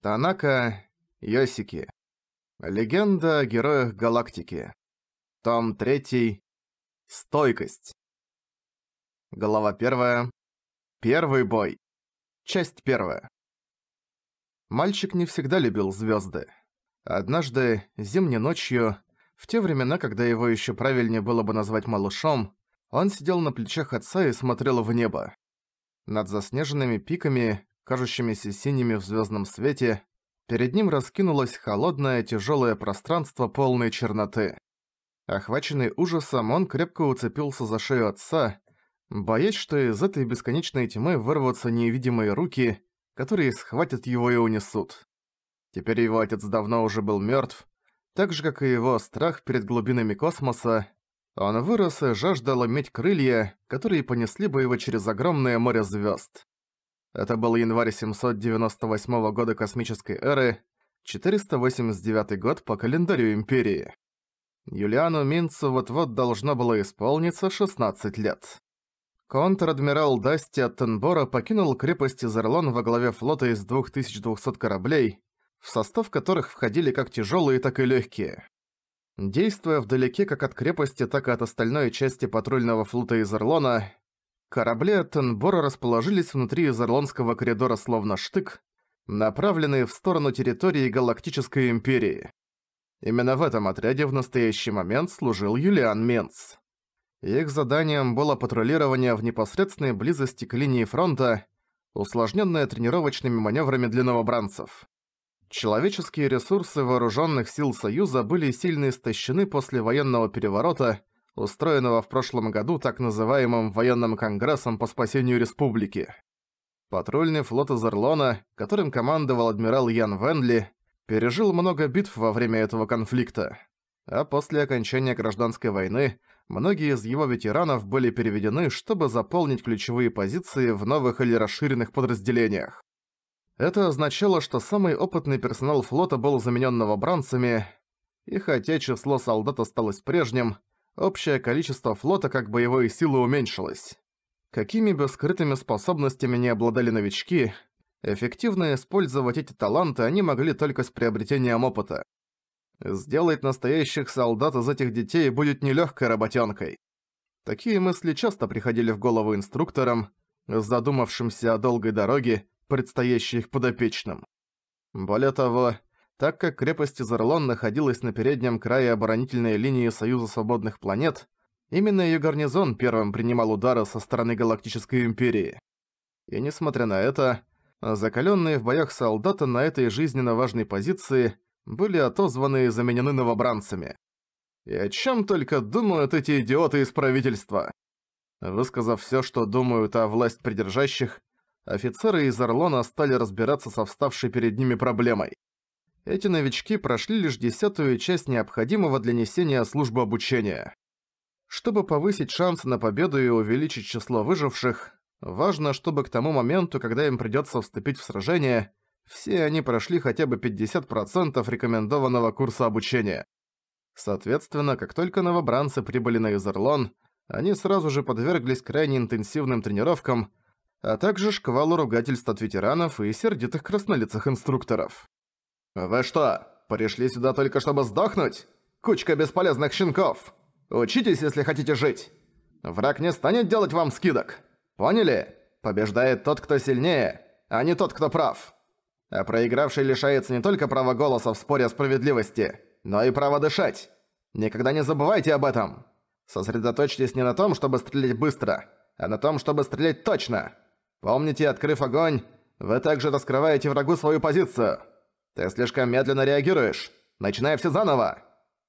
Танака Йосики. Легенда о героях галактики. Том 3. Стойкость. Глава 1. Первый бой. Часть 1. Мальчик не всегда любил звезды. Однажды, зимней ночью, в те времена, когда его еще правильнее было бы назвать малышом, он сидел на плечах отца и смотрел в небо. Над заснеженными пиками кажущимися синими в звездном свете, перед ним раскинулось холодное тяжелое пространство полной черноты. Охваченный ужасом, он крепко уцепился за шею отца, боясь, что из этой бесконечной тьмы вырвутся невидимые руки, которые схватят его и унесут. Теперь его отец давно уже был мертв, так же, как и его страх перед глубинами космоса, он вырос и жаждал иметь крылья, которые понесли бы его через огромное море звезд. Это был январь 798 года космической эры, 489 год по календарю Империи. Юлиану Минцу вот-вот должно было исполниться 16 лет. Контр-адмирал Дасти от Тенбора покинул крепость Изерлон во главе флота из 2200 кораблей, в состав которых входили как тяжелые, так и легкие. Действуя вдалеке как от крепости, так и от остальной части патрульного флота Изерлона, Корабли от Тенбора расположились внутри Изерлонского коридора словно штык, направленные в сторону территории Галактической Империи. Именно в этом отряде в настоящий момент служил Юлиан Менц. Их заданием было патрулирование в непосредственной близости к линии фронта, усложненное тренировочными маневрами для новобранцев. Человеческие ресурсы вооруженных сил Союза были сильно истощены после военного переворота, устроенного в прошлом году так называемым военным конгрессом по спасению республики. Патрульный флот Азерлона, которым командовал адмирал Ян Венли, пережил много битв во время этого конфликта. А после окончания гражданской войны многие из его ветеранов были переведены, чтобы заполнить ключевые позиции в новых или расширенных подразделениях. Это означало, что самый опытный персонал флота был заменен новобранцами, и хотя число солдат осталось прежним, общее количество флота как боевой силы уменьшилось. Какими бы скрытыми способностями не обладали новички, эффективно использовать эти таланты они могли только с приобретением опыта. Сделать настоящих солдат из этих детей будет нелегкой работенкой. Такие мысли часто приходили в голову инструкторам, задумавшимся о долгой дороге, предстоящей их подопечным. Более того, так как крепость Изерлон находилась на переднем крае оборонительной линии Союза Свободных Планет, именно ее гарнизон первым принимал удары со стороны Галактической Империи. И несмотря на это, закаленные в боях солдаты на этой жизненно важной позиции были отозваны и заменены новобранцами. И о чем только думают эти идиоты из правительства? Высказав все, что думают о власть придержащих, офицеры из Орлона стали разбираться со вставшей перед ними проблемой эти новички прошли лишь десятую часть необходимого для несения службы обучения. Чтобы повысить шансы на победу и увеличить число выживших, важно, чтобы к тому моменту, когда им придется вступить в сражение, все они прошли хотя бы 50% рекомендованного курса обучения. Соответственно, как только новобранцы прибыли на Изерлон, они сразу же подверглись крайне интенсивным тренировкам, а также шквалу ругательств от ветеранов и сердитых краснолицых инструкторов. «Вы что, пришли сюда только чтобы сдохнуть? Кучка бесполезных щенков! Учитесь, если хотите жить! Враг не станет делать вам скидок! Поняли? Побеждает тот, кто сильнее, а не тот, кто прав!» А проигравший лишается не только права голоса в споре о справедливости, но и права дышать. Никогда не забывайте об этом. Сосредоточьтесь не на том, чтобы стрелять быстро, а на том, чтобы стрелять точно. Помните, открыв огонь, вы также раскрываете врагу свою позицию. Ты слишком медленно реагируешь. Начинай все заново.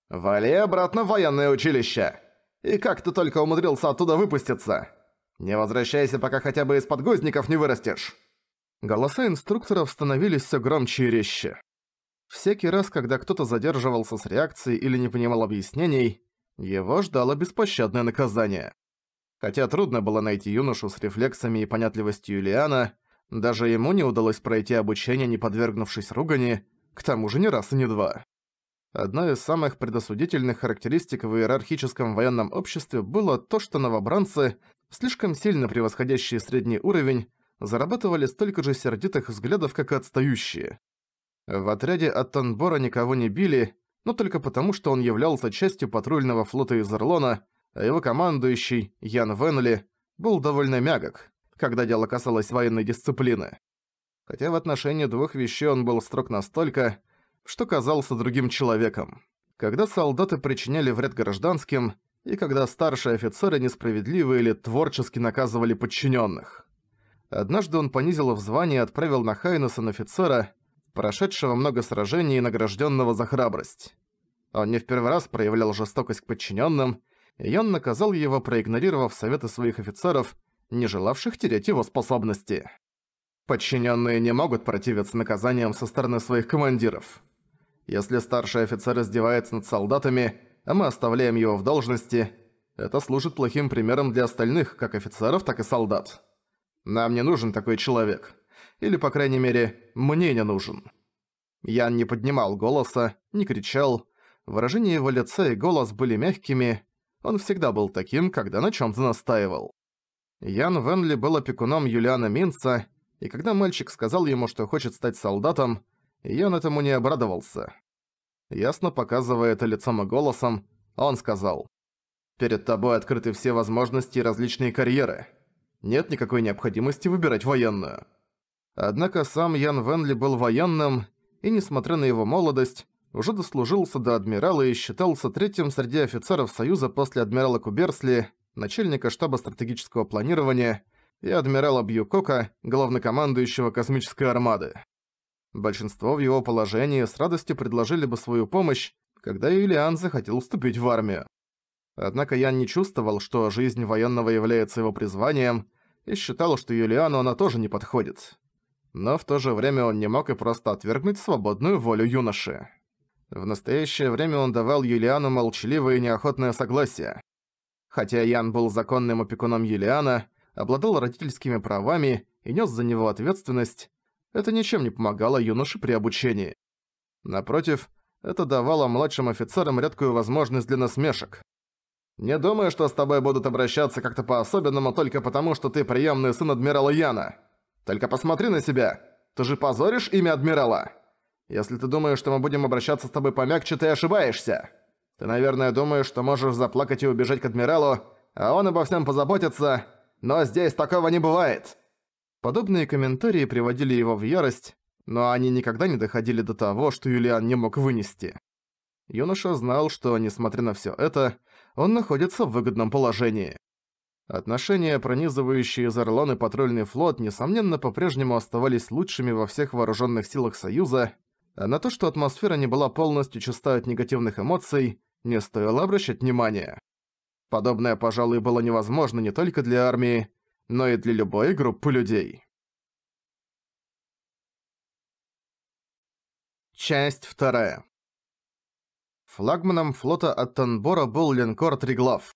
Вали обратно в военное училище. И как ты только умудрился оттуда выпуститься? Не возвращайся, пока хотя бы из подгузников не вырастешь. Голоса инструкторов становились все громче и резче. Всякий раз, когда кто-то задерживался с реакцией или не понимал объяснений, его ждало беспощадное наказание. Хотя трудно было найти юношу с рефлексами и понятливостью Юлиана, даже ему не удалось пройти обучение, не подвергнувшись ругани, к тому же не раз и не два. Одна из самых предосудительных характеристик в иерархическом военном обществе было то, что новобранцы, слишком сильно превосходящие средний уровень, зарабатывали столько же сердитых взглядов, как и отстающие. В отряде от Танбора никого не били, но только потому, что он являлся частью патрульного флота из Орлона, а его командующий, Ян Венли, был довольно мягок когда дело касалось военной дисциплины. Хотя в отношении двух вещей он был строг настолько, что казался другим человеком. Когда солдаты причиняли вред гражданским, и когда старшие офицеры несправедливо или творчески наказывали подчиненных. Однажды он понизил в звание и отправил на Хайнесон офицера, прошедшего много сражений и награжденного за храбрость. Он не в первый раз проявлял жестокость к подчиненным, и он наказал его, проигнорировав советы своих офицеров не желавших терять его способности. Подчиненные не могут противиться наказаниям со стороны своих командиров. Если старший офицер издевается над солдатами, а мы оставляем его в должности, это служит плохим примером для остальных, как офицеров, так и солдат. Нам не нужен такой человек. Или, по крайней мере, мне не нужен. Ян не поднимал голоса, не кричал. Выражение его лица и голос были мягкими. Он всегда был таким, когда на чем то настаивал. Ян Венли был опекуном Юлиана Минца, и когда мальчик сказал ему, что хочет стать солдатом, Ян этому не обрадовался. Ясно показывая это лицом и голосом, он сказал, «Перед тобой открыты все возможности и различные карьеры. Нет никакой необходимости выбирать военную». Однако сам Ян Венли был военным, и, несмотря на его молодость, уже дослужился до адмирала и считался третьим среди офицеров Союза после адмирала Куберсли, начальника штаба стратегического планирования, и адмирала Бьюкока, главнокомандующего космической армады. Большинство в его положении с радостью предложили бы свою помощь, когда Юлиан захотел вступить в армию. Однако Ян не чувствовал, что жизнь военного является его призванием, и считал, что Юлиану она тоже не подходит. Но в то же время он не мог и просто отвергнуть свободную волю юноши. В настоящее время он давал Юлиану молчаливое и неохотное согласие. Хотя Ян был законным опекуном Юлиана, обладал родительскими правами и нес за него ответственность, это ничем не помогало юноше при обучении. Напротив, это давало младшим офицерам редкую возможность для насмешек. «Не думаю, что с тобой будут обращаться как-то по-особенному только потому, что ты приемный сын адмирала Яна. Только посмотри на себя. Ты же позоришь имя адмирала. Если ты думаешь, что мы будем обращаться с тобой помягче, ты ошибаешься». Ты, наверное, думаешь, что можешь заплакать и убежать к адмиралу, а он обо всем позаботится, но здесь такого не бывает!» Подобные комментарии приводили его в ярость, но они никогда не доходили до того, что Юлиан не мог вынести. Юноша знал, что, несмотря на все это, он находится в выгодном положении. Отношения, пронизывающие Зерлон и патрульный флот, несомненно, по-прежнему оставались лучшими во всех вооруженных силах Союза, а на то, что атмосфера не была полностью чиста от негативных эмоций, не стоило обращать внимания. Подобное, пожалуй, было невозможно не только для армии, но и для любой группы людей. Часть вторая. Флагманом флота от Танбора был линкор «Триглав».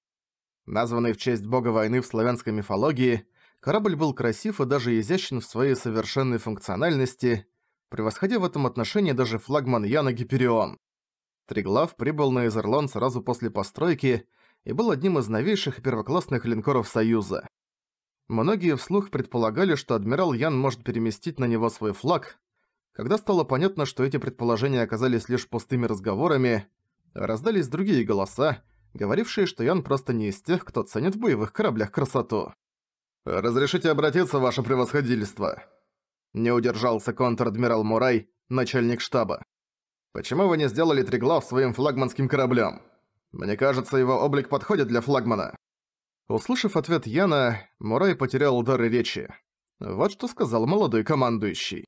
Названный в честь бога войны в славянской мифологии, корабль был красив и даже изящен в своей совершенной функциональности, превосходя в этом отношении даже флагман Яна Гиперион. Триглав прибыл на Изерлон сразу после постройки и был одним из новейших первоклассных линкоров Союза. Многие вслух предполагали, что адмирал Ян может переместить на него свой флаг. Когда стало понятно, что эти предположения оказались лишь пустыми разговорами, раздались другие голоса, говорившие, что Ян просто не из тех, кто ценит в боевых кораблях красоту. «Разрешите обратиться, ваше превосходительство!» Не удержался контр-адмирал Мурай, начальник штаба. Почему вы не сделали Триглав своим флагманским кораблем? Мне кажется, его облик подходит для флагмана». Услышав ответ Яна, Мурай потерял удары речи. Вот что сказал молодой командующий.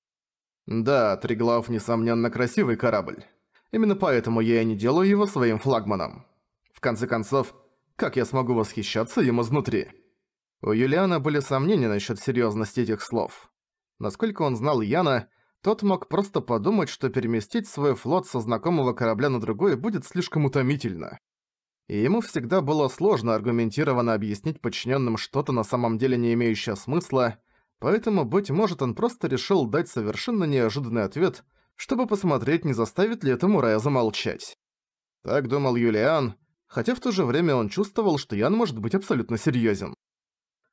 «Да, Триглав, несомненно, красивый корабль. Именно поэтому я и не делаю его своим флагманом. В конце концов, как я смогу восхищаться им изнутри?» У Юлиана были сомнения насчет серьезности этих слов. Насколько он знал Яна, тот мог просто подумать, что переместить свой флот со знакомого корабля на другой будет слишком утомительно. И ему всегда было сложно аргументированно объяснить подчиненным что-то на самом деле не имеющее смысла, поэтому, быть может, он просто решил дать совершенно неожиданный ответ, чтобы посмотреть, не заставит ли это Мурая замолчать. Так думал Юлиан, хотя в то же время он чувствовал, что Ян может быть абсолютно серьезен.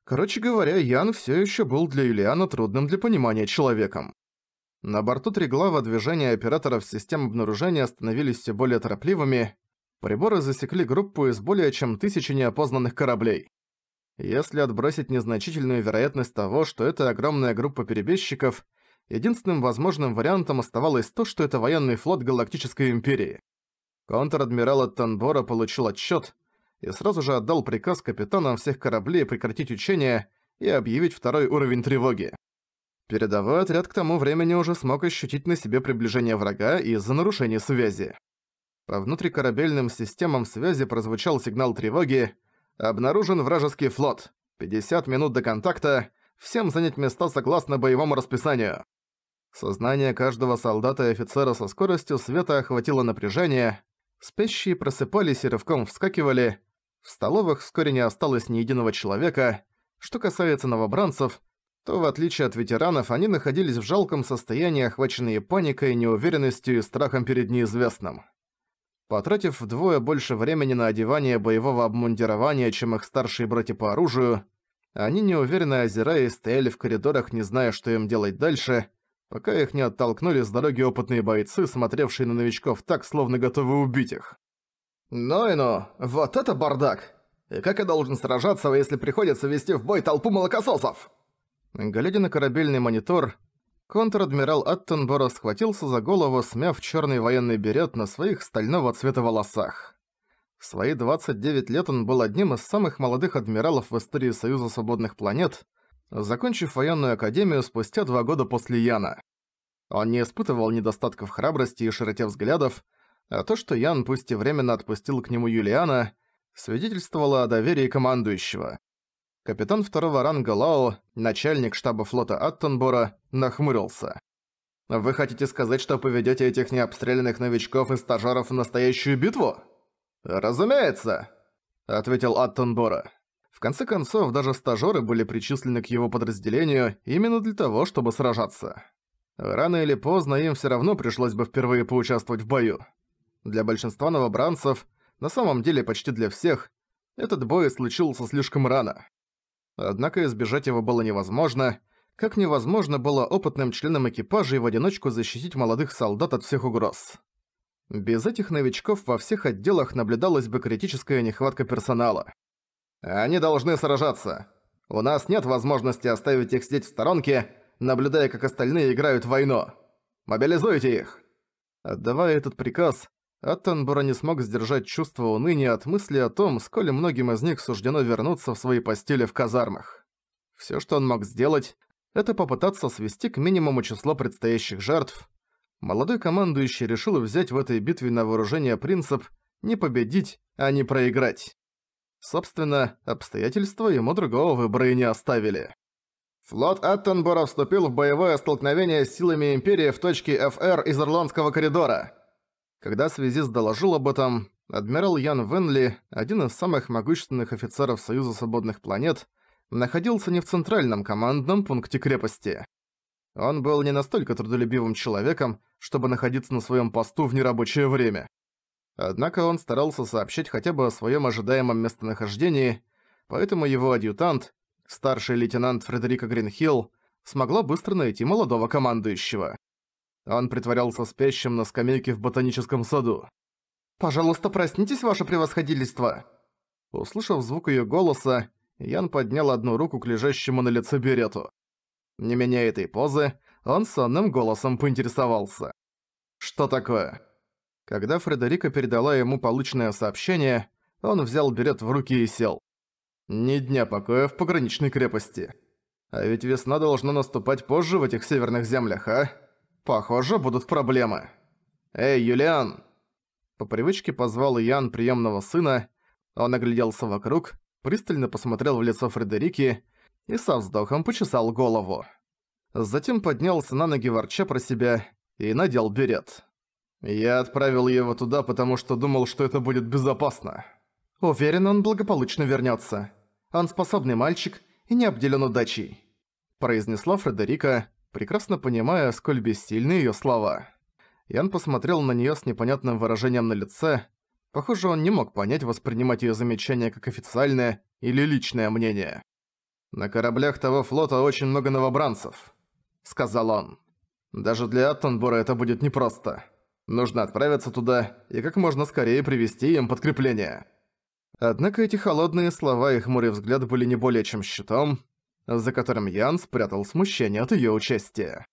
Короче говоря, Ян все еще был для Юлиана трудным для понимания человеком. На борту Триглава движения операторов систем обнаружения становились все более торопливыми. Приборы засекли группу из более чем тысячи неопознанных кораблей. Если отбросить незначительную вероятность того, что это огромная группа перебежчиков, единственным возможным вариантом оставалось то, что это военный флот Галактической Империи. Контр-адмирал от Танбора получил отчет и сразу же отдал приказ капитанам всех кораблей прекратить учения и объявить второй уровень тревоги. Передовой отряд к тому времени уже смог ощутить на себе приближение врага из-за нарушения связи. По внутрикорабельным системам связи прозвучал сигнал тревоги «Обнаружен вражеский флот. 50 минут до контакта. Всем занять места согласно боевому расписанию». Сознание каждого солдата и офицера со скоростью света охватило напряжение. Спящие просыпались и рывком вскакивали. В столовых вскоре не осталось ни единого человека. Что касается новобранцев – то, в отличие от ветеранов, они находились в жалком состоянии, охваченные паникой, неуверенностью и страхом перед неизвестным. Потратив вдвое больше времени на одевание боевого обмундирования, чем их старшие братья по оружию, они неуверенно озираясь стояли в коридорах, не зная, что им делать дальше, пока их не оттолкнули с дороги опытные бойцы, смотревшие на новичков так, словно готовы убить их. «Ну и ну, вот это бардак! И как я должен сражаться, если приходится вести в бой толпу молокососов?» Глядя на корабельный монитор, контр-адмирал Аттенборо схватился за голову, смяв черный военный берет на своих стального цвета волосах. В свои 29 лет он был одним из самых молодых адмиралов в истории Союза Свободных Планет, закончив военную академию спустя два года после Яна. Он не испытывал недостатков храбрости и широте взглядов, а то, что Ян пусть и временно отпустил к нему Юлиана, свидетельствовало о доверии командующего капитан второго ранга Лао, начальник штаба флота Аттенбора, нахмурился. «Вы хотите сказать, что поведете этих необстрелянных новичков и стажеров в настоящую битву?» «Разумеется!» – ответил Аттенбора. В конце концов, даже стажеры были причислены к его подразделению именно для того, чтобы сражаться. Рано или поздно им все равно пришлось бы впервые поучаствовать в бою. Для большинства новобранцев, на самом деле почти для всех, этот бой случился слишком рано. Однако избежать его было невозможно, как невозможно было опытным членам экипажа и в одиночку защитить молодых солдат от всех угроз. Без этих новичков во всех отделах наблюдалась бы критическая нехватка персонала. «Они должны сражаться. У нас нет возможности оставить их сидеть в сторонке, наблюдая, как остальные играют в войну. Мобилизуйте их!» Отдавая этот приказ, Аттенборо не смог сдержать чувство уныния от мысли о том, сколь многим из них суждено вернуться в свои постели в казармах. Все, что он мог сделать, это попытаться свести к минимуму число предстоящих жертв. Молодой командующий решил взять в этой битве на вооружение принцип «не победить, а не проиграть». Собственно, обстоятельства ему другого выбора и не оставили. Флот Аттенбора вступил в боевое столкновение с силами Империи в точке ФР из Ирландского коридора. Когда связист доложил об этом, адмирал Ян Венли, один из самых могущественных офицеров Союза Свободных Планет, находился не в центральном командном пункте крепости. Он был не настолько трудолюбивым человеком, чтобы находиться на своем посту в нерабочее время. Однако он старался сообщить хотя бы о своем ожидаемом местонахождении, поэтому его адъютант, старший лейтенант Фредерика Гринхилл, смогла быстро найти молодого командующего. Он притворялся спящим на скамейке в ботаническом саду. «Пожалуйста, проснитесь, ваше превосходительство!» Услышав звук её голоса, Ян поднял одну руку к лежащему на лице берету. Не меняя этой позы, он сонным голосом поинтересовался. «Что такое?» Когда Фредерика передала ему полученное сообщение, он взял берет в руки и сел. «Ни дня покоя в пограничной крепости. А ведь весна должна наступать позже в этих северных землях, а?» Похоже, будут проблемы. Эй, Юлиан! По привычке позвал Ян приемного сына. Он огляделся вокруг, пристально посмотрел в лицо Фредерики и со вздохом почесал голову. Затем поднялся на ноги ворча про себя и надел берет. Я отправил его туда, потому что думал, что это будет безопасно. Уверен, он благополучно вернется. Он способный мальчик и не обделен удачей. Произнесла Фредерика, прекрасно понимая, сколь бессильны её слова. Ян посмотрел на неё с непонятным выражением на лице. Похоже, он не мог понять, воспринимать её замечание как официальное или личное мнение. «На кораблях того флота очень много новобранцев», — сказал он. «Даже для Аттенбора это будет непросто. Нужно отправиться туда и как можно скорее привести им подкрепление». Однако эти холодные слова и хмурый взгляд были не более чем щитом, за которым Ян спрятал смущение от её участия.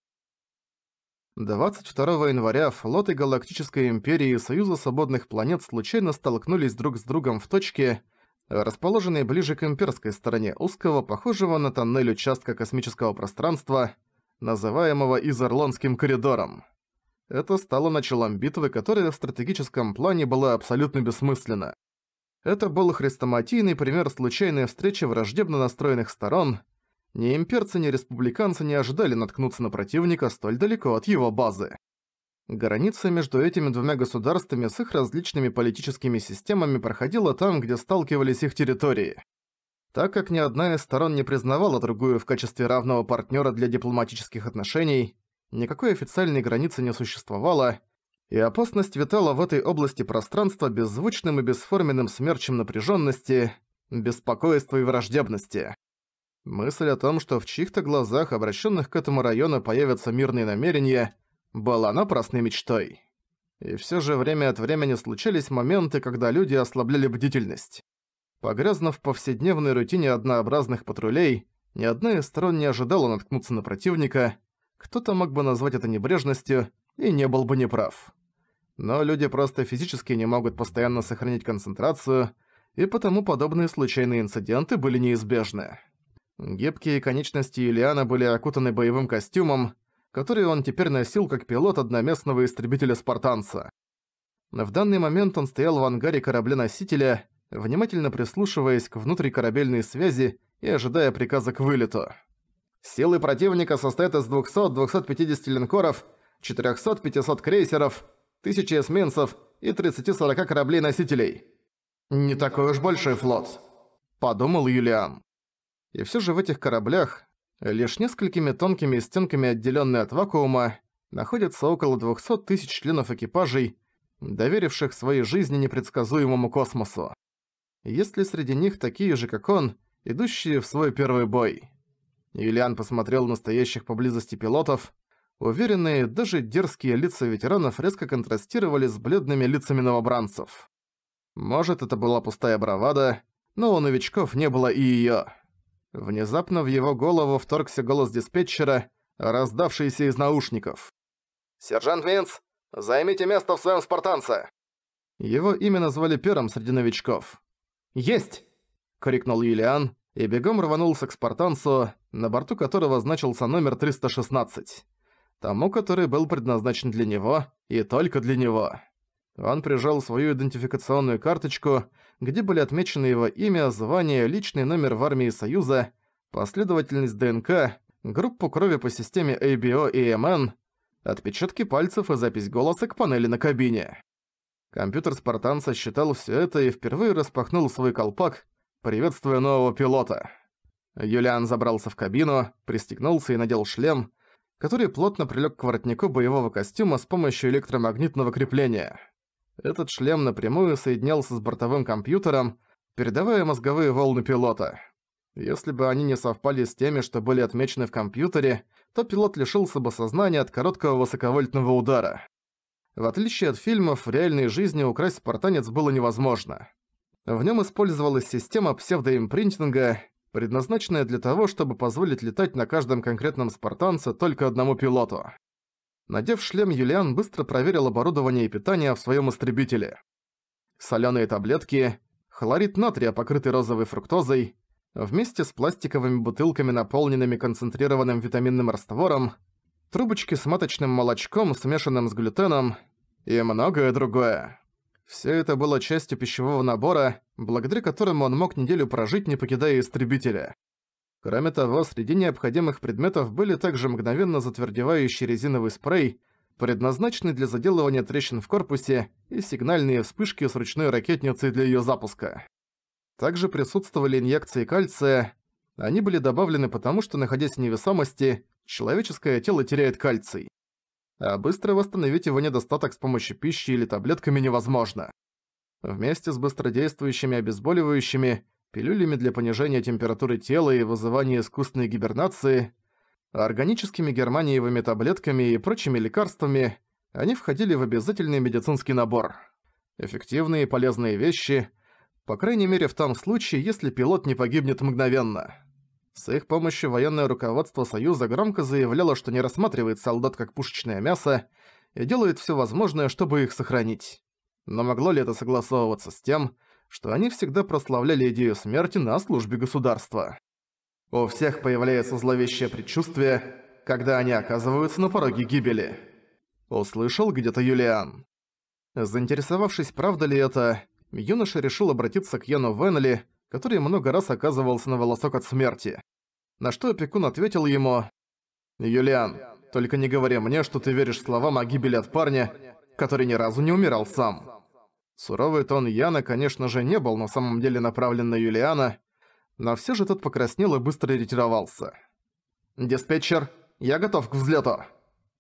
22 января флоты Галактической Империи и Союза Свободных Планет случайно столкнулись друг с другом в точке, расположенной ближе к имперской стороне узкого, похожего на тоннель участка космического пространства, называемого Изерлонским коридором. Это стало началом битвы, которая в стратегическом плане была абсолютно бессмысленна. Это был хрестоматийный пример случайной встречи враждебно настроенных сторон, ни имперцы, ни республиканцы не ожидали наткнуться на противника столь далеко от его базы. Граница между этими двумя государствами с их различными политическими системами проходила там, где сталкивались их территории. Так как ни одна из сторон не признавала другую в качестве равного партнера для дипломатических отношений, никакой официальной границы не существовало, и опасность витала в этой области пространства беззвучным и бесформенным смерчем напряженности, беспокойства и враждебности. Мысль о том, что в чьих-то глазах, обращенных к этому району, появятся мирные намерения, была напрасной мечтой. И все же время от времени случались моменты, когда люди ослабляли бдительность. Погрязнув в повседневной рутине однообразных патрулей, ни одна из сторон не ожидала наткнуться на противника, кто-то мог бы назвать это небрежностью и не был бы неправ. Но люди просто физически не могут постоянно сохранить концентрацию, и потому подобные случайные инциденты были неизбежны. Гибкие конечности Ильяна были окутаны боевым костюмом, который он теперь носил как пилот одноместного истребителя-спартанца. В данный момент он стоял в ангаре корабля-носителя, внимательно прислушиваясь к внутрикорабельной связи и ожидая приказа к вылету. Силы противника состоят из 200-250 линкоров, 400-500 крейсеров, 1000 эсминцев и 30-40 кораблей-носителей. «Не такой уж большой флот», — подумал Юлиан. И все же в этих кораблях, лишь несколькими тонкими стенками отделенные от вакуума, находятся около 200 тысяч членов экипажей, доверивших своей жизни непредсказуемому космосу. Есть ли среди них такие же, как он, идущие в свой первый бой? Юлиан посмотрел на стоящих поблизости пилотов. Уверенные, даже дерзкие лица ветеранов резко контрастировали с бледными лицами новобранцев. Может, это была пустая бравада, но у новичков не было и её. Внезапно в его голову вторгся голос диспетчера, раздавшийся из наушников. «Сержант Винс, займите место в своем спартанце!» Его имя назвали первым среди новичков. «Есть!» — крикнул Юлиан и бегом рванулся к спартанцу, на борту которого значился номер 316. Тому, который был предназначен для него и только для него. Он прижал свою идентификационную карточку где были отмечены его имя, звание, личный номер в армии Союза, последовательность ДНК, группу крови по системе ABO и MN, отпечатки пальцев и запись голоса к панели на кабине. Компьютер спартанца считал все это и впервые распахнул свой колпак, приветствуя нового пилота. Юлиан забрался в кабину, пристегнулся и надел шлем, который плотно прилег к воротнику боевого костюма с помощью электромагнитного крепления. Этот шлем напрямую соединялся с бортовым компьютером, передавая мозговые волны пилота. Если бы они не совпали с теми, что были отмечены в компьютере, то пилот лишился бы сознания от короткого высоковольтного удара. В отличие от фильмов, в реальной жизни украсть спартанец было невозможно. В нем использовалась система псевдоимпринтинга, предназначенная для того, чтобы позволить летать на каждом конкретном спартанце только одному пилоту. Надев шлем, Юлиан быстро проверил оборудование и питание в своем истребителе. Соляные таблетки, хлорид натрия, покрытый розовой фруктозой, вместе с пластиковыми бутылками, наполненными концентрированным витаминным раствором, трубочки с маточным молочком, смешанным с глютеном и многое другое. Все это было частью пищевого набора, благодаря которому он мог неделю прожить, не покидая истребителя. Кроме того, среди необходимых предметов были также мгновенно затвердевающий резиновый спрей, предназначенный для заделывания трещин в корпусе, и сигнальные вспышки с ручной ракетницей для её запуска. Также присутствовали инъекции кальция. Они были добавлены потому, что, находясь в невесомости, человеческое тело теряет кальций. А быстро восстановить его недостаток с помощью пищи или таблетками невозможно. Вместе с быстродействующими обезболивающими – пилюлями для понижения температуры тела и вызывания искусственной гибернации, органическими германиевыми таблетками и прочими лекарствами, они входили в обязательный медицинский набор. Эффективные и полезные вещи, по крайней мере в том случае, если пилот не погибнет мгновенно. С их помощью военное руководство Союза громко заявляло, что не рассматривает солдат как пушечное мясо и делает все возможное, чтобы их сохранить. Но могло ли это согласовываться с тем, что что они всегда прославляли идею смерти на службе государства. У всех появляется зловещее предчувствие, когда они оказываются на пороге гибели. Услышал где-то Юлиан. Заинтересовавшись, правда ли это, юноша решил обратиться к Яну Венли, который много раз оказывался на волосок от смерти. На что опекун ответил ему, «Юлиан, только не говори мне, что ты веришь словам о гибели от парня, который ни разу не умирал сам». Суровый тон Яна, конечно же, не был на самом деле направлен на Юлиана, но все же тот покраснел и быстро ретировался. «Диспетчер, я готов к взлету.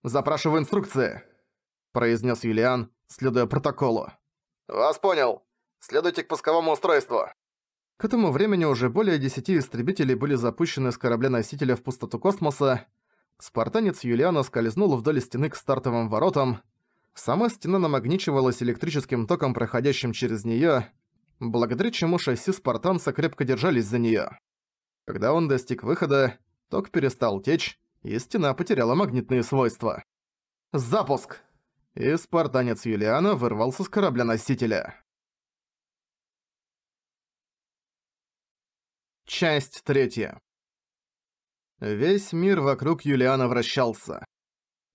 Запрашиваю инструкции», – произнес Юлиан, следуя протоколу. «Вас понял. Следуйте к пусковому устройству». К этому времени уже более десяти истребителей были запущены с корабля-носителя в пустоту космоса. Спартанец Юлиана скользнул вдоль стены к стартовым воротам, Сама стена намагничивалась электрическим током, проходящим через неё, благодаря чему шасси спартанца крепко держались за неё. Когда он достиг выхода, ток перестал течь, и стена потеряла магнитные свойства. «Запуск!» И спартанец Юлиана вырвался с корабля-носителя. Часть третья. Весь мир вокруг Юлиана вращался.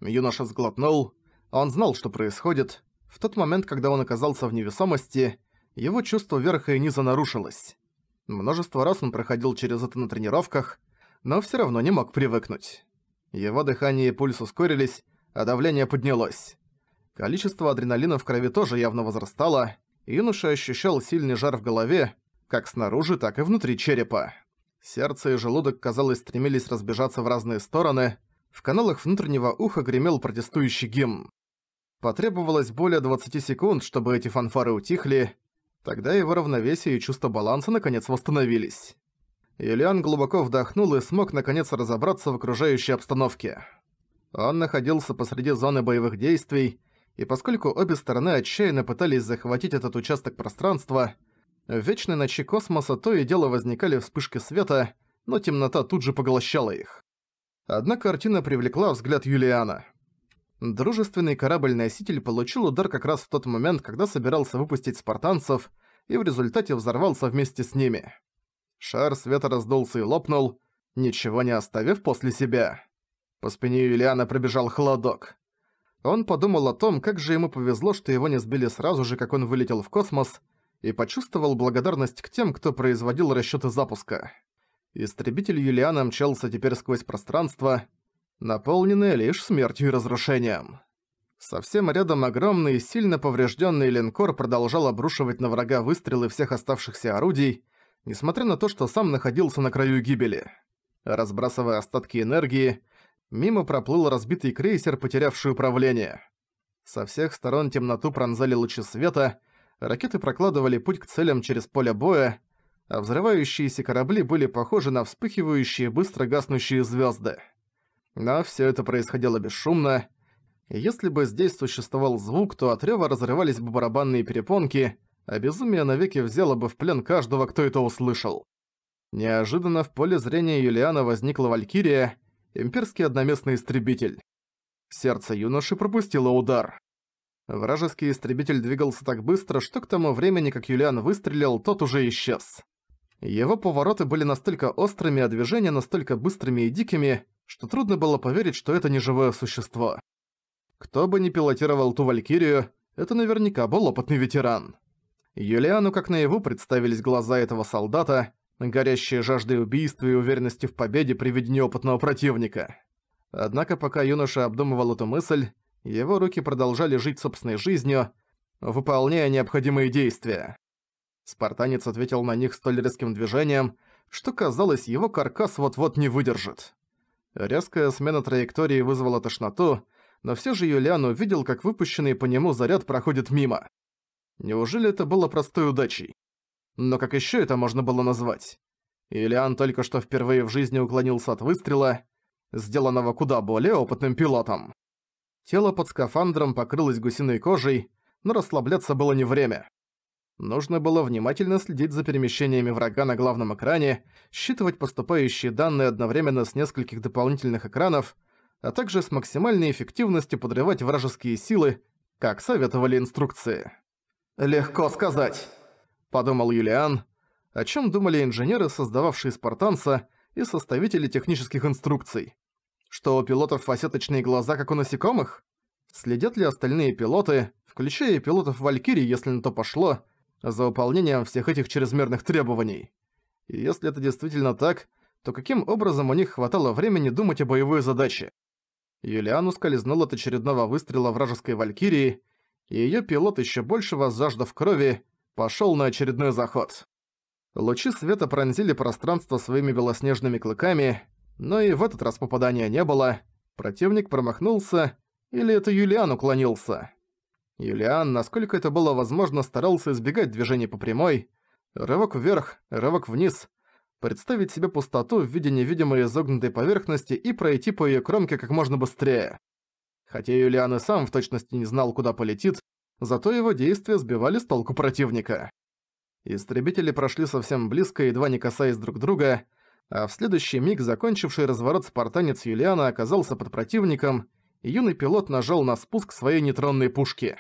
Юноша сглотнул, он знал, что происходит. В тот момент, когда он оказался в невесомости, его чувство верха и низа нарушилось. Множество раз он проходил через это на тренировках, но все равно не мог привыкнуть. Его дыхание и пульс ускорились, а давление поднялось. Количество адреналина в крови тоже явно возрастало, и юноша ощущал сильный жар в голове, как снаружи, так и внутри черепа. Сердце и желудок, казалось, стремились разбежаться в разные стороны, в каналах внутреннего уха гремел протестующий гимн. Потребовалось более 20 секунд, чтобы эти фанфары утихли, тогда его равновесие и чувство баланса наконец восстановились. Юлиан глубоко вдохнул и смог наконец разобраться в окружающей обстановке. Он находился посреди зоны боевых действий, и поскольку обе стороны отчаянно пытались захватить этот участок пространства, в вечной ночи космоса то и дело возникали вспышки света, но темнота тут же поглощала их. Одна картина привлекла взгляд Юлиана – Дружественный корабль-носитель получил удар как раз в тот момент, когда собирался выпустить спартанцев, и в результате взорвался вместе с ними. Шар света раздулся и лопнул, ничего не оставив после себя. По спине Юлиана пробежал холодок. Он подумал о том, как же ему повезло, что его не сбили сразу же, как он вылетел в космос, и почувствовал благодарность к тем, кто производил расчёты запуска. Истребитель Юлиана мчался теперь сквозь пространство, наполненные лишь смертью и разрушением. Совсем рядом огромный и сильно поврежденный линкор продолжал обрушивать на врага выстрелы всех оставшихся орудий, несмотря на то, что сам находился на краю гибели. Разбрасывая остатки энергии, мимо проплыл разбитый крейсер, потерявший управление. Со всех сторон темноту пронзали лучи света, ракеты прокладывали путь к целям через поле боя, а взрывающиеся корабли были похожи на вспыхивающие быстро гаснущие звезды. Но все это происходило бесшумно. Если бы здесь существовал звук, то от рева разрывались бы барабанные перепонки, а безумие навеки взяло бы в плен каждого, кто это услышал. Неожиданно в поле зрения Юлиана возникла Валькирия, имперский одноместный истребитель. Сердце юноши пропустило удар. Вражеский истребитель двигался так быстро, что к тому времени, как Юлиан выстрелил, тот уже исчез. Его повороты были настолько острыми, а движения настолько быстрыми и дикими, что трудно было поверить, что это не живое существо. Кто бы ни пилотировал ту Валькирию, это наверняка был опытный ветеран. Юлиану как наяву представились глаза этого солдата, горящие жаждой убийства и уверенности в победе при виде неопытного противника. Однако пока юноша обдумывал эту мысль, его руки продолжали жить собственной жизнью, выполняя необходимые действия. Спартанец ответил на них столь резким движением, что, казалось, его каркас вот-вот не выдержит. Резкая смена траектории вызвала тошноту, но все же Юлиан увидел, как выпущенный по нему заряд проходит мимо. Неужели это было простой удачей? Но как еще это можно было назвать? Юлиан только что впервые в жизни уклонился от выстрела, сделанного куда более опытным пилотом. Тело под скафандром покрылось гусиной кожей, но расслабляться было не время. Нужно было внимательно следить за перемещениями врага на главном экране, считывать поступающие данные одновременно с нескольких дополнительных экранов, а также с максимальной эффективностью подрывать вражеские силы, как советовали инструкции. «Легко сказать», — подумал Юлиан, о чем думали инженеры, создававшие «Спартанца», и составители технических инструкций. Что у пилотов фасеточные глаза, как у насекомых? Следят ли остальные пилоты, включая и пилотов Валькирии, если на то пошло, за выполнением всех этих чрезмерных требований. И если это действительно так, то каким образом у них хватало времени думать о боевой задаче? Юлиан ускользнул от очередного выстрела вражеской валькирии, и её пилот, ещё больше возжаждав крови, пошёл на очередной заход. Лучи света пронзили пространство своими белоснежными клыками, но и в этот раз попадания не было. Противник промахнулся, или это Юлиан уклонился. Юлиан, насколько это было возможно, старался избегать движений по прямой. Рывок вверх, рывок вниз. Представить себе пустоту в виде невидимой изогнутой поверхности и пройти по ее кромке как можно быстрее. Хотя Юлиан и сам в точности не знал, куда полетит, зато его действия сбивали с толку противника. Истребители прошли совсем близко, едва не касаясь друг друга, а в следующий миг закончивший разворот спартанец Юлиана оказался под противником, юный пилот нажал на спуск своей нейтронной пушки.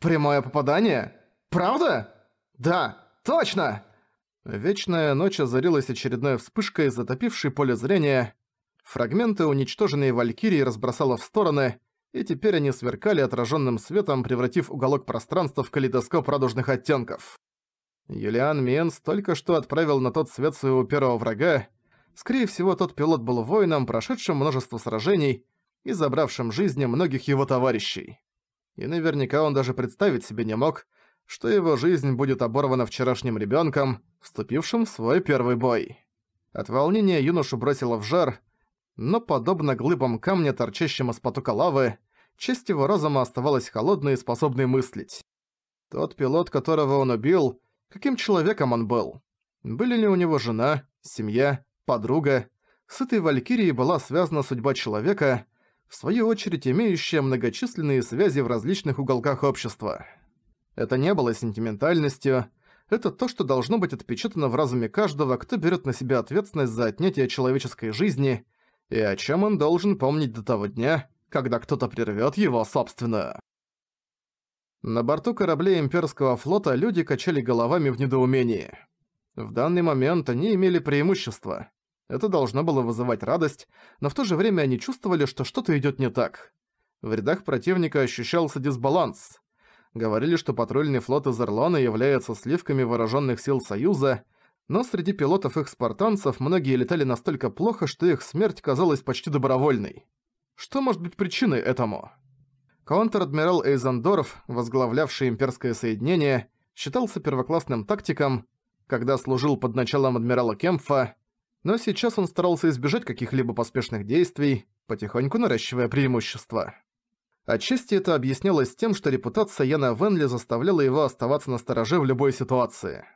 «Прямое попадание? Правда? Да, точно!» Вечная ночь озарилась очередной вспышкой, затопившей поле зрения. Фрагменты, уничтоженной Валькирии разбросала в стороны, и теперь они сверкали отраженным светом, превратив уголок пространства в калейдоскоп радужных оттенков. Юлиан Менс только что отправил на тот свет своего первого врага. Скорее всего, тот пилот был воином, прошедшим множество сражений, и забравшим жизни многих его товарищей. И наверняка он даже представить себе не мог, что его жизнь будет оборвана вчерашним ребенком, вступившим в свой первый бой. От волнения юношу бросило в жар, но, подобно глыбам камня, торчащим из потока лавы, честь его разума оставалась холодной и способной мыслить. Тот пилот, которого он убил, каким человеком он был? Были ли у него жена, семья, подруга? С этой валькирией была связана судьба человека, в свою очередь имеющая многочисленные связи в различных уголках общества. Это не было сентиментальностью, это то, что должно быть отпечатано в разуме каждого, кто берет на себя ответственность за отнятие человеческой жизни, и о чем он должен помнить до того дня, когда кто-то прервет его собственное. На борту кораблей имперского флота люди качали головами в недоумении. В данный момент они имели преимущество. Это должно было вызывать радость, но в то же время они чувствовали, что что-то идёт не так. В рядах противника ощущался дисбаланс. Говорили, что патрульный флот из Ирлона является сливками вооружённых сил Союза, но среди пилотов их спартанцев многие летали настолько плохо, что их смерть казалась почти добровольной. Что может быть причиной этому? Контр-адмирал Эйзендорф, возглавлявший имперское соединение, считался первоклассным тактиком, когда служил под началом адмирала Кемфа, но сейчас он старался избежать каких-либо поспешных действий, потихоньку наращивая преимущество. Отчасти это объяснялось тем, что репутация Яна Венли заставляла его оставаться на стороже в любой ситуации.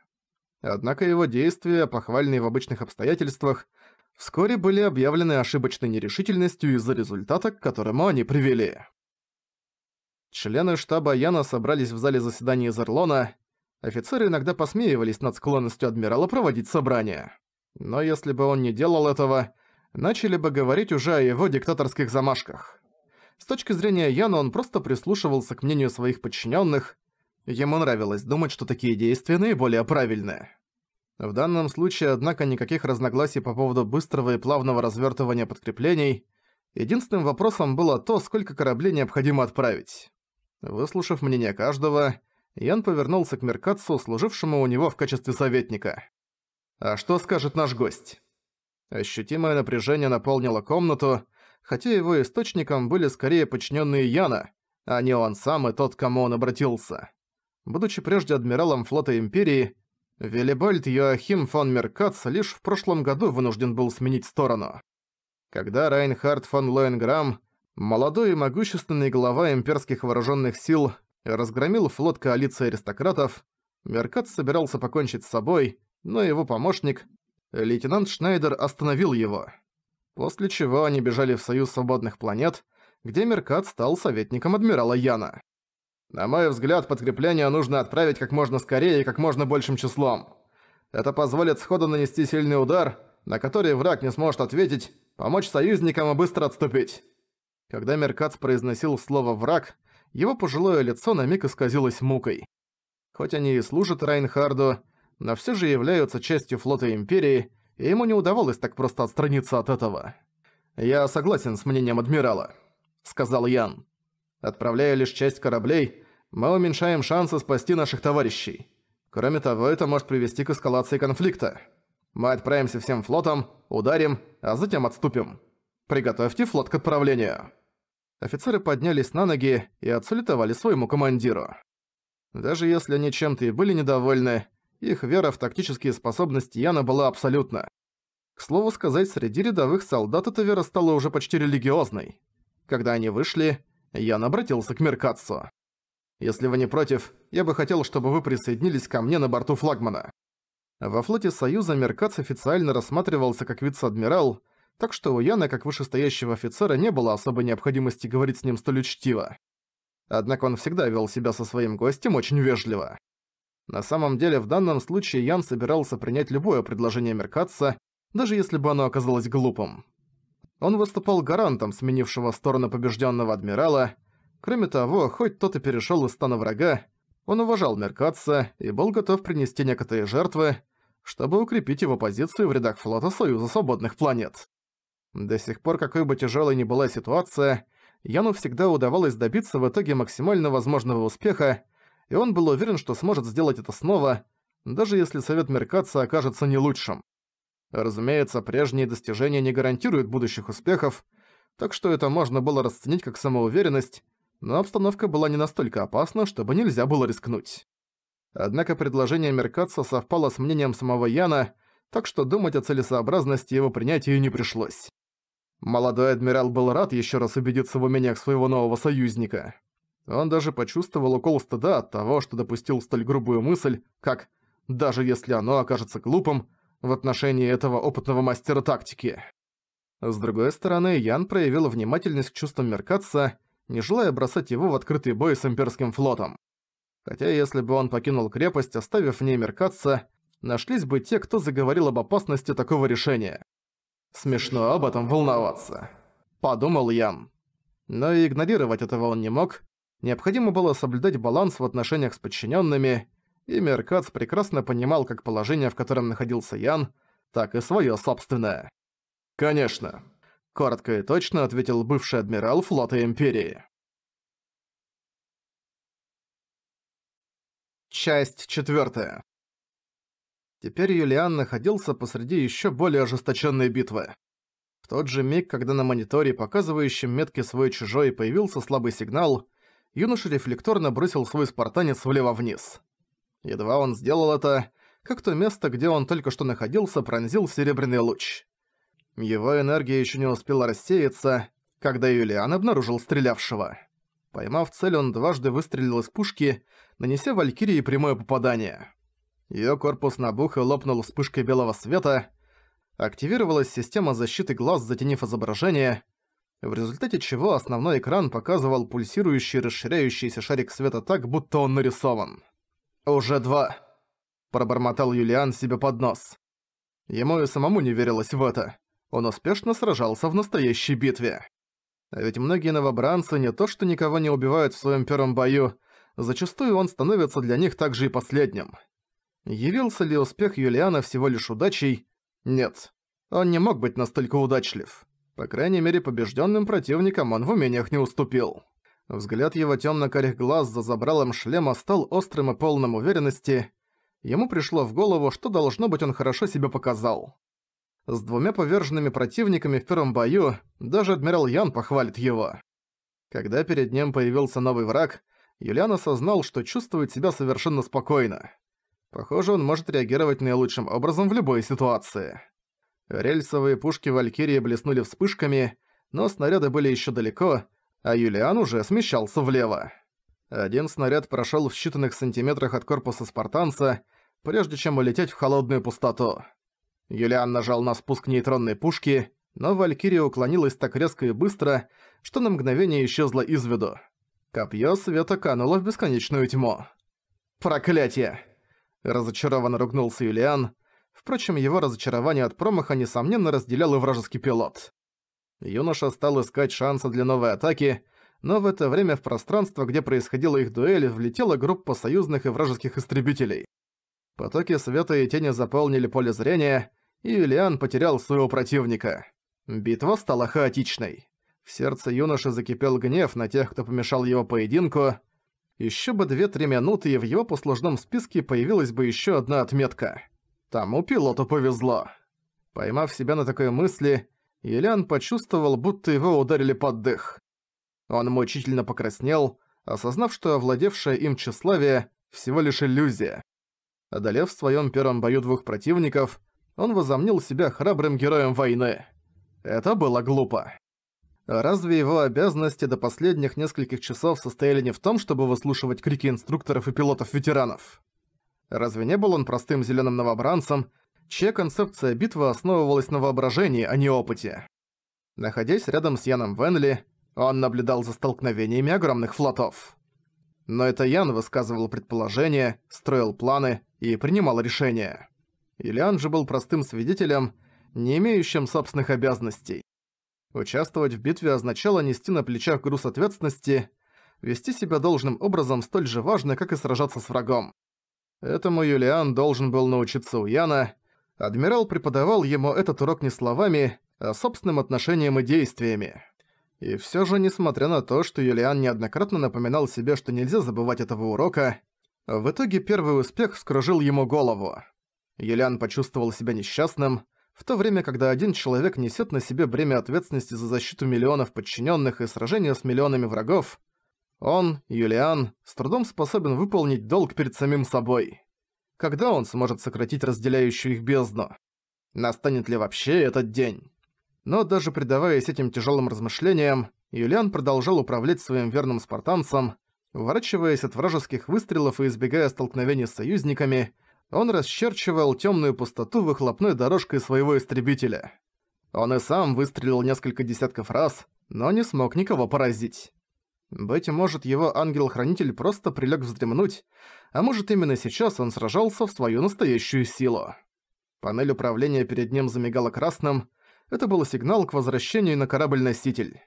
Однако его действия, похвальные в обычных обстоятельствах, вскоре были объявлены ошибочной нерешительностью из-за результата, к которому они привели. Члены штаба Яна собрались в зале заседания Зерлона. Офицеры иногда посмеивались над склонностью адмирала проводить собрания. Но если бы он не делал этого, начали бы говорить уже о его диктаторских замашках. С точки зрения Яна он просто прислушивался к мнению своих подчиненных. Ему нравилось думать, что такие действия наиболее правильные. В данном случае, однако, никаких разногласий по поводу быстрого и плавного развертывания подкреплений. Единственным вопросом было то, сколько кораблей необходимо отправить. Выслушав мнение каждого, Ян повернулся к Меркатсу, служившему у него в качестве советника. А что скажет наш гость? Ощутимое напряжение наполнило комнату, хотя его источником были скорее подчиненные Яна, а не он сам и тот, к кому он обратился. Будучи прежде адмиралом флота Империи, Велибальд Йоахим фон Меркац лишь в прошлом году вынужден был сменить сторону. Когда Райнхард фон Лоенграм, молодой и могущественный глава имперских вооруженных сил, разгромил флот коалиции аристократов, Меркац собирался покончить с собой, но его помощник, лейтенант Шнайдер, остановил его. После чего они бежали в Союз Свободных Планет, где Меркат стал советником адмирала Яна. На мой взгляд, подкрепление нужно отправить как можно скорее и как можно большим числом. Это позволит сходу нанести сильный удар, на который враг не сможет ответить, помочь союзникам и быстро отступить. Когда Меркац произносил слово «враг», его пожилое лицо на миг исказилось мукой. Хоть они и служат Райнхарду, но все же являются частью флота Империи, и ему не удавалось так просто отстраниться от этого. «Я согласен с мнением адмирала», — сказал Ян. «Отправляя лишь часть кораблей, мы уменьшаем шансы спасти наших товарищей. Кроме того, это может привести к эскалации конфликта. Мы отправимся всем флотом, ударим, а затем отступим. Приготовьте флот к отправлению». Офицеры поднялись на ноги и отсалютовали своему командиру. Даже если они чем-то и были недовольны, их вера в тактические способности Яна была абсолютна. К слову сказать, среди рядовых солдат эта вера стала уже почти религиозной. Когда они вышли, Ян обратился к Меркацу. «Если вы не против, я бы хотел, чтобы вы присоединились ко мне на борту флагмана». Во флоте Союза Меркац официально рассматривался как вице-адмирал, так что у Яна, как вышестоящего офицера, не было особой необходимости говорить с ним столь учтиво. Однако он всегда вел себя со своим гостем очень вежливо. На самом деле, в данном случае Ян собирался принять любое предложение Меркатца, даже если бы оно оказалось глупым. Он выступал гарантом сменившего сторону побежденного адмирала. Кроме того, хоть тот и перешел из стана врага, он уважал Меркатца и был готов принести некоторые жертвы, чтобы укрепить его позицию в рядах флота Союза Свободных Планет. До сих пор, какой бы тяжелой ни была ситуация, Яну всегда удавалось добиться в итоге максимально возможного успеха, и он был уверен, что сможет сделать это снова, даже если совет Меркаца окажется не лучшим. Разумеется, прежние достижения не гарантируют будущих успехов, так что это можно было расценить как самоуверенность, но обстановка была не настолько опасна, чтобы нельзя было рискнуть. Однако предложение Меркаца совпало с мнением самого Яна, так что думать о целесообразности его принятия не пришлось. Молодой адмирал был рад еще раз убедиться в умениях своего нового союзника. Он даже почувствовал укол стыда от того, что допустил столь грубую мысль, как «даже если оно окажется глупым» в отношении этого опытного мастера тактики. С другой стороны, Ян проявил внимательность к чувствам Меркатца, не желая бросать его в открытый бой с имперским флотом. Хотя если бы он покинул крепость, оставив в ней Меркатса, нашлись бы те, кто заговорил об опасности такого решения. «Смешно об этом волноваться», — подумал Ян. Но и игнорировать этого он не мог, Необходимо было соблюдать баланс в отношениях с подчиненными, и Меркац прекрасно понимал как положение, в котором находился Ян, так и свое собственное. «Конечно», — коротко и точно ответил бывший адмирал флота Империи. Часть четвертая. Теперь Юлиан находился посреди еще более ожесточенной битвы. В тот же миг, когда на мониторе, показывающем метки свой-чужой, появился слабый сигнал, юноша рефлекторно бросил свой спартанец влево вниз. Едва он сделал это, как то место, где он только что находился, пронзил серебряный луч. Его энергия еще не успела рассеяться, когда Юлиан обнаружил стрелявшего. Поймав цель, он дважды выстрелил из пушки, нанеся Валькирии прямое попадание. Ее корпус набух и лопнул вспышкой белого света. Активировалась система защиты глаз, затенив изображение, в результате чего основной экран показывал пульсирующий расширяющийся шарик света так, будто он нарисован. «Уже два», – пробормотал Юлиан себе под нос. Ему и самому не верилось в это. Он успешно сражался в настоящей битве. А ведь многие новобранцы не то что никого не убивают в своем первом бою, зачастую он становится для них также и последним. Явился ли успех Юлиана всего лишь удачей? Нет. Он не мог быть настолько удачлив. По крайней мере, побежденным противникам он в умениях не уступил. Взгляд его темно-карих глаз за забралом шлема стал острым и полным уверенности. Ему пришло в голову, что, должно быть, он хорошо себя показал. С двумя поверженными противниками в первом бою даже адмирал Ян похвалит его. Когда перед ним появился новый враг, Юлиан осознал, что чувствует себя совершенно спокойно. Похоже, он может реагировать наилучшим образом в любой ситуации. Рельсовые пушки Валькирии блеснули вспышками, но снаряды были еще далеко, а Юлиан уже смещался влево. Один снаряд прошел в считанных сантиметрах от корпуса спартанца, прежде чем улететь в холодную пустоту. Юлиан нажал на спуск нейтронной пушки, но Валькирия уклонилась так резко и быстро, что на мгновение исчезла из виду. Копье света кануло в бесконечную тьму. «Проклятие!» – разочарованно ругнулся Юлиан, Впрочем, его разочарование от промаха, несомненно, разделял и вражеский пилот. Юноша стал искать шанса для новой атаки, но в это время в пространство, где происходила их дуэль, влетела группа союзных и вражеских истребителей. Потоки света и тени заполнили поле зрения, и Юлиан потерял своего противника. Битва стала хаотичной. В сердце юноши закипел гнев на тех, кто помешал его поединку. Еще бы две-три минуты, и в его послужном списке появилась бы еще одна отметка. Тому пилоту повезло. Поймав себя на такой мысли, Елян почувствовал, будто его ударили под дых. Он мучительно покраснел, осознав, что овладевшее им тщеславие – всего лишь иллюзия. Одолев в своем первом бою двух противников, он возомнил себя храбрым героем войны. Это было глупо. Разве его обязанности до последних нескольких часов состояли не в том, чтобы выслушивать крики инструкторов и пилотов-ветеранов? Разве не был он простым зеленым новобранцем, чья концепция битвы основывалась на воображении, а не опыте? Находясь рядом с Яном Венли, он наблюдал за столкновениями огромных флотов. Но это Ян высказывал предположения, строил планы и принимал решения. Ильян же был простым свидетелем, не имеющим собственных обязанностей. Участвовать в битве означало нести на плечах груз ответственности, вести себя должным образом столь же важно, как и сражаться с врагом. Этому Юлиан должен был научиться у Яна. Адмирал преподавал ему этот урок не словами, а собственным отношением и действиями. И всё же, несмотря на то, что Юлиан неоднократно напоминал себе, что нельзя забывать этого урока, в итоге первый успех скружил ему голову. Юлиан почувствовал себя несчастным, в то время, когда один человек несёт на себе бремя ответственности за защиту миллионов подчинённых и сражения с миллионами врагов, он, Юлиан, с трудом способен выполнить долг перед самим собой. Когда он сможет сократить разделяющую их бездну? Настанет ли вообще этот день? Но даже предаваясь этим тяжелым размышлениям, Юлиан продолжал управлять своим верным спартанцем, уворачиваясь от вражеских выстрелов и избегая столкновений с союзниками, он расчерчивал темную пустоту выхлопной дорожкой своего истребителя. Он и сам выстрелил несколько десятков раз, но не смог никого поразить. Быть может, его ангел-хранитель просто прилег вздремнуть, а может, именно сейчас он сражался в свою настоящую силу. Панель управления перед ним замигала красным. Это был сигнал к возвращению на корабль-носитель.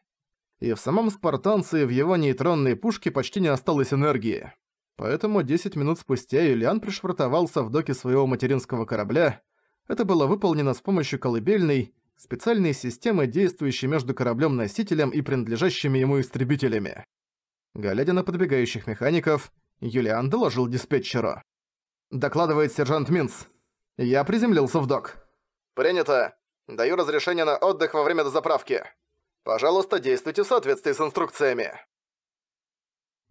И в самом спартанце в его нейтронной пушке почти не осталось энергии. Поэтому 10 минут спустя Юлиан пришвартовался в доке своего материнского корабля. Это было выполнено с помощью колыбельной, специальной системы, действующей между кораблем-носителем и принадлежащими ему истребителями. Глядя на подбегающих механиков, Юлиан доложил диспетчеру. «Докладывает сержант Минц. Я приземлился в док». «Принято. Даю разрешение на отдых во время дозаправки. Пожалуйста, действуйте в соответствии с инструкциями».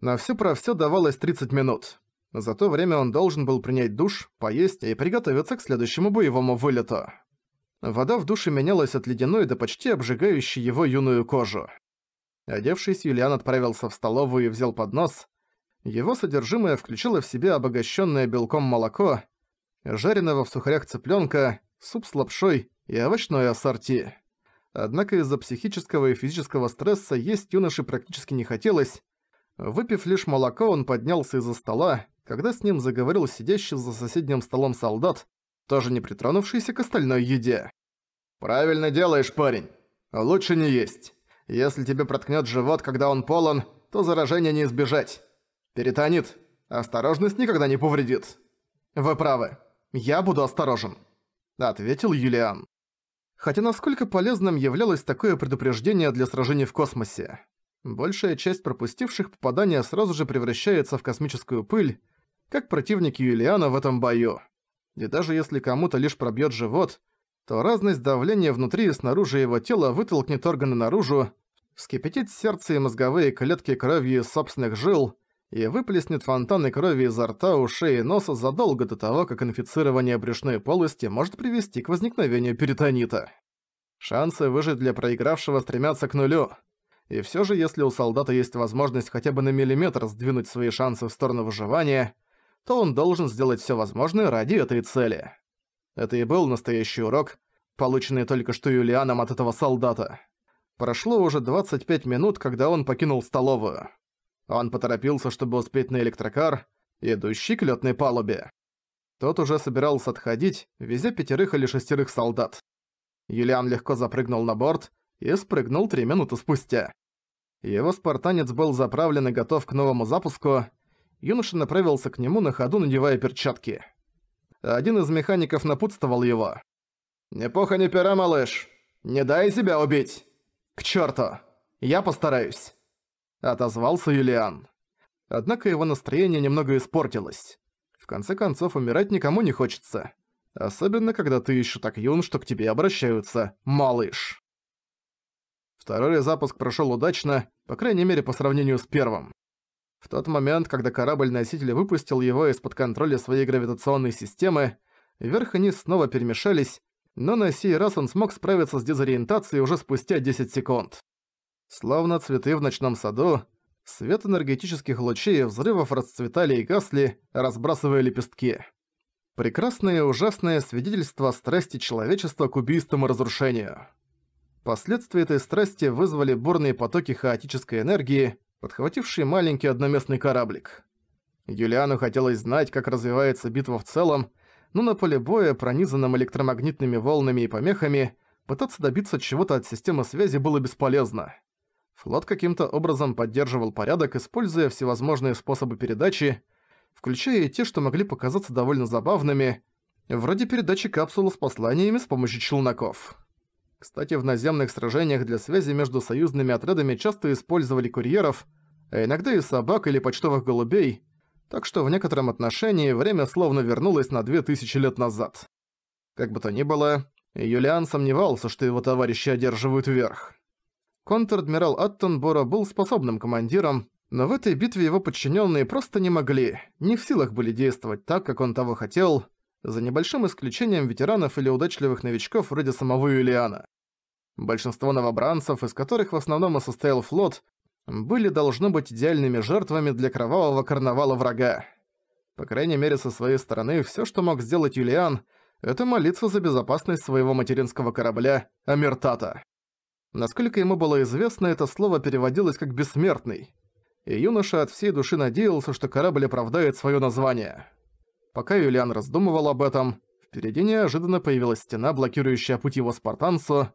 На все про все давалось 30 минут. За то время он должен был принять душ, поесть и приготовиться к следующему боевому вылету. Вода в душе менялась от ледяной до почти обжигающей его юную кожу. Одевшись, Юлиан отправился в столовую и взял поднос. Его содержимое включило в себя обогащенное белком молоко, жареного в сухарях цыпленка, суп с лапшой и овощное ассорти. Однако из-за психического и физического стресса есть юноше практически не хотелось. Выпив лишь молоко, он поднялся из-за стола, когда с ним заговорил сидящий за соседним столом солдат, тоже не притронувшийся к остальной еде. «Правильно делаешь, парень. Лучше не есть. Если тебе проткнет живот, когда он полон, то заражения не избежать. Перетонит. Осторожность никогда не повредит. Вы правы. Я буду осторожен. Ответил Юлиан. Хотя насколько полезным являлось такое предупреждение для сражений в космосе. Большая часть пропустивших попадания сразу же превращается в космическую пыль, как противники Юлиана в этом бою. И даже если кому-то лишь пробьет живот, то разность давления внутри и снаружи его тела вытолкнет органы наружу, вскипятит сердце и мозговые клетки кровью из собственных жил и выплеснет фонтаны крови изо рта, ушей и носа задолго до того, как инфицирование брюшной полости может привести к возникновению перитонита. Шансы выжить для проигравшего стремятся к нулю. И все же, если у солдата есть возможность хотя бы на миллиметр сдвинуть свои шансы в сторону выживания, то он должен сделать все возможное ради этой цели. Это и был настоящий урок, полученный только что Юлианом от этого солдата. Прошло уже 25 минут, когда он покинул столовую. Он поторопился, чтобы успеть на электрокар, идущий к лётной палубе. Тот уже собирался отходить, везя пятерых или шестерых солдат. Юлиан легко запрыгнул на борт и спрыгнул три минуты спустя. Его спартанец был заправлен и готов к новому запуску. Юноша направился к нему на ходу, надевая перчатки. Один из механиков напутствовал его. «Не пуха, не пера, малыш! Не дай себя убить!» «К черту! Я постараюсь!» Отозвался Юлиан. Однако его настроение немного испортилось. В конце концов, умирать никому не хочется. Особенно, когда ты еще так юн, что к тебе обращаются «малыш». Второй запуск прошел удачно, по крайней мере, по сравнению с первым. В тот момент, когда корабль-носитель выпустил его из-под контроля своей гравитационной системы, вверх и низ снова перемешались, но на сей раз он смог справиться с дезориентацией уже спустя 10 секунд. Словно цветы в ночном саду, свет энергетических лучей и взрывов расцветали и гасли, разбрасывая лепестки. Прекрасное и ужасное свидетельство страсти человечества к убийствам и разрушению. Последствия этой страсти вызвали бурные потоки хаотической энергии, подхвативший маленький одноместный кораблик. Юлиану хотелось знать, как развивается битва в целом, но на поле боя, пронизанном электромагнитными волнами и помехами, пытаться добиться чего-то от системы связи было бесполезно. Флот каким-то образом поддерживал порядок, используя всевозможные способы передачи, включая и те, что могли показаться довольно забавными, вроде передачи капсулы с посланиями с помощью челноков. Кстати, в наземных сражениях для связи между союзными отрядами часто использовали курьеров, а иногда и собак или почтовых голубей, так что в некотором отношении время словно вернулось на 2000 лет назад. Как бы то ни было, Юлиан сомневался, что его товарищи одерживают верх. Контр-адмирал Аттенбора был способным командиром, но в этой битве его подчиненные просто не могли, не в силах были действовать так, как он того хотел – за небольшим исключением ветеранов или удачливых новичков вроде самого Юлиана. Большинство новобранцев, из которых в основном и состоял флот, были должны быть идеальными жертвами для кровавого карнавала врага. По крайней мере, со своей стороны, все, что мог сделать Юлиан, это молиться за безопасность своего материнского корабля Амертата. Насколько ему было известно, это слово переводилось как «бессмертный», и юноша от всей души надеялся, что корабль оправдает свое название. Пока Юлиан раздумывал об этом, впереди неожиданно появилась стена, блокирующая путь его спартанцу.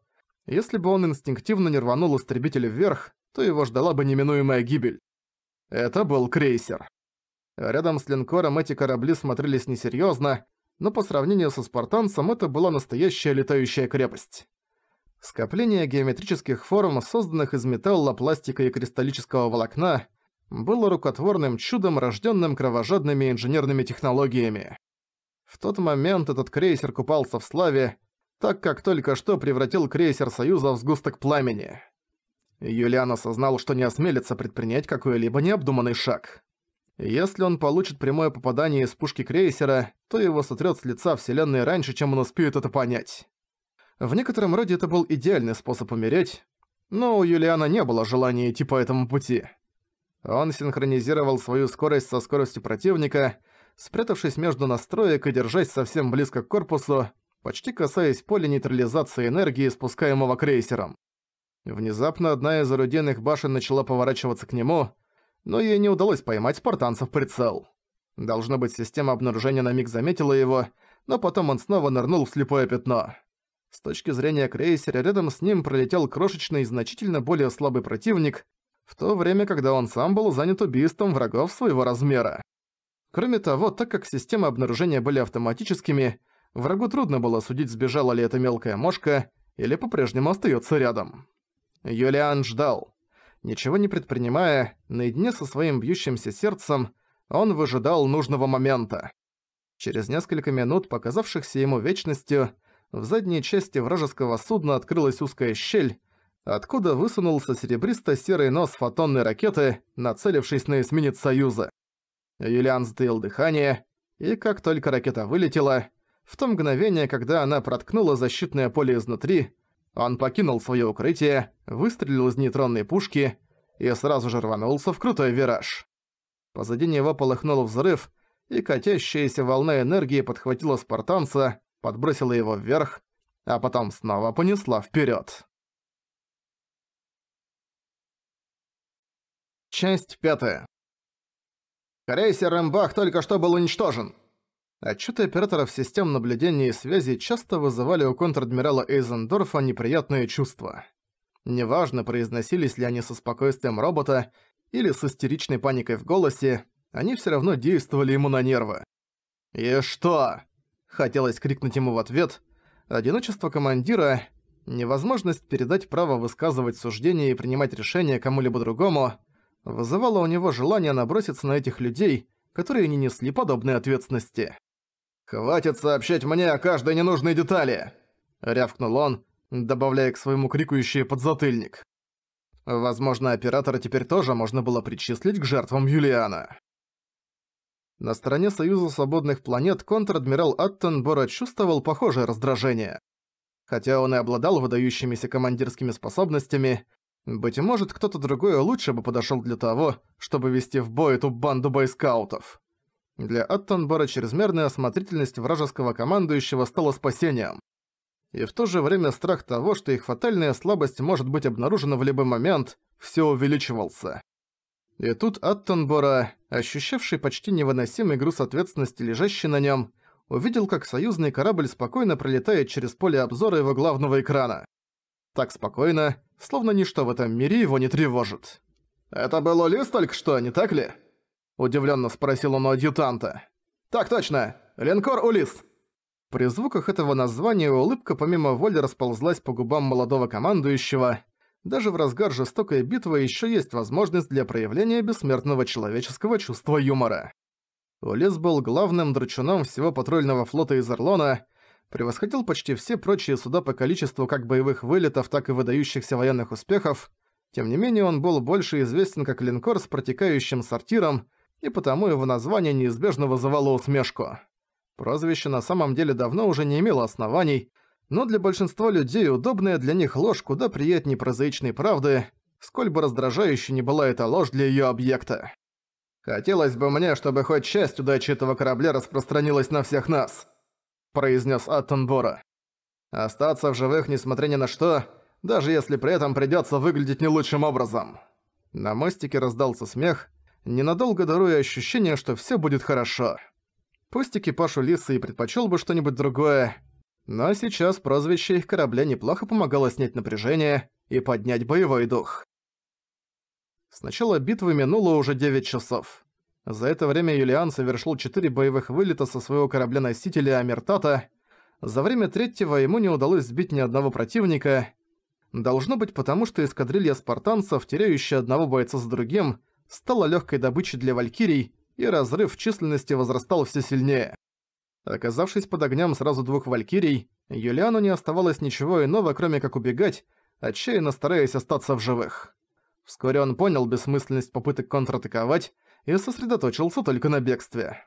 Если бы он инстинктивно не рванул истребитель вверх, то его ждала бы неминуемая гибель. Это был крейсер. Рядом с линкором эти корабли смотрелись несерьёзно, но по сравнению со спартанцем это была настоящая летающая крепость. Скопление геометрических форм, созданных из металла, пластика и кристаллического волокна – было рукотворным чудом, рождённым кровожадными инженерными технологиями. В тот момент этот крейсер купался в славе, так как только что превратил крейсер Союза в сгусток пламени. Юлиан осознал, что не осмелится предпринять какой-либо необдуманный шаг. Если он получит прямое попадание из пушки крейсера, то его сотрёт с лица Вселенной раньше, чем он успеет это понять. В некотором роде это был идеальный способ умереть, но у Юлиана не было желания идти по этому пути. Он синхронизировал свою скорость со скоростью противника, спрятавшись между настроек и держась совсем близко к корпусу, почти касаясь поля нейтрализации энергии, спускаемого крейсером. Внезапно одна из орудийных башен начала поворачиваться к нему, но ей не удалось поймать спартанцев в прицел. Должно быть, система обнаружения на миг заметила его, но потом он снова нырнул в слепое пятно. С точки зрения крейсера, рядом с ним пролетел крошечный и значительно более слабый противник, в то время, когда он сам был занят убийством врагов своего размера. Кроме того, так как системы обнаружения были автоматическими, врагу трудно было судить, сбежала ли эта мелкая мошка или по-прежнему остается рядом. Юлиан ждал. Ничего не предпринимая, наедине со своим бьющимся сердцем, он выжидал нужного момента. Через несколько минут, показавшихся ему вечностью, в задней части вражеского судна открылась узкая щель, откуда высунулся серебристо-серый нос фотонной ракеты, нацелившись на эсминец Союза. Юлиан сдыл дыхание, и как только ракета вылетела, в то мгновение, когда она проткнула защитное поле изнутри, он покинул свое укрытие, выстрелил из нейтронной пушки и сразу же рванулся в крутой вираж. Позади него полыхнул взрыв, и катящаяся волна энергии подхватила спартанца, подбросила его вверх, а потом снова понесла вперед. Часть пятая. Крейсер «Рэмбах» только что был уничтожен. Отчеты операторов систем наблюдения и связи часто вызывали у контр-адмирала Эйзендорфа неприятные чувства. Неважно, произносились ли они со спокойствием робота или с истеричной паникой в голосе, они все равно действовали ему на нервы. «И что?» – хотелось крикнуть ему в ответ. Одиночество командира, невозможность передать право высказывать суждения и принимать решения кому-либо другому – вызывало у него желание наброситься на этих людей, которые не несли подобной ответственности. «Хватит сообщать мне о каждой ненужной детали!» — рявкнул он, добавляя к своему крику еще подзатыльник. Возможно, оператора теперь тоже можно было причислить к жертвам Юлиана. На стороне Союза Свободных Планет контр-адмирал Аттенбора чувствовал похожее раздражение. Хотя он и обладал выдающимися командирскими способностями, быть может, кто-то другой лучше бы подошёл для того, чтобы вести в бой эту банду бойскаутов. Для Аттенбора чрезмерная осмотрительность вражеского командующего стала спасением. И в то же время страх того, что их фатальная слабость может быть обнаружена в любой момент, всё увеличивался. И тут Аттенбора, ощущавший почти невыносимый груз ответственности, лежащий на нём, увидел, как союзный корабль спокойно пролетает через поле обзора его главного экрана. Так спокойно, словно ничто в этом мире его не тревожит. «Это был Улис только что, не так ли?» Удивленно спросил он у адъютанта. «Так точно! Линкор Улис!» При звуках этого названия улыбка помимо воли расползлась по губам молодого командующего. Даже в разгар жестокой битвы еще есть возможность для проявления бессмертного человеческого чувства юмора. Улис был главным драчуном всего патрульного флота из Орлона, превосходил почти все прочие суда по количеству как боевых вылетов, так и выдающихся военных успехов. Тем не менее, он был больше известен как линкор с протекающим сортиром, и потому его название неизбежно вызывало усмешку. Прозвище на самом деле давно уже не имело оснований, но для большинства людей удобная для них ложь куда приятнее прозаичной правды, сколь бы раздражающей ни была эта ложь для её объекта. «Хотелось бы мне, чтобы хоть часть удачи этого корабля распространилась на всех нас», произнес Аттенбора. «Остаться в живых, несмотря ни на что, даже если при этом придется выглядеть не лучшим образом». На мостике раздался смех, ненадолго даруя ощущение, что все будет хорошо. Пусть экипаж Улисы и предпочел бы что-нибудь другое, но сейчас прозвище их корабля неплохо помогало снять напряжение и поднять боевой дух. Сначала начала битвы минуло уже 9 часов. За это время Юлиан совершил четыре боевых вылета со своего корабля-носителя Амертата. За время третьего ему не удалось сбить ни одного противника. Должно быть потому, что эскадрилья спартанцев, теряющая одного бойца за другим, стала легкой добычей для валькирий, и разрыв в численности возрастал все сильнее. Оказавшись под огнем сразу двух валькирий, Юлиану не оставалось ничего иного, кроме как убегать, отчаянно стараясь остаться в живых. Вскоре он понял бессмысленность попыток контратаковать, и сосредоточился только на бегстве.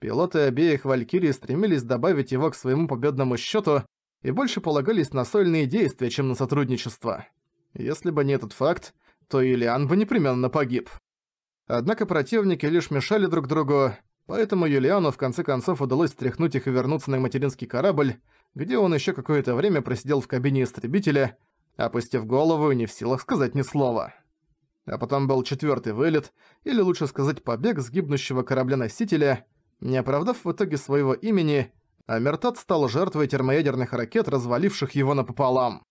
Пилоты обеих «Валькирий» стремились добавить его к своему победному счету и больше полагались на сольные действия, чем на сотрудничество. Если бы не этот факт, то Юлиан бы непременно погиб. Однако противники лишь мешали друг другу, поэтому Юлиану в конце концов удалось стряхнуть их и вернуться на материнский корабль, где он еще какое-то время просидел в кабине истребителя, опустив голову и не в силах сказать ни слова. А потом был четвертый вылет, или лучше сказать побег с гибнущего корабля-носителя, не оправдав в итоге своего имени, Амертат стал жертвой термоядерных ракет, разваливших его напополам.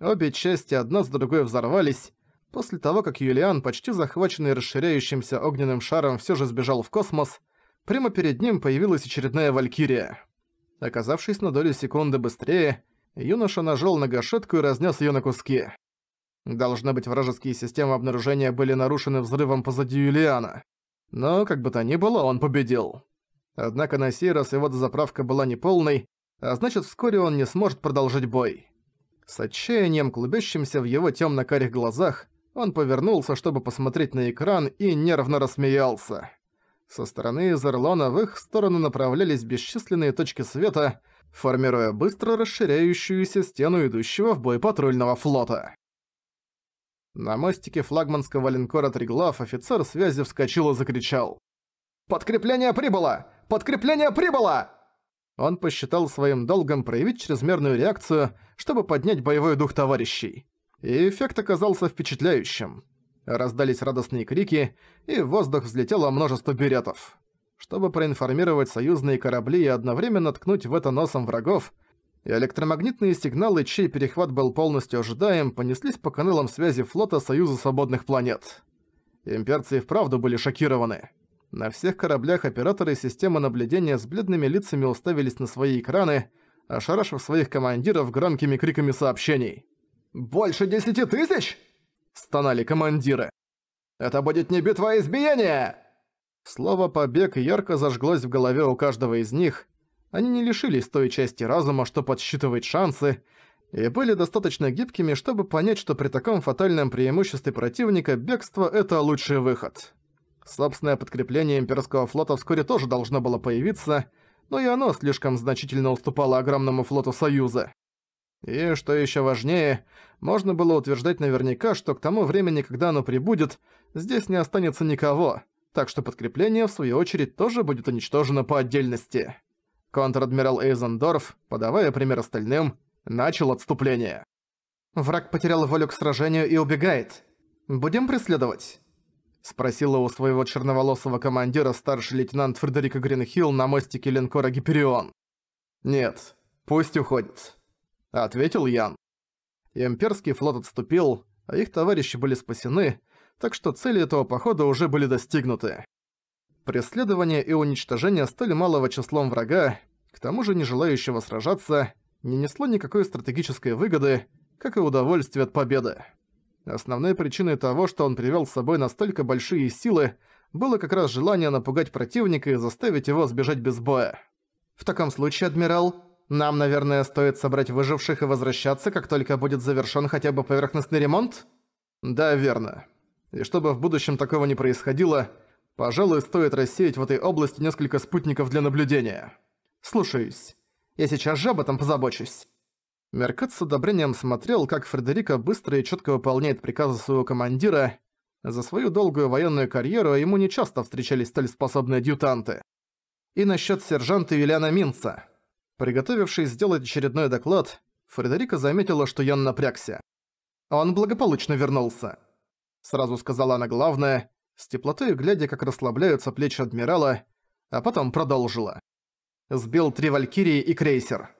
Обе части одна с другой взорвались, после того, как Юлиан, почти захваченный расширяющимся огненным шаром, все же сбежал в космос, прямо перед ним появилась очередная Валькирия. Оказавшись на долю секунды быстрее, юноша нажал на гашетку и разнес ее на куски. Должно быть, вражеские системы обнаружения были нарушены взрывом позади Юлиана. Но, как бы то ни было, он победил. Однако на сей раз его дозаправка была неполной, а значит, вскоре он не сможет продолжить бой. С отчаянием, клубящимся в его тёмно-карих глазах, он повернулся, чтобы посмотреть на экран, и нервно рассмеялся. Со стороны Изерлона в их сторону направлялись бесчисленные точки света, формируя быстро расширяющуюся стену идущего в бой патрульного флота. На мостике флагманского линкора «Триглав» офицер связи вскочил и закричал. «Подкрепление прибыло! Подкрепление прибыло!» Он посчитал своим долгом проявить чрезмерную реакцию, чтобы поднять боевой дух товарищей. И эффект оказался впечатляющим. Раздались радостные крики, и в воздух взлетело множество беретов. Чтобы проинформировать союзные корабли и одновременно ткнуть в это носом врагов, и электромагнитные сигналы, чей перехват был полностью ожидаем, понеслись по каналам связи флота Союза Свободных Планет. Имперцы и вправду были шокированы. На всех кораблях операторы системы наблюдения с бледными лицами уставились на свои экраны, ошарашив своих командиров громкими криками сообщений. «Больше десяти тысяч?» – стонали командиры. «Это будет не битва, а избиение!» Слово «побег» ярко зажглось в голове у каждого из них, они не лишились той части разума, что подсчитывает шансы, и были достаточно гибкими, чтобы понять, что при таком фатальном преимуществе противника бегство – это лучший выход. Собственное подкрепление имперского флота вскоре тоже должно было появиться, но и оно слишком значительно уступало огромному флоту Союза. И, что еще важнее, можно было утверждать наверняка, что к тому времени, когда оно прибудет, здесь не останется никого, так что подкрепление, в свою очередь, тоже будет уничтожено по отдельности. Контр-адмирал Эйзендорф, подавая пример остальным, начал отступление. «Враг потерял волю к сражению и убегает. Будем преследовать?» Спросила у своего черноволосого командира старший лейтенант Фредерика Гринхилл на мостике линкора Гиперион. «Нет, пусть уходит», — ответил Ян. Имперский флот отступил, а их товарищи были спасены, так что цели этого похода уже были достигнуты. Преследование и уничтожение столь малого числом врага, к тому же не желающего сражаться, не несло никакой стратегической выгоды, как и удовольствие от победы. Основной причиной того, что он привел с собой настолько большие силы, было как раз желание напугать противника и заставить его сбежать без боя. «В таком случае, адмирал, нам, наверное, стоит собрать выживших и возвращаться, как только будет завершен хотя бы поверхностный ремонт?» «Да, верно. И чтобы в будущем такого не происходило, Пожалуй, стоит рассеять в этой области несколько спутников для наблюдения. Слушаюсь. Я сейчас же об этом позабочусь. Меркат с одобрением смотрел, как Фредерика быстро и четко выполняет приказы своего командира. За свою долгую военную карьеру ему нечасто встречались столь способные адъютанты. И насчет сержанта Юлиана Минца. Приготовившись сделать очередной доклад, Фредерика заметила, что Ян напрягся. Он благополучно вернулся. Сразу сказала она главное, с теплотой глядя, как расслабляются плечи адмирала, а потом продолжила. Сбил три валькирии и крейсер.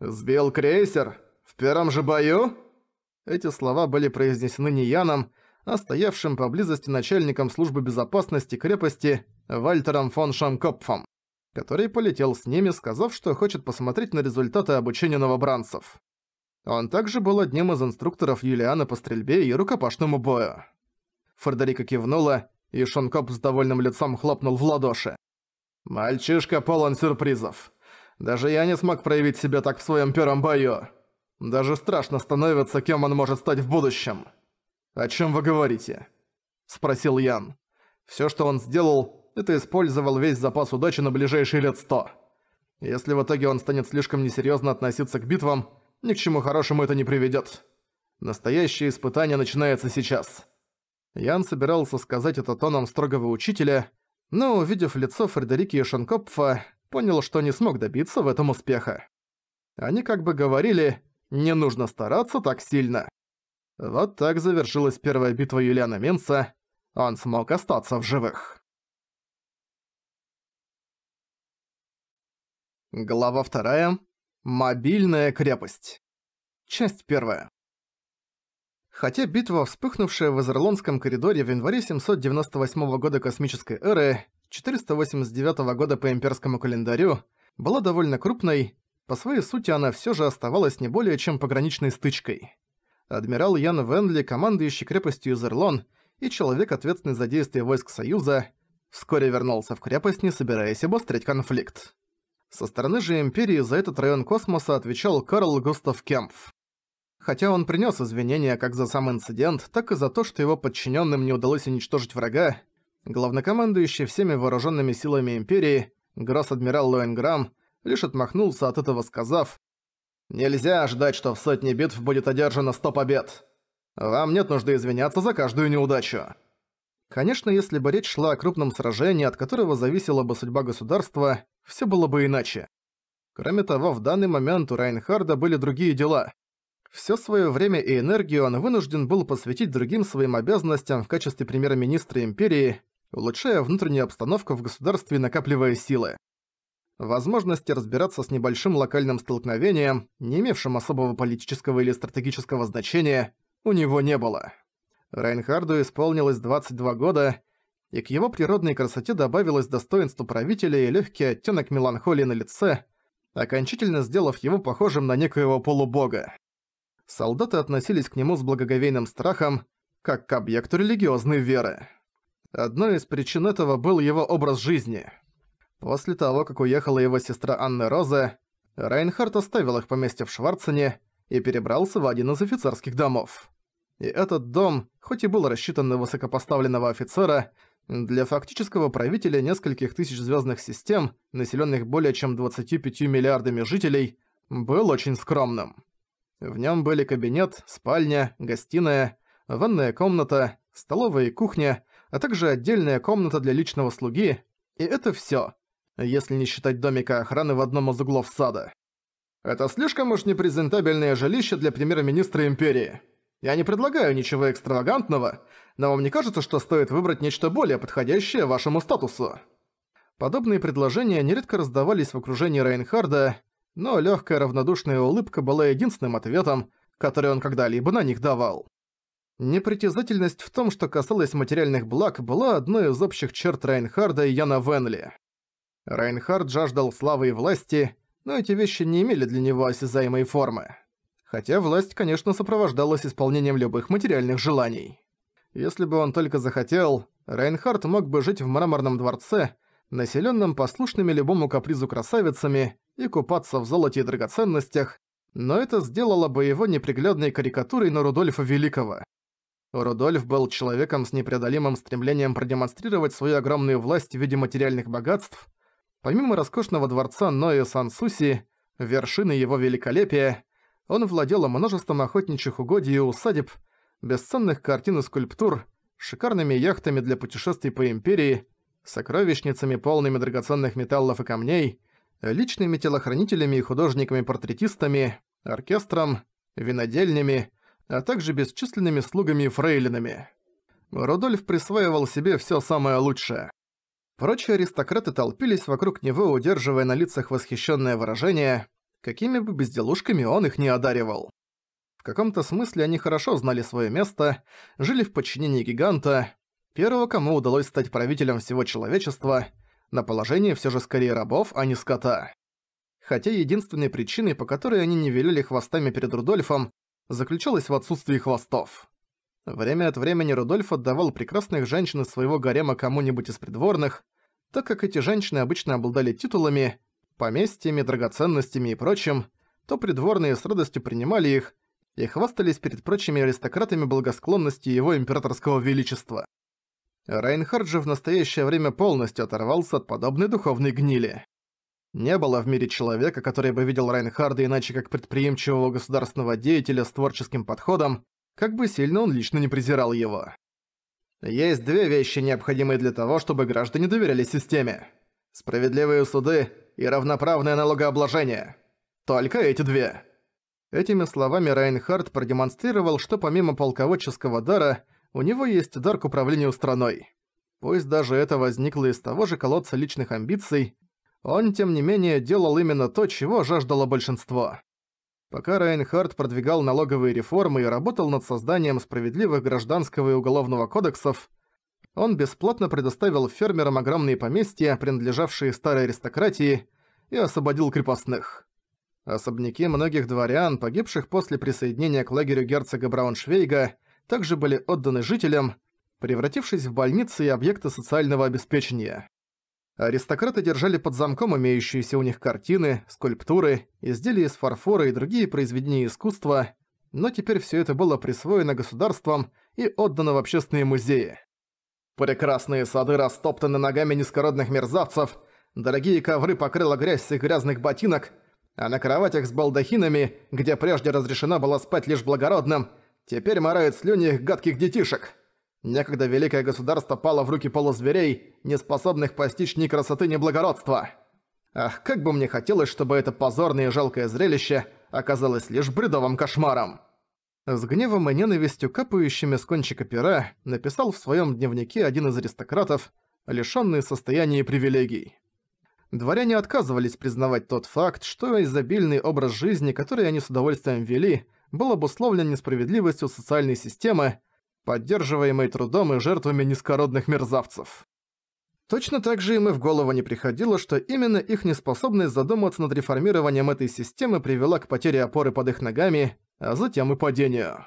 «Сбил крейсер? В первом же бою?» Эти слова были произнесены не Яном, а стоявшим поблизости начальником службы безопасности крепости Вальтером фон Шамкопфом, который полетел с ними, сказав, что хочет посмотреть на результаты обучения новобранцев. Он также был одним из инструкторов Юлиана по стрельбе и рукопашному бою. Фредерика кивнула и Шонкоп с довольным лицом хлопнул в ладоши. «Мальчишка полон сюрпризов. Даже я не смог проявить себя так в своем первом бою. Даже страшно становится, кем он может стать в будущем». «О чем вы говорите?» – спросил Ян. Все, что он сделал, это использовал весь запас удачи на ближайшие лет сто. Если в итоге он станет слишком несерьезно относиться к битвам, ни к чему хорошему это не приведет. Настоящее испытание начинается сейчас. Ян собирался сказать это тоном строгого учителя, но, увидев лицо Фредерики и Шенкопфа, понял, что не смог добиться в этом успеха. Они как бы говорили «не нужно стараться так сильно». Вот так завершилась первая битва Юлиана Минца. Он смог остаться в живых. Глава вторая. Мобильная крепость. Часть первая. Хотя битва, вспыхнувшая в Изерлонском коридоре в январе 798 года космической эры, 489 года по имперскому календарю, была довольно крупной, по своей сути она все же оставалась не более чем пограничной стычкой. Адмирал Ян Венли, командующий крепостью Изерлон и человек, ответственный за действия войск Союза, вскоре вернулся в крепость, не собираясь обострить конфликт. Со стороны же Империи за этот район космоса отвечал Карл Густав Кемпф хотя он принес извинения как за сам инцидент, так и за то, что его подчиненным не удалось уничтожить врага, главнокомандующий всеми вооруженными силами Империи, гросс-адмирал Лоенграм, лишь отмахнулся от этого, сказав «Нельзя ожидать, что в сотне битв будет одержано сто побед. Вам нет нужды извиняться за каждую неудачу». Конечно, если бы речь шла о крупном сражении, от которого зависела бы судьба государства, все было бы иначе. Кроме того, в данный момент у Райнхарда были другие дела. Всё своё время и энергию он вынужден был посвятить другим своим обязанностям в качестве премьер-министра империи, улучшая внутреннюю обстановку в государстве накапливая силы. Возможности разбираться с небольшим локальным столкновением, не имевшим особого политического или стратегического значения, у него не было. Райнхарду исполнилось 22 года, и к его природной красоте добавилось достоинство правителя и легкий оттенок меланхолии на лице, окончательно сделав его похожим на некоего полубога солдаты относились к нему с благоговейным страхом, как к объекту религиозной веры. Одной из причин этого был его образ жизни. После того, как уехала его сестра Анна Роза, Райнхард оставил их поместье в Шварцене и перебрался в один из офицерских домов. И этот дом, хоть и был рассчитан на высокопоставленного офицера, для фактического правителя нескольких тысяч звездных систем, населенных более чем 25 миллиардами жителей, был очень скромным. В нем были кабинет, спальня, гостиная, ванная комната, столовая и кухня, а также отдельная комната для личного слуги, и это все, если не считать домика охраны в одном из углов сада. Это слишком уж непрезентабельное жилище для премьер-министра Империи. Я не предлагаю ничего экстравагантного, но вам не кажется, что стоит выбрать нечто более подходящее вашему статусу? Подобные предложения нередко раздавались в окружении Рейнхарда, но легкая равнодушная улыбка была единственным ответом, который он когда-либо на них давал. Непритязательность в том, что касалось материальных благ, была одной из общих черт Райнхарда и Яна Венли. Райнхард жаждал славы и власти, но эти вещи не имели для него осязаемой формы. Хотя власть, конечно, сопровождалась исполнением любых материальных желаний. Если бы он только захотел, Райнхард мог бы жить в мраморном дворце, населенном послушными любому капризу красавицами, и купаться в золоте и драгоценностях, но это сделало бы его неприглядной карикатурой на Рудольфа Великого. Рудольф был человеком с непреодолимым стремлением продемонстрировать свою огромную власть в виде материальных богатств. Помимо роскошного дворца Ноэ Сансуси, вершины его великолепия, он владел множеством охотничьих угодий и усадеб, бесценных картин и скульптур, шикарными яхтами для путешествий по империи, сокровищницами, полными драгоценных металлов и камней – личными телохранителями и художниками-портретистами, оркестром, винодельнями, а также бесчисленными слугами и фрейлинами. Рудольф присваивал себе все самое лучшее. Прочие аристократы толпились вокруг него, удерживая на лицах восхищенное выражение, какими бы безделушками он их не одаривал. В каком-то смысле они хорошо знали свое место, жили в подчинении гиганта, первого, кому удалось стать правителем всего человечества – на положение все же скорее рабов, а не скота. Хотя единственной причиной, по которой они не велели хвостами перед Рудольфом, заключалась в отсутствии хвостов. Время от времени Рудольф отдавал прекрасных женщин из своего гарема кому-нибудь из придворных, так как эти женщины обычно обладали титулами, поместьями, драгоценностями и прочим, то придворные с радостью принимали их и хвастались перед прочими аристократами благосклонности его императорского величества. Рейнхард же в настоящее время полностью оторвался от подобной духовной гнили. Не было в мире человека, который бы видел Рейнхарда иначе как предприимчивого государственного деятеля с творческим подходом, как бы сильно он лично не презирал его. Есть две вещи, необходимые для того, чтобы граждане доверяли системе. Справедливые суды и равноправное налогообложение. Только эти две. Этими словами Рейнхард продемонстрировал, что помимо полководческого дара, у него есть дар к управлению страной. Пусть даже это возникло из того же колодца личных амбиций, он, тем не менее, делал именно то, чего жаждало большинство. Пока Райнхард продвигал налоговые реформы и работал над созданием справедливых гражданского и уголовного кодексов, он бесплатно предоставил фермерам огромные поместья, принадлежавшие старой аристократии, и освободил крепостных. Особняки многих дворян, погибших после присоединения к лагерю герцога Брауншвейга, также были отданы жителям, превратившись в больницы и объекты социального обеспечения. Аристократы держали под замком имеющиеся у них картины, скульптуры, изделия из фарфора и другие произведения искусства, но теперь все это было присвоено государством и отдано в общественные музеи. Прекрасные сады растоптаны ногами низкородных мерзавцев, дорогие ковры покрыла грязь с их грязных ботинок, а на кроватях с балдахинами, где прежде разрешено было спать лишь благородным, Теперь морают слюни их гадких детишек. Некогда великое государство пало в руки полузверей, не способных постичь ни красоты, ни благородства. Ах, как бы мне хотелось, чтобы это позорное и жалкое зрелище оказалось лишь бредовым кошмаром. С гневом и ненавистью, капающими с кончика пера, написал в своем дневнике один из аристократов, лишённый состояния и привилегий. Дворяне отказывались признавать тот факт, что изобильный образ жизни, который они с удовольствием вели – был обусловлен несправедливостью социальной системы, поддерживаемой трудом и жертвами низкородных мерзавцев. Точно так же им и в голову не приходило, что именно их неспособность задуматься над реформированием этой системы привела к потере опоры под их ногами, а затем и падению.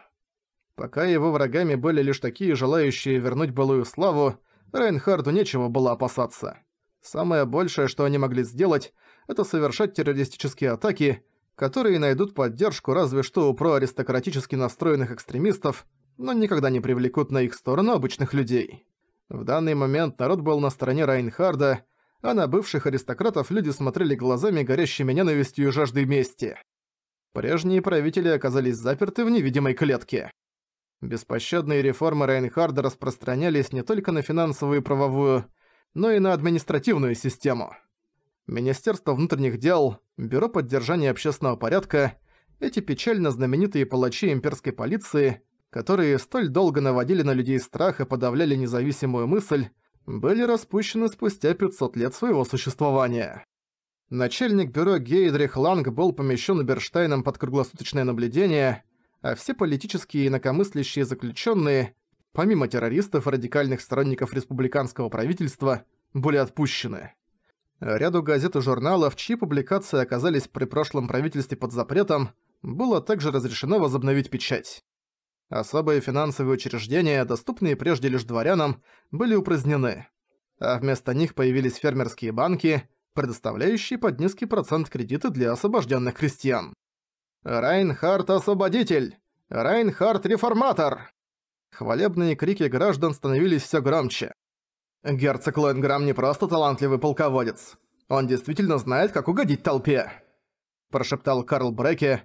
Пока его врагами были лишь такие желающие вернуть былую славу, Рейнхарду нечего было опасаться. Самое большее, что они могли сделать, это совершать террористические атаки – которые найдут поддержку разве что у проаристократически настроенных экстремистов, но никогда не привлекут на их сторону обычных людей. В данный момент народ был на стороне Райнхарда, а на бывших аристократов люди смотрели глазами, горящими ненавистью и жаждой мести. Прежние правители оказались заперты в невидимой клетке. Беспощадные реформы Райнхарда распространялись не только на финансовую и правовую, но и на административную систему. Министерство внутренних дел, Бюро поддержания общественного порядка, эти печально знаменитые палачи имперской полиции, которые столь долго наводили на людей страх и подавляли независимую мысль, были распущены спустя 500 лет своего существования. Начальник бюро Гейдрих Ланг был помещен Берштайном под круглосуточное наблюдение, а все политические и инакомыслящие заключенные, помимо террористов и радикальных сторонников республиканского правительства, были отпущены. Ряду газет и журналов, чьи публикации оказались при прошлом правительстве под запретом, было также разрешено возобновить печать. Особые финансовые учреждения, доступные прежде лишь дворянам, были упразднены. А вместо них появились фермерские банки, предоставляющие под низкий процент кредиты для освобожденных крестьян. «Райнхард – освободитель! Райнхард – реформатор!» Хвалебные крики граждан становились все громче. Герцог Лоинграм не просто талантливый полководец. Он действительно знает, как угодить толпе. Прошептал Карл Бреке,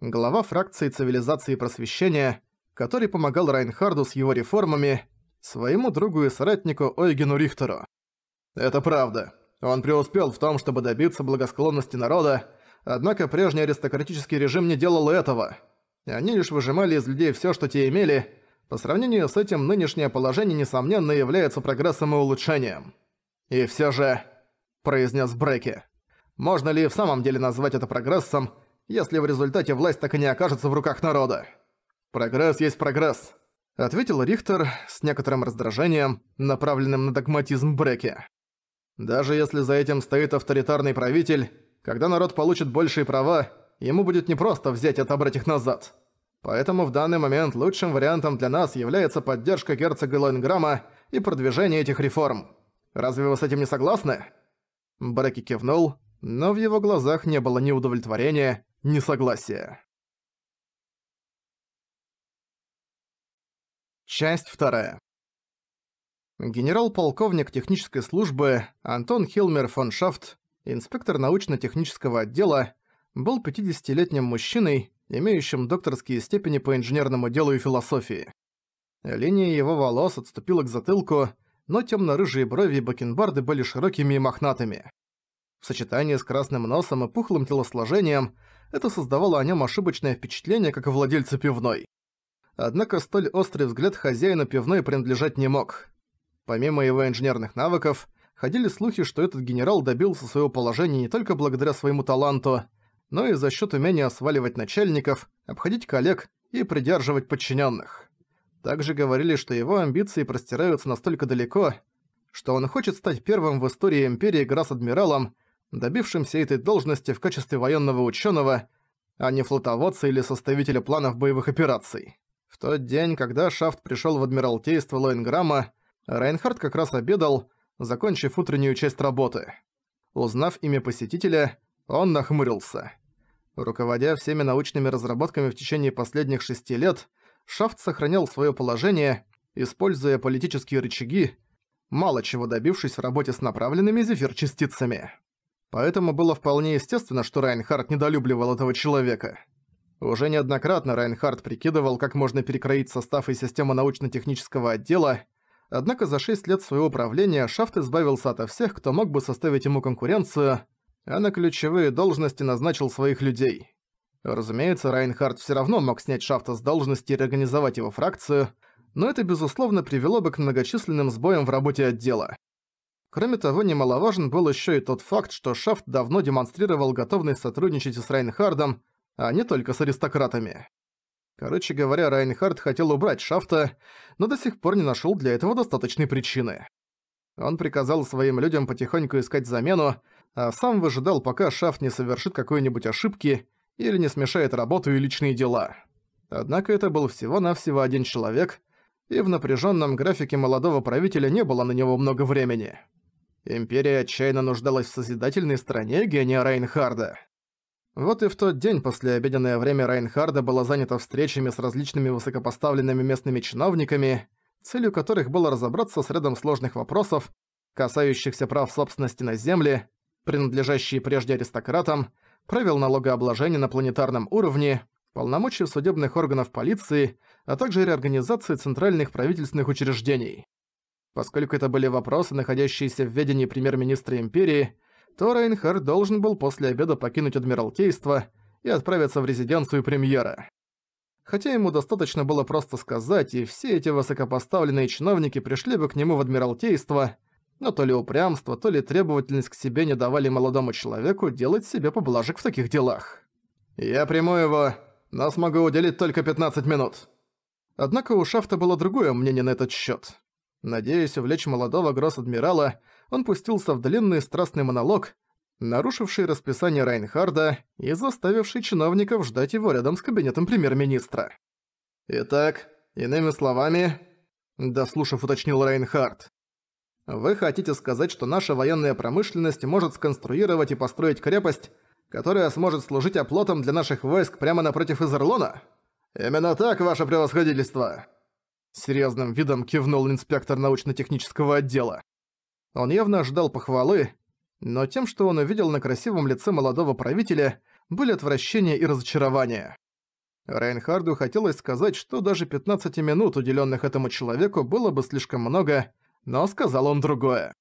глава фракции цивилизации и просвещения, который помогал Райнхарду с его реформами, своему другу и соратнику Ойгену Рихтеру. Это правда. Он преуспел в том, чтобы добиться благосклонности народа, однако прежний аристократический режим не делал этого. Они лишь выжимали из людей все, что те имели, по сравнению с этим, нынешнее положение, несомненно, является прогрессом и улучшением. «И все же», — произнес Бреки, — «можно ли в самом деле назвать это прогрессом, если в результате власть так и не окажется в руках народа?» «Прогресс есть прогресс», — ответил Рихтер с некоторым раздражением, направленным на догматизм Бреки. «Даже если за этим стоит авторитарный правитель, когда народ получит большие права, ему будет непросто взять и отобрать их назад. Поэтому в данный момент лучшим вариантом для нас является поддержка герцога Лоинграма и продвижение этих реформ. Разве вы с этим не согласны?» Брэки кивнул, но в его глазах не было ни удовлетворения, ни согласия. Часть вторая. Генерал-полковник технической службы Антон Хилмер фон Шафт, инспектор научно-технического отдела, был 50-летним мужчиной, имеющим докторские степени по инженерному делу и философии. Линия его волос отступила к затылку, но темно-рыжие брови и бакенбарды были широкими и мохнатыми. В сочетании с красным носом и пухлым телосложением это создавало о нем ошибочное впечатление, как о владельце пивной. Однако столь острый взгляд хозяина пивной принадлежать не мог. Помимо его инженерных навыков, ходили слухи, что этот генерал добился своего положения не только благодаря своему таланту, но и за счет умения сваливать начальников, обходить коллег и придерживать подчиненных. Также говорили, что его амбиции простираются настолько далеко, что он хочет стать первым в истории Империи Грасс-Адмиралом, добившимся этой должности в качестве военного ученого, а не флотоводца или составителя планов боевых операций. В тот день, когда Шафт пришел в Адмиралтейство Лоинграма, Рейнхард как раз обедал, закончив утреннюю часть работы. Узнав имя посетителя, он нахмурился. Руководя всеми научными разработками в течение последних шести лет, Шафт сохранял свое положение, используя политические рычаги, мало чего добившись в работе с направленными зефир-частицами. Поэтому было вполне естественно, что Райнхард недолюбливал этого человека. Уже неоднократно Райнхард прикидывал, как можно перекроить состав и систему научно-технического отдела, однако за 6 лет своего правления Шафт избавился ото всех, кто мог бы составить ему конкуренцию, а на ключевые должности назначил своих людей. Разумеется, Райнхард все равно мог снять Шафта с должности и реорганизовать его фракцию, но это, безусловно, привело бы к многочисленным сбоям в работе отдела. Кроме того, немаловажен был еще и тот факт, что Шафт давно демонстрировал готовность сотрудничать с Райнхардом, а не только с аристократами. Короче говоря, Райнхард хотел убрать Шафта, но до сих пор не нашел для этого достаточной причины. Он приказал своим людям потихоньку искать замену, а сам выжидал, пока Шафт не совершит какой-нибудь ошибки или не смешает работу и личные дела. Однако это был всего-навсего один человек, и в напряженном графике молодого правителя не было на него много времени. Империя отчаянно нуждалась в созидательной стране гения Райнхарда. Вот и в тот день после обеденное время Райнхарда было занято встречами с различными высокопоставленными местными чиновниками, целью которых было разобраться с рядом сложных вопросов, касающихся прав собственности на земле принадлежащие прежде аристократам, правил налогообложения на планетарном уровне, полномочий судебных органов полиции, а также реорганизации центральных правительственных учреждений. Поскольку это были вопросы, находящиеся в ведении премьер-министра империи, то Рейнхард должен был после обеда покинуть Адмиралтейство и отправиться в резиденцию премьера. Хотя ему достаточно было просто сказать, и все эти высокопоставленные чиновники пришли бы к нему в Адмиралтейство – но то ли упрямство, то ли требовательность к себе не давали молодому человеку делать себе поблажек в таких делах. «Я приму его, но смогу уделить только 15 минут». Однако у Шафта было другое мнение на этот счет. Надеясь увлечь молодого гросс-адмирала, он пустился в длинный страстный монолог, нарушивший расписание Райнхарда и заставивший чиновников ждать его рядом с кабинетом премьер-министра. «Итак, иными словами...» – дослушав, уточнил Райнхард. Вы хотите сказать, что наша военная промышленность может сконструировать и построить крепость, которая сможет служить оплотом для наших войск прямо напротив Изерлона? Именно так, ваше превосходительство!» Серьезным видом кивнул инспектор научно-технического отдела. Он явно ожидал похвалы, но тем, что он увидел на красивом лице молодого правителя, были отвращение и разочарование. Рейнхарду хотелось сказать, что даже 15 минут, уделенных этому человеку, было бы слишком много, но сказал он другое.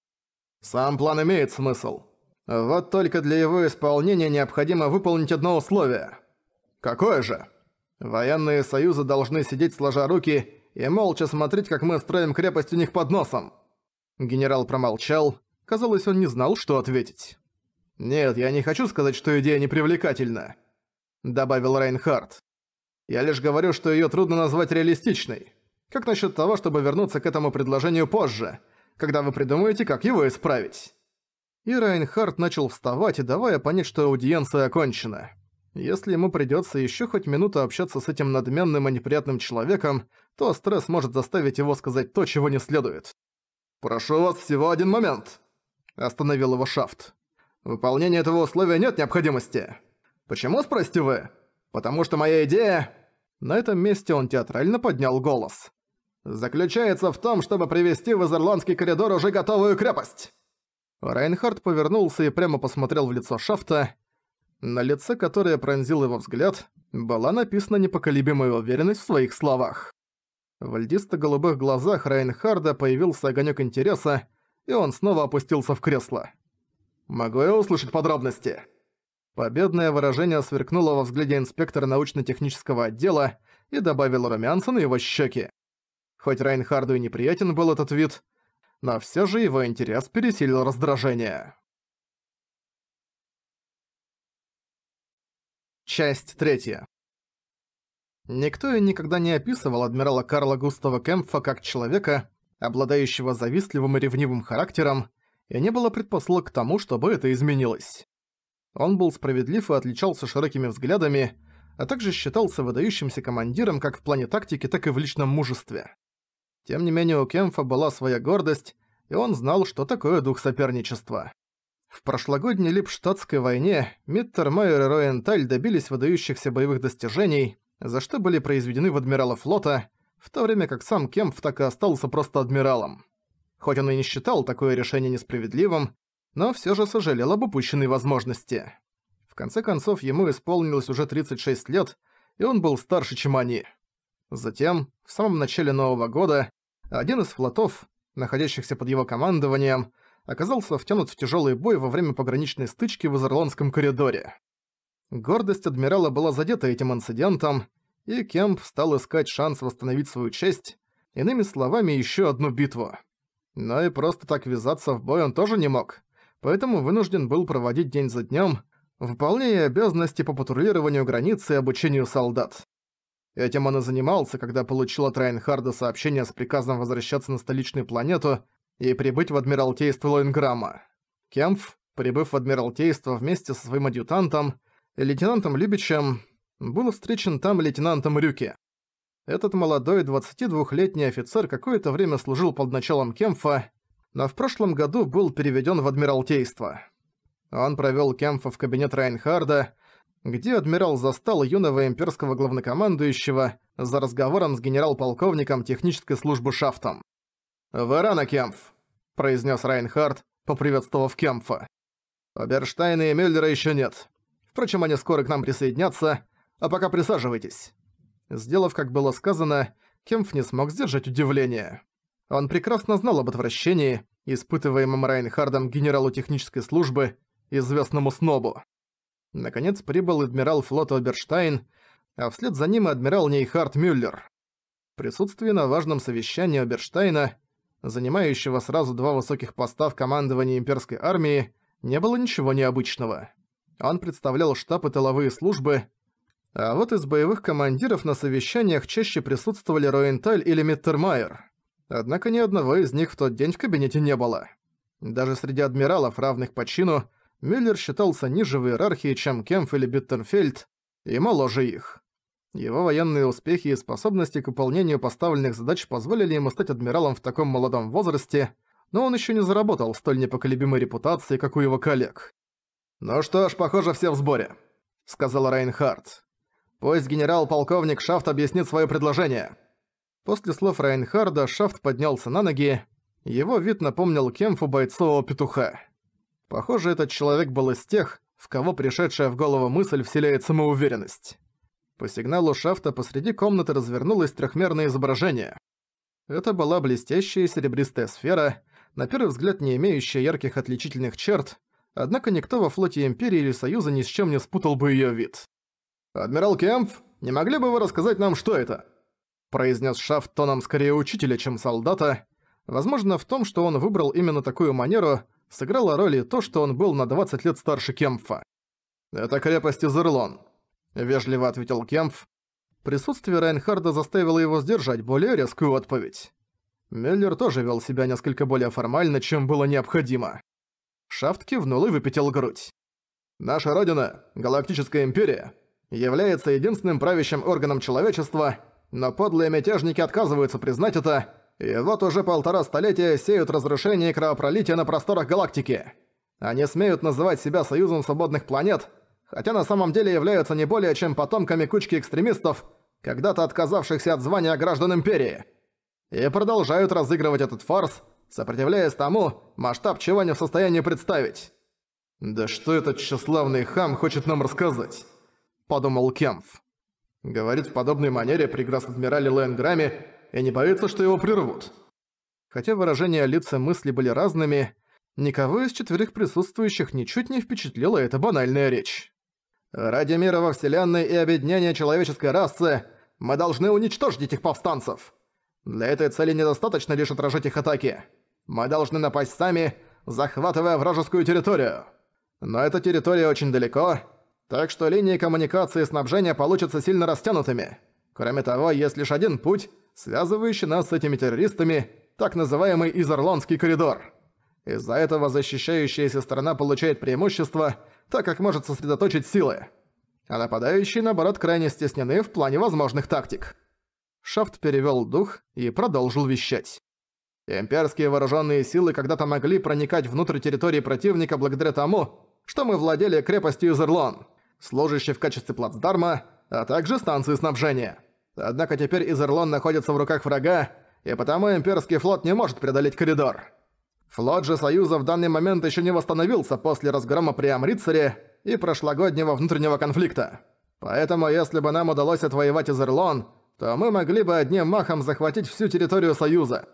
«Сам план имеет смысл. Вот только для его исполнения необходимо выполнить одно условие. Какое же? Военные союзы должны сидеть сложа руки и молча смотреть, как мы строим крепость у них под носом». Генерал промолчал. Казалось, он не знал, что ответить. «Нет, я не хочу сказать, что идея непривлекательна», — добавил Рейнхард. «Я лишь говорю, что ее трудно назвать реалистичной. Как насчет того, чтобы вернуться к этому предложению позже, когда вы придумаете, как его исправить?» И Райнхард начал вставать, и давая понять, что аудиенция окончена. Если ему придется еще хоть минуту общаться с этим надменным и неприятным человеком, то стресс может заставить его сказать то, чего не следует. «Прошу вас всего один момент!» – остановил его Шафт. «Выполнение этого условия нет необходимости!» «Почему, спросите вы?» «Потому что моя идея...» На этом месте он театрально поднял голос заключается в том, чтобы привести в Изерландский коридор уже готовую крепость!» Рейнхард повернулся и прямо посмотрел в лицо Шафта. На лице, которое пронзил его взгляд, была написана непоколебимая уверенность в своих словах. В льдисто-голубых глазах Рейнхарда появился огонек интереса, и он снова опустился в кресло. «Могу я услышать подробности?» Победное выражение сверкнуло во взгляде инспектора научно-технического отдела и добавило румянца на его щеки. Хоть Райнхарду и неприятен был этот вид, но все же его интерес пересилил раздражение. Часть третья. Никто и никогда не описывал адмирала Карла Густава Кемпфа как человека, обладающего завистливым и ревнивым характером, и не было предпосылок к тому, чтобы это изменилось. Он был справедлив и отличался широкими взглядами, а также считался выдающимся командиром как в плане тактики, так и в личном мужестве. Тем не менее у Кемфа была своя гордость, и он знал, что такое дух соперничества. В прошлогодней Липштадтской войне Миттермайер и Роенталь добились выдающихся боевых достижений, за что были произведены в адмирала флота, в то время как сам Кемф так и остался просто адмиралом. Хоть он и не считал такое решение несправедливым, но все же сожалел об упущенной возможности. В конце концов, ему исполнилось уже 36 лет, и он был старше, чем они. Затем, в самом начале Нового года, один из флотов, находящихся под его командованием, оказался втянут в тяжелый бой во время пограничной стычки в Изерландском коридоре. Гордость адмирала была задета этим инцидентом, и Кемп стал искать шанс восстановить свою честь, иными словами, еще одну битву. Но и просто так ввязаться в бой он тоже не мог, поэтому вынужден был проводить день за днем, выполняя обязанности по патрулированию границы и обучению солдат. Этим он и занимался, когда получил от Райнхарда сообщение с приказом возвращаться на столичную планету и прибыть в Адмиралтейство Лоинграма. Кемф, прибыв в Адмиралтейство вместе со своим адъютантом, лейтенантом Любичем, был встречен там лейтенантом Рюки. Этот молодой 22-летний офицер какое-то время служил под началом Кемфа, но в прошлом году был переведен в Адмиралтейство. Он провел Кемфа в кабинет Райнхарда, где адмирал застал юного имперского главнокомандующего за разговором с генерал-полковником технической службы Шафтом. «Вы Кемф, произнес Райнхард, поприветствовав Кемфа. «Оберштайна и Мюллера еще нет. Впрочем, они скоро к нам присоединятся, а пока присаживайтесь». Сделав, как было сказано, Кемф не смог сдержать удивление. Он прекрасно знал об отвращении, испытываемом Райнхардом генералу технической службы, известному снобу. Наконец прибыл адмирал флота Оберштайн, а вслед за ним и адмирал Нейхард Мюллер. Присутствие на важном совещании Оберштайна, занимающего сразу два высоких поста в командовании имперской армии, не было ничего необычного. Он представлял штаб и тыловые службы, а вот из боевых командиров на совещаниях чаще присутствовали Роенталь или Миттермайер. Однако ни одного из них в тот день в кабинете не было. Даже среди адмиралов, равных по чину, Мюллер считался ниже в иерархии, чем Кемф или Биттерфельд, и моложе их. Его военные успехи и способности к выполнению поставленных задач позволили ему стать адмиралом в таком молодом возрасте, но он еще не заработал столь непоколебимой репутации, как у его коллег. «Ну что ж, похоже, все в сборе», — сказал Райнхард. «Пусть генерал-полковник Шафт объяснит свое предложение». После слов Райнхарда Шафт поднялся на ноги. Его вид напомнил Кемфу бойцового петуха. Похоже, этот человек был из тех, в кого пришедшая в голову мысль вселяет самоуверенность. По сигналу шафта посреди комнаты развернулось трехмерное изображение. Это была блестящая серебристая сфера, на первый взгляд не имеющая ярких отличительных черт, однако никто во флоте Империи или Союза ни с чем не спутал бы ее вид. «Адмирал Кемп, не могли бы вы рассказать нам, что это?» произнес Шафт тоном скорее учителя, чем солдата. Возможно, в том, что он выбрал именно такую манеру, сыграло роль и то, что он был на 20 лет старше Кемфа. «Это крепость Изерлон», — вежливо ответил Кемф. Присутствие Райнхарда заставило его сдержать более резкую отповедь. Мюллер тоже вел себя несколько более формально, чем было необходимо. Шафт кивнул и выпятил грудь. «Наша Родина, Галактическая Империя, является единственным правящим органом человечества, но подлые мятежники отказываются признать это, и вот уже полтора столетия сеют разрушение и кровопролитие на просторах галактики. Они смеют называть себя Союзом Свободных Планет, хотя на самом деле являются не более чем потомками кучки экстремистов, когда-то отказавшихся от звания граждан Империи. И продолжают разыгрывать этот фарс, сопротивляясь тому, масштаб чего не в состоянии представить. «Да что этот тщеславный хам хочет нам рассказать?» – подумал Кемф. Говорит в подобной манере при адмирале Лэнграме, и не боится, что его прервут. Хотя выражения лиц и мысли были разными, никого из четверых присутствующих ничуть не впечатлила эта банальная речь. «Ради мира во Вселенной и объединения человеческой расы мы должны уничтожить этих повстанцев. Для этой цели недостаточно лишь отражать их атаки. Мы должны напасть сами, захватывая вражескую территорию. Но эта территория очень далеко, так что линии коммуникации и снабжения получатся сильно растянутыми. Кроме того, есть лишь один путь, связывающий нас с этими террористами, так называемый Изерлонский коридор. Из-за этого защищающаяся сторона получает преимущество, так как может сосредоточить силы. А нападающие, наоборот, крайне стеснены в плане возможных тактик. Шафт перевёл дух и продолжил вещать. Имперские вооружённые силы когда-то могли проникать внутрь территории противника благодаря тому, что мы владели крепостью Изерлон, служащей в качестве плацдарма, а также станции снабжения. Однако теперь Изерлон находится в руках врага, и потому имперский флот не может преодолеть коридор. Флот же Союза в данный момент еще не восстановился после разгрома при Амрицаре и прошлогоднего внутреннего конфликта. Поэтому если бы нам удалось отвоевать Изерлон, то мы могли бы одним махом захватить всю территорию Союза.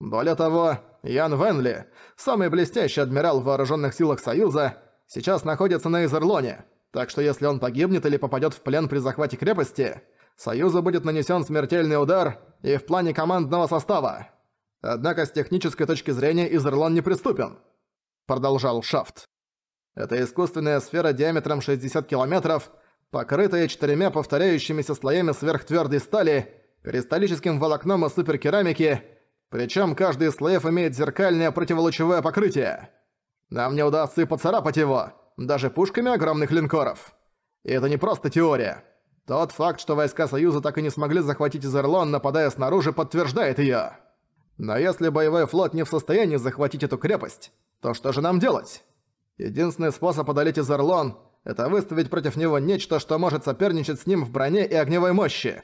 Более того, Ян Венли, самый блестящий адмирал в вооруженных силах Союза, сейчас находится на Изерлоне, так что если он погибнет или попадет в плен при захвате крепости, Союзу будет нанесен смертельный удар и в плане командного состава. Однако с технической точки зрения Изерлон неприступен», — продолжал Шафт. «Это искусственная сфера диаметром 60 километров, покрытая четырьмя повторяющимися слоями сверхтвердой стали, кристаллическим волокном и суперкерамики, причем каждый из слоев имеет зеркальное противолучевое покрытие. Нам не удастся и поцарапать его, даже пушками огромных линкоров. И это не просто теория». Тот факт, что войска Союза так и не смогли захватить Изерлон, нападая снаружи, подтверждает её. Но если боевой флот не в состоянии захватить эту крепость, то что же нам делать? Единственный способ одолеть Изерлон – это выставить против него нечто, что может соперничать с ним в броне и огневой мощи.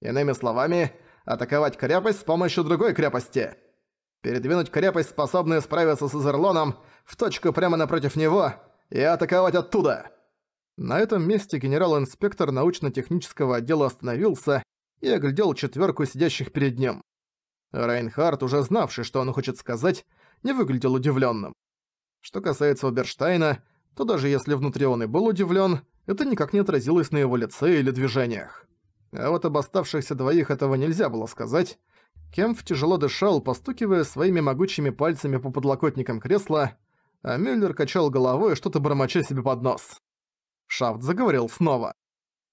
Иными словами, атаковать крепость с помощью другой крепости. Передвинуть крепость, способную справиться с Изерлоном, в точку прямо напротив него и атаковать оттуда – на этом месте генерал-инспектор научно-технического отдела остановился и оглядел четверку сидящих перед ним. Райнхард, уже знавший, что он хочет сказать, не выглядел удивленным. Что касается Оберштайна, то даже если внутри он и был удивлен, это никак не отразилось на его лице или движениях. А вот об оставшихся двоих этого нельзя было сказать. Кемф тяжело дышал, постукивая своими могучими пальцами по подлокотникам кресла, а Мюллер качал головой, что-то бормоча себе под нос. Шафт заговорил снова.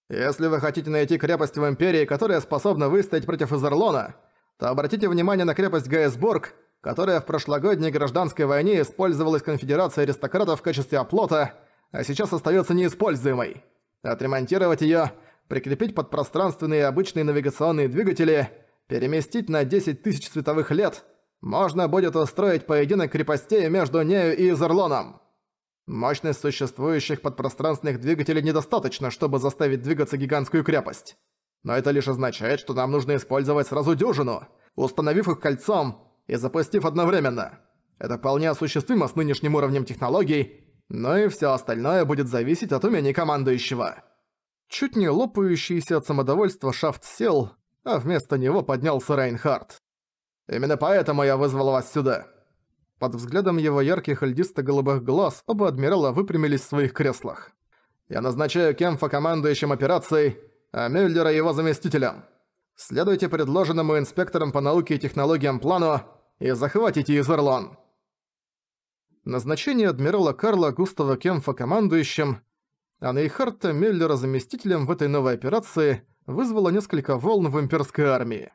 «Если вы хотите найти крепость в Империи, которая способна выстоять против Изерлона, то обратите внимание на крепость Гейсбург, которая в прошлогодней гражданской войне использовалась конфедерацией аристократов в качестве оплота, а сейчас остается неиспользуемой. Отремонтировать ее, прикрепить под пространственные обычные навигационные двигатели, переместить на 10 тысяч световых лет, можно будет устроить поединок крепостей между нею и Изерлоном». Мощность существующих подпространственных двигателей недостаточно, чтобы заставить двигаться гигантскую крепость. Но это лишь означает, что нам нужно использовать сразу дюжину, установив их кольцом и запустив одновременно. Это вполне осуществимо с нынешним уровнем технологий, но и все остальное будет зависеть от умений командующего. Чуть не лопающийся от самодовольства Шафт сел, а вместо него поднялся Рейнхард. «Именно поэтому я вызвал вас сюда. Под взглядом его ярких льдисто-голубых глаз оба адмирала выпрямились в своих креслах. «Я назначаю Кемфа командующим операцией, а Мюллера его заместителем. Следуйте предложенному инспекторам по науке и технологиям плану и захватите Изерлон». Назначение адмирала Карла Густава Кемфа командующим, а Нейхарта Мюллера заместителем в этой новой операции вызвало несколько волн в имперской армии.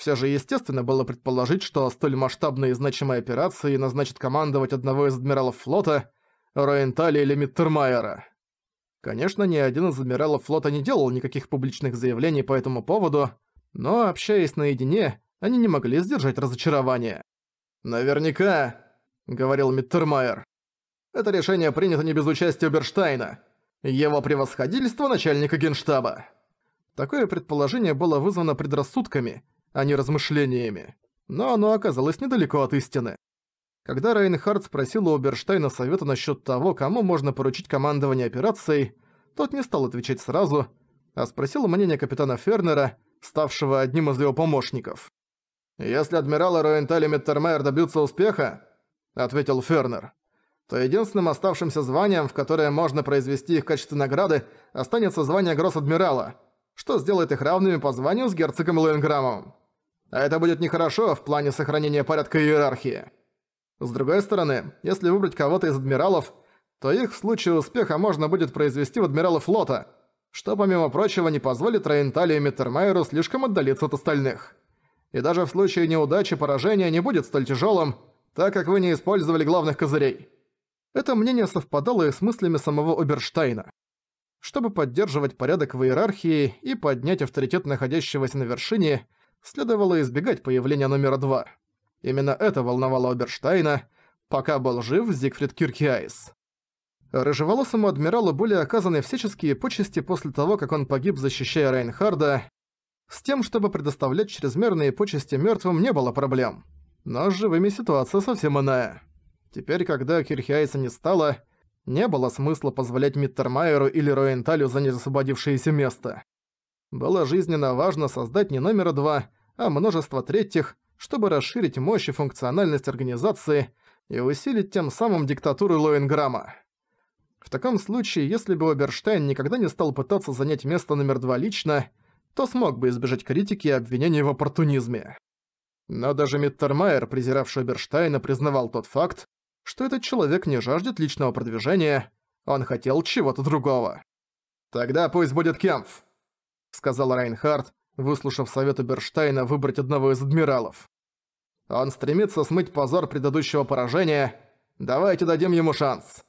Все же естественно было предположить, что столь масштабной и значимой операции назначат командовать одного из адмиралов флота, Роентали или Миттермайера. Конечно, ни один из адмиралов флота не делал никаких публичных заявлений по этому поводу, но, общаясь наедине, они не могли сдержать разочарование. «Наверняка», — говорил Миттермайер, — «это решение принято не без участия Берштайна, его превосходительство начальника генштаба». Такое предположение было вызвано предрассудками — а не размышлениями. Но оно оказалось недалеко от истины. Когда Райнхард спросил у Оберштейна совета насчет того, кому можно поручить командование операцией, тот не стал отвечать сразу, а спросил мнение капитана Фернера, ставшего одним из его помощников. «Если адмирала Роенталь и Миттермайер добьются успеха», — ответил Фернер, «то единственным оставшимся званием, в которое можно произвести их в качестве награды, останется звание гросс-адмирала, что сделает их равными по званию с герцогом Лоенграммом. А это будет нехорошо в плане сохранения порядка и иерархии. С другой стороны, если выбрать кого-то из адмиралов, то их в случае успеха можно будет произвести в адмиралы флота, что, помимо прочего, не позволит Рейнтали и Миттермайеру слишком отдалиться от остальных. И даже в случае неудачи поражения не будет столь тяжелым, так как вы не использовали главных козырей. Это мнение совпадало и с мыслями самого Оберштейна. Чтобы поддерживать порядок в иерархии и поднять авторитет находящегося на вершине – следовало избегать появления номера два. Именно это волновало Оберштейна, пока был жив Зигфрид Киркиайс. Рыжеволосому адмиралу были оказаны всяческие почести после того, как он погиб, защищая Рейнхарда. С тем, чтобы предоставлять чрезмерные почести мертвым, не было проблем. Но с живыми ситуация совсем иная. Теперь, когда Кирхиайса не стало, не было смысла позволять Миттермайеру или Роенталю занять освободившееся место. Было жизненно важно создать не номера два, а множество третьих, чтобы расширить мощь и функциональность организации и усилить тем самым диктатуру Лоинграма. В таком случае, если бы Оберштейн никогда не стал пытаться занять место номер два лично, то смог бы избежать критики и обвинений в оппортунизме. Но даже Миттермайер, презиравший Оберштейна, признавал тот факт, что этот человек не жаждет личного продвижения, он хотел чего-то другого. «Тогда пусть будет Кемф», — сказал Райнхард, выслушав совет Берштейна выбрать одного из адмиралов. «Он стремится смыть позор предыдущего поражения. Давайте дадим ему шанс».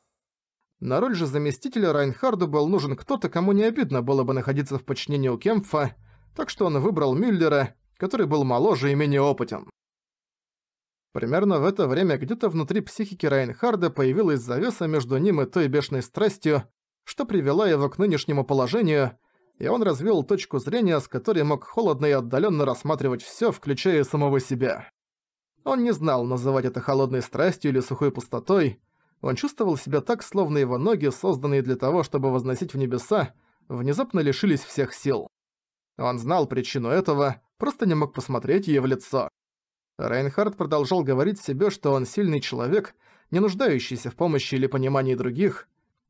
На роль же заместителя Райнхарду был нужен кто-то, кому не обидно было бы находиться в подчинении у Кемпфа, так что он выбрал Мюллера, который был моложе и менее опытен. Примерно в это время где-то внутри психики Райнхарда появилась завеса между ним и той бешеной страстью, что привела его к нынешнему положению, и он развел точку зрения, с которой мог холодно и отдаленно рассматривать все, включая самого себя. Он не знал, называть это холодной страстью или сухой пустотой. Он чувствовал себя так, словно его ноги, созданные для того, чтобы возносить в небеса, внезапно лишились всех сил. Он знал причину этого, просто не мог посмотреть ей в лицо. Рейнхард продолжал говорить себе, что он сильный человек, не нуждающийся в помощи или понимании других.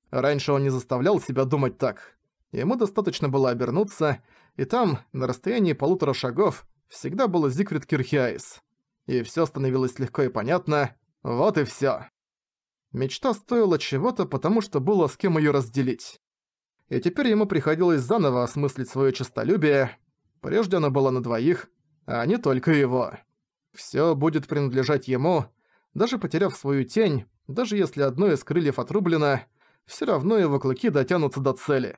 Раньше он не заставлял себя думать так. Ему достаточно было обернуться, и там, на расстоянии полутора шагов, всегда был Зигфрид Кирхиайс. И все становилось легко и понятно. Вот и все. Мечта стоила чего-то, потому что было с кем ее разделить. И теперь ему приходилось заново осмыслить свое честолюбие. Прежде оно было на двоих, а не только его. Все будет принадлежать ему, даже потеряв свою тень, даже если одно из крыльев отрублено, все равно его клыки дотянутся до цели.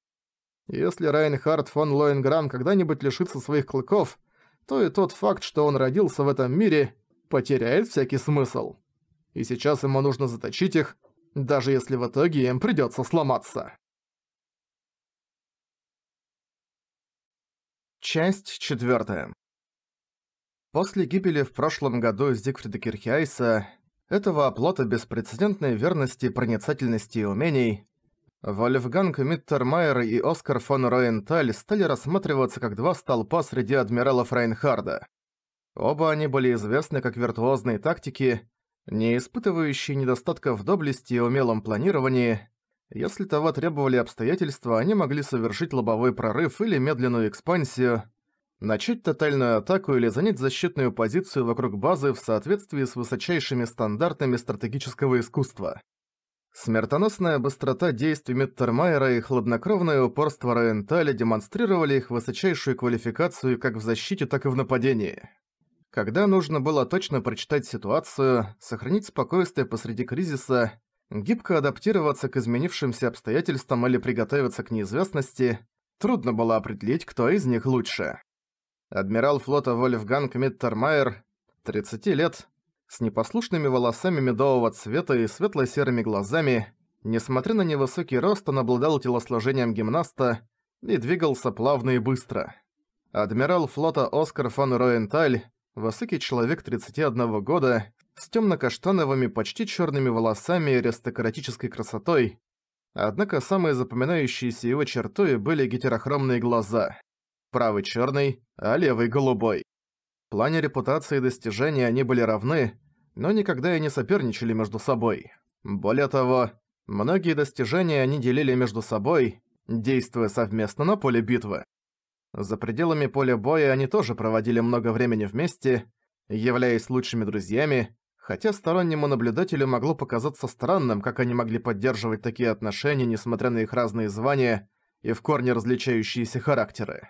Если Райнхард фон Лоенграм когда-нибудь лишится своих клыков, то и тот факт, что он родился в этом мире, потеряет всякий смысл. И сейчас ему нужно заточить их, даже если в итоге им придётся сломаться. Часть четвёртая. После гибели в прошлом году Зигфрида Кирхиайса, этого оплота беспрецедентной верности, проницательности и умений, Вольфганг Миттермайер и Оскар фон Роенталь стали рассматриваться как два столпа среди адмиралов Рейнхарда. Оба они были известны как виртуозные тактики, не испытывающие недостатка в доблести и умелом планировании. Если того требовали обстоятельства, они могли совершить лобовой прорыв или медленную экспансию, начать тотальную атаку или занять защитную позицию вокруг базы в соответствии с высочайшими стандартами стратегического искусства. Смертоносная быстрота действий Миттермайера и хладнокровное упорство Роенталя демонстрировали их высочайшую квалификацию как в защите, так и в нападении. Когда нужно было точно прочитать ситуацию, сохранить спокойствие посреди кризиса, гибко адаптироваться к изменившимся обстоятельствам или приготовиться к неизвестности, трудно было определить, кто из них лучше. Адмирал флота Вольфганг Миттермайер, 30 лет, с непослушными волосами медового цвета и светло-серыми глазами. Несмотря на невысокий рост, он обладал телосложением гимнаста и двигался плавно и быстро. Адмирал флота Оскар фон Роенталь, высокий человек 31 года, с темно-каштановыми, почти черными волосами и аристократической красотой. Однако самые запоминающиеся его чертой были гетерохромные глаза. Правый черный, а левый голубой плане репутации и достижений они были равны, но никогда и не соперничали между собой. Более того, многие достижения они делили между собой, действуя совместно на поле битвы. За пределами поля боя они тоже проводили много времени вместе, являясь лучшими друзьями, хотя стороннему наблюдателю могло показаться странным, как они могли поддерживать такие отношения, несмотря на их разные звания и в корне различающиеся характеры.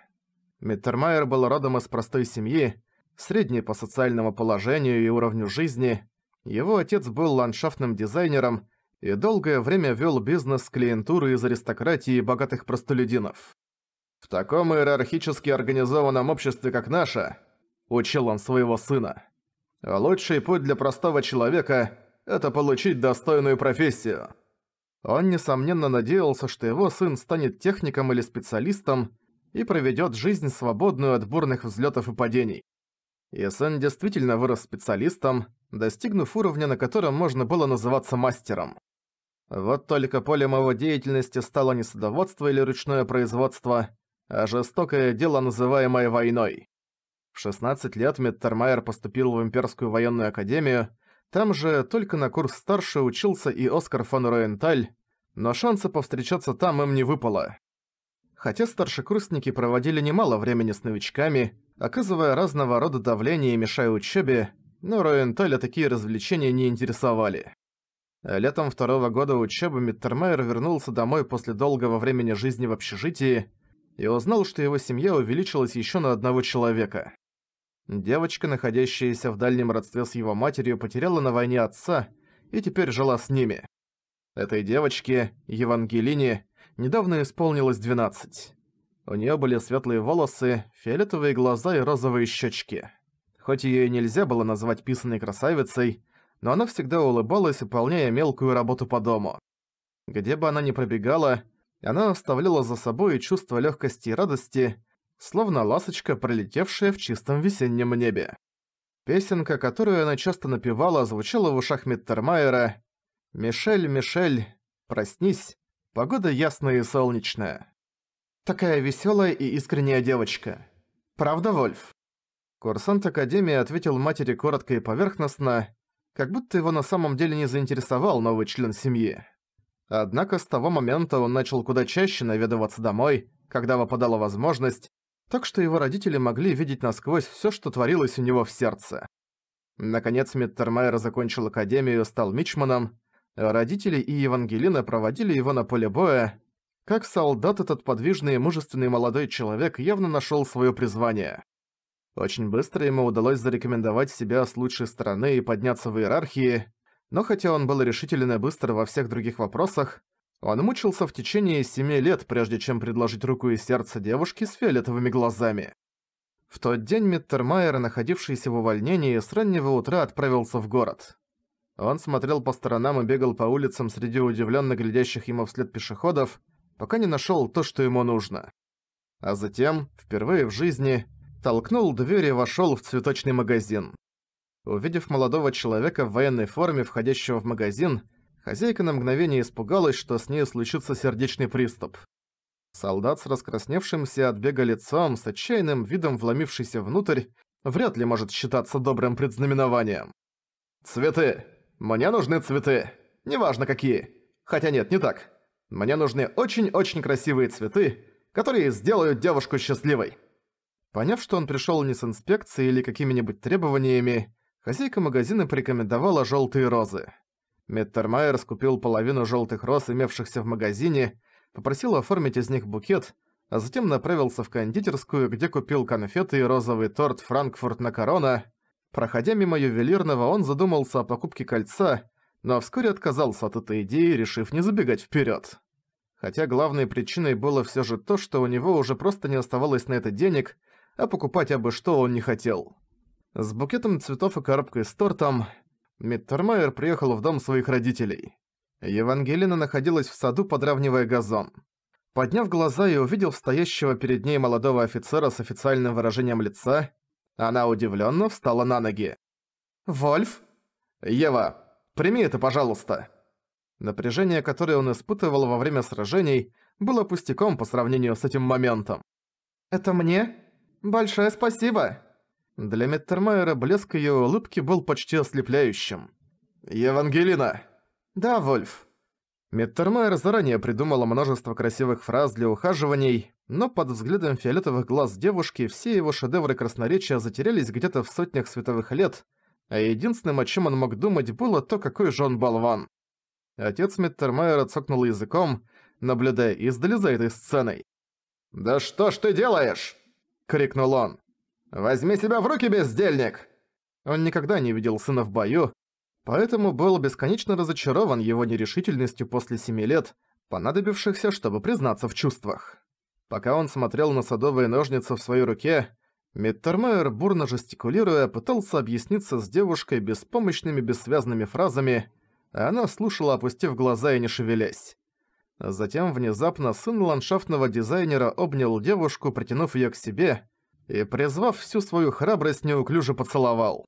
Миттермайер был родом из простой семьи, средний по социальному положению и уровню жизни. Его отец был ландшафтным дизайнером и долгое время вел бизнес клиентуры из аристократии и богатых простолюдинов. В таком иерархически организованном обществе, как наше, учил он своего сына, лучший путь для простого человека – это получить достойную профессию. Он, несомненно, надеялся, что его сын станет техником или специалистом и проведет жизнь свободную от бурных взлетов и падений. Исэн действительно вырос специалистом, достигнув уровня, на котором можно было называться мастером. Вот только полем его деятельности стало не садоводство или ручное производство, а жестокое дело, называемое войной. В 16 лет Меттермайер поступил в Имперскую военную академию, там же только на курс старше учился и Оскар фон Роенталь, но шанса повстречаться там им не выпало. Хотя старшекурсники проводили немало времени с новичками, оказывая разного рода давление и мешая учебе, но Роенталя такие развлечения не интересовали. Летом второго года учебы Миттермайер вернулся домой после долгого времени жизни в общежитии и узнал, что его семья увеличилась еще на одного человека. Девочка, находящаяся в дальнем родстве с его матерью, потеряла на войне отца и теперь жила с ними. Этой девочке, Евангелине, недавно исполнилось 12. У нее были светлые волосы, фиолетовые глаза и розовые щечки. Хоть ее и нельзя было назвать писаной красавицей, но она всегда улыбалась, выполняя мелкую работу по дому. Где бы она ни пробегала, она оставляла за собой чувство легкости и радости, словно ласочка, пролетевшая в чистом весеннем небе. Песенка, которую она часто напевала, звучала в ушах Миттермайера «Мишель, Мишель, проснись, погода ясная и солнечная». Такая веселая и искренняя девочка. Правда, Вольф?» Курсант Академии ответил матери коротко и поверхностно, как будто его на самом деле не заинтересовал новый член семьи. Однако с того момента он начал куда чаще наведываться домой, когда выпадала возможность, так что его родители могли видеть насквозь все, что творилось у него в сердце. Наконец Миттермайер закончил академию, и стал мичманом, родители и Евангелина проводили его на поле боя, как солдат этот подвижный и мужественный молодой человек явно нашёл своё призвание. Очень быстро ему удалось зарекомендовать себя с лучшей стороны и подняться в иерархии, но хотя он был решителен и быстр во всех других вопросах, он мучился в течение семи лет, прежде чем предложить руку и сердце девушке с фиолетовыми глазами. В тот день Миттермайер, находившийся в увольнении, с раннего утра отправился в город. Он смотрел по сторонам и бегал по улицам среди удивленно глядящих ему вслед пешеходов, пока не нашел то, что ему нужно. А затем, впервые в жизни, толкнул дверь и вошел в цветочный магазин. Увидев молодого человека в военной форме, входящего в магазин, хозяйка на мгновение испугалась, что с ней случится сердечный приступ. Солдат с раскрасневшимся от бега лицом, с отчаянным видом вломившийся внутрь, вряд ли может считаться добрым предзнаменованием. «Цветы! Мне нужны цветы! Неважно какие! Хотя нет, не так. Мне нужны очень-очень красивые цветы, которые сделают девушку счастливой». Поняв, что он пришёл не с инспекцией или какими-нибудь требованиями, хозяйка магазина порекомендовала жёлтые розы. Меттермайер скупил половину жёлтых роз, имевшихся в магазине, попросил оформить из них букет, а затем направился в кондитерскую, где купил конфеты и розовый торт «Франкфурт на корона». Проходя мимо ювелирного, он задумался о покупке кольца, но вскоре отказался от этой идеи, решив не забегать вперёд хотя главной причиной было все же то, что у него уже просто не оставалось на это денег, а покупать абы что он не хотел. С букетом цветов и коробкой с тортом Миттермайер приехал в дом своих родителей. Евангелина находилась в саду, подравнивая газон. Подняв глаза и увидев стоящего перед ней молодого офицера с официальным выражением лица, она удивленно встала на ноги. «Вольф?» «Ева, прими это, пожалуйста!» Напряжение, которое он испытывал во время сражений, было пустяком по сравнению с этим моментом. «Это мне? Большое спасибо!» Для Меттермайера блеск ее улыбки был почти ослепляющим. «Евангелина!» «Да, Вольф». Меттермайер заранее придумала множество красивых фраз для ухаживаний, но под взглядом фиолетовых глаз девушки все его шедевры красноречия затерялись где-то в сотнях световых лет, а единственным, о чем он мог думать, было то, какой же он болван. Отец Миттермайер цокнул языком, наблюдая издали за этой сценой. «Да что ж ты делаешь?» — крикнул он. «Возьми себя в руки, бездельник!» Он никогда не видел сына в бою, поэтому был бесконечно разочарован его нерешительностью после семи лет, понадобившихся, чтобы признаться в чувствах. Пока он смотрел на садовые ножницы в своей руке, Миттермайер, бурно жестикулируя, пытался объясниться с девушкой беспомощными бессвязными фразами она слушала, опустив глаза и не шевелясь. Затем внезапно сын ландшафтного дизайнера обнял девушку, притянув её к себе, и, призвав всю свою храбрость, неуклюже поцеловал.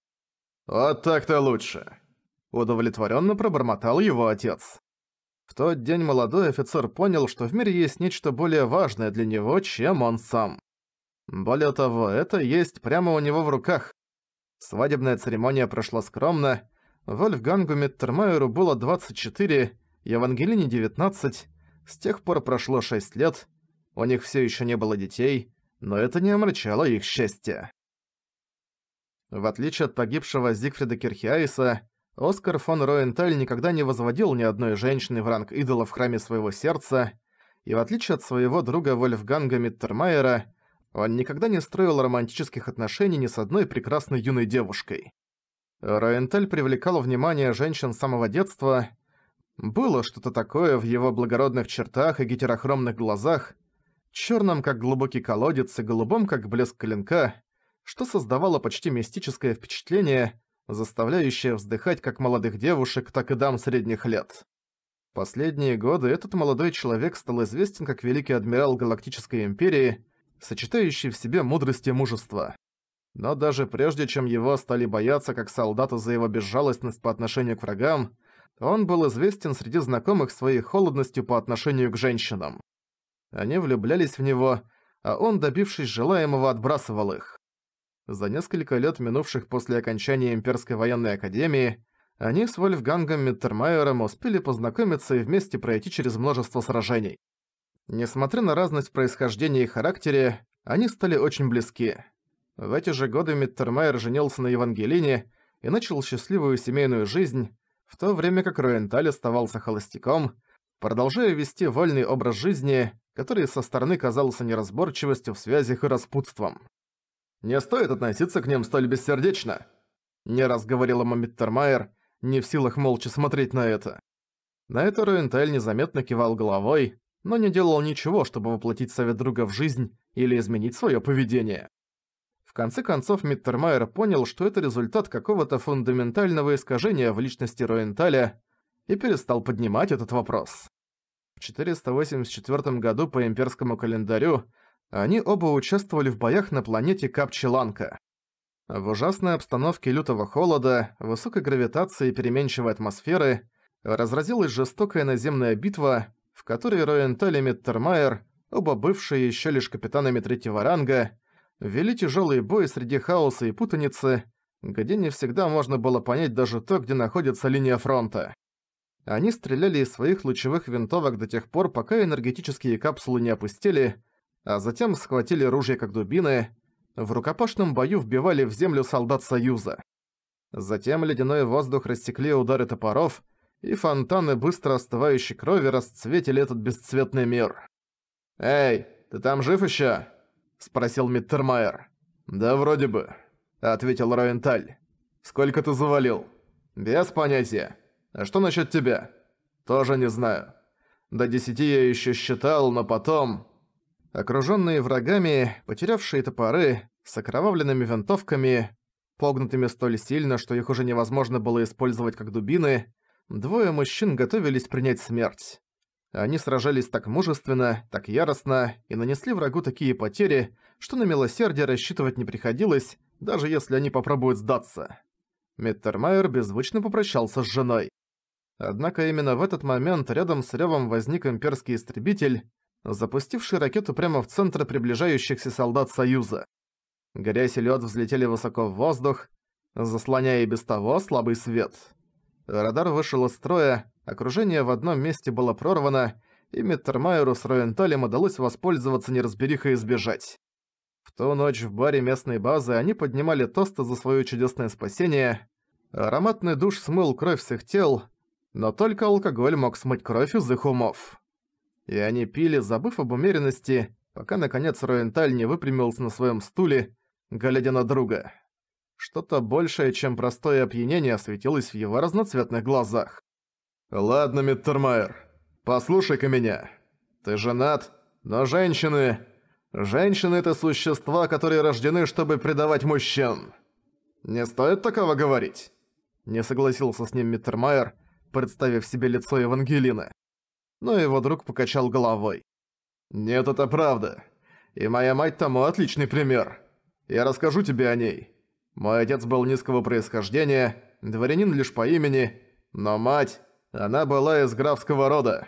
«Вот так-то лучше!» – удовлетворённо пробормотал его отец. В тот день молодой офицер понял, что в мире есть нечто более важное для него, чем он сам. Более того, это есть прямо у него в руках. Свадебная церемония прошла скромно, Вольфгангу Меттермайеру было 24, Евангелине 19. С тех пор прошло 6 лет. У них все еще не было детей, но это не омрачало их счастье. В отличие от погибшего Зигфрида Кирхиаиса, Оскар фон Роенталь никогда не возводил ни одной женщины в ранг идола в храме своего сердца, и в отличие от своего друга Вольфганга Миттермайера, он никогда не строил романтических отношений ни с одной прекрасной юной девушкой. Роентель привлекал внимание женщин с самого детства. Было что-то такое в его благородных чертах и гетерохромных глазах, черном как глубокий колодец и голубом как блеск клинка, что создавало почти мистическое впечатление, заставляющее вздыхать как молодых девушек, так и дам средних лет. Последние годы этот молодой человек стал известен как великий адмирал Галактической Империи, сочетающий в себе мудрость и мужество. Но даже прежде чем его стали бояться как солдата за его безжалостность по отношению к врагам, он был известен среди знакомых своей холодностью по отношению к женщинам. Они влюблялись в него, а он, добившись желаемого, отбрасывал их. За несколько лет, минувших после окончания Имперской военной академии, они с Вольфгангом Миттермайером успели познакомиться и вместе пройти через множество сражений. Несмотря на разность происхождения и характере, они стали очень близки. В эти же годы Миттермайер женился на Евангелине и начал счастливую семейную жизнь, в то время как Руенталь оставался холостяком, продолжая вести вольный образ жизни, который со стороны казался неразборчивостью в связях и распутством. «Не стоит относиться к ним столь бессердечно», — не раз говорил ему Миттермайер, не в силах молча смотреть на это. На это Руенталь незаметно кивал головой, но не делал ничего, чтобы воплотить совет друга в жизнь или изменить свое поведение конце концов Миттермайер понял, что это результат какого-то фундаментального искажения в личности Роенталя и перестал поднимать этот вопрос. В 484 году по имперскому календарю они оба участвовали в боях на планете Капчеланка. В ужасной обстановке лютого холода, высокой гравитации и переменчивой атмосферы разразилась жестокая наземная битва, в которой Роенталь и Миттермайер, оба бывшие еще лишь капитанами третьего ранга, вели тяжелые бои среди хаоса и путаницы, где не всегда можно было понять даже то, где находится линия фронта. Они стреляли из своих лучевых винтовок до тех пор, пока энергетические капсулы не опустили, а затем схватили ружья как дубины, в рукопашном бою вбивали в землю солдат Союза. Затем ледяной воздух растекли удары топоров, и фонтаны быстро остывающей крови расцветили этот бесцветный мир. «Эй, ты там жив еще? — спросил Миттермайер. «Да вроде бы», — ответил Ровенталь. «Сколько ты завалил?» «Без понятия. А что насчет тебя?» «Тоже не знаю. До десяти я еще считал, но потом...» Окруженные врагами, потерявшие топоры, с окровавленными винтовками, погнутыми столь сильно, что их уже невозможно было использовать как дубины, двое мужчин готовились принять смерть. Они сражались так мужественно, так яростно и нанесли врагу такие потери, что на милосердие рассчитывать не приходилось, даже если они попробуют сдаться. Миттермайер беззвучно попрощался с женой. Однако именно в этот момент рядом с ревом возник имперский истребитель, запустивший ракету прямо в центр приближающихся солдат Союза. Грязь и лед взлетели высоко в воздух, заслоняя и без того слабый свет. Радар вышел из строя, Окружение в одном месте было прорвано, и Миттермайеру с Роенталем удалось воспользоваться неразберихой и сбежать. В ту ночь в баре местной базы они поднимали тосты за свое чудесное спасение. Ароматный душ смыл кровь с их тел, но только алкоголь мог смыть кровь из их умов. И они пили, забыв об умеренности, пока наконец Роенталь не выпрямился на своем стуле, глядя на друга. Что-то большее, чем простое опьянение, осветилось в его разноцветных глазах. «Ладно, Миттермайер, послушай-ка меня. Ты женат, но женщины... Женщины — это существа, которые рождены, чтобы предавать мужчин. Не стоит такого говорить?» Не согласился с ним Миттермайер, представив себе лицо Евангелины. Но его друг покачал головой. «Нет, это правда. И моя мать тому отличный пример. Я расскажу тебе о ней. Мой отец был низкого происхождения, дворянин лишь по имени, но мать... Она была из графского рода.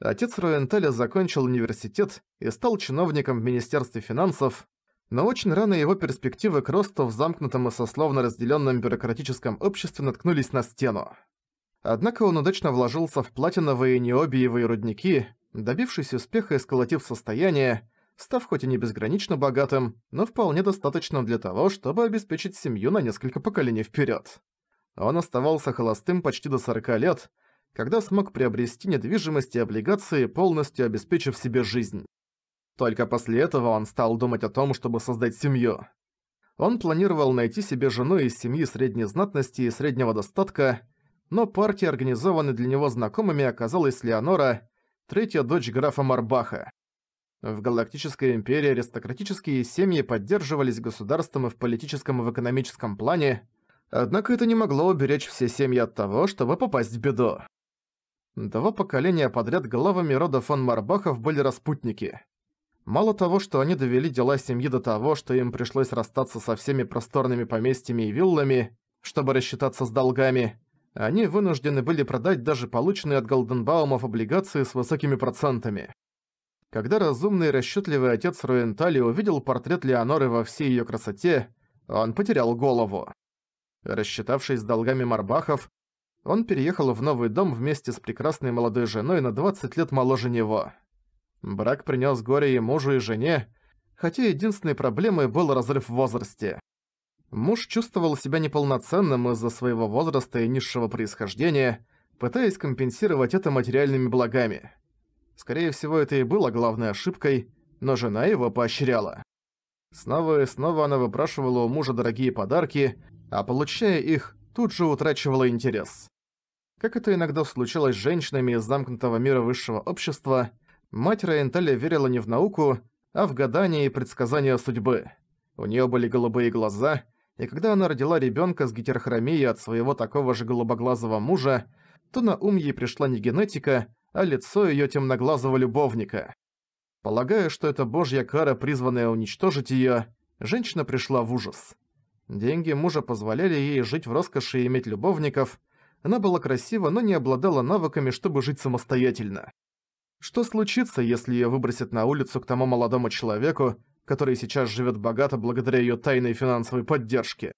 Отец Руентеля закончил университет и стал чиновником в Министерстве финансов, но очень рано его перспективы к росту в замкнутом и сословно разделенном бюрократическом обществе наткнулись на стену. Однако он удачно вложился в платиновые и необиевые рудники, добившись успеха и сколотив состояние, став хоть и не безгранично богатым, но вполне достаточным для того, чтобы обеспечить семью на несколько поколений вперед. Он оставался холостым почти до 40 лет, когда смог приобрести недвижимость и облигации, полностью обеспечив себе жизнь. Только после этого он стал думать о том, чтобы создать семью. Он планировал найти себе жену из семьи средней знатности и среднего достатка, но партия, организованная для него знакомыми, оказалась Леонора, третья дочь графа Марбаха. В Галактической Империи аристократические семьи поддерживались государством и в политическом и в экономическом плане, Однако это не могло уберечь все семьи от того, чтобы попасть в беду. Два поколения подряд главами рода фон Марбахов были распутники. Мало того, что они довели дела семьи до того, что им пришлось расстаться со всеми просторными поместьями и виллами, чтобы рассчитаться с долгами, они вынуждены были продать даже полученные от Голденбаумов облигации с высокими процентами. Когда разумный и расчетливый отец Руентали увидел портрет Леоноры во всей ее красоте, он потерял голову. Рассчитавшись с долгами Марбахов, он переехал в новый дом вместе с прекрасной молодой женой на 20 лет моложе него. Брак принес горе и мужу, и жене, хотя единственной проблемой был разрыв в возрасте. Муж чувствовал себя неполноценным из-за своего возраста и низшего происхождения, пытаясь компенсировать это материальными благами. Скорее всего, это и было главной ошибкой, но жена его поощряла. Снова и снова она выпрашивала у мужа дорогие подарки, а получая их, тут же утрачивала интерес. Как это иногда случалось с женщинами из замкнутого мира высшего общества, мать Райенталя верила не в науку, а в гадания и предсказания судьбы. У нее были голубые глаза, и когда она родила ребенка с гетерохромией от своего такого же голубоглазого мужа, то на ум ей пришла не генетика, а лицо ее темноглазого любовника. Полагая, что это божья кара, призванная уничтожить ее, женщина пришла в ужас. Деньги мужа позволяли ей жить в роскоши и иметь любовников. Она была красива, но не обладала навыками, чтобы жить самостоятельно. Что случится, если ее выбросят на улицу к тому молодому человеку, который сейчас живет богато благодаря ее тайной финансовой поддержке?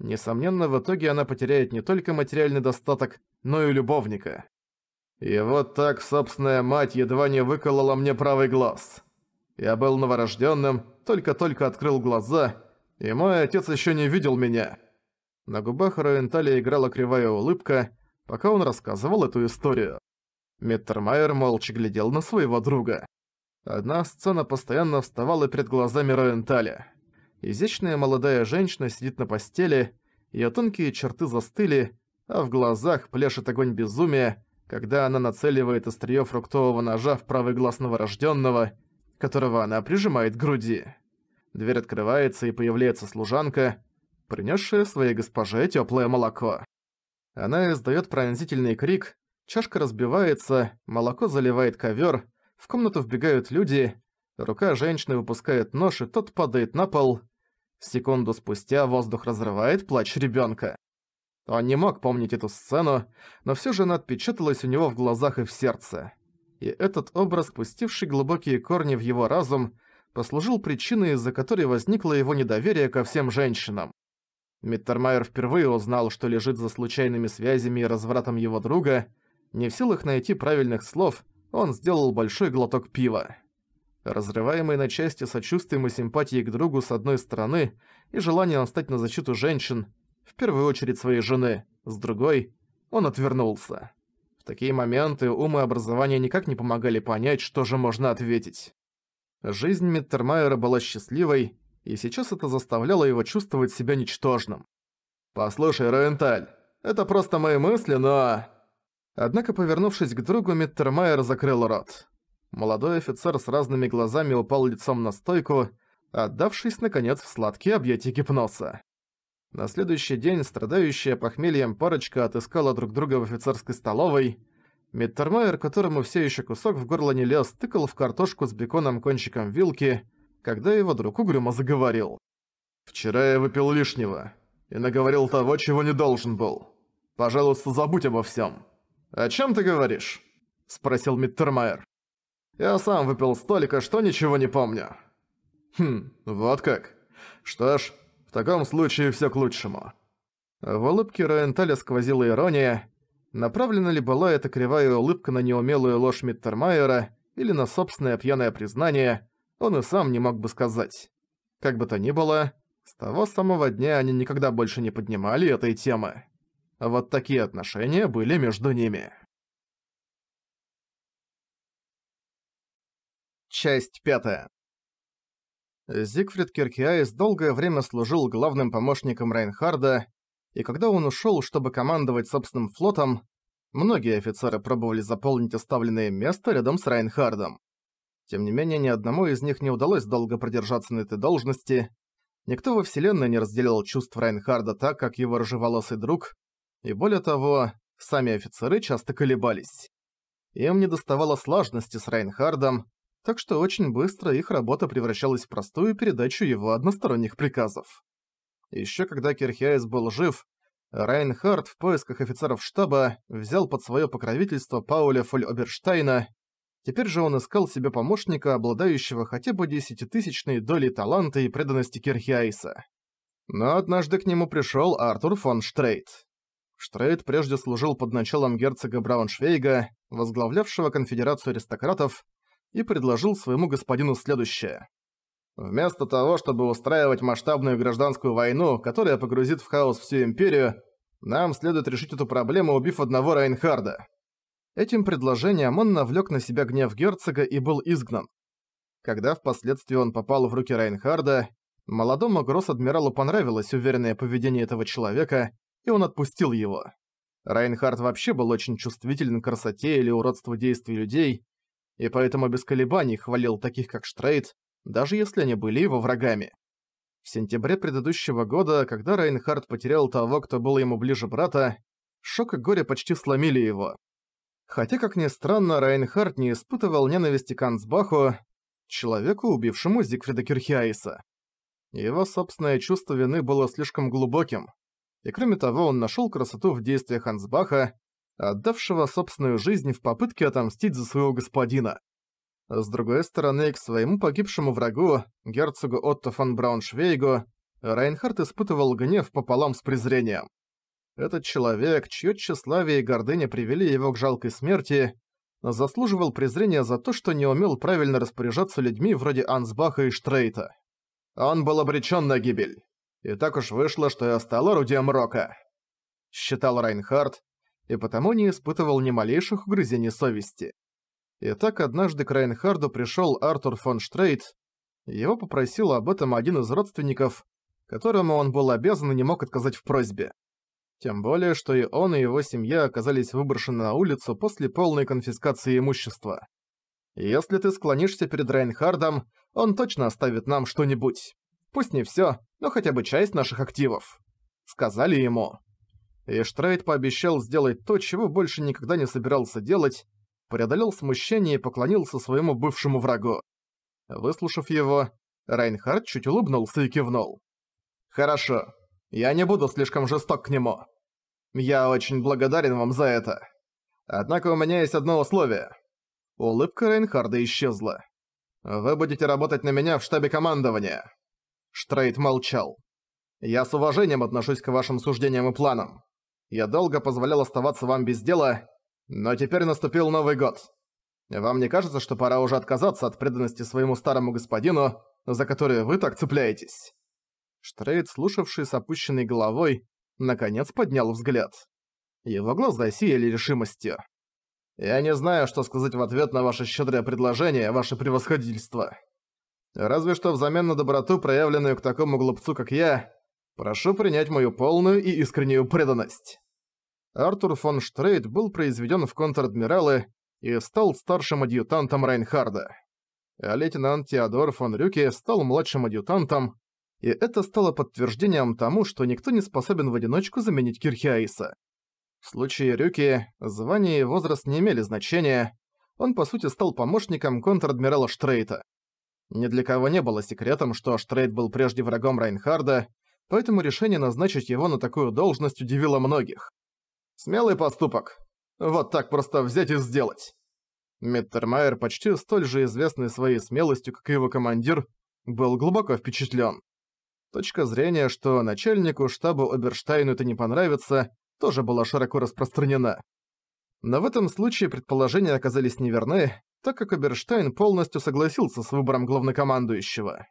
Несомненно, в итоге она потеряет не только материальный достаток, но и любовника. И вот так собственная мать едва не выколола мне правый глаз. Я был новорожденным, только-только открыл глаза и мой отец еще не видел меня». На губах Роенталя играла кривая улыбка, пока он рассказывал эту историю. Меттермайер молча глядел на своего друга. Одна сцена постоянно вставала перед глазами Роенталя. Изящная молодая женщина сидит на постели, ее тонкие черты застыли, а в глазах пляшет огонь безумия, когда она нацеливает острие фруктового ножа в правый глаз новорожденного, которого она прижимает к груди. Дверь открывается, и появляется служанка, принесшая своей госпоже теплое молоко. Она издает пронзительный крик, чашка разбивается, молоко заливает ковер, в комнату вбегают люди, рука женщины выпускает нож, и тот падает на пол. Секунду спустя воздух разрывает плач ребенка. Он не мог помнить эту сцену, но все же она отпечаталась у него в глазах и в сердце. И этот образ, спустивший глубокие корни в его разум, послужил причиной, из-за которой возникло его недоверие ко всем женщинам. Миттермайер впервые узнал, что лежит за случайными связями и развратом его друга. Не в силах найти правильных слов, он сделал большой глоток пива. Разрываемый на части сочувствием и симпатией к другу с одной стороны и желанием встать на защиту женщин, в первую очередь своей жены, с другой, он отвернулся. В такие моменты ум и образование никак не помогали понять, что же можно ответить. Жизнь Миттермайера была счастливой, и сейчас это заставляло его чувствовать себя ничтожным. «Послушай, Роенталь, это просто мои мысли, но...» Однако, повернувшись к другу, Миттермайер закрыл рот. Молодой офицер с разными глазами упал лицом на стойку, отдавшись, наконец, в сладкие объятия гипноза. На следующий день страдающая похмельем парочка отыскала друг друга в офицерской столовой, Миттермайер, которому все еще кусок в горло не лез, тыкал в картошку с беконом кончиком вилки, когда его друг угрюмо заговорил. «Вчера я выпил лишнего и наговорил того, чего не должен был. Пожалуйста, забудь обо всем. «О чем ты говоришь?» – спросил Миттермайер. «Я сам выпил столько, что ничего не помню». «Хм, вот как. Что ж, в таком случае все к лучшему». В улыбке Роенталя сквозила ирония, Направлена ли была эта кривая улыбка на неумелую ложь Миттермайера или на собственное пьяное признание, он и сам не мог бы сказать. Как бы то ни было, с того самого дня они никогда больше не поднимали этой темы. Вот такие отношения были между ними. Часть пятая. Зигфрид Киркиайс долгое время служил главным помощником Рейнхарда и когда он ушел, чтобы командовать собственным флотом, многие офицеры пробовали заполнить оставленное место рядом с Райнхардом. Тем не менее, ни одному из них не удалось долго продержаться на этой должности. Никто во Вселенной не разделял чувств Райнхарда так, как его рыжеволосый друг, и более того, сами офицеры часто колебались. Им не доставало слажности с Райнхардом, так что очень быстро их работа превращалась в простую передачу его односторонних приказов. Еще когда Кирхиайс был жив, Райнхард в поисках офицеров штаба взял под свое покровительство Пауля Фоль-Оберштайна. Теперь же он искал себе помощника, обладающего хотя бы десятитысячной долей таланта и преданности Кирхиайса. Но однажды к нему пришел Артур фон Штрейт. Штрейт прежде служил под началом герцога Брауншвейга, возглавлявшего конфедерацию аристократов, и предложил своему господину следующее. Вместо того, чтобы устраивать масштабную гражданскую войну, которая погрузит в хаос всю Империю, нам следует решить эту проблему, убив одного Райнхарда. Этим предложением он навлек на себя гнев герцога и был изгнан. Когда впоследствии он попал в руки Райнхарда, молодому гросс-адмиралу понравилось уверенное поведение этого человека, и он отпустил его. Райнхард вообще был очень чувствителен к красоте или уродству действий людей, и поэтому без колебаний хвалил таких как Штрейд, даже если они были его врагами. В сентябре предыдущего года, когда Рейнхард потерял того, кто был ему ближе брата, шок и горе почти сломили его. Хотя, как ни странно, Рейнхард не испытывал ненависти к Ансбаху, человеку, убившему Зигфрида Кирхиайса. Его собственное чувство вины было слишком глубоким, и кроме того он нашел красоту в действиях Ансбаха, отдавшего собственную жизнь в попытке отомстить за своего господина. С другой стороны, к своему погибшему врагу, герцогу Отто фон Брауншвейгу, Райнхард испытывал гнев пополам с презрением. Этот человек, чье тщеславие и гордыня привели его к жалкой смерти, заслуживал презрения за то, что не умел правильно распоряжаться людьми вроде Ансбаха и Штрейта. Он был обречен на гибель. И так уж вышло, что я стал орудием Рока. Считал Райнхард, и потому не испытывал ни малейших угрызений совести. И так однажды к Райнхарду пришел Артур фон Штрейт. Его попросил об этом один из родственников, которому он был обязан и не мог отказать в просьбе. Тем более, что и он, и его семья оказались выброшены на улицу после полной конфискации имущества. Если ты склонишься перед Райнхардом, он точно оставит нам что-нибудь. Пусть не всё, но хотя бы часть наших активов. Сказали ему. И Штрейт пообещал сделать то, чего больше никогда не собирался делать, преодолел смущение и поклонился своему бывшему врагу. Выслушав его, Райнхард чуть улыбнулся и кивнул. «Хорошо. Я не буду слишком жесток к нему. Я очень благодарен вам за это. Однако у меня есть одно условие». Улыбка Рейнхарда исчезла. «Вы будете работать на меня в штабе командования». Штрейт молчал. «Я с уважением отношусь к вашим суждениям и планам. Я долго позволял оставаться вам без дела, но теперь наступил Новый год. Вам не кажется, что пора уже отказаться от преданности своему старому господину, за который вы так цепляетесь?» Штрейд, слушавший с опущенной головой, наконец поднял взгляд. Его глаза сияли решимостью. «Я не знаю, что сказать в ответ на ваше щедрое предложение, ваше превосходительство. Разве что взамен на доброту, проявленную к такому глупцу, как я, прошу принять мою полную и искреннюю преданность». Артур фон Штрейд был произведен в контр-адмиралы и стал старшим адъютантом Райнхарда. А лейтенант Теодор фон Рюке стал младшим адъютантом, и это стало подтверждением тому, что никто не способен в одиночку заменить Кирхиаиса. В случае Рюки звание и возраст не имели значения, он по сути стал помощником контр-адмирала Штрейта. Ни для кого не было секретом, что Штрейт был прежде врагом Райнхарда, поэтому решение назначить его на такую должность удивило многих. Смелый поступок. Вот так просто взять и сделать. Миттермайер, почти столь же известный своей смелостью, как и его командир, был глубоко впечатлен. Точка зрения, что начальнику штаба Оберштайну это не понравится, тоже была широко распространена. Но в этом случае предположения оказались неверны, так как Оберштайн полностью согласился с выбором главнокомандующего.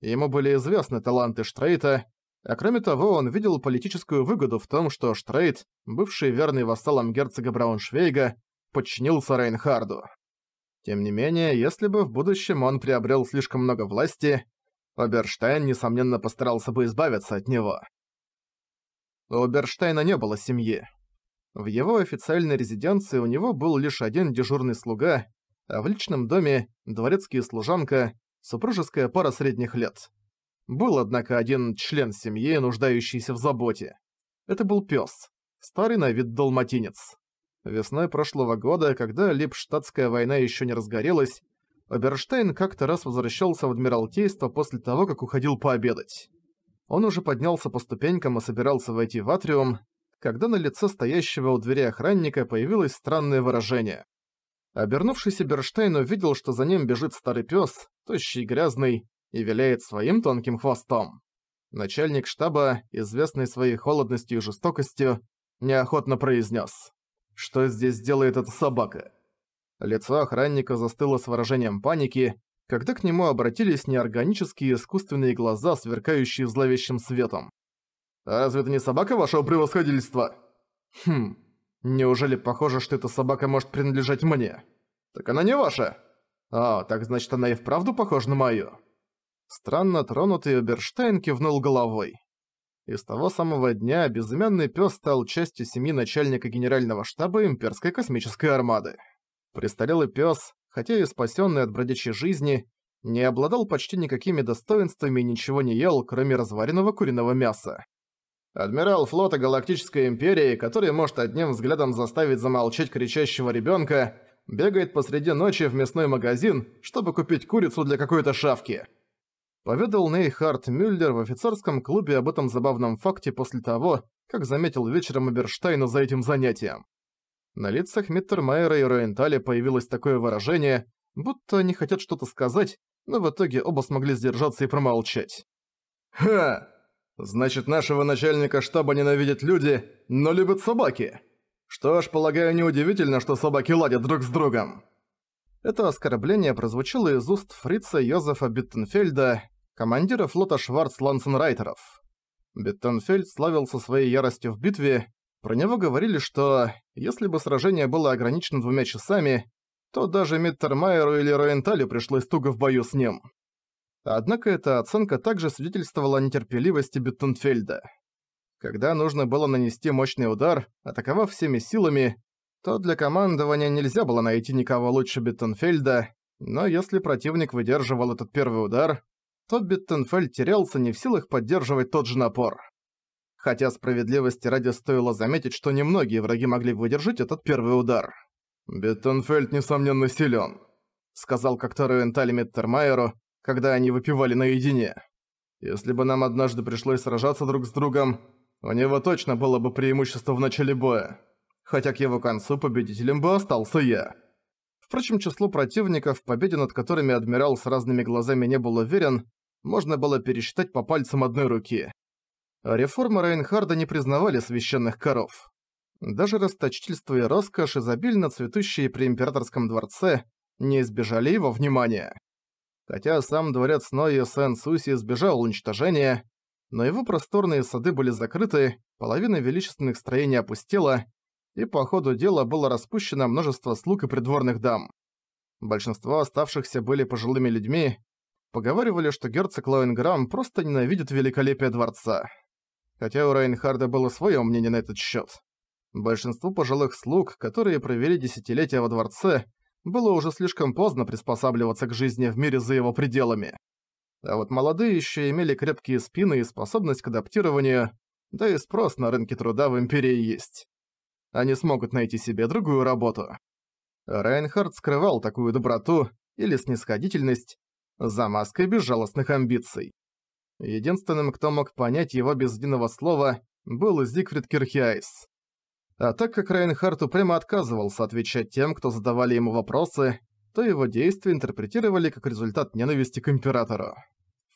Ему были известны таланты Штрейта, а кроме того, он видел политическую выгоду в том, что Штрейд, бывший верный вассалом герцога Брауншвейга, подчинился Рейнхарду. Тем не менее, если бы в будущем он приобрел слишком много власти, Оберштайн, несомненно, постарался бы избавиться от него. У Оберштайна не было семьи. В его официальной резиденции у него был лишь один дежурный слуга, а в личном доме – дворецкие служанка, супружеская пара средних лет. Был, однако, один член семьи, нуждающийся в заботе. Это был пес, старый на вид долматинец. Весной прошлого года, когда Липштадтская война еще не разгорелась, Оберштейн как-то раз возвращался в Адмиралтейство после того, как уходил пообедать. Он уже поднялся по ступенькам и собирался войти в атриум, когда на лице стоящего у двери охранника появилось странное выражение. Обернувшийся Берштейн увидел, что за ним бежит старый пес, тощий и грязный, и виляет своим тонким хвостом. Начальник штаба, известный своей холодностью и жестокостью, неохотно произнес. «Что здесь делает эта собака?» Лицо охранника застыло с выражением паники, когда к нему обратились неорганические искусственные глаза, сверкающие зловещим светом. «Разве это не собака вашего превосходительства?» «Хм, неужели похоже, что эта собака может принадлежать мне?» «Так она не ваша!» «А, так значит она и вправду похожа на мою!» Странно тронутый Уберштейн кивнул головой. И с того самого дня безымянный пес стал частью семьи начальника генерального штаба имперской космической армады. Престарелый пес, хотя и спасенный от бродячей жизни, не обладал почти никакими достоинствами и ничего не ел, кроме разваренного куриного мяса. Адмирал флота Галактической Империи, который может одним взглядом заставить замолчать кричащего ребенка, бегает посреди ночи в мясной магазин, чтобы купить курицу для какой-то шавки. Поведал Нейхард Мюллер в офицерском клубе об этом забавном факте после того, как заметил вечером Эберштейна за этим занятием. На лицах Миттермайера и Роенталя появилось такое выражение, будто они хотят что-то сказать, но в итоге оба смогли сдержаться и промолчать. «Ха! Значит, нашего начальника штаба ненавидят люди, но любят собаки. Что ж, полагаю, неудивительно, что собаки ладят друг с другом». Это оскорбление прозвучало из уст фрица Йозефа Биттенфельда, командира флота Шварц Лансенрайтеров. Беттенфельд славился своей яростью в битве, про него говорили, что если бы сражение было ограничено двумя часами, то даже Миттермайеру или Роенталю пришлось туго в бою с ним. Однако эта оценка также свидетельствовала о нетерпеливости Беттенфельда. Когда нужно было нанести мощный удар, атаковав всеми силами, то для командования нельзя было найти никого лучше Беттенфельда, но если противник выдерживал этот первый удар, то Биттенфель терялся не в силах поддерживать тот же напор. Хотя справедливости ради стоило заметить, что немногие враги могли выдержать этот первый удар. «Биттенфельд, несомненно, силен», — сказал как-то Руенталь Миттермайеру, когда они выпивали наедине. «Если бы нам однажды пришлось сражаться друг с другом, у него точно было бы преимущество в начале боя. Хотя к его концу победителем бы остался я». Впрочем, число противников, победе над которыми Адмирал с разными глазами не был уверен, можно было пересчитать по пальцам одной руки. Реформы Рейнхарда не признавали священных коров. Даже расточительство и роскошь, изобильно цветущие при императорском дворце, не избежали его внимания. Хотя сам дворец Нои Сен-Суси избежал уничтожения, но его просторные сады были закрыты, половина величественных строений опустела, и по ходу дела было распущено множество слуг и придворных дам. Большинство оставшихся были пожилыми людьми, Поговаривали, что герцог Лоенграм просто ненавидит великолепие дворца. Хотя у Райнхарда было своё мнение на этот счёт. Большинству пожилых слуг, которые провели десятилетия во дворце, было уже слишком поздно приспосабливаться к жизни в мире за его пределами. А вот молодые еще имели крепкие спины и способность к адаптированию, да и спрос на рынке труда в Империи есть. Они смогут найти себе другую работу. Райнхард скрывал такую доброту или снисходительность, за маской безжалостных амбиций. Единственным, кто мог понять его без единого слова, был Зигфрид Кирхиайс. А так как Рейнхард упрямо отказывался отвечать тем, кто задавали ему вопросы, то его действия интерпретировали как результат ненависти к Императору.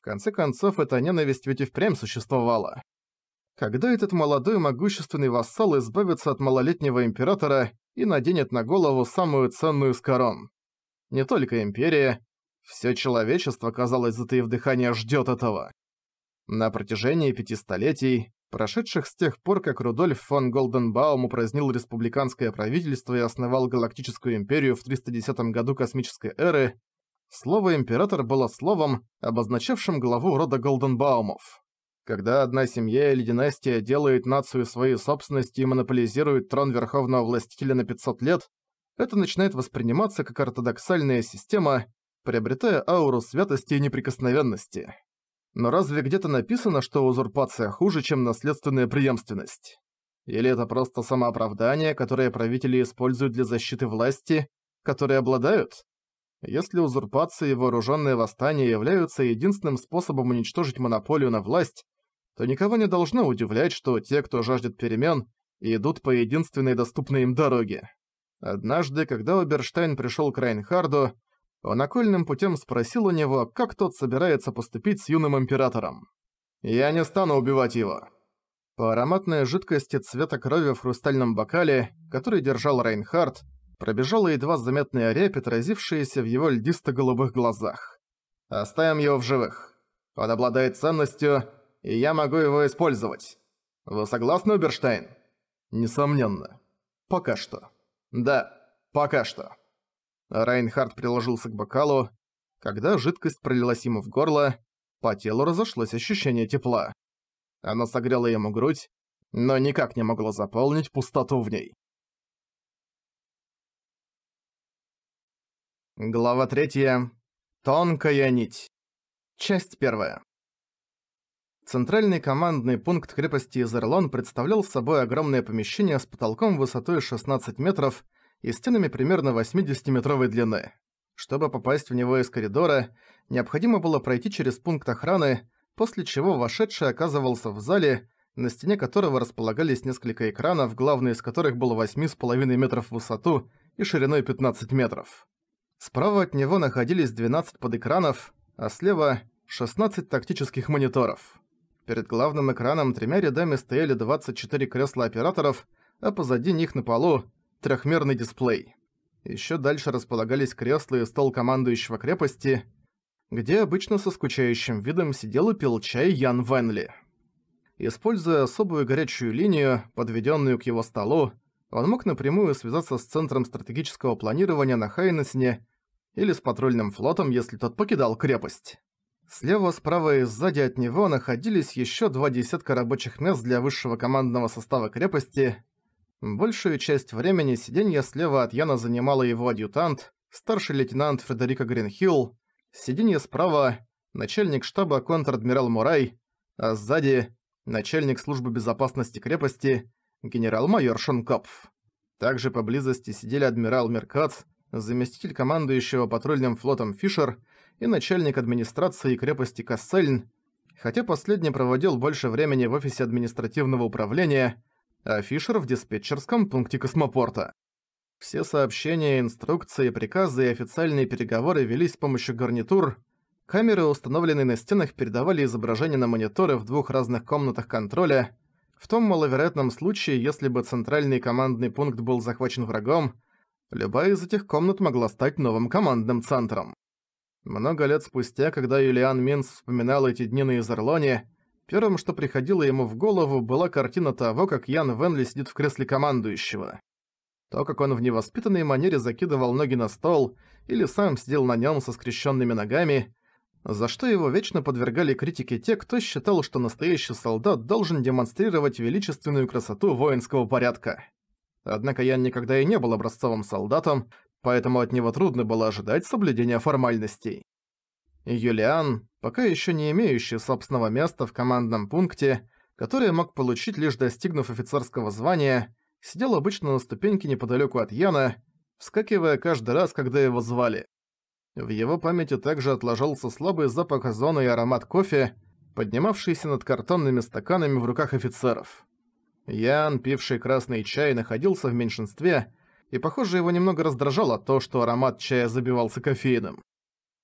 В конце концов, эта ненависть ведь и впрямь существовала. Когда этот молодой могущественный вассал избавится от малолетнего Императора и наденет на голову самую ценную из корон? Не только Империя, все человечество, казалось, затаив дыхание, ждет этого. На протяжении пяти столетий, прошедших с тех пор, как Рудольф фон Голденбаум упразднил республиканское правительство и основал Галактическую империю в 310 году космической эры, слово «император» было словом, обозначавшим главу рода Голденбаумов. Когда одна семья или династия делает нацию своей собственностью и монополизирует трон верховного властителя на 500 лет, это начинает восприниматься как ортодоксальная система, приобретая ауру святости и неприкосновенности. Но разве где-то написано, что узурпация хуже, чем наследственная преемственность? Или это просто самооправдание, которое правители используют для защиты власти, которые обладают? Если узурпация и вооруженное восстание являются единственным способом уничтожить монополию на власть, то никого не должно удивлять, что те, кто жаждет перемен, идут по единственной доступной им дороге. Однажды, когда Оберштайн пришел к Райнхарду, Анакольным путем спросил у него, как тот собирается поступить с юным императором. «Я не стану убивать его». По ароматной жидкости цвета крови в хрустальном бокале, который держал Рейнхард, пробежала едва заметная рябь, отразившаяся в его льдисто-голубых глазах. «Оставим его в живых. Он обладает ценностью, и я могу его использовать. Вы согласны, Берштейн? «Несомненно. Пока что». «Да, пока что». Райнхард приложился к бокалу. Когда жидкость пролилась ему в горло, по телу разошлось ощущение тепла. Оно согрело ему грудь, но никак не могло заполнить пустоту в ней. Глава третья. Тонкая нить. Часть первая. Центральный командный пункт крепости Изерлон представлял собой огромное помещение с потолком высотой 16 метров и стенами примерно 80-метровой длины. Чтобы попасть в него из коридора, необходимо было пройти через пункт охраны, после чего вошедший оказывался в зале, на стене которого располагались несколько экранов, главный из которых был 8,5 метров в высоту и шириной 15 метров. Справа от него находились 12 подэкранов, а слева — 16 тактических мониторов. Перед главным экраном тремя рядами стояли 24 кресла операторов, а позади них на полу трехмерный дисплей. Еще дальше располагались кресла и стол командующего крепости, где обычно со скучающим видом сидел и пил чай Ян Венли. Используя особую горячую линию, подведенную к его столу, он мог напрямую связаться с Центром стратегического планирования на Хайнесне или с патрульным флотом, если тот покидал крепость. Слева, справа и сзади от него находились еще два десятка рабочих мест для высшего командного состава крепости, Большую часть времени сиденье слева от Яна занимала его адъютант, старший лейтенант Фредерико Гринхилл, сиденье справа – начальник штаба контр-адмирал Мурай, а сзади – начальник службы безопасности крепости генерал-майор Шенкопф. Также поблизости сидели адмирал Меркац, заместитель командующего патрульным флотом Фишер и начальник администрации крепости Кассельн, хотя последний проводил больше времени в офисе административного управления, а Фишер в диспетчерском пункте космопорта. Все сообщения, инструкции, приказы и официальные переговоры велись с помощью гарнитур. Камеры, установленные на стенах, передавали изображение на мониторы в двух разных комнатах контроля. В том маловероятном случае, если бы центральный командный пункт был захвачен врагом, любая из этих комнат могла стать новым командным центром. Много лет спустя, когда Юлиан Минс вспоминал эти дни на Изерлоне, Первым, что приходило ему в голову, была картина того, как Ян Венли сидит в кресле командующего. То, как он в невоспитанной манере закидывал ноги на стол или сам сидел на нем со скрещенными ногами, за что его вечно подвергали критике те, кто считал, что настоящий солдат должен демонстрировать величественную красоту воинского порядка. Однако Ян никогда и не был образцовым солдатом, поэтому от него трудно было ожидать соблюдения формальностей. Юлиан, пока еще не имеющий собственного места в командном пункте, которое мог получить лишь достигнув офицерского звания, сидел обычно на ступеньке неподалеку от Яна, вскакивая каждый раз, когда его звали. В его памяти также отложился слабый запах зоны и аромат кофе, поднимавшийся над картонными стаканами в руках офицеров. Ян, пивший красный чай, находился в меньшинстве, и, похоже, его немного раздражало то, что аромат чая забивался кофеином.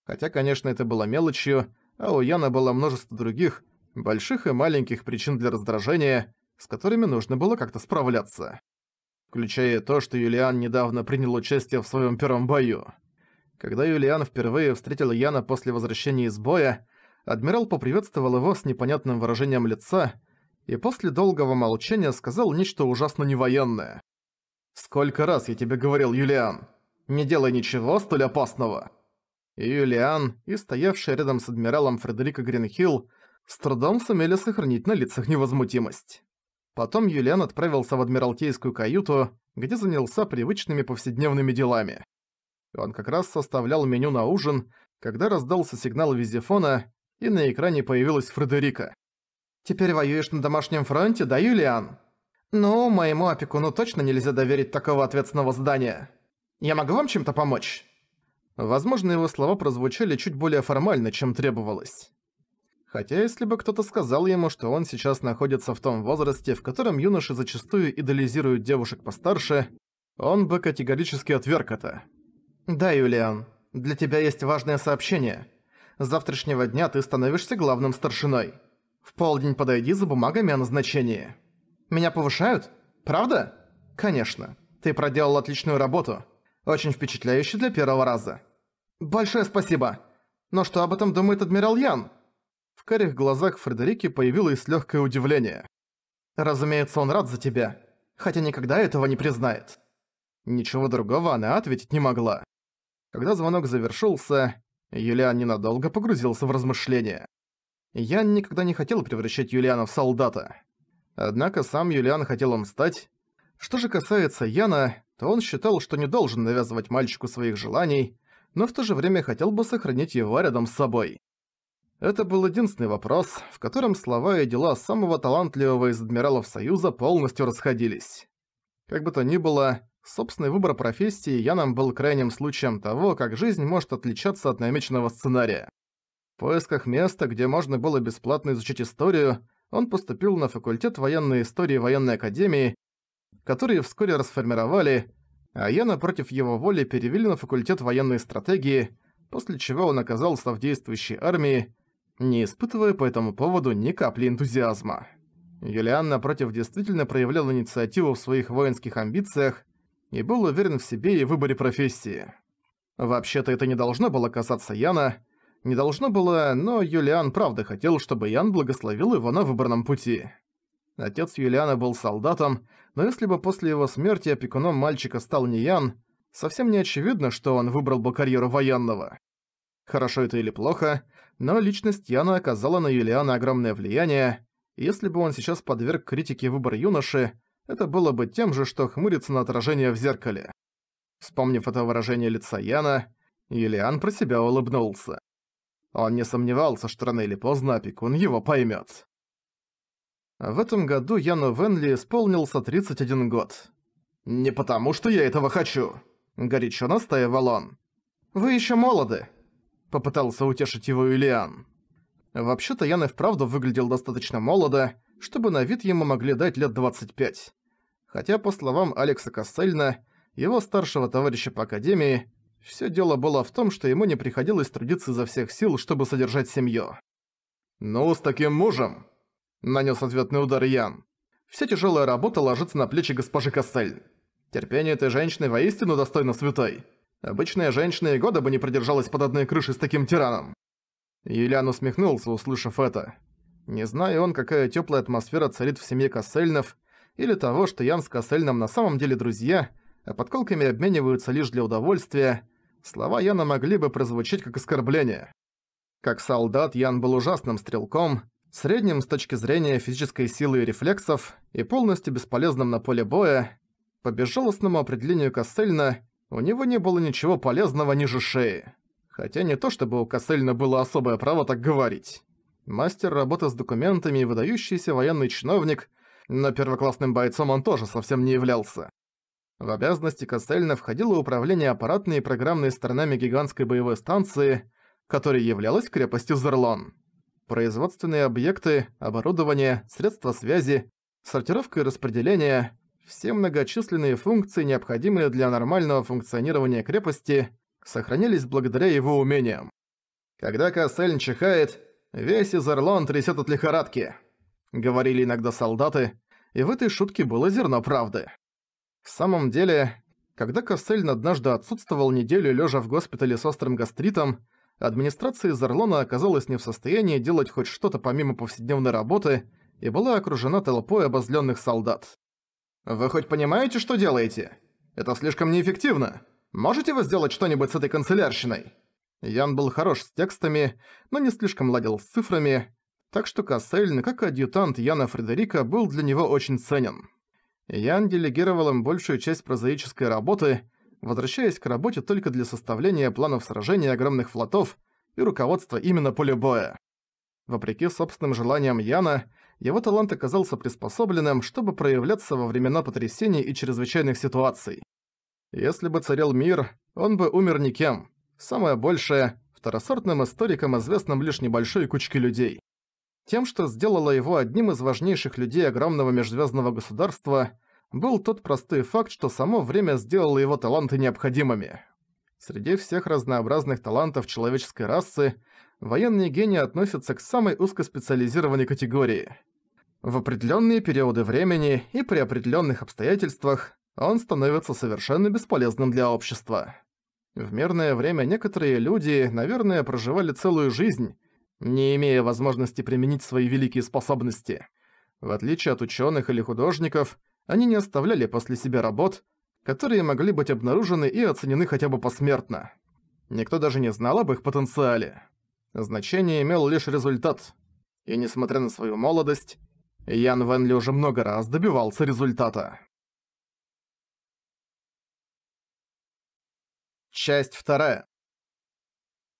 Хотя, конечно, это было мелочью, а у Яна было множество других, больших и маленьких причин для раздражения, с которыми нужно было как-то справляться. Включая то, что Юлиан недавно принял участие в своем первом бою. Когда Юлиан впервые встретил Яна после возвращения из боя, адмирал поприветствовал его с непонятным выражением лица и после долгого молчания сказал нечто ужасно невоенное. «Сколько раз я тебе говорил, Юлиан, не делай ничего столь опасного!» Юлиан и стоявшая рядом с адмиралом Фредерика Гринхилл с трудом сумели сохранить на лицах невозмутимость. Потом Юлиан отправился в адмиралтейскую каюту, где занялся привычными повседневными делами. Он как раз составлял меню на ужин, когда раздался сигнал визифона, и на экране появилась Фредерика. «Теперь воюешь на домашнем фронте, да, Юлиан?» «Ну, моему опекуну точно нельзя доверить такого ответственного здания. Я могу вам чем-то помочь?» Возможно, его слова прозвучали чуть более формально, чем требовалось. Хотя если бы кто-то сказал ему, что он сейчас находится в том возрасте, в котором юноши зачастую идолизируют девушек постарше, он бы категорически отверг это. «Да, Юлиан, для тебя есть важное сообщение. С завтрашнего дня ты становишься главным старшиной. В полдень подойди за бумагами о назначении. Меня повышают? Правда? Конечно. Ты проделал отличную работу. Очень впечатляюще для первого раза. «Большое спасибо! Но что об этом думает адмирал Ян?» В карих глазах Фредерики появилось легкое удивление. «Разумеется, он рад за тебя, хотя никогда этого не признает». Ничего другого она ответить не могла. Когда звонок завершился, Юлиан ненадолго погрузился в размышления. Ян никогда не хотел превращать Юлиана в солдата. Однако сам Юлиан хотел им стать. Что же касается Яна, то он считал, что не должен навязывать мальчику своих желаний, но в то же время хотел бы сохранить его рядом с собой. Это был единственный вопрос, в котором слова и дела самого талантливого из адмиралов Союза полностью расходились. Как бы то ни было, собственный выбор профессии Яном был крайним случаем того, как жизнь может отличаться от намеченного сценария. В поисках места, где можно было бесплатно изучить историю, он поступил на факультет военной истории военной академии, который вскоре расформировали, а я напротив его воли перевели на факультет военной стратегии, после чего он оказался в действующей армии, не испытывая по этому поводу ни капли энтузиазма. Юлиан, напротив, действительно проявлял инициативу в своих воинских амбициях и был уверен в себе и выборе профессии. Вообще-то это не должно было касаться Яна, не должно было, но Юлиан правда хотел, чтобы Ян благословил его на выбранном пути. Отец Юлиана был солдатом, но если бы после его смерти опекуном мальчика стал не Ян, совсем не очевидно, что он выбрал бы карьеру военного. Хорошо это или плохо, но личность Яна оказала на Юлиана огромное влияние, и если бы он сейчас подверг критике выбор юноши, это было бы тем же, что хмурится на отражение в зеркале. Вспомнив это выражение лица Яна, Юлиан про себя улыбнулся. Он не сомневался, что рано или поздно опекун его поймёт. В этом году Яну Венли исполнился 31 год. «Не потому, что я этого хочу», — горячо настаивал он. «Вы еще молоды», — попытался утешить его Ильян. Вообще-то Ян и вправду выглядел достаточно молодо, чтобы на вид ему могли дать лет 25. Хотя, по словам Алекса Кассельна, его старшего товарища по академии, все дело было в том, что ему не приходилось трудиться изо всех сил, чтобы содержать семью. «Ну, с таким мужем», Нанес ответный удар Ян. Вся тяжелая работа ложится на плечи госпожи Кассель. Терпение этой женщины воистину достойно святой. Обычная женщина и года бы не продержалась под одной крышей с таким тираном. Юлиан усмехнулся, услышав это. Не знаю он, какая теплая атмосфера царит в семье Кассельнов, или того, что Ян с Кассельном на самом деле друзья, а подколками обмениваются лишь для удовольствия, слова Яна могли бы прозвучать как оскорбление. Как солдат Ян был ужасным стрелком, средним с точки зрения физической силы и рефлексов и полностью бесполезным на поле боя, по безжалостному определению Кассельна у него не было ничего полезного ниже шеи. Хотя не то чтобы у Кассельна было особое право так говорить. Мастер работы с документами и выдающийся военный чиновник, но первоклассным бойцом он тоже совсем не являлся. В обязанности Кассельна входило управление аппаратной и программной сторонами гигантской боевой станции, которая являлась крепостью Зерлон производственные объекты, оборудование, средства связи, сортировка и распределение, все многочисленные функции, необходимые для нормального функционирования крепости, сохранились благодаря его умениям. Когда Кассельн чихает, весь Изерлон трясет от лихорадки, говорили иногда солдаты, и в этой шутке было зерно правды. В самом деле, когда Кассельн однажды отсутствовал неделю лежа в госпитале с острым гастритом, администрация Зарлона оказалась не в состоянии делать хоть что-то помимо повседневной работы и была окружена толпой обозленных солдат. «Вы хоть понимаете, что делаете? Это слишком неэффективно. Можете вы сделать что-нибудь с этой канцелярщиной?» Ян был хорош с текстами, но не слишком ладил с цифрами, так что Кассельн, как адъютант Яна Фредерика, был для него очень ценен. Ян делегировал им большую часть прозаической работы, возвращаясь к работе только для составления планов сражений огромных флотов и руководства именно поля боя. Вопреки собственным желаниям Яна, его талант оказался приспособленным, чтобы проявляться во времена потрясений и чрезвычайных ситуаций. Если бы царил мир, он бы умер никем. Самое большее – второсортным историком, известным лишь небольшой кучке людей. Тем, что сделало его одним из важнейших людей огромного межзвездного государства – был тот простой факт, что само время сделало его таланты необходимыми. Среди всех разнообразных талантов человеческой расы военные гении относятся к самой узкоспециализированной категории. В определенные периоды времени и при определенных обстоятельствах он становится совершенно бесполезным для общества. В мирное время некоторые люди, наверное, проживали целую жизнь, не имея возможности применить свои великие способности. В отличие от ученых или художников, они не оставляли после себя работ, которые могли быть обнаружены и оценены хотя бы посмертно. Никто даже не знал об их потенциале. Значение имел лишь результат. И несмотря на свою молодость, Ян Венли уже много раз добивался результата. Часть вторая.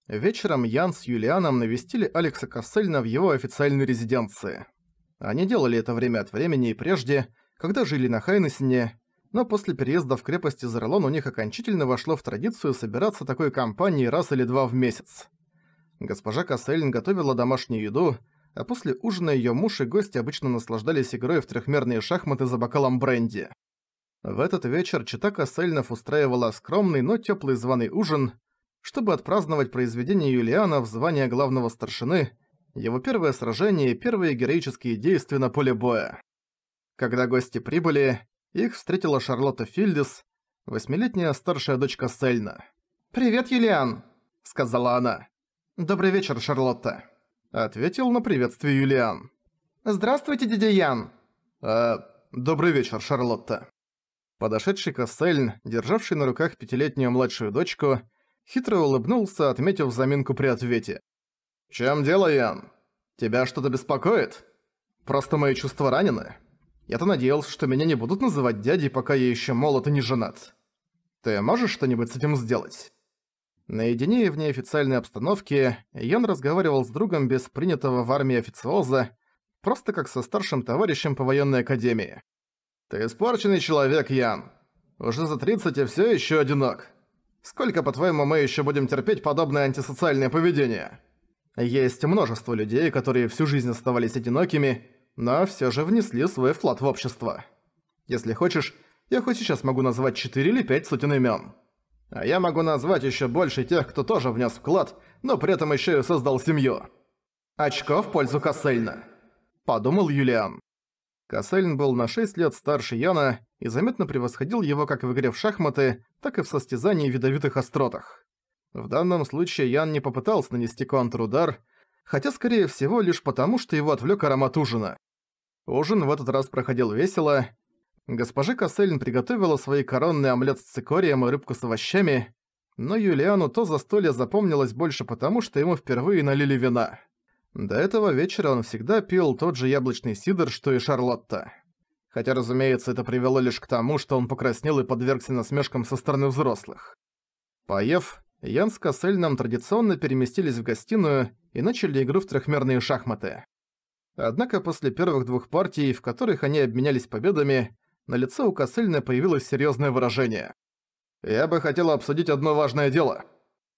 Вечером Ян с Юлианом навестили Алекса Кассельна в его официальной резиденции. Они делали это время от времени и прежде, когда жили на Хайнесене, но после переезда в крепость Изерлон у них окончательно вошло в традицию собираться такой компанией раз или два в месяц. Госпожа Кассельн готовила домашнюю еду, а после ужина её муж и гости обычно наслаждались игрой в трехмерные шахматы за бокалом бренди. В этот вечер чита Кассельнов устраивала скромный, но тёплый званый ужин, чтобы отпраздновать произведение Юлиана в звание главного старшины, его первое сражение и первые героические действия на поле боя. Когда гости прибыли, их встретила Шарлотта Фильдис, восьмилетняя старшая дочка Сельна. «Привет, Юлиан!» – сказала она. «Добрый вечер, Шарлотта!» – ответил на приветствие Юлиан. «Здравствуйте, дядя Ян!» «Э, добрый вечер, Шарлотта!» Подошедший Кассельн, державший на руках пятилетнюю младшую дочку, хитро улыбнулся, отметив заминку при ответе. чем дело, Ян? Тебя что-то беспокоит? Просто мои чувства ранены?» Я-то надеялся, что меня не будут называть дядей, пока я еще молод и не женат. Ты можешь что-нибудь с этим сделать?» Наедине и в неофициальной обстановке Ян разговаривал с другом без принятого в армии официоза, просто как со старшим товарищем по военной академии. «Ты испорченный человек, Ян. Уже за 30 и все еще одинок. Сколько, по-твоему, мы еще будем терпеть подобное антисоциальное поведение?» Есть множество людей, которые всю жизнь оставались одинокими но все же внесли свой вклад в общество. Если хочешь, я хоть сейчас могу назвать 4 или 5 сотен имен. А я могу назвать еще больше тех, кто тоже внес вклад, но при этом еще и создал семью. Очко в пользу Кассельна. Подумал Юлиан. Кассельн был на 6 лет старше Яна и заметно превосходил его как в игре в шахматы, так и в состязании в видовитых остротах. В данном случае Ян не попытался нанести контрудар, хотя, скорее всего, лишь потому, что его отвлек аромат ужина. Ужин в этот раз проходил весело. Госпожа Кассельн приготовила свои коронные омлет с цикорием и рыбку с овощами, но Юлиану то застолье запомнилось больше потому, что ему впервые налили вина. До этого вечера он всегда пил тот же яблочный сидр, что и Шарлотта. Хотя, разумеется, это привело лишь к тому, что он покраснел и подвергся насмешкам со стороны взрослых. Поев, Ян с Кассельном традиционно переместились в гостиную и начали игру в трехмерные шахматы. Однако после первых двух партий, в которых они обменялись победами, на лице у Кассельна появилось серьёзное выражение. «Я бы хотел обсудить одно важное дело».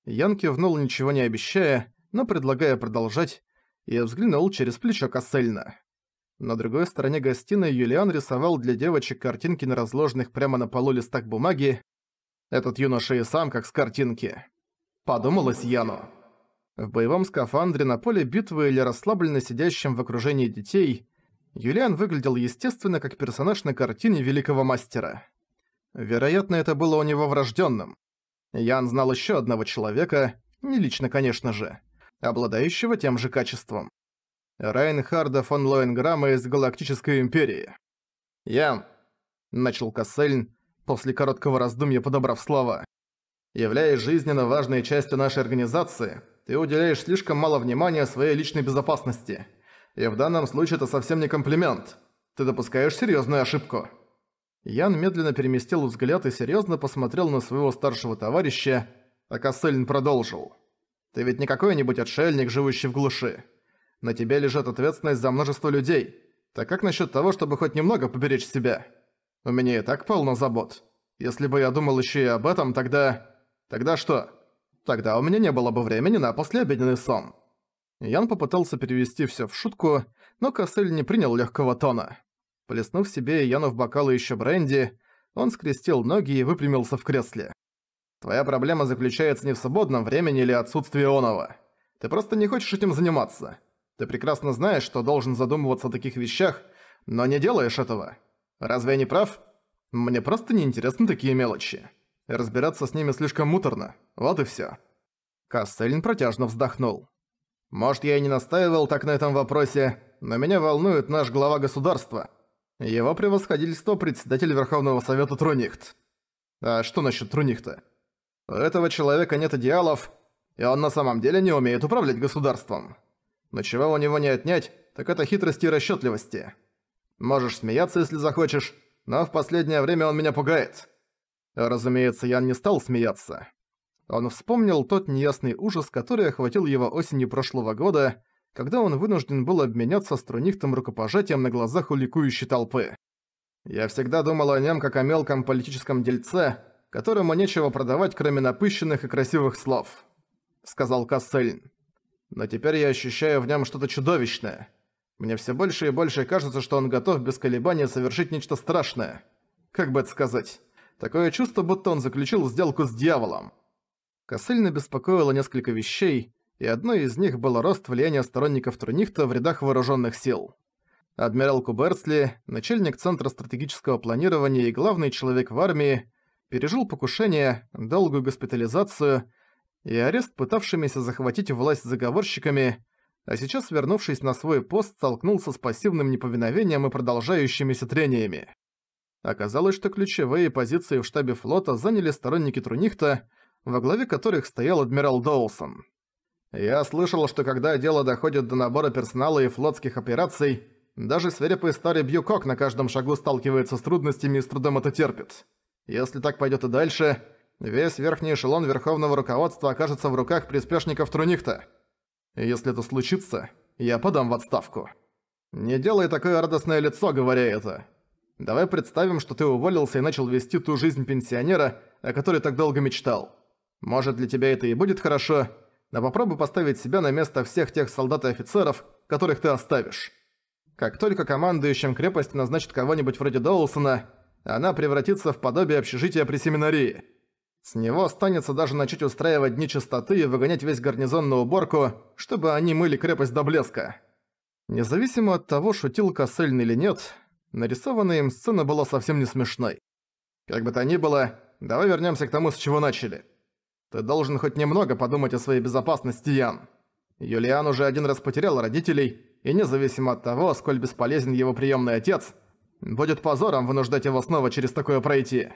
Ян кивнул, ничего не обещая, но предлагая продолжать, и взглянул через плечо Кассельна. На другой стороне гостиной Юлиан рисовал для девочек картинки на разложенных прямо на полу листах бумаги. Этот юноша и сам как с картинки. Подумалось Яну в боевом скафандре на поле битвы или расслабленно сидящим в окружении детей, Юлиан выглядел естественно как персонаж на картине великого мастера. Вероятно, это было у него врожденным. Ян знал еще одного человека, не лично, конечно же, обладающего тем же качеством. Райнхарда фон Лоенграмма из Галактической Империи. Ян начал Кассельн, после короткого раздумья подобрав слова. «Являясь жизненно важной частью нашей организации, ты уделяешь слишком мало внимания своей личной безопасности. И в данном случае это совсем не комплимент. Ты допускаешь серьезную ошибку». Ян медленно переместил взгляд и серьезно посмотрел на своего старшего товарища, а Кассельн продолжил. «Ты ведь не какой-нибудь отшельник, живущий в глуши. На тебе лежит ответственность за множество людей. Так как насчет того, чтобы хоть немного поберечь себя? У меня и так полно забот. Если бы я думал еще и об этом, тогда... Тогда что?» Тогда у меня не было бы времени на послеобеденный сон». Ян попытался перевести все в шутку, но Кассель не принял легкого тона. Плеснув себе Яну в бокалы еще бренди, он скрестил ноги и выпрямился в кресле. «Твоя проблема заключается не в свободном времени или отсутствии оного. Ты просто не хочешь этим заниматься. Ты прекрасно знаешь, что должен задумываться о таких вещах, но не делаешь этого. Разве я не прав? Мне просто неинтересны такие мелочи». Разбираться с ними слишком муторно. Вот и всё». Кассельн протяжно вздохнул. «Может, я и не настаивал так на этом вопросе, но меня волнует наш глава государства. Его превосходительство председатель Верховного Совета Трунихт. А что насчет Трунихта? У этого человека нет идеалов, и он на самом деле не умеет управлять государством. Но чего у него не отнять, так это хитрости и расчетливости. Можешь смеяться, если захочешь, но в последнее время он меня пугает. Разумеется, Ян не стал смеяться. Он вспомнил тот неясный ужас, который охватил его осенью прошлого года, когда он вынужден был обменяться с рукопожатием на глазах у ликующей толпы. «Я всегда думал о нем как о мелком политическом дельце, которому нечего продавать, кроме напыщенных и красивых слов», — сказал Кассельн. «Но теперь я ощущаю в нем что-то чудовищное. Мне все больше и больше кажется, что он готов без колебаний совершить нечто страшное. Как бы это сказать?» Такое чувство, будто он заключил сделку с дьяволом. Кассельна беспокоила несколько вещей, и одной из них было рост влияния сторонников Трунихта в рядах вооруженных сил. Адмирал Куберсли, начальник Центра стратегического планирования и главный человек в армии, пережил покушение, долгую госпитализацию и арест пытавшимися захватить власть заговорщиками, а сейчас, вернувшись на свой пост, столкнулся с пассивным неповиновением и продолжающимися трениями. Оказалось, что ключевые позиции в штабе флота заняли сторонники Трунихта, во главе которых стоял адмирал Доусон. Я слышал, что когда дело доходит до набора персонала и флотских операций, даже свирепый старый Бьюкок на каждом шагу сталкивается с трудностями и с трудом это терпит. Если так пойдет и дальше, весь верхний эшелон верховного руководства окажется в руках приспешников Трунихта. Если это случится, я подам в отставку. Не делай такое радостное лицо, говоря это. Давай представим, что ты уволился и начал вести ту жизнь пенсионера, о которой так долго мечтал. Может, для тебя это и будет хорошо, но попробуй поставить себя на место всех тех солдат и офицеров, которых ты оставишь. Как только командующим крепости назначит кого-нибудь вроде Доулсона, она превратится в подобие общежития при семинарии. С него останется даже начать устраивать дни чистоты и выгонять весь гарнизон на уборку, чтобы они мыли крепость до блеска. Независимо от того, шутил Кассель или нет, Нарисованная им сцена была совсем не смешной. Как бы то ни было, давай вернемся к тому, с чего начали. Ты должен хоть немного подумать о своей безопасности, Ян. Юлиан уже один раз потерял родителей, и независимо от того, сколь бесполезен его приемный отец, будет позором вынуждать его снова через такое пройти.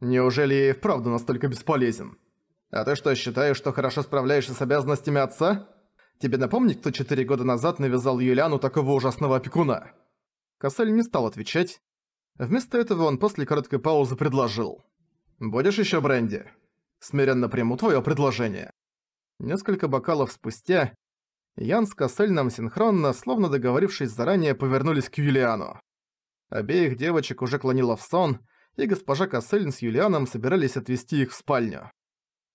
Неужели и вправду настолько бесполезен? А ты что, считаешь, что хорошо справляешься с обязанностями отца? Тебе напомнить, кто четыре года назад навязал Юлиану такого ужасного опекуна? Кассель не стал отвечать. Вместо этого он после короткой паузы предложил. «Будешь ещё бренди?» «Смиренно приму твоё предложение». Несколько бокалов спустя Ян с Кассельном синхронно, словно договорившись заранее, повернулись к Юлиану. Обеих девочек уже клонило в сон, и госпожа Кассельн с Юлианом собирались отвезти их в спальню.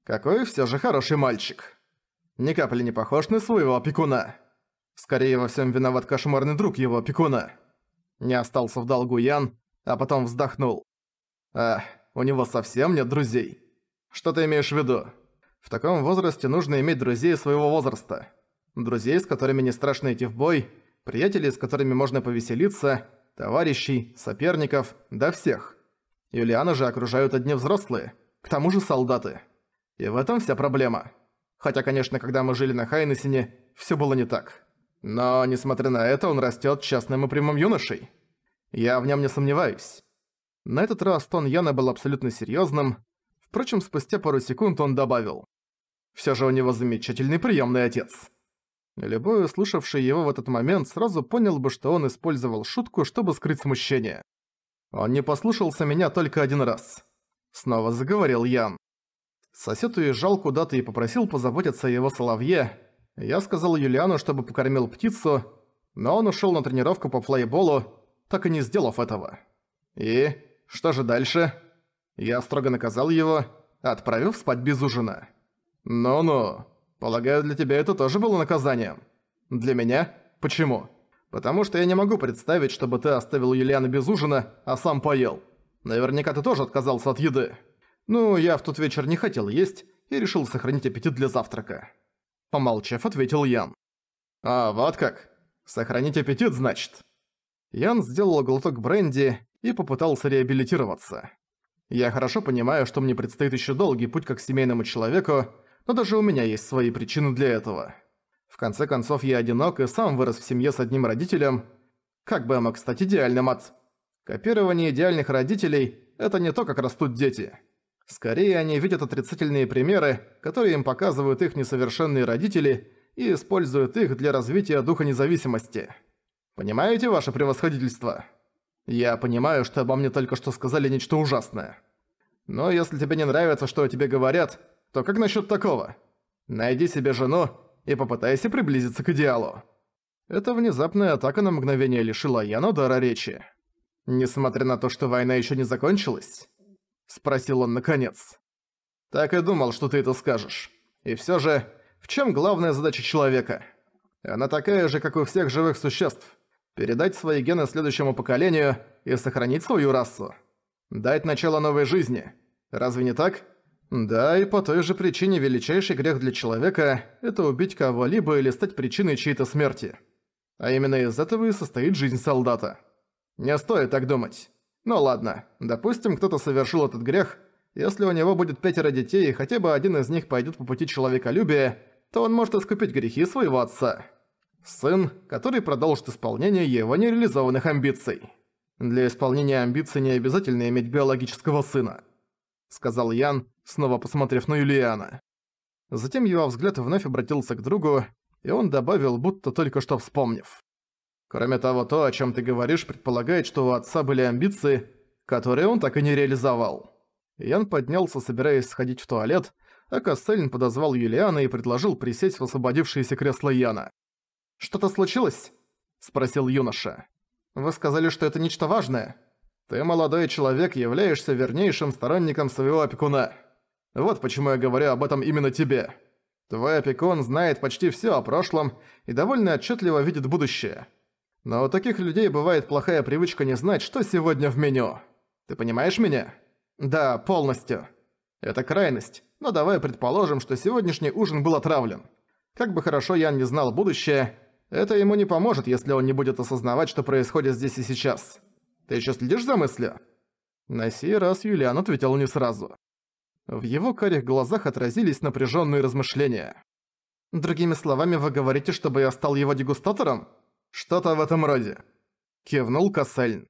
«Какой всё же хороший мальчик!» «Ни капли не похож на своего опекуна!» «Скорее во всем виноват кошмарный друг его опекуна!» Не остался в долгу Ян, а потом вздохнул. «Эх, у него совсем нет друзей. Что ты имеешь в виду? В таком возрасте нужно иметь друзей своего возраста. Друзей, с которыми не страшно идти в бой, приятелей, с которыми можно повеселиться, товарищей, соперников, да всех. Юлиана же окружают одни взрослые, к тому же солдаты. И в этом вся проблема. Хотя, конечно, когда мы жили на Хайнесине, все было не так. Но, несмотря на это, он растет честным и прямым юношей. Я в нем не сомневаюсь. На этот раз тон Яна был абсолютно серьезным. Впрочем, спустя пару секунд он добавил. Все же у него замечательный приемный отец. Любой, слушавший его в этот момент, сразу понял бы, что он использовал шутку, чтобы скрыть смущение. Он не послушался меня только один раз. Снова заговорил Ян. Сосед уезжал куда-то и попросил позаботиться о его соловье, я сказал Юлиану, чтобы покормил птицу, но он ушел на тренировку по флейболу, так и не сделав этого. И что же дальше? Я строго наказал его, отправив спать без ужина. «Ну-ну, полагаю, для тебя это тоже было наказанием?» «Для меня? Почему?» «Потому что я не могу представить, чтобы ты оставил Юлиана без ужина, а сам поел. Наверняка ты тоже отказался от еды». «Ну, я в тот вечер не хотел есть и решил сохранить аппетит для завтрака». Помолчав, ответил Ян. «А, вот как. Сохранить аппетит, значит?» Ян сделал глоток бренди и попытался реабилитироваться. «Я хорошо понимаю, что мне предстоит еще долгий путь как семейному человеку, но даже у меня есть свои причины для этого. В конце концов, я одинок и сам вырос в семье с одним родителем. Как бы я мог стать идеальным от... Копирование идеальных родителей – это не то, как растут дети». Скорее, они видят отрицательные примеры, которые им показывают их несовершенные родители и используют их для развития духа независимости. Понимаете ваше превосходительство? Я понимаю, что обо мне только что сказали нечто ужасное. Но если тебе не нравится, что о тебе говорят, то как насчет такого? Найди себе жену и попытайся приблизиться к идеалу. Эта внезапная атака на мгновение лишила Яну дара речи. Несмотря на то, что война еще не закончилась, — спросил он наконец. «Так и думал, что ты это скажешь. И все же, в чем главная задача человека? Она такая же, как у всех живых существ. Передать свои гены следующему поколению и сохранить свою расу. Дать начало новой жизни. Разве не так?» Да, и по той же причине величайший грех для человека – это убить кого-либо или стать причиной чьей-то смерти. А именно из этого и состоит жизнь солдата. Не стоит так думать. Ну ладно, допустим, кто-то совершил этот грех. Если у него будет пятеро детей, и хотя бы один из них пойдет по пути человеколюбия, то он может искупить грехи своего отца. Сын, который продолжит исполнение его нереализованных амбиций. Для исполнения амбиций не обязательно иметь биологического сына, сказал Ян, снова посмотрев на Юлиана. Затем его взгляд вновь обратился к другу, и он добавил, будто только что вспомнив. Кроме того, то, о чем ты говоришь, предполагает, что у отца были амбиции, которые он так и не реализовал. Ян поднялся, собираясь сходить в туалет, а Кассельн подозвал Юлиана и предложил присесть в освободившееся кресло Яна. «Что-то случилось?» – спросил юноша. «Вы сказали, что это нечто важное. Ты, молодой человек, являешься вернейшим сторонником своего опекуна. Вот почему я говорю об этом именно тебе. Твой опекун знает почти все о прошлом и довольно отчетливо видит будущее. Но у таких людей бывает плохая привычка не знать, что сегодня в меню. Ты понимаешь меня? Да, полностью. Это крайность, но давай предположим, что сегодняшний ужин был отравлен. Как бы хорошо Ян не знал будущее, это ему не поможет, если он не будет осознавать, что происходит здесь и сейчас. Ты еще следишь за мыслью? На сей раз Юлиан ответил не сразу. В его карих глазах отразились напряженные размышления. «Другими словами, вы говорите, чтобы я стал его дегустатором?» «Что-то в этом роде», — кивнул Кассельн.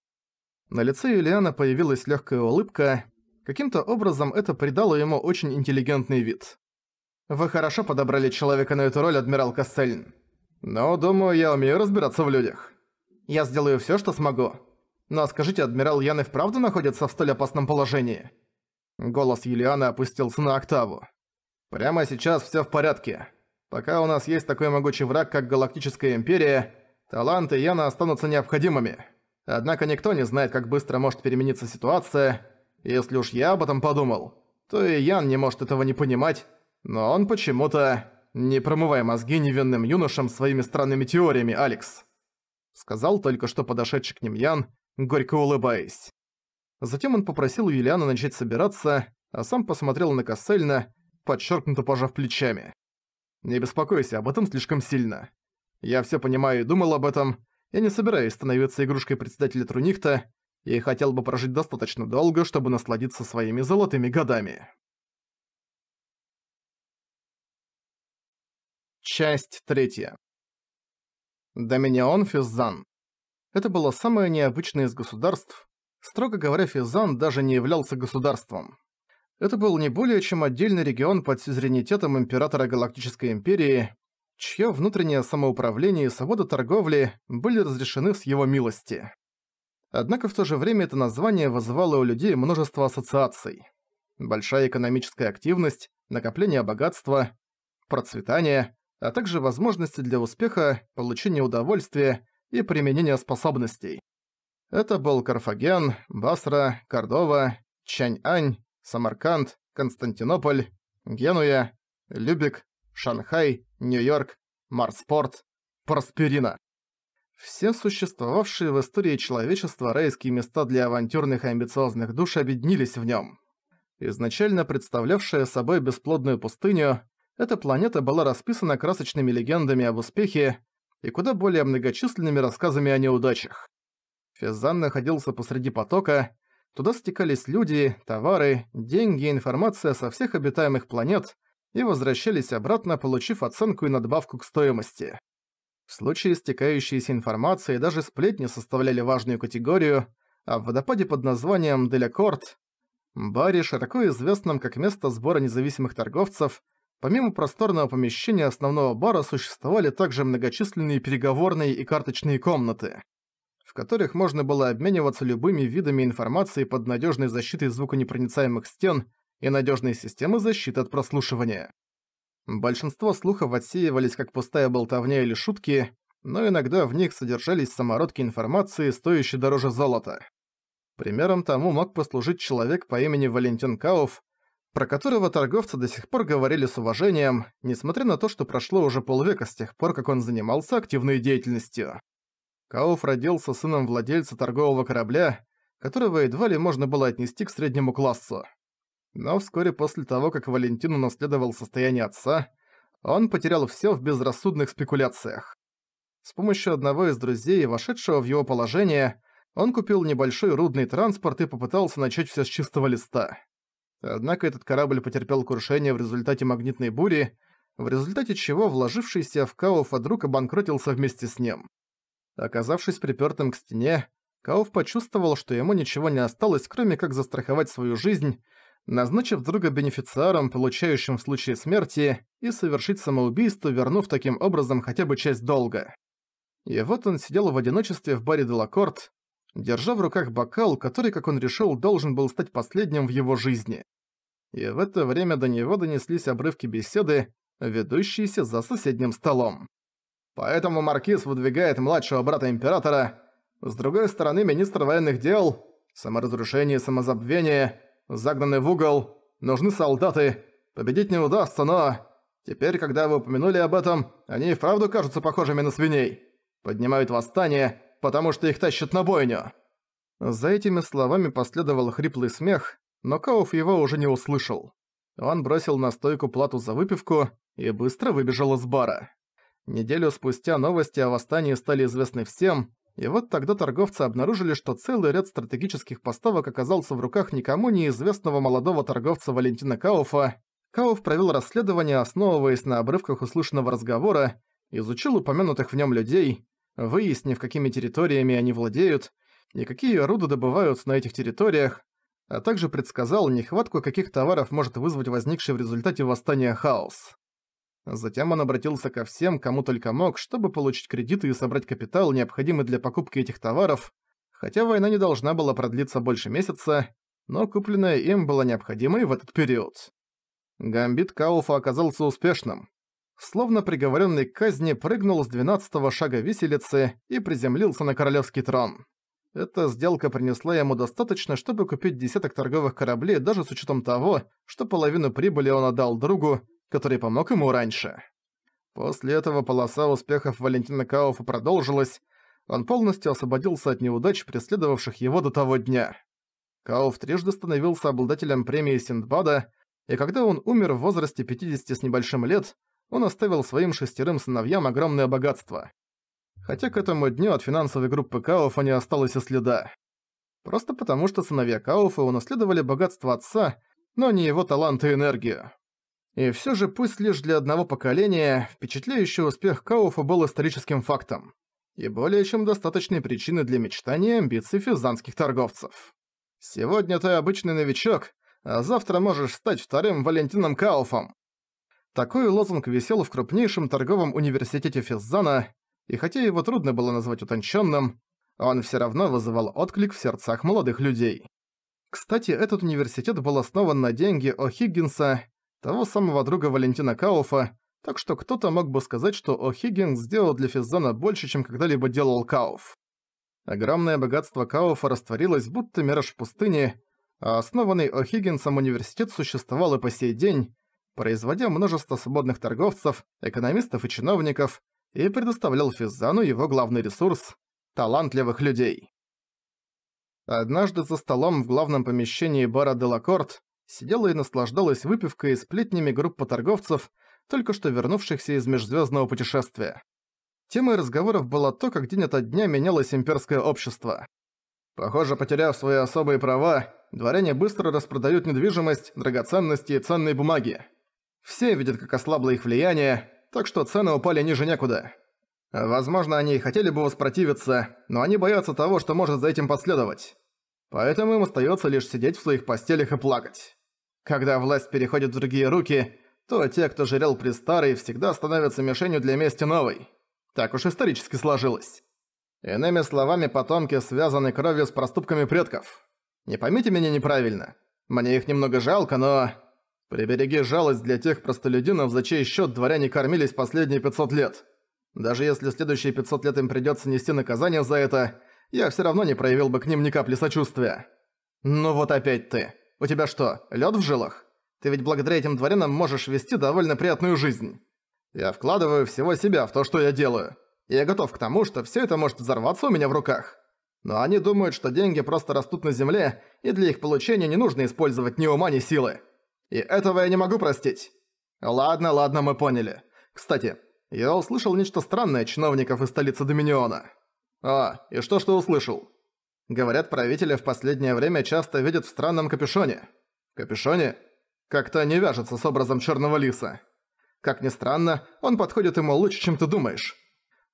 На лице Юлиана появилась легкая улыбка. Каким-то образом это придало ему очень интеллигентный вид. «Вы хорошо подобрали человека на эту роль, адмирал Кассельн. Но, думаю, я умею разбираться в людях. Я сделаю все, что смогу. Но скажите, адмирал Ян и вправду находится в столь опасном положении?» Голос Юлиана опустился на октаву. «Прямо сейчас все в порядке. Пока у нас есть такой могучий враг, как Галактическая Империя, таланты Яна останутся необходимыми. Однако никто не знает, как быстро может перемениться ситуация. Если уж я об этом подумал, то и Ян не может этого не понимать, но он почему-то... Не промывай мозги невинным юношам своими странными теориями, Алекс. Сказал только что подошедший к ним Ян, горько улыбаясь. Затем он попросил Юлиана начать собираться, а сам посмотрел на Кассельна, подчеркнуто пожав плечами. «Не беспокойся об этом слишком сильно. Я все понимаю и думал об этом. Я не собираюсь становиться игрушкой председателя Трунихта и хотел бы прожить достаточно долго, чтобы насладиться своими золотыми годами. Часть третья. Доминион Физзан. Это было самое необычное из государств. Строго говоря, Физзан даже не являлся государством. Это был не более чем отдельный регион под сюзеренитетом Императора Галактической Империи, чье внутреннее самоуправление и свобода торговли были разрешены с его милости. Однако в то же время это название вызывало у людей множество ассоциаций. Большая экономическая активность, накопление богатства, процветание, а также возможности для успеха, получения удовольствия и применения способностей. Это был Карфаген, Басра, Кордова, Чань-Ань, Самарканд, Константинополь, Генуя, Любек, Шанхай, Нью-Йорк, Марспорт, Просперина. Все существовавшие в истории человечества райские места для авантюрных и амбициозных душ объединились в нем. Изначально представлявшая собой бесплодную пустыню, эта планета была расписана красочными легендами об успехе и куда более многочисленными рассказами о неудачах. Физан находился посреди потока, туда стекались люди, товары, деньги, информация со всех обитаемых планет, и возвращались обратно, получив оценку и надбавку к стоимости. В случае стекающейся информации даже сплетни составляли важную категорию, а в водопаде под названием Делякорт, баре, широко известном как место сбора независимых торговцев, помимо просторного помещения основного бара существовали также многочисленные переговорные и карточные комнаты, в которых можно было обмениваться любыми видами информации под надежной защитой звуконепроницаемых стен и надежные системы защиты от прослушивания. Большинство слухов отсеивались как пустая болтовня или шутки, но иногда в них содержались самородки информации, стоящие дороже золота. Примером тому мог послужить человек по имени Валентин Кауф, про которого торговцы до сих пор говорили с уважением, несмотря на то, что прошло уже полвека с тех пор, как он занимался активной деятельностью. Кауф родился сыном владельца торгового корабля, которого едва ли можно было отнести к среднему классу. Но вскоре после того, как Валентину наследовал состояние отца, он потерял все в безрассудных спекуляциях. С помощью одного из друзей, вошедшего в его положение, он купил небольшой рудный транспорт и попытался начать все с чистого листа. Однако этот корабль потерпел крушение в результате магнитной бури, в результате чего вложившийся в Кауф друг обанкротился вместе с ним. Оказавшись припертым к стене, Кауф почувствовал, что ему ничего не осталось, кроме как застраховать свою жизнь назначив друга бенефициаром, получающим в случае смерти, и совершить самоубийство, вернув таким образом хотя бы часть долга. И вот он сидел в одиночестве в баре Делакорт, держа в руках бокал, который, как он решил, должен был стать последним в его жизни. И в это время до него донеслись обрывки беседы, ведущиеся за соседним столом. Поэтому маркиз выдвигает младшего брата императора, с другой стороны министр военных дел, саморазрушение и самозабвение, загнаны в угол, нужны солдаты, победить не удастся, но... Теперь, когда вы упомянули об этом, они и вправду кажутся похожими на свиней. Поднимают восстание, потому что их тащат на бойню». За этими словами последовал хриплый смех, но Кауф его уже не услышал. Он бросил на стойку плату за выпивку и быстро выбежал из бара. Неделю спустя новости о восстании стали известны всем, и вот тогда торговцы обнаружили, что целый ряд стратегических поставок оказался в руках никому неизвестного молодого торговца Валентина Кауфа. Кауф провел расследование, основываясь на обрывках услышанного разговора, изучил упомянутых в нем людей, выяснив, какими территориями они владеют и какие руды добываются на этих территориях, а также предсказал нехватку каких товаров может вызвать возникший в результате восстания хаос. Затем он обратился ко всем, кому только мог, чтобы получить кредиты и собрать капитал, необходимый для покупки этих товаров, хотя война не должна была продлиться больше месяца, но купленное им было необходимо в этот период. Гамбит Кауфа оказался успешным. Словно приговоренный к казни прыгнул с двенадцатого шага виселицы и приземлился на королевский трон. Эта сделка принесла ему достаточно, чтобы купить десяток торговых кораблей даже с учетом того, что половину прибыли он отдал другу, который помог ему раньше. После этого полоса успехов Валентина Кауфа продолжилась, он полностью освободился от неудач, преследовавших его до того дня. Кауф трижды становился обладателем премии Синдбада, и когда он умер в возрасте 50 с небольшим лет, он оставил своим шестерым сыновьям огромное богатство. Хотя к этому дню от финансовой группы Кауфа не осталось и следа. Просто потому, что сыновья Кауфа унаследовали богатство отца, но не его талант и энергию. И все же, пусть лишь для одного поколения, впечатляющий успех Кауфа был историческим фактом и более чем достаточной причины для мечтаний и амбиций физанских торговцев. Сегодня ты обычный новичок, а завтра можешь стать вторым Валентином Кауфом. Такой лозунг висел в крупнейшем торговом университете Физзана, и хотя его трудно было назвать утонченным, он все равно вызывал отклик в сердцах молодых людей. Кстати, этот университет был основан на деньги О'Хиггинса, того самого друга Валентина Кауфа, так что кто-то мог бы сказать, что О'Хиггинс сделал для Физзана больше, чем когда-либо делал Кауф. Огромное богатство Кауфа растворилось будто мираж в пустыне, а основанный О'Хиггинсом университет существовал и по сей день, производя множество свободных торговцев, экономистов и чиновников, и предоставлял Физзану его главный ресурс – талантливых людей. Однажды за столом в главном помещении бара Делакорт сидела и наслаждалась выпивкой и сплетнями группы торговцев, только что вернувшихся из межзвездного путешествия. Темой разговоров было то, как день ото дня менялось имперское общество. Похоже, потеряв свои особые права, дворяне быстро распродают недвижимость, драгоценности и ценные бумаги. Все видят, как ослабло их влияние, так что цены упали ниже некуда. Возможно, они и хотели бы воспротивиться, но они боятся того, что может за этим последовать. Поэтому им остается лишь сидеть в своих постелях и плакать. Когда власть переходит в другие руки, то те, кто жрел при старой, всегда становятся мишенью для мести новой. Так уж исторически сложилось. Иными словами, потомки связаны кровью с проступками предков. Не поймите меня неправильно. Мне их немного жалко, но... Прибереги жалость для тех простолюдинов, за чей счет дворяне кормились последние 500 лет. Даже если следующие 500 лет им придется нести наказание за это, я все равно не проявил бы к ним ни капли сочувствия. Ну вот опять ты. У тебя что, лед в жилах? Ты ведь благодаря этим дворянам можешь вести довольно приятную жизнь. Я вкладываю всего себя в то, что я делаю. я готов к тому, что все это может взорваться у меня в руках. Но они думают, что деньги просто растут на земле, и для их получения не нужно использовать ни ума, ни силы. И этого я не могу простить. Ладно, ладно, мы поняли. Кстати, я услышал нечто странное чиновников из столицы Доминиона. А, и что что услышал? Говорят, правителя в последнее время часто видят в странном капюшоне. Капюшоне как-то не вяжется с образом черного лиса. Как ни странно, он подходит ему лучше, чем ты думаешь.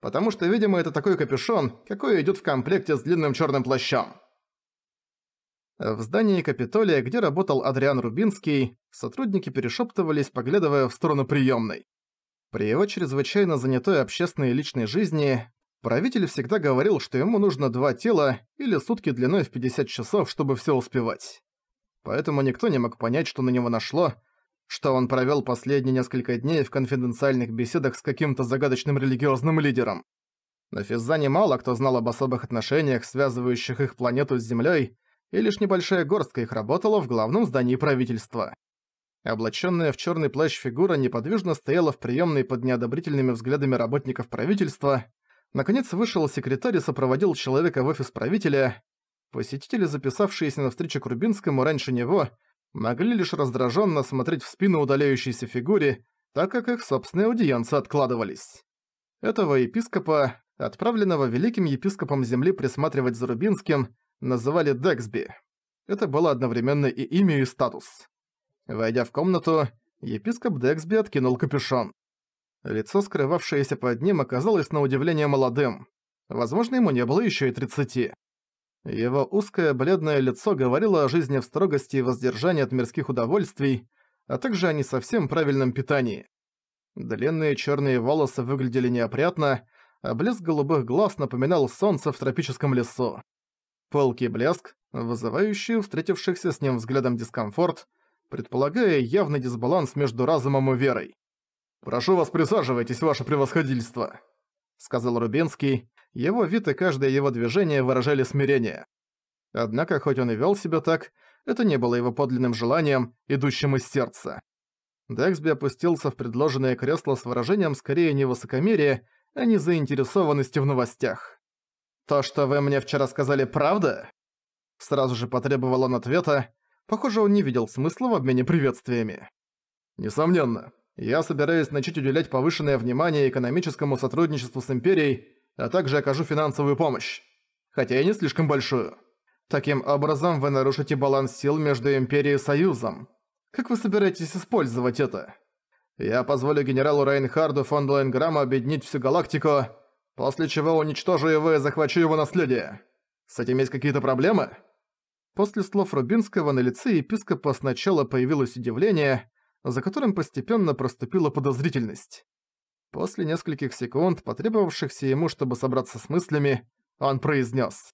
Потому что, видимо, это такой капюшон, какой идет в комплекте с длинным черным плащом. В здании Капитолия, где работал Адриан Рубинский, сотрудники перешептывались, поглядывая в сторону приемной. При его чрезвычайно занятой общественной и личной жизни Правитель всегда говорил, что ему нужно два тела или сутки длиной в 50 часов, чтобы все успевать. Поэтому никто не мог понять, что на него нашло, что он провел последние несколько дней в конфиденциальных беседах с каким-то загадочным религиозным лидером. На Физзане мало кто знал об особых отношениях, связывающих их планету с Землей, и лишь небольшая горстка их работала в главном здании правительства. Облаченная в черный плащ фигура неподвижно стояла в приемной под неодобрительными взглядами работников правительства, Наконец вышел секретарь и сопроводил человека в офис правителя. Посетители, записавшиеся на встречу к Рубинскому раньше него, могли лишь раздраженно смотреть в спину удаляющейся фигуре, так как их собственные аудиенцы откладывались. Этого епископа, отправленного великим епископом земли присматривать за Рубинским, называли Дексби. Это было одновременно и имя, и статус. Войдя в комнату, епископ Дексби откинул капюшон. Лицо, скрывавшееся под ним, оказалось на удивление молодым. Возможно, ему не было еще и тридцати. Его узкое бледное лицо говорило о жизни в строгости и воздержании от мирских удовольствий, а также о не совсем правильном питании. Длинные черные волосы выглядели неопрятно, а блеск голубых глаз напоминал солнце в тропическом лесу. Полкий блеск, вызывающий встретившихся с ним взглядом дискомфорт, предполагая явный дисбаланс между разумом и верой. «Прошу вас, присаживайтесь, ваше превосходительство», — сказал Рубинский. Его вид и каждое его движение выражали смирение. Однако, хоть он и вел себя так, это не было его подлинным желанием, идущим из сердца. Дексби опустился в предложенное кресло с выражением скорее не высокомерия, а не заинтересованности в новостях. «То, что вы мне вчера сказали, правда?» Сразу же потребовал он ответа. Похоже, он не видел смысла в обмене приветствиями. «Несомненно я собираюсь начать уделять повышенное внимание экономическому сотрудничеству с Империей, а также окажу финансовую помощь. Хотя и не слишком большую. Таким образом, вы нарушите баланс сил между Империей и Союзом. Как вы собираетесь использовать это? Я позволю генералу Рейнхарду фон Лайнграмма объединить всю галактику, после чего уничтожу его и захвачу его наследие. С этим есть какие-то проблемы?» После слов Рубинского на лице епископа сначала появилось удивление, за которым постепенно проступила подозрительность. После нескольких секунд, потребовавшихся ему, чтобы собраться с мыслями, он произнес: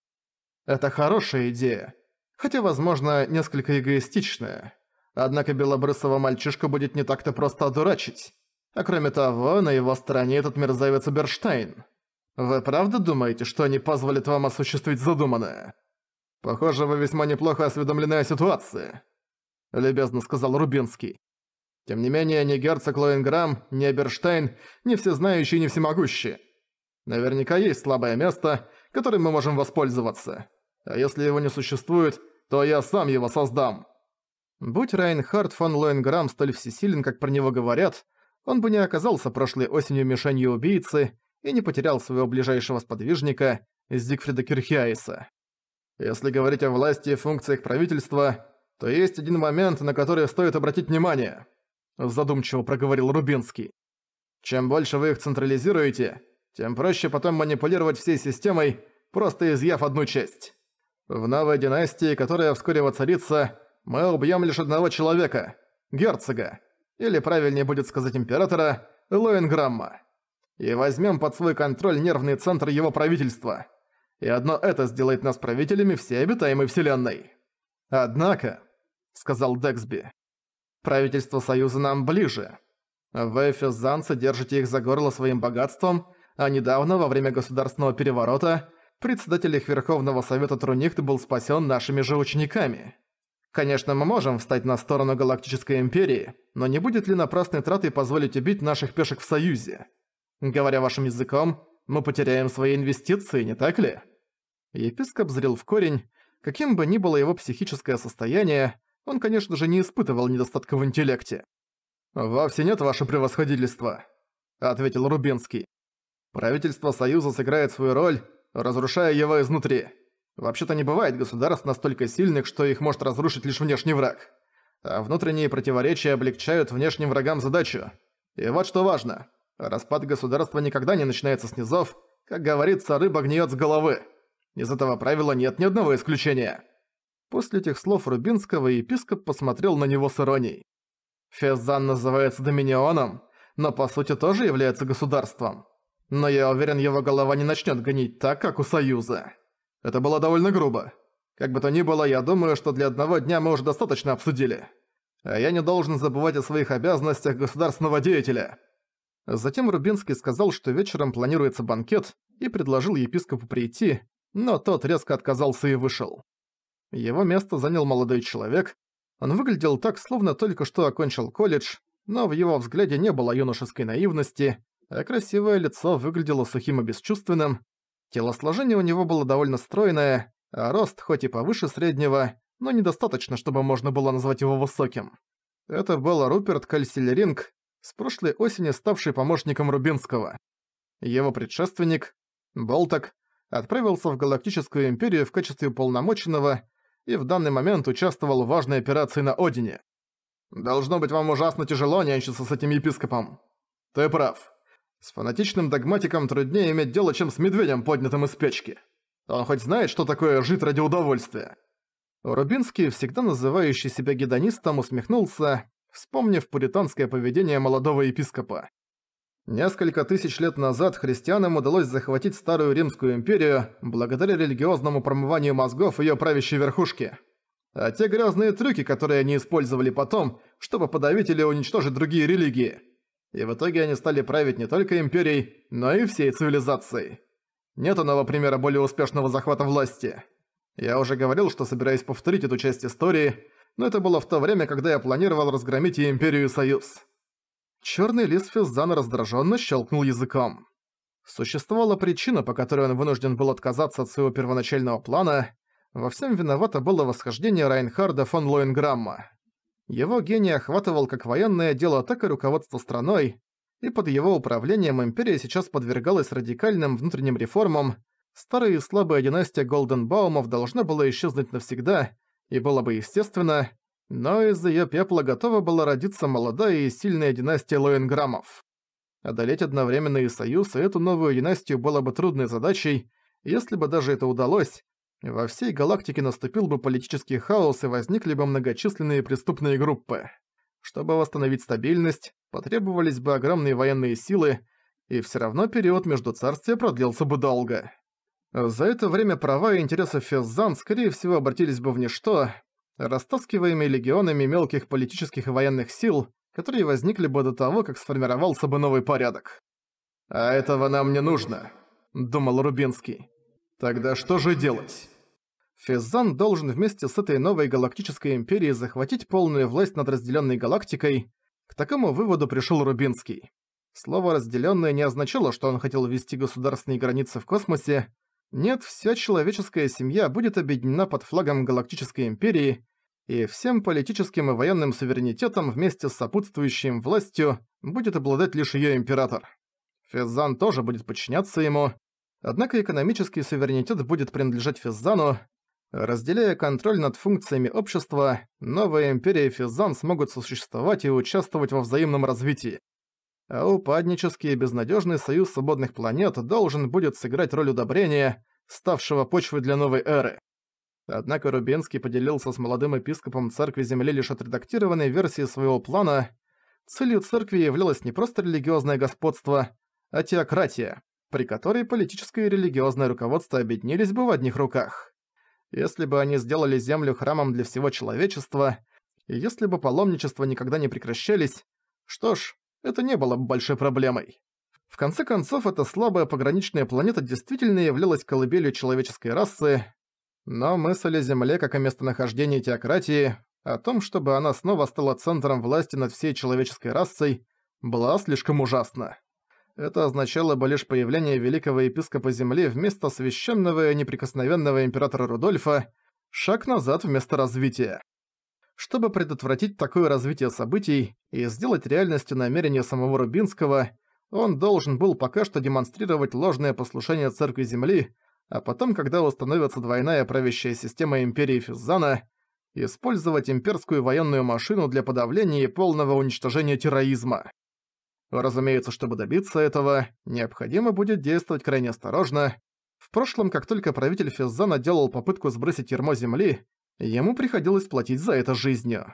«Это хорошая идея, хотя, возможно, несколько эгоистичная. Однако белобрысого мальчишка будет не так-то просто одурачить. А кроме того, на его стороне этот мерзавец Берштейн. Вы правда думаете, что они позволят вам осуществить задуманное? Похоже, вы весьма неплохо осведомлены о ситуации», — любезно сказал Рубинский. Тем не менее, ни герцог Лоинграм, ни Эберштейн, ни всезнающие, ни всемогущие. Наверняка есть слабое место, которым мы можем воспользоваться. А если его не существует, то я сам его создам. Будь Райнхард фон Лоинграм столь всесилен, как про него говорят, он бы не оказался прошлой осенью мишенью убийцы и не потерял своего ближайшего сподвижника из Зигфрида Кирхиайса. Если говорить о власти и функциях правительства, то есть один момент, на который стоит обратить внимание – задумчиво проговорил Рубинский. Чем больше вы их централизируете, тем проще потом манипулировать всей системой, просто изъяв одну часть. В новой династии, которая вскоре воцарится, мы убьем лишь одного человека – герцога, или правильнее будет сказать императора, Лоинграмма, И возьмем под свой контроль нервный центр его правительства. И одно это сделает нас правителями всей обитаемой вселенной. Однако, сказал Дексби, Правительство Союза нам ближе. Вы, физзанцы, держите их за горло своим богатством, а недавно, во время государственного переворота, председатель их Верховного Совета Трунихт был спасен нашими же учениками. Конечно, мы можем встать на сторону Галактической Империи, но не будет ли напрасной тратой позволить убить наших пешек в Союзе? Говоря вашим языком, мы потеряем свои инвестиции, не так ли?» Епископ зрел в корень, каким бы ни было его психическое состояние, он, конечно же, не испытывал недостатка в интеллекте. «Вовсе нет, ваше превосходительство», — ответил Рубинский. «Правительство Союза сыграет свою роль, разрушая его изнутри. Вообще-то не бывает государств настолько сильных, что их может разрушить лишь внешний враг. А внутренние противоречия облегчают внешним врагам задачу. И вот что важно. Распад государства никогда не начинается с низов. Как говорится, рыба гниет с головы. Из этого правила нет ни одного исключения. После этих слов Рубинского епископ посмотрел на него с иронией. «Фезан называется Доминионом, но по сути тоже является государством. Но я уверен, его голова не начнет гнить так, как у Союза. Это было довольно грубо. Как бы то ни было, я думаю, что для одного дня мы уже достаточно обсудили. А я не должен забывать о своих обязанностях государственного деятеля». Затем Рубинский сказал, что вечером планируется банкет, и предложил епископу прийти, но тот резко отказался и вышел. Его место занял молодой человек. Он выглядел так, словно только что окончил колледж, но в его взгляде не было юношеской наивности, а красивое лицо выглядело сухим и бесчувственным. Телосложение у него было довольно стройное, а рост хоть и повыше среднего, но недостаточно, чтобы можно было назвать его высоким. Это был Руперт Кальсилеринг, с прошлой осени ставший помощником Рубинского. Его предшественник, Болтак отправился в Галактическую Империю в качестве полномоченного, и в данный момент участвовал в важной операции на Одине. Должно быть вам ужасно тяжело нянчиться с этим епископом. Ты прав. С фанатичным догматиком труднее иметь дело, чем с медведем, поднятым из печки. Он хоть знает, что такое жить ради удовольствия. Рубинский, всегда называющий себя гедонистом, усмехнулся, вспомнив пуританское поведение молодого епископа. Несколько тысяч лет назад христианам удалось захватить Старую Римскую империю благодаря религиозному промыванию мозгов ее правящей верхушки. А те грязные трюки, которые они использовали потом, чтобы подавить или уничтожить другие религии. И в итоге они стали править не только империей, но и всей цивилизацией. Нет иного примера более успешного захвата власти. Я уже говорил, что собираюсь повторить эту часть истории, но это было в то время, когда я планировал разгромить и Империю и Союз. Черный лис Физзана раздраженно щелкнул языком. Существовала причина, по которой он вынужден был отказаться от своего первоначального плана. Во всем виновато было восхождение Райнхарда фон Лоинграмма. Его гений охватывал как военное дело, так и руководство страной, и под его управлением империя сейчас подвергалась радикальным внутренним реформам, старая и слабая династия Голденбаумов должна была исчезнуть навсегда, и было бы естественно, но из ее пепла готова была родиться молодая и сильная династия Лоенграммов. Одолеть одновременно и Союз, и эту новую династию было бы трудной задачей, если бы даже это удалось, во всей галактике наступил бы политический хаос и возникли бы многочисленные преступные группы. Чтобы восстановить стабильность, потребовались бы огромные военные силы, и все равно период между царствия продлился бы долго. За это время права и интересы Феззан, скорее всего, обратились бы в ничто, растаскиваемый легионами мелких политических и военных сил, которые возникли бы до того, как сформировался бы новый порядок. «А этого нам не нужно», — думал Рубинский. «Тогда что же делать?» Физзан должен вместе с этой новой галактической империей захватить полную власть над разделенной галактикой. К такому выводу пришел Рубинский. Слово «разделённое» не означало, что он хотел ввести государственные границы в космосе, нет, вся человеческая семья будет объединена под флагом Галактической Империи, и всем политическим и военным суверенитетом вместе с сопутствующим властью будет обладать лишь ее император. Физзан тоже будет подчиняться ему, однако экономический суверенитет будет принадлежать Физзану, Разделяя контроль над функциями общества, новая империя и Физан смогут существовать и участвовать во взаимном развитии а упаднический и безнадежный союз свободных планет должен будет сыграть роль удобрения, ставшего почвой для новой эры. Однако Рубинский поделился с молодым епископом Церкви Земли лишь отредактированной версии своего плана. Целью Церкви являлось не просто религиозное господство, а теократия, при которой политическое и религиозное руководство объединились бы в одних руках. Если бы они сделали Землю храмом для всего человечества, и если бы паломничества никогда не прекращались, что ж, это не было большой проблемой. В конце концов, эта слабая пограничная планета действительно являлась колыбелью человеческой расы, но мысль о Земле как о местонахождении теократии, о том, чтобы она снова стала центром власти над всей человеческой расой, была слишком ужасна. Это означало бы лишь появление великого епископа Земли вместо священного и неприкосновенного императора Рудольфа, шаг назад вместо развития чтобы предотвратить такое развитие событий и сделать реальностью намерения самого Рубинского, он должен был пока что демонстрировать ложное послушание Церкви Земли, а потом, когда установится двойная правящая система Империи Физзана, использовать имперскую военную машину для подавления и полного уничтожения терроризма. Разумеется, чтобы добиться этого, необходимо будет действовать крайне осторожно. В прошлом, как только правитель Физзана делал попытку сбросить ермо земли, Ему приходилось платить за это жизнью.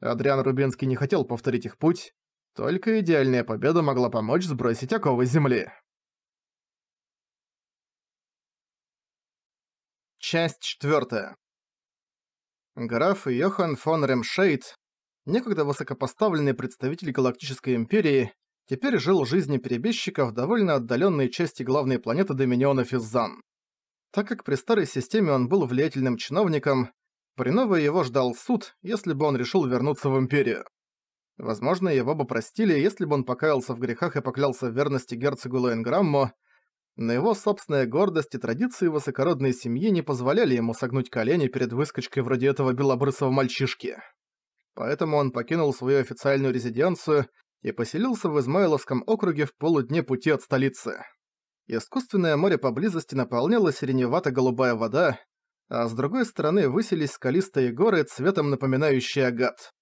Адриан Рубинский не хотел повторить их путь, только идеальная победа могла помочь сбросить оковы земли. Часть 4. Граф Йохан фон Ремшейд, некогда высокопоставленный представитель Галактической Империи, теперь жил жизнью перебежчика в довольно отдаленной части главной планеты Доминиона Физзан. Так как при старой системе он был влиятельным чиновником, Принова его ждал суд, если бы он решил вернуться в Империю. Возможно, его бы простили, если бы он покаялся в грехах и поклялся в верности герцогу Лоенграмму, но его собственная гордость и традиции высокородной семьи не позволяли ему согнуть колени перед выскочкой вроде этого белобрысого мальчишки. Поэтому он покинул свою официальную резиденцию и поселился в Измайловском округе в полудне пути от столицы. Искусственное море поблизости наполняло сиреневато-голубая вода, а с другой стороны высились скалистые горы, цветом напоминающие агат.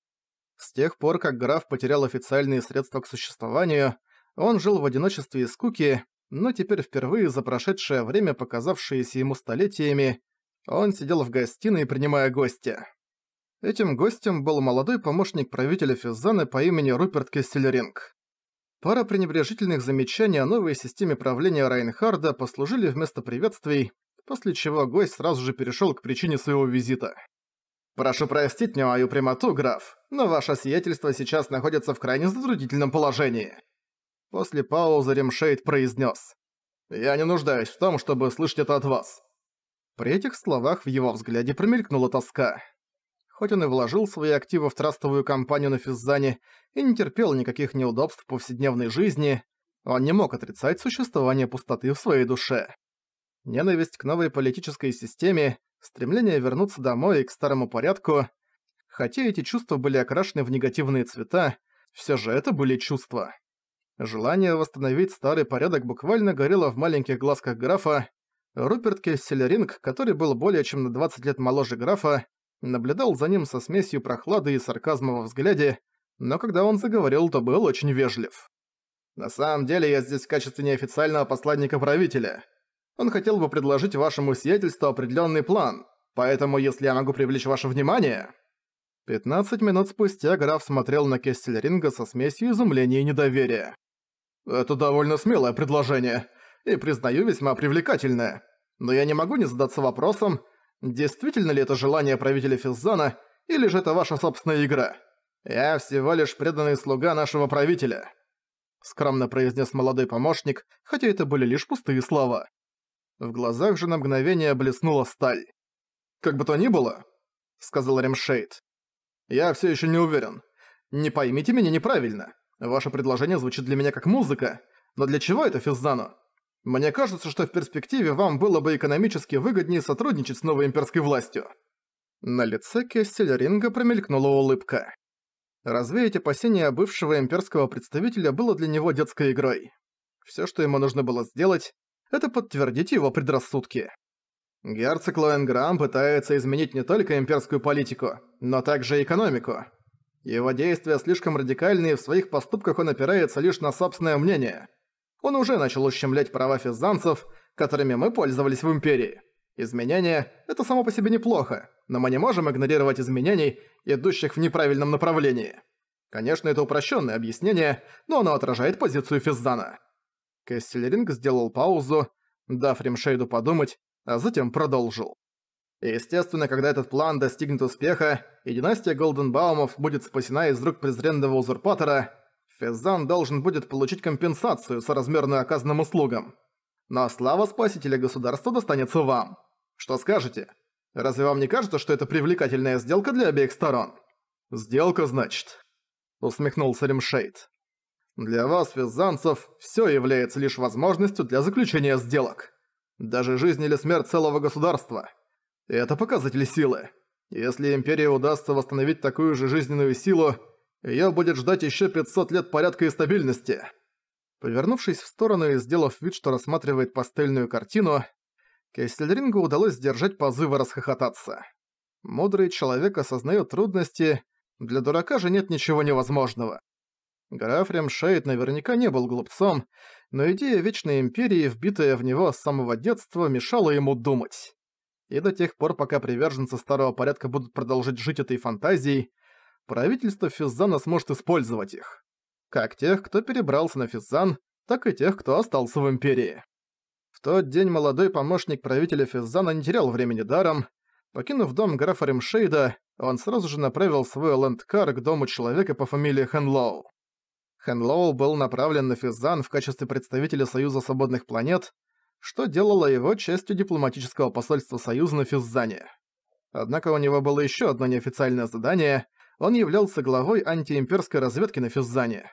С тех пор, как граф потерял официальные средства к существованию, он жил в одиночестве и скуке, но теперь впервые за прошедшее время, показавшееся ему столетиями, он сидел в гостиной, принимая гостя. Этим гостем был молодой помощник правителя Физзаны по имени Руперт Кестелеринг. Пара пренебрежительных замечаний о новой системе правления Райнхарда послужили вместо приветствий, после чего гость сразу же перешёл к причине своего визита. «Прошу простить мне мою прямоту, граф, но ваше сиятельство сейчас находится в крайне затруднительном положении». После паузы Ремшейд произнёс. «Я не нуждаюсь в том, чтобы слышать это от вас». При этих словах в его взгляде промелькнула тоска. Хоть он и вложил свои активы в трастовую компанию на Физзане и не терпел никаких неудобств в повседневной жизни, он не мог отрицать существование пустоты в своей душе. Ненависть к новой политической системе, стремление вернуться домой и к старому порядку. Хотя эти чувства были окрашены в негативные цвета, все же это были чувства. Желание восстановить старый порядок буквально горело в маленьких глазках графа. Руперт Кельселеринг, который был более чем на 20 лет моложе графа, наблюдал за ним со смесью прохлады и сарказма во взгляде, но когда он заговорил, то был очень вежлив. «На самом деле я здесь в качестве неофициального посланника правителя. Он хотел бы предложить вашему сиятельству определенный план, поэтому если я могу привлечь ваше внимание...» 15 минут спустя граф смотрел на Кестельринга со смесью изумления и недоверия. «Это довольно смелое предложение, и, признаю, весьма привлекательное. Но я не могу не задаться вопросом, действительно ли это желание правителя Физзана, или же это ваша собственная игра? Я всего лишь преданный слуга нашего правителя», — скромно произнес молодой помощник, хотя это были лишь пустые слова. В глазах же на мгновение блеснула сталь. «Как бы то ни было», — сказал Ремшейд, — «я все еще не уверен. Не поймите меня неправильно. Ваше предложение звучит для меня как музыка, но для чего это Физзану? Мне кажется, что в перспективе вам было бы экономически выгоднее сотрудничать с новой имперской властью». На лице Кестель-Ринга промелькнула улыбка. Развеять опасения бывшего имперского представителя было для него детской игрой. Все, что ему нужно было сделать, это подтвердить его предрассудки. Герцог Лоэнграм пытается изменить не только имперскую политику, но также и экономику. Его действия слишком радикальны, и в своих поступках он опирается лишь на собственное мнение. Он уже начал ущемлять права физанцев, которыми мы пользовались в Империи. Изменения – это само по себе неплохо, но мы не можем игнорировать изменений, идущих в неправильном направлении. Конечно, это упрощенное объяснение, но оно отражает позицию Физзана. Кассельринг сделал паузу, дав Римшейду подумать, а затем продолжил. Естественно, когда этот план достигнет успеха, и династия Голденбаумов будет спасена из рук презренного узурпатора, Фезан должен будет получить компенсацию, соразмерную оказанным услугам. Но слава спасителя государства достанется вам. Что скажете? Разве вам не кажется, что это привлекательная сделка для обеих сторон? «Сделка, значит?» — усмехнулся Римшейд. Для вас, визанцев, все является лишь возможностью для заключения сделок. Даже жизнь или смерть целого государства. Это показатель силы. Если Империи удастся восстановить такую же жизненную силу, ее будет ждать еще 500 лет порядка и стабильности. Повернувшись в сторону и сделав вид, что рассматривает пастельную картину, Кессельрингу удалось сдержать позывы расхохотаться. Мудрый человек осознает трудности, для дурака же нет ничего невозможного. Граф Ремшейд наверняка не был глупцом, но идея Вечной Империи, вбитая в него с самого детства, мешала ему думать. И до тех пор, пока приверженцы старого порядка будут продолжить жить этой фантазией, правительство Физзана сможет использовать их. Как тех, кто перебрался на Физзан, так и тех, кто остался в Империи. В тот день молодой помощник правителя Физзана не терял времени даром. Покинув дом графа Ремшейда, он сразу же направил свой ленд к дому человека по фамилии Хенлоу. Хэнлоу был направлен на Физан в качестве представителя Союза Свободных Планет, что делало его частью дипломатического посольства Союза на Физзане. Однако у него было еще одно неофициальное задание – он являлся главой антиимперской разведки на Физзане.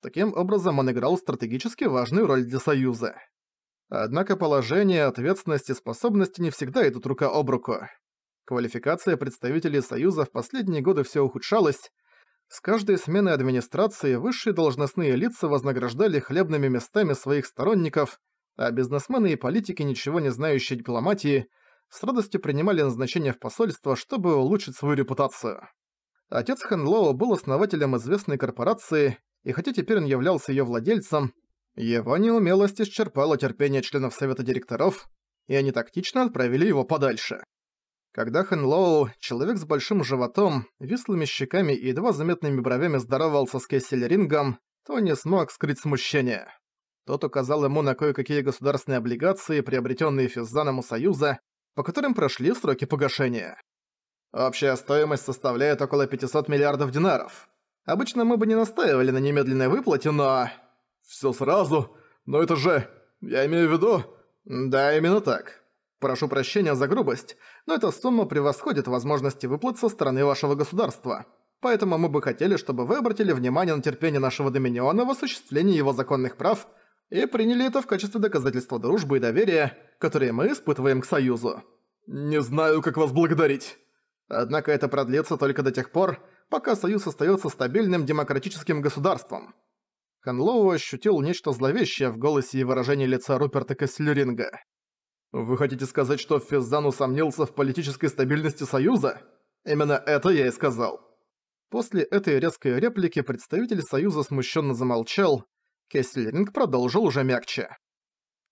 Таким образом, он играл стратегически важную роль для Союза. Однако положение, ответственность и способности не всегда идут рука об руку. Квалификация представителей Союза в последние годы все ухудшалась, с каждой смены администрации высшие должностные лица вознаграждали хлебными местами своих сторонников, а бизнесмены и политики, ничего не знающие дипломатии, с радостью принимали назначение в посольство, чтобы улучшить свою репутацию. Отец Хэнлоу был основателем известной корпорации, и хотя теперь он являлся ее владельцем, его неумелость исчерпала терпение членов совета директоров, и они тактично отправили его подальше. Когда Хэн Лоу, человек с большим животом, вислыми щеками и едва заметными бровями здоровался с Кессель Рингом, то не смог скрыть смущение. Тот указал ему на кое-какие государственные облигации, приобретенные Физзаном Союза, по которым прошли сроки погашения. Общая стоимость составляет около 500 миллиардов динаров. Обычно мы бы не настаивали на немедленной выплате, но... Все сразу? Но это же... Я имею в виду... Да, именно так. Прошу прощения за грубость, но эта сумма превосходит возможности выплат со стороны вашего государства. Поэтому мы бы хотели, чтобы вы обратили внимание на терпение нашего Доминиона в осуществлении его законных прав и приняли это в качестве доказательства дружбы и доверия, которые мы испытываем к Союзу. Не знаю, как вас благодарить. Однако это продлится только до тех пор, пока Союз остается стабильным демократическим государством. Ханлоу ощутил нечто зловещее в голосе и выражении лица Руперта Кеслюринга. Вы хотите сказать, что Физзан усомнился в политической стабильности Союза? Именно это я и сказал. После этой резкой реплики представитель Союза смущенно замолчал. Кессельринг продолжил уже мягче.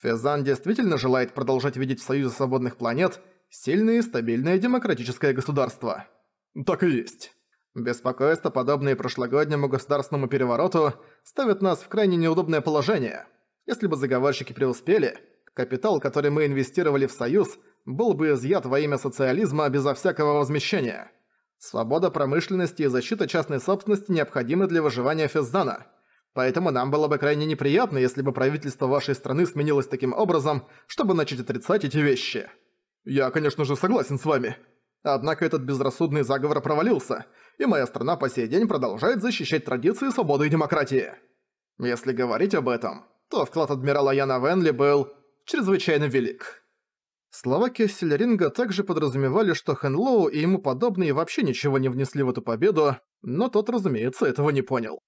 Физан действительно желает продолжать видеть в Союзе свободных планет сильное и стабильное демократическое государство. Так и есть. Беспокойство, подобное прошлогоднему государственному перевороту, ставит нас в крайне неудобное положение. Если бы заговорщики преуспели, Капитал, который мы инвестировали в Союз, был бы изъят во имя социализма безо всякого возмещения. Свобода промышленности и защита частной собственности необходимы для выживания Физзана. Поэтому нам было бы крайне неприятно, если бы правительство вашей страны сменилось таким образом, чтобы начать отрицать эти вещи. Я, конечно же, согласен с вами. Однако этот безрассудный заговор провалился, и моя страна по сей день продолжает защищать традиции свободы и демократии. Если говорить об этом, то вклад адмирала Яна Венли был чрезвычайно велик. Слова Кесселеринга также подразумевали, что Хэнлоу и ему подобные вообще ничего не внесли в эту победу, но тот, разумеется, этого не понял.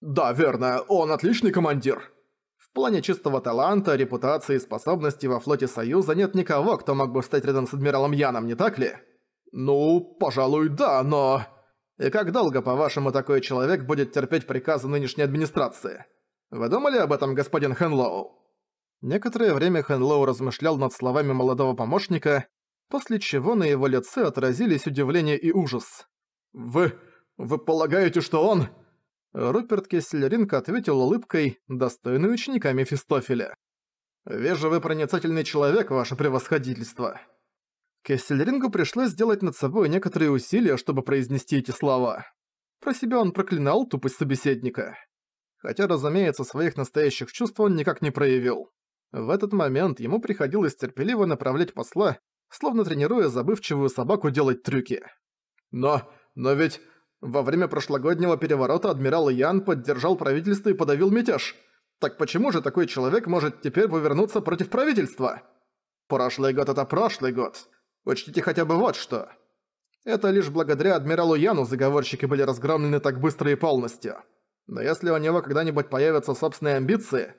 «Да, верно, он отличный командир», в плане чистого таланта, репутации и способностей во флоте Союза нет никого, кто мог бы стать рядом с адмиралом Яном, не так ли? Ну, пожалуй, да, но... И как долго, по-вашему, такой человек будет терпеть приказы нынешней администрации? Вы думали об этом, господин Хенлоу? Некоторое время Хэн размышлял над словами молодого помощника, после чего на его лице отразились удивление и ужас. «Вы... вы полагаете, что он...» Руперт Кессельринг ответил улыбкой, достойной ученика Мефистофеля. «Вежа вы проницательный человек, ваше превосходительство». Кессельрингу пришлось сделать над собой некоторые усилия, чтобы произнести эти слова. Про себя он проклинал тупость собеседника. Хотя, разумеется, своих настоящих чувств он никак не проявил. В этот момент ему приходилось терпеливо направлять посла, словно тренируя забывчивую собаку делать трюки. Но, но ведь во время прошлогоднего переворота адмирал Ян поддержал правительство и подавил мятеж. Так почему же такой человек может теперь повернуться против правительства? Прошлый год это прошлый год. Учтите хотя бы вот что. Это лишь благодаря адмиралу Яну заговорщики были разгромлены так быстро и полностью. Но если у него когда-нибудь появятся собственные амбиции,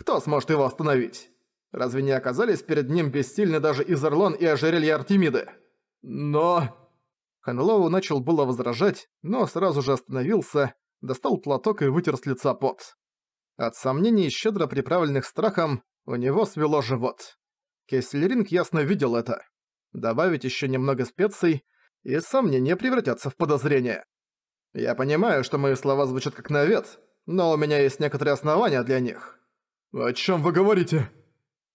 кто сможет его остановить? Разве не оказались перед ним бессильны даже Изерлон и ожерелье Артемиды? Но... Ханлоу начал было возражать, но сразу же остановился, достал платок и вытер с лица пот. От сомнений, щедро приправленных страхом, у него свело живот. Кессельринг ясно видел это. Добавить еще немного специй, и сомнения превратятся в подозрение. «Я понимаю, что мои слова звучат как навет, но у меня есть некоторые основания для них. «О чем вы говорите?»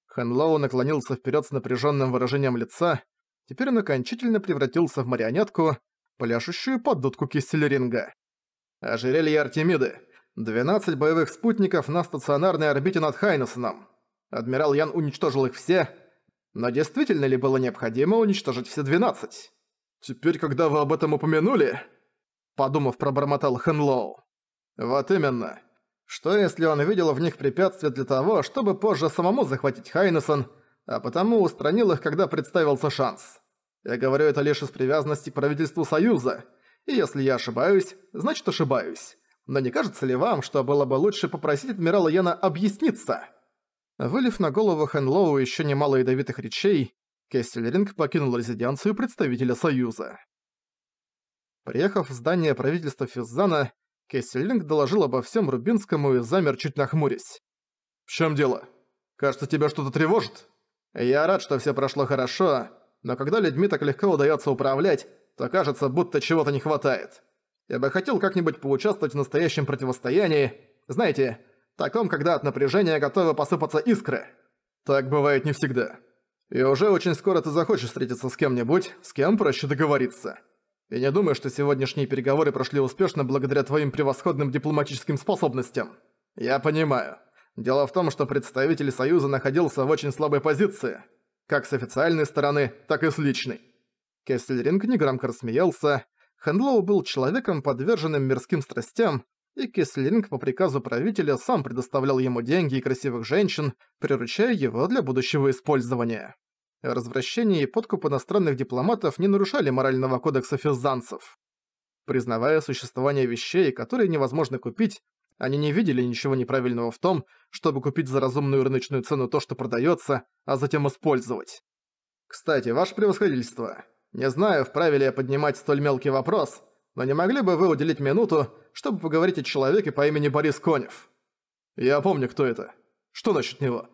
Хан Лао наклонился вперед с напряженным выражением лица. Теперь он окончательно превратился в марионетку, пляшущую под дудку Кисселеринга. «Ожерелье Артемиды. 12 боевых спутников на стационарной орбите над Хайнесоном. Адмирал Ян уничтожил их все, но действительно ли было необходимо уничтожить все 12? Теперь, когда вы об этом упомянули...» Подумав, пробормотал Хэн Лоу. «Вот именно. Что если он видел в них препятствия для того, чтобы позже самому захватить Хайнесон, а потому устранил их, когда представился шанс? Я говорю это лишь из привязанности к правительству Союза. И если я ошибаюсь, значит ошибаюсь. Но не кажется ли вам, что было бы лучше попросить адмирала Яна объясниться? Вылив на голову Хэнлоу еще немало ядовитых речей, Кессельринг покинул резиденцию представителя Союза. Приехав в здание правительства Физзана, Кессельник доложил обо всем Рубинскому и замер, чуть нахмурясь. «В чем дело? Кажется, тебя что-то тревожит?» «Я рад, что все прошло хорошо, но когда людьми так легко удается управлять, то кажется, будто чего-то не хватает. Я бы хотел как-нибудь поучаствовать в настоящем противостоянии. Знаете, таком, когда от напряжения готовы посыпаться искры. Так бывает не всегда. И уже очень скоро ты захочешь встретиться с кем-нибудь, с кем проще договориться». И не думаю, что сегодняшние переговоры прошли успешно благодаря твоим превосходным дипломатическим способностям. Я понимаю. Дело в том, что представитель Союза находился в очень слабой позиции. Как с официальной стороны, так и с личной. Кессельринг негромко рассмеялся. Хендлоу был человеком, подверженным мирским страстям, и Кессельринг по приказу правителя сам предоставлял ему деньги и красивых женщин, приручая его для будущего использования развращение и подкуп иностранных дипломатов не нарушали морального кодекса физзанцев. Признавая существование вещей, которые невозможно купить, они не видели ничего неправильного в том, чтобы купить за разумную рыночную цену то, что продается, а затем использовать. Кстати, ваше превосходительство, не знаю, вправе ли я поднимать столь мелкий вопрос, но не могли бы вы уделить минуту, чтобы поговорить о человеке по имени Борис Конев? Я помню, кто это. Что насчет него?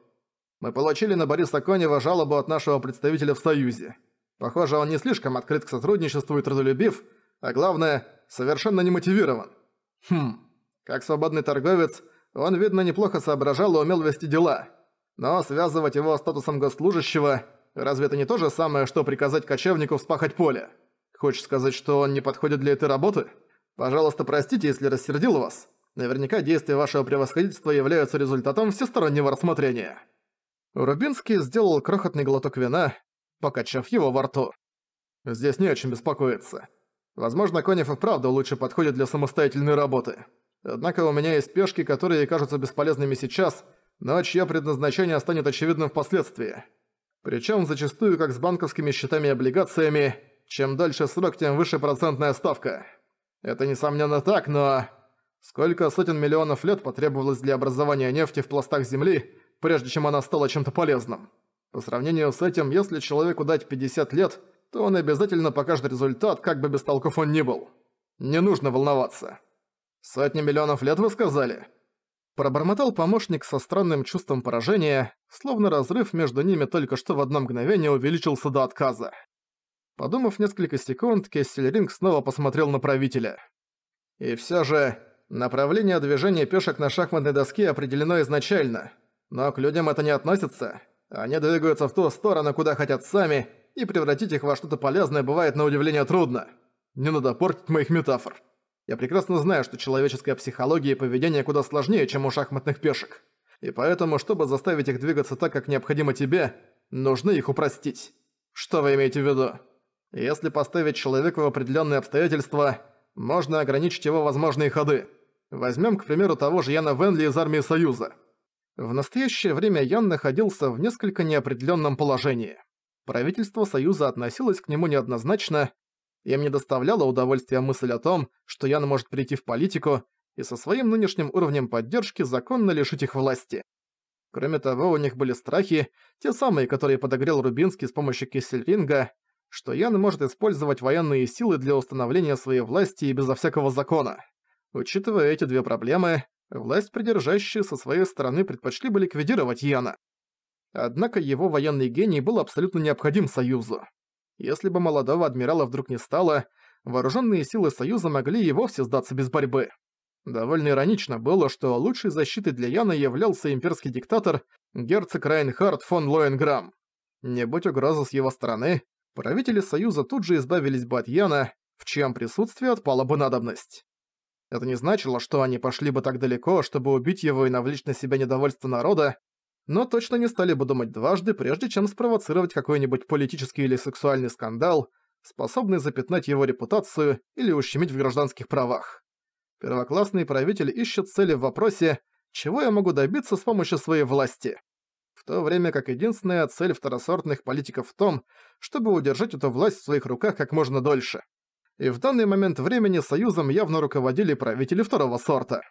Мы получили на Бориса Конева жалобу от нашего представителя в Союзе. Похоже, он не слишком открыт к сотрудничеству и трудолюбив, а главное, совершенно не мотивирован. Хм, как свободный торговец, он, видно, неплохо соображал и умел вести дела. Но связывать его статусом госслужащего, разве это не то же самое, что приказать кочевнику вспахать поле? Хочешь сказать, что он не подходит для этой работы? Пожалуйста, простите, если рассердил вас. Наверняка действия вашего превосходительства являются результатом всестороннего рассмотрения. Рубинский сделал крохотный глоток вина, покачав его во рту. «Здесь не о чем беспокоиться. Возможно, Конев и правда лучше подходит для самостоятельной работы. Однако у меня есть пешки, которые кажутся бесполезными сейчас, но чье предназначение станет очевидным впоследствии. Причем зачастую как с банковскими счетами и облигациями, чем дальше срок, тем выше процентная ставка. Это несомненно так, но... Сколько сотен миллионов лет потребовалось для образования нефти в пластах Земли, прежде чем она стала чем-то полезным. По сравнению с этим, если человеку дать 50 лет, то он обязательно покажет результат, как бы без он ни был. Не нужно волноваться. Сотни миллионов лет вы сказали? Пробормотал помощник со странным чувством поражения, словно разрыв между ними только что в одно мгновение увеличился до отказа. Подумав несколько секунд, Кессельринг снова посмотрел на правителя. И все же, направление движения пешек на шахматной доске определено изначально – но к людям это не относится. Они двигаются в ту сторону, куда хотят сами, и превратить их во что-то полезное бывает на удивление трудно. Не надо портить моих метафор. Я прекрасно знаю, что человеческая психология и поведение куда сложнее, чем у шахматных пешек. И поэтому, чтобы заставить их двигаться так, как необходимо тебе, нужно их упростить. Что вы имеете в виду? Если поставить человека в определенные обстоятельства, можно ограничить его возможные ходы. Возьмем, к примеру, того же Яна Венли из армии Союза. В настоящее время Ян находился в несколько неопределенном положении. Правительство Союза относилось к нему неоднозначно, им мне доставляло удовольствие мысль о том, что Ян может прийти в политику и со своим нынешним уровнем поддержки законно лишить их власти. Кроме того, у них были страхи, те самые, которые подогрел Рубинский с помощью Кессельринга, что Ян может использовать военные силы для установления своей власти и безо всякого закона. Учитывая эти две проблемы, власть придержащие со своей стороны предпочли бы ликвидировать Яна. Однако его военный гений был абсолютно необходим Союзу. Если бы молодого адмирала вдруг не стало, вооруженные силы Союза могли и вовсе сдаться без борьбы. Довольно иронично было, что лучшей защитой для Яна являлся имперский диктатор герцог Райнхард фон Лоенграм. Не будь угрозы с его стороны, правители Союза тут же избавились бы от Яна, в чьем присутствии отпала бы надобность. Это не значило, что они пошли бы так далеко, чтобы убить его и навлечь на себя недовольство народа, но точно не стали бы думать дважды, прежде чем спровоцировать какой-нибудь политический или сексуальный скандал, способный запятнать его репутацию или ущемить в гражданских правах. Первоклассный правитель ищет цели в вопросе «Чего я могу добиться с помощью своей власти?», в то время как единственная цель второсортных политиков в том, чтобы удержать эту власть в своих руках как можно дольше и в данный момент времени союзом явно руководили правители второго сорта.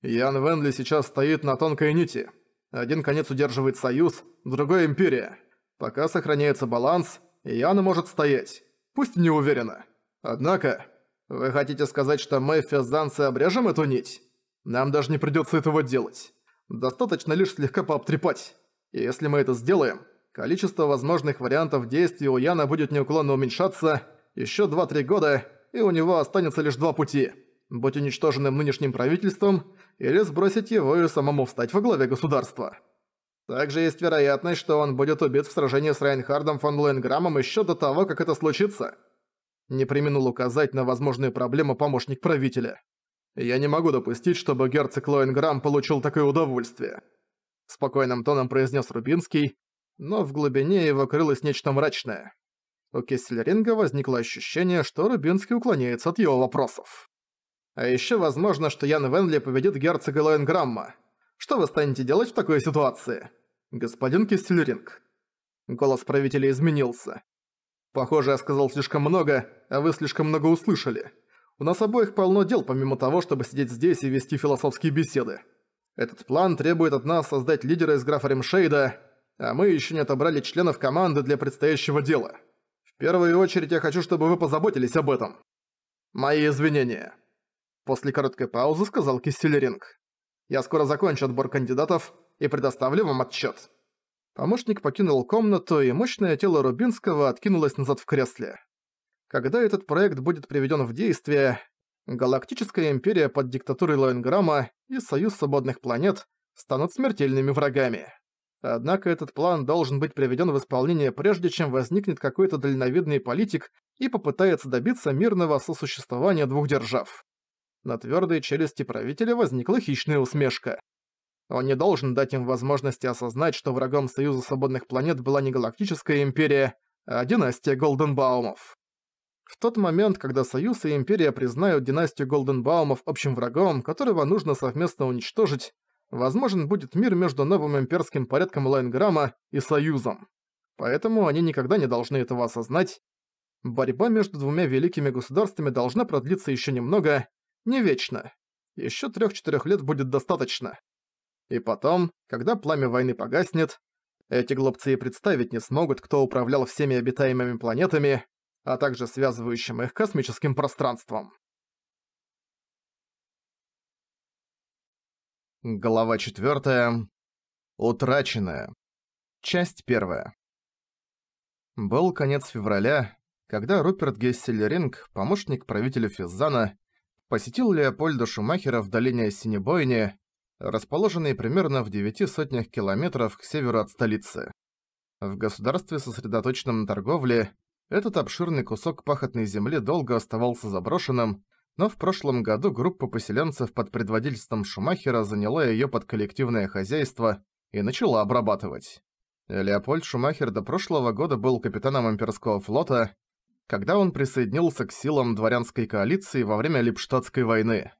Ян Венли сейчас стоит на тонкой нити. Один конец удерживает союз, другой империя. Пока сохраняется баланс, Ян может стоять. Пусть не уверенно. Однако, вы хотите сказать, что мы, физанцы, обрежем эту нить? Нам даже не придется этого делать. Достаточно лишь слегка пообтрепать. И если мы это сделаем, количество возможных вариантов действий у Яна будет неуклонно уменьшаться, еще два-три года, и у него останется лишь два пути – быть уничтоженным нынешним правительством или сбросить его и самому встать во главе государства. Также есть вероятность, что он будет убит в сражении с Райнхардом фон Луэнграмом еще до того, как это случится. Не применил указать на возможные проблемы помощник правителя. Я не могу допустить, чтобы герцог Лоенграм получил такое удовольствие. Спокойным тоном произнес Рубинский, но в глубине его крылось нечто мрачное. У Кессельринга возникло ощущение, что Рубинский уклоняется от его вопросов. «А еще возможно, что Ян Венли победит герцога Лоенграмма. Что вы станете делать в такой ситуации?» «Господин Кессельринг». Голос правителя изменился. «Похоже, я сказал слишком много, а вы слишком много услышали. У нас обоих полно дел, помимо того, чтобы сидеть здесь и вести философские беседы. Этот план требует от нас создать лидера из графа Ремшейда, а мы еще не отобрали членов команды для предстоящего дела. В первую очередь я хочу, чтобы вы позаботились об этом. Мои извинения. После короткой паузы сказал Кистелеринг. Я скоро закончу отбор кандидатов и предоставлю вам отчет. Помощник покинул комнату, и мощное тело Рубинского откинулось назад в кресле. Когда этот проект будет приведен в действие, Галактическая империя под диктатурой Лоенграмма и Союз свободных планет станут смертельными врагами. Однако этот план должен быть приведен в исполнение прежде, чем возникнет какой-то дальновидный политик и попытается добиться мирного сосуществования двух держав. На твердой челюсти правителя возникла хищная усмешка. Он не должен дать им возможности осознать, что врагом Союза Свободных Планет была не Галактическая Империя, а династия Голденбаумов. В тот момент, когда Союз и Империя признают династию Голденбаумов общим врагом, которого нужно совместно уничтожить, возможен будет мир между новым имперским порядком Лайнграма и Союзом. Поэтому они никогда не должны этого осознать. Борьба между двумя великими государствами должна продлиться еще немного, не вечно. Еще трех-четырех лет будет достаточно. И потом, когда пламя войны погаснет, эти глупцы и представить не смогут, кто управлял всеми обитаемыми планетами, а также связывающим их космическим пространством. Глава 4. Утраченная. Часть 1. Был конец февраля, когда Руперт Гессельринг, помощник правителя Физзана, посетил Леопольда Шумахера в долине Синебойни, расположенной примерно в девяти сотнях километров к северу от столицы. В государстве, сосредоточенном на торговле, этот обширный кусок пахотной земли долго оставался заброшенным, но в прошлом году группа поселенцев под предводительством Шумахера заняла ее под коллективное хозяйство и начала обрабатывать. Леопольд Шумахер до прошлого года был капитаном имперского флота, когда он присоединился к силам дворянской коалиции во время Липштадтской войны,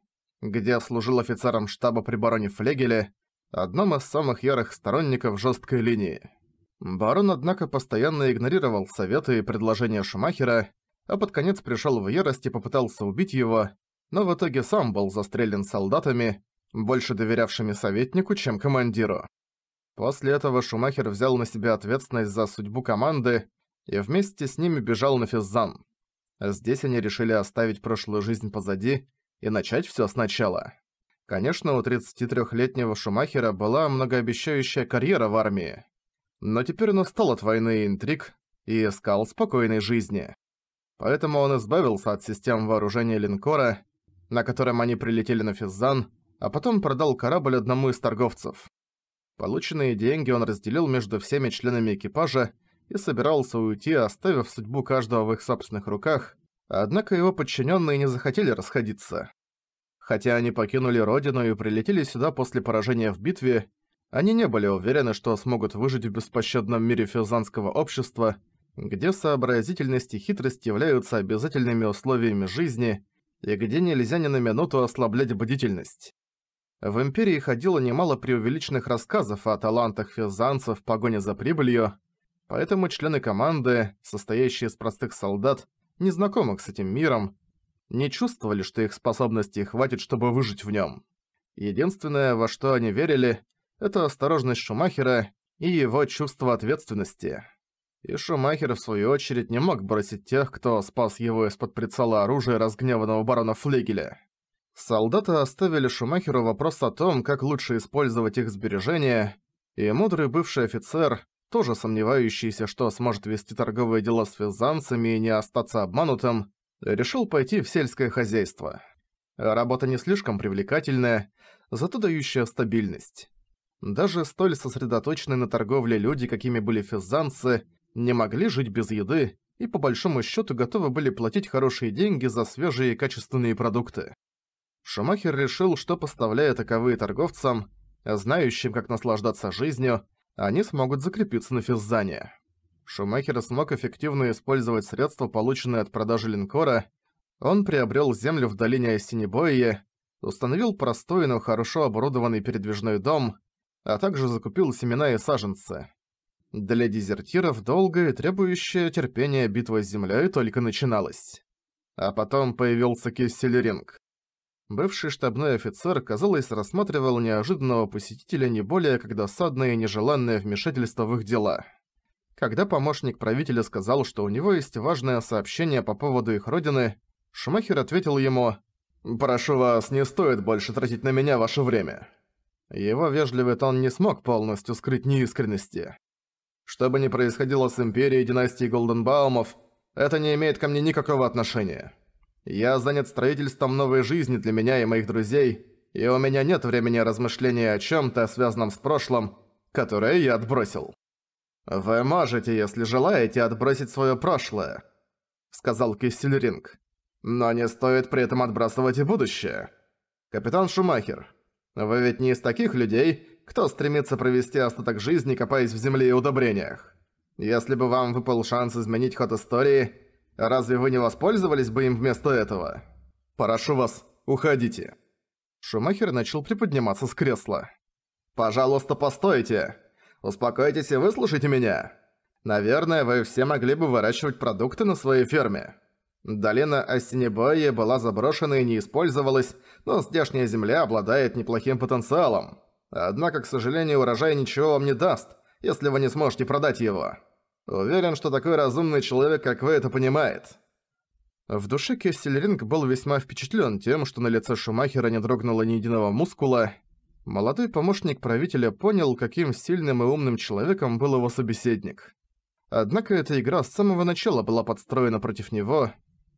где служил офицером штаба при бароне Флегеле, одном из самых ярых сторонников жесткой линии. Барон, однако, постоянно игнорировал советы и предложения Шумахера, а под конец пришел в ярость и попытался убить его, но в итоге сам был застрелен солдатами, больше доверявшими советнику, чем командиру. После этого Шумахер взял на себя ответственность за судьбу команды и вместе с ними бежал на Физзан. Здесь они решили оставить прошлую жизнь позади и начать всё сначала. Конечно, у 33-летнего Шумахера была многообещающая карьера в армии. Но теперь он устал от войны и интриг и искал спокойной жизни. Поэтому он избавился от систем вооружения линкора, на котором они прилетели на Физзан, а потом продал корабль одному из торговцев. Полученные деньги он разделил между всеми членами экипажа и собирался уйти, оставив судьбу каждого в их собственных руках, однако его подчиненные не захотели расходиться. Хотя они покинули родину и прилетели сюда после поражения в битве, они не были уверены, что смогут выжить в беспощадном мире физанского общества – где сообразительность и хитрость являются обязательными условиями жизни и где нельзя ни на минуту ослаблять бдительность. В Империи ходило немало преувеличенных рассказов о талантах физанцев в погоне за прибылью, поэтому члены команды, состоящие из простых солдат, незнакомых с этим миром, не чувствовали, что их способностей хватит, чтобы выжить в нем. Единственное, во что они верили, это осторожность Шумахера и его чувство ответственности. И Шумахер, в свою очередь, не мог бросить тех, кто спас его из-под прицела оружия разгневанного барона Флигеля. Солдаты оставили Шумахеру вопрос о том, как лучше использовать их сбережения, и мудрый бывший офицер, тоже сомневающийся, что сможет вести торговые дела с физанцами и не остаться обманутым, решил пойти в сельское хозяйство. Работа не слишком привлекательная, зато дающая стабильность. Даже столь сосредоточенные на торговле люди, какими были физанцы, не могли жить без еды и по большому счету готовы были платить хорошие деньги за свежие и качественные продукты. Шумахер решил, что поставляя таковые торговцам, знающим, как наслаждаться жизнью, они смогут закрепиться на Физзане. Шумахер смог эффективно использовать средства, полученные от продажи линкора. Он приобрел землю в долине Осенебои, установил простой, но хорошо оборудованный передвижной дом, а также закупил семена и саженцы. Для дезертиров долгая, требующая терпения битва с землей только начиналась. А потом появился Кесселеринг. Бывший штабной офицер, казалось, рассматривал неожиданного посетителя не более как досадное и нежеланное вмешательство в их дела. Когда помощник правителя сказал, что у него есть важное сообщение по поводу их родины, Шмахер ответил ему «Прошу вас, не стоит больше тратить на меня ваше время». Его вежливый тон не смог полностью скрыть неискренности. Что бы ни происходило с Империей и династией Голденбаумов, это не имеет ко мне никакого отношения. Я занят строительством новой жизни для меня и моих друзей, и у меня нет времени размышления о чем-то, связанном с прошлым, которое я отбросил. «Вы можете, если желаете, отбросить свое прошлое», — сказал Кистельринг. «Но не стоит при этом отбрасывать и будущее. Капитан Шумахер, вы ведь не из таких людей, кто стремится провести остаток жизни, копаясь в земле и удобрениях. Если бы вам выпал шанс изменить ход истории, разве вы не воспользовались бы им вместо этого? Прошу вас, уходите». Шумахер начал приподниматься с кресла. «Пожалуйста, постойте. Успокойтесь и выслушайте меня. Наверное, вы все могли бы выращивать продукты на своей ферме. Долина Осенебои была заброшена и не использовалась, но здешняя земля обладает неплохим потенциалом. Однако, к сожалению, урожай ничего вам не даст, если вы не сможете продать его. Уверен, что такой разумный человек, как вы, это понимает». В душе Кессельринг был весьма впечатлен тем, что на лице Шумахера не дрогнуло ни единого мускула. Молодой помощник правителя понял, каким сильным и умным человеком был его собеседник. Однако эта игра с самого начала была подстроена против него.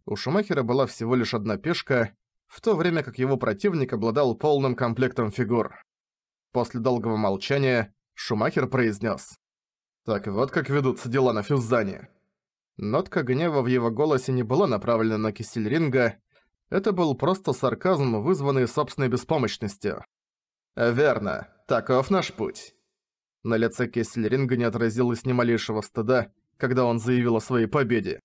У Шумахера была всего лишь одна пешка, в то время как его противник обладал полным комплектом фигур. После долгого молчания Шумахер произнес. «Так вот как ведутся дела на Фюззане». Нотка гнева в его голосе не была направлена на Кисельринга, это был просто сарказм, вызванный собственной беспомощностью. «Верно, таков наш путь». На лице Кисельринга не отразилось ни малейшего стыда, когда он заявил о своей победе.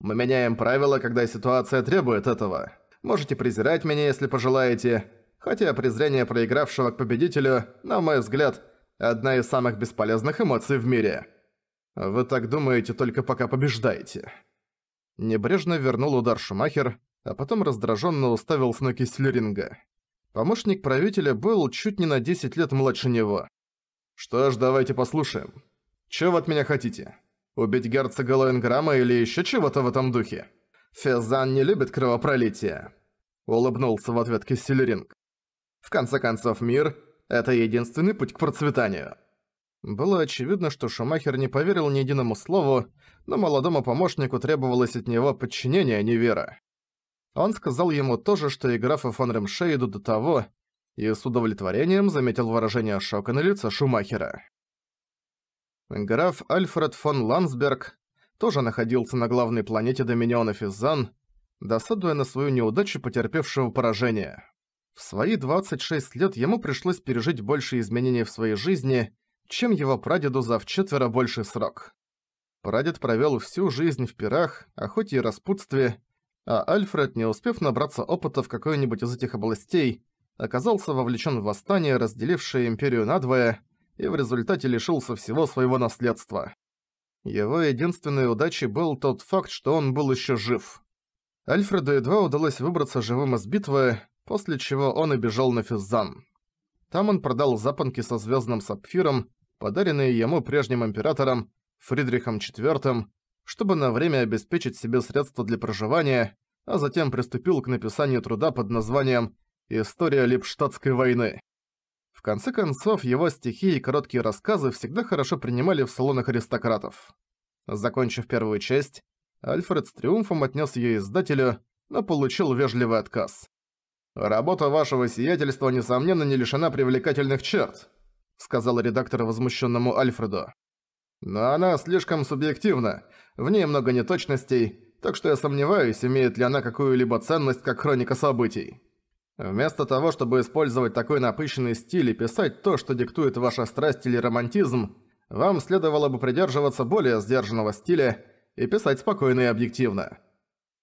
«Мы меняем правила, когда ситуация требует этого. Можете презирать меня, если пожелаете, хотя презрение проигравшего к победителю, на мой взгляд, одна из самых бесполезных эмоций в мире. Вы так думаете только пока побеждаете. Небрежно вернул удар Шумахер, а потом раздраженно уставился на Кислеринга. Помощник правителя был чуть не на 10 лет младше него. «Что ж, давайте послушаем. Чего вы от меня хотите? Убить герцога Лоенграма или еще чего-то в этом духе? Фезан не любит кровопролитие», — улыбнулся в ответ Кисселеринг. В конце концов, мир – это единственный путь к процветанию. Было очевидно, что Шумахер не поверил ни единому слову, но молодому помощнику требовалось от него подчинение, а не вера. Он сказал ему то же, что и графа фон Ремшейду до того, и с удовлетворением заметил выражение шока на лице Шумахера. Граф Альфред фон Лансберг тоже находился на главной планете Доминиона Физан, досадуя на свою неудачу потерпевшего поражение. В свои 26 лет ему пришлось пережить больше изменений в своей жизни, чем его прадеду за четверо больше срок. Прадед провел всю жизнь в пирах, охоте и распутстве, а Альфред, не успев набраться опыта в какой-нибудь из этих областей, оказался вовлечен в восстание, разделившее империю надвое, и в результате лишился всего своего наследства. Его единственной удачей был тот факт, что он был еще жив. Альфреду едва удалось выбраться живым из битвы, после чего он и бежал на Физзан. Там он продал запонки со звездным сапфиром, подаренные ему прежним императором Фридрихом IV, чтобы на время обеспечить себе средства для проживания, а затем приступил к написанию труда под названием «История Липштадтской войны». В конце концов, его стихи и короткие рассказы всегда хорошо принимали в салонах аристократов. Закончив первую часть, Альфред с триумфом отнёс её издателю, но получил вежливый отказ. «Работа вашего сиятельства, несомненно, не лишена привлекательных черт», сказал редактор возмущенному Альфреду. «Но она слишком субъективна, в ней много неточностей, так что я сомневаюсь, имеет ли она какую-либо ценность как хроника событий. Вместо того, чтобы использовать такой напыщенный стиль и писать то, что диктует ваша страсть или романтизм, вам следовало бы придерживаться более сдержанного стиля и писать спокойно и объективно».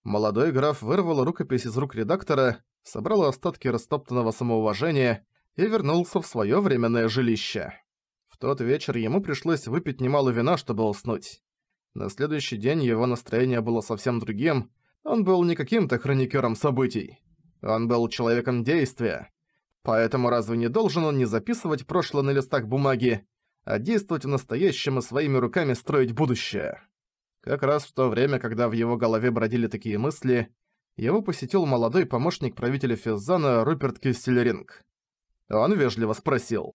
Молодой граф вырвал рукопись из рук редактора собрал остатки растоптанного самоуважения и вернулся в своё временное жилище. В тот вечер ему пришлось выпить немало вина, чтобы уснуть. На следующий день его настроение было совсем другим, он был не каким-то хроникером событий. Он был человеком действия. Поэтому разве не должен он не записывать прошлое на листах бумаги, а действовать в настоящем и своими руками строить будущее? Как раз в то время, когда в его голове бродили такие мысли, его посетил молодой помощник правителя Физзана Руперт Кистелеринг. Он вежливо спросил.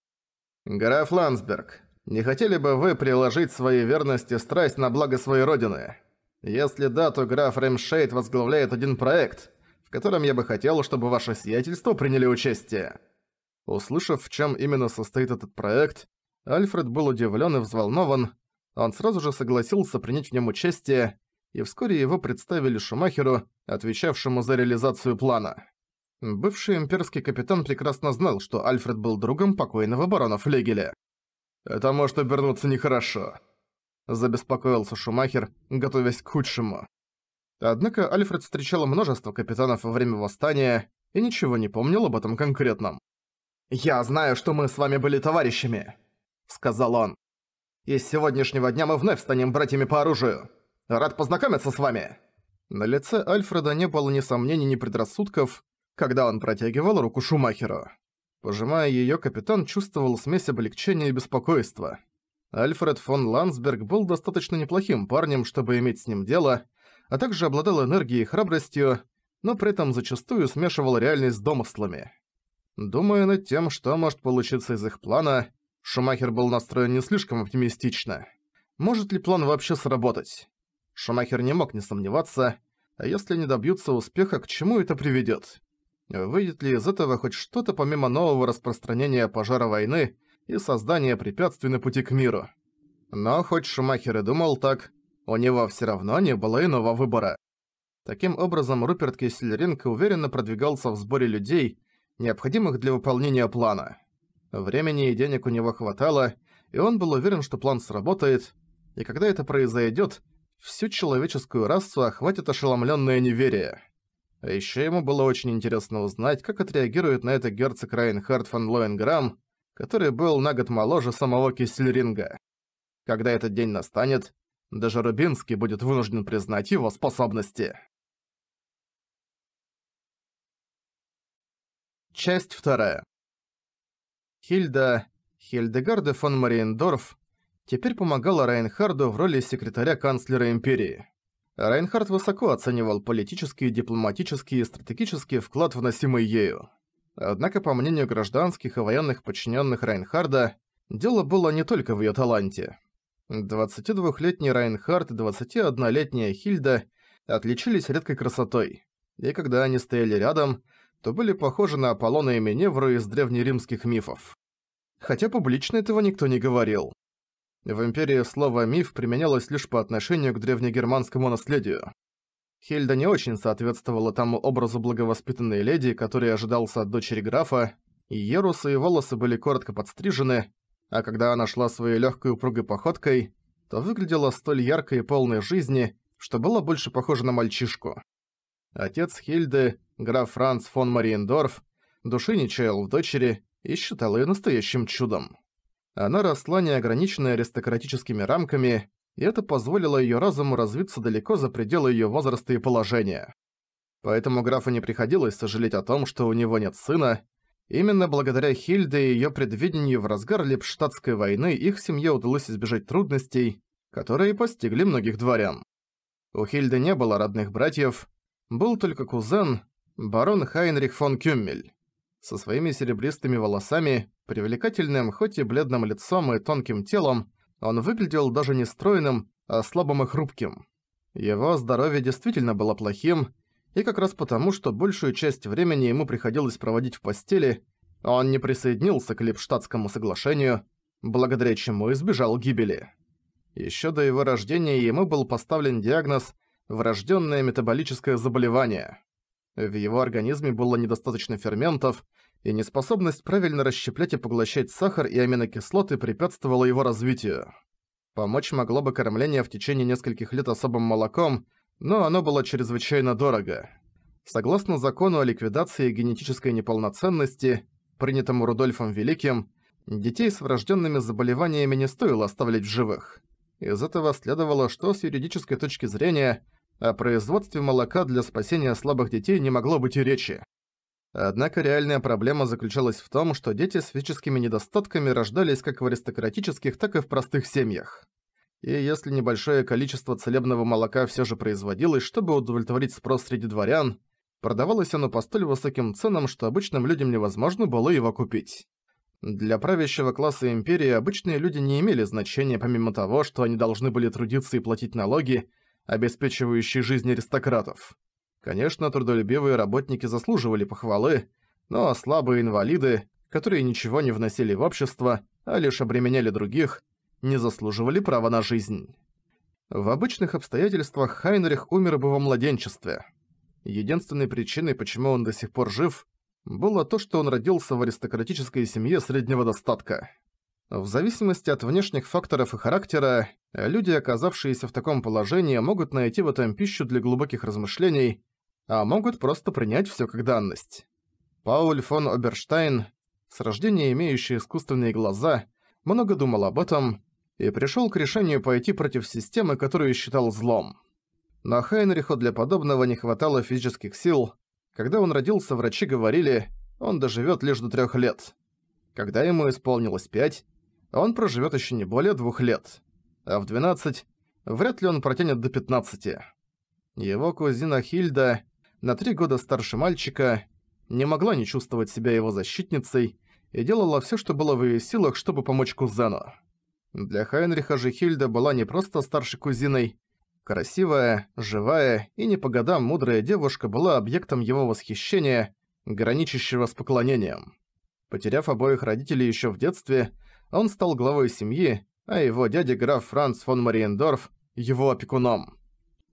«Граф Ландсберг, не хотели бы вы приложить свои верности и страсть на благо своей родины? Если да, то граф Рэмшейд возглавляет один проект, в котором я бы хотел, чтобы ваше сиятельство приняли участие». Услышав, в чем именно состоит этот проект, Альфред был удивлен и взволнован. Он сразу же согласился принять в нем участие, и вскоре его представили Шумахеру, отвечавшему за реализацию плана. Бывший имперский капитан прекрасно знал, что Альфред был другом покойного барона Флегеля. «Это может обернуться нехорошо», – забеспокоился Шумахер, готовясь к худшему. Однако Альфред встречал множество капитанов во время восстания и ничего не помнил об этом конкретном. «Я знаю, что мы с вами были товарищами», – сказал он. «И с сегодняшнего дня мы вновь станем братьями по оружию. Рад познакомиться с вами!» На лице Альфреда не было ни сомнений, ни предрассудков, когда он протягивал руку Шумахеру. Пожимая её, капитан чувствовал смесь облегчения и беспокойства. Альфред фон Ландсберг был достаточно неплохим парнем, чтобы иметь с ним дело, а также обладал энергией и храбростью, но при этом зачастую смешивал реальность с домыслами. Думая над тем, что может получиться из их плана, Шумахер был настроен не слишком оптимистично. Может ли план вообще сработать? Шумахер не мог не сомневаться, а если не добьются успеха, к чему это приведет? Выйдет ли из этого хоть что-то помимо нового распространения пожара войны и создания препятствий на пути к миру? Но хоть Шумахер и думал так, у него все равно не было иного выбора. Таким образом, Руперт Кессельринг уверенно продвигался в сборе людей, необходимых для выполнения плана. Времени и денег у него хватало, и он был уверен, что план сработает, и когда это произойдет, всю человеческую расу охватит ошеломленное неверие. А еще ему было очень интересно узнать, как отреагирует на это герцог Райнхард фон Лоенграм, который был на год моложе самого Кисельринга. Когда этот день настанет, даже Рубинский будет вынужден признать его способности. Часть вторая. Хильда, Хильдегарде фон Мариендорф, теперь помогала Райнхарду в роли секретаря канцлера Империи. Райнхард высоко оценивал политический, дипломатический и стратегический вклад, вносимый ею. Однако, по мнению гражданских и военных подчиненных Райнхарда, дело было не только в ее таланте. 22-летний Райнхард и 21-летняя Хильда отличились редкой красотой, и когда они стояли рядом, то были похожи на Аполлона и Миневру из древнеримских мифов. Хотя публично этого никто не говорил. В Империи слово «миф» применялось лишь по отношению к древнегерманскому наследию. Хельда не очень соответствовала тому образу благовоспитанной леди, который ожидался от дочери графа, и ерусы и волосы были коротко подстрижены, а когда она шла своей легкой упругой походкой, то выглядела столь яркой и полной жизни, что была больше похожа на мальчишку. Отец Хильды, граф Франц фон Мариендорф, души не чаял в дочери и считал ее настоящим чудом. Она росла неограниченная аристократическими рамками, и это позволило её разуму развиться далеко за пределы её возраста и положения. Поэтому графу не приходилось сожалеть о том, что у него нет сына. Именно благодаря Хильде и её предвидению в разгар Лепштадтской войны их семье удалось избежать трудностей, которые постигли многих дворян. У Хильды не было родных братьев, был только кузен, барон Хайнрих фон Кюммель со своими серебристыми волосами, привлекательным, хоть и бледным лицом и тонким телом, он выглядел даже не стройным, а слабым и хрупким. Его здоровье действительно было плохим, и как раз потому, что большую часть времени ему приходилось проводить в постели, он не присоединился к Липштадтскому соглашению, благодаря чему избежал гибели. Ещё до его рождения ему был поставлен диагноз «врождённое метаболическое заболевание». В его организме было недостаточно ферментов, и неспособность правильно расщеплять и поглощать сахар и аминокислоты препятствовала его развитию. Помочь могло бы кормление в течение нескольких лет особым молоком, но оно было чрезвычайно дорого. Согласно закону о ликвидации генетической неполноценности, принятому Рудольфом Великим, детей с врожденными заболеваниями не стоило оставлять в живых. Из этого следовало, что с юридической точки зрения – о производстве молока для спасения слабых детей не могло быть и речи. Однако реальная проблема заключалась в том, что дети с физическими недостатками рождались как в аристократических, так и в простых семьях. И если небольшое количество целебного молока все же производилось, чтобы удовлетворить спрос среди дворян, продавалось оно по столь высоким ценам, что обычным людям невозможно было его купить. Для правящего класса империи обычные люди не имели значения помимо того, что они должны были трудиться и платить налоги, обеспечивающий жизнь аристократов. Конечно, трудолюбивые работники заслуживали похвалы, но слабые инвалиды, которые ничего не вносили в общество, а лишь обременяли других, не заслуживали права на жизнь. В обычных обстоятельствах Хайнрих умер бы во младенчестве. Единственной причиной, почему он до сих пор жив, было то, что он родился в аристократической семье среднего достатка. В зависимости от внешних факторов и характера, люди, оказавшиеся в таком положении, могут найти в этом пищу для глубоких размышлений, а могут просто принять всё как данность. Пауль фон Оберштайн, с рождения имеющий искусственные глаза, много думал об этом и пришёл к решению пойти против системы, которую считал злом. Но Хайнриху для подобного не хватало физических сил. Когда он родился, врачи говорили, он доживёт лишь до трёх лет. Когда ему исполнилось пять, он проживет еще не более двух лет, а в 12 вряд ли он протянет до 15. Его кузина Хильда, на три года старше мальчика, не могла не чувствовать себя его защитницей и делала все, что было в ее силах, чтобы помочь кузену. Для Хайнриха же Хильда была не просто старшей кузиной. Красивая, живая и не по годам мудрая девушка была объектом его восхищения, граничащего с поклонением. Потеряв обоих родителей еще в детстве, он стал главой семьи, а его дядя граф Франц фон Мариендорф – его опекуном.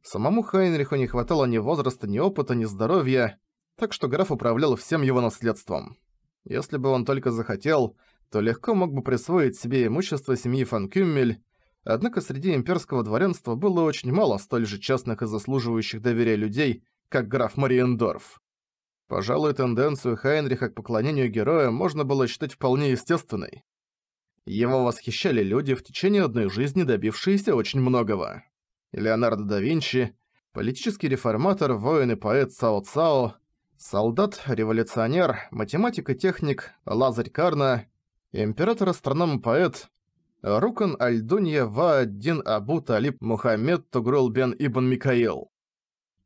Самому Хайнриху не хватало ни возраста, ни опыта, ни здоровья, так что граф управлял всем его наследством. Если бы он только захотел, то легко мог бы присвоить себе имущество семьи фон Кюммель, однако среди имперского дворянства было очень мало столь же честных и заслуживающих доверия людей, как граф Мариендорф. Пожалуй, тенденцию Хайнриха к поклонению героя можно было считать вполне естественной. Его восхищали люди, в течение одной жизни добившиеся очень многого. Леонардо да Винчи, политический реформатор, воин и поэт Сао Цао, солдат, революционер, математик и техник Лазарь Карна, император-астроном-поэт и Рукан Альдунья Дин Абу Талиб Мухаммед Тугрул Бен Ибн Микаил.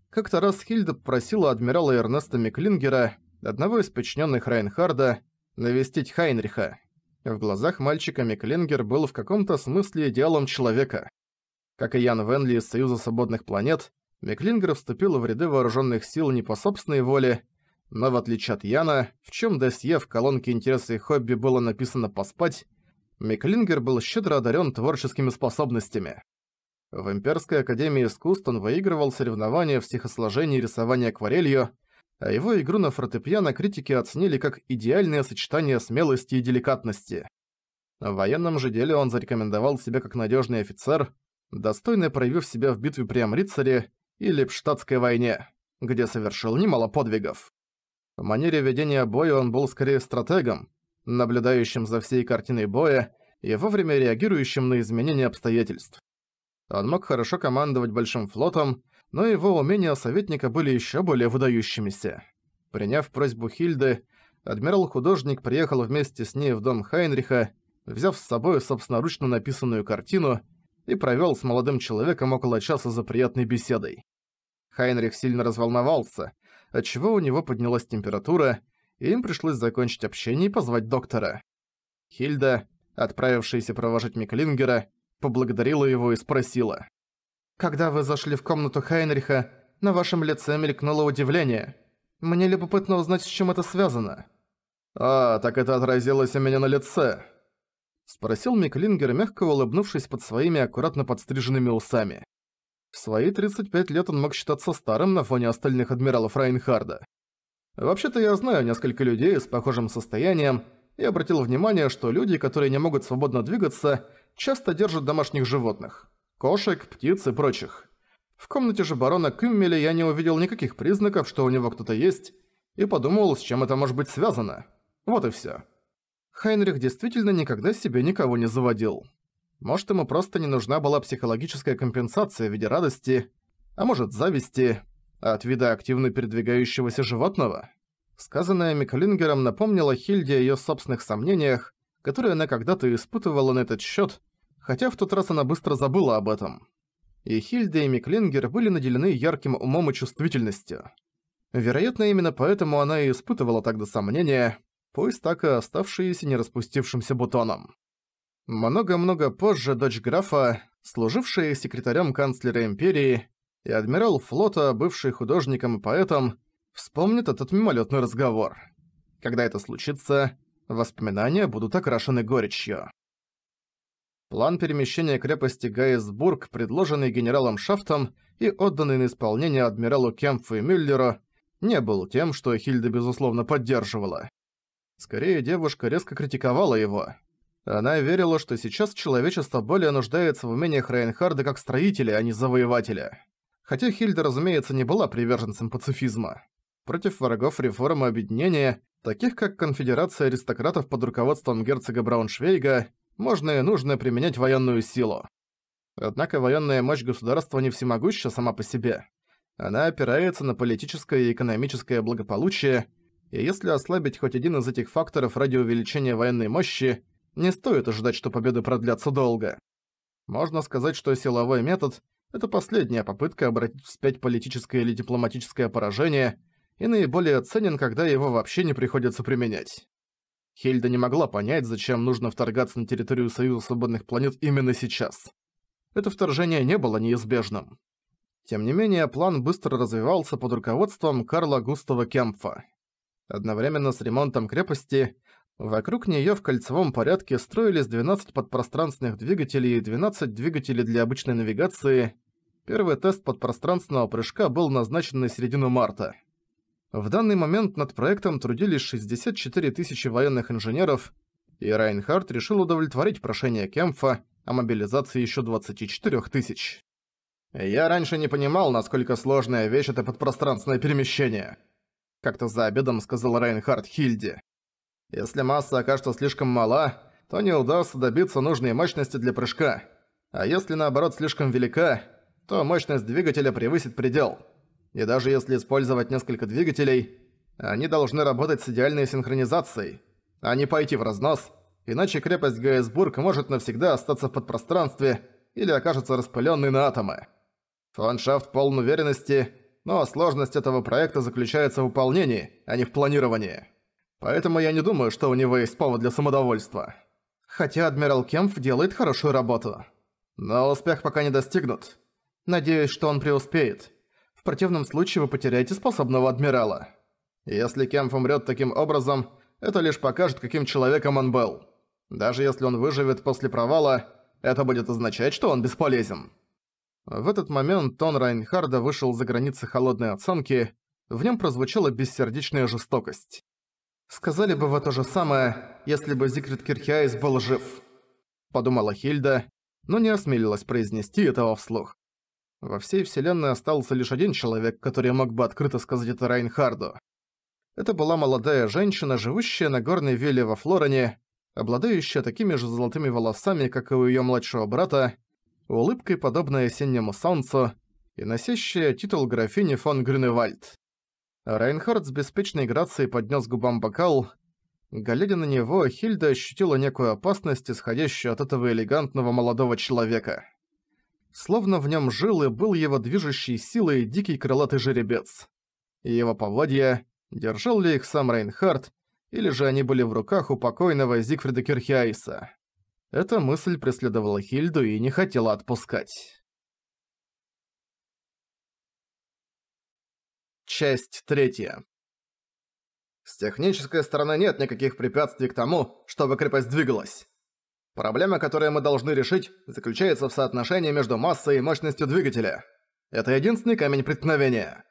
Как-то раз Хильда попросила адмирала Эрнеста Миклингера, одного из подчиненных Райнхарда, навестить Хайнриха. В глазах мальчика Миклингер был в каком-то смысле идеалом человека. Как и Ян Венли из Союза Свободных Планет, Миклингер вступил в ряды вооруженных сил не по собственной воле, но в отличие от Яна, в чем досье в колонке «Интересы и хобби» было написано «поспать», Миклингер был щедро одарен творческими способностями. В Имперской Академии Искусств он выигрывал соревнования в стихосложении и рисовании акварелью, а его игру на фортепиано критики оценили как идеальное сочетание смелости и деликатности. В военном же деле он зарекомендовал себя как надежный офицер, достойно проявив себя в битве при Амрицаре или Пштатской войне, где совершил немало подвигов. В манере ведения боя он был скорее стратегом, наблюдающим за всей картиной боя и вовремя реагирующим на изменения обстоятельств. Он мог хорошо командовать большим флотом, но его умения советника были еще более выдающимися. Приняв просьбу Хильды, адмирал-художник приехал вместе с ней в дом Хайнриха, взяв с собой собственноручно написанную картину и провел с молодым человеком около часа за приятной беседой. Хайнрих сильно разволновался, отчего у него поднялась температура, и им пришлось закончить общение и позвать доктора. Хильда, отправившаяся провожать Миклингера, поблагодарила его и спросила. Когда вы зашли в комнату Хейнриха, на вашем лице мелькнуло удивление. Мне любопытно узнать, с чем это связано. «А, так это отразилось у меня на лице», — спросил Миклингер, мягко улыбнувшись под своими аккуратно подстриженными усами. В свои 35 лет он мог считаться старым на фоне остальных адмиралов Райнхарда. Вообще-то я знаю несколько людей с похожим состоянием и обратил внимание, что люди, которые не могут свободно двигаться, часто держат домашних животных кошек, птиц и прочих. В комнате же барона Кыммеля я не увидел никаких признаков, что у него кто-то есть, и подумал, с чем это может быть связано. Вот и всё. Хайнрих действительно никогда себе никого не заводил. Может, ему просто не нужна была психологическая компенсация в виде радости, а может, зависти а от вида активно передвигающегося животного? Сказанное Миклингером напомнило Хильде о её собственных сомнениях, которые она когда-то испытывала на этот счёт, хотя в тот раз она быстро забыла об этом. И Хильда, и Миклингер были наделены ярким умом и чувствительностью. Вероятно, именно поэтому она и испытывала тогда сомнения, пусть так и оставшиеся не распустившимся бутоном. Много-много позже дочь графа, служившая секретарем канцлера империи, и адмирал флота, бывший художником и поэтом, вспомнит этот мимолетный разговор. Когда это случится, воспоминания будут окрашены горечью. План перемещения крепости Гайсбург, предложенный генералом Шафтом и отданный на исполнение адмиралу Кемпфу и Мюллеру, не был тем, что Хильда безусловно поддерживала. Скорее, девушка резко критиковала его. Она верила, что сейчас человечество более нуждается в умениях Рейнхарда как строителя, а не завоевателя. Хотя Хильда, разумеется, не была приверженцем пацифизма. Против врагов реформы объединения, таких как конфедерация аристократов под руководством герцога Брауншвейга, можно и нужно применять военную силу. Однако военная мощь государства не всемогуща сама по себе. Она опирается на политическое и экономическое благополучие, и если ослабить хоть один из этих факторов ради увеличения военной мощи, не стоит ожидать, что победы продлятся долго. Можно сказать, что силовой метод – это последняя попытка обратить вспять политическое или дипломатическое поражение и наиболее ценен, когда его вообще не приходится применять. Хельда не могла понять, зачем нужно вторгаться на территорию Союза Свободных Планет именно сейчас. Это вторжение не было неизбежным. Тем не менее, план быстро развивался под руководством Карла Густава Кемпфа. Одновременно с ремонтом крепости, вокруг нее в кольцевом порядке строились 12 подпространственных двигателей и 12 двигателей для обычной навигации. Первый тест подпространственного прыжка был назначен на середину марта. В данный момент над проектом трудились 64 тысячи военных инженеров, и Райнхард решил удовлетворить прошение Кемфа о мобилизации еще 24 тысяч. «Я раньше не понимал, насколько сложная вещь это подпространственное перемещение», как-то за обедом сказал Райнхард Хильде. «Если масса окажется слишком мала, то не удастся добиться нужной мощности для прыжка. А если наоборот слишком велика, то мощность двигателя превысит предел. И даже если использовать несколько двигателей, они должны работать с идеальной синхронизацией, а не пойти в разнос, иначе крепость Гейсбург может навсегда остаться в подпространстве или окажется распыленной на атомы. Фаншафт полон уверенности, но сложность этого проекта заключается в выполнении, а не в планировании. Поэтому я не думаю, что у него есть повод для самодовольства. Хотя адмирал Кемф делает хорошую работу. Но успех пока не достигнут. Надеюсь, что он преуспеет противном случае вы потеряете способного адмирала. Если Кемф умрет таким образом, это лишь покажет, каким человеком он был. Даже если он выживет после провала, это будет означать, что он бесполезен. В этот момент тон Райнхарда вышел за границы холодной оценки, в нем прозвучала бессердечная жестокость. «Сказали бы вы то же самое, если бы Зикрит Кирхиайс был жив», — подумала Хильда, но не осмелилась произнести этого вслух. Во всей вселенной остался лишь один человек, который мог бы открыто сказать это Райнхарду. Это была молодая женщина, живущая на горной вилле во Флорене, обладающая такими же золотыми волосами, как и у её младшего брата, улыбкой, подобной осеннему солнцу, и носящая титул графини фон Грюневальд. Райнхард с беспечной грацией поднёс губам бокал. Глядя на него, Хильда ощутила некую опасность, исходящую от этого элегантного молодого человека. Словно в нем жил и был его движущей силой дикий крылатый жеребец. его поводья, держал ли их сам Рейнхард, или же они были в руках у покойного Зигфрида Кирхиайса. Эта мысль преследовала Хильду и не хотела отпускать. Часть третья. С технической стороны нет никаких препятствий к тому, чтобы крепость двигалась. Проблема, которую мы должны решить, заключается в соотношении между массой и мощностью двигателя. Это единственный камень преткновения.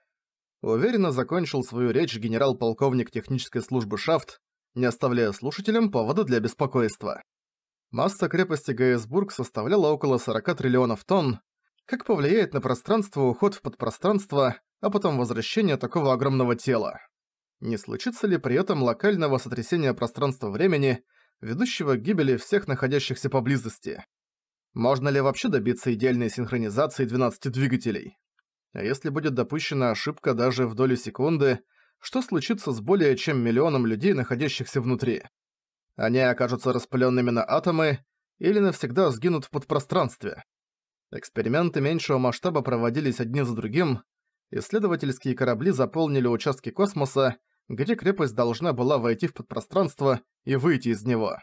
Уверенно закончил свою речь генерал-полковник технической службы «Шафт», не оставляя слушателям повода для беспокойства. Масса крепости Гейсбург составляла около 40 триллионов тонн. Как повлияет на пространство уход в подпространство, а потом возвращение такого огромного тела? Не случится ли при этом локального сотрясения пространства-времени – ведущего к гибели всех находящихся поблизости. Можно ли вообще добиться идеальной синхронизации 12 двигателей? А если будет допущена ошибка даже в долю секунды, что случится с более чем миллионом людей, находящихся внутри? Они окажутся распыленными на атомы или навсегда сгинут в подпространстве? Эксперименты меньшего масштаба проводились одни за другим, исследовательские корабли заполнили участки космоса, где крепость должна была войти в подпространство и выйти из него.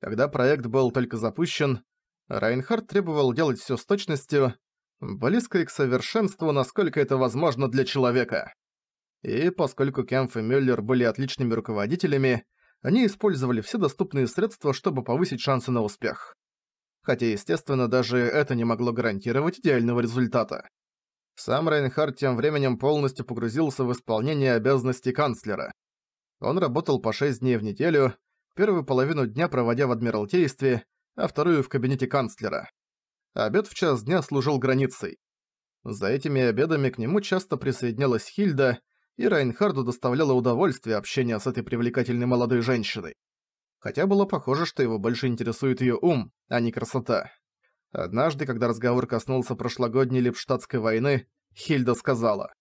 Когда проект был только запущен, Райнхард требовал делать все с точностью, близко к совершенству, насколько это возможно для человека. И поскольку Кемф и Мюллер были отличными руководителями, они использовали все доступные средства, чтобы повысить шансы на успех. Хотя, естественно, даже это не могло гарантировать идеального результата. Сам Рейнхард тем временем полностью погрузился в исполнение обязанностей канцлера. Он работал по 6 дней в неделю, первую половину дня проводя в Адмиралтействе, а вторую в кабинете канцлера. Обед в час дня служил границей. За этими обедами к нему часто присоединялась Хильда, и Райнхарду доставляло удовольствие общение с этой привлекательной молодой женщиной. Хотя было похоже, что его больше интересует ее ум, а не красота. Однажды, когда разговор коснулся прошлогодней липштадтской войны, Хильда сказала.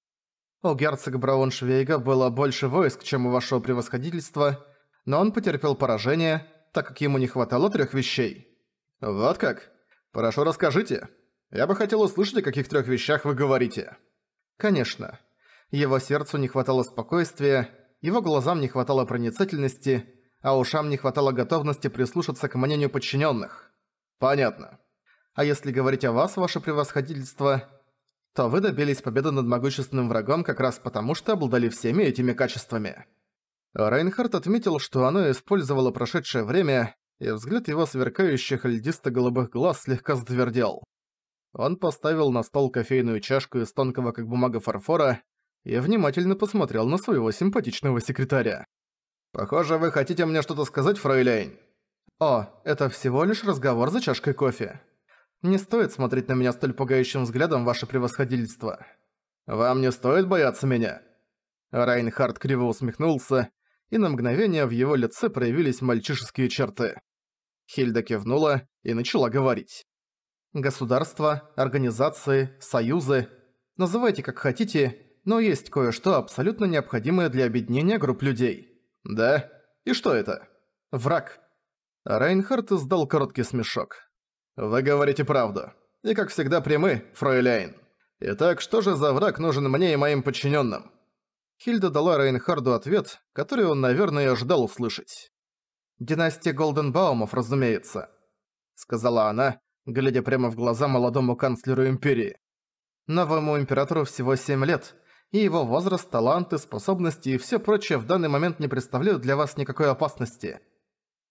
«У герцога Брауншвейга было больше войск, чем у вашего превосходительства, но он потерпел поражение, так как ему не хватало трех вещей». «Вот как? Хорошо расскажите. Я бы хотел услышать, о каких трех вещах вы говорите». «Конечно. Его сердцу не хватало спокойствия, его глазам не хватало проницательности, а ушам не хватало готовности прислушаться к мнению подчиненных. Понятно. А если говорить о вас, ваше превосходительство, то вы добились победы над могущественным врагом как раз потому, что обладали всеми этими качествами». Райнхард отметил, что оно использовало прошедшее время, и взгляд его сверкающих льдисто-голубых глаз слегка затвердел. Он поставил на стол кофейную чашку из тонкого как бумага фарфора и внимательно посмотрел на своего симпатичного секретаря. «Похоже, вы хотите мне что-то сказать, фрейлейн?» «О, это всего лишь разговор за чашкой кофе», не стоит смотреть на меня столь пугающим взглядом, ваше превосходительство. Вам не стоит бояться меня». Райнхард криво усмехнулся, и на мгновение в его лице проявились мальчишеские черты. Хильда кивнула и начала говорить. «Государства, организации, союзы – называйте как хотите, но есть кое-что абсолютно необходимое для объединения групп людей. Да? И что это? Враг». Райнхард издал короткий смешок. «Вы говорите правду. И как всегда прямы, фройляйн. Итак, что же за враг нужен мне и моим подчиненным? Хильда дала Рейнхарду ответ, который он, наверное, ожидал услышать. «Династия Голденбаумов, разумеется», — сказала она, глядя прямо в глаза молодому канцлеру Империи. «Новому императору всего семь лет, и его возраст, таланты, способности и все прочее в данный момент не представляют для вас никакой опасности.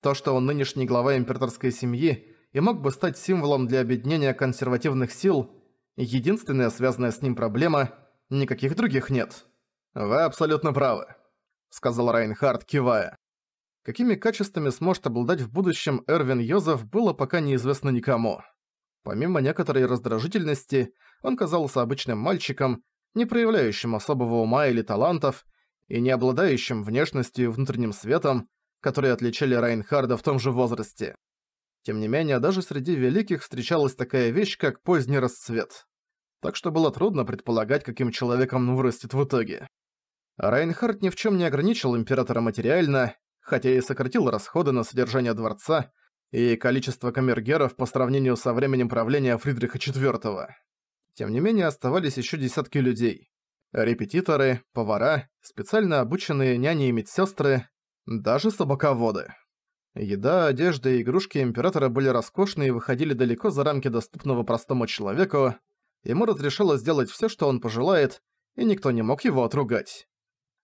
То, что он нынешний глава императорской семьи — и мог бы стать символом для объединения консервативных сил, единственная связанная с ним проблема – никаких других нет. «Вы абсолютно правы», – сказал Райнхард, кивая. Какими качествами сможет обладать в будущем Эрвин Йозеф, было пока неизвестно никому. Помимо некоторой раздражительности, он казался обычным мальчиком, не проявляющим особого ума или талантов, и не обладающим внешностью и внутренним светом, которые отличали Райнхарда в том же возрасте. Тем не менее, даже среди великих встречалась такая вещь, как поздний расцвет. Так что было трудно предполагать, каким человеком он вырастет в итоге. Рейнхард ни в чем не ограничил императора материально, хотя и сократил расходы на содержание дворца и количество камергеров по сравнению со временем правления Фридриха IV. Тем не менее, оставались еще десятки людей. Репетиторы, повара, специально обученные няни и медсестры, даже собаководы. Еда, одежда и игрушки Императора были роскошны и выходили далеко за рамки доступного простому человеку. Ему разрешило сделать все, что он пожелает, и никто не мог его отругать.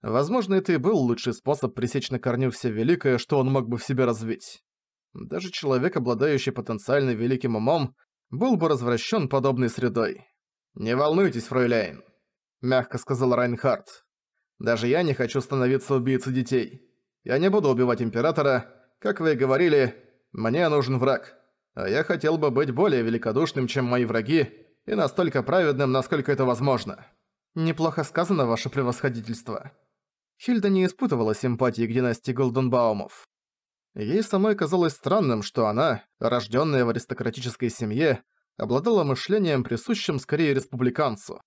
Возможно, это и был лучший способ пресечь на корню все великое, что он мог бы в себе развить. Даже человек, обладающий потенциально великим умом, был бы развращен подобной средой. «Не волнуйтесь, фройляйн», — мягко сказал Райнхард. «Даже я не хочу становиться убийцей детей. Я не буду убивать Императора, как вы и говорили, мне нужен враг. А я хотел бы быть более великодушным, чем мои враги, и настолько праведным, насколько это возможно. Неплохо сказано, ваше превосходительство. Хильда не испытывала симпатии к династии Голденбаумов. Ей самой казалось странным, что она, рожденная в аристократической семье, обладала мышлением, присущим скорее республиканцу.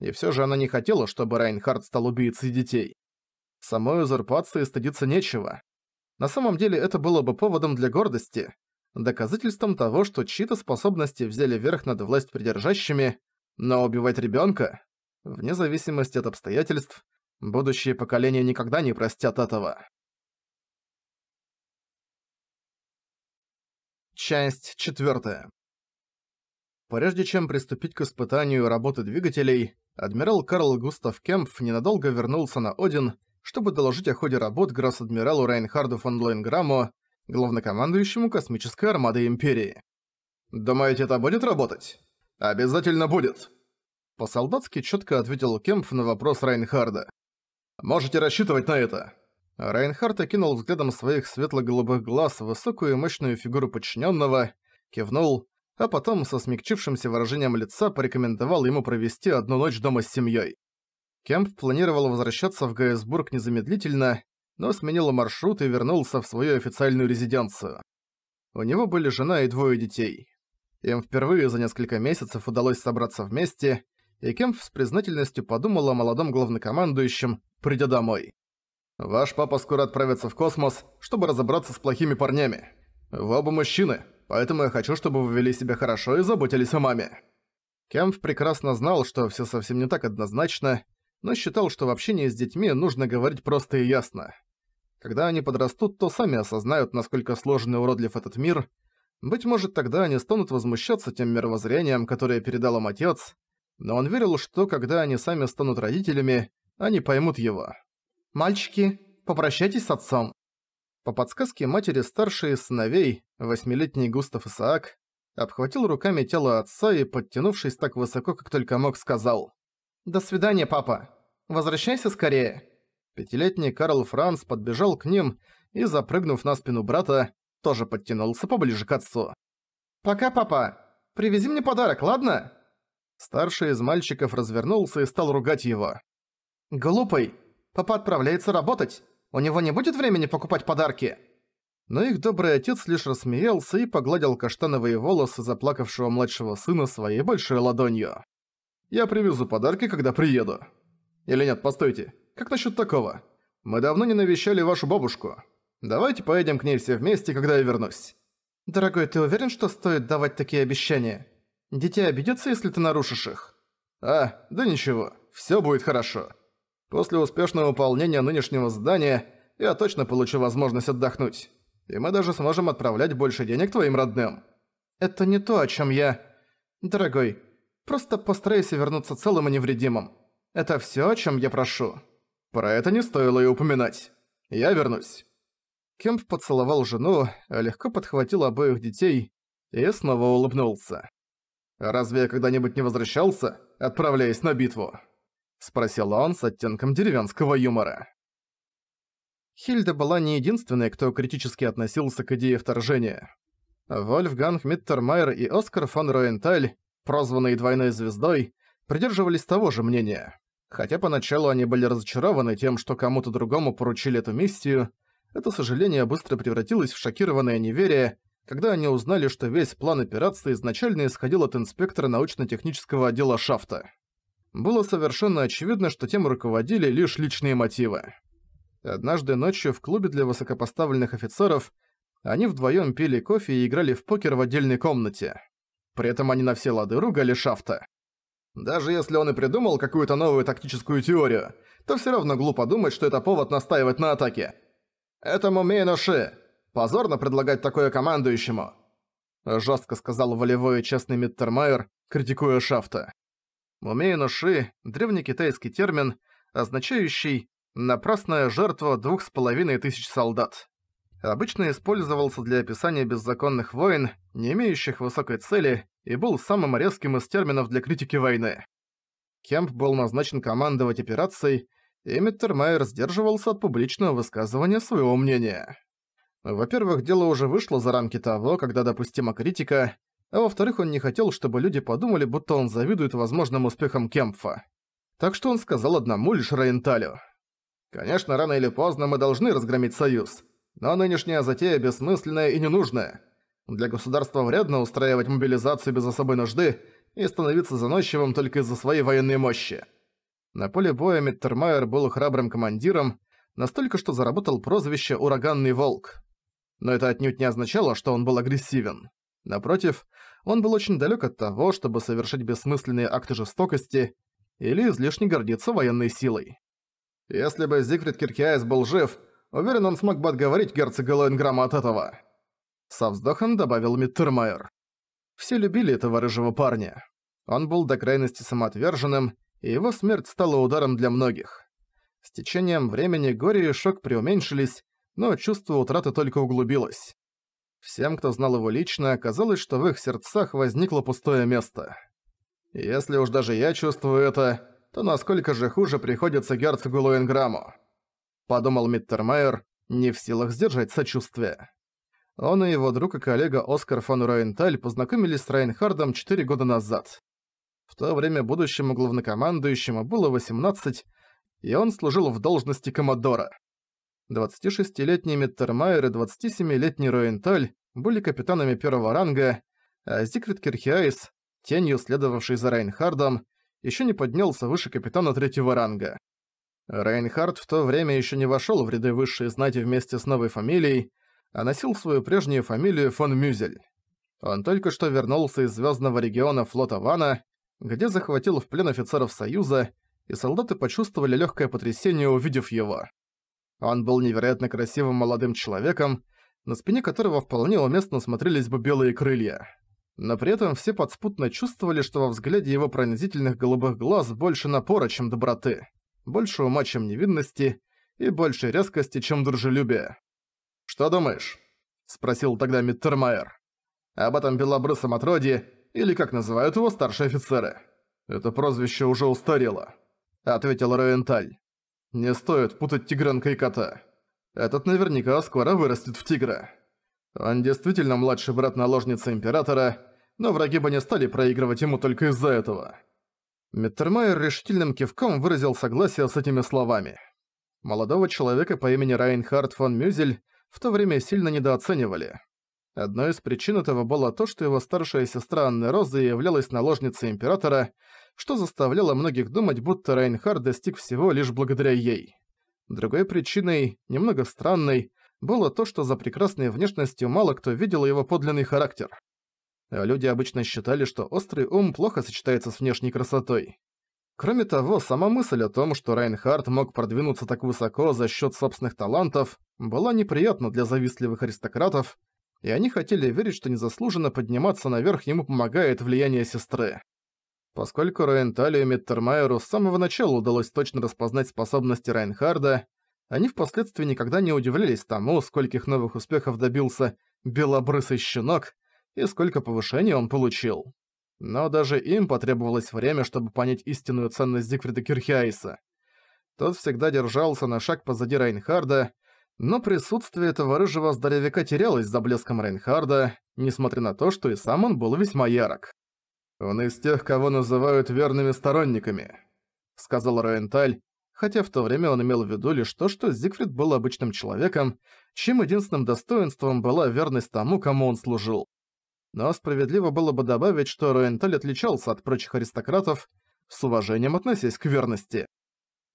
И все же она не хотела, чтобы Райнхард стал убийцей детей. Самой узурпации стыдиться нечего. На самом деле это было бы поводом для гордости, доказательством того, что чьи-то способности взяли верх над власть придержащими, но убивать ребенка, вне зависимости от обстоятельств, будущие поколения никогда не простят этого. Часть четвертая. Прежде чем приступить к испытанию работы двигателей, адмирал Карл Густав Кемпф ненадолго вернулся на Один чтобы доложить о ходе работ гросс адмиралу Райнхарду фон Лоинграмму, главнокомандующему космической армадой Империи. «Думаете, это будет работать?» «Обязательно будет!» По-солдатски четко ответил Кемпф на вопрос Райнхарда. «Можете рассчитывать на это!» Райнхард окинул взглядом своих светло-голубых глаз высокую и мощную фигуру подчиненного, кивнул, а потом со смягчившимся выражением лица порекомендовал ему провести одну ночь дома с семьей. Кемп планировал возвращаться в Гейсбург незамедлительно, но сменил маршрут и вернулся в свою официальную резиденцию. У него были жена и двое детей. Им впервые за несколько месяцев удалось собраться вместе, и Кемп с признательностью подумал о молодом главнокомандующем, придя домой. «Ваш папа скоро отправится в космос, чтобы разобраться с плохими парнями. Вы оба мужчины, поэтому я хочу, чтобы вы вели себя хорошо и заботились о маме». Кемп прекрасно знал, что все совсем не так однозначно, но считал, что в общении с детьми нужно говорить просто и ясно. Когда они подрастут, то сами осознают, насколько сложен и уродлив этот мир. Быть может, тогда они станут возмущаться тем мировоззрением, которое передал им отец, но он верил, что когда они сами станут родителями, они поймут его. «Мальчики, попрощайтесь с отцом». По подсказке матери старшей из сыновей, восьмилетний Густав Исаак, обхватил руками тело отца и, подтянувшись так высоко, как только мог, сказал «До свидания, папа! Возвращайся скорее!» Пятилетний Карл Франц подбежал к ним и, запрыгнув на спину брата, тоже подтянулся поближе к отцу. «Пока, папа! Привези мне подарок, ладно?» Старший из мальчиков развернулся и стал ругать его. «Глупый! Папа отправляется работать! У него не будет времени покупать подарки!» Но их добрый отец лишь рассмеялся и погладил каштановые волосы заплакавшего младшего сына своей большой ладонью. Я привезу подарки, когда приеду. Или нет, постойте. Как насчет такого? Мы давно не навещали вашу бабушку. Давайте поедем к ней все вместе, когда я вернусь. Дорогой, ты уверен, что стоит давать такие обещания? Дети обидятся, если ты нарушишь их. А, да ничего, все будет хорошо. После успешного выполнения нынешнего задания я точно получу возможность отдохнуть. И мы даже сможем отправлять больше денег твоим родным. Это не то, о чем я... Дорогой, Просто постарайся вернуться целым и невредимым. Это всё, о чём я прошу. Про это не стоило и упоминать. Я вернусь». Кемп поцеловал жену, легко подхватил обоих детей и снова улыбнулся. «Разве я когда-нибудь не возвращался, отправляясь на битву?» – спросил он с оттенком деревенского юмора. Хильда была не единственной, кто критически относился к идее вторжения. Вольфганг Миттермайер и Оскар фон Роенталь прозванные «двойной звездой», придерживались того же мнения. Хотя поначалу они были разочарованы тем, что кому-то другому поручили эту миссию, это сожаление быстро превратилось в шокированное неверие, когда они узнали, что весь план операции изначально исходил от инспектора научно-технического отдела Шафта. Было совершенно очевидно, что тем руководили лишь личные мотивы. Однажды ночью в клубе для высокопоставленных офицеров они вдвоем пили кофе и играли в покер в отдельной комнате. При этом они на все лады ругали Шафта. Даже если он и придумал какую-то новую тактическую теорию, то все равно глупо думать, что это повод настаивать на атаке. Это Мумейноши. Позорно предлагать такое командующему. Жестко сказал волевой и честный Миттермайер, критикуя Шафта. древний китайский термин, означающий «напрасная жертва двух с половиной тысяч солдат». Обычно использовался для описания беззаконных войн, не имеющих высокой цели и был самым резким из терминов для критики войны. Кемп был назначен командовать операцией, и Миттермайер сдерживался от публичного высказывания своего мнения. Во-первых, дело уже вышло за рамки того, когда допустима критика, а во-вторых, он не хотел, чтобы люди подумали, будто он завидует возможным успехам Кемпфа. Так что он сказал одному лишь Райенталю: «Конечно, рано или поздно мы должны разгромить Союз, но нынешняя затея бессмысленная и ненужная. Для государства вредно устраивать мобилизацию без особой нужды и становиться заносчивым только из-за своей военной мощи. На поле боя Миттермайер был храбрым командиром, настолько, что заработал прозвище «Ураганный волк». Но это отнюдь не означало, что он был агрессивен. Напротив, он был очень далек от того, чтобы совершить бессмысленные акты жестокости или излишне гордиться военной силой. Если бы Зигфрид Киркиайс был жив, уверен, он смог бы отговорить герцога Лоинграма от этого. Со вздохом добавил Миттермайер. Все любили этого рыжего парня. Он был до крайности самоотверженным, и его смерть стала ударом для многих. С течением времени горе и шок преуменьшились, но чувство утраты только углубилось. Всем, кто знал его лично, казалось, что в их сердцах возникло пустое место. Если уж даже я чувствую это, то насколько же хуже приходится герцогу Луинграмму? Подумал Миттермайер, не в силах сдержать сочувствие. Он и его друг и коллега Оскар фон Роенталь познакомились с Райнхардом 4 года назад. В то время будущему главнокомандующему было 18, и он служил в должности коммодора. 26-летний Миттермайер и 27-летний Роенталь были капитанами первого ранга, а Зигфрид Кирхиайс, тенью следовавший за Райнхардом, еще не поднялся выше капитана третьего ранга. Рейнхард в то время еще не вошел в ряды высшей знати вместе с новой фамилией, а носил свою прежнюю фамилию фон Мюзель. Он только что вернулся из звездного региона флота Вана, где захватил в плен офицеров Союза, и солдаты почувствовали легкое потрясение, увидев его. Он был невероятно красивым молодым человеком, на спине которого вполне уместно смотрелись бы белые крылья. Но при этом все подспутно чувствовали, что во взгляде его пронзительных голубых глаз больше напора, чем доброты, больше ума, чем невинности, и больше резкости, чем дружелюбия. «Что думаешь?» – спросил тогда Миттермайер. «Об этом белобрысом отроде, или как называют его старшие офицеры. Это прозвище уже устарело», – ответил Роенталь. «Не стоит путать тигранка и кота. Этот наверняка скоро вырастет в тигра. Он действительно младший брат наложницы Императора, но враги бы не стали проигрывать ему только из-за этого». Миттермайер решительным кивком выразил согласие с этими словами. Молодого человека по имени Райнхард фон Мюзель в то время сильно недооценивали. Одной из причин этого было то, что его старшая сестра Анны Роза являлась наложницей Императора, что заставляло многих думать, будто Рейнхард достиг всего лишь благодаря ей. Другой причиной, немного странной, было то, что за прекрасной внешностью мало кто видел его подлинный характер. Люди обычно считали, что острый ум плохо сочетается с внешней красотой. Кроме того, сама мысль о том, что Райнхард мог продвинуться так высоко за счет собственных талантов, была неприятна для завистливых аристократов, и они хотели верить, что незаслуженно подниматься наверх ему помогает влияние сестры. Поскольку Райенталию и Миттермайеру с самого начала удалось точно распознать способности Райнхарда, они впоследствии никогда не удивлялись тому, скольких новых успехов добился белобрысый щенок и сколько повышений он получил. Но даже им потребовалось время, чтобы понять истинную ценность Зигфрида Кирхиайса. Тот всегда держался на шаг позади Райнхарда, но присутствие этого рыжего здоровяка терялось за блеском Рейнхарда, несмотря на то, что и сам он был весьма ярок. «Он из тех, кого называют верными сторонниками», — сказал Рейнталь, хотя в то время он имел в виду лишь то, что Зигфрид был обычным человеком, чьим единственным достоинством была верность тому, кому он служил. Но справедливо было бы добавить, что Роенталь отличался от прочих аристократов, с уважением относясь к верности.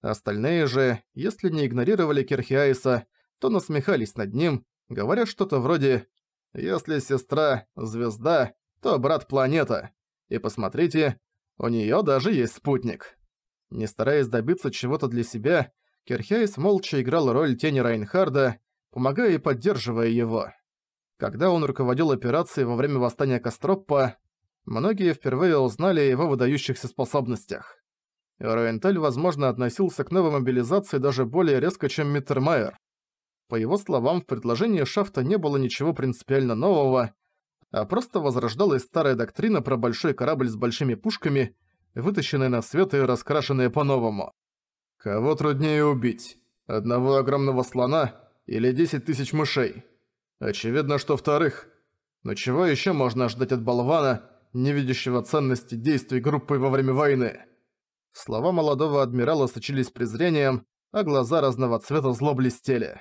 Остальные же, если не игнорировали Кирхиаиса, то насмехались над ним, говоря что-то вроде «Если сестра – звезда, то брат – планета». И посмотрите, у неё даже есть спутник. Не стараясь добиться чего-то для себя, Кирхейс молча играл роль тени Райнхарда, помогая и поддерживая его. Когда он руководил операцией во время восстания Костроппа, многие впервые узнали о его выдающихся способностях. Роентель, возможно, относился к новой мобилизации даже более резко, чем Миттермайер. По его словам, в предложении Шафта не было ничего принципиально нового, а просто возрождалась старая доктрина про большой корабль с большими пушками, вытащенная на свет и раскрашенная по-новому. «Кого труднее убить? Одного огромного слона или десять тысяч мышей? Очевидно, что вторых. Но чего еще можно ожидать от болвана, не видящего ценности действий группы во время войны?» Слова молодого адмирала сочились презрением, а глаза разного цвета зло блестели.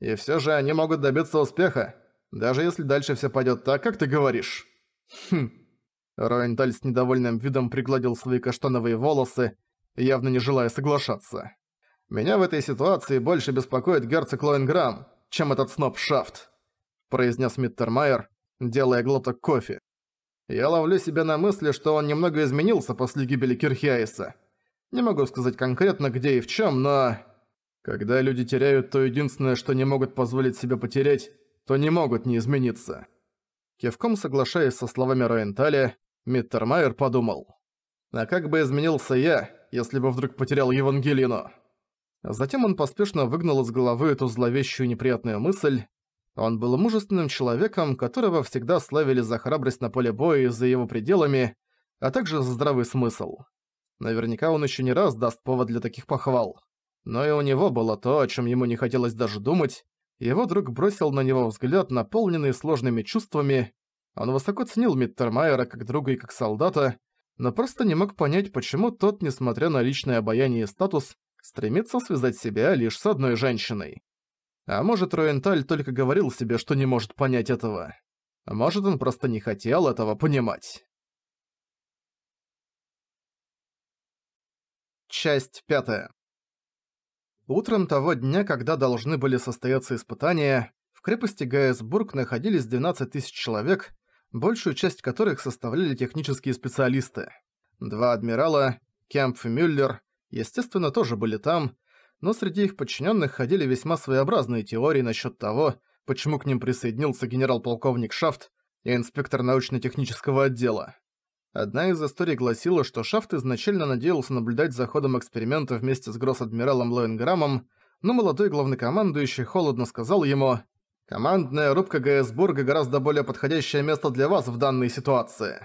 И все же они могут добиться успеха, даже если дальше все пойдет так, как ты говоришь. Хм. Роенталь с недовольным видом пригладил свои каштановые волосы, явно не желая соглашаться. «Меня в этой ситуации больше беспокоит герцог Лоенграм, чем этот сноб Шафт», произнес Миттермайер, делая глоток кофе. «Я ловлю себя на мысли, что он немного изменился после гибели Кирхиаиса. Не могу сказать конкретно, где и в чем, но...» Когда люди теряют то единственное, что не могут позволить себе потерять, то не могут не измениться. Кевком соглашаясь со словами Райенталя, Миттермайер подумал. А как бы изменился я, если бы вдруг потерял Евангелину? Затем он поспешно выгнал из головы эту зловещую неприятную мысль. Он был мужественным человеком, которого всегда славили за храбрость на поле боя и за его пределами, а также за здравый смысл. Наверняка он еще не раз даст повод для таких похвал. Но и у него было то, о чем ему не хотелось даже думать. Его друг бросил на него взгляд, наполненный сложными чувствами. Он высоко ценил Миттермайера как друга и как солдата, но просто не мог понять, почему тот, несмотря на личное обаяние и статус, стремится связать себя лишь с одной женщиной. А может, Роенталь только говорил себе, что не может понять этого. А Может, он просто не хотел этого понимать. Часть пятая. Утром того дня, когда должны были состояться испытания, в крепости Гайсбург находились 12 тысяч человек, большую часть которых составляли технические специалисты. Два адмирала, Кемпф и Мюллер, естественно, тоже были там, но среди их подчиненных ходили весьма своеобразные теории насчет того, почему к ним присоединился генерал-полковник Шафт и инспектор научно-технического отдела. Одна из историй гласила, что Шафт изначально надеялся наблюдать за ходом эксперимента вместе с гросс-адмиралом Лоенграммом, но молодой главнокомандующий холодно сказал ему «Командная рубка ГС гораздо более подходящее место для вас в данной ситуации»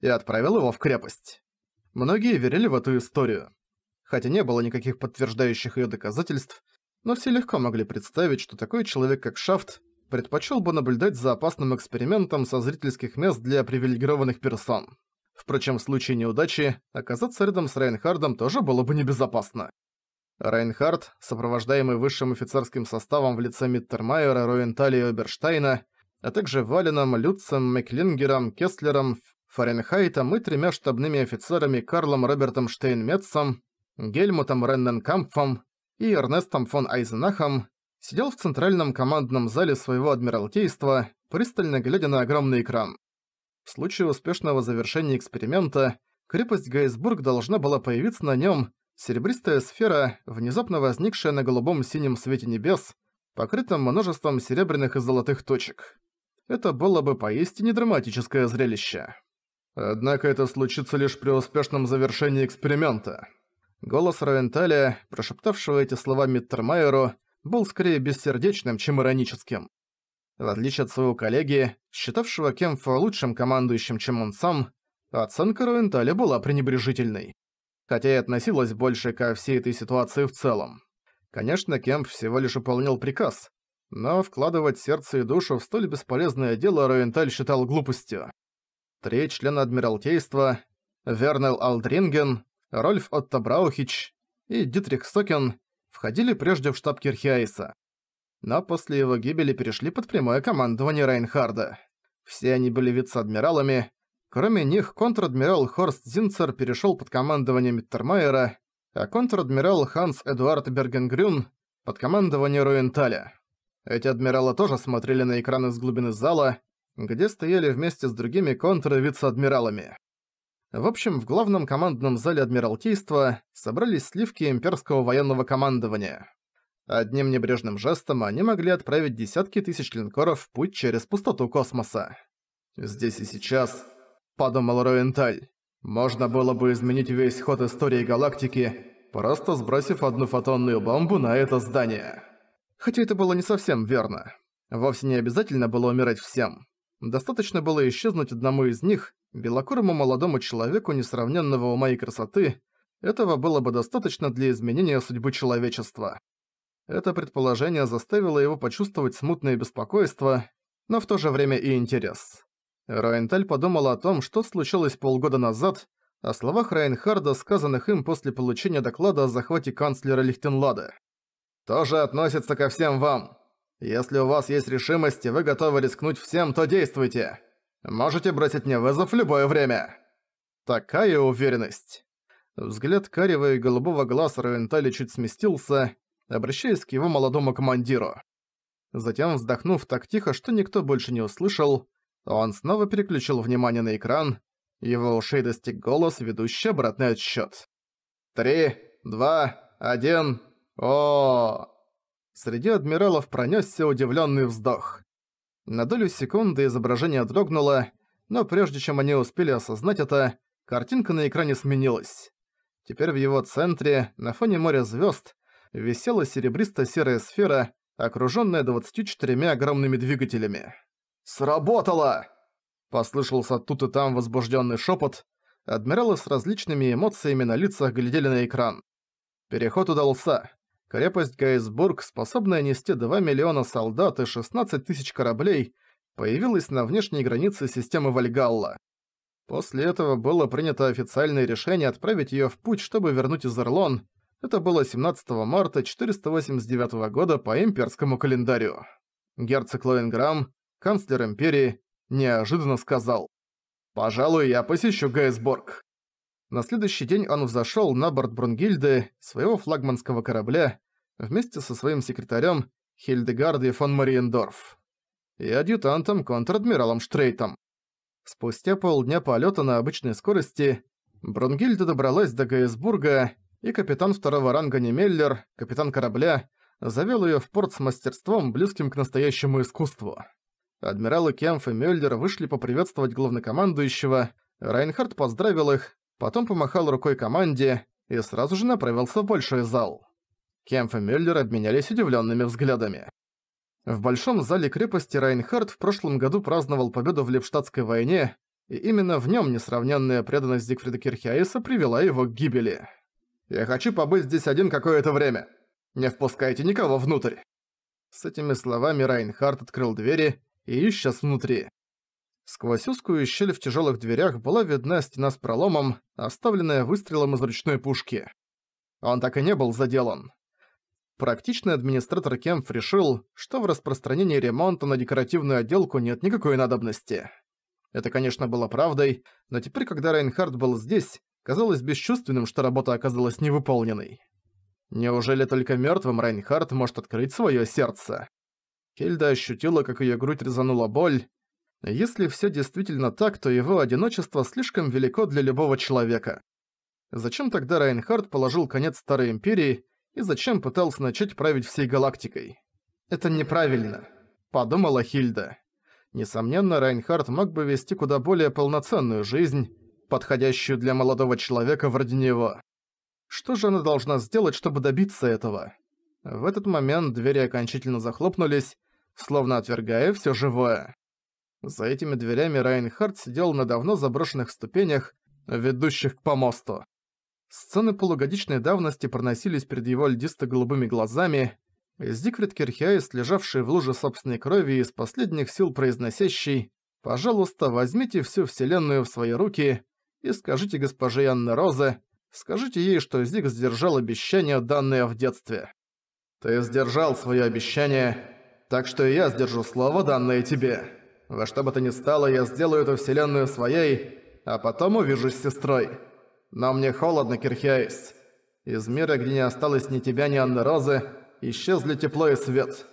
и отправил его в крепость. Многие верили в эту историю. Хотя не было никаких подтверждающих ее доказательств, но все легко могли представить, что такой человек, как Шафт, предпочел бы наблюдать за опасным экспериментом со зрительских мест для привилегированных персон. Впрочем, в случае неудачи, оказаться рядом с Райнхардом тоже было бы небезопасно. Райнхард, сопровождаемый высшим офицерским составом в лице Миттермайера, Ровентали и Оберштайна, а также Валином, Люцем, Меклингером, Кеслером, Фаренхайтом и тремя штабными офицерами Карлом Робертом Штейнметцем, Гельмутом Ренненкампфом и Эрнестом фон Айзенахом, сидел в центральном командном зале своего Адмиралтейства, пристально глядя на огромный экран. В случае успешного завершения эксперимента, крепость Гейсбург должна была появиться на нем. серебристая сфера, внезапно возникшая на голубом синем свете небес, покрытом множеством серебряных и золотых точек. Это было бы поистине драматическое зрелище. Однако это случится лишь при успешном завершении эксперимента. Голос Ровенталя, прошептавшего эти слова Миттермайеру, был скорее бессердечным, чем ироническим. В отличие от своего коллеги, считавшего Кемфа лучшим командующим, чем он сам, оценка Руенталя была пренебрежительной. Хотя и относилась больше ко всей этой ситуации в целом. Конечно, Кемп всего лишь выполнил приказ, но вкладывать сердце и душу в столь бесполезное дело Руенталь считал глупостью. Три члена Адмиралтейства, Вернел Алдринген, Рольф Отто Браухич и Дитрих Сокен входили прежде в штаб Кирхиайса но после его гибели перешли под прямое командование Рейнхарда. Все они были вице-адмиралами. Кроме них, контр-адмирал Хорст Зинцер перешел под командование Миттермайера, а контр-адмирал Ханс Эдуард Бергенгрюн – под командование Руенталя. Эти адмиралы тоже смотрели на экраны с глубины зала, где стояли вместе с другими контр-вице-адмиралами. В общем, в главном командном зале Адмиралтейства собрались сливки имперского военного командования. Одним небрежным жестом они могли отправить десятки тысяч линкоров в путь через пустоту космоса. «Здесь и сейчас», — подумал Роенталь, — «можно было бы изменить весь ход истории галактики, просто сбросив одну фотонную бомбу на это здание». Хотя это было не совсем верно. Вовсе не обязательно было умирать всем. Достаточно было исчезнуть одному из них, белокурому молодому человеку несравненного ума и красоты. Этого было бы достаточно для изменения судьбы человечества. Это предположение заставило его почувствовать смутное беспокойство, но в то же время и интерес. Райнталь подумал о том, что случилось полгода назад, о словах Райнхарда, сказанных им после получения доклада о захвате канцлера Лихтенлада. «Тоже относится ко всем вам. Если у вас есть решимость и вы готовы рискнуть всем, то действуйте. Можете бросить мне вызов в любое время». Такая уверенность. Взгляд карего и голубого глаз Райнталя чуть сместился, обращаясь к его молодому командиру. Затем, вздохнув так тихо, что никто больше не услышал, он снова переключил внимание на экран, его ушей достиг голос, ведущий обратный отсчёт. «Три, два, один, о, Среди адмиралов пронёсся удивлённый вздох. На долю секунды изображение дрогнуло, но прежде чем они успели осознать это, картинка на экране сменилась. Теперь в его центре, на фоне моря звёзд, висела серебристо-серая сфера, окружённая 24 огромными двигателями. «Сработало!» Послышался тут и там возбуждённый шёпот. Адмиралы с различными эмоциями на лицах глядели на экран. Переход удался. Крепость Гайсбург, способная нести 2 миллиона солдат и 16 тысяч кораблей, появилась на внешней границе системы Вальгалла. После этого было принято официальное решение отправить её в путь, чтобы вернуть Изерлон, это было 17 марта 489 года по имперскому календарю. Герцог Лоенграм, канцлер империи, неожиданно сказал «Пожалуй, я посещу Гейсборг». На следующий день он взошёл на борт Брунгильды, своего флагманского корабля, вместе со своим секретарем Хильдегардой фон Мариендорф и адъютантом контр-адмиралом Штрейтом. Спустя полдня полета на обычной скорости Брунгильда добралась до Гейсбурга и капитан второго ранга Немеллер, капитан корабля, завел ее в порт с мастерством, близким к настоящему искусству. Адмиралы Кемф и Мюллер вышли поприветствовать главнокомандующего, Райнхард поздравил их, потом помахал рукой команде и сразу же направился в большой зал. Кемф и Мюллер обменялись удивленными взглядами. В большом зале крепости Райнхард в прошлом году праздновал победу в Лепштадтской войне, и именно в нем несравненная преданность Зигфрида Кирхиаиса привела его к гибели. Я хочу побыть здесь один какое-то время. Не впускайте никого внутрь». С этими словами Райнхард открыл двери и исчез внутри. Сквозь узкую щель в тяжелых дверях была видна стена с проломом, оставленная выстрелом из ручной пушки. Он так и не был заделан. Практичный администратор Кемф решил, что в распространении ремонта на декоративную отделку нет никакой надобности. Это, конечно, было правдой, но теперь, когда Рейнхард был здесь, казалось бесчувственным, что работа оказалась невыполненной. Неужели только мертвым Райнхард может открыть свое сердце? Хельда ощутила, как ее грудь резанула боль. Если все действительно так, то его одиночество слишком велико для любого человека. Зачем тогда Райнхард положил конец Старой Империи и зачем пытался начать править всей галактикой? «Это неправильно», — подумала Хильда. Несомненно, Райнхард мог бы вести куда более полноценную жизнь, подходящую для молодого человека вроде него. Что же она должна сделать, чтобы добиться этого? В этот момент двери окончательно захлопнулись, словно отвергая все живое. За этими дверями Райнхард сидел на давно заброшенных ступенях, ведущих к помосту. Сцены полугодичной давности проносились перед его льдисто-голубыми глазами, Зигфрид Кирхиайс, лежавший в луже собственной крови и из последних сил произносящий «Пожалуйста, возьмите всю Вселенную в свои руки, и скажите госпоже Янне Розе, скажите ей, что Зиг сдержал обещание, данное в детстве. Ты сдержал свое обещание, так что и я сдержу слово, данное тебе. Во что бы то ни стало, я сделаю эту вселенную своей, а потом увижусь с сестрой. Но мне холодно, Кирхиаис. Из мира, где не осталось ни тебя, ни Анны Розы, исчезли тепло и свет.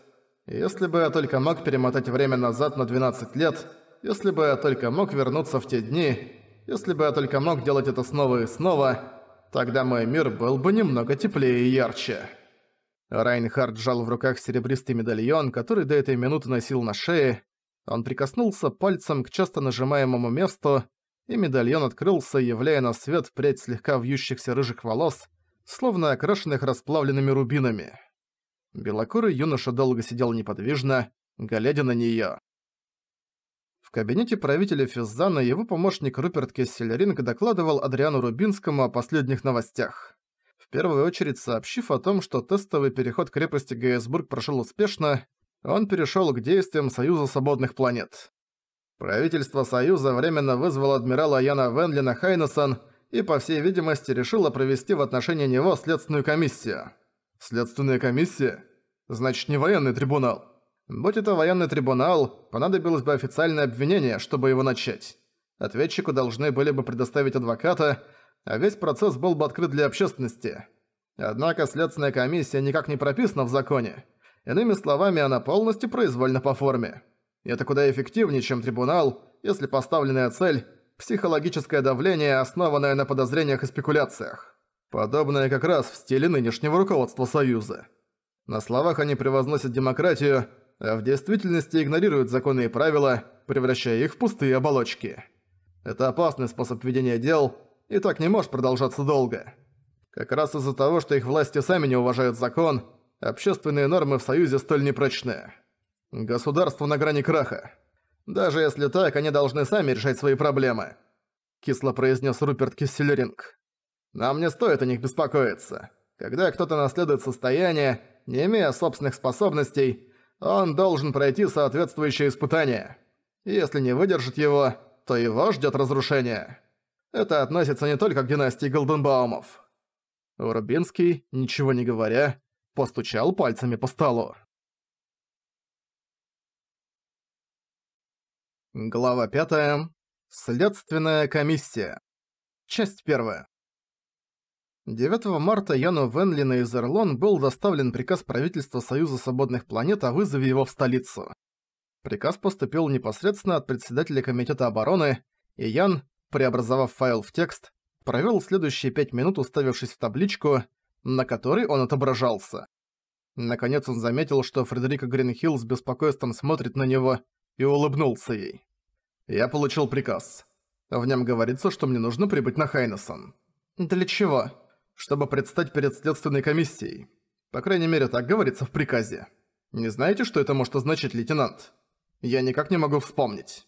Если бы я только мог перемотать время назад на 12 лет, если бы я только мог вернуться в те дни, если бы я только мог делать это снова и снова, тогда мой мир был бы немного теплее и ярче. Райнхард сжал в руках серебристый медальон, который до этой минуты носил на шее. Он прикоснулся пальцем к часто нажимаемому месту, и медальон открылся, являя на свет прядь слегка вьющихся рыжих волос, словно окрашенных расплавленными рубинами. Белокурый юноша долго сидел неподвижно, глядя на неё. В кабинете правителя Физзана его помощник Руперт Кесселеринг докладывал Адриану Рубинскому о последних новостях. В первую очередь сообщив о том, что тестовый переход крепости Гейсбург прошел успешно, он перешел к действиям Союза Свободных Планет. Правительство Союза временно вызвало адмирала Яна Венлина Хайнесон и, по всей видимости, решило провести в отношении него следственную комиссию. Следственная комиссия? Значит, не военный трибунал. Будь это военный трибунал, понадобилось бы официальное обвинение, чтобы его начать. Ответчику должны были бы предоставить адвоката, а весь процесс был бы открыт для общественности. Однако следственная комиссия никак не прописана в законе. Иными словами, она полностью произвольна по форме. И это куда эффективнее, чем трибунал, если поставленная цель – психологическое давление, основанное на подозрениях и спекуляциях. Подобное как раз в стиле нынешнего руководства Союза. На словах они превозносят демократию – а в действительности игнорируют законы и правила, превращая их в пустые оболочки. Это опасный способ ведения дел, и так не может продолжаться долго. Как раз из-за того, что их власти сами не уважают закон, общественные нормы в Союзе столь непрочны. Государство на грани краха. Даже если так, они должны сами решать свои проблемы. Кисло произнес Руперт Кисселеринг. Нам не стоит о них беспокоиться. Когда кто-то наследует состояние, не имея собственных способностей, он должен пройти соответствующее испытание. Если не выдержит его, то его ждет разрушение. Это относится не только к династии Голденбаумов. Урбинский, ничего не говоря, постучал пальцами по столу. Глава пятая. Следственная комиссия. Часть первая. 9 марта Яну Венлина из Эрлон был доставлен приказ правительства Союза Свободных Планет о вызове его в столицу. Приказ поступил непосредственно от председателя Комитета обороны, и Ян, преобразовав файл в текст, провел следующие пять минут, уставившись в табличку, на которой он отображался. Наконец он заметил, что Фредерика Гринхилл с беспокойством смотрит на него, и улыбнулся ей. «Я получил приказ. В нем говорится, что мне нужно прибыть на Хайнесон». «Для чего?» чтобы предстать перед следственной комиссией. По крайней мере, так говорится в приказе. Не знаете, что это может означать, лейтенант? Я никак не могу вспомнить».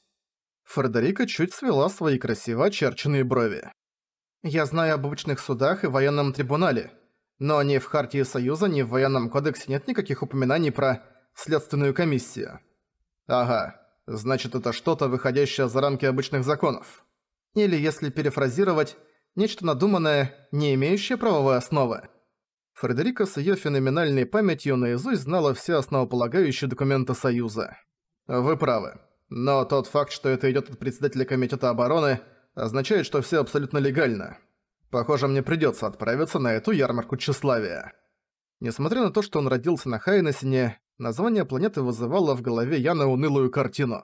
Фредерика чуть свела свои красиво очерченные брови. «Я знаю об обычных судах и военном трибунале, но ни в Хартии Союза, ни в военном кодексе нет никаких упоминаний про следственную комиссию». «Ага, значит это что-то, выходящее за рамки обычных законов». Или, если перефразировать, Нечто надуманное, не имеющее правовой основы. Фредерика с её феноменальной памятью наизусть знала все основополагающие документы Союза. Вы правы. Но тот факт, что это идет от председателя Комитета обороны, означает, что все абсолютно легально. Похоже, мне придется отправиться на эту ярмарку тщеславия. Несмотря на то, что он родился на Хайнесене, название планеты вызывало в голове Яна унылую картину.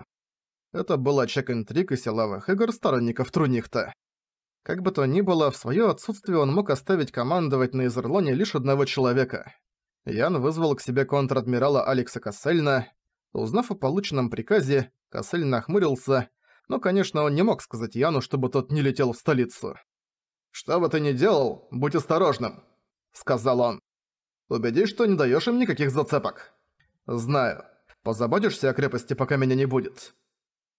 Это был очаг интриг и силовых игр сторонников Трунихта. Как бы то ни было, в своё отсутствие он мог оставить командовать на Изерлоне лишь одного человека. Ян вызвал к себе контр-адмирала Алекса Кассельна. Узнав о полученном приказе, Кассельн нахмурился, но, конечно, он не мог сказать Яну, чтобы тот не летел в столицу. «Что бы ты ни делал, будь осторожным», — сказал он. «Убедись, что не даёшь им никаких зацепок». «Знаю. Позаботишься о крепости, пока меня не будет.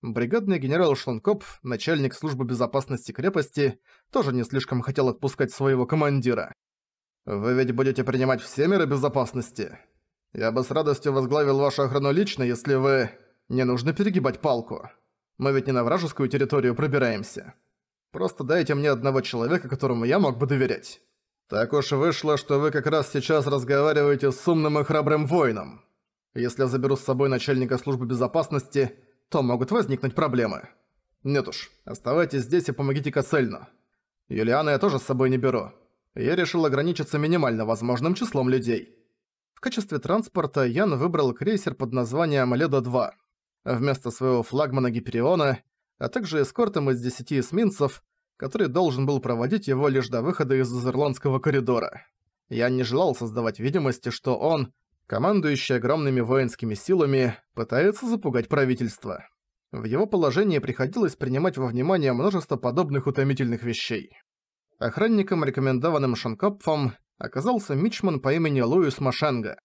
Бригадный генерал Шлонкоп, начальник службы безопасности крепости, тоже не слишком хотел отпускать своего командира. «Вы ведь будете принимать все меры безопасности? Я бы с радостью возглавил вашу охрану лично, если вы... Не нужно перегибать палку. Мы ведь не на вражескую территорию пробираемся. Просто дайте мне одного человека, которому я мог бы доверять». «Так уж вышло, что вы как раз сейчас разговариваете с умным и храбрым воином. Если я заберу с собой начальника службы безопасности, то могут возникнуть проблемы. Нет уж, оставайтесь здесь и помогите Кассельну. Юлиана я тоже с собой не беру. Я решил ограничиться минимально возможным числом людей. В качестве транспорта Ян выбрал крейсер под названием «Леда-2». Вместо своего флагмана Гипериона, а также эскортом из 10 эсминцев, который должен был проводить его лишь до выхода из Изерландского коридора. Я не желал создавать видимости, что он командующий огромными воинскими силами, пытается запугать правительство. В его положении приходилось принимать во внимание множество подобных утомительных вещей. Охранником, рекомендованным Шанкопфом, оказался мичман по имени Луис Машенга.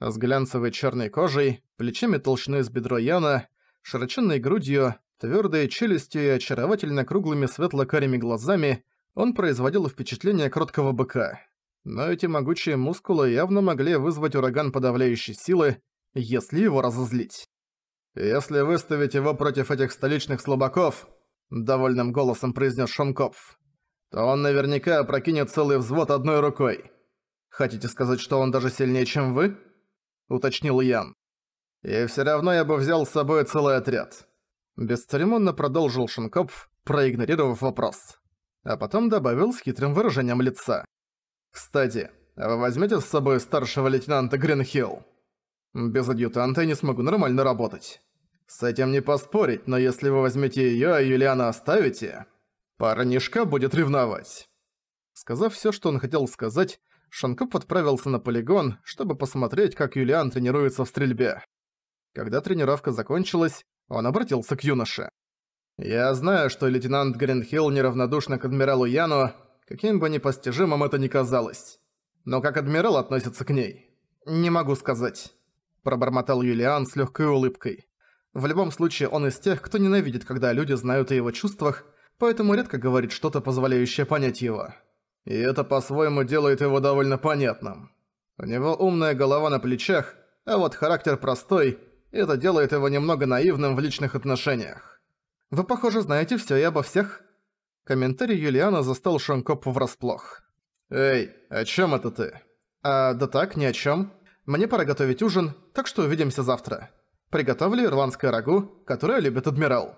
С глянцевой черной кожей, плечами толщиной с бедро Яна, широченной грудью, твердой челюстью и очаровательно круглыми светло-карими глазами он производил впечатление кроткого быка но эти могучие мускулы явно могли вызвать ураган подавляющей силы, если его разозлить. «Если выставить его против этих столичных слабаков», — довольным голосом произнес Шонков, «то он наверняка опрокинет целый взвод одной рукой. Хотите сказать, что он даже сильнее, чем вы?» — уточнил Ян. «И все равно я бы взял с собой целый отряд». Бесцеремонно продолжил Шенкопф, проигнорировав вопрос. А потом добавил с хитрым выражением лица. Кстати, а вы возьмете с собой старшего лейтенанта Гринхилл? Без адъютанта я не смогу нормально работать. С этим не поспорить, но если вы возьмете ее, а Юлиана оставите, парнишка будет ревновать. Сказав все, что он хотел сказать, Шанкоп отправился на полигон, чтобы посмотреть, как Юлиан тренируется в стрельбе. Когда тренировка закончилась, он обратился к юноше. «Я знаю, что лейтенант Гринхилл неравнодушна к адмиралу Яну, каким бы непостижимым это ни казалось. Но как адмирал относится к ней? Не могу сказать. Пробормотал Юлиан с легкой улыбкой. В любом случае, он из тех, кто ненавидит, когда люди знают о его чувствах, поэтому редко говорит что-то, позволяющее понять его. И это по-своему делает его довольно понятным. У него умная голова на плечах, а вот характер простой, и это делает его немного наивным в личных отношениях. «Вы, похоже, знаете все и обо всех», Комментарий Юлиана застал Шанкоп врасплох. «Эй, о чем это ты?» «А, да так, ни о чем. Мне пора готовить ужин, так что увидимся завтра. Приготовлю ирландское рагу, которое любит адмирал».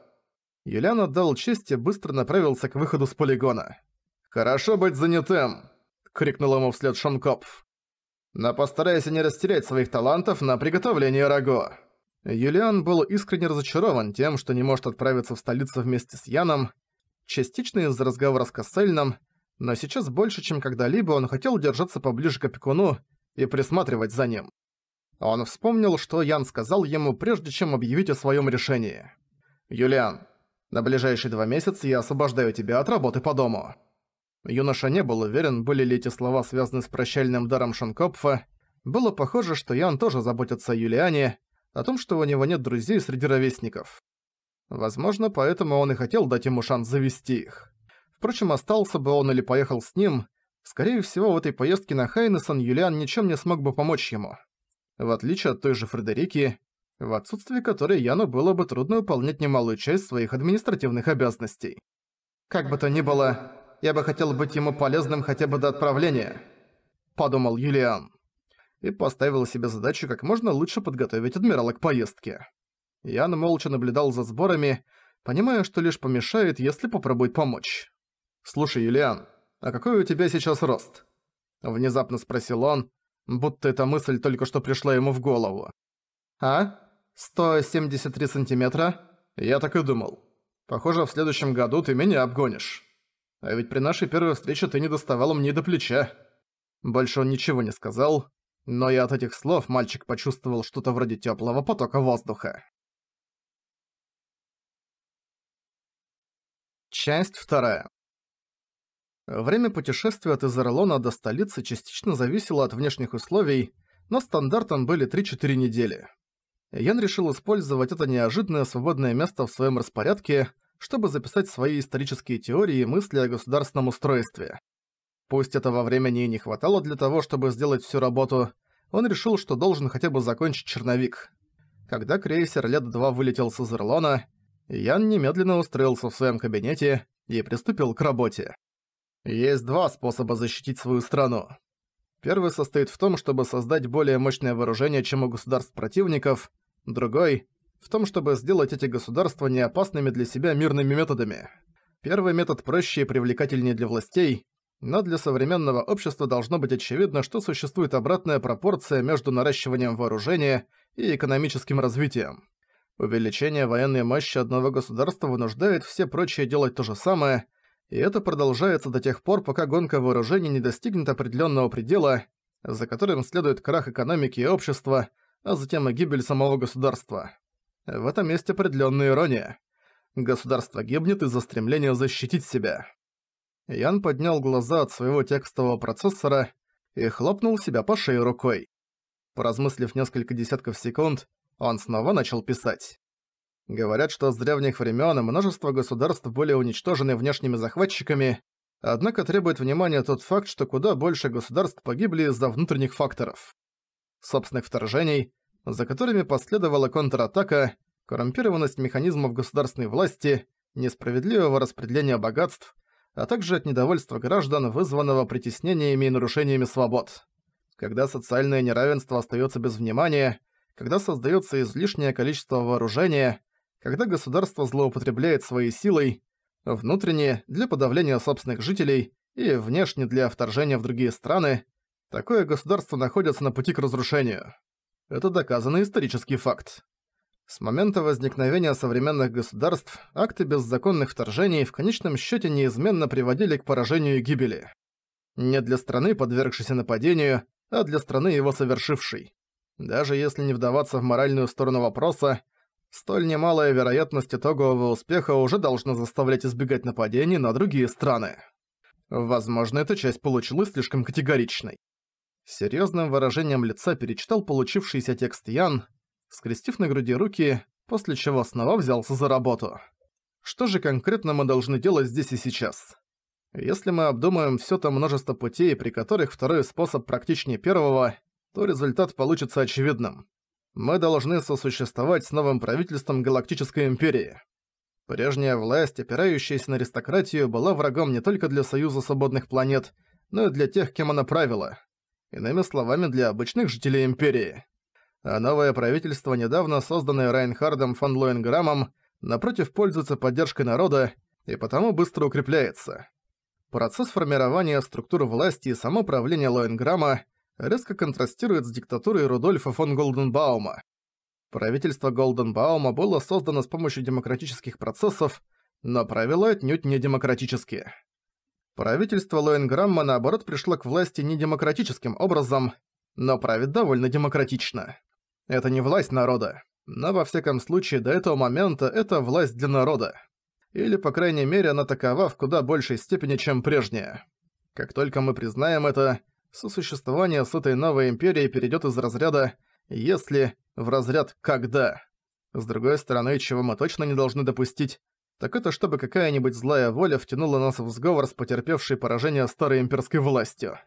Юлиан отдал честь и быстро направился к выходу с полигона. «Хорошо быть занятым!» — крикнул ему вслед Шанкоп. «Но постарайся не растерять своих талантов на приготовление рагу». Юлиан был искренне разочарован тем, что не может отправиться в столицу вместе с Яном, частично из-за разговора с Кассельном, но сейчас больше, чем когда-либо, он хотел держаться поближе к опекуну и присматривать за ним. Он вспомнил, что Ян сказал ему, прежде чем объявить о своем решении. «Юлиан, на ближайшие два месяца я освобождаю тебя от работы по дому». Юноша не был уверен, были ли эти слова связаны с прощальным даром Шанкопфа. Было похоже, что Ян тоже заботится о Юлиане, о том, что у него нет друзей среди ровесников. Возможно, поэтому он и хотел дать ему шанс завести их. Впрочем, остался бы он или поехал с ним, скорее всего, в этой поездке на Хайнесон Юлиан ничем не смог бы помочь ему. В отличие от той же Фредерики, в отсутствии которой Яну было бы трудно выполнять немалую часть своих административных обязанностей. «Как бы то ни было, я бы хотел быть ему полезным хотя бы до отправления», — подумал Юлиан. И поставил себе задачу как можно лучше подготовить адмирала к поездке. Ян молча наблюдал за сборами, понимая, что лишь помешает, если попробует помочь. «Слушай, Юлиан, а какой у тебя сейчас рост?» Внезапно спросил он, будто эта мысль только что пришла ему в голову. «А? 173 сантиметра?» «Я так и думал. Похоже, в следующем году ты меня обгонишь. А ведь при нашей первой встрече ты не доставал мне до плеча». Больше он ничего не сказал, но и от этих слов мальчик почувствовал что-то вроде теплого потока воздуха. Часть вторая. Время путешествия от Изерлона до столицы частично зависело от внешних условий, но стандартом были 3-4 недели. Ян решил использовать это неожиданное свободное место в своем распорядке, чтобы записать свои исторические теории и мысли о государственном устройстве. Пусть этого времени и не хватало для того, чтобы сделать всю работу, он решил, что должен хотя бы закончить черновик. Когда крейсер лет два вылетел с Изерлона, Ян немедленно устроился в своем кабинете и приступил к работе. Есть два способа защитить свою страну. Первый состоит в том, чтобы создать более мощное вооружение, чем у государств противников, другой — в том, чтобы сделать эти государства неопасными для себя мирными методами. Первый метод проще и привлекательнее для властей, но для современного общества должно быть очевидно, что существует обратная пропорция между наращиванием вооружения и экономическим развитием. Увеличение военной мощи одного государства вынуждает все прочие делать то же самое, и это продолжается до тех пор, пока гонка вооружений не достигнет определенного предела, за которым следует крах экономики и общества, а затем и гибель самого государства. В этом есть определенная ирония. Государство гибнет из-за стремления защитить себя. Ян поднял глаза от своего текстового процессора и хлопнул себя по шее рукой. Поразмыслив несколько десятков секунд, он снова начал писать. Говорят, что с древних времен множество государств были уничтожены внешними захватчиками, однако требует внимания тот факт, что куда больше государств погибли из-за внутренних факторов. Собственных вторжений, за которыми последовала контратака, коррумпированность механизмов государственной власти, несправедливого распределения богатств, а также от недовольства граждан, вызванного притеснениями и нарушениями свобод. Когда социальное неравенство остается без внимания, когда создается излишнее количество вооружения, когда государство злоупотребляет своей силой, внутренне для подавления собственных жителей и внешне для вторжения в другие страны, такое государство находится на пути к разрушению. Это доказанный исторический факт. С момента возникновения современных государств акты беззаконных вторжений в конечном счете неизменно приводили к поражению и гибели. Не для страны, подвергшейся нападению, а для страны его совершившей. Даже если не вдаваться в моральную сторону вопроса, столь немалая вероятность итогового успеха уже должна заставлять избегать нападений на другие страны. Возможно, эта часть получилась слишком категоричной. Серьезным выражением лица перечитал получившийся текст Ян, скрестив на груди руки, после чего снова взялся за работу. Что же конкретно мы должны делать здесь и сейчас? Если мы обдумаем все то множество путей, при которых второй способ практичнее первого – то результат получится очевидным. Мы должны сосуществовать с новым правительством Галактической Империи. Прежняя власть, опирающаяся на аристократию, была врагом не только для Союза Свободных Планет, но и для тех, кем она правила. Иными словами, для обычных жителей Империи. А новое правительство, недавно созданное Райнхардом фон Лоенграммом, напротив, пользуется поддержкой народа и потому быстро укрепляется. Процесс формирования структур власти и самоуправления Лоенграмма – резко контрастирует с диктатурой Рудольфа фон Голденбаума. Правительство Голденбаума было создано с помощью демократических процессов, но правила отнюдь не демократические. Правительство Лоенграмма, наоборот, пришло к власти не демократическим образом, но правит довольно демократично. Это не власть народа, но во всяком случае до этого момента это власть для народа. Или, по крайней мере, она такова в куда большей степени, чем прежняя. Как только мы признаем это, сосуществование с этой новой империей перейдет из разряда «если» в разряд «когда». С другой стороны, чего мы точно не должны допустить, так это чтобы какая-нибудь злая воля втянула нас в сговор с потерпевшей поражение старой имперской властью.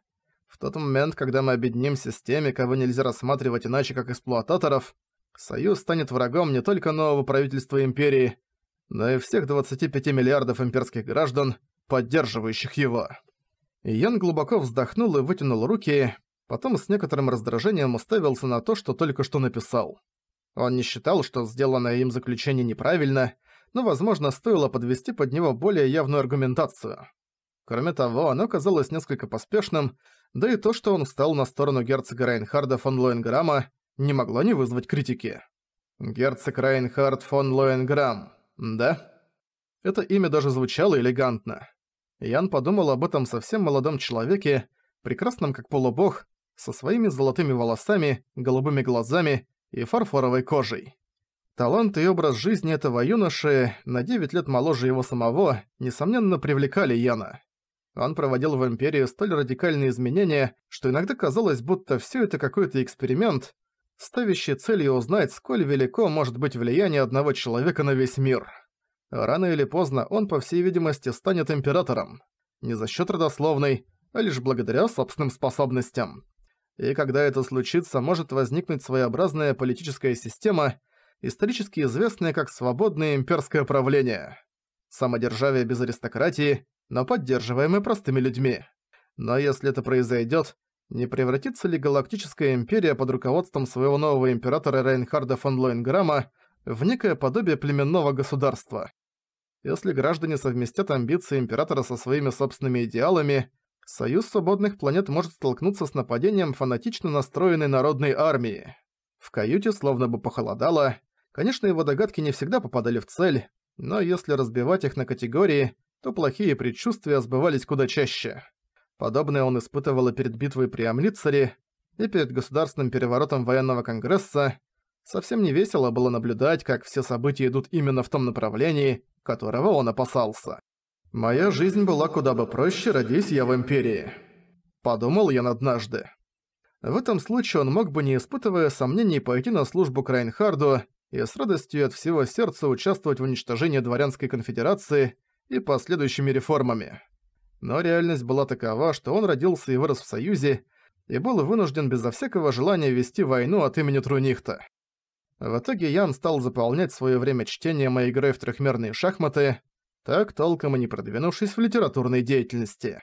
В тот момент, когда мы объединимся с теми, кого нельзя рассматривать иначе как эксплуататоров, Союз станет врагом не только нового правительства империи, но и всех 25 миллиардов имперских граждан, поддерживающих его. Ян глубоко вздохнул и вытянул руки, потом с некоторым раздражением уставился на то, что только что написал. Он не считал, что сделанное им заключение неправильно, но, возможно, стоило подвести под него более явную аргументацию. Кроме того, оно казалось несколько поспешным, да и то, что он встал на сторону герцога Рейнхарда фон Лоенграмма, не могло не вызвать критики. Герцог Рейнхард фон Лоенграмм, да? Это имя даже звучало элегантно. Ян подумал об этом совсем молодом человеке, прекрасном как полубог, со своими золотыми волосами, голубыми глазами и фарфоровой кожей. Талант и образ жизни этого юноши, на 9 лет моложе его самого, несомненно привлекали Яна. Он проводил в Империи столь радикальные изменения, что иногда казалось, будто все это какой-то эксперимент, ставящий целью узнать, сколь велико может быть влияние одного человека на весь мир. Рано или поздно он, по всей видимости, станет императором. Не за счет родословной, а лишь благодаря собственным способностям. И когда это случится, может возникнуть своеобразная политическая система, исторически известная как свободное имперское правление. Самодержавие без аристократии, но поддерживаемое простыми людьми. Но если это произойдет, не превратится ли Галактическая Империя под руководством своего нового императора Рейнхарда фон Лоинграма в некое подобие племенного государства? Если граждане совместят амбиции Императора со своими собственными идеалами, Союз Свободных Планет может столкнуться с нападением фанатично настроенной народной армии. В каюте словно бы похолодало. Конечно, его догадки не всегда попадали в цель, но если разбивать их на категории, то плохие предчувствия сбывались куда чаще. Подобное он испытывал и перед битвой при Амлицаре, и перед государственным переворотом военного конгресса. Совсем не весело было наблюдать, как все события идут именно в том направлении, которого он опасался. «Моя жизнь была куда бы проще, родись я в Империи», – подумал я однажды. В этом случае он мог бы, не испытывая сомнений, пойти на службу к Райнхарду и с радостью от всего сердца участвовать в уничтожении Дворянской конфедерации и последующими реформами. Но реальность была такова, что он родился и вырос в Союзе, и был вынужден безо всякого желания вести войну от имени Трунихта. В итоге Ян стал заполнять свое время чтением моей игры в трехмерные шахматы, так толком и не продвинувшись в литературной деятельности.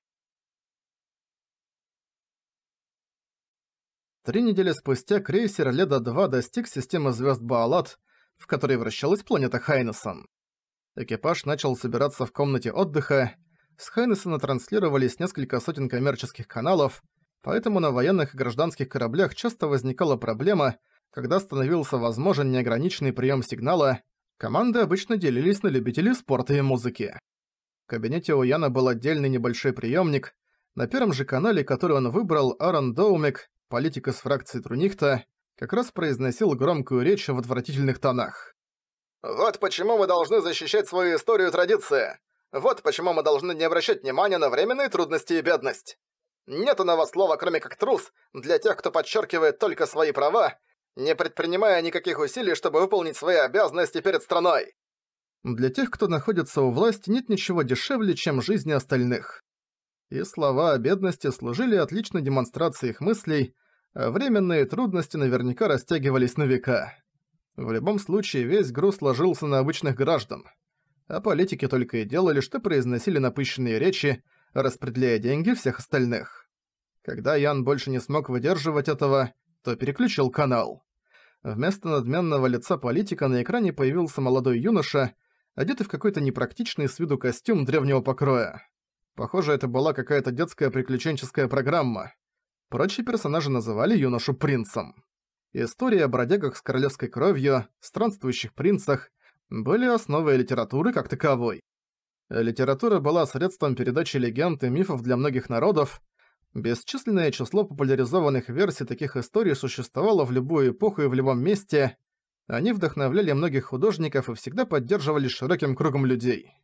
Три недели спустя крейсер Леда-2 достиг системы звезд Баалат, в которой вращалась планета Хайнесон. Экипаж начал собираться в комнате отдыха. С Хайнесона транслировались несколько сотен коммерческих каналов, поэтому на военных и гражданских кораблях часто возникала проблема – когда становился возможен неограниченный прием сигнала, команды обычно делились на любителей спорта и музыки. В кабинете у Яна был отдельный небольшой приемник. На первом же канале, который он выбрал, Аарон Доумик, политик из фракции Трунихта, как раз произносил громкую речь в отвратительных тонах. «Вот почему мы должны защищать свою историю и традиции. Вот почему мы должны не обращать внимания на временные трудности и бедность. Нет у нас слова, кроме как трус, для тех, кто подчеркивает только свои права не предпринимая никаких усилий, чтобы выполнить свои обязанности перед страной. Для тех, кто находится у власти, нет ничего дешевле, чем жизни остальных. И слова о бедности служили отличной демонстрацией их мыслей, а временные трудности наверняка растягивались на века. В любом случае, весь груз ложился на обычных граждан. А политики только и делали, что произносили напыщенные речи, распределяя деньги всех остальных. Когда Ян больше не смог выдерживать этого, то переключил канал. Вместо надменного лица политика на экране появился молодой юноша, одетый в какой-то непрактичный с виду костюм древнего покроя. Похоже, это была какая-то детская приключенческая программа. Прочие персонажи называли юношу принцем. Истории о бродягах с королевской кровью, странствующих принцах, были основой литературы как таковой. Литература была средством передачи легенд и мифов для многих народов, Бесчисленное число популяризованных версий таких историй существовало в любую эпоху и в любом месте. Они вдохновляли многих художников и всегда поддерживали широким кругом людей.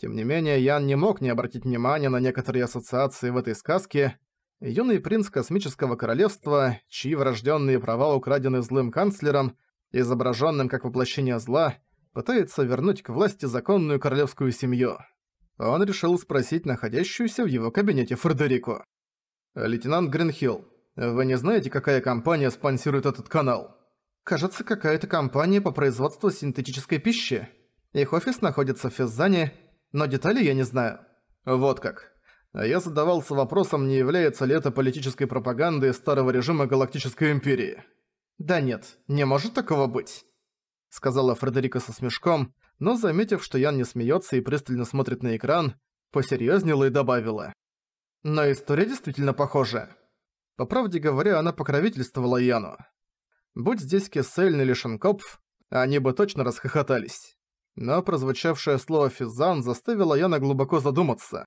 Тем не менее, Ян не мог не обратить внимания на некоторые ассоциации в этой сказке. Юный принц Космического Королевства, чьи врожденные права украдены злым канцлером, изображенным как воплощение зла, пытается вернуть к власти законную королевскую семью. Он решил спросить находящуюся в его кабинете Фредерико. «Лейтенант Гринхилл, вы не знаете, какая компания спонсирует этот канал?» «Кажется, какая-то компания по производству синтетической пищи. Их офис находится в Физзане, но деталей я не знаю». «Вот как. Я задавался вопросом, не является ли это политической пропагандой старого режима Галактической Империи». «Да нет, не может такого быть», — сказала Фредерика со смешком, но, заметив, что Ян не смеется и пристально смотрит на экран, посерьезнела и добавила. Но история действительно похожа. По правде говоря, она покровительствовала Яну. Будь здесь Кесельн или Шенкопф, они бы точно расхохотались. Но прозвучавшее слово «физан» заставило Яна глубоко задуматься.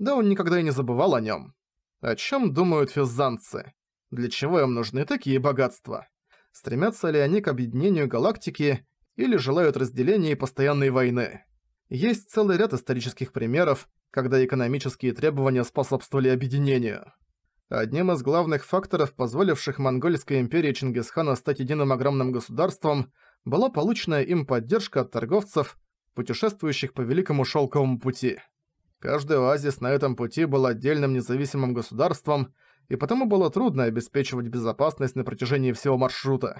Да он никогда и не забывал о нем. О чем думают физанцы? Для чего им нужны такие богатства? Стремятся ли они к объединению галактики или желают разделения и постоянной войны? Есть целый ряд исторических примеров, когда экономические требования способствовали объединению. Одним из главных факторов, позволивших Монгольской империи Чингисхана стать единым огромным государством, была полученная им поддержка от торговцев, путешествующих по Великому Шелковому пути. Каждый оазис на этом пути был отдельным независимым государством, и потому было трудно обеспечивать безопасность на протяжении всего маршрута.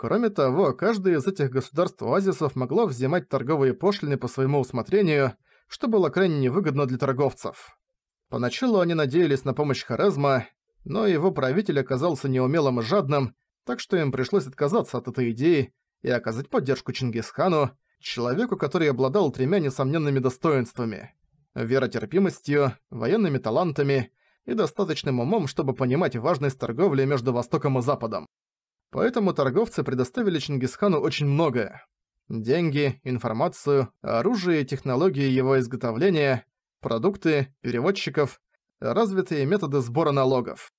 Кроме того, каждое из этих государств-оазисов могло взимать торговые пошлины по своему усмотрению, что было крайне невыгодно для торговцев. Поначалу они надеялись на помощь Хорезма, но его правитель оказался неумелым и жадным, так что им пришлось отказаться от этой идеи и оказать поддержку Чингисхану, человеку, который обладал тремя несомненными достоинствами – веротерпимостью, военными талантами и достаточным умом, чтобы понимать важность торговли между Востоком и Западом. Поэтому торговцы предоставили Чингисхану очень многое. Деньги, информацию, оружие и технологии его изготовления, продукты, переводчиков, развитые методы сбора налогов.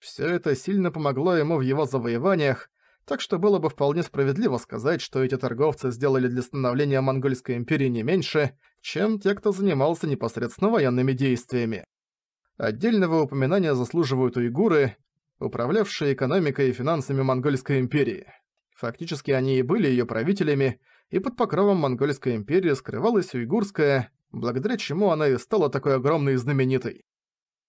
Все это сильно помогло ему в его завоеваниях, так что было бы вполне справедливо сказать, что эти торговцы сделали для становления Монгольской империи не меньше, чем те, кто занимался непосредственно военными действиями. Отдельного упоминания заслуживают уйгуры, управлявшие экономикой и финансами Монгольской империи. Фактически они и были ее правителями, и под покровом Монгольской империи скрывалась уйгурская, благодаря чему она и стала такой огромной и знаменитой.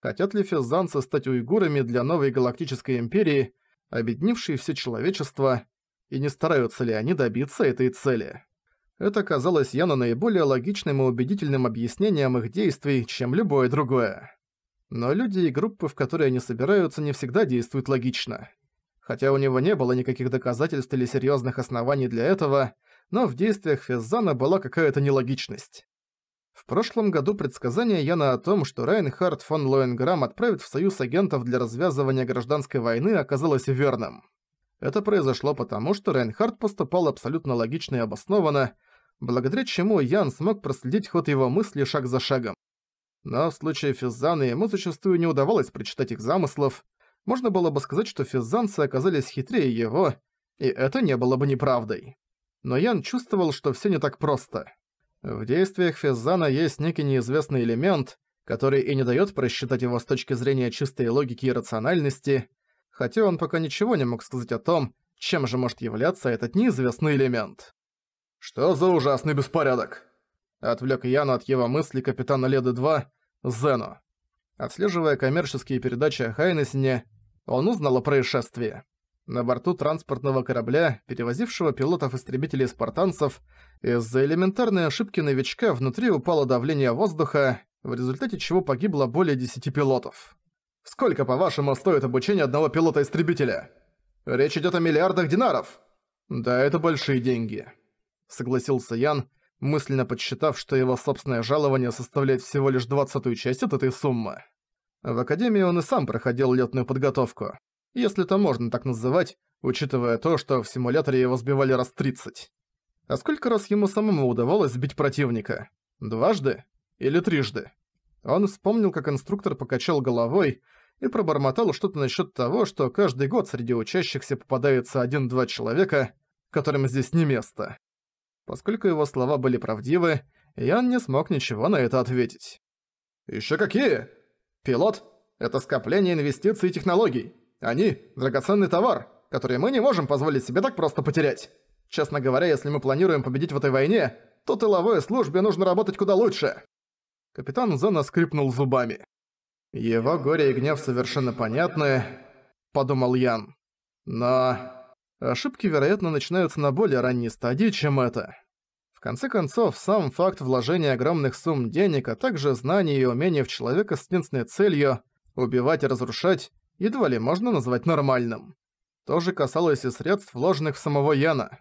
Хотят ли физанцы стать уйгурами для новой галактической империи, объединившей все человечество, и не стараются ли они добиться этой цели? Это казалось Яну наиболее логичным и убедительным объяснением их действий, чем любое другое. Но люди и группы, в которые они собираются, не всегда действуют логично. Хотя у него не было никаких доказательств или серьезных оснований для этого, но в действиях Физзана была какая-то нелогичность. В прошлом году предсказание Яна о том, что Райнхард фон Лоенграм отправит в Союз агентов для развязывания гражданской войны, оказалось верным. Это произошло потому, что Райнхард поступал абсолютно логично и обоснованно, благодаря чему Ян смог проследить ход его мысли шаг за шагом. Но в случае Физзана ему зачастую не удавалось прочитать их замыслов. Можно было бы сказать, что физзанцы оказались хитрее его, и это не было бы неправдой. Но Ян чувствовал, что все не так просто. В действиях Физзана есть некий неизвестный элемент, который и не дает просчитать его с точки зрения чистой логики и рациональности, хотя он пока ничего не мог сказать о том, чем же может являться этот неизвестный элемент. «Что за ужасный беспорядок?» Отвлек Яна от его мысли капитана Леды-2, Зену. Отслеживая коммерческие передачи о Хайнесене, он узнал о происшествии. На борту транспортного корабля, перевозившего пилотов-истребителей спартанцев, из-за элементарной ошибки новичка внутри упало давление воздуха, в результате чего погибло более 10 пилотов. «Сколько, по-вашему, стоит обучение одного пилота-истребителя? Речь идет о миллиардах динаров!» «Да, это большие деньги», — согласился Ян, мысленно подсчитав, что его собственное жалование составляет всего лишь двадцатую часть от этой суммы. В Академии он и сам проходил летную подготовку, если это можно так называть, учитывая то, что в симуляторе его сбивали раз 30. А сколько раз ему самому удавалось сбить противника? Дважды? Или трижды? Он вспомнил, как инструктор покачал головой и пробормотал что-то насчет того, что каждый год среди учащихся попадается один-два человека, которым здесь не место. Поскольку его слова были правдивы, Ян не смог ничего на это ответить. «Ещё какие? Пилот — это скопление инвестиций и технологий. Они — драгоценный товар, который мы не можем позволить себе так просто потерять. Честно говоря, если мы планируем победить в этой войне, то тыловой службе нужно работать куда лучше». Капитан Зона скрипнул зубами. «Его горе и гнев совершенно понятны», — подумал Ян. «Но Ошибки, вероятно, начинаются на более ранней стадии, чем это. В конце концов, сам факт вложения огромных сумм денег, а также знаний и умений в человека с единственной целью убивать и разрушать едва ли можно назвать нормальным. То же касалось и средств, вложенных в самого Яна.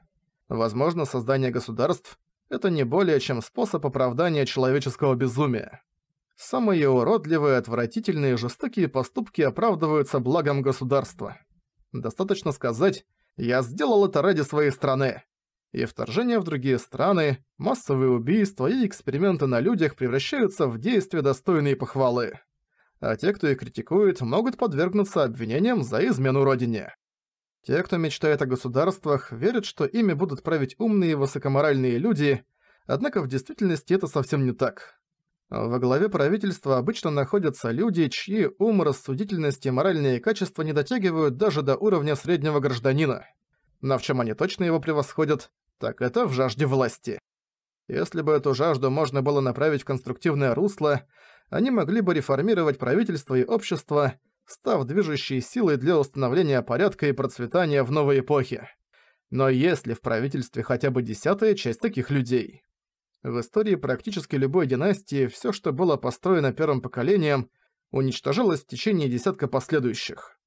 Возможно, создание государств – это не более чем способ оправдания человеческого безумия. Самые уродливые, отвратительные и жестокие поступки оправдываются благом государства. Достаточно сказать, я сделал это ради своей страны. И вторжение в другие страны, массовые убийства и эксперименты на людях превращаются в действия, достойные похвалы. А те, кто их критикует, могут подвергнуться обвинениям за измену Родине. Те, кто мечтает о государствах, верят, что ими будут править умные и высокоморальные люди, однако в действительности это совсем не так. Э, во главе правительства обычно находятся люди, чьи ум, рассудительность и моральные качества не дотягивают даже до уровня среднего гражданина. Но в чем они точно его превосходят, так это в жажде власти. Если бы эту жажду можно было направить в конструктивное русло, они могли бы реформировать правительство и общество, став движущей силой для установления порядка и процветания в новой эпохе. Но есть ли в правительстве хотя бы десятая часть таких людей? В истории практически любой династии все, что было построено первым поколением, уничтожалось в течение десятка последующих.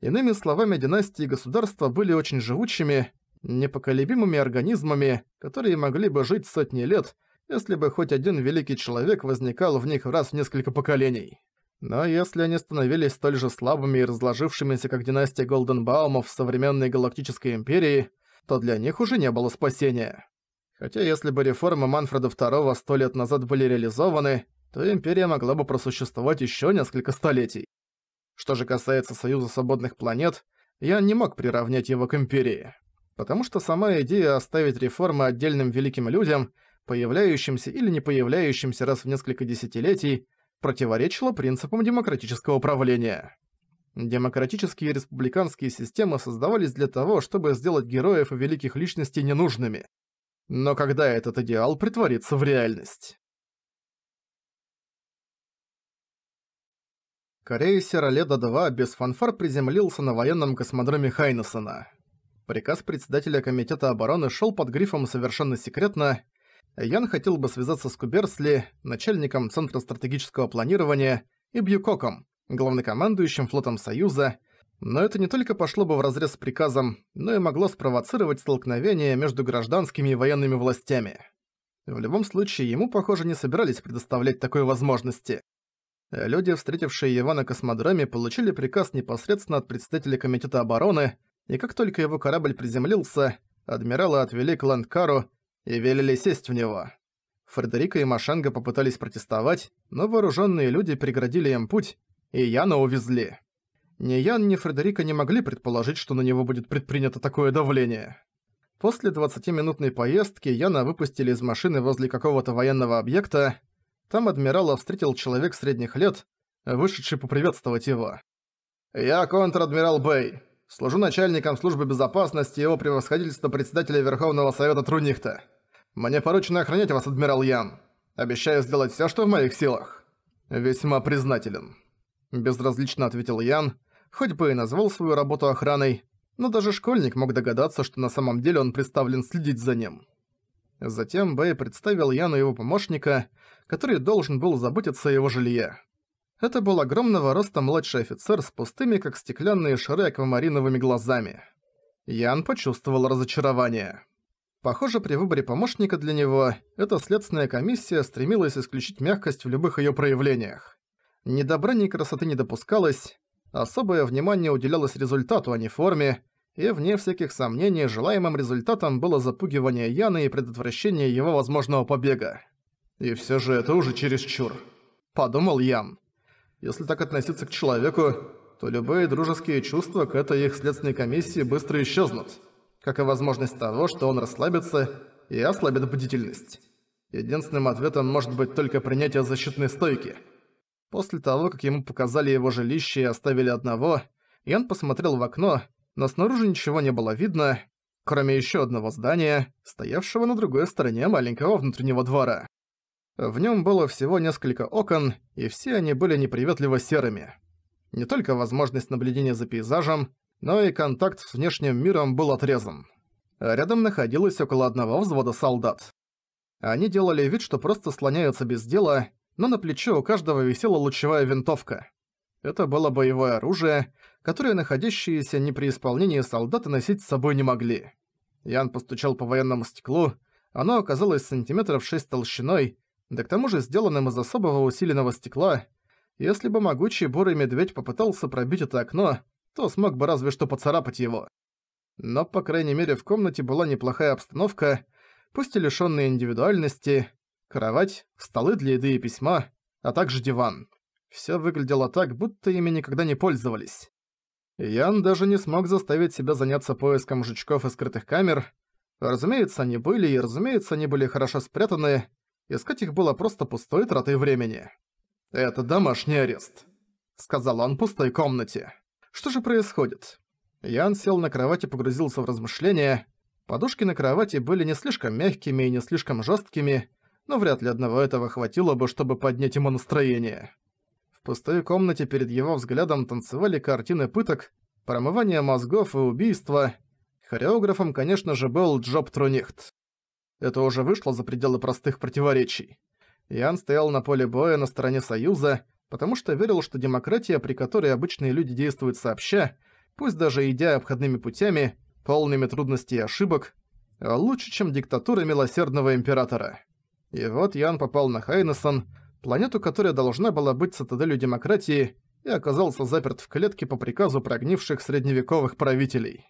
Иными словами, династии и государства были очень живучими, непоколебимыми организмами, которые могли бы жить сотни лет, если бы хоть один великий человек возникал в них раз в несколько поколений. Но если они становились столь же слабыми и разложившимися, как династия Голденбаумов в современной Галактической Империи, то для них уже не было спасения. Хотя если бы реформы Манфреда II сто лет назад были реализованы, то империя могла бы просуществовать еще несколько столетий. Что же касается Союза Свободных Планет, я не мог приравнять его к империи, потому что сама идея оставить реформы отдельным великим людям, появляющимся или не появляющимся раз в несколько десятилетий, противоречила принципам демократического управления. Демократические и республиканские системы создавались для того, чтобы сделать героев и великих личностей ненужными. Но когда этот идеал притворится в реальность? Корейсер Оледа-2 без фанфар приземлился на военном космодроме Хайнесона. Приказ председателя Комитета обороны шел под грифом «Совершенно секретно», Ян хотел бы связаться с Куберсли, начальником Центра стратегического планирования, и Бьюкоком, главнокомандующим флотом Союза, но это не только пошло бы вразрез с приказом, но и могло спровоцировать столкновение между гражданскими и военными властями. В любом случае, ему, похоже, не собирались предоставлять такой возможности. Люди, встретившие его на космодроме, получили приказ непосредственно от представителя Комитета обороны, и как только его корабль приземлился, адмирала отвели к Ландкару и велели сесть в него. Фредерика и Машанга попытались протестовать, но вооруженные люди преградили им путь, и Яна увезли. Ни Ян, ни Фредерика не могли предположить, что на него будет предпринято такое давление. После 20-минутной поездки Яна выпустили из машины возле какого-то военного объекта. Там адмирала встретил человек средних лет, вышедший поприветствовать его. «Я контр-адмирал Бэй. Служу начальником службы безопасности его превосходительства председателя Верховного Совета Трунихта. Мне поручено охранять вас, адмирал Ян. Обещаю сделать все, что в моих силах». «Весьма признателен», – безразлично ответил Ян, хоть бы и назвал свою работу охраной, но даже школьник мог догадаться, что на самом деле он представлен следить за ним. Затем Бэй представил Яну его помощника, который должен был заботиться о его жилье. Это был огромного роста младший офицер с пустыми, как стеклянные шары аквамариновыми глазами. Ян почувствовал разочарование. Похоже, при выборе помощника для него эта следственная комиссия стремилась исключить мягкость в любых ее проявлениях. Ни добра, ни красоты не допускалось, Особое внимание уделялось результату, а не форме, и вне всяких сомнений желаемым результатом было запугивание Яны и предотвращение его возможного побега. «И все же это уже чересчур», — подумал Ян. «Если так относиться к человеку, то любые дружеские чувства к этой их следственной комиссии быстро исчезнут, как и возможность того, что он расслабится и ослабит бдительность. Единственным ответом может быть только принятие защитной стойки». После того, как ему показали его жилище и оставили одного, Ян посмотрел в окно, но снаружи ничего не было видно, кроме еще одного здания, стоявшего на другой стороне маленького внутреннего двора. В нем было всего несколько окон, и все они были неприветливо серыми. Не только возможность наблюдения за пейзажем, но и контакт с внешним миром был отрезан. Рядом находилось около одного взвода солдат. Они делали вид, что просто слоняются без дела, но на плече у каждого висела лучевая винтовка. Это было боевое оружие, которое находящиеся не при исполнении солдаты носить с собой не могли. Ян постучал по военному стеклу, оно оказалось сантиметров 6 толщиной, да к тому же сделанным из особого усиленного стекла. Если бы могучий бурый медведь попытался пробить это окно, то смог бы разве что поцарапать его. Но, по крайней мере, в комнате была неплохая обстановка, пусть и лишённая индивидуальности, кровать, столы для еды и письма, а также диван. Все выглядело так, будто ими никогда не пользовались. Ян даже не смог заставить себя заняться поиском жучков и скрытых камер. Разумеется, они были, и разумеется, они были хорошо спрятаны. Искать их было просто пустой тратой времени. «Это домашний арест», — сказал он в пустой комнате. «Что же происходит?» Ян сел на кровати и погрузился в размышления. Подушки на кровати были не слишком мягкими и не слишком жесткими, но вряд ли одного этого хватило бы, чтобы поднять ему настроение. В пустой комнате перед его взглядом танцевали картины пыток, промывания мозгов и убийства. Хореографом, конечно же, был Джоб Трунихт. Это уже вышло за пределы простых противоречий. Ян стоял на поле боя на стороне Союза, потому что верил, что демократия, при которой обычные люди действуют сообща, пусть даже идя обходными путями, полными трудностей и ошибок, лучше, чем диктатура милосердного императора. И вот Ян попал на Хайнесон, планету, которая должна была быть цитаделью демократии, и оказался заперт в клетке по приказу прогнивших средневековых правителей.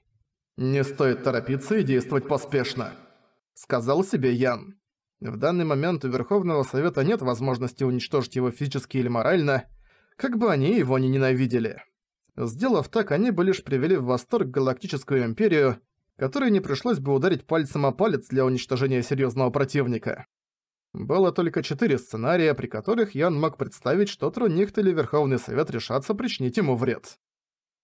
«Не стоит торопиться и действовать поспешно», — сказал себе Ян. В данный момент у Верховного Совета нет возможности уничтожить его физически или морально, как бы они его ни ненавидели. Сделав так, они бы лишь привели в восторг Галактическую Империю, которой не пришлось бы ударить пальцем о палец для уничтожения серьезного противника. Было только четыре сценария, при которых Ян мог представить, что Трунихт или Верховный Совет решатся причинить ему вред.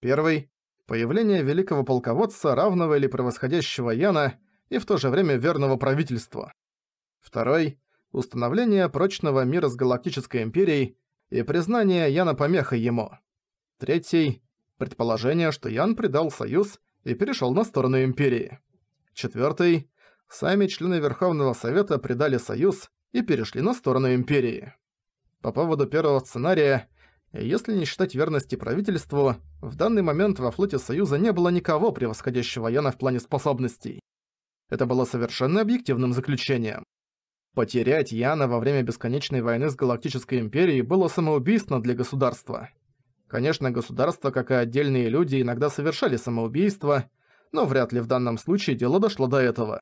Первый – появление великого полководца, равного или превосходящего Яна, и в то же время верного правительства. Второй – установление прочного мира с Галактической Империей и признание Яна помехой ему. Третий – предположение, что Ян предал Союз и перешел на сторону Империи. Четвертый – сами члены Верховного Совета предали Союз и перешли на сторону Империи. По поводу первого сценария, если не считать верности правительству, в данный момент во флоте Союза не было никого, превосходящего Яна в плане способностей. Это было совершенно объективным заключением. Потерять Яна во время бесконечной войны с Галактической Империей было самоубийственно для государства. Конечно, государство, как и отдельные люди, иногда совершали самоубийство, но вряд ли в данном случае дело дошло до этого.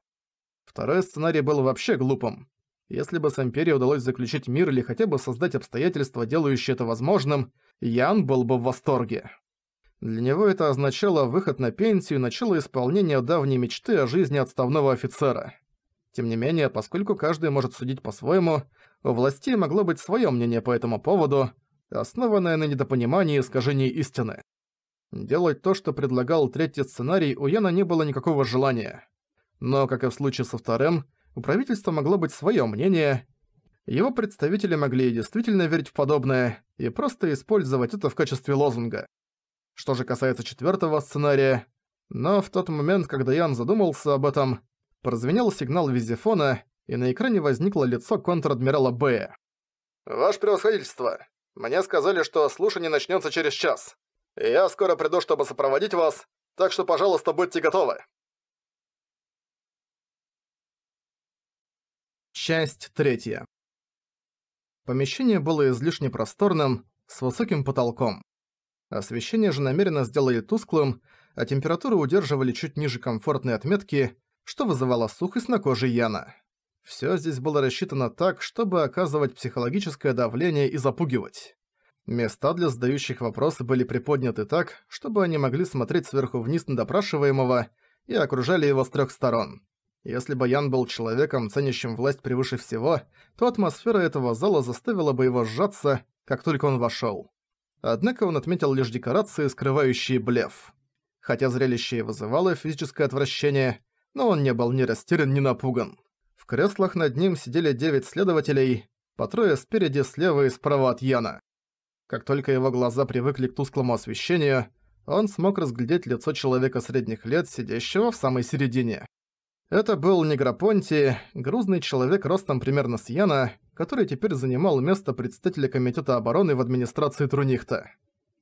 Второй сценарий был вообще глупым. Если бы с удалось заключить мир или хотя бы создать обстоятельства, делающие это возможным, Ян был бы в восторге. Для него это означало выход на пенсию и начало исполнения давней мечты о жизни отставного офицера. Тем не менее, поскольку каждый может судить по-своему, у властей могло быть своё мнение по этому поводу, основанное на недопонимании и искажении истины. Делать то, что предлагал третий сценарий, у Яна не было никакого желания. Но, как и в случае со вторым, у правительства могло быть своё мнение, его представители могли действительно верить в подобное и просто использовать это в качестве лозунга. Что же касается четвёртого сценария, но в тот момент, когда Ян задумался об этом, прозвенел сигнал визифона, и на экране возникло лицо контр-адмирала Б. «Ваше превосходительство, мне сказали, что слушание начнётся через час. Я скоро приду, чтобы сопроводить вас, так что, пожалуйста, будьте готовы». Часть третья. Помещение было излишне просторным, с высоким потолком. Освещение же намеренно сделали тусклым, а температуру удерживали чуть ниже комфортной отметки, что вызывало сухость на коже Яна. Всё здесь было рассчитано так, чтобы оказывать психологическое давление и запугивать. Места для задающих вопросы были приподняты так, чтобы они могли смотреть сверху вниз на допрашиваемого и окружали его с трёх сторон. Если бы Ян был человеком, ценящим власть превыше всего, то атмосфера этого зала заставила бы его сжаться, как только он вошёл. Однако он отметил лишь декорации, скрывающие блеф. Хотя зрелище и вызывало физическое отвращение, но он не был ни растерян, ни напуган. В креслах над ним сидели девять следователей, по трое спереди, слева и справа от Яна. Как только его глаза привыкли к тусклому освещению, он смог разглядеть лицо человека средних лет, сидящего в самой середине. Это был Негропонти, грузный человек ростом примерно с Яна, который теперь занимал место председателя Комитета обороны в администрации Трунихта.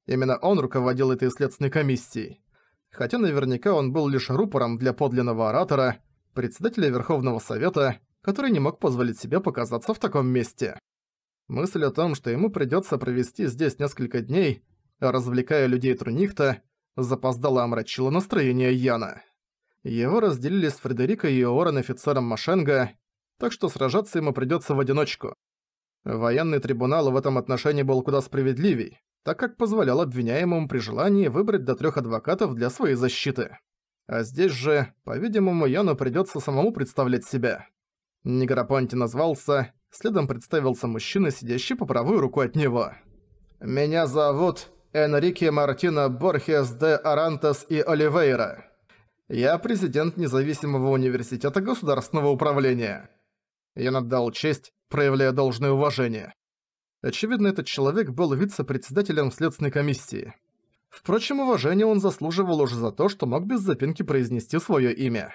Именно он руководил этой следственной комиссией. Хотя наверняка он был лишь рупором для подлинного оратора, председателя Верховного Совета, который не мог позволить себе показаться в таком месте. Мысль о том, что ему придется провести здесь несколько дней, развлекая людей Трунихта, запоздала омрачила настроение Яна. Его разделили с Фредерико и Оран офицером Машенга, так что сражаться ему придётся в одиночку. Военный трибунал в этом отношении был куда справедливей, так как позволял обвиняемому при желании выбрать до трёх адвокатов для своей защиты. А здесь же, по-видимому, Яну придётся самому представлять себя. Негропонти назвался, следом представился мужчина, сидящий по правую руку от него. «Меня зовут Энрике Мартино Борхес де Арантес и Оливейра». Я президент независимого университета государственного управления. Я отдал честь, проявляя должное уважение. Очевидно, этот человек был вице-председателем следственной комиссии. Впрочем, уважение он заслуживал уже за то, что мог без запинки произнести свое имя.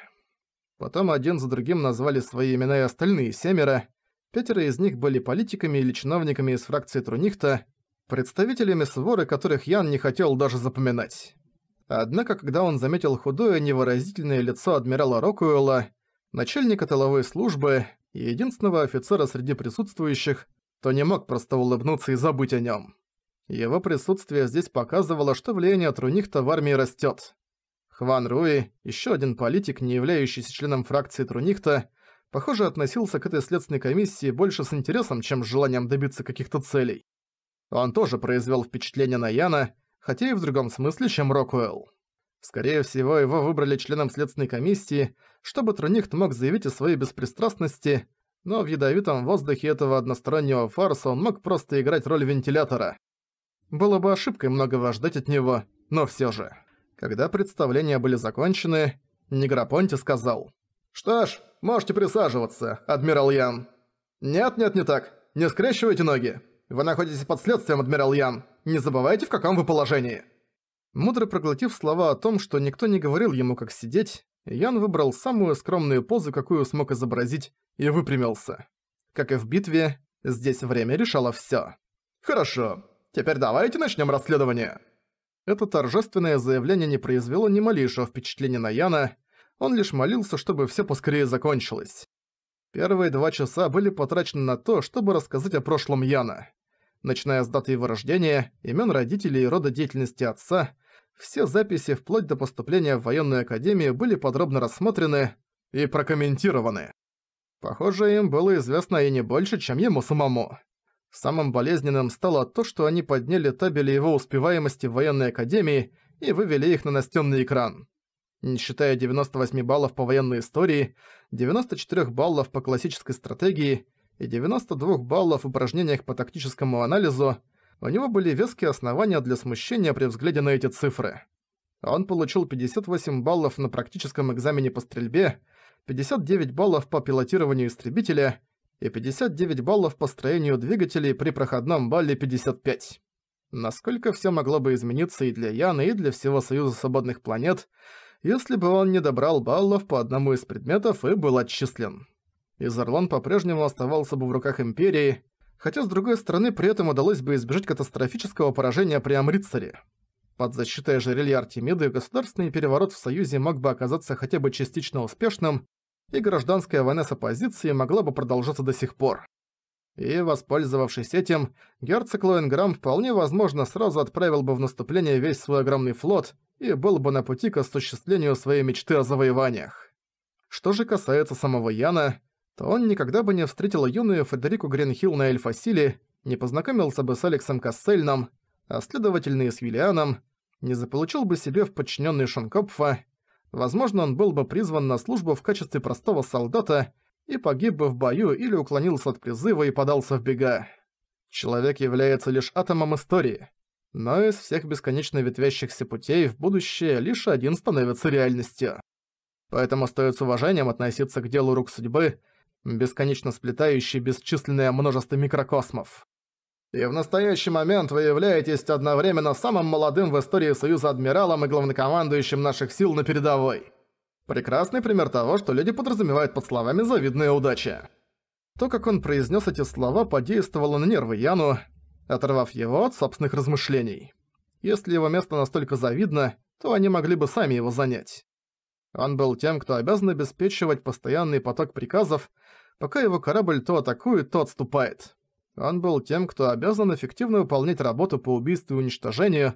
Потом один за другим назвали свои имена и остальные семеро. Пятеро из них были политиками или чиновниками из фракции Трунихта, представителями своры, которых Ян не хотел даже запоминать. Однако, когда он заметил худое, невыразительное лицо адмирала Рокуэлла, начальника тыловой службы и единственного офицера среди присутствующих, то не мог просто улыбнуться и забыть о нем. Его присутствие здесь показывало, что влияние Трунихта в армии растет. Хван Руи, еще один политик, не являющийся членом фракции Трунихта, похоже, относился к этой следственной комиссии больше с интересом, чем с желанием добиться каких-то целей. Он тоже произвел впечатление на Яна, хотя и в другом смысле, чем Рокуэлл. Скорее всего, его выбрали членом следственной комиссии, чтобы Трунихт мог заявить о своей беспристрастности, но в ядовитом воздухе этого одностороннего фарса он мог просто играть роль вентилятора. Было бы ошибкой многого ждать от него, но все же. Когда представления были закончены, Негропонти сказал. «Что ж, можете присаживаться, адмирал Ян». «Нет-нет, не так. Не скрещивайте ноги. Вы находитесь под следствием, адмирал Ян. Не забывайте, в каком вы положении!» Мудро проглотив слова о том, что никто не говорил ему, как сидеть, Ян выбрал самую скромную позу, какую смог изобразить, и выпрямился. Как и в битве, здесь время решало всё. «Хорошо, теперь давайте начнём расследование!» Это торжественное заявление не произвело ни малейшего впечатления на Яна, он лишь молился, чтобы всё поскорее закончилось. Первые два часа были потрачены на то, чтобы рассказать о прошлом Яна начиная с даты его рождения, имен родителей и рода деятельности отца, все записи вплоть до поступления в военную академию были подробно рассмотрены и прокомментированы. Похоже, им было известно и не больше, чем ему самому. Самым болезненным стало то, что они подняли табели его успеваемости в военной академии и вывели их на настенный экран. Не считая 98 баллов по военной истории, 94 баллов по классической стратегии и 92 баллов в упражнениях по тактическому анализу, у него были веские основания для смущения при взгляде на эти цифры. Он получил 58 баллов на практическом экзамене по стрельбе, 59 баллов по пилотированию истребителя и 59 баллов по строению двигателей при проходном балле 55. Насколько все могло бы измениться и для Яна и для всего Союза Свободных Планет, если бы он не добрал баллов по одному из предметов и был отчислен и по-прежнему оставался бы в руках Империи, хотя, с другой стороны, при этом удалось бы избежать катастрофического поражения при Амрицаре. Под защитой ожерелья Артемиды государственный переворот в Союзе мог бы оказаться хотя бы частично успешным, и гражданская война с оппозицией могла бы продолжаться до сих пор. И, воспользовавшись этим, герцог Лоенграм вполне возможно сразу отправил бы в наступление весь свой огромный флот и был бы на пути к осуществлению своей мечты о завоеваниях. Что же касается самого Яна, то он никогда бы не встретил юную Федерику Гренхилл на Эльфасиле, не познакомился бы с Алексом Кассельном, а следовательно и с Виллианом, не заполучил бы себе в подчиненный Шонкопфа, возможно, он был бы призван на службу в качестве простого солдата и погиб бы в бою или уклонился от призыва и подался в бега. Человек является лишь атомом истории, но из всех бесконечно ветвящихся путей в будущее лишь один становится реальностью. Поэтому стоит с уважением относиться к делу рук судьбы – бесконечно сплетающий бесчисленное множество микрокосмов. И в настоящий момент вы являетесь одновременно самым молодым в истории Союза адмиралом и главнокомандующим наших сил на передовой. Прекрасный пример того, что люди подразумевают под словами «завидная удача». То, как он произнес эти слова, подействовало на нервы Яну, оторвав его от собственных размышлений. Если его место настолько завидно, то они могли бы сами его занять. Он был тем, кто обязан обеспечивать постоянный поток приказов, пока его корабль то атакует, то отступает. Он был тем, кто обязан эффективно выполнять работу по убийству и уничтожению,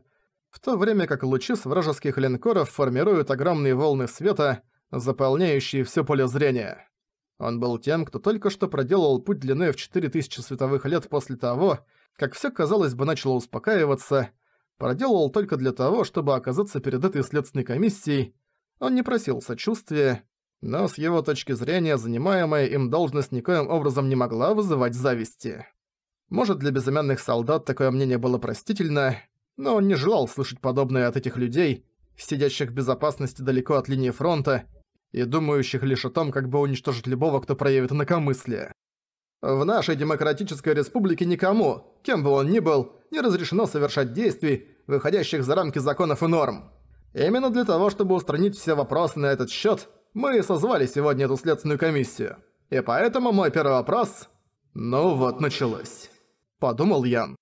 в то время как лучи с вражеских линкоров формируют огромные волны света, заполняющие все поле зрения. Он был тем, кто только что проделал путь длиной в 4000 световых лет после того, как все казалось бы, начало успокаиваться, проделал только для того, чтобы оказаться перед этой следственной комиссией, он не просил сочувствия, но с его точки зрения занимаемая им должность никоим образом не могла вызывать зависти. Может, для безымянных солдат такое мнение было простительно, но он не желал слышать подобное от этих людей, сидящих в безопасности далеко от линии фронта и думающих лишь о том, как бы уничтожить любого, кто проявит инакомыслие. В нашей демократической республике никому, кем бы он ни был, не разрешено совершать действий, выходящих за рамки законов и норм. Именно для того, чтобы устранить все вопросы на этот счет, мы и созвали сегодня эту следственную комиссию. И поэтому мой первый вопрос... Ну вот началось. Подумал Ян.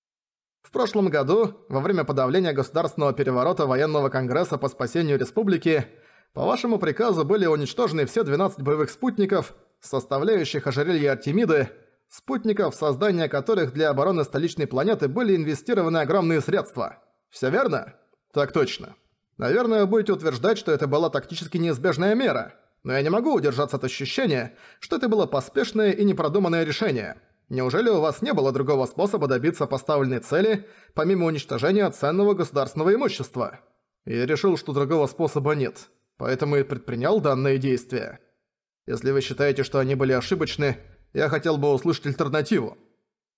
В прошлом году, во время подавления государственного переворота военного конгресса по спасению республики, по вашему приказу были уничтожены все 12 боевых спутников, составляющих ожерелье Артемиды, спутников, создания которых для обороны столичной планеты были инвестированы огромные средства. Все верно? Так точно. Наверное, вы будете утверждать, что это была тактически неизбежная мера, но я не могу удержаться от ощущения, что это было поспешное и непродуманное решение. Неужели у вас не было другого способа добиться поставленной цели, помимо уничтожения ценного государственного имущества? Я решил, что другого способа нет, поэтому и предпринял данные действия. Если вы считаете, что они были ошибочны, я хотел бы услышать альтернативу.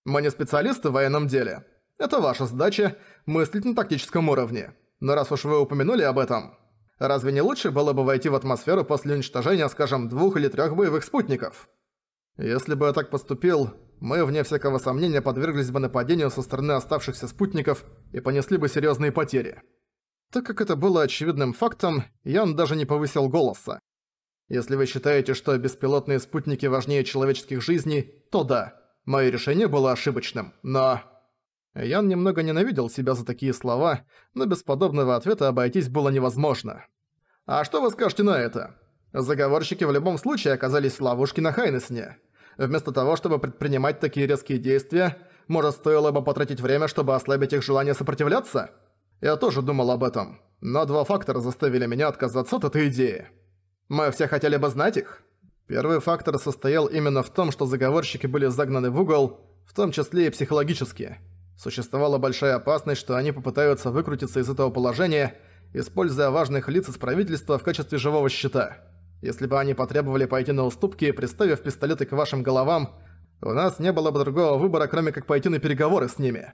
Мы не специалисты в военном деле. Это ваша задача – мыслить на тактическом уровне. Но раз уж вы упомянули об этом, разве не лучше было бы войти в атмосферу после уничтожения, скажем, двух или трех боевых спутников? Если бы я так поступил, мы, вне всякого сомнения, подверглись бы нападению со стороны оставшихся спутников и понесли бы серьезные потери. Так как это было очевидным фактом, Ян даже не повысил голоса. Если вы считаете, что беспилотные спутники важнее человеческих жизней, то да, мое решение было ошибочным, но... Ян немного ненавидел себя за такие слова, но без подобного ответа обойтись было невозможно. «А что вы скажете на это?» Заговорщики в любом случае оказались в ловушке на Хайнесне. Вместо того, чтобы предпринимать такие резкие действия, может, стоило бы потратить время, чтобы ослабить их желание сопротивляться? Я тоже думал об этом, но два фактора заставили меня отказаться от этой идеи. Мы все хотели бы знать их. Первый фактор состоял именно в том, что заговорщики были загнаны в угол, в том числе и психологически – Существовала большая опасность, что они попытаются выкрутиться из этого положения, используя важных лиц из правительства в качестве живого щита. Если бы они потребовали пойти на уступки, приставив пистолеты к вашим головам, у нас не было бы другого выбора, кроме как пойти на переговоры с ними».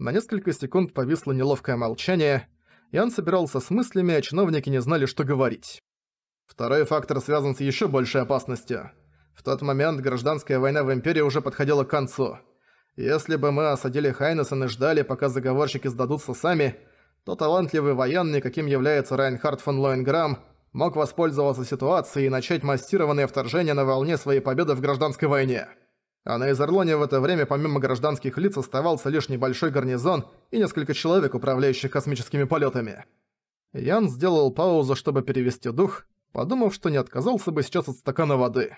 На несколько секунд повисло неловкое молчание, и он собирался с мыслями, а чиновники не знали, что говорить. Второй фактор связан с еще большей опасностью. В тот момент гражданская война в Империи уже подходила к концу – если бы мы осадили Хайнесен и ждали, пока заговорщики сдадутся сами, то талантливый военный, каким является Райнхард фон Лоенграм, мог воспользоваться ситуацией и начать массированное вторжение на волне своей победы в гражданской войне. А на Изерлоне в это время помимо гражданских лиц оставался лишь небольшой гарнизон и несколько человек, управляющих космическими полетами. Ян сделал паузу, чтобы перевести дух, подумав, что не отказался бы сейчас от стакана воды.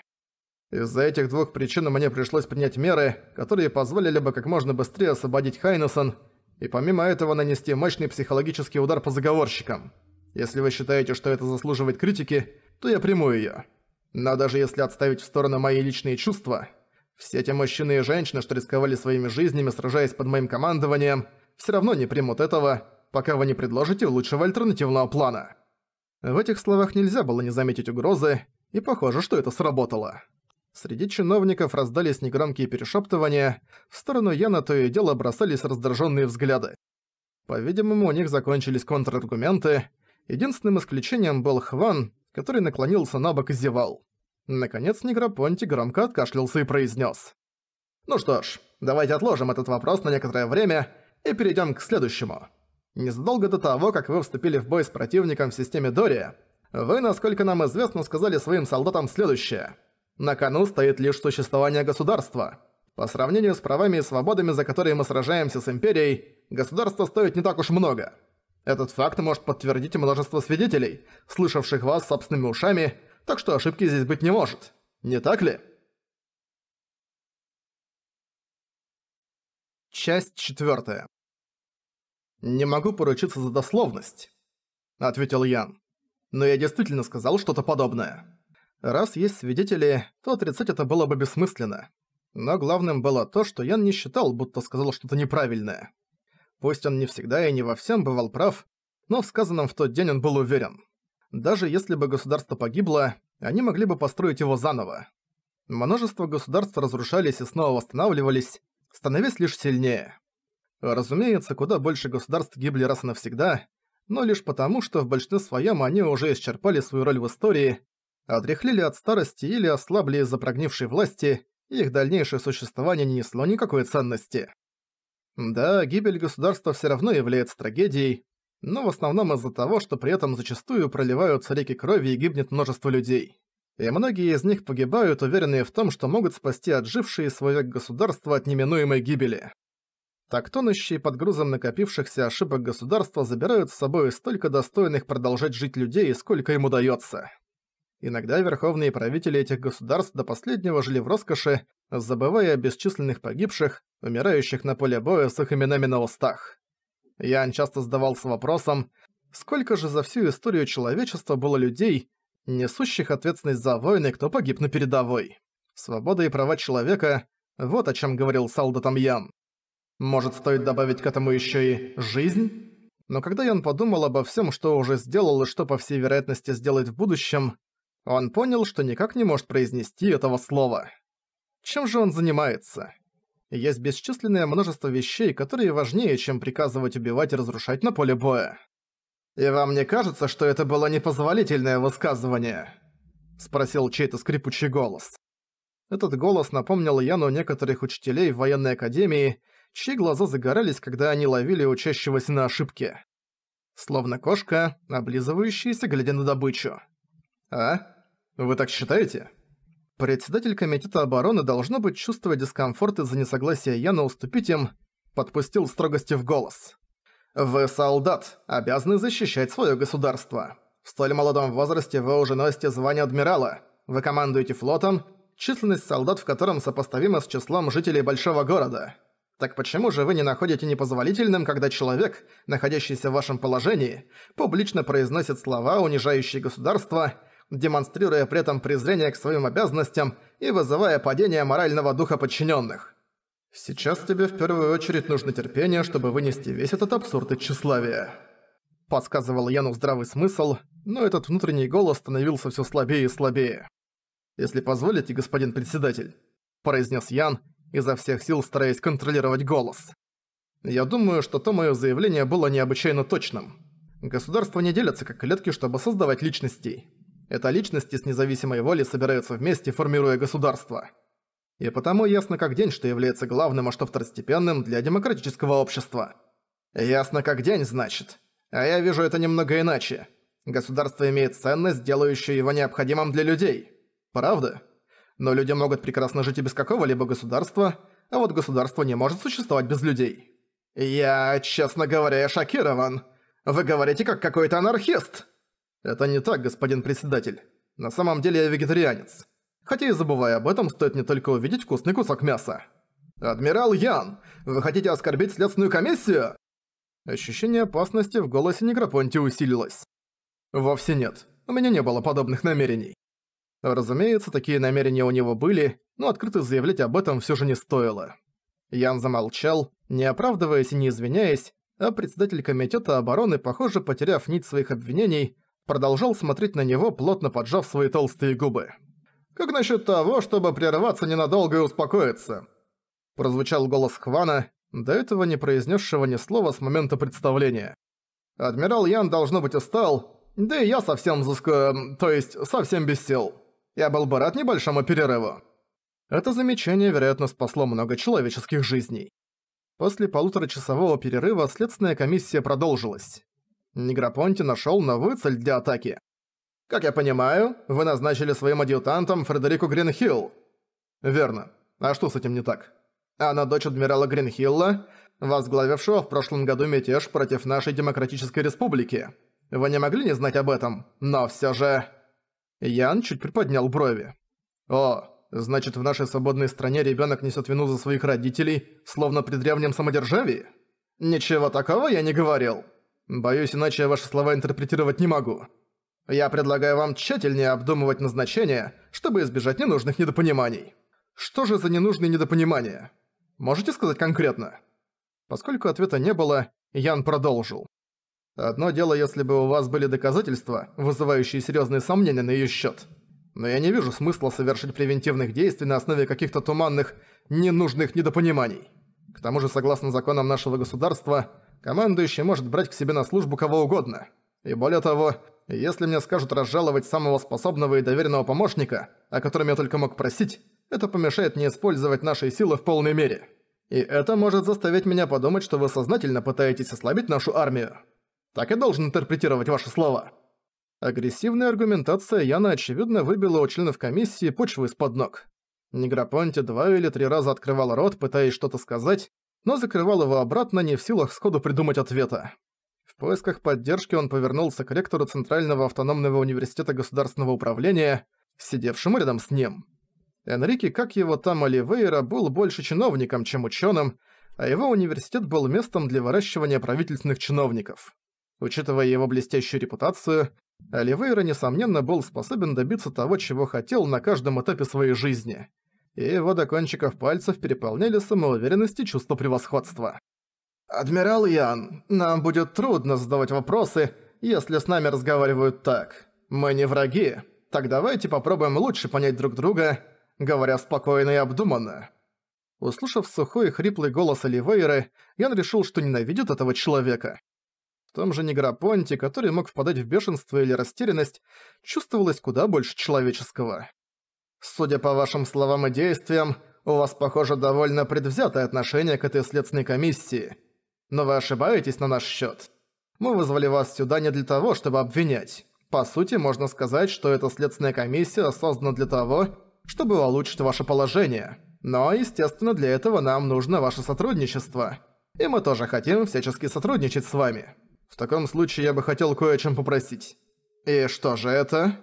Из-за этих двух причин мне пришлось принять меры, которые позволили бы как можно быстрее освободить Хайнесон и помимо этого нанести мощный психологический удар по заговорщикам. Если вы считаете, что это заслуживает критики, то я приму её. Но даже если отставить в сторону мои личные чувства, все те мужчины и женщины, что рисковали своими жизнями, сражаясь под моим командованием, всё равно не примут этого, пока вы не предложите лучшего альтернативного плана. В этих словах нельзя было не заметить угрозы, и похоже, что это сработало. Среди чиновников раздались негромкие перешептывания, в сторону Яна то и дело бросались раздраженные взгляды. По-видимому, у них закончились контраргументы. Единственным исключением был Хван, который наклонился на бок и зевал. Наконец Негропонти громко откашлялся и произнес: «Ну что ж, давайте отложим этот вопрос на некоторое время и перейдем к следующему. Незадолго до того, как вы вступили в бой с противником в системе Дори, вы, насколько нам известно, сказали своим солдатам следующее – на кону стоит лишь существование государства. По сравнению с правами и свободами, за которые мы сражаемся с Империей, государство стоит не так уж много. Этот факт может подтвердить множество свидетелей, слышавших вас собственными ушами, так что ошибки здесь быть не может. Не так ли? Часть четвертая. «Не могу поручиться за дословность», — ответил Ян. «Но я действительно сказал что-то подобное». Раз есть свидетели, то отрицать это было бы бессмысленно. Но главным было то, что Ян не считал, будто сказал что-то неправильное. Пусть он не всегда и не во всем бывал прав, но в сказанном в тот день он был уверен. Даже если бы государство погибло, они могли бы построить его заново. Множество государств разрушались и снова восстанавливались, становясь лишь сильнее. Разумеется, куда больше государств гибли раз и навсегда, но лишь потому, что в большинстве своем они уже исчерпали свою роль в истории, отряхлели от старости или ослабли из-за прогнившей власти, их дальнейшее существование не несло никакой ценности. Да, гибель государства все равно является трагедией, но в основном из-за того, что при этом зачастую проливаются реки крови и гибнет множество людей. И многие из них погибают, уверенные в том, что могут спасти отжившие свой век государства от неминуемой гибели. Так тонущие под грузом накопившихся ошибок государства забирают с собой столько достойных продолжать жить людей, сколько им удается. Иногда верховные правители этих государств до последнего жили в роскоши, забывая о бесчисленных погибших, умирающих на поле боя с их именами на устах. Ян часто задавался вопросом, сколько же за всю историю человечества было людей, несущих ответственность за войны, кто погиб на передовой. Свобода и права человека – вот о чем говорил солдатам Ян. Может, стоит добавить к этому еще и «жизнь»? Но когда Ян подумал обо всем, что уже сделал и что, по всей вероятности, сделать в будущем, он понял, что никак не может произнести этого слова. Чем же он занимается? Есть бесчисленное множество вещей, которые важнее, чем приказывать убивать и разрушать на поле боя. «И вам не кажется, что это было непозволительное высказывание?» – спросил чей-то скрипучий голос. Этот голос напомнил Яну некоторых учителей в военной академии, чьи глаза загорались, когда они ловили учащегося на ошибке. Словно кошка, облизывающаяся, глядя на добычу. А? Вы так считаете? Председатель комитета обороны должно быть чувствуя дискомфорт из-за несогласия Яна уступить им, подпустил строгости в голос. «Вы солдат, обязаны защищать свое государство. В столь молодом возрасте вы уже носите звание адмирала, вы командуете флотом, численность солдат в котором сопоставима с числом жителей большого города. Так почему же вы не находите непозволительным, когда человек, находящийся в вашем положении, публично произносит слова, унижающие государство, демонстрируя при этом презрение к своим обязанностям и вызывая падение морального духа подчиненных. «Сейчас тебе в первую очередь нужно терпение, чтобы вынести весь этот абсурд и тщеславие», — подсказывал Яну здравый смысл, но этот внутренний голос становился все слабее и слабее. «Если позволите, господин председатель», — произнес Ян, изо всех сил стараясь контролировать голос. «Я думаю, что то мое заявление было необычайно точным. Государства не делятся как клетки, чтобы создавать личностей. Это личности с независимой волей собираются вместе, формируя государство. И потому ясно как день, что является главным, а что второстепенным для демократического общества. Ясно как день, значит. А я вижу это немного иначе. Государство имеет ценность, делающую его необходимым для людей. Правда? Но люди могут прекрасно жить и без какого-либо государства, а вот государство не может существовать без людей. Я, честно говоря, шокирован. Вы говорите, как какой-то анархист. «Это не так, господин председатель. На самом деле я вегетарианец. Хотя и забывая об этом, стоит не только увидеть вкусный кусок мяса». «Адмирал Ян, вы хотите оскорбить следственную комиссию?» Ощущение опасности в голосе Негропонти усилилось. «Вовсе нет. У меня не было подобных намерений». Разумеется, такие намерения у него были, но открыто заявлять об этом все же не стоило. Ян замолчал, не оправдываясь и не извиняясь, а председатель комитета обороны, похоже, потеряв нить своих обвинений, продолжал смотреть на него, плотно поджав свои толстые губы. «Как насчет того, чтобы прерваться ненадолго и успокоиться?» Прозвучал голос Хвана, до этого не произнесшего ни слова с момента представления. «Адмирал Ян, должно быть, устал, да и я совсем взыско... Эм, то есть совсем без сил. Я был бы рад небольшому перерыву». Это замечание, вероятно, спасло много человеческих жизней. После полуторачасового перерыва следственная комиссия продолжилась. Негропонти нашел новую цель для атаки. «Как я понимаю, вы назначили своим адъютантом Фредерику Гринхилл». «Верно. А что с этим не так?» «Она дочь адмирала Гринхилла, возглавившего в прошлом году мятеж против нашей Демократической Республики. Вы не могли не знать об этом, но все же...» Ян чуть приподнял брови. «О, значит, в нашей свободной стране ребенок несет вину за своих родителей, словно при древнем самодержавии?» «Ничего такого я не говорил», Боюсь, иначе я ваши слова интерпретировать не могу. Я предлагаю вам тщательнее обдумывать назначение, чтобы избежать ненужных недопониманий. Что же за ненужные недопонимания? Можете сказать конкретно? Поскольку ответа не было, Ян продолжил. Одно дело, если бы у вас были доказательства, вызывающие серьезные сомнения на ее счет. Но я не вижу смысла совершить превентивных действий на основе каких-то туманных, ненужных недопониманий. К тому же, согласно законам нашего государства, командующий может брать к себе на службу кого угодно. И более того, если мне скажут разжаловать самого способного и доверенного помощника, о котором я только мог просить, это помешает мне использовать наши силы в полной мере. И это может заставить меня подумать, что вы сознательно пытаетесь ослабить нашу армию. Так и должен интерпретировать ваши слова». Агрессивная аргументация Яна очевидно выбила у членов комиссии почву из-под ног. Неграпонти два или три раза открывал рот, пытаясь что-то сказать, но закрывал его обратно, не в силах сходу придумать ответа. В поисках поддержки он повернулся к ректору Центрального автономного университета государственного управления, сидевшему рядом с ним. Энрике, как его там Оливейра, был больше чиновником, чем ученым, а его университет был местом для выращивания правительственных чиновников. Учитывая его блестящую репутацию, Оливейра, несомненно, был способен добиться того, чего хотел на каждом этапе своей жизни и его до кончиков пальцев переполняли самоуверенность и чувство превосходства. «Адмирал Ян, нам будет трудно задавать вопросы, если с нами разговаривают так. Мы не враги. Так давайте попробуем лучше понять друг друга, говоря спокойно и обдуманно». Услышав сухой и хриплый голос Оливейры, Ян решил, что ненавидит этого человека. В том же Негропонте, который мог впадать в бешенство или растерянность, чувствовалось куда больше человеческого. Судя по вашим словам и действиям, у вас, похоже, довольно предвзятое отношение к этой следственной комиссии. Но вы ошибаетесь на наш счет. Мы вызвали вас сюда не для того, чтобы обвинять. По сути, можно сказать, что эта следственная комиссия создана для того, чтобы улучшить ваше положение. Но, естественно, для этого нам нужно ваше сотрудничество. И мы тоже хотим всячески сотрудничать с вами. В таком случае я бы хотел кое о чем попросить. И что же это?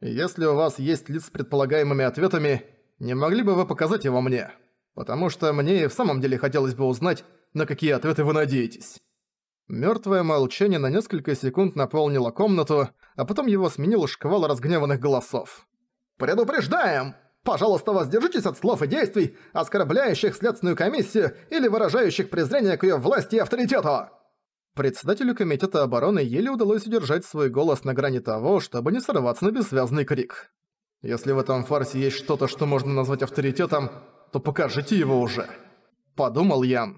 Если у вас есть лист с предполагаемыми ответами, не могли бы вы показать его мне? Потому что мне и в самом деле хотелось бы узнать, на какие ответы вы надеетесь». Мёртвое молчание на несколько секунд наполнило комнату, а потом его сменил шквал разгневанных голосов. «Предупреждаем! Пожалуйста, воздержитесь от слов и действий, оскорбляющих следственную комиссию или выражающих презрение к её власти и авторитету!» Председателю Комитета обороны еле удалось удержать свой голос на грани того, чтобы не сорваться на бессвязный крик. «Если в этом фарсе есть что-то, что можно назвать авторитетом, то покажите его уже!» Подумал я.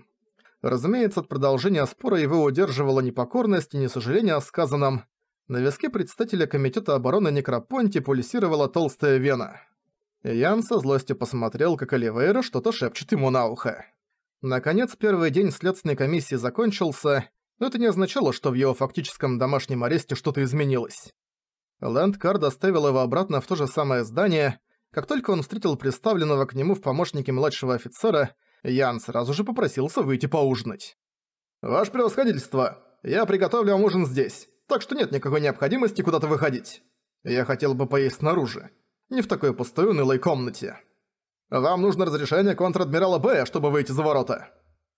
Разумеется, от продолжения спора его удерживала непокорность и сожаление о сказанном. На виске председателя Комитета обороны Некропонти пульсировала толстая вена. Ян со злостью посмотрел, как Оливейра что-то шепчет ему на ухо. Наконец, первый день следственной комиссии закончился, но это не означало, что в его фактическом домашнем аресте что-то изменилось. Лэндкар доставил его обратно в то же самое здание. Как только он встретил представленного к нему в помощнике младшего офицера, Ян сразу же попросился выйти поужинать. «Ваше превосходительство, я приготовлю вам ужин здесь, так что нет никакой необходимости куда-то выходить. Я хотел бы поесть снаружи, не в такой пустой унылой комнате. Вам нужно разрешение контр-адмирала Б, чтобы выйти за ворота».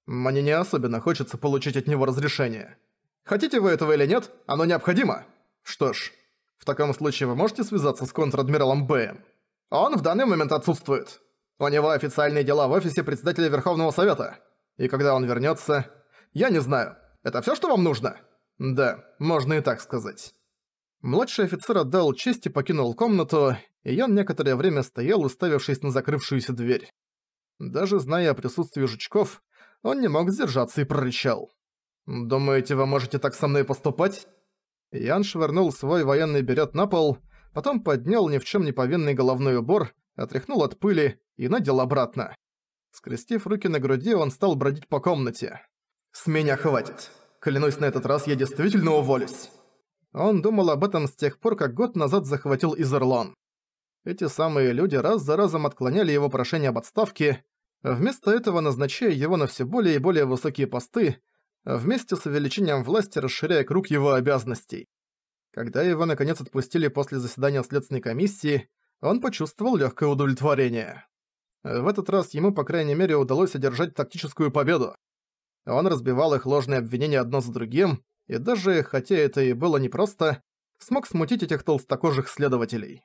Мне не особенно хочется получить от него разрешение. Хотите вы этого или нет, оно необходимо. Что ж, в таком случае вы можете связаться с контр-адмиралом Б. Он в данный момент отсутствует. У него официальные дела в офисе председателя Верховного Совета. И когда он вернётся... Я не знаю. Это всё, что вам нужно? Да, можно и так сказать. Младший офицер отдал честь и покинул комнату, и Ян некоторое время стоял, уставившись на закрывшуюся дверь. Даже зная о присутствии жучков, он не мог сдержаться и прорычал. «Думаете, вы можете так со мной поступать?» Ян швырнул свой военный берет на пол, потом поднял ни в чем не повинный головной убор, отряхнул от пыли и надел обратно. Скрестив руки на груди, он стал бродить по комнате. «С меня хватит. Клянусь, на этот раз я действительно уволюсь». Он думал об этом с тех пор, как год назад захватил Изерлон. Эти самые люди раз за разом отклоняли его прошение об отставке, вместо этого назначая его на все более и более высокие посты, вместе с увеличением власти расширяя круг его обязанностей. Когда его наконец отпустили после заседания Следственной комиссии, он почувствовал легкое удовлетворение. В этот раз ему, по крайней мере, удалось одержать тактическую победу. Он разбивал их ложные обвинения одно за другим, и даже, хотя это и было непросто, смог смутить этих толстокожих следователей.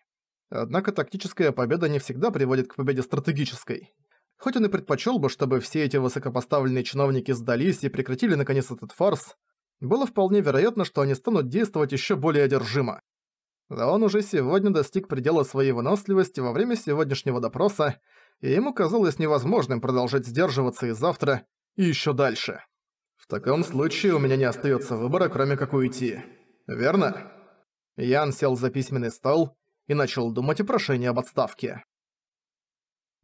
Однако тактическая победа не всегда приводит к победе стратегической. Хоть он и предпочел бы, чтобы все эти высокопоставленные чиновники сдались и прекратили наконец этот фарс, было вполне вероятно, что они станут действовать еще более одержимо. Да он уже сегодня достиг предела своей выносливости во время сегодняшнего допроса, и ему казалось невозможным продолжать сдерживаться и завтра, и еще дальше. «В таком случае у меня не остается выбора, кроме как уйти. Верно?» Ян сел за письменный стол и начал думать о прошении об отставке.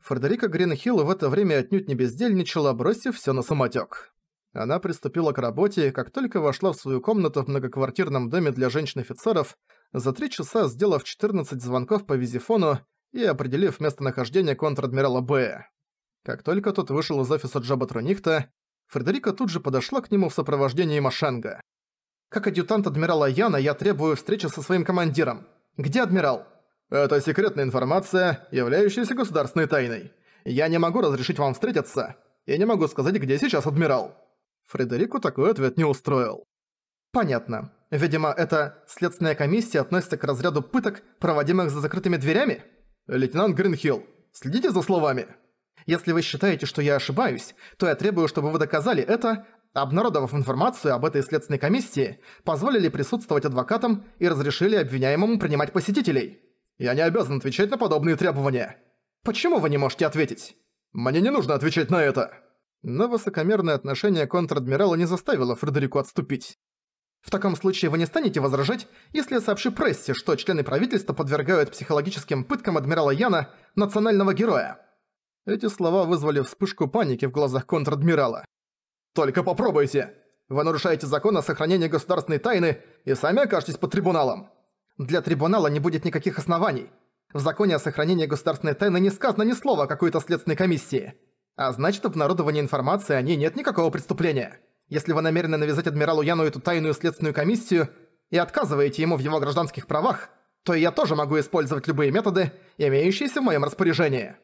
Фредерика Гринхилл в это время отнюдь не бездельничала, бросив все на самотек. Она приступила к работе, как только вошла в свою комнату в многоквартирном доме для женщин-офицеров, за три часа сделав 14 звонков по визифону и определив местонахождение контр-адмирала Б. Как только тот вышел из офиса Джаба Трунихта, Фредерика тут же подошла к нему в сопровождении Машенга. «Как адъютант адмирала Яна я требую встречи со своим командиром. Где адмирал?» Это секретная информация, являющаяся государственной тайной. Я не могу разрешить вам встретиться. Я не могу сказать, где сейчас адмирал». Фредерику такой ответ не устроил. «Понятно. Видимо, эта следственная комиссия относится к разряду пыток, проводимых за закрытыми дверями?» «Лейтенант Гринхилл, следите за словами!» «Если вы считаете, что я ошибаюсь, то я требую, чтобы вы доказали это, обнародовав информацию об этой следственной комиссии, позволили присутствовать адвокатам и разрешили обвиняемому принимать посетителей». Я не обязан отвечать на подобные требования. Почему вы не можете ответить? Мне не нужно отвечать на это!» Но высокомерное отношение контр-адмирала не заставило Фредерику отступить. В таком случае вы не станете возражать, если я сообщу прессе, что члены правительства подвергают психологическим пыткам адмирала Яна, национального героя. Эти слова вызвали вспышку паники в глазах контр-адмирала. «Только попробуйте! Вы нарушаете закон о сохранении государственной тайны и сами окажетесь под трибуналом. Для трибунала не будет никаких оснований. В законе о сохранении государственной тайны не сказано ни слова о какой-то следственной комиссии. А значит, обнародование информации о ней нет никакого преступления. Если вы намерены навязать адмиралу Яну эту тайную следственную комиссию и отказываете ему в его гражданских правах, то я тоже могу использовать любые методы, имеющиеся в моем распоряжении.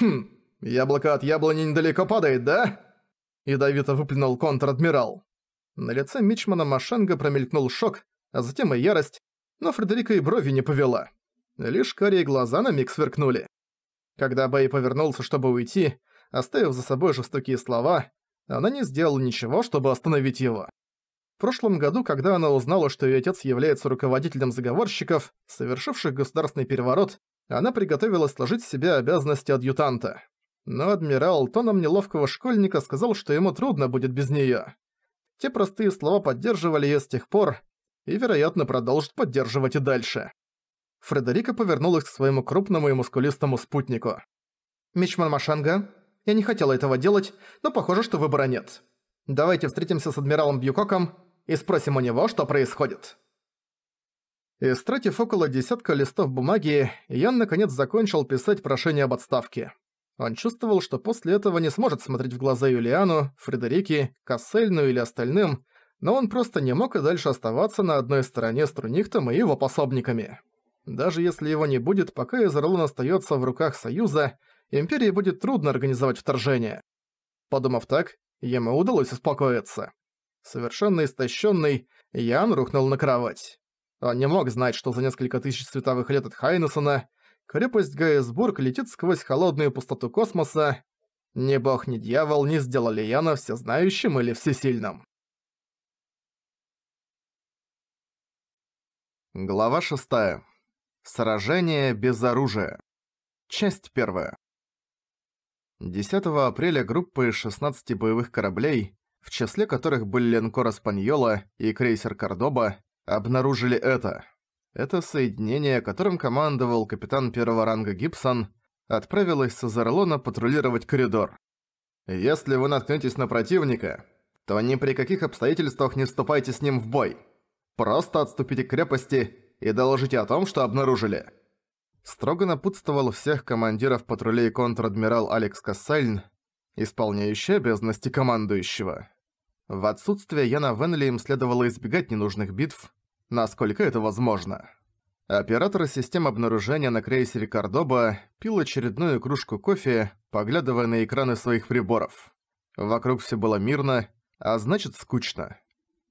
Хм, яблоко от яблони недалеко падает, да? Ядовито выплюнул контр-адмирал. На лице Мичмана Машенга промелькнул шок, а затем и ярость, но Фредерика и брови не повела. Лишь карие глаза на миг сверкнули. Когда Бэй повернулся, чтобы уйти, оставив за собой жестокие слова, она не сделала ничего, чтобы остановить его. В прошлом году, когда она узнала, что ее отец является руководителем заговорщиков, совершивших государственный переворот, она приготовилась сложить в себя обязанности адъютанта. Но адмирал тоном неловкого школьника сказал, что ему трудно будет без нее. Те простые слова поддерживали ее с тех пор, и, вероятно, продолжит поддерживать и дальше. Фредерика повернулась к своему крупному и мускулистому спутнику. «Мичман Машанга, я не хотела этого делать, но похоже, что выбора нет. Давайте встретимся с адмиралом Бьюкоком и спросим у него, что происходит». Истратив около десятка листов бумаги, Ян наконец закончил писать прошение об отставке. Он чувствовал, что после этого не сможет смотреть в глаза Юлиану, Фредерике, Кассельну или остальным, но он просто не мог и дальше оставаться на одной стороне с Трунихтом и его пособниками. Даже если его не будет, пока Изерлун остается в руках Союза, Империи будет трудно организовать вторжение. Подумав так, ему удалось успокоиться. Совершенно истощенный, Ян рухнул на кровать. Он не мог знать, что за несколько тысяч световых лет от Хайнесона крепость Гейсбург летит сквозь холодную пустоту космоса. Ни бог, ни дьявол не сделали Яна всезнающим или всесильным. Глава 6. Сражение без оружия. Часть 1. 10 апреля группа из 16 боевых кораблей, в числе которых были линкор «Аспаньола» и крейсер «Кордоба», обнаружили это. Это соединение, которым командовал капитан первого ранга Гибсон, отправилось с Азерлона патрулировать коридор. «Если вы наткнетесь на противника, то ни при каких обстоятельствах не вступайте с ним в бой», Просто отступите к крепости и доложите о том, что обнаружили». Строго напутствовал всех командиров патрулей контр-адмирал Алекс Кассельн, исполняющий обязанности командующего. В отсутствие Яна Венли им следовало избегать ненужных битв, насколько это возможно. Оператор систем обнаружения на крейсере Кордоба пил очередную кружку кофе, поглядывая на экраны своих приборов. Вокруг все было мирно, а значит скучно.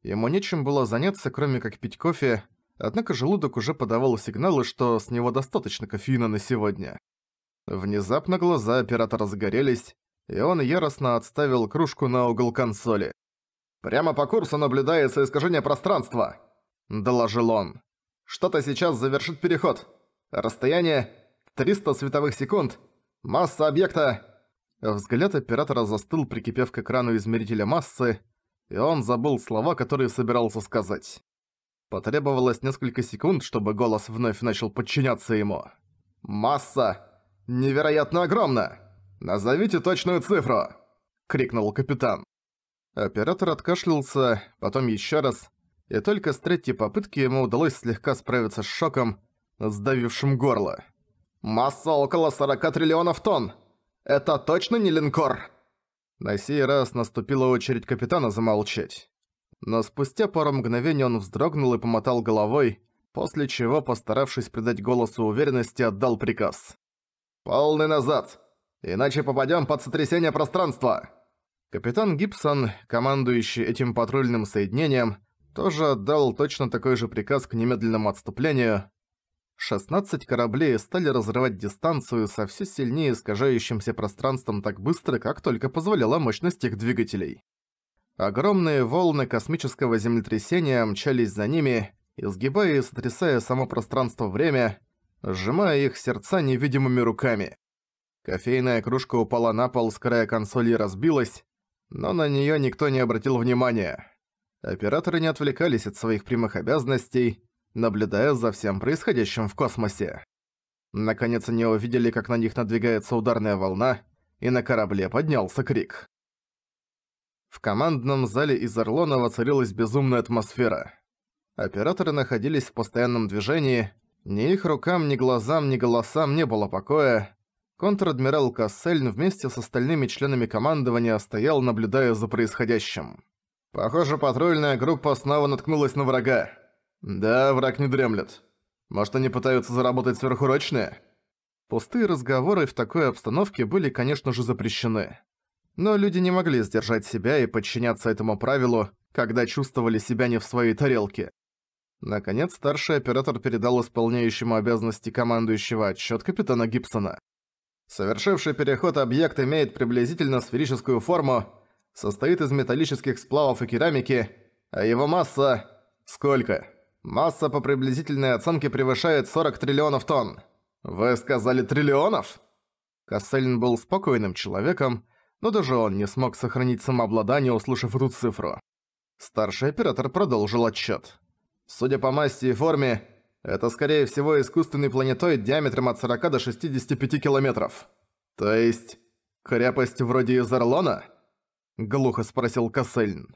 Ему нечем было заняться, кроме как пить кофе, однако желудок уже подавал сигналы, что с него достаточно кофеина на сегодня. Внезапно глаза оператора загорелись, и он яростно отставил кружку на угол консоли. «Прямо по курсу наблюдается искажение пространства», — доложил он. «Что-то сейчас завершит переход. Расстояние 300 световых секунд. Масса объекта...» Взгляд оператора застыл, прикипев к экрану измерителя массы, и он забыл слова, которые собирался сказать. Потребовалось несколько секунд, чтобы голос вновь начал подчиняться ему. «Масса! Невероятно огромна! Назовите точную цифру!» — крикнул капитан. Оператор откашлялся, потом еще раз, и только с третьей попытки ему удалось слегка справиться с шоком, сдавившим горло. «Масса около 40 триллионов тонн! Это точно не линкор?» На сей раз наступила очередь капитана замолчать. Но спустя пару мгновений он вздрогнул и помотал головой, после чего, постаравшись придать голосу уверенности, отдал приказ. «Полный назад! Иначе попадем под сотрясение пространства!» Капитан Гибсон, командующий этим патрульным соединением, тоже отдал точно такой же приказ к немедленному отступлению, 16 кораблей стали разрывать дистанцию со все сильнее искажающимся пространством так быстро, как только позволяла мощность их двигателей. Огромные волны космического землетрясения мчались за ними, изгибая и сотрясая само пространство-время, сжимая их сердца невидимыми руками. Кофейная кружка упала на пол с края консоли и разбилась, но на неё никто не обратил внимания. Операторы не отвлекались от своих прямых обязанностей, наблюдая за всем происходящим в космосе. Наконец они увидели, как на них надвигается ударная волна, и на корабле поднялся крик. В командном зале из Орлонова царилась безумная атмосфера. Операторы находились в постоянном движении, ни их рукам, ни глазам, ни голосам не было покоя. Контр-адмирал Кассельн вместе с остальными членами командования стоял, наблюдая за происходящим. «Похоже, патрульная группа снова наткнулась на врага», «Да, враг не дремлет. Может, они пытаются заработать сверхурочные?» Пустые разговоры в такой обстановке были, конечно же, запрещены. Но люди не могли сдержать себя и подчиняться этому правилу, когда чувствовали себя не в своей тарелке. Наконец, старший оператор передал исполняющему обязанности командующего отчет капитана Гибсона. Совершивший переход объект имеет приблизительно сферическую форму, состоит из металлических сплавов и керамики, а его масса... Сколько? Масса по приблизительной оценке превышает 40 триллионов тонн. Вы сказали триллионов? Кассельн был спокойным человеком, но даже он не смог сохранить самообладание, услышав эту цифру. Старший оператор продолжил отчет. Судя по массе и форме, это скорее всего искусственный планетоид диаметром от 40 до 65 километров. То есть, крепость вроде Изерлона? Глухо спросил Кассельн.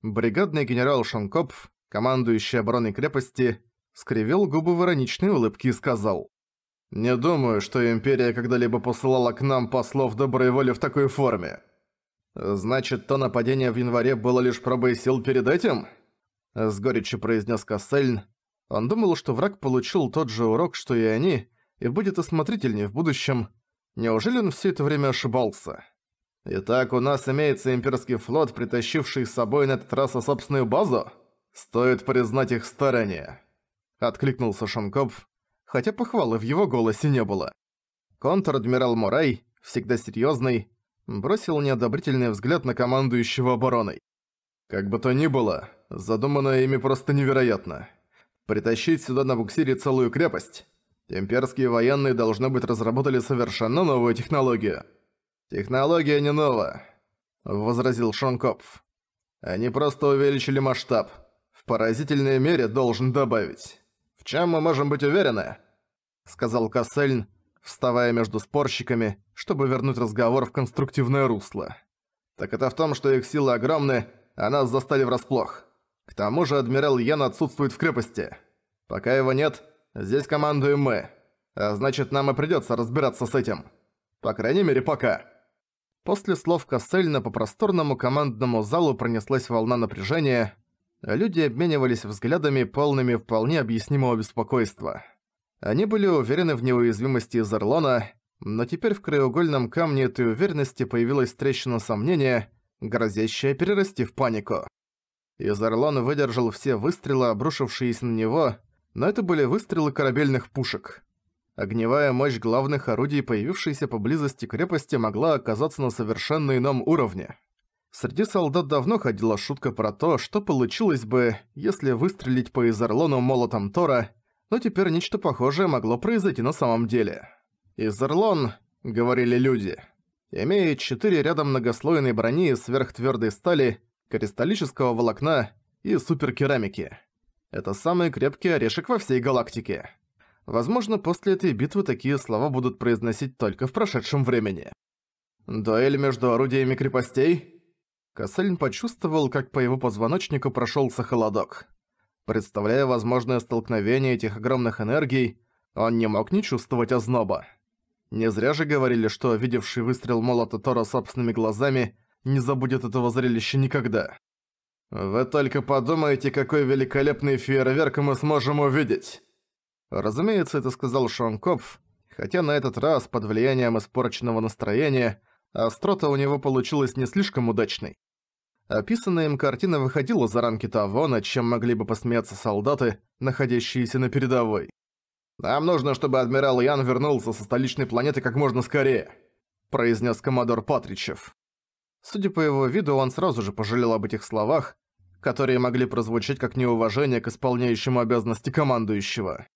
Бригадный генерал Шанкопф, командующий обороной крепости, скривил губы в ироничной улыбке и сказал. «Не думаю, что Империя когда-либо посылала к нам послов доброй воли в такой форме. Значит, то нападение в январе было лишь пробой сил перед этим?» С горечью произнес Кассельн. Он думал, что враг получил тот же урок, что и они, и будет осмотрительнее в будущем. Неужели он все это время ошибался? «Итак, у нас имеется имперский флот, притащивший с собой на этот раз собственную базу?» «Стоит признать их старания, откликнулся Шонков, хотя похвалы в его голосе не было. Контр-адмирал Морай, всегда серьёзный, бросил неодобрительный взгляд на командующего обороной. «Как бы то ни было, задуманное ими просто невероятно. Притащить сюда на буксире целую крепость? Имперские военные, должно быть, разработали совершенно новую технологию». «Технология не нова», — возразил Шонкопф. «Они просто увеличили масштаб. В поразительной мере должен добавить. В чем мы можем быть уверены? Сказал Кассельн, вставая между спорщиками, чтобы вернуть разговор в конструктивное русло. Так это в том, что их силы огромны, а нас застали врасплох. К тому же адмирал Ян отсутствует в крепости. Пока его нет, здесь командуем мы. А значит, нам и придется разбираться с этим. По крайней мере, пока. После слов Кассельна по просторному командному залу пронеслась волна напряжения, люди обменивались взглядами, полными вполне объяснимого беспокойства. Они были уверены в неуязвимости Зерлона, но теперь в краеугольном камне этой уверенности появилась трещина сомнения, грозящая перерасти в панику. Изерлон выдержал все выстрелы, обрушившиеся на него, но это были выстрелы корабельных пушек. Огневая мощь главных орудий, появившейся поблизости крепости, могла оказаться на совершенно ином уровне. Среди солдат давно ходила шутка про то, что получилось бы, если выстрелить по Изерлону молотом Тора, но теперь нечто похожее могло произойти на самом деле. «Изерлон», — говорили люди, — имеет четыре ряда многослойной брони из сверхтвердой стали, кристаллического волокна и суперкерамики. Это самый крепкий орешек во всей галактике. Возможно, после этой битвы такие слова будут произносить только в прошедшем времени. «Дуэль между орудиями крепостей?» Кассельн почувствовал, как по его позвоночнику прошелся холодок. Представляя возможное столкновение этих огромных энергий, он не мог не чувствовать озноба. Не зря же говорили, что видевший выстрел молота Тора собственными глазами не забудет этого зрелища никогда. «Вы только подумайте, какой великолепный фейерверк мы сможем увидеть!» Разумеется, это сказал Шон Копф, хотя на этот раз, под влиянием испорченного настроения, а острота у него получилась не слишком удачной. Описанная им картина выходила за рамки того, над чем могли бы посмеяться солдаты, находящиеся на передовой. «Нам нужно, чтобы адмирал Ян вернулся со столичной планеты как можно скорее», произнес коммодор Патричев. Судя по его виду, он сразу же пожалел об этих словах, которые могли прозвучать как неуважение к исполняющему обязанности командующего.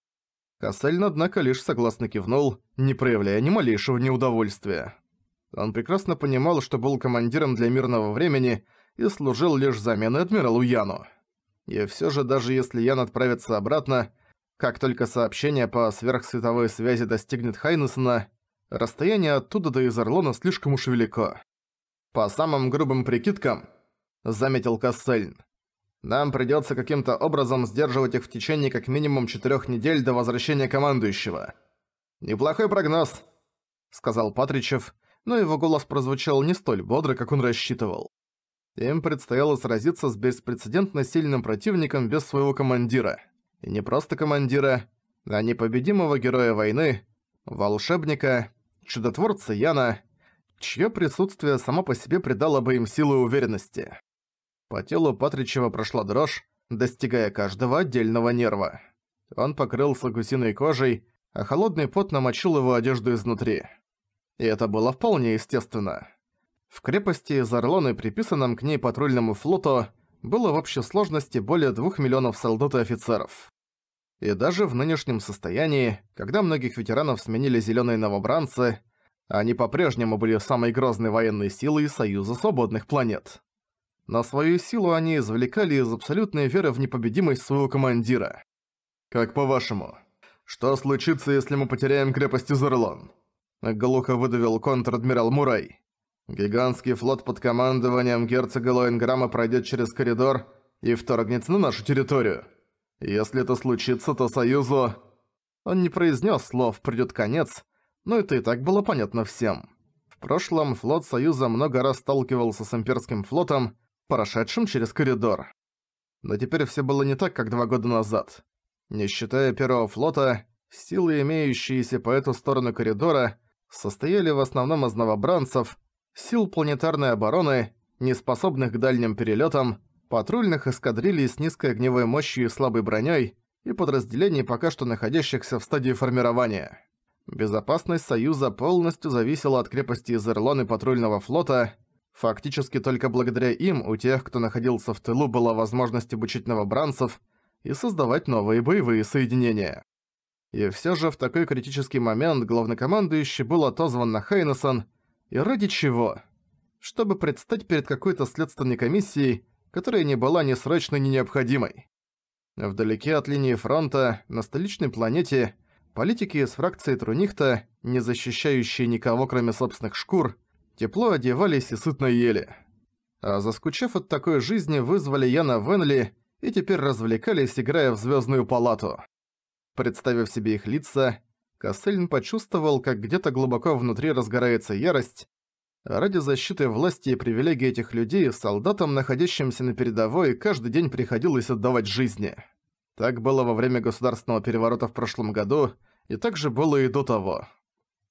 Кассельн, однако, лишь согласно кивнул, не проявляя ни малейшего неудовольствия. Он прекрасно понимал, что был командиром для мирного времени и служил лишь заменой адмиралу Яну. И все же, даже если Ян отправится обратно, как только сообщение по сверхсветовой связи достигнет Хайнесона, расстояние оттуда до Изерлона слишком уж велико. «По самым грубым прикидкам», — заметил Кассельн, «нам придется каким-то образом сдерживать их в течение как минимум четырех недель до возвращения командующего». «Неплохой прогноз», — сказал Патричев, — но его голос прозвучал не столь бодро, как он рассчитывал. Им предстояло сразиться с беспрецедентно сильным противником без своего командира. И не просто командира, а непобедимого героя войны, волшебника, чудотворца Яна, чье присутствие само по себе придало бы им силы и уверенности. По телу Патричева прошла дрожь, достигая каждого отдельного нерва. Он покрылся гусиной кожей, а холодный пот намочил его одежду изнутри. И это было вполне естественно. В крепости из Орлоны, приписанном к ней патрульному флоту, было в общей сложности более двух миллионов солдат и офицеров. И даже в нынешнем состоянии, когда многих ветеранов сменили зеленые новобранцы, они по-прежнему были самой грозной военной силой Союза Свободных Планет. На свою силу они извлекали из абсолютной веры в непобедимость своего командира. «Как по-вашему, что случится, если мы потеряем крепость Изерлон?» Глухо выдавил контр-адмирал Мурай. Гигантский флот под командованием герцога Лоенграма пройдет через коридор и вторгнется на нашу территорию. Если это случится, то Союзу... Он не произнес слов придет конец», но это и так было понятно всем. В прошлом флот Союза много раз сталкивался с имперским флотом, прошедшим через коридор. Но теперь все было не так, как два года назад. Не считая Первого флота, силы, имеющиеся по эту сторону коридора, состояли в основном из новобранцев, сил планетарной обороны, неспособных к дальним перелетам, патрульных эскадрилий с низкой огневой мощью и слабой броней и подразделений, пока что находящихся в стадии формирования. Безопасность Союза полностью зависела от крепости Изерлон и патрульного флота. Фактически только благодаря им у тех, кто находился в тылу, была возможность обучить новобранцев и создавать новые боевые соединения. И все же в такой критический момент главнокомандующий был отозван на Хайнесон. И ради чего? Чтобы предстать перед какой-то следственной комиссией, которая не была ни срочной, ни необходимой. Вдалеке от линии фронта, на столичной планете, политики из фракции Трунихта, не защищающие никого кроме собственных шкур, тепло одевались и сытно ели. А заскучав от такой жизни, вызвали Яна Венли и теперь развлекались, играя в звездную палату. Представив себе их лица, Кассельн почувствовал, как где-то глубоко внутри разгорается ярость. Ради защиты власти и привилегий этих людей солдатам, находящимся на передовой, каждый день приходилось отдавать жизни. Так было во время государственного переворота в прошлом году, и так же было и до того.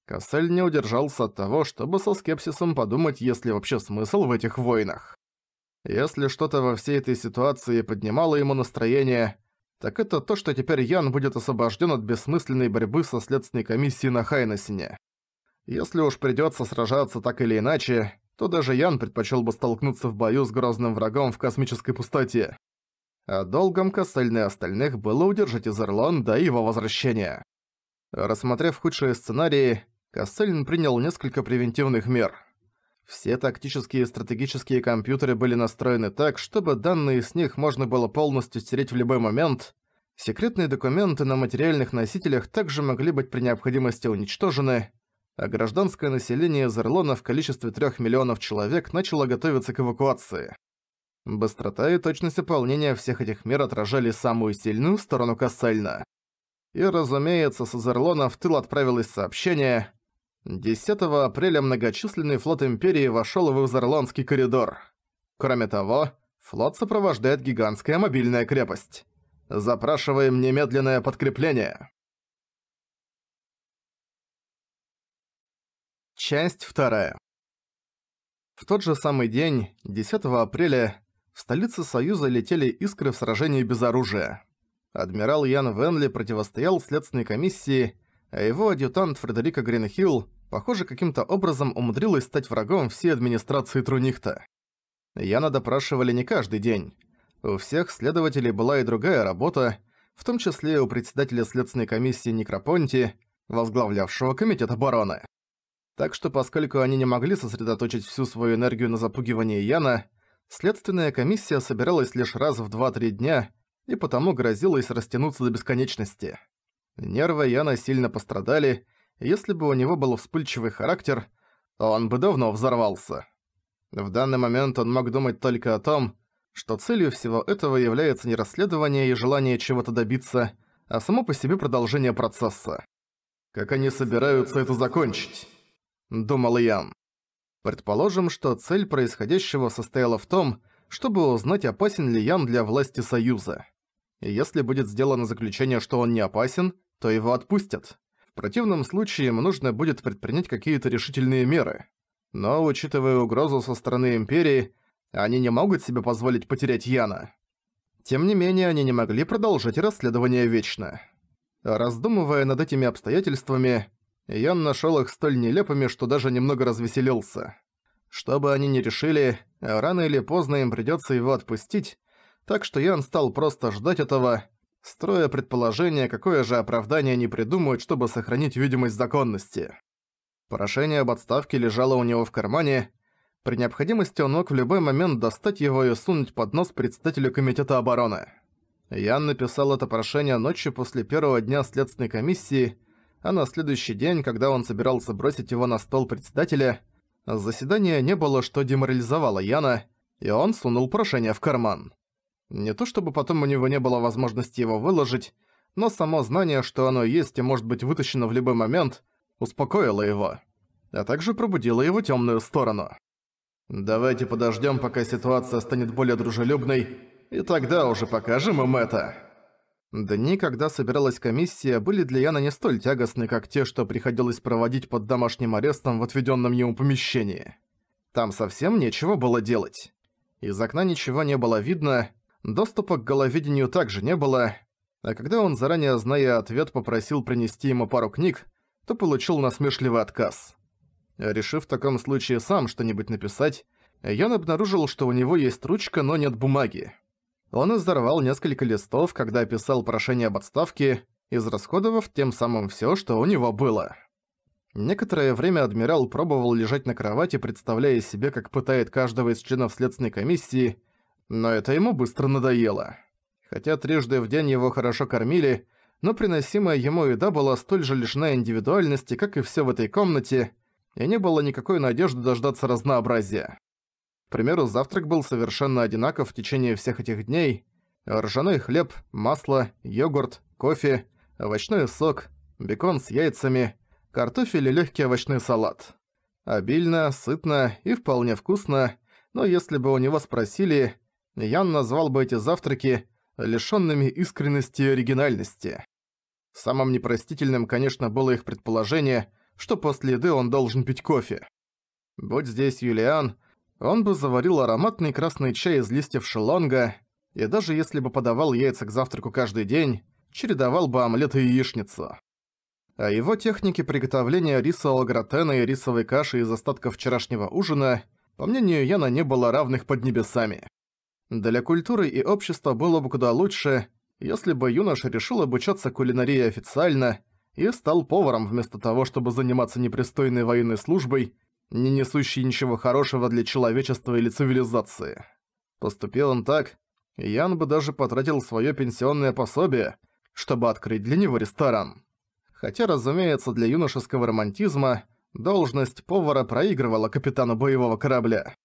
Кассель не удержался от того, чтобы со скепсисом подумать, есть ли вообще смысл в этих войнах. Если что-то во всей этой ситуации поднимало ему настроение, так это то, что теперь Ян будет освобожден от бессмысленной борьбы со следственной комиссией на Хайнесине. Если уж придется сражаться так или иначе, то даже Ян предпочел бы столкнуться в бою с грозным врагом в космической пустоте. А долгом Кассельны остальных было удержать Изерлон до его возвращения. Рассмотрев худшие сценарии, Кассельн принял несколько превентивных мер – все тактические и стратегические компьютеры были настроены так, чтобы данные с них можно было полностью стереть в любой момент. Секретные документы на материальных носителях также могли быть при необходимости уничтожены, а гражданское население Зерлона в количестве 3 миллионов человек начало готовиться к эвакуации. Быстрота и точность выполнения всех этих мер отражали самую сильную сторону Кассельна. И, разумеется, с Азерлона в тыл отправилось сообщение – 10 апреля многочисленный флот Империи вошел в Изерландский коридор. Кроме того, флот сопровождает гигантская мобильная крепость. Запрашиваем немедленное подкрепление. Часть вторая. В тот же самый день, 10 апреля, в столице Союза летели искры в сражении без оружия. Адмирал Ян Венли противостоял следственной комиссии, а его адъютант Фредерико Гринхилл похоже, каким-то образом умудрилась стать врагом всей администрации Трунихта. Яна допрашивали не каждый день. У всех следователей была и другая работа, в том числе и у председателя следственной комиссии Некропонти, возглавлявшего комитет обороны. Так что поскольку они не могли сосредоточить всю свою энергию на запугивании Яна, следственная комиссия собиралась лишь раз в 2-3 дня и потому грозилась растянуться до бесконечности. Нервы Яна сильно пострадали, если бы у него был вспыльчивый характер, он бы давно взорвался. В данный момент он мог думать только о том, что целью всего этого является не расследование и желание чего-то добиться, а само по себе продолжение процесса. «Как они собираются это закончить?» – думал Ян. Предположим, что цель происходящего состояла в том, чтобы узнать, опасен ли Ян для власти Союза. И если будет сделано заключение, что он не опасен, то его отпустят противном случае им нужно будет предпринять какие-то решительные меры. Но, учитывая угрозу со стороны Империи, они не могут себе позволить потерять Яна. Тем не менее, они не могли продолжать расследование вечно. Раздумывая над этими обстоятельствами, Ян нашёл их столь нелепыми, что даже немного развеселился. Что бы они ни решили, рано или поздно им придётся его отпустить, так что Ян стал просто ждать этого, строя предположение, какое же оправдание они придумают, чтобы сохранить видимость законности. Прошение об отставке лежало у него в кармане. При необходимости он мог в любой момент достать его и сунуть под нос председателю Комитета обороны. Ян написал это прошение ночью после первого дня следственной комиссии, а на следующий день, когда он собирался бросить его на стол председателя, заседания не было, что деморализовало Яна, и он сунул прошение в карман. Не то чтобы потом у него не было возможности его выложить, но само знание, что оно есть и может быть вытащено в любой момент, успокоило его, а также пробудило его темную сторону. «Давайте подождем, пока ситуация станет более дружелюбной, и тогда уже покажем им это». Дни, когда собиралась комиссия, были для Яна не столь тягостны, как те, что приходилось проводить под домашним арестом в отведенном ему помещении. Там совсем нечего было делать. Из окна ничего не было видно, Доступа к головедению также не было, а когда он, заранее зная ответ, попросил принести ему пару книг, то получил насмешливый отказ. Решив в таком случае сам что-нибудь написать, Ян обнаружил, что у него есть ручка, но нет бумаги. Он изорвал несколько листов, когда писал прошение об отставке, израсходовав тем самым все, что у него было. Некоторое время адмирал пробовал лежать на кровати, представляя себе, как пытает каждого из членов следственной комиссии, но это ему быстро надоело. Хотя трижды в день его хорошо кормили, но приносимая ему еда была столь же лишена индивидуальности, как и все в этой комнате, и не было никакой надежды дождаться разнообразия. К примеру, завтрак был совершенно одинаков в течение всех этих дней. Ржаной хлеб, масло, йогурт, кофе, овощной сок, бекон с яйцами, картофель и легкий овощной салат. Обильно, сытно и вполне вкусно, но если бы у него спросили, Ян назвал бы эти завтраки лишёнными искренности и оригинальности. Самым непростительным, конечно, было их предположение, что после еды он должен пить кофе. Будь здесь Юлиан, он бы заварил ароматный красный чай из листьев шелонга, и даже если бы подавал яйца к завтраку каждый день, чередовал бы омлет и яичницу. А его техники приготовления рисового гратена и рисовой каши из остатков вчерашнего ужина, по мнению Яна, не было равных под небесами. Для культуры и общества было бы куда лучше, если бы юноша решил обучаться кулинарии официально и стал поваром вместо того, чтобы заниматься непристойной военной службой, не несущей ничего хорошего для человечества или цивилизации. Поступил он так, и Ян бы даже потратил свое пенсионное пособие, чтобы открыть для него ресторан. Хотя, разумеется, для юношеского романтизма должность повара проигрывала капитану боевого корабля.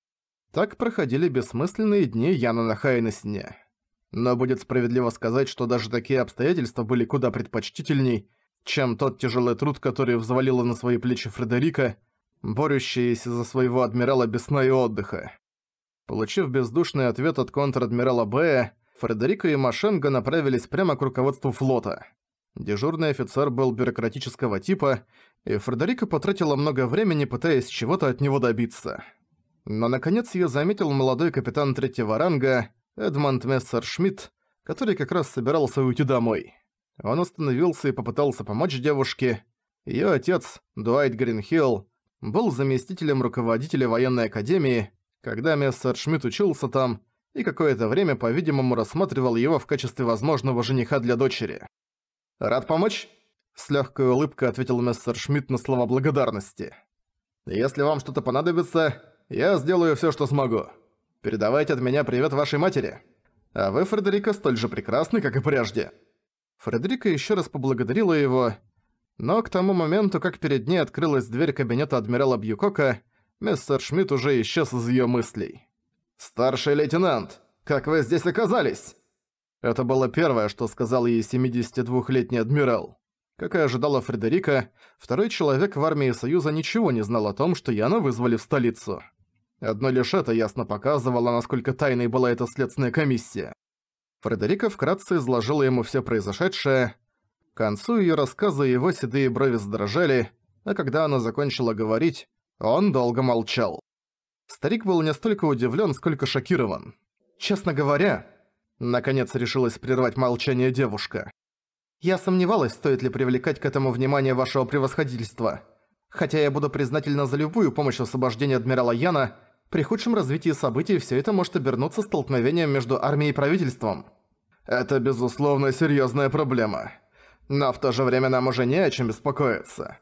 Так проходили бессмысленные дни Яна на Хайнесне. Но будет справедливо сказать, что даже такие обстоятельства были куда предпочтительней, чем тот тяжелый труд, который взвалила на свои плечи Фредерика, борющаяся за своего адмирала без сна и отдыха. Получив бездушный ответ от контр-адмирала Бэя, Фредерика и Машенга направились прямо к руководству флота. Дежурный офицер был бюрократического типа, и Фредерика потратила много времени, пытаясь чего-то от него добиться. Но наконец её заметил молодой капитан третьего ранга Эдмонд Мессер Шмидт, который как раз собирался уйти домой. Он остановился и попытался помочь девушке. Её отец, Дуайт Гринхилл, был заместителем руководителя военной академии, когда Мессер Шмидт учился там и какое-то время, по-видимому, рассматривал его в качестве возможного жениха для дочери. «Рад помочь?» – с лёгкой улыбкой ответил Мессер Шмидт на слова благодарности. «Если вам что-то понадобится, я сделаю все, что смогу. Передавайте от меня привет вашей матери. А вы, Фредерика, столь же прекрасны, как и прежде». Фредерика еще раз поблагодарила его, но к тому моменту, как перед ней открылась дверь кабинета адмирала Бьюкока, мистер Шмидт уже исчез из ее мыслей. «Старший лейтенант, как вы здесь оказались?» Это было первое, что сказал ей 72-летний адмирал. Как и ожидала Фредерика, второй человек в армии Союза ничего не знал о том, что Яна вызвали в столицу. Одно лишь это ясно показывало, насколько тайной была эта следственная комиссия. Фредерика вкратце изложила ему все произошедшее. К концу ее рассказа его седые брови задрожали, а когда она закончила говорить, он долго молчал. Старик был не столько удивлен, сколько шокирован. «Честно говоря...» Наконец решилась прервать молчание девушка. «Я сомневалась, стоит ли привлекать к этому внимание вашего превосходительства. Хотя я буду признательна за любую помощь освобождения адмирала Яна, при худшем развитии событий все это может обернуться столкновением между армией и правительством. Это, безусловно, серьезная проблема. Но в то же время нам уже не о чем беспокоиться.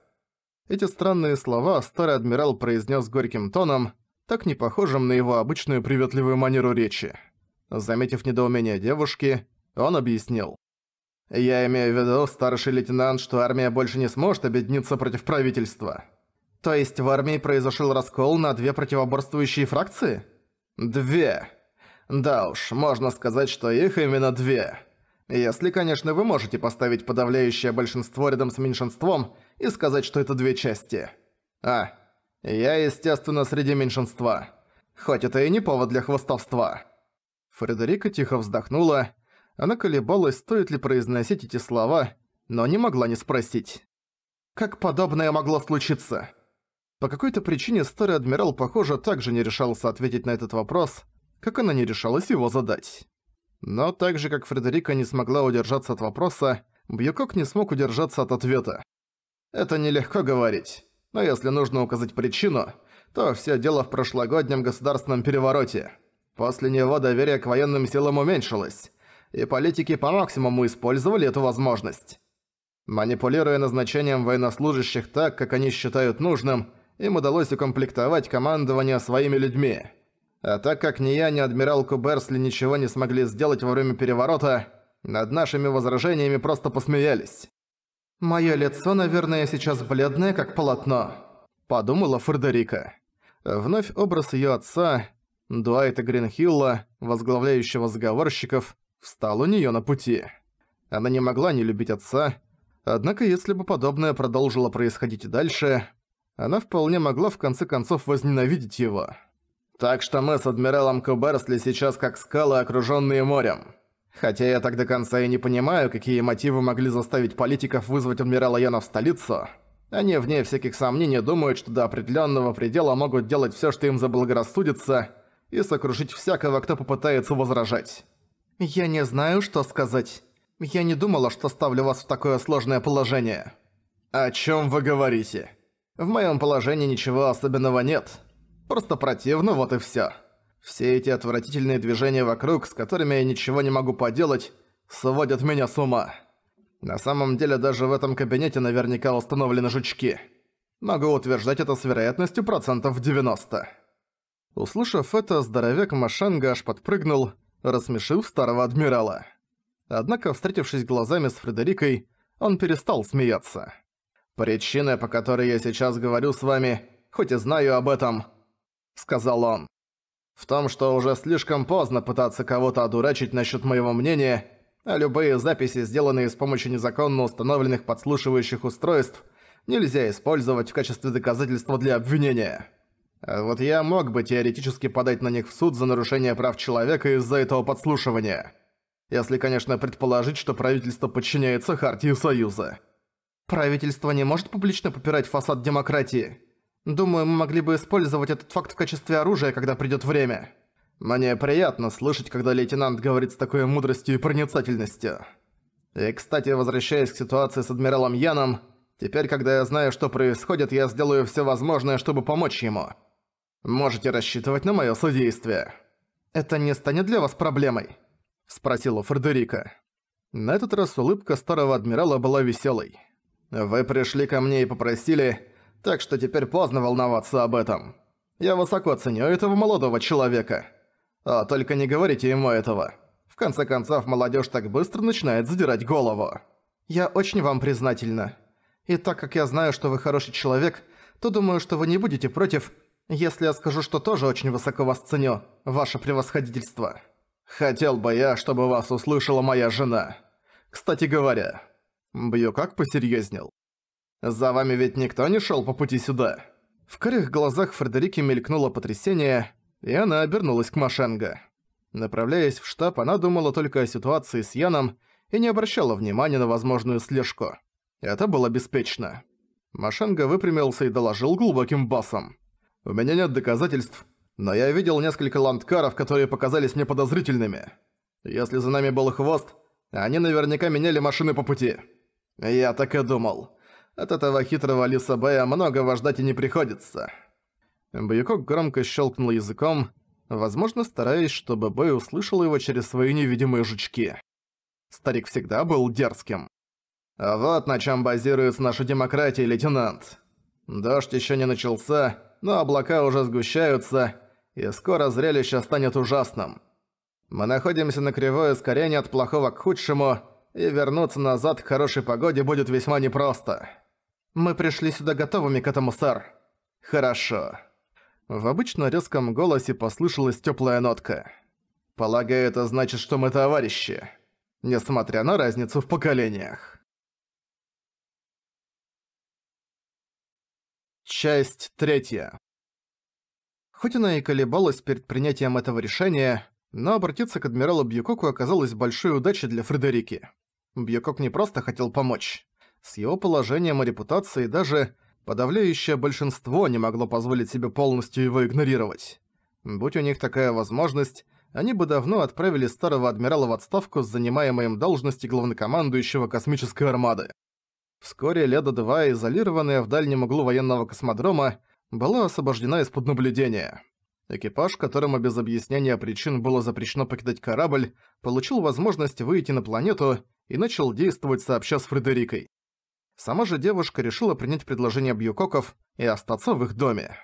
Эти странные слова старый адмирал произнес горьким тоном, так не похожим на его обычную приветливую манеру речи. Заметив недоумение девушки, он объяснил. «Я имею в виду, старший лейтенант, что армия больше не сможет объединиться против правительства». То есть в армии произошел раскол на две противоборствующие фракции? Две. Да уж, можно сказать, что их именно две. Если, конечно, вы можете поставить подавляющее большинство рядом с меньшинством и сказать, что это две части. А, я, естественно, среди меньшинства. Хоть это и не повод для хвостовства. Фредерика тихо вздохнула. Она колебалась, стоит ли произносить эти слова, но не могла не спросить. «Как подобное могло случиться?» По какой-то причине старый адмирал, похоже, также не решался ответить на этот вопрос, как она не решалась его задать. Но так же, как Фредерика не смогла удержаться от вопроса, Бьюкок не смог удержаться от ответа. Это нелегко говорить, но если нужно указать причину, то все дело в прошлогоднем государственном перевороте. После него доверие к военным силам уменьшилось, и политики по максимуму использовали эту возможность. Манипулируя назначением военнослужащих так, как они считают нужным, им удалось укомплектовать командование своими людьми. А так как ни я, ни адмирал Куберсли ничего не смогли сделать во время переворота, над нашими возражениями просто посмеялись. «Моё лицо, наверное, сейчас бледное, как полотно», — подумала Фредерика. Вновь образ её отца, Дуайта Гринхилла, возглавляющего заговорщиков, встал у неё на пути. Она не могла не любить отца, однако если бы подобное продолжило происходить дальше, она вполне могла в конце концов возненавидеть его. Так что мы с адмиралом Куберсли сейчас как скалы, окруженные морем. Хотя я так до конца и не понимаю, какие мотивы могли заставить политиков вызвать адмирала Яна в столицу. Они, вне всяких сомнений, думают, что до определенного предела могут делать все, что им заблагорассудится, и сокрушить всякого, кто попытается возражать. «Я не знаю, что сказать. Я не думала, что ставлю вас в такое сложное положение». «О чем вы говорите?» В моем положении ничего особенного нет. Просто противно, вот и все. Все эти отвратительные движения вокруг, с которыми я ничего не могу поделать, сводят меня с ума. На самом деле даже в этом кабинете наверняка установлены жучки. Могу утверждать это с вероятностью процентов 90. Услышав это, здоровяк Машанга аж подпрыгнул, рассмешив старого адмирала. Однако, встретившись глазами с Фредерикой, он перестал смеяться. «Причина, по которой я сейчас говорю с вами, хоть и знаю об этом», — сказал он, — «в том, что уже слишком поздно пытаться кого-то одурачить насчет моего мнения, а любые записи, сделанные с помощью незаконно установленных подслушивающих устройств, нельзя использовать в качестве доказательства для обвинения. А вот я мог бы теоретически подать на них в суд за нарушение прав человека из-за этого подслушивания» если, конечно, предположить, что правительство подчиняется Хартии Союза. Правительство не может публично попирать фасад демократии. Думаю, мы могли бы использовать этот факт в качестве оружия, когда придёт время. Мне приятно слышать, когда лейтенант говорит с такой мудростью и проницательностью. И, кстати, возвращаясь к ситуации с адмиралом Яном, теперь, когда я знаю, что происходит, я сделаю все возможное, чтобы помочь ему. Можете рассчитывать на моё содействие. Это не станет для вас проблемой? Спросила Фредерика. На этот раз улыбка старого адмирала была веселой. Вы пришли ко мне и попросили, так что теперь поздно волноваться об этом. Я высоко ценю этого молодого человека. А только не говорите ему этого. В конце концов, молодежь так быстро начинает задирать голову. Я очень вам признательна. И так как я знаю, что вы хороший человек, то думаю, что вы не будете против, если я скажу, что тоже очень высоко вас ценю, ваше превосходительство. Хотел бы я, чтобы вас услышала моя жена. Кстати говоря, Бью, как посерьезнел. «За вами ведь никто не шел по пути сюда?» В корых глазах Фредерики мелькнуло потрясение, и она обернулась к Машенго. Направляясь в штаб, она думала только о ситуации с Яном и не обращала внимания на возможную слежку. Это было беспечно. Машенго выпрямился и доложил глубоким басом. «У меня нет доказательств, но я видел несколько ландкаров, которые показались мне подозрительными. Если за нами был хвост, они наверняка меняли машины по пути». Я так и думал. От этого хитрого Лиса Бэя многого ждать и не приходится. Баюкок громко щелкнул языком, возможно, стараясь, чтобы Бэй услышал его через свои невидимые жучки. Старик всегда был дерзким. А вот на чем базируется наша демократия, лейтенант. Дождь еще не начался, но облака уже сгущаются, и скоро зрелище станет ужасным. Мы находимся на кривое ускорение от плохого к худшему, и вернуться назад к хорошей погоде будет весьма непросто. Мы пришли сюда готовыми к этому, сэр. Хорошо. В обычно резком голосе послышалась теплая нотка. Полагаю, это значит, что мы товарищи, несмотря на разницу в поколениях. Часть третья. Хоть она и колебалась перед принятием этого решения, но обратиться к адмиралу Бьюкоку оказалось большой удачей для Фредерики. Бьюкок не просто хотел помочь. С его положением и репутацией даже подавляющее большинство не могло позволить себе полностью его игнорировать. Будь у них такая возможность, они бы давно отправили старого адмирала в отставку с занимаемой им должности главнокомандующего космической армады. Вскоре Леда-2, изолированная в дальнем углу военного космодрома, была освобождена из-под наблюдения. Экипаж, которому без объяснения причин было запрещено покидать корабль, получил возможность выйти на планету и начал действовать сообща с Фредерикой. Сама же девушка решила принять предложение Бьюкоков и остаться в их доме.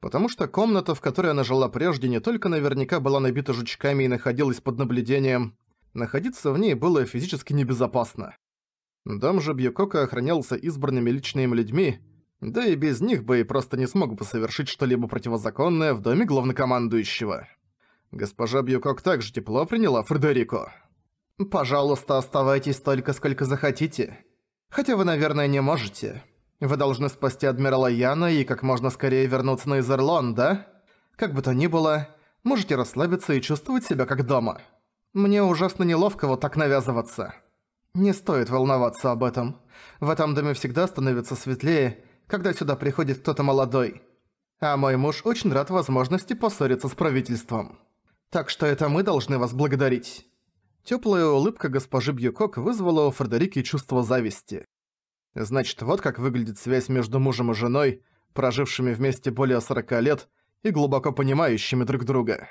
Потому что комната, в которой она жила прежде, не только наверняка была набита жучками и находилась под наблюдением, находиться в ней было физически небезопасно. Дом же Бьюкока охранялся избранными лично им людьми, да и без них бы и просто не смог бы совершить что-либо противозаконное в доме главнокомандующего. Госпожа Бьюкок также тепло приняла Фредерико. «Пожалуйста, оставайтесь столько, сколько захотите. Хотя вы, наверное, не можете. Вы должны спасти Адмирала Яна и как можно скорее вернуться на Изерлон, да? Как бы то ни было, можете расслабиться и чувствовать себя как дома. Мне ужасно неловко вот так навязываться. Не стоит волноваться об этом. В этом доме всегда становится светлее, когда сюда приходит кто-то молодой. А мой муж очень рад возможности поссориться с правительством. Так что это мы должны вас благодарить». Теплая улыбка госпожи Бьюкок вызвала у Фредерики чувство зависти. Значит, вот как выглядит связь между мужем и женой, прожившими вместе более 40 лет и глубоко понимающими друг друга.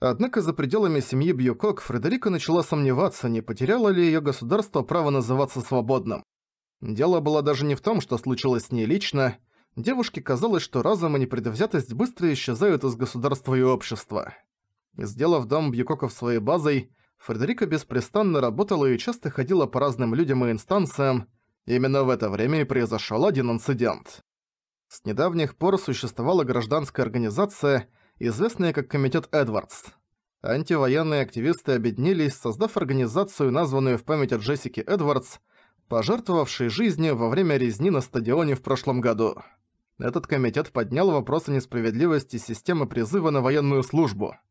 Однако за пределами семьи Бьюкок Фредерика начала сомневаться, не потеряло ли ее государство право называться свободным. Дело было даже не в том, что случилось с ней лично. Девушке казалось, что разум и непредвзятость быстро исчезают из государства и общества. Сделав дом Бьюкоков своей базой, Фредерика беспрестанно работала и часто ходила по разным людям и инстанциям. Именно в это время и произошел один инцидент. С недавних пор существовала гражданская организация, известная как Комитет Эдвардс. Антивоенные активисты объединились, создав организацию, названную в память о Джессике Эдвардс, пожертвовавшей жизнью во время резни на стадионе в прошлом году. Этот комитет поднял вопрос о несправедливости системы призыва на военную службу –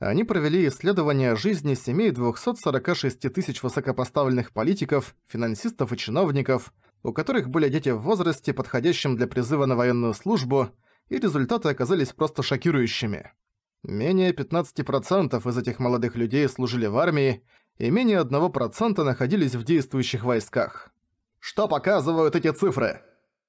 они провели исследование жизни семей 246 тысяч высокопоставленных политиков, финансистов и чиновников, у которых были дети в возрасте, подходящем для призыва на военную службу, и результаты оказались просто шокирующими. Менее 15% из этих молодых людей служили в армии, и менее 1% находились в действующих войсках. Что показывают эти цифры?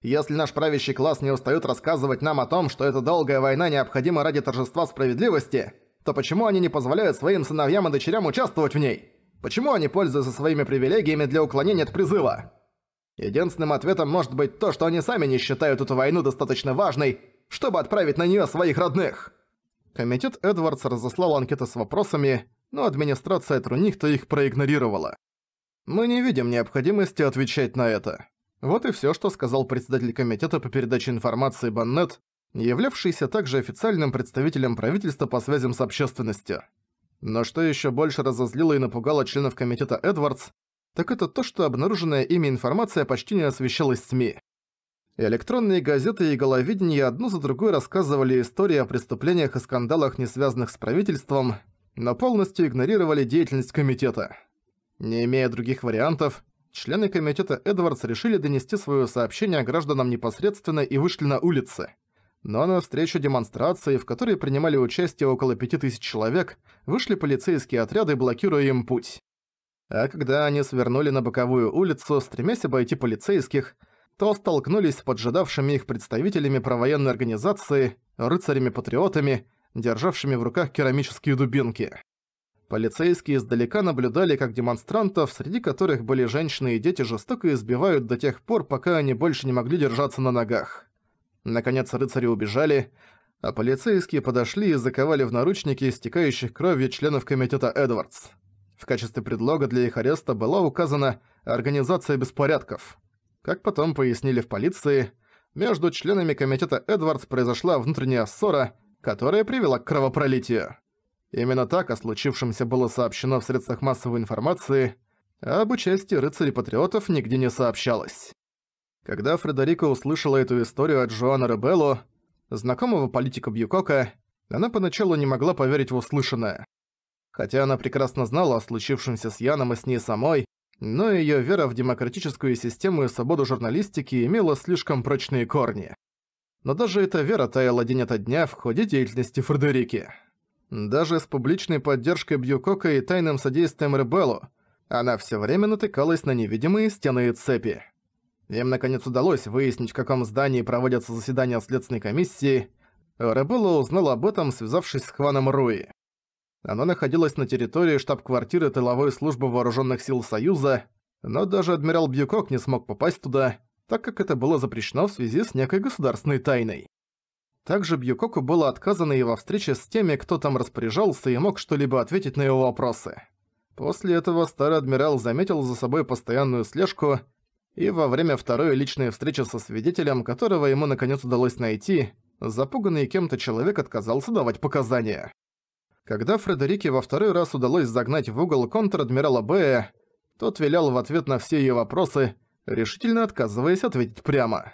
Если наш правящий класс не устаёт рассказывать нам о том, что эта долгая война необходима ради торжества справедливости – то почему они не позволяют своим сыновьям и дочерям участвовать в ней? Почему они пользуются своими привилегиями для уклонения от призыва? Единственным ответом может быть то, что они сами не считают эту войну достаточно важной, чтобы отправить на неё своих родных. Комитет Эдвардс разослал анкеты с вопросами, но администрация Трунихта их проигнорировала. Мы не видим необходимости отвечать на это. Вот и всё, что сказал председатель комитета по передаче информации Баннет, являвшийся также официальным представителем правительства по связям с общественностью. Но что еще больше разозлило и напугало членов комитета Эдвардс, так это то, что обнаруженная ими информация почти не освещалась СМИ. Электронные газеты и головидение одну за другой рассказывали истории о преступлениях и скандалах, не связанных с правительством, но полностью игнорировали деятельность комитета. Не имея других вариантов, члены комитета Эдвардс решили донести свое сообщение гражданам непосредственно и вышли на улицы но на встречу демонстрации, в которой принимали участие около 5000 человек, вышли полицейские отряды, блокируя им путь. А когда они свернули на боковую улицу, стремясь обойти полицейских, то столкнулись с поджидавшими их представителями провоенной организации, рыцарями-патриотами, державшими в руках керамические дубинки. Полицейские издалека наблюдали, как демонстрантов, среди которых были женщины и дети, жестоко избивают до тех пор, пока они больше не могли держаться на ногах. Наконец рыцари убежали, а полицейские подошли и заковали в наручники истекающих кровью членов комитета Эдвардс. В качестве предлога для их ареста была указана организация беспорядков. Как потом пояснили в полиции, между членами комитета Эдвардс произошла внутренняя ссора, которая привела к кровопролитию. Именно так о случившемся было сообщено в средствах массовой информации, а об участии рыцарей-патриотов нигде не сообщалось. Когда Фредерико услышала эту историю от Джоана Ребелло, знакомого политика Бьюкока, она поначалу не могла поверить в услышанное. Хотя она прекрасно знала о случившемся с Яном и с ней самой, но ее вера в демократическую систему и свободу журналистики имела слишком прочные корни. Но даже эта вера таяла день ото дня в ходе деятельности Фредерики. Даже с публичной поддержкой Бьюкока и тайным содействием Ребеллу она все время натыкалась на невидимые стены и цепи. Им, наконец, удалось выяснить, в каком здании проводятся заседания следственной комиссии. Рабелла узнала об этом, связавшись с Хваном Руи. Оно находилось на территории штаб-квартиры тыловой службы вооруженных сил Союза, но даже адмирал Бьюкок не смог попасть туда, так как это было запрещено в связи с некой государственной тайной. Также Бьюкоку было отказано и во встрече с теми, кто там распоряжался и мог что-либо ответить на его вопросы. После этого старый адмирал заметил за собой постоянную слежку – и во время второй личной встречи со свидетелем, которого ему наконец удалось найти, запуганный кем-то человек отказался давать показания. Когда Фредерике во второй раз удалось загнать в угол контр-адмирала Бэя, тот вилял в ответ на все её вопросы, решительно отказываясь ответить прямо.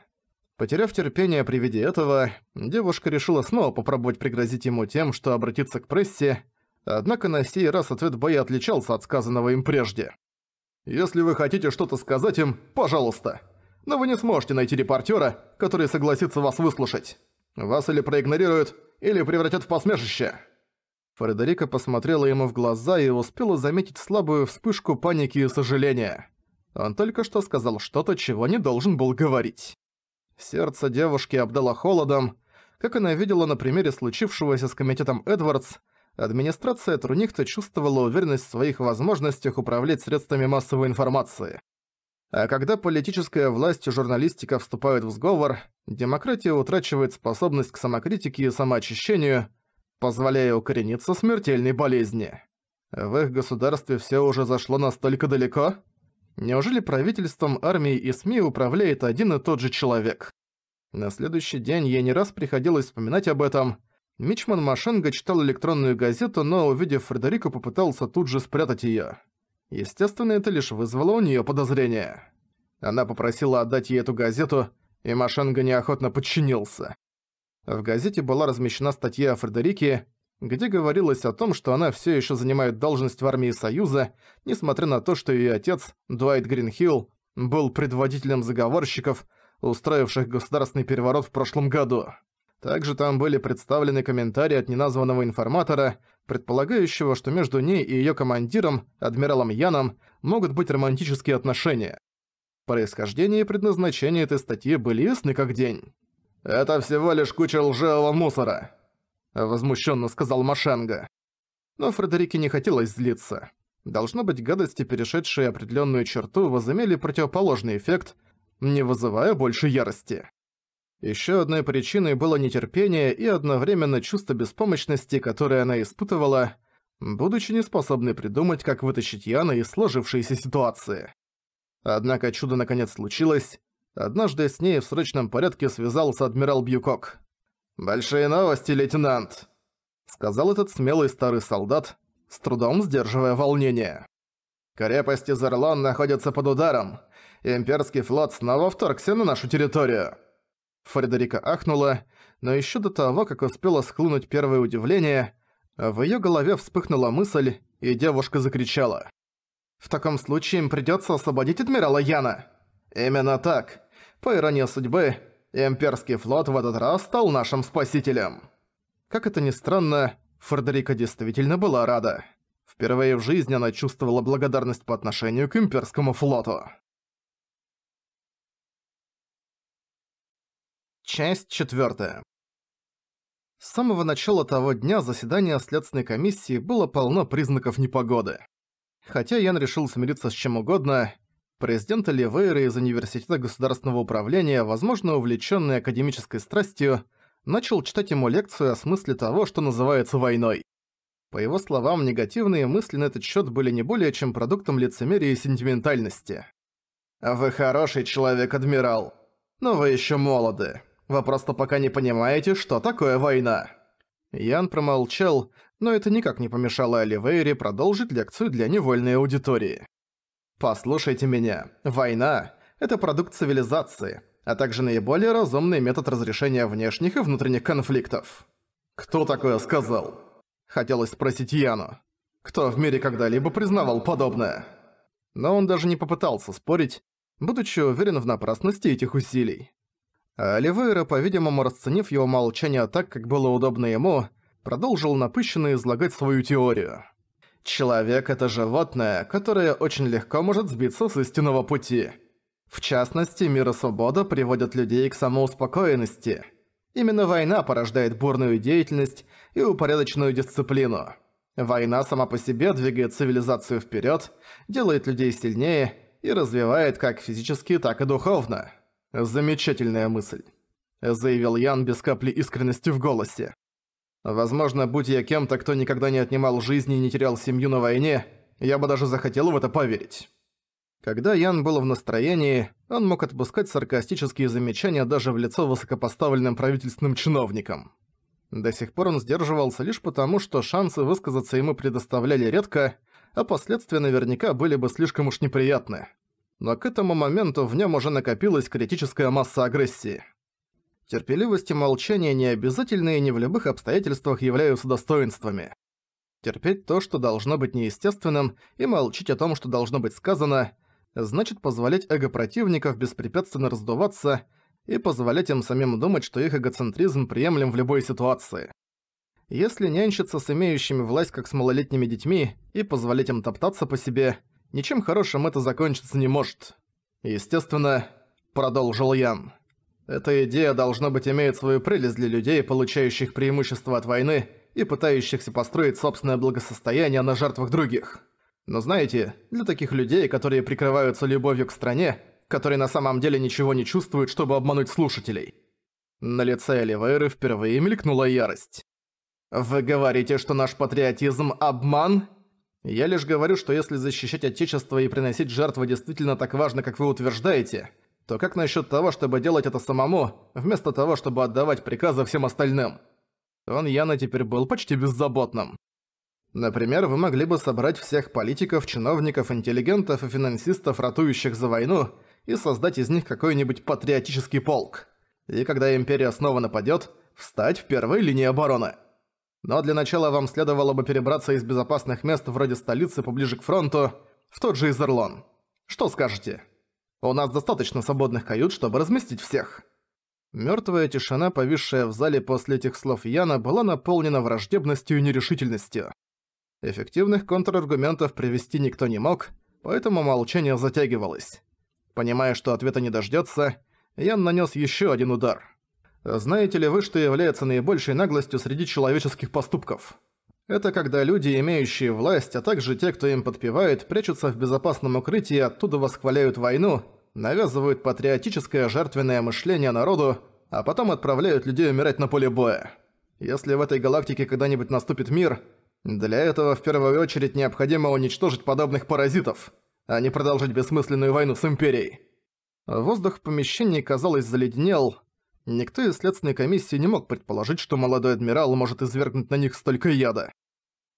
Потеряв терпение при виде этого, девушка решила снова попробовать пригрозить ему тем, что обратиться к прессе, однако на сей раз ответ Бэя отличался от сказанного им прежде. Если вы хотите что-то сказать им, пожалуйста. Но вы не сможете найти репортера, который согласится вас выслушать. Вас или проигнорируют, или превратят в посмешище». Фредерика посмотрела ему в глаза и успела заметить слабую вспышку паники и сожаления. Он только что сказал что-то, чего не должен был говорить. Сердце девушки обдало холодом, как она видела на примере случившегося с комитетом Эдвардс, администрация Турнихта чувствовала уверенность в своих возможностях управлять средствами массовой информации. А когда политическая власть и журналистика вступают в сговор, демократия утрачивает способность к самокритике и самоочищению, позволяя укорениться смертельной болезни. В их государстве все уже зашло настолько далеко? Неужели правительством, армией и СМИ управляет один и тот же человек? На следующий день ей не раз приходилось вспоминать об этом, Мичман Машенга читал электронную газету, но, увидев Фредерико, попытался тут же спрятать её. Естественно, это лишь вызвало у неё подозрение. Она попросила отдать ей эту газету, и Машенга неохотно подчинился. В газете была размещена статья о Фредерике, где говорилось о том, что она всё ещё занимает должность в армии Союза, несмотря на то, что её отец, Дуайт Гринхилл, был предводителем заговорщиков, устроивших государственный переворот в прошлом году. Также там были представлены комментарии от неназванного информатора, предполагающего, что между ней и её командиром, адмиралом Яном, могут быть романтические отношения. Происхождение и предназначение этой статьи были ясны как день. «Это всего лишь куча лжевого мусора», — возмущённо сказал Машенга. Но Фредерике не хотелось злиться. Должно быть, гадости, перешедшие определённую черту, возымели противоположный эффект, не вызывая больше ярости. Еще одной причиной было нетерпение и одновременно чувство беспомощности, которое она испытывала, будучи неспособной придумать, как вытащить Яна из сложившейся ситуации. Однако чудо наконец случилось. Однажды с ней в срочном порядке связался адмирал Бьюкок. «Большие новости, лейтенант!» Сказал этот смелый старый солдат, с трудом сдерживая волнение. «Крепость Изерлон находится под ударом. Имперский флот снова вторгся на нашу территорию». Фредерика ахнула, но еще до того, как успела схлынуть первое удивление, в ее голове вспыхнула мысль, и девушка закричала. «В таком случае им придется освободить адмирала Яна!» «Именно так! По иронии судьбы, имперский флот в этот раз стал нашим спасителем!» Как это ни странно, Фредерика действительно была рада. Впервые в жизни она чувствовала благодарность по отношению к имперскому флоту. Часть 4. С самого начала того дня заседание Следственной комиссии было полно признаков непогоды. Хотя Ян решил смириться с чем угодно, президент Оливейра из Университета государственного управления, возможно, увлеченный академической страстью, начал читать ему лекцию о смысле того, что называется войной. По его словам, негативные мысли на этот счет были не более чем продуктом лицемерия и сентиментальности. «Вы хороший человек, адмирал, но вы еще молоды», вы просто пока не понимаете, что такое война». Ян промолчал, но это никак не помешало Оливейре продолжить лекцию для невольной аудитории. «Послушайте меня. Война – это продукт цивилизации, а также наиболее разумный метод разрешения внешних и внутренних конфликтов». «Кто такое сказал?» – хотелось спросить Яну. «Кто в мире когда-либо признавал подобное?» Но он даже не попытался спорить, будучи уверен в напрасности этих усилий. Оливейра, а по-видимому, расценив его молчание так, как было удобно ему, продолжил напыщенно излагать свою теорию. Человек – это животное, которое очень легко может сбиться с истинного пути. В частности, мир и свобода приводят людей к самоуспокоенности. Именно война порождает бурную деятельность и упорядоченную дисциплину. Война сама по себе двигает цивилизацию вперед, делает людей сильнее и развивает как физически, так и духовно. «Замечательная мысль», — заявил Ян без капли искренности в голосе. «Возможно, будь я кем-то, кто никогда не отнимал жизни и не терял семью на войне, я бы даже захотел в это поверить». Когда Ян был в настроении, он мог отпускать саркастические замечания даже в лицо высокопоставленным правительственным чиновникам. До сих пор он сдерживался лишь потому, что шансы высказаться ему предоставляли редко, а последствия наверняка были бы слишком уж неприятны но к этому моменту в нем уже накопилась критическая масса агрессии. Терпеливость и молчание не обязательны и не в любых обстоятельствах являются достоинствами. Терпеть то, что должно быть неестественным, и молчить о том, что должно быть сказано, значит позволять эго противников беспрепятственно раздуваться и позволять им самим думать, что их эгоцентризм приемлем в любой ситуации. Если нянчиться с имеющими власть как с малолетними детьми и позволять им топтаться по себе – ничем хорошим это закончиться не может. Естественно, продолжил Ян. Эта идея, должно быть, имеет свою прелесть для людей, получающих преимущество от войны и пытающихся построить собственное благосостояние на жертвах других. Но знаете, для таких людей, которые прикрываются любовью к стране, которые на самом деле ничего не чувствуют, чтобы обмануть слушателей. На лице Эливейры впервые мелькнула ярость. «Вы говорите, что наш патриотизм – обман? Я лишь говорю, что если защищать Отечество и приносить жертвы действительно так важно, как вы утверждаете, то как насчет того, чтобы делать это самому, вместо того, чтобы отдавать приказы всем остальным? Он явно теперь был почти беззаботным. Например, вы могли бы собрать всех политиков, чиновников, интеллигентов и финансистов, ратующих за войну, и создать из них какой-нибудь патриотический полк. И когда Империя снова нападет, встать в первой линии обороны. Но для начала вам следовало бы перебраться из безопасных мест вроде столицы поближе к фронту, в тот же Изерлон. Что скажете? У нас достаточно свободных кают, чтобы разместить всех». Мёртвая тишина, повисшая в зале после этих слов Яна, была наполнена враждебностью и нерешительностью. Эффективных контраргументов привести никто не мог, поэтому молчание затягивалось. Понимая, что ответа не дождётся, Ян нанёс ещё один удар. Знаете ли вы, что является наибольшей наглостью среди человеческих поступков? Это когда люди, имеющие власть, а также те, кто им подпевает, прячутся в безопасном укрытии оттуда восхваляют войну, навязывают патриотическое жертвенное мышление народу, а потом отправляют людей умирать на поле боя. Если в этой галактике когда-нибудь наступит мир, для этого в первую очередь необходимо уничтожить подобных паразитов, а не продолжить бессмысленную войну с Империей. Воздух в помещении, казалось, заледенел, Никто из следственной комиссии не мог предположить, что молодой адмирал может извергнуть на них столько яда.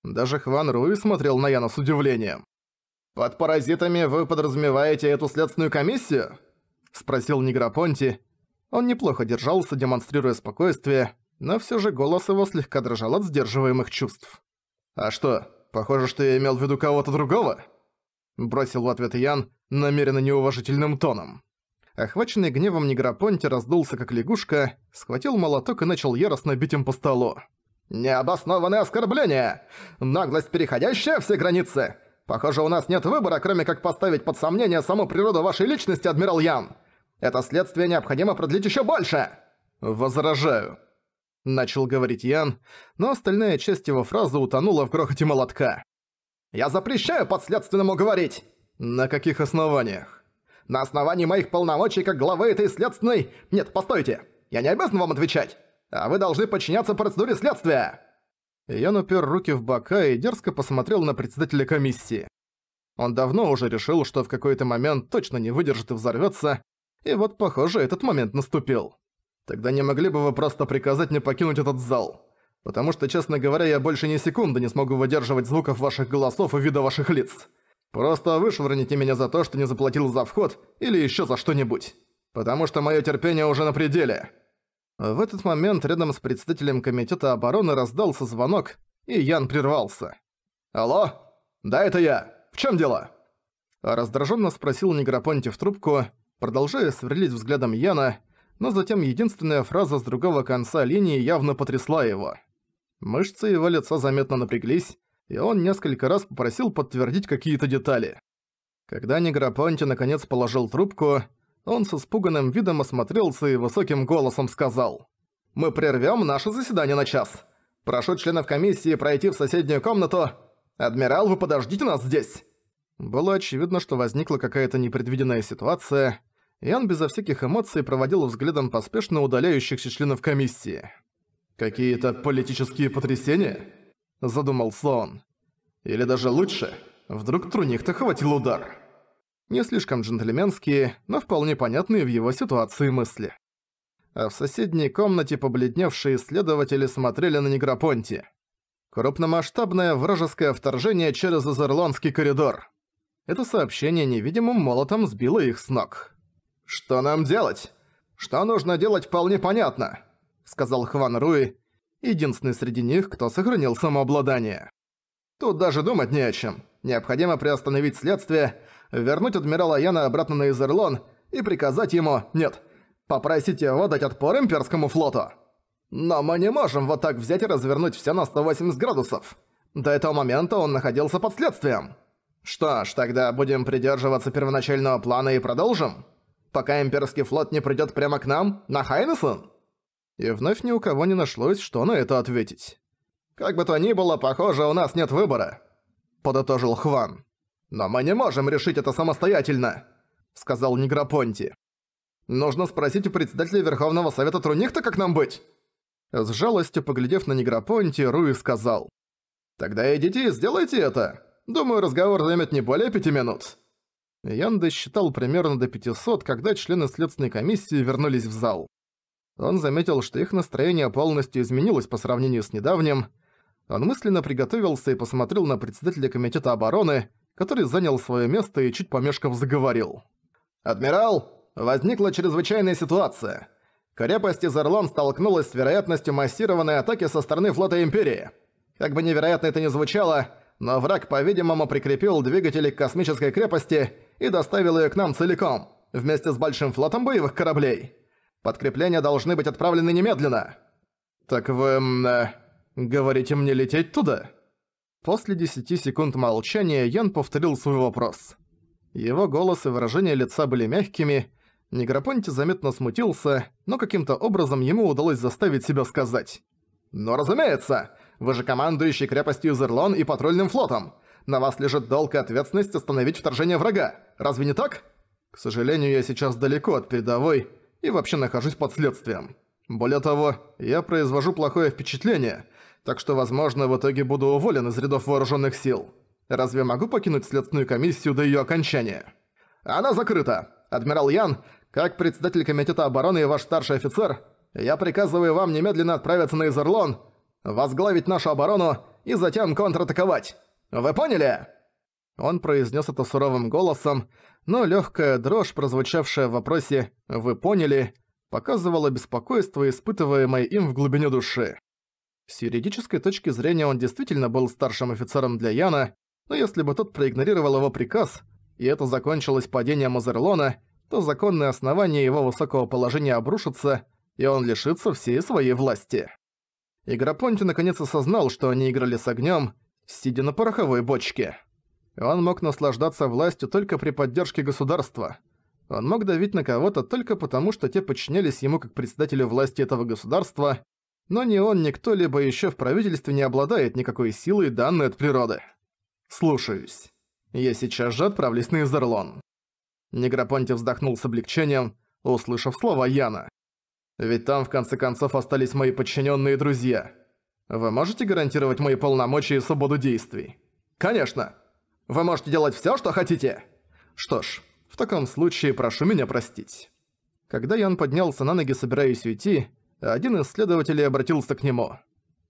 Даже Хван Руи смотрел на Яна с удивлением. «Под паразитами вы подразумеваете эту следственную комиссию?» – спросил Негропонти. Он неплохо держался, демонстрируя спокойствие, но все же голос его слегка дрожал от сдерживаемых чувств. «А что, похоже, что я имел в виду кого-то другого?» – бросил в ответ Ян намеренно неуважительным тоном. Охваченный гневом Негропонти раздулся как лягушка, схватил молоток и начал яростно бить им по столу. «Необоснованное оскорбление! Наглость, переходящая все границы! Похоже, у нас нет выбора, кроме как поставить под сомнение саму природу вашей личности, адмирал Ян! Это следствие необходимо продлить еще больше!» «Возражаю», — начал говорить Ян, но остальная часть его фразы утонула в грохоте молотка. «Я запрещаю подследственному говорить!» «На каких основаниях?» на основании моих полномочий как главы этой следственной... Нет, постойте! Я не обязан вам отвечать! А вы должны подчиняться процедуре следствия!» Я напер руки в бока и дерзко посмотрел на председателя комиссии. Он давно уже решил, что в какой-то момент точно не выдержит и взорвётся, и вот, похоже, этот момент наступил. Тогда не могли бы вы просто приказать мне покинуть этот зал? Потому что, честно говоря, я больше ни секунды не смогу выдерживать звуков ваших голосов и вида ваших лиц. Просто вышвырните меня за то, что не заплатил за вход или еще за что-нибудь. Потому что мое терпение уже на пределе». В этот момент рядом с председателем комитета обороны раздался звонок, и Ян прервался. «Алло? Да, это я. В чем дело?» Раздраженно спросил Негропонти в трубку, продолжая сверлить взглядом Яна, но затем единственная фраза с другого конца линии явно потрясла его. Мышцы его лица заметно напряглись, и он несколько раз попросил подтвердить какие-то детали. Когда Неграпонти наконец положил трубку, он с испуганным видом осмотрелся и высоким голосом сказал. «Мы прервём наше заседание на час. Прошу членов комиссии пройти в соседнюю комнату. Адмирал, вы подождите нас здесь!» Было очевидно, что возникла какая-то непредвиденная ситуация, и он безо всяких эмоций проводил взглядом поспешно удаляющихся членов комиссии. «Какие-то политические потрясения?» – задумался он. «Или даже лучше, вдруг Труних-то хватил удар». Не слишком джентльменские, но вполне понятные в его ситуации мысли. А в соседней комнате побледневшие исследователи смотрели на Негропонти. Крупномасштабное вражеское вторжение через Азерлонский коридор. Это сообщение невидимым молотом сбило их с ног. «Что нам делать? Что нужно делать, вполне понятно», — сказал Хван Руи единственный среди них, кто сохранил самообладание. Тут даже думать не о чем. Необходимо приостановить следствие, вернуть адмирала Яна обратно на Изерлон и приказать ему «нет». Попросить его дать отпор имперскому флоту. Но мы не можем вот так взять и развернуть все на 180 градусов. До этого момента он находился под следствием. Что ж, тогда будем придерживаться первоначального плана и продолжим? Пока имперский флот не придет прямо к нам, на Хайнесон? и вновь ни у кого не нашлось, что на это ответить. «Как бы то ни было, похоже, у нас нет выбора», — подытожил Хван. «Но мы не можем решить это самостоятельно», — сказал Негропонти. «Нужно спросить у председателя Верховного Совета Трунихта, как нам быть?» С жалостью поглядев на Негропонти, Руи сказал. «Тогда идите и сделайте это. Думаю, разговор займет не более пяти минут». Янда считал примерно до 500, когда члены следственной комиссии вернулись в зал. Он заметил, что их настроение полностью изменилось по сравнению с недавним. Он мысленно приготовился и посмотрел на председателя комитета обороны, который занял свое место и чуть помешков заговорил. «Адмирал, возникла чрезвычайная ситуация. Крепость Изерлон столкнулась с вероятностью массированной атаки со стороны флота Империи. Как бы невероятно это ни звучало, но враг, по-видимому, прикрепил двигатели к космической крепости и доставил ее к нам целиком, вместе с большим флотом боевых кораблей. Подкрепления должны быть отправлены немедленно!» «Так вы... Э, говорите мне лететь туда?» После 10 секунд молчания Ян повторил свой вопрос. Его голос и выражение лица были мягкими, Негропонти заметно смутился, но каким-то образом ему удалось заставить себя сказать. «Но разумеется! Вы же командующий крепостью Зерлон и патрульным флотом! На вас лежит долг и ответственность остановить вторжение врага! Разве не так?» «К сожалению, я сейчас далеко от передовой, и вообще нахожусь под следствием. Более того, я произвожу плохое впечатление, так что, возможно, в итоге буду уволен из рядов вооруженных сил. Разве могу покинуть следственную комиссию до ее окончания? Она закрыта. Адмирал Ян, как председатель комитета обороны и ваш старший офицер, я приказываю вам немедленно отправиться на Изерлон, возглавить нашу оборону и затем контратаковать. Вы поняли? Он произнес это суровым голосом, но легкая дрожь, прозвучавшая в вопросе «Вы поняли?», показывала беспокойство, испытываемое им в глубине души. С юридической точки зрения он действительно был старшим офицером для Яна, но если бы тот проигнорировал его приказ, и это закончилось падением Азерлона, то законные основания его высокого положения обрушатся, и он лишится всей своей власти. Игропонти наконец осознал, что они играли с огнем, сидя на пороховой бочке. Он мог наслаждаться властью только при поддержке государства. Он мог давить на кого-то только потому, что те подчинялись ему как председателю власти этого государства, но ни он, ни кто-либо еще в правительстве не обладает никакой силой, данной от природы. Слушаюсь. Я сейчас же отправлюсь на Изерлон. Негропонти вздохнул с облегчением, услышав слова Яна. Ведь там, в конце концов, остались мои подчиненные друзья. Вы можете гарантировать мои полномочия и свободу действий? Конечно! Вы можете делать всё, что хотите. Что ж, в таком случае прошу меня простить». Когда Ян поднялся на ноги, собираясь уйти, один из следователей обратился к нему.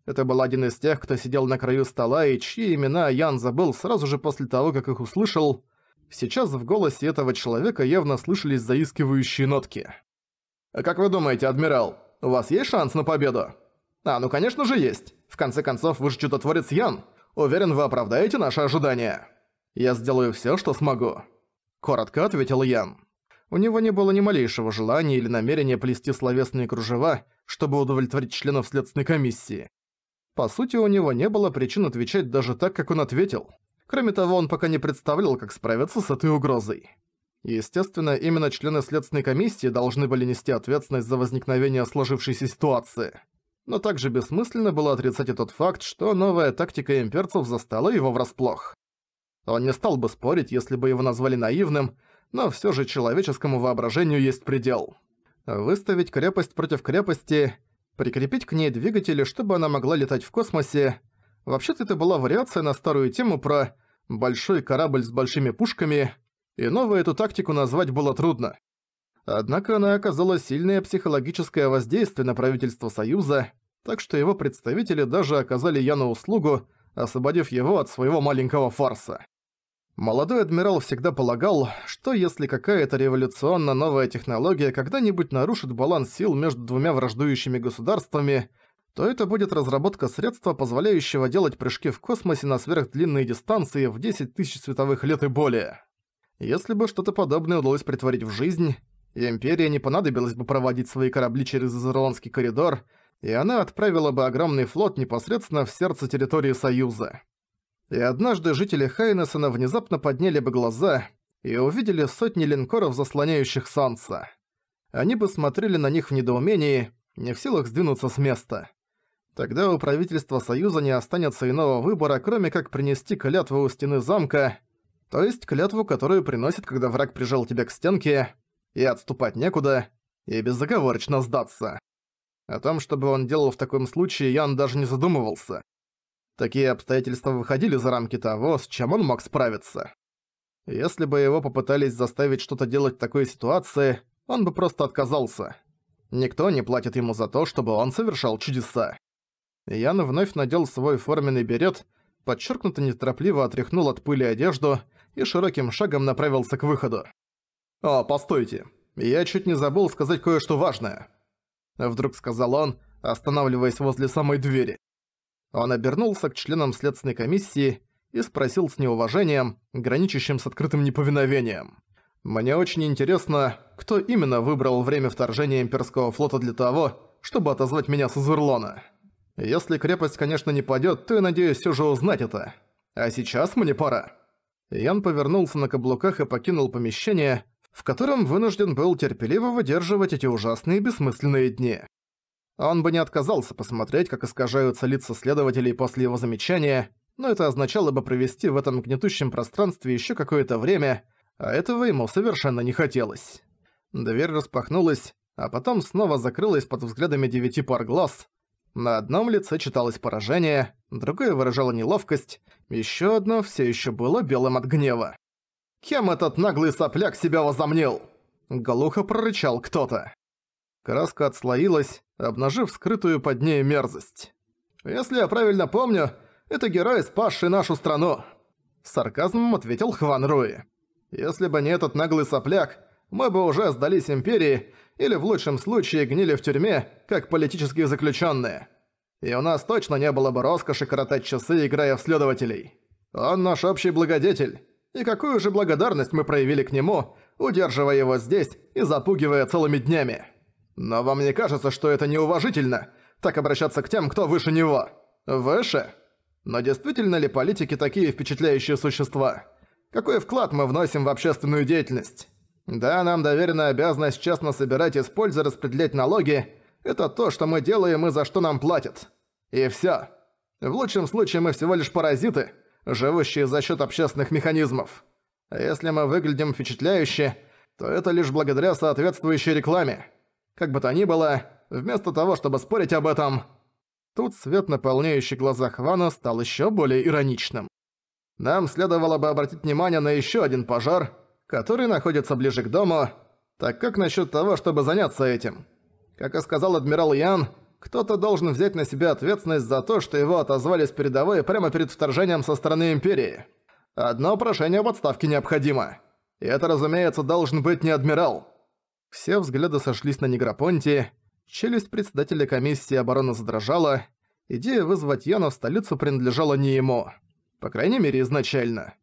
Это был один из тех, кто сидел на краю стола и чьи имена Ян забыл сразу же после того, как их услышал. Сейчас в голосе этого человека явно слышались заискивающие нотки. «Как вы думаете, адмирал, у вас есть шанс на победу?» «А, ну конечно же есть. В конце концов, вы же чудотворец Ян. Уверен, вы оправдаете наши ожидания». Я сделаю все, что смогу. Коротко ответил Ян. У него не было ни малейшего желания или намерения плести словесные кружева, чтобы удовлетворить членов Следственной комиссии. По сути, у него не было причин отвечать даже так, как он ответил. Кроме того, он пока не представлял, как справиться с этой угрозой. Естественно, именно члены Следственной комиссии должны были нести ответственность за возникновение сложившейся ситуации. Но также бессмысленно было отрицать и тот факт, что новая тактика имперцев застала его врасплох. Он не стал бы спорить, если бы его назвали наивным, но все же человеческому воображению есть предел. Выставить крепость против крепости, прикрепить к ней двигатели, чтобы она могла летать в космосе. Вообще-то это была вариация на старую тему про «большой корабль с большими пушками», и новую эту тактику назвать было трудно. Однако она оказала сильное психологическое воздействие на правительство Союза, так что его представители даже оказали Яну услугу, освободив его от своего маленького фарса. Молодой адмирал всегда полагал, что если какая-то революционно новая технология когда-нибудь нарушит баланс сил между двумя враждующими государствами, то это будет разработка средства, позволяющего делать прыжки в космосе на сверхдлинные дистанции в 10 тысяч световых лет и более. Если бы что-то подобное удалось притворить в жизнь, Империя не понадобилось бы проводить свои корабли через Изерландский коридор, и она отправила бы огромный флот непосредственно в сердце территории Союза и однажды жители Хайнесена внезапно подняли бы глаза и увидели сотни линкоров, заслоняющих солнце. Они бы смотрели на них в недоумении, не в силах сдвинуться с места. Тогда у правительства Союза не останется иного выбора, кроме как принести клятву у стены замка, то есть клятву, которую приносит, когда враг прижал тебя к стенке, и отступать некуда, и безоговорочно сдаться. О том, что бы он делал в таком случае, Ян даже не задумывался. Такие обстоятельства выходили за рамки того, с чем он мог справиться. Если бы его попытались заставить что-то делать в такой ситуации, он бы просто отказался. Никто не платит ему за то, чтобы он совершал чудеса. Ян вновь надел свой форменный берет, подчеркнуто неторопливо отряхнул от пыли одежду и широким шагом направился к выходу. «О, постойте, я чуть не забыл сказать кое-что важное», — вдруг сказал он, останавливаясь возле самой двери. Он обернулся к членам следственной комиссии и спросил с неуважением, граничащим с открытым неповиновением. «Мне очень интересно, кто именно выбрал время вторжения имперского флота для того, чтобы отозвать меня с Изерлона. Если крепость, конечно, не падёт, то я надеюсь все же узнать это. А сейчас мне пора». Ян повернулся на каблуках и покинул помещение, в котором вынужден был терпеливо выдерживать эти ужасные бессмысленные дни. Он бы не отказался посмотреть, как искажаются лица следователей после его замечания, но это означало бы провести в этом гнетущем пространстве еще какое-то время, а этого ему совершенно не хотелось. Дверь распахнулась, а потом снова закрылась под взглядами девяти пар глаз. На одном лице читалось поражение, другое выражало неловкость, еще одно все еще было белым от гнева. «Кем этот наглый сопляк себя возомнил?» Глухо прорычал кто-то. Краска отслоилась, обнажив скрытую под ней мерзость. «Если я правильно помню, это герой, спасший нашу страну!» С сарказмом ответил Хван Руи. «Если бы не этот наглый сопляк, мы бы уже сдались Империи или в лучшем случае гнили в тюрьме, как политические заключенные. И у нас точно не было бы роскоши коротать часы, играя в следователей. Он наш общий благодетель, и какую же благодарность мы проявили к нему, удерживая его здесь и запугивая целыми днями!» Но вам не кажется, что это неуважительно, так обращаться к тем, кто выше него? Выше? Но действительно ли политики такие впечатляющие существа? Какой вклад мы вносим в общественную деятельность? Да, нам доверена обязанность честно собирать и с пользой распределять налоги. Это то, что мы делаем и за что нам платят. И всё. В лучшем случае мы всего лишь паразиты, живущие за счёт общественных механизмов. А если мы выглядим впечатляюще, то это лишь благодаря соответствующей рекламе. Как бы то ни было, вместо того, чтобы спорить об этом... Тут свет, наполняющий глаза Хвана, стал еще более ироничным. Нам следовало бы обратить внимание на еще один пожар, который находится ближе к дому, так как насчет того, чтобы заняться этим? Как и сказал адмирал Ян, кто-то должен взять на себя ответственность за то, что его отозвали с передовой прямо перед вторжением со стороны Империи. Одно прошение об отставке необходимо. И это, разумеется, должен быть не адмирал. Все взгляды сошлись на Негропонте, челюсть председателя комиссии обороны задрожала, идея вызвать Яна в столицу принадлежала не ему. По крайней мере, изначально.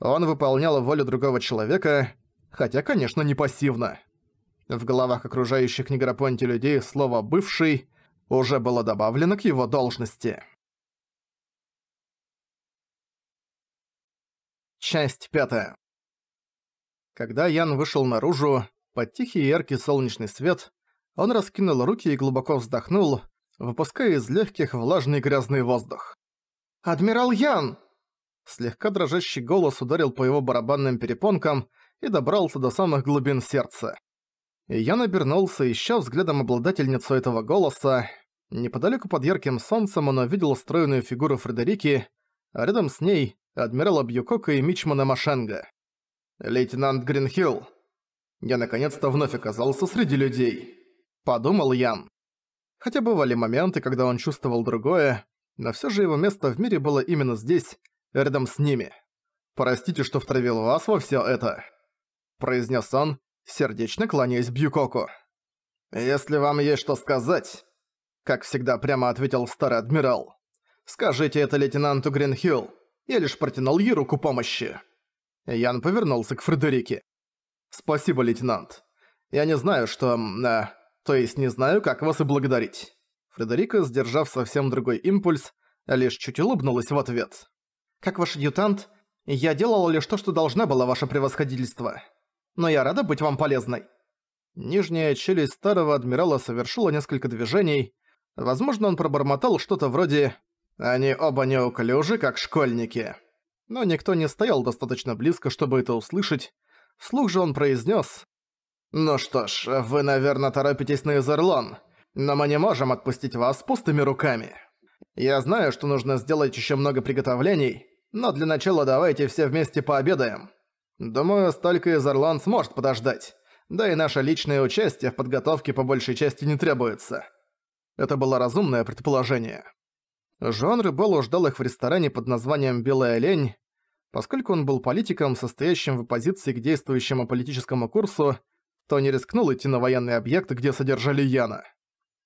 Он выполнял волю другого человека, хотя, конечно, не пассивно. В головах окружающих Негропонте людей слово «бывший» уже было добавлено к его должности. Часть пятая. Когда Ян вышел наружу, под тихий и яркий солнечный свет он раскинул руки и глубоко вздохнул, выпуская из легких влажный грязный воздух. «Адмирал Ян!» Слегка дрожащий голос ударил по его барабанным перепонкам и добрался до самых глубин сердца. Ян обернулся, ища взглядом обладательницу этого голоса. Неподалеку под ярким солнцем он увидел стройную фигуру Фредерики, а рядом с ней — адмирала Бьюкока и мичмана Машенга. «Лейтенант Гринхилл», я наконец-то вновь оказался среди людей. Подумал Ян. Хотя бывали моменты, когда он чувствовал другое, но все же его место в мире было именно здесь, рядом с ними. «Простите, что втравил вас во все это», — произнес он, сердечно кланяясь Бьюкоку. «Если вам есть что сказать», — как всегда прямо ответил старый адмирал, — «скажите это лейтенанту Гринхилл, я лишь протянул ей руку помощи». Ян повернулся к Фредерике. «Спасибо, лейтенант. Я не знаю, что... Э, то есть не знаю, как вас и благодарить». Фредерика, сдержав совсем другой импульс, лишь чуть улыбнулась в ответ. «Как ваш адъютант, я делала лишь то, что должна была ваше превосходительство. Но я рада быть вам полезной». Нижняя челюсть старого адмирала совершила несколько движений. Возможно, он пробормотал что-то вроде «Они оба неуклюжи, как школьники». Но никто не стоял достаточно близко, чтобы это услышать, Вслух же он произнес: «Ну что ж, вы, наверное, торопитесь на Изерлон, но мы не можем отпустить вас пустыми руками. Я знаю, что нужно сделать еще много приготовлений, но для начала давайте все вместе пообедаем. Думаю, столько Изерлон сможет подождать, да и наше личное участие в подготовке по большей части не требуется». Это было разумное предположение. Жан Рыбелло ждал их в ресторане под названием «Белая лень», Поскольку он был политиком, состоящим в оппозиции к действующему политическому курсу, то не рискнул идти на военный объект, где содержали Яна.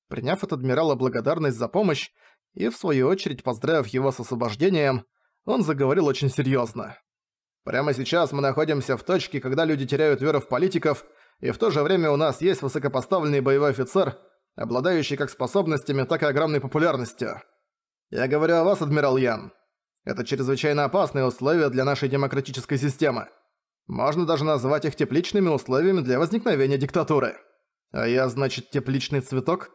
Приняв от адмирала благодарность за помощь и, в свою очередь, поздравив его с освобождением, он заговорил очень серьезно. «Прямо сейчас мы находимся в точке, когда люди теряют веру в политиков, и в то же время у нас есть высокопоставленный боевой офицер, обладающий как способностями, так и огромной популярностью. Я говорю о вас, адмирал Ян. Это чрезвычайно опасные условия для нашей демократической системы. Можно даже назвать их тепличными условиями для возникновения диктатуры. А я, значит, тепличный цветок?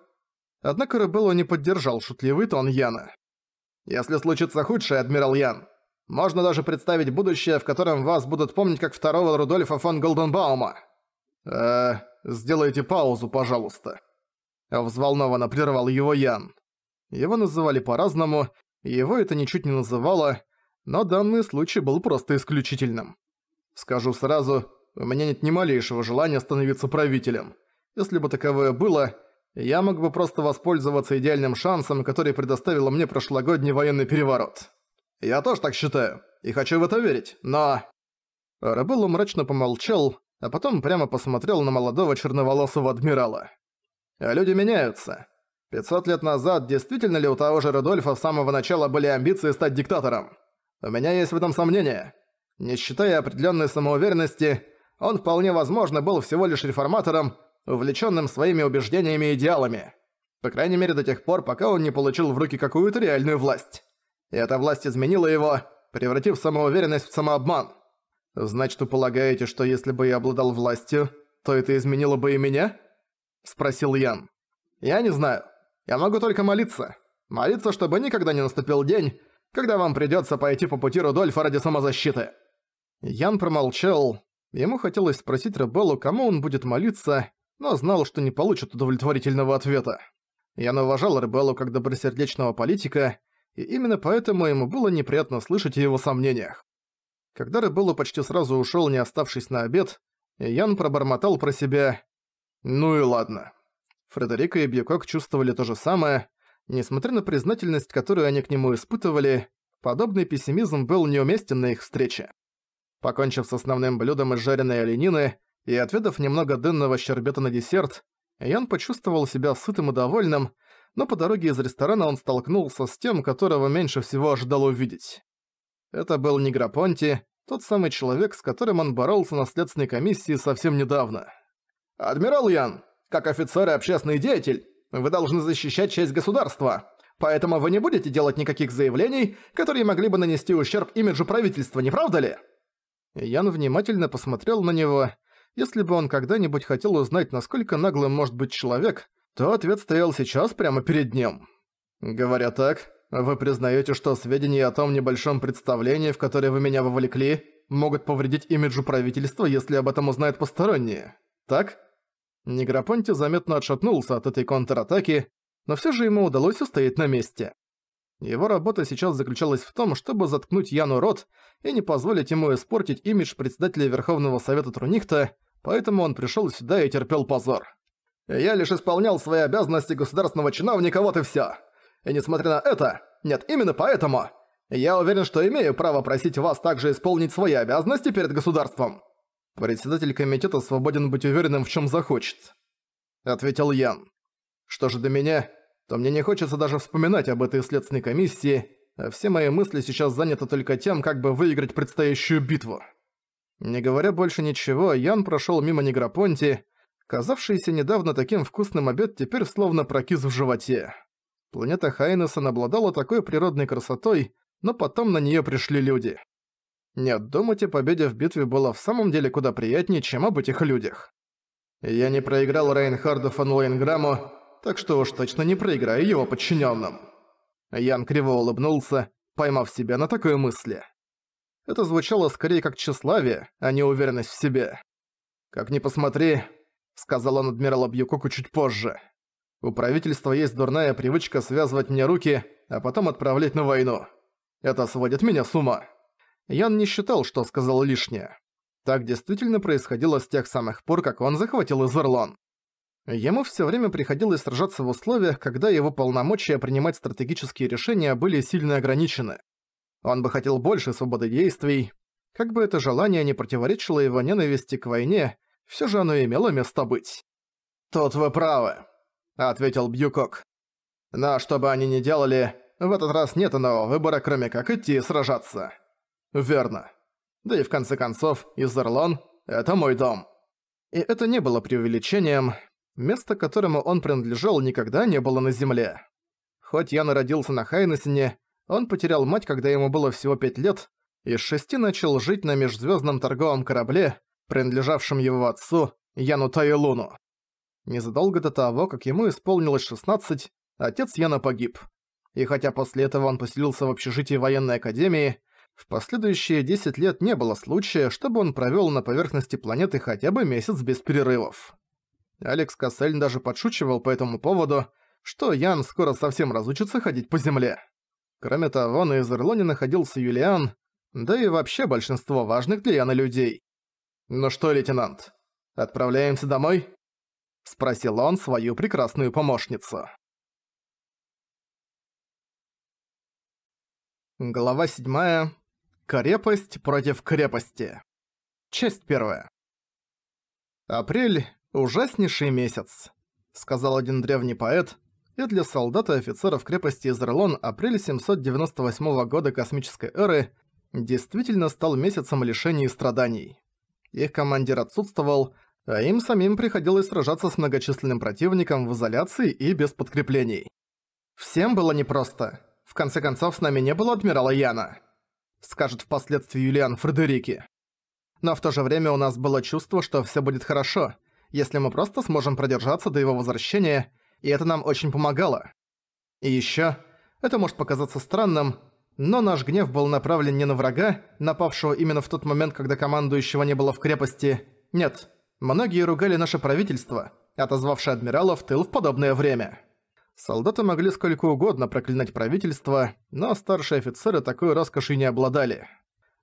Однако Рыбелло не поддержал шутливый тон Яна. Если случится худшее, адмирал Ян, можно даже представить будущее, в котором вас будут помнить как второго Рудольфа фон Голденбаума. Э, сделайте паузу, пожалуйста. Взволнованно прервал его Ян. Его называли по-разному, его это ничуть не называло, но данный случай был просто исключительным. Скажу сразу, у меня нет ни малейшего желания становиться правителем. Если бы таковое было, я мог бы просто воспользоваться идеальным шансом, который предоставил мне прошлогодний военный переворот. Я тоже так считаю, и хочу в это верить, но...» Рабелло мрачно помолчал, а потом прямо посмотрел на молодого черноволосого адмирала. «Люди меняются. 500 лет назад действительно ли у того же Рудольфа с самого начала были амбиции стать диктатором? У меня есть в этом сомнения. Не считая определенной самоуверенности, он вполне возможно был всего лишь реформатором, увлеченным своими убеждениями и идеалами. По крайней мере до тех пор, пока он не получил в руки какую-то реальную власть. И эта власть изменила его, превратив самоуверенность в самообман. «Значит, вы полагаете, что если бы я обладал властью, то это изменило бы и меня?» – спросил Ян. «Я не знаю. Я могу только молиться. Молиться, чтобы никогда не наступил день, когда вам придётся пойти по пути Рудольфа ради самозащиты». Ян промолчал. Ему хотелось спросить Ребеллу, кому он будет молиться, но знал, что не получит удовлетворительного ответа. Ян уважал Ребеллу как добросердечного политика, и именно поэтому ему было неприятно слышать о его сомнениях. Когда Ребеллу почти сразу ушёл, не оставшись на обед, Ян пробормотал про себя «Ну и ладно». Фредерико и Бьюкок чувствовали то же самое. Несмотря на признательность, которую они к нему испытывали, подобный пессимизм был неуместен на их встрече. Покончив с основным блюдом из жареной оленины и отведав немного дынного щербета на десерт, Ян почувствовал себя сытым и довольным, но по дороге из ресторана он столкнулся с тем, которого меньше всего ожидал увидеть. Это был Негропонти, тот самый человек, с которым он боролся на следственной комиссии совсем недавно. «Адмирал Ян!» Как офицер и общественный деятель, вы должны защищать честь государства. Поэтому вы не будете делать никаких заявлений, которые могли бы нанести ущерб имиджу правительства, не правда ли?» Ян внимательно посмотрел на него. Если бы он когда-нибудь хотел узнать, насколько наглым может быть человек, то ответ стоял сейчас прямо перед ним. «Говоря так, вы признаете, что сведения о том небольшом представлении, в которое вы меня вовлекли, могут повредить имиджу правительства, если об этом узнают посторонние, так?» Негропонти заметно отшатнулся от этой контратаки, но все же ему удалось устоять на месте. Его работа сейчас заключалась в том, чтобы заткнуть Яну рот и не позволить ему испортить имидж председателя Верховного Совета Трунихта, поэтому он пришел сюда и терпел позор. «Я лишь исполнял свои обязанности государственного чиновника, вот и все. И несмотря на это, нет, именно поэтому, я уверен, что имею право просить вас также исполнить свои обязанности перед государством». «Председатель комитета свободен быть уверенным в чем захочет», — ответил Ян. «Что же до меня, то мне не хочется даже вспоминать об этой следственной комиссии, а все мои мысли сейчас заняты только тем, как бы выиграть предстоящую битву». Не говоря больше ничего, Ян прошел мимо Негропонти, казавшийся недавно таким вкусным обед теперь словно прокис в животе. Планета Хайнесон обладала такой природной красотой, но потом на нее пришли люди. Нет, думать о победе в битве было в самом деле куда приятнее, чем об этих людях. Я не проиграл Рейнхарду фон Лейнграмму, так что уж точно не проиграю его подчиненным. Ян криво улыбнулся, поймав себя на такой мысли. Это звучало скорее как тщеславие, а не уверенность в себе. «Как ни посмотри», — сказал он адмиралу Бьюкоку чуть позже, «у правительства есть дурная привычка связывать мне руки, а потом отправлять на войну. Это сводит меня с ума». Ян не считал, что сказал лишнее. Так действительно происходило с тех самых пор, как он захватил Изерлон. Ему все время приходилось сражаться в условиях, когда его полномочия принимать стратегические решения были сильно ограничены. Он бы хотел больше свободы действий. Как бы это желание не противоречило его ненависти к войне, все же оно имело место быть. «Тут вы правы», — ответил Бьюкок. «Но что бы они ни делали, в этот раз нет иного выбора, кроме как идти сражаться». Верно. Да и в конце концов, Изерлон — это мой дом. И это не было преувеличением. Место, которому он принадлежал, никогда не было на земле. Хоть я родился на Хайнесене, он потерял мать, когда ему было всего пять лет, и с шести начал жить на межзвездном торговом корабле, принадлежавшем его отцу, Яну Тайлуну. Незадолго до того, как ему исполнилось 16, отец Яна погиб. И хотя после этого он поселился в общежитии военной академии, в последующие 10 лет не было случая, чтобы он провёл на поверхности планеты хотя бы месяц без перерывов. Алекс Кассельн даже подшучивал по этому поводу, что Ян скоро совсем разучится ходить по земле. Кроме того, на Изерлоне находился Юлиан, да и вообще большинство важных для Яна людей. «Ну что, лейтенант, отправляемся домой?» – спросил он свою прекрасную помощницу. Глава седьмая. Крепость против крепости. Часть первая. Апрель – ужаснейший месяц, сказал один древний поэт, и для солдат и офицеров крепости Изрелон апрель 798 года космической эры действительно стал месяцем лишений и страданий. Их командир отсутствовал, а им самим приходилось сражаться с многочисленным противником в изоляции и без подкреплений. Всем было непросто. В конце концов, с нами не было адмирала Яна скажет впоследствии Юлиан Фредерики. Но в то же время у нас было чувство, что все будет хорошо, если мы просто сможем продержаться до его возвращения, и это нам очень помогало. И еще, это может показаться странным, но наш гнев был направлен не на врага, напавшего именно в тот момент, когда командующего не было в крепости. Нет, многие ругали наше правительство, отозвавшее адмирала в тыл в подобное время. Солдаты могли сколько угодно проклинать правительство, но старшие офицеры такой роскоши не обладали.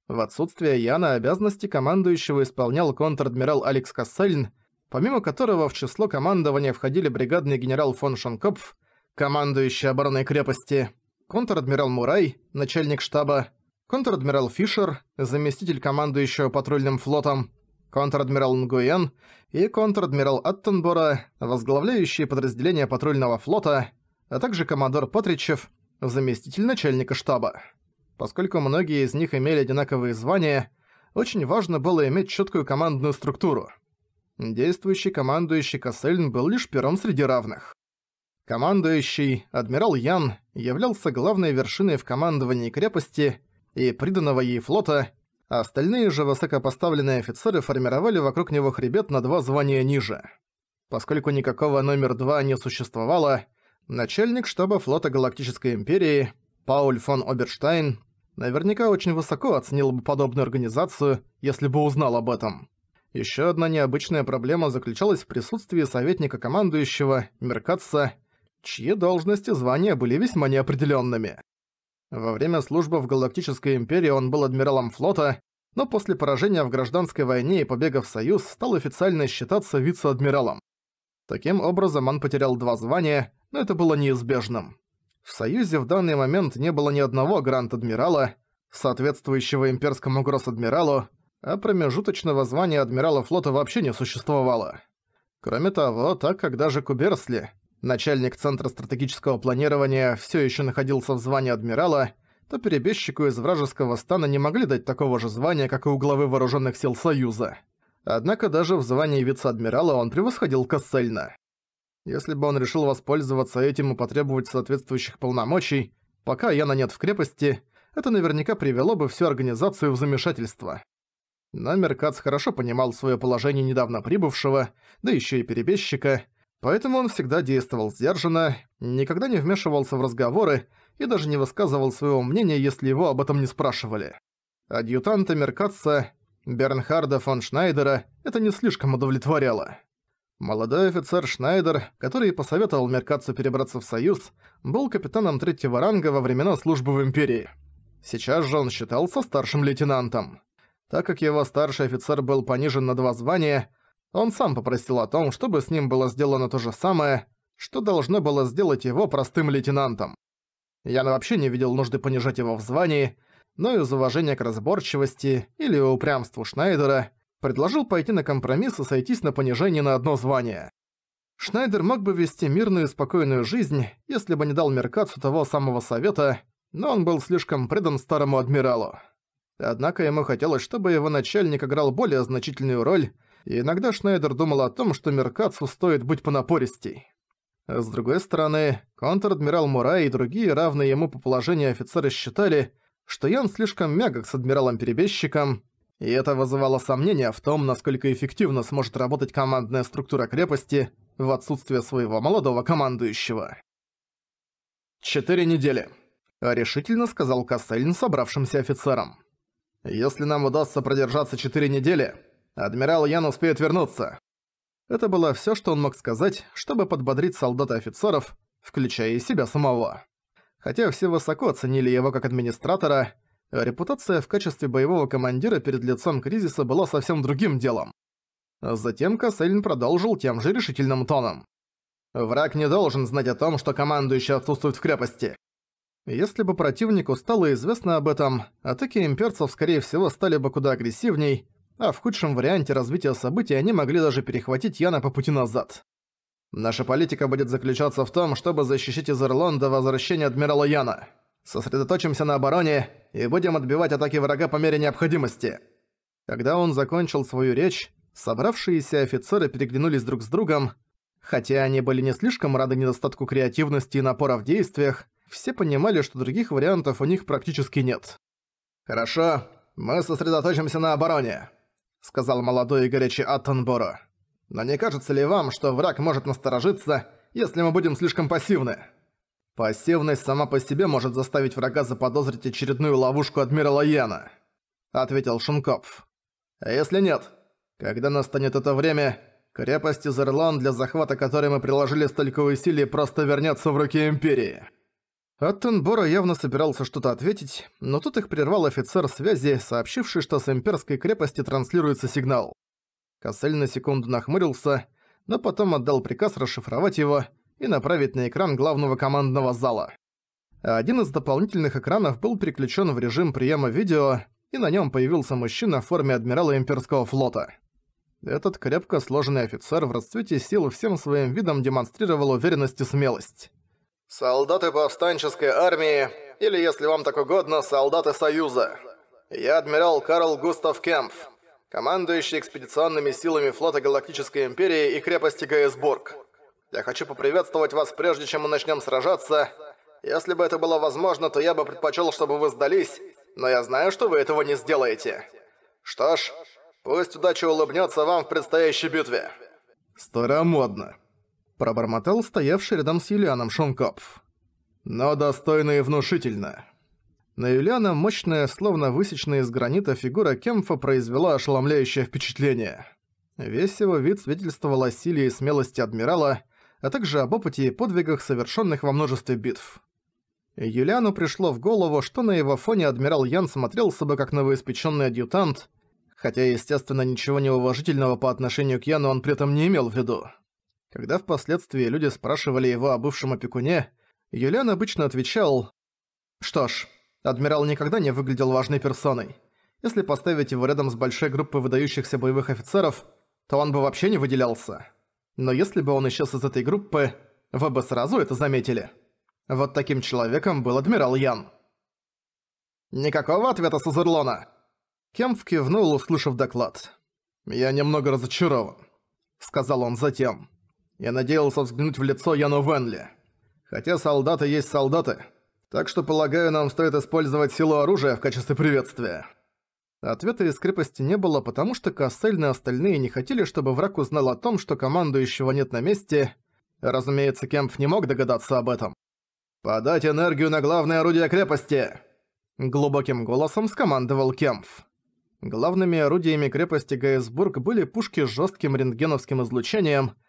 В отсутствие Яна обязанности командующего исполнял контр-адмирал Алекс Кассельн, помимо которого в число командования входили бригадный генерал фон Шонкопф, командующий обороной крепости, контр-адмирал Мурай, начальник штаба, контр-адмирал Фишер, заместитель командующего патрульным флотом, контр-адмирал Нгуен и контр-адмирал Аттенбора, возглавляющие подразделения патрульного флота, а также командор Патричев, заместитель начальника штаба. Поскольку многие из них имели одинаковые звания, очень важно было иметь четкую командную структуру. Действующий командующий Кассельн был лишь первым среди равных. Командующий, адмирал Ян, являлся главной вершиной в командовании крепости и приданного ей флота – а остальные же высокопоставленные офицеры формировали вокруг него хребет на два звания ниже. Поскольку никакого номер два не существовало, начальник штаба флота Галактической Империи Пауль фон Оберштайн наверняка очень высоко оценил бы подобную организацию, если бы узнал об этом. Ещё одна необычная проблема заключалась в присутствии советника командующего Меркатса, чьи должности и звания были весьма неопределёнными. Во время службы в Галактической Империи он был адмиралом флота, но после поражения в гражданской войне и побега в Союз стал официально считаться вице-адмиралом. Таким образом, он потерял два звания, но это было неизбежным. В Союзе в данный момент не было ни одного гранд-адмирала, соответствующего имперскому гросс-адмиралу, а промежуточного звания адмирала флота вообще не существовало. Кроме того, так как даже Куберсли, начальник Центра стратегического планирования, все еще находился в звании адмирала, то перебежчику из вражеского стана не могли дать такого же звания, как и у главы вооруженных сил Союза. Однако даже в звании вице-адмирала он превосходил Кассельна. Если бы он решил воспользоваться этим и потребовать соответствующих полномочий, пока Яна нет в крепости, это наверняка привело бы всю организацию в замешательство. Но Меркац хорошо понимал свое положение недавно прибывшего, да еще и перебежчика – Поэтому он всегда действовал сдержанно, никогда не вмешивался в разговоры и даже не высказывал своего мнения, если его об этом не спрашивали. Адъютанта Меркатца, Бернхарда фон Шнайдера, это не слишком удовлетворяло. Молодой офицер Шнайдер, который посоветовал Меркатцу перебраться в Союз, был капитаном третьего ранга во времена службы в Империи. Сейчас же он считался старшим лейтенантом. Так как его старший офицер был понижен на два звания, он сам попросил о том, чтобы с ним было сделано то же самое, что должно было сделать его простым лейтенантом. Я вообще не видел нужды понижать его в звании, но из уважения к разборчивости или упрямству Шнайдера предложил пойти на компромисс и сойтись на понижение на одно звание. Шнайдер мог бы вести мирную и спокойную жизнь, если бы не дал Меркацу того самого совета, но он был слишком предан старому адмиралу. Однако ему хотелось, чтобы его начальник играл более значительную роль, и иногда Шнайдер думал о том, что Меркацу стоит быть понапористей. С другой стороны, контр-адмирал Мурай и другие равные ему по положению офицеры считали, что Ян слишком мягок с адмиралом-перебежчиком, и это вызывало сомнения в том, насколько эффективно сможет работать командная структура крепости в отсутствие своего молодого командующего. «Четыре недели», — решительно сказал Кассельн собравшимся офицерам. «Если нам удастся продержаться четыре недели, Адмирал Ян успеет вернуться. Это было все, что он мог сказать, чтобы подбодрить солдат и офицеров, включая и себя самого. Хотя все высоко оценили его как администратора, репутация в качестве боевого командира перед лицом кризиса была совсем другим делом. Затем Кассельн продолжил тем же решительным тоном. «Враг не должен знать о том, что командующий отсутствует в крепости. Если бы противнику стало известно об этом, атаки имперцев, скорее всего, стали бы куда агрессивней, а в худшем варианте развития событий они могли даже перехватить Яна по пути назад. Наша политика будет заключаться в том, чтобы защищать из до возвращения адмирала Яна. Сосредоточимся на обороне и будем отбивать атаки врага по мере необходимости. Когда он закончил свою речь, собравшиеся офицеры переглянулись друг с другом. Хотя они были не слишком рады недостатку креативности и напора в действиях, все понимали, что других вариантов у них практически нет. «Хорошо, мы сосредоточимся на обороне», сказал молодой и горячий Аттенборо. «Но не кажется ли вам, что враг может насторожиться, если мы будем слишком пассивны?» «Пассивность сама по себе может заставить врага заподозрить очередную ловушку Адмирала Яна», ответил Шункопф. «А если нет? Когда настанет это время, крепость Изерлон, для захвата которой мы приложили столько усилий, просто вернется в руки Империи». Аттенбора явно собирался что-то ответить, но тут их прервал офицер связи, сообщивший, что с имперской крепости транслируется сигнал. Кассель на секунду нахмурился, но потом отдал приказ расшифровать его и направить на экран главного командного зала. Один из дополнительных экранов был переключен в режим приема видео, и на нем появился мужчина в форме адмирала имперского флота. Этот крепко сложенный офицер в расцвете сил всем своим видом демонстрировал уверенность и смелость. Солдаты повстанческой армии, или, если вам так угодно, солдаты Союза. Я адмирал Карл Густав Кемпф, командующий экспедиционными силами флота Галактической Империи и крепости Гейсбург. Я хочу поприветствовать вас, прежде чем мы начнем сражаться. Если бы это было возможно, то я бы предпочел, чтобы вы сдались, но я знаю, что вы этого не сделаете. Что ж, пусть удача улыбнется вам в предстоящей битве. Старомодно пробормотал стоявший рядом с Юлианом Шонкопф. «Но достойно и внушительно». На Юлиана мощная, словно высеченная из гранита фигура Кемфа произвела ошеломляющее впечатление. Весь его вид свидетельствовал о силе и смелости адмирала, а также об опыте и подвигах, совершенных во множестве битв. Юлиану пришло в голову, что на его фоне адмирал Ян смотрелся бы как новоиспеченный адъютант, хотя, естественно, ничего неуважительного по отношению к Яну он при этом не имел в виду. Когда впоследствии люди спрашивали его о бывшем опекуне, Юлиан обычно отвечал «Что ж, адмирал никогда не выглядел важной персоной. Если поставить его рядом с большой группой выдающихся боевых офицеров, то он бы вообще не выделялся. Но если бы он исчез из этой группы, вы бы сразу это заметили. Вот таким человеком был адмирал Ян». «Никакого ответа Сазерлона!» Кемп кивнул, услышав доклад. «Я немного разочарован», — сказал он затем. Я надеялся взглянуть в лицо Яну Венли. Хотя солдаты есть солдаты, так что, полагаю, нам стоит использовать силу оружия в качестве приветствия». Ответа из крепости не было, потому что Кассель и остальные не хотели, чтобы враг узнал о том, что командующего нет на месте. Разумеется, Кемпф не мог догадаться об этом. «Подать энергию на главное орудие крепости!» Глубоким голосом скомандовал Кемпф. Главными орудиями крепости Гейсбург были пушки с жестким рентгеновским излучением –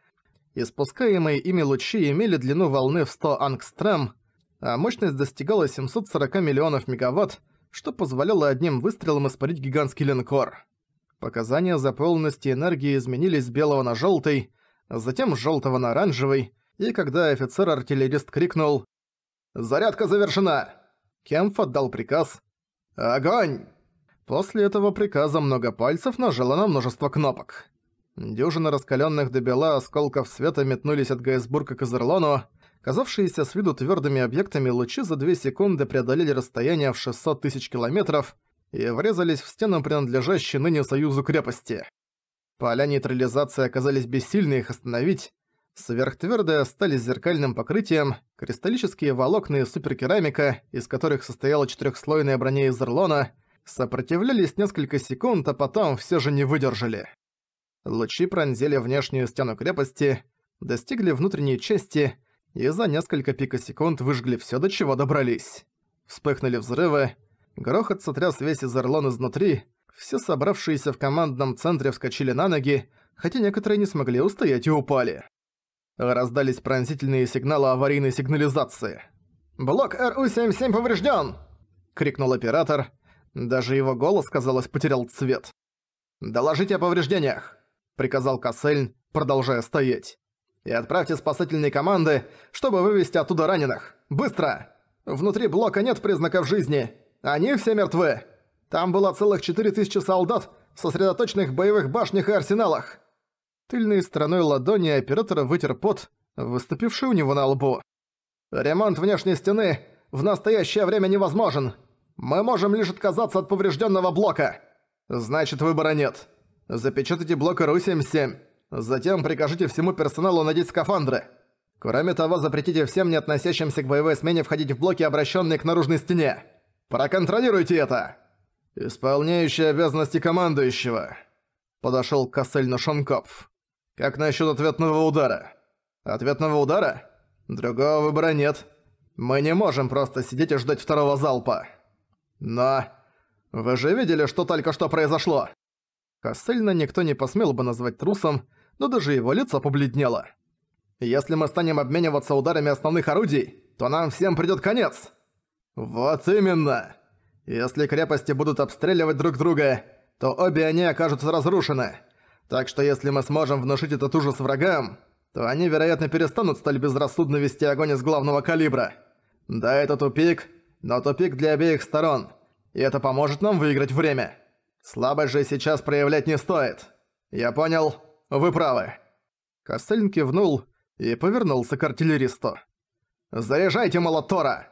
Испускаемые ими лучи имели длину волны в 100 ангстрем, а мощность достигала 740 миллионов мегаватт, что позволяло одним выстрелом испарить гигантский линкор. Показания заполненности энергии изменились с белого на желтый, затем с желтого на оранжевый, и когда офицер-артиллерист крикнул «Зарядка завершена!» Кемф отдал приказ «Огонь!» После этого приказа много пальцев нажало на множество кнопок. Дюжина раскаленных до бела осколков света метнулись от Гайсбурга к Изерлону. Казавшиеся с виду твердыми объектами лучи за две секунды преодолели расстояние в 600 тысяч километров и врезались в стену, принадлежащей ныне Союзу крепости. Поля нейтрализации оказались бессильны их остановить. Сверхтвердые стали зеркальным покрытием, кристаллические волокна и суперкерамика, из которых состояла четырехслойная броня из Эрлона, сопротивлялись несколько секунд, а потом все же не выдержали. Лучи пронзили внешнюю стену крепости, достигли внутренней части и за несколько пикосекунд выжгли все, до чего добрались. Вспыхнули взрывы, грохот сотряс весь Изерлон изнутри, все собравшиеся в командном центре вскочили на ноги, хотя некоторые не смогли устоять и упали. Раздались пронзительные сигналы аварийной сигнализации. «Блок РУ-77 поврежден! крикнул оператор. Даже его голос, казалось, потерял цвет. «Доложите о повреждениях!» приказал Кассельн, продолжая стоять. «И отправьте спасательные команды, чтобы вывести оттуда раненых! Быстро! Внутри блока нет признаков жизни! Они все мертвы! Там было целых 4000 солдат, сосредоточенных в боевых башнях и арсеналах!» Тыльной стороной ладони оператора вытер пот, выступивший у него на лбу. «Ремонт внешней стены в настоящее время невозможен. Мы можем лишь отказаться от поврежденного блока. Значит, выбора нет. Запечатайте блок РУ-77. Затем прикажите всему персоналу надеть скафандры. Кроме того, запретите всем, не относящимся к боевой смене, входить в блоки, обращенные к наружной стене. Проконтролируйте это!» «Исполняющий обязанности командующего», — подошёл к Кассельну Шонкопф. «Как насчёт ответного удара?» «Ответного удара? Другого выбора нет. Мы не можем просто сидеть и ждать второго залпа». «Но... Вы же видели, что только что произошло?» Хассельна никто не посмел бы назвать трусом, но даже его лицо побледнело. «Если мы станем обмениваться ударами основных орудий, то нам всем придёт конец!» «Вот именно! Если крепости будут обстреливать друг друга, то обе они окажутся разрушены. Так что если мы сможем внушить этот ужас врагам, то они, вероятно, перестанут столь безрассудно вести огонь из главного калибра. Да, это тупик, но тупик для обеих сторон, и это поможет нам выиграть время». Слабость же сейчас проявлять не стоит. Я понял, вы правы». Костыльн кивнул и повернулся к артиллеристу. «Заряжайте молотора!»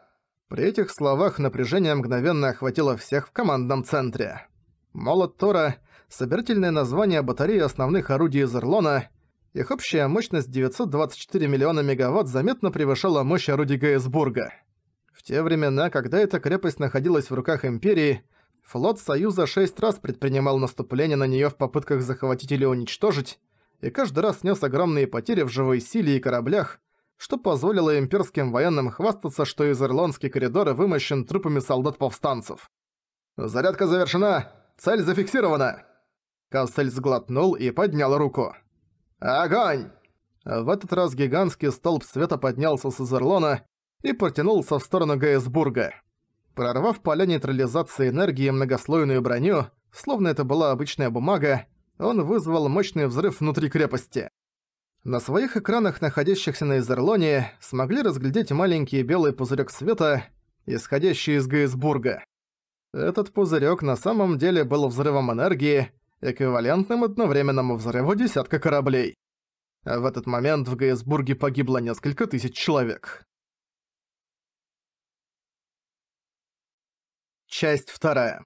При этих словах напряжение мгновенно охватило всех в командном центре. Молот Тора — собирательное название батареи основных орудий Зерлона. Их общая мощность 924 миллиона мегаватт заметно превышала мощь орудий Гейсбурга. В те времена, когда эта крепость находилась в руках Империи, Флот Союза шесть раз предпринимал наступление на нее в попытках захватить или уничтожить, и каждый раз нес огромные потери в живой силе и кораблях, что позволило имперским военным хвастаться, что из Ирландский коридор вымощен трупами солдат-повстанцев. «Зарядка завершена! Цель зафиксирована!» Кассель сглотнул и поднял руку. «Огонь!» В этот раз гигантский столб света поднялся с Изерлона и протянулся в сторону Гейсбурга. Прорвав поля нейтрализации энергии и многослойную броню, словно это была обычная бумага, он вызвал мощный взрыв внутри крепости. На своих экранах, находящихся на Изерлоне, смогли разглядеть маленький белый пузырек света, исходящий из Гейсбурга. Этот пузырек на самом деле был взрывом энергии, эквивалентным одновременному взрыву десятка кораблей. В этот момент в Гейсбурге погибло несколько тысяч человек. Часть вторая.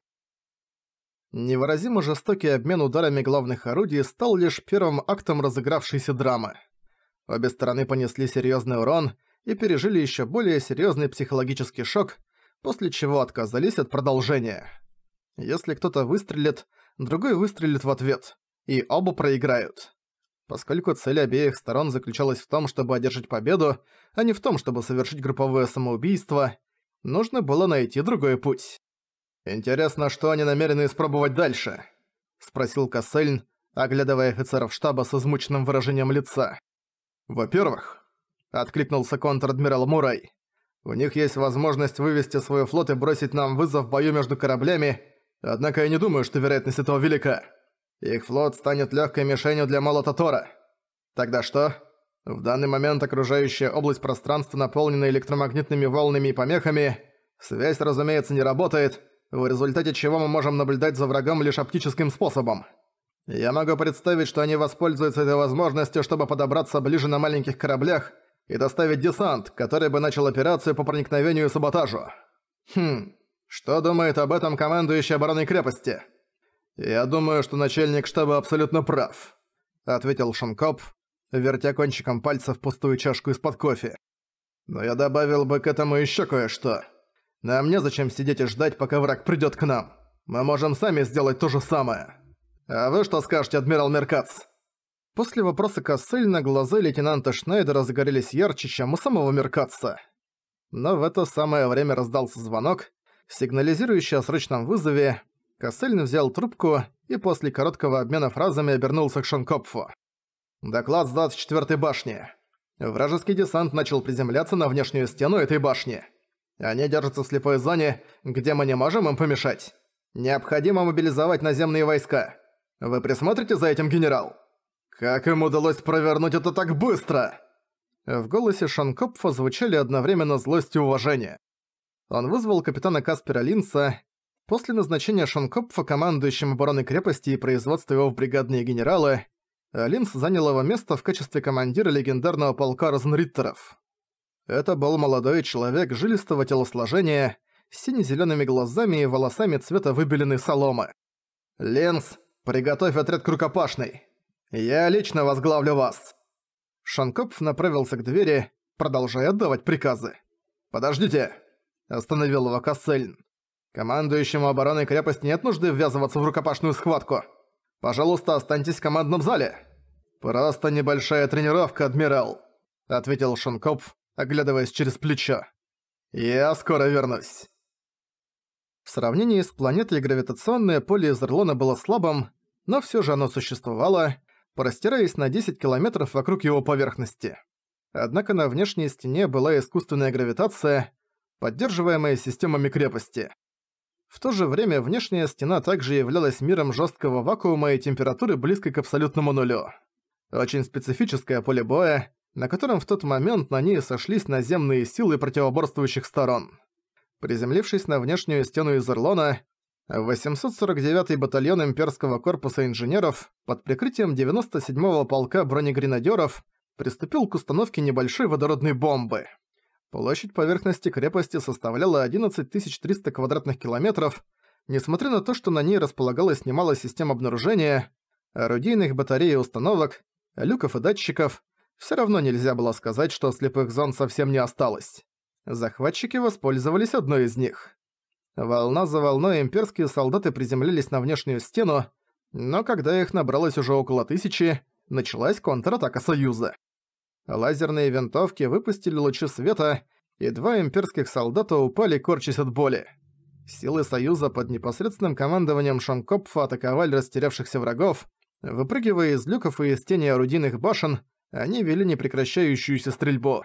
Невыразимо жестокий обмен ударами главных орудий стал лишь первым актом разыгравшейся драмы. Обе стороны понесли серьезный урон и пережили еще более серьезный психологический шок, после чего отказались от продолжения. Если кто-то выстрелит, другой выстрелит в ответ, и оба проиграют. Поскольку цель обеих сторон заключалась в том, чтобы одержать победу, а не в том, чтобы совершить групповое самоубийство, нужно было найти другой путь. «Интересно, что они намерены испробовать дальше?» – спросил Кассельн, оглядывая офицеров штаба с измученным выражением лица. «Во-первых», – откликнулся контр-адмирал Мурай, – «у них есть возможность вывести свой флот и бросить нам вызов в бою между кораблями, однако я не думаю, что вероятность этого велика. Их флот станет легкой мишенью для молота Тора. Тогда что? В данный момент окружающая область пространства наполнена электромагнитными волнами и помехами, связь, разумеется, не работает» в результате чего мы можем наблюдать за врагом лишь оптическим способом. Я могу представить, что они воспользуются этой возможностью, чтобы подобраться ближе на маленьких кораблях и доставить десант, который бы начал операцию по проникновению и саботажу. Хм, что думает об этом командующий обороной крепости? Я думаю, что начальник штаба абсолютно прав, ответил Шанкоп, вертя кончиком пальца в пустую чашку из-под кофе. Но я добавил бы к этому еще кое-что. А нам зачем сидеть и ждать, пока враг придёт к нам. Мы можем сами сделать то же самое. А вы что скажете, адмирал Меркац?» После вопроса Кассельна глаза лейтенанта Шнайдера загорелись ярче, чем у самого Меркаца. Но в это самое время раздался звонок, сигнализирующий о срочном вызове. Кассельн взял трубку и после короткого обмена фразами обернулся к Шонкопфу. «Доклад с 24-й башни. Вражеский десант начал приземляться на внешнюю стену этой башни». Они держатся в слепой зоне, где мы не можем им помешать. Необходимо мобилизовать наземные войска. Вы присмотрите за этим, генерал? Как им удалось провернуть это так быстро? В голосе Шанкопфа звучали одновременно злость и уважение. Он вызвал капитана Каспера Линса. После назначения Шанкопфа командующим обороной крепости и производства его в бригадные генералы, Линс занял его место в качестве командира легендарного полка Розенриттеров. Это был молодой человек жилистого телосложения, с сине-зелёными глазами и волосами цвета выбеленной соломы. «Ленс, приготовь отряд к рукопашной! Я лично возглавлю вас!» Шанкопф направился к двери, продолжая отдавать приказы. «Подождите!» – остановил его Кассельн. «Командующему обороны крепости нет нужды ввязываться в рукопашную схватку. Пожалуйста, останьтесь в командном зале!» «Просто небольшая тренировка, адмирал», – ответил Шанкопф, оглядываясь через плечо. «Я скоро вернусь». В сравнении с планетой гравитационное поле Изерлона было слабым, но всё же оно существовало, простираясь на 10 километров вокруг его поверхности. Однако на внешней стене была искусственная гравитация, поддерживаемая системами крепости. В то же время внешняя стена также являлась миром жёсткого вакуума и температуры близкой к абсолютному нулю. Очень специфическое поле боя, на котором в тот момент на ней сошлись наземные силы противоборствующих сторон. Приземлившись на внешнюю стену Изерлона, 849-й батальон имперского корпуса инженеров под прикрытием 97-го полка бронегренадеров приступил к установке небольшой водородной бомбы. Площадь поверхности крепости составляла 11300 квадратных километров, несмотря на то, что на ней располагалась немало систем обнаружения, орудийных батарей и установок, люков и датчиков, все равно нельзя было сказать, что слепых зон совсем не осталось. Захватчики воспользовались одной из них. Волна за волной имперские солдаты приземлились на внешнюю стену, но когда их набралось уже около тысячи, началась контратака Союза. Лазерные винтовки выпустили лучи света, и два имперских солдата упали, корчась от боли. Силы Союза под непосредственным командованием Шонкопфа атаковали растерявшихся врагов, выпрыгивая из люков и из тени орудийных башен, они вели непрекращающуюся стрельбу.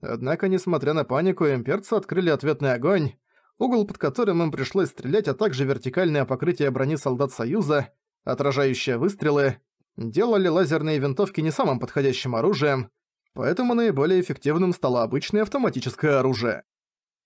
Однако, несмотря на панику, имперцы открыли ответный огонь, угол под которым им пришлось стрелять, а также вертикальное покрытие брони солдат Союза, отражающее выстрелы, делали лазерные винтовки не самым подходящим оружием, поэтому наиболее эффективным стало обычное автоматическое оружие.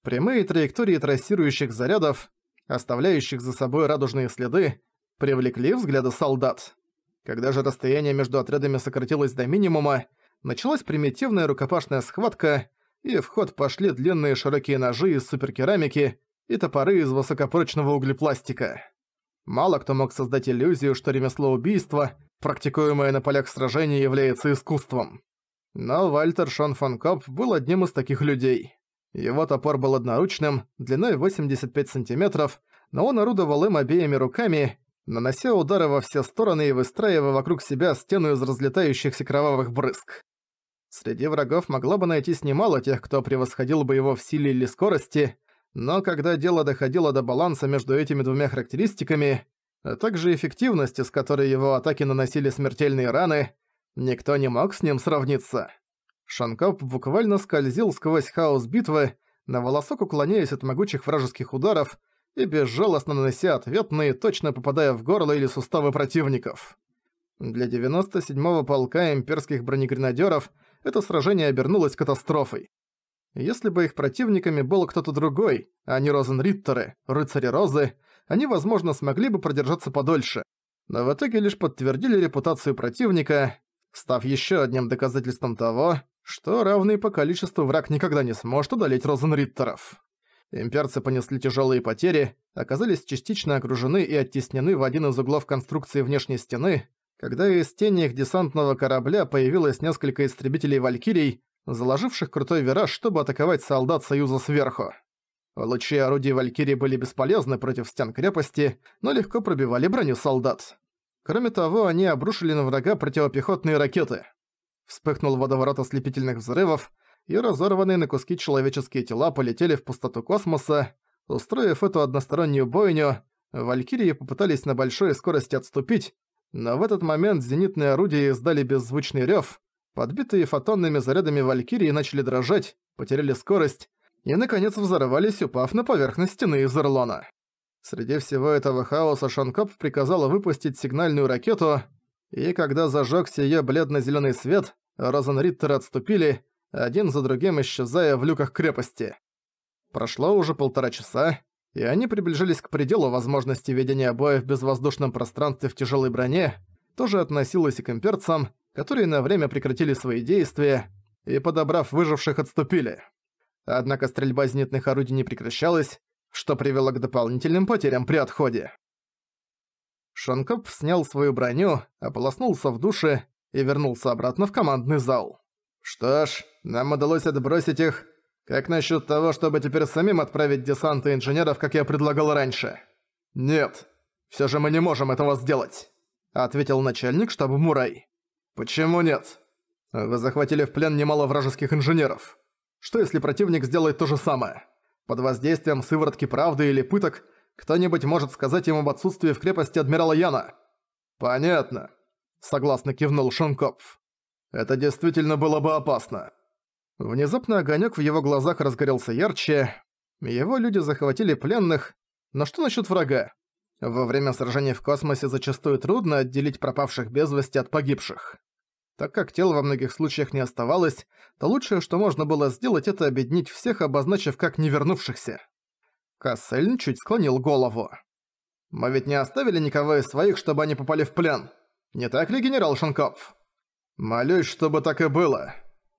Прямые траектории трассирующих зарядов, оставляющих за собой радужные следы, привлекли взгляды солдат. Когда же расстояние между отрядами сократилось до минимума, началась примитивная рукопашная схватка, и в ход пошли длинные широкие ножи из суперкерамики и топоры из высокопрочного углепластика. Мало кто мог создать иллюзию, что ремесло убийства, практикуемое на полях сражений, является искусством. Но Вальтер Шон фон Копф был одним из таких людей. Его топор был одноручным, длиной 85 сантиметров, но он орудовал им обеими руками, нанося удары во все стороны и выстраивая вокруг себя стену из разлетающихся кровавых брызг. Среди врагов могло бы найтись немало тех, кто превосходил бы его в силе или скорости, но когда дело доходило до баланса между этими двумя характеристиками, а также эффективности, с которой его атаки наносили смертельные раны, никто не мог с ним сравниться. Шанкоп буквально скользил сквозь хаос битвы, на волосок уклоняясь от могучих вражеских ударов, и безжалостно нанося ответные, точно попадая в горло или суставы противников. Для 97-го полка имперских бронегренадеров это сражение обернулось катастрофой. Если бы их противниками был кто-то другой, а не Розенриттеры, рыцари Розы, они, возможно, смогли бы продержаться подольше. Но в итоге лишь подтвердили репутацию противника, став еще одним доказательством того, что равный по количеству враг никогда не сможет удалить Розенриттеров. Имперцы понесли тяжелые потери, оказались частично окружены и оттеснены в один из углов конструкции внешней стены. Когда из тени их десантного корабля появилось несколько истребителей «Валькирий», заложивших крутой вираж, чтобы атаковать солдат Союза сверху. Лучи орудий «Валькирии» были бесполезны против стен крепости, но легко пробивали броню солдат. Кроме того, они обрушили на врага противопехотные ракеты. Вспыхнул водоворот ослепительных взрывов, и разорванные на куски человеческие тела полетели в пустоту космоса. Устроив эту одностороннюю бойню, валькирии попытались на большой скорости отступить, но в этот момент зенитные орудия издали беззвучный рев. подбитые фотонными зарядами валькирии начали дрожать, потеряли скорость и, наконец, взорвались, упав на поверхность стены из Эрлона. Среди всего этого хаоса Шанкоп приказал выпустить сигнальную ракету, и когда зажегся ее бледно зеленый свет, Розенриттер отступили, один за другим исчезая в люках крепости. Прошло уже полтора часа, и они приближались к пределу возможности ведения боя в безвоздушном пространстве в тяжелой броне, тоже относилось и к имперцам, которые на время прекратили свои действия и, подобрав выживших, отступили. Однако стрельба зенитных орудий не прекращалась, что привело к дополнительным потерям при отходе. Шанкоп снял свою броню, ополоснулся в душе и вернулся обратно в командный зал. «Что ж, нам удалось отбросить их. Как насчет того, чтобы теперь самим отправить десанты инженеров, как я предлагал раньше?» «Нет, все же мы не можем этого сделать», — ответил начальник штаба Мурай. «Почему нет? Вы захватили в плен немало вражеских инженеров. Что если противник сделает то же самое? Под воздействием сыворотки правды или пыток кто-нибудь может сказать ему об отсутствии в крепости адмирала Яна?» «Понятно», — согласно кивнул Шонкопф. Это действительно было бы опасно. Внезапно огонек в его глазах разгорелся ярче. Его люди захватили пленных. Но что насчет врага? Во время сражений в космосе зачастую трудно отделить пропавших без вести от погибших. Так как тел во многих случаях не оставалось, то лучшее, что можно было сделать, это объединить всех, обозначив как не вернувшихся. Кассельн чуть склонил голову. «Мы ведь не оставили никого из своих, чтобы они попали в плен. Не так ли, генерал Шенкопф?» Молюсь, чтобы так и было.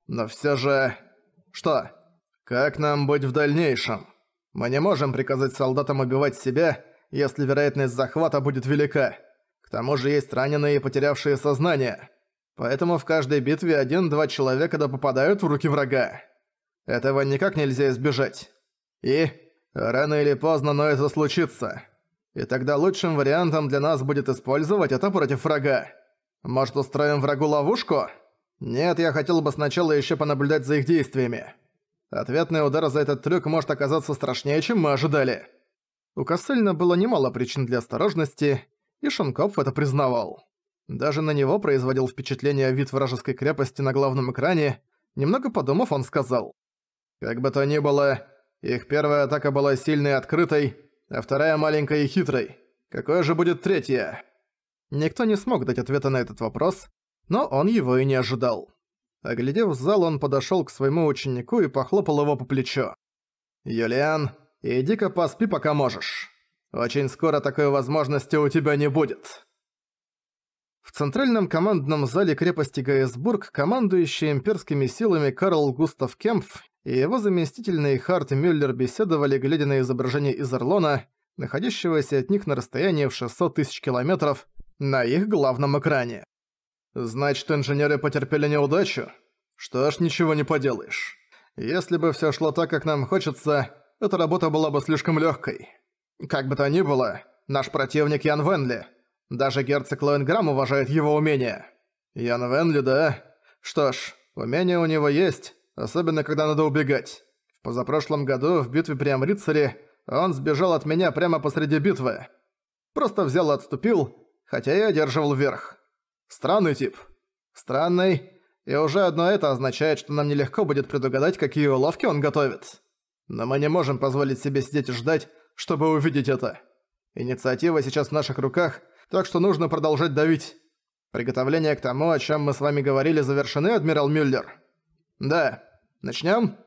Но все же... Что? Как нам быть в дальнейшем? Мы не можем приказать солдатам убивать себя, если вероятность захвата будет велика. К тому же есть раненые и потерявшие сознание. Поэтому в каждой битве один-два человека да попадают в руки врага. Этого никак нельзя избежать. И рано или поздно, но это случится. И тогда лучшим вариантом для нас будет использовать это против врага. Может, устроим врагу ловушку? Нет, я хотел бы сначала еще понаблюдать за их действиями. Ответный удар за этот трюк может оказаться страшнее, чем мы ожидали. У Кассельна было немало причин для осторожности, и Шенкопф это признавал. Даже на него производил впечатление вид вражеской крепости на главном экране. Немного подумав, он сказал. «Как бы то ни было, их первая атака была сильной и открытой, а вторая маленькой и хитрой. Какое же будет третья?» Никто не смог дать ответа на этот вопрос, но он его и не ожидал. Оглядев зал, он подошёл к своему ученику и похлопал его по плечу. «Юлиан, иди-ка поспи, пока можешь. Очень скоро такой возможности у тебя не будет». В центральном командном зале крепости Гаесбург командующий имперскими силами Карл Густав Кемпф и его заместительный Харт Мюллер беседовали, глядя на изображение из Орлона, находящегося от них на расстоянии в 600 тысяч километров, на их главном экране. Значит, инженеры потерпели неудачу? Что ж, ничего не поделаешь. Если бы все шло так, как нам хочется, эта работа была бы слишком легкой. Как бы то ни было, наш противник Ян Венли. Даже герцог Лоенграм уважает его умения. Ян Венли, да? Что ж, умения у него есть, особенно когда надо убегать. В позапрошлом году в битве при Амрицаре он сбежал от меня прямо посреди битвы. Просто взял и отступил, хотя и одерживал верх. Странный тип. Странный. И уже одно это означает, что нам нелегко будет предугадать, какие уловки он готовит. Но мы не можем позволить себе сидеть и ждать, чтобы увидеть это. Инициатива сейчас в наших руках, так что нужно продолжать давить. Приготовления к тому, о чем мы с вами говорили, завершены, адмирал Мюллер? Да. Начнем?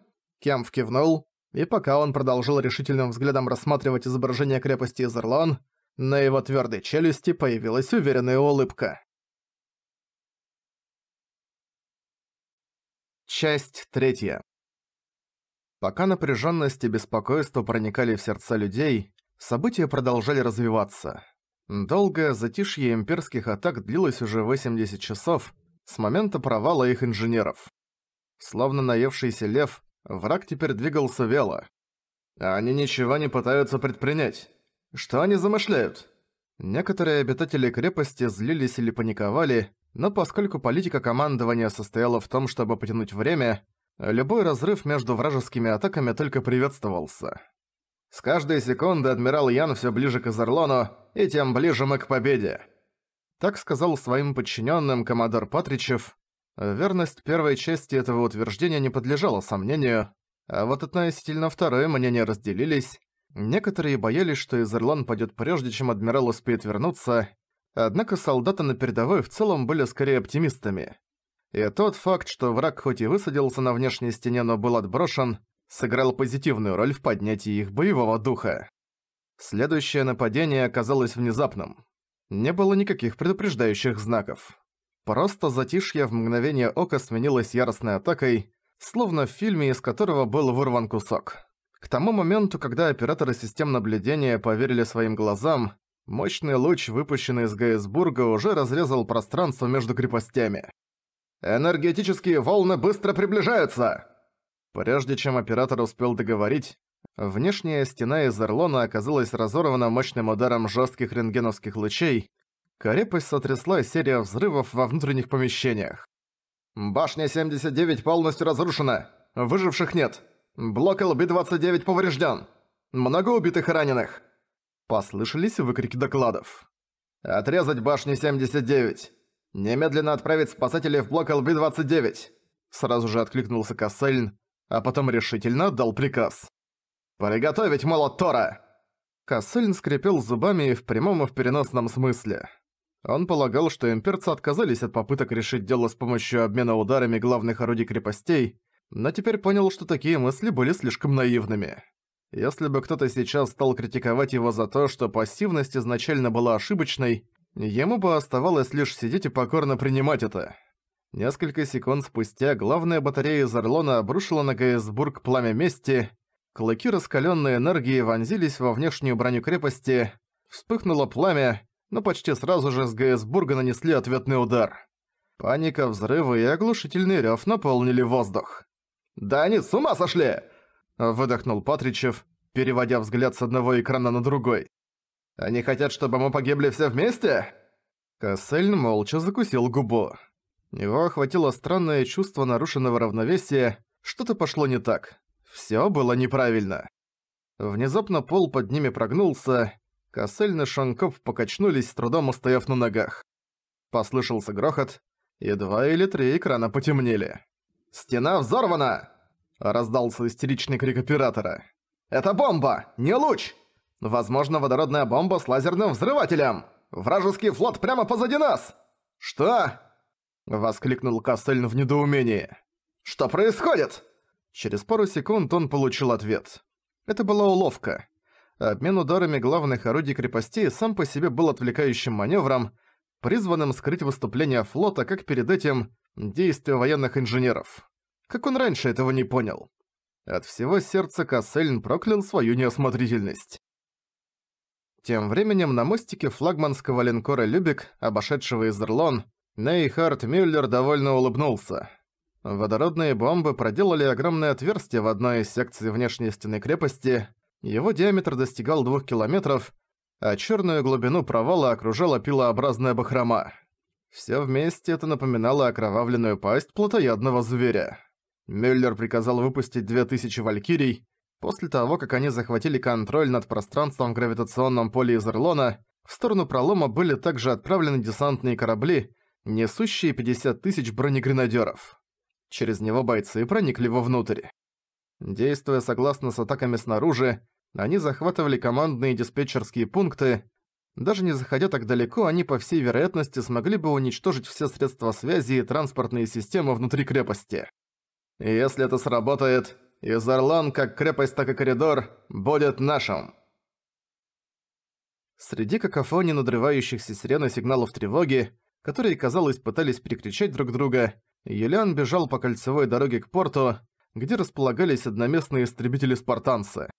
Кемф кивнул, и пока он продолжил решительным взглядом рассматривать изображение крепости Изерлон, на его твердой челюсти появилась уверенная улыбка. Часть третья. Пока напряженность и беспокойство проникали в сердца людей, события продолжали развиваться. Долгое затишье имперских атак длилось уже 80 часов с момента провала их инженеров. Словно наевшийся лев, враг теперь двигался вело. А они ничего не пытаются предпринять. Что они замышляют? Некоторые обитатели крепости злились или паниковали, но поскольку политика командования состояла в том, чтобы потянуть время, любой разрыв между вражескими атаками только приветствовался. С каждой секунды адмирал Ян все ближе к Изерлону, и тем ближе мы к победе. Так сказал своим подчиненным коммодор Патричев. Верность первой части этого утверждения не подлежала сомнению, а вот относительно второй мнения разделились, Некоторые боялись, что Изерлан пойдет прежде, чем адмирал успеет вернуться, однако солдаты на передовой в целом были скорее оптимистами. И тот факт, что враг хоть и высадился на внешней стене, но был отброшен, сыграл позитивную роль в поднятии их боевого духа. Следующее нападение оказалось внезапным. Не было никаких предупреждающих знаков. Просто затишье в мгновение ока сменилось яростной атакой, словно в фильме, из которого был вырван кусок. К тому моменту, когда операторы систем наблюдения поверили своим глазам, мощный луч, выпущенный из Гейсбурга, уже разрезал пространство между крепостями. «Энергетические волны быстро приближаются!» Прежде чем оператор успел договорить, внешняя стена из Эрлона оказалась разорвана мощным ударом жестких рентгеновских лучей, крепость сотрясла серия взрывов во внутренних помещениях. «Башня 79 полностью разрушена! Выживших нет!» Блок ЛБ-29 поврежден. Много убитых и раненых. Послышались выкрики докладов. Отрезать башню 79. Немедленно отправить спасателей в блок ЛБ-29. Сразу же откликнулся Кассельн, а потом решительно дал приказ. «Приготовить молот Тора!» Кассельн скрипел зубами в прямом и в переносном смысле. Он полагал, что имперцы отказались от попыток решить дело с помощью обмена ударами главных орудий крепостей, но теперь понял, что такие мысли были слишком наивными. Если бы кто-то сейчас стал критиковать его за то, что пассивность изначально была ошибочной, ему бы оставалось лишь сидеть и покорно принимать это. Несколько секунд спустя главная батарея из Орлона обрушила на Гейсбург пламя мести, клыки раскаленной энергии вонзились во внешнюю броню крепости, вспыхнуло пламя, но почти сразу же с Гейсбурга нанесли ответный удар. Паника, взрывы и оглушительный рев наполнили воздух. «Да они с ума сошли!» Выдохнул Патричев, переводя взгляд с одного экрана на другой. «Они хотят, чтобы мы погибли все вместе?» Кассельн молча закусил губу. Его охватило странное чувство нарушенного равновесия, что-то пошло не так. Все было неправильно. Внезапно пол под ними прогнулся, Кассельн и Шанков покачнулись, с трудом устояв на ногах. Послышался грохот, и два или три экрана потемнели. «Стена взорвана!» – раздался истеричный крик оператора. «Это бомба! Не луч! Возможно, водородная бомба с лазерным взрывателем! Вражеский флот прямо позади нас!» «Что?» – воскликнул Кассельн в недоумении. «Что происходит?» Через пару секунд он получил ответ. Это была уловка. Обмен ударами главных орудий крепостей сам по себе был отвлекающим маневром, призванным скрыть выступление флота, как перед этим действия военных инженеров. Как он раньше этого не понял? От всего сердца Кассельн проклял свою неосмотрительность. Тем временем на мостике флагманского линкора «Любик», обошедшего Изерлон, Нейхард Мюллер довольно улыбнулся. Водородные бомбы проделали огромное отверстие в одной из секций внешней стены крепости, его диаметр достигал двух километров, а черную глубину провала окружала пилообразная бахрома. Все вместе это напоминало окровавленную пасть плотоядного зверя. Мюллер приказал выпустить две тысячи валькирий. После того, как они захватили контроль над пространством в гравитационном поле Изерлона, в сторону пролома были также отправлены десантные корабли, несущие 50 тысяч бронегренадеров. Через него бойцы проникли вовнутрь. Действуя согласно с атаками снаружи, они захватывали командные диспетчерские пункты, даже не заходя так далеко, они, по всей вероятности, смогли бы уничтожить все средства связи и транспортные системы внутри крепости. если это сработает, Изарлан, как крепость, так и коридор, будет нашим. Среди какофони надрывающихся сирен сигналов тревоги, которые, казалось, пытались перекричать друг друга, Елиан бежал по кольцевой дороге к порту, где располагались одноместные истребители-спартанцы.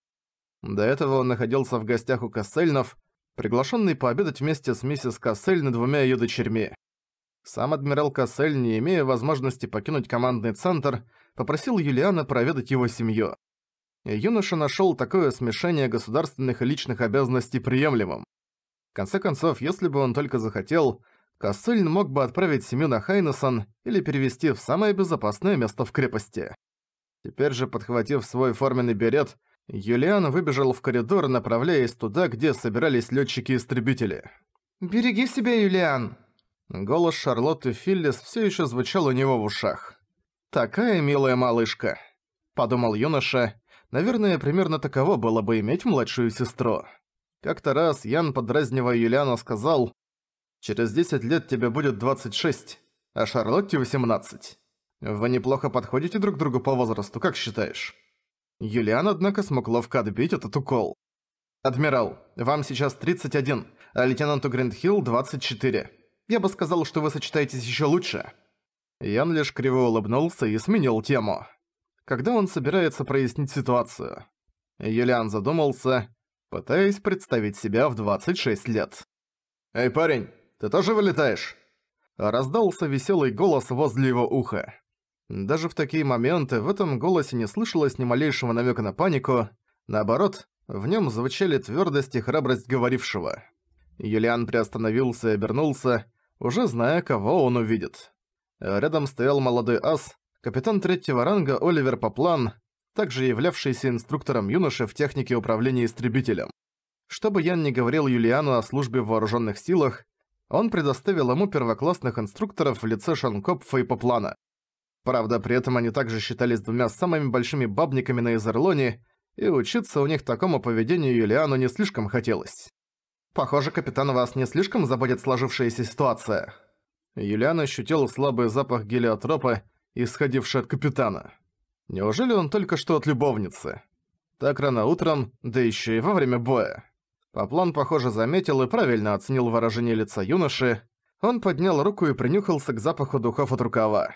До этого он находился в гостях у Кассельнов, приглашенный пообедать вместе с миссис Кассель над двумя ее дочерьми. Сам адмирал Кассель, не имея возможности покинуть командный центр, попросил Юлиана проведать его семью. Юноша нашел такое смешение государственных и личных обязанностей приемлемым. В конце концов, если бы он только захотел, Кассельн мог бы отправить семью на Хайнесон или перевести в самое безопасное место в крепости. Теперь же, подхватив свой форменный берет, Юлиан выбежал в коридор, направляясь туда, где собирались летчики-истребители. «Береги себя, Юлиан!» Голос Шарлотты Филлис все еще звучал у него в ушах. «Такая милая малышка», — подумал юноша. «Наверное, примерно таково было бы иметь младшую сестру». Как-то раз Ян, подразнивая Юлиана, сказал, «Через 10 лет тебе будет 26, а Шарлотте 18. Вы неплохо подходите друг другу по возрасту, как считаешь?» Юлиан, однако, смог ловко отбить этот укол. «Адмирал, вам сейчас 31, а лейтенанту Гринхилл 24. Я бы сказал, что вы сочетаетесь еще лучше». Ян лишь криво улыбнулся и сменил тему. Когда он собирается прояснить ситуацию? Юлиан задумался, пытаясь представить себя в 26 лет. «Эй, парень, ты тоже вылетаешь?» Раздался веселый голос возле его уха. Даже в такие моменты в этом голосе не слышалось ни малейшего намека на панику. Наоборот, в нем звучали твердость и храбрость говорившего. Юлиан приостановился и обернулся, уже зная, кого он увидит. Рядом стоял молодой ас, капитан третьего ранга Оливер Поплан, также являвшийся инструктором юноши в технике управления истребителем. Чтобы Ян не говорил Юлиану о службе в вооруженных силах, он предоставил ему первоклассных инструкторов в лице Шанкопфа и Поплана. Правда, при этом они также считались двумя самыми большими бабниками на Изерлоне, и учиться у них такому поведению Юлиану не слишком хотелось. «Похоже, капитан вас не слишком заботит сложившаяся ситуация». Юлиан ощутил слабый запах гелиотропа, исходивший от капитана. Неужели он только что от любовницы? Так рано утром, да еще и во время боя. Поплан, похоже, заметил и правильно оценил выражение лица юноши. Он поднял руку и принюхался к запаху духов от рукава.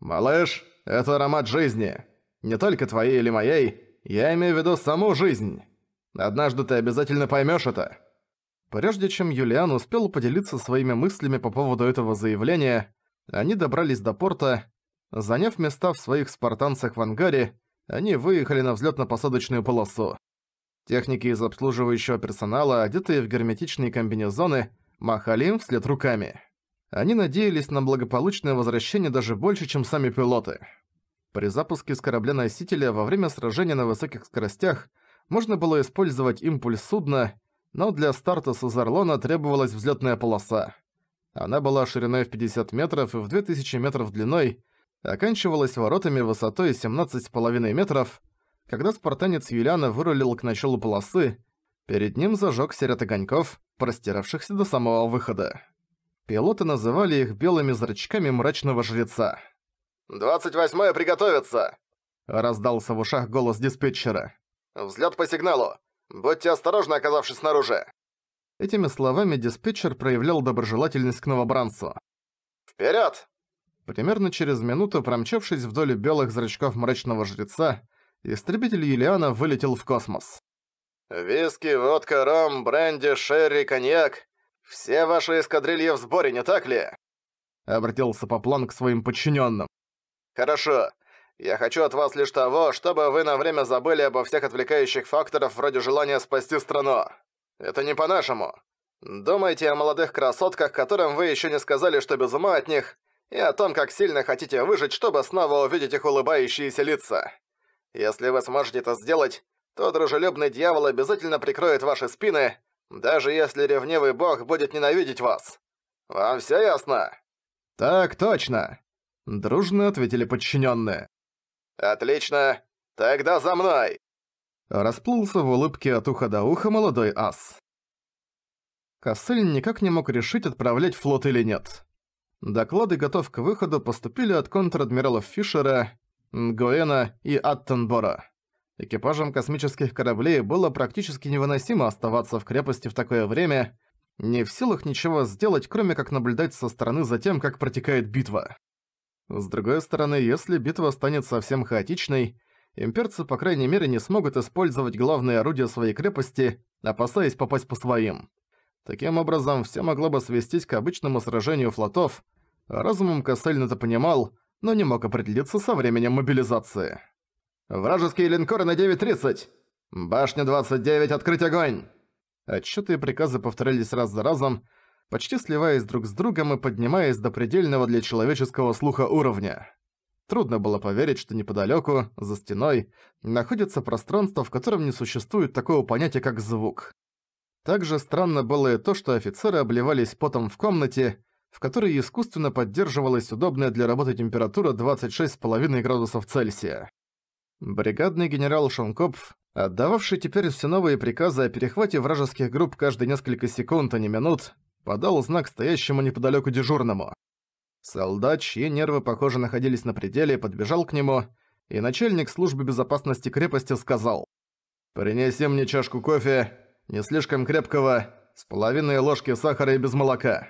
«Малыш, это аромат жизни. Не только твоей или моей, я имею в виду саму жизнь. Однажды ты обязательно поймешь это». Прежде чем Юлиан успел поделиться своими мыслями по поводу этого заявления, они добрались до порта. Заняв места в своих спартанцах в ангаре, они выехали на взлётно-посадочную полосу. Техники из обслуживающего персонала, одетые в герметичные комбинезоны, махали им вслед руками. Они надеялись на благополучное возвращение даже больше, чем сами пилоты. При запуске с корабля-носителя во время сражения на высоких скоростях можно было использовать импульс судна, но для старта с Азарлона требовалась взлетная полоса. Она была шириной в 50 метров и в 2000 метров длиной, оканчивалась воротами высотой 17,5 метров. Когда спартанец Юлиана вырулил к началу полосы, перед ним зажёгся ряд огоньков, простиравшихся до самого выхода. Пилоты называли их белыми зрачками мрачного жреца. «Двадцать восьмое приготовиться!» Раздался в ушах голос диспетчера. «Взлёт по сигналу! Будьте осторожны, оказавшись снаружи!» Этими словами диспетчер проявлял доброжелательность к новобранцу. «Вперёд!» Примерно через минуту, промчавшись вдоль белых зрачков мрачного жреца, истребитель Юлиана вылетел в космос. «Виски, водка, ром, бренди, шерри, коньяк «Все ваши эскадрильи в сборе, не так ли?» Обратился Поплан к своим подчиненным. «Хорошо. Я хочу от вас лишь того, чтобы вы на время забыли обо всех отвлекающих факторов вроде желания спасти страну. Это не по-нашему. Думайте о молодых красотках, которым вы еще не сказали, что без ума от них, и о том, как сильно хотите выжить, чтобы снова увидеть их улыбающиеся лица. Если вы сможете это сделать, то дружелюбный дьявол обязательно прикроет ваши спины, даже если ревнивый бог будет ненавидеть вас. Вам все ясно?» «Так точно!» – дружно ответили подчиненные. «Отлично! Тогда за мной!» Расплылся в улыбке от уха до уха молодой ас. Кассель никак не мог решить, отправлять флот или нет. Доклады «Готов к выходу» поступили от контр-адмиралов Фишера, Гуэна и Аттенбора. Экипажам космических кораблей было практически невыносимо оставаться в крепости в такое время, не в силах ничего сделать, кроме как наблюдать со стороны за тем, как протекает битва. С другой стороны, если битва станет совсем хаотичной, имперцы, по крайней мере, не смогут использовать главное орудие своей крепости, опасаясь попасть по своим. Таким образом, все могло бы свестись к обычному сражению флотов, разумом Кассельн это понимал, но не мог определиться со временем мобилизации. «Вражеские линкоры на 9.30! Башня 29, открыть огонь!» Отчеты и приказы повторялись раз за разом, почти сливаясь друг с другом и поднимаясь до предельного для человеческого слуха уровня. Трудно было поверить, что неподалеку, за стеной, находится пространство, в котором не существует такого понятия, как звук. Также странно было и то, что офицеры обливались потом в комнате, в которой искусственно поддерживалась удобная для работы температура 26,5 градусов Цельсия. Бригадный генерал Шонкопф, отдававший теперь все новые приказы о перехвате вражеских групп каждые несколько секунд, а не минут, подал знак стоящему неподалеку дежурному. Солдат, чьи нервы, похоже, находились на пределе, подбежал к нему, и начальник службы безопасности крепости сказал «Принеси мне чашку кофе, не слишком крепкого, с половиной ложки сахара и без молока».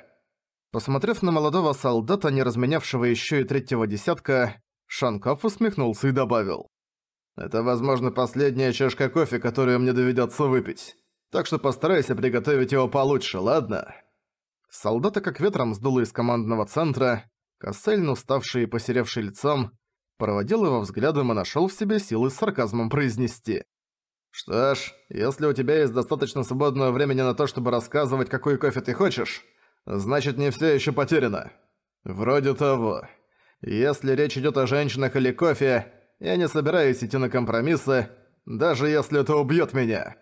Посмотрев на молодого солдата, не разменявшего еще и третьего десятка, Шанков усмехнулся и добавил. Это, возможно, последняя чашка кофе, которую мне доведётся выпить. Так что постарайся приготовить его получше, ладно?» Солдата как ветром сдуло из командного центра. Кассельн, уставший и посеревший лицом, проводил его взглядом и нашёл в себе силы с сарказмом произнести. «Что ж, если у тебя есть достаточно свободного времени на то, чтобы рассказывать, какой кофе ты хочешь, значит, не всё ещё потеряно. Вроде того. Если речь идёт о женщинах или кофе, я не собираюсь идти на компромиссы, даже если это убьет меня».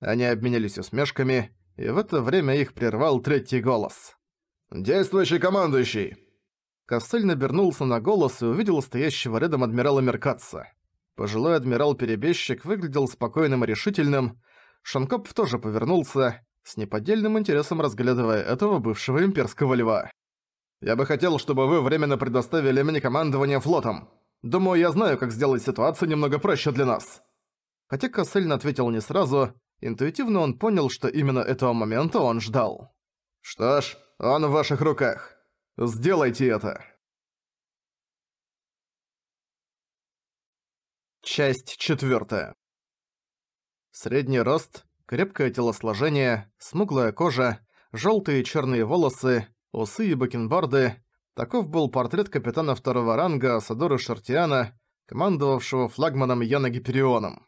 Они обменялись усмешками, и в это время их прервал третий голос. «Действующий командующий!» Кассель навернулся на голос и увидел стоящего рядом адмирала Меркатца. Пожилой адмирал-перебежчик выглядел спокойным и решительным. Шанкоп тоже повернулся, с неподдельным интересом разглядывая этого бывшего имперского льва. «Я бы хотел, чтобы вы временно предоставили мне командование флотом. Думаю, я знаю, как сделать ситуацию немного проще для нас». Хотя Кассельн ответил не сразу, интуитивно он понял, что именно этого момента он ждал. «Что ж, он в ваших руках. Сделайте это!» Часть 4. Средний рост, крепкое телосложение, смуглая кожа, желтые и черные волосы, усы и бакенбарды, Таков был портрет капитана второго ранга Садора Шартиана, командовавшего флагманом Яна Гиперионом.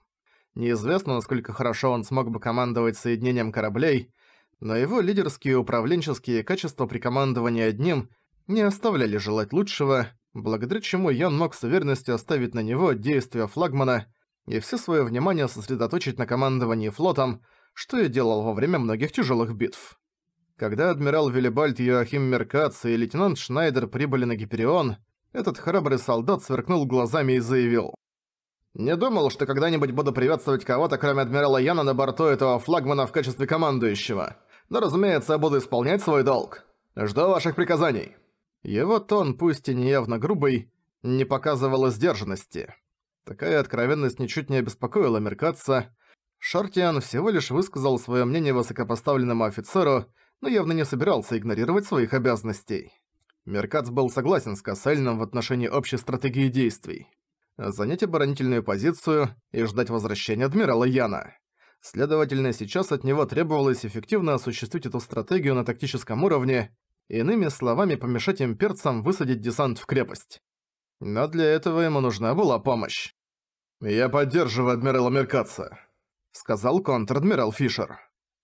Неизвестно, насколько хорошо он смог бы командовать соединением кораблей, но его лидерские и управленческие качества при командовании одним не оставляли желать лучшего, благодаря чему Ян мог с уверенностью оставить на него действия флагмана и все свое внимание сосредоточить на командовании флотом, что и делал во время многих тяжелых битв. Когда адмирал Виллибальд Йоахим Меркац и лейтенант Шнайдер прибыли на Гиперион, этот храбрый солдат сверкнул глазами и заявил. «Не думал, что когда-нибудь буду приветствовать кого-то, кроме адмирала Яна, на борту этого флагмана в качестве командующего. Но, разумеется, буду исполнять свой долг. Жду ваших приказаний». Его тон, пусть и неявно грубый, не показывал сдержанности. Такая откровенность ничуть не обеспокоила Меркаца. Шартиан всего лишь высказал свое мнение высокопоставленному офицеру, но явно не собирался игнорировать своих обязанностей. Меркац был согласен с Кассельным в отношении общей стратегии действий. Занять оборонительную позицию и ждать возвращения адмирала Яна. Следовательно, сейчас от него требовалось эффективно осуществить эту стратегию на тактическом уровне, иными словами, помешать имперцам высадить десант в крепость. Но для этого ему нужна была помощь. «Я поддерживаю адмирала Меркаца», — сказал контр-адмирал Фишер.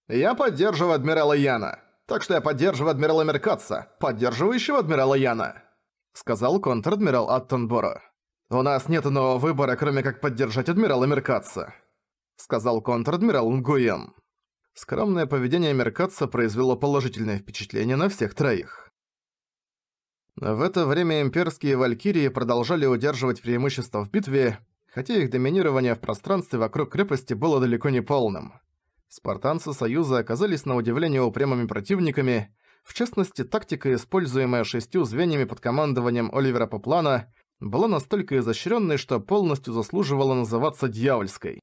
Я поддерживаю адмирала Яна. Так что я поддерживаю адмирала Меркатса, поддерживающего адмирала Яна», — сказал контр-адмирал Аттенборо. «У нас нет иного выбора, кроме как поддержать адмирала Меркатса», — сказал контр-адмирал Нгуен. Скромное поведение Меркатса произвело положительное впечатление на всех троих. В это время имперские валькирии продолжали удерживать преимущество в битве, хотя их доминирование в пространстве вокруг крепости было далеко не полным. Спартанцы Союза оказались на удивление упрямыми противниками, в частности, тактика, используемая шестью звеньями под командованием Оливера Поплана, была настолько изощренной, что полностью заслуживала называться дьявольской.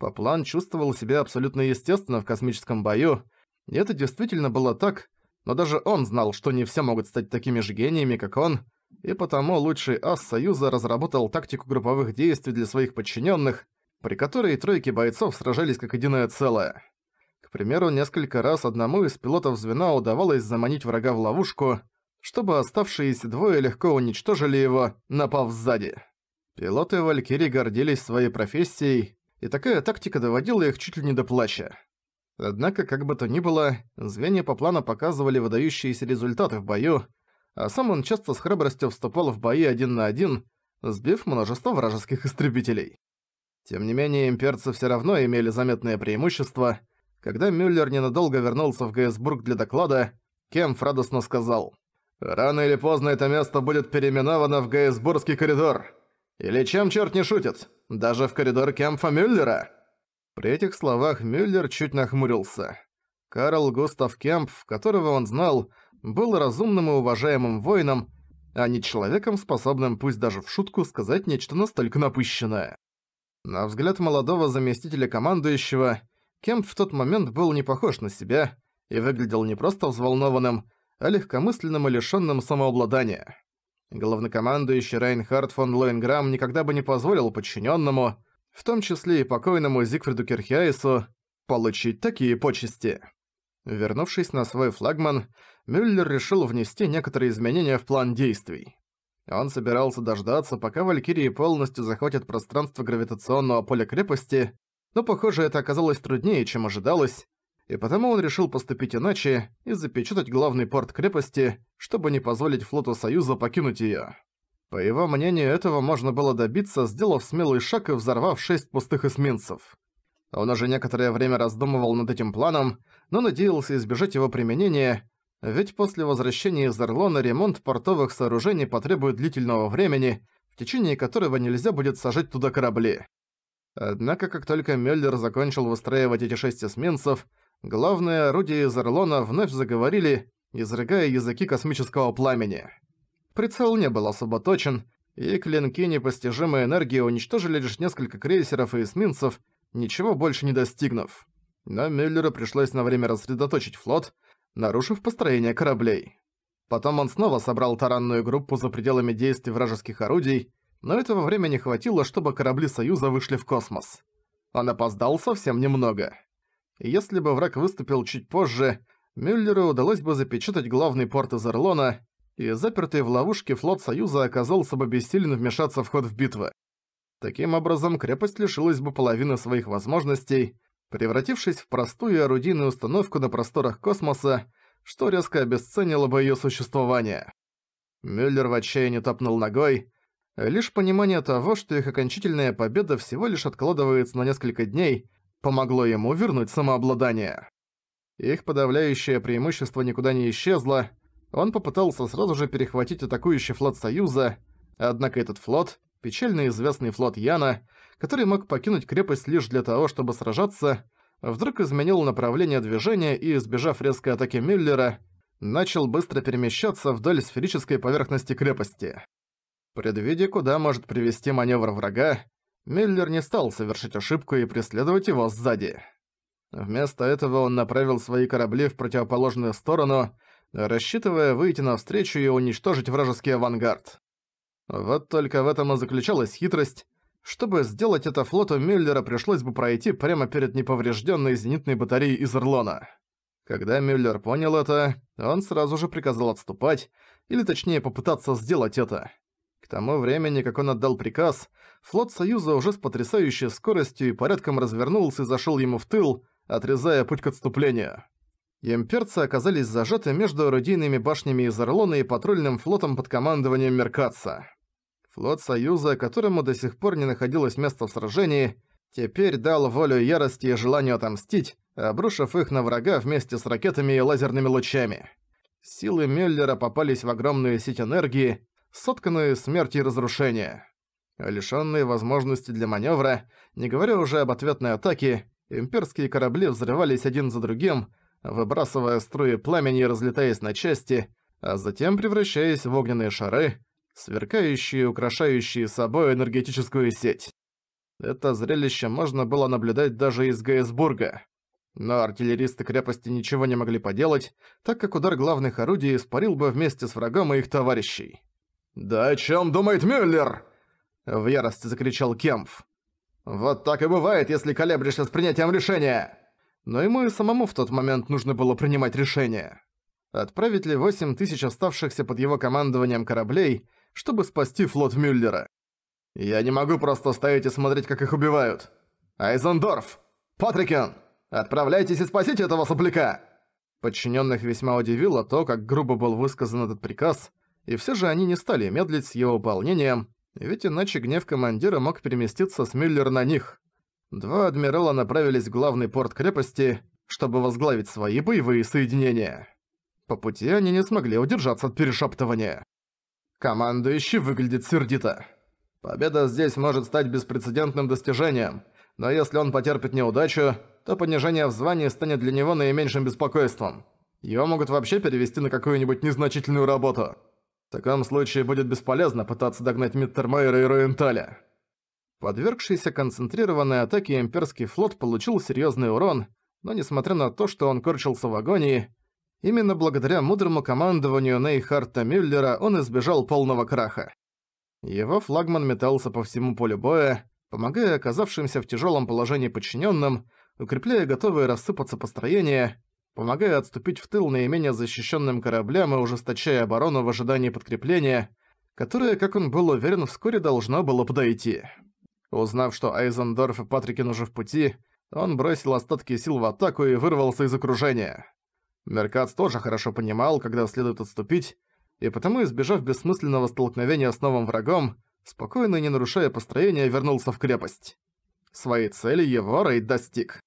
Поплан чувствовал себя абсолютно естественно в космическом бою, и это действительно было так, но даже он знал, что не все могут стать такими же гениями, как он, и потому лучший ас Союза разработал тактику групповых действий для своих подчиненных, при которой тройки бойцов сражались как единое целое. К примеру, несколько раз одному из пилотов звена удавалось заманить врага в ловушку, чтобы оставшиеся двое легко уничтожили его, напав сзади. Пилоты Валькири гордились своей профессией, и такая тактика доводила их чуть ли не до плача. Однако, как бы то ни было, звенья по плану показывали выдающиеся результаты в бою, а сам он часто с храбростью вступал в бои один на один, сбив множество вражеских истребителей. Тем не менее, имперцы все равно имели заметное преимущество. Когда Мюллер ненадолго вернулся в Гейсбург для доклада, Кемф радостно сказал, «Рано или поздно это место будет переименовано в Гейсбургский коридор. Или чем черт не шутит? Даже в коридор Кемфа Мюллера!» При этих словах Мюллер чуть нахмурился. Карл Густав Кемпф, которого он знал, был разумным и уважаемым воином, а не человеком, способным пусть даже в шутку сказать нечто настолько напыщенное. На взгляд молодого заместителя командующего, Кемп в тот момент был не похож на себя и выглядел не просто взволнованным, а легкомысленным и лишённым самообладания. Главнокомандующий Рейнхард фон Лоинграм никогда бы не позволил подчиненному, в том числе и покойному Зигфриду Кирхиайсу, получить такие почести. Вернувшись на свой флагман, Мюллер решил внести некоторые изменения в план действий. Он собирался дождаться, пока Валькирии полностью захватят пространство гравитационного поля крепости, но, похоже, это оказалось труднее, чем ожидалось, и потому он решил поступить иначе и запечатать главный порт крепости, чтобы не позволить флоту Союза покинуть её. По его мнению, этого можно было добиться, сделав смелый шаг и взорвав шесть пустых эсминцев. Он уже некоторое время раздумывал над этим планом, но надеялся избежать его применения, ведь после возвращения из Орлона ремонт портовых сооружений потребует длительного времени, в течение которого нельзя будет сажать туда корабли. Однако, как только Мюллер закончил выстраивать эти шесть эсминцев, главные орудия из Орлона вновь заговорили, изрыгая языки космического пламени. Прицел не был особо точен, и клинки непостижимой энергии уничтожили лишь несколько крейсеров и эсминцев, ничего больше не достигнув. Но Мюллеру пришлось на время рассредоточить флот, нарушив построение кораблей. Потом он снова собрал таранную группу за пределами действий вражеских орудий, но этого времени хватило, чтобы корабли Союза вышли в космос. Он опоздал совсем немного. если бы враг выступил чуть позже, Мюллеру удалось бы запечатать главный порт из Эрлона, и запертый в ловушке флот Союза оказался бы бессилен вмешаться в ход в битвы. Таким образом, крепость лишилась бы половины своих возможностей, превратившись в простую орудийную установку на просторах космоса, что резко обесценило бы её существование. Мюллер в отчаянии топнул ногой. Лишь понимание того, что их окончательная победа всего лишь откладывается на несколько дней, помогло ему вернуть самообладание. Их подавляющее преимущество никуда не исчезло, он попытался сразу же перехватить атакующий флот Союза, однако этот флот, печально известный флот Яна, который мог покинуть крепость лишь для того, чтобы сражаться, вдруг изменил направление движения и, избежав резкой атаки Мюллера, начал быстро перемещаться вдоль сферической поверхности крепости. Предвидя, куда может привести маневр врага, Мюллер не стал совершить ошибку и преследовать его сзади. Вместо этого он направил свои корабли в противоположную сторону, рассчитывая выйти навстречу и уничтожить вражеский авангард. Вот только в этом и заключалась хитрость, чтобы сделать это флоту Мюллера пришлось бы пройти прямо перед неповрежденной зенитной батареей из Ирлона. Когда Мюллер понял это, он сразу же приказал отступать, или точнее попытаться сделать это. К тому времени, как он отдал приказ, флот Союза уже с потрясающей скоростью и порядком развернулся и зашел ему в тыл, отрезая путь к отступлению. Имперцы оказались зажаты между орудийными башнями из Орлона и патрульным флотом под командованием Меркаца. Флот Союза, которому до сих пор не находилось места в сражении, теперь дал волю ярости и желанию отомстить, обрушив их на врага вместе с ракетами и лазерными лучами. Силы Мюллера попались в огромную сеть энергии, сотканную смерти и разрушения. Лишённые возможности для манёвра, не говоря уже об ответной атаке, имперские корабли взрывались один за другим, выбрасывая струи пламени и разлетаясь на части, а затем превращаясь в огненные шары, сверкающие и украшающие собой энергетическую сеть. Это зрелище можно было наблюдать даже из Гейсбурга. Но артиллеристы крепости ничего не могли поделать, так как удар главных орудий испарил бы вместе с врагом и их товарищей. «Да о чем думает Мюллер?» — в ярости закричал Кемф. «Вот так и бывает, если колеблешься с принятием решения!» Но ему и самому в тот момент нужно было принимать решение. Отправить ли 8 тысяч оставшихся под его командованием кораблей чтобы спасти флот Мюллера. Я не могу просто стоять и смотреть, как их убивают. Айзендорф! Патрикен! Отправляйтесь и спасите этого сопляка!» Подчиненных весьма удивило то, как грубо был высказан этот приказ, и все же они не стали медлить с его выполнением, ведь иначе гнев командира мог переместиться с Мюллер на них. Два адмирала направились в главный порт крепости, чтобы возглавить свои боевые соединения. По пути они не смогли удержаться от перешептывания. Командующий выглядит сердито. Победа здесь может стать беспрецедентным достижением, но если он потерпит неудачу, то понижение в звании станет для него наименьшим беспокойством. Его могут вообще перевести на какую-нибудь незначительную работу. В таком случае будет бесполезно пытаться догнать Миттермайера и Руенталя. Подвергшийся концентрированной атаке имперский флот получил серьезный урон, но несмотря на то, что он корчился в агонии, Именно благодаря мудрому командованию Нейхарта Мюллера он избежал полного краха. Его флагман метался по всему полю боя, помогая оказавшимся в тяжелом положении подчиненным, укрепляя готовые рассыпаться построения, помогая отступить в тыл наименее защищенным кораблям и ужесточая оборону в ожидании подкрепления, которое, как он был уверен, вскоре должно было подойти. Узнав, что Айзендорф и Патрикин уже в пути, он бросил остатки сил в атаку и вырвался из окружения. Меркац тоже хорошо понимал, когда следует отступить, и потому, избежав бессмысленного столкновения с новым врагом, спокойно и не нарушая построения, вернулся в крепость. Своей цели его Рейд достиг.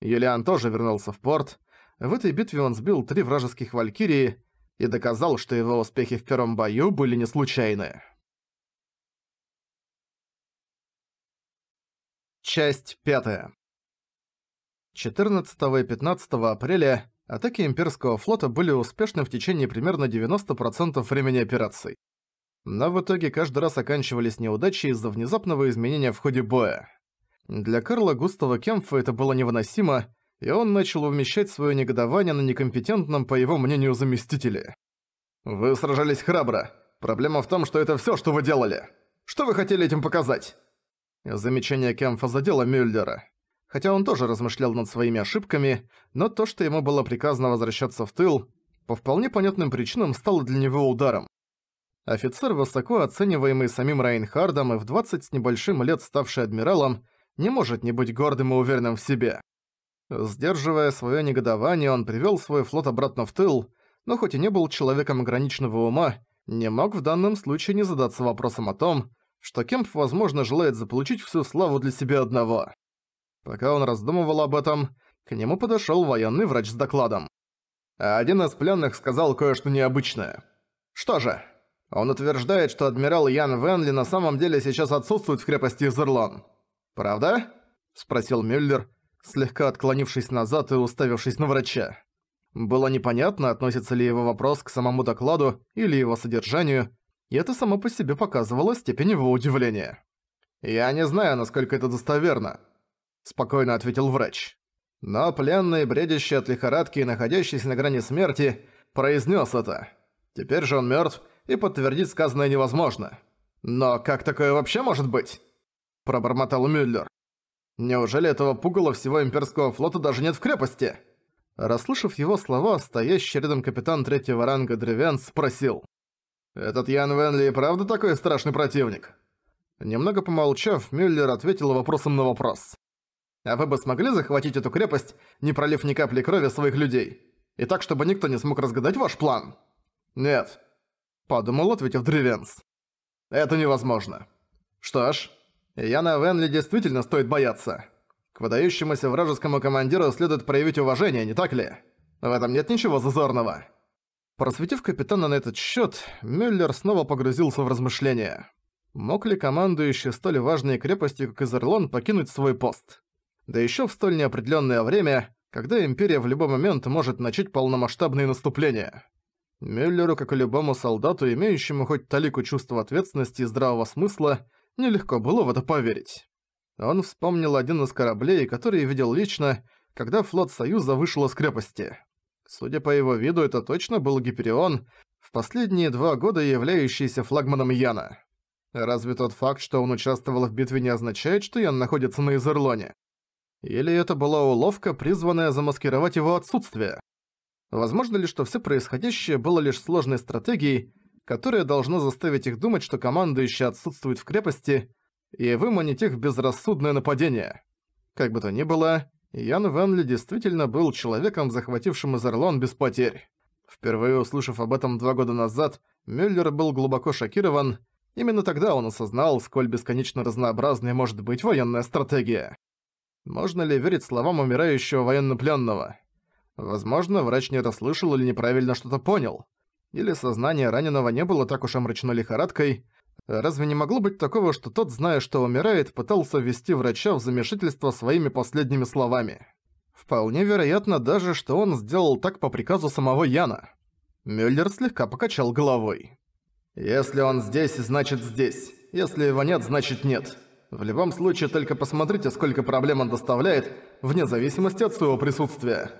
Юлиан тоже вернулся в порт. В этой битве он сбил три вражеских валькирии и доказал, что его успехи в первом бою были не случайны. Часть 5. 14 и 15 апреля атаки имперского флота были успешны в течение примерно 90% времени операций. Но в итоге каждый раз оканчивались неудачи из-за внезапного изменения в ходе боя. Для Карла Густава Кемфа это было невыносимо, и он начал умещать свое негодование на некомпетентном, по его мнению, заместителе. «Вы сражались храбро. Проблема в том, что это все, что вы делали. Что вы хотели этим показать?» Замечание Кемфа задело Мюллера хотя он тоже размышлял над своими ошибками, но то, что ему было приказано возвращаться в тыл, по вполне понятным причинам стало для него ударом. Офицер, высоко оцениваемый самим Райнхардом и в 20 с небольшим лет ставший адмиралом, не может не быть гордым и уверенным в себе. Сдерживая свое негодование, он привел свой флот обратно в тыл, но хоть и не был человеком ограниченного ума, не мог в данном случае не задаться вопросом о том, что Кемп, возможно, желает заполучить всю славу для себя одного. Пока он раздумывал об этом, к нему подошёл военный врач с докладом. один из пленных сказал кое-что необычное. Что же, он утверждает, что адмирал Ян Венли на самом деле сейчас отсутствует в крепости Изерлон. «Правда?» – спросил Мюллер, слегка отклонившись назад и уставившись на врача. Было непонятно, относится ли его вопрос к самому докладу или его содержанию, и это само по себе показывало степень его удивления. «Я не знаю, насколько это достоверно», спокойно ответил врач. Но пленный, бредящий от лихорадки и находящийся на грани смерти, произнес это. Теперь же он мертв, и подтвердить сказанное невозможно. Но как такое вообще может быть? Пробормотал Мюллер. Неужели этого пугала всего имперского флота даже нет в крепости? Расслышав его слова, стоящий рядом капитан третьего ранга Древен спросил. «Этот Ян Венли и правда такой страшный противник?» Немного помолчав, Мюллер ответил вопросом на вопрос. А вы бы смогли захватить эту крепость, не пролив ни капли крови своих людей? И так, чтобы никто не смог разгадать ваш план? Нет. Подумал, ответив Древенс. Это невозможно. Что ж, Яна Венли действительно стоит бояться. К выдающемуся вражескому командиру следует проявить уважение, не так ли? В этом нет ничего зазорного. Просветив капитана на этот счет, Мюллер снова погрузился в размышления. Мог ли командующий столь важной крепости, как Изерлон, покинуть свой пост? да еще в столь неопределенное время, когда Империя в любой момент может начать полномасштабные наступления. Мюллеру, как и любому солдату, имеющему хоть талику чувства ответственности и здравого смысла, нелегко было в это поверить. Он вспомнил один из кораблей, который видел лично, когда флот Союза вышел из крепости. Судя по его виду, это точно был Гиперион, в последние два года являющийся флагманом Яна. Разве тот факт, что он участвовал в битве, не означает, что Ян находится на Изерлоне? Или это была уловка, призванная замаскировать его отсутствие? Возможно ли, что все происходящее было лишь сложной стратегией, которая должна заставить их думать, что командующий отсутствует в крепости, и выманить их в безрассудное нападение? Как бы то ни было, Ян Венли действительно был человеком, захватившим Изерлон без потерь. Впервые услышав об этом два года назад, Мюллер был глубоко шокирован. Именно тогда он осознал, сколь бесконечно разнообразной может быть военная стратегия. Можно ли верить словам умирающего военнопленного? Возможно, врач не это слышал или неправильно что-то понял. Или сознание раненого не было так уж омрачено лихорадкой. Разве не могло быть такого, что тот, зная, что умирает, пытался ввести врача в замешательство своими последними словами? Вполне вероятно даже, что он сделал так по приказу самого Яна. Мюллер слегка покачал головой. «Если он здесь, значит здесь. Если его нет, значит нет. В любом случае, только посмотрите, сколько проблем он доставляет, вне зависимости от своего присутствия.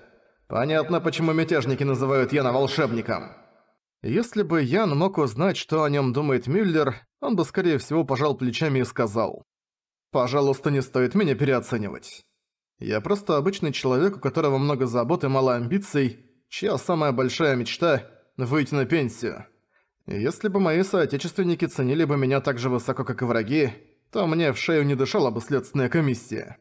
Понятно, почему мятежники называют Яна волшебником. Если бы Ян мог узнать, что о нем думает Мюллер, он бы, скорее всего, пожал плечами и сказал. «Пожалуйста, не стоит меня переоценивать. Я просто обычный человек, у которого много забот и мало амбиций, чья самая большая мечта – выйти на пенсию. если бы мои соотечественники ценили бы меня так же высоко, как и враги, то мне в шею не дышала бы следственная комиссия.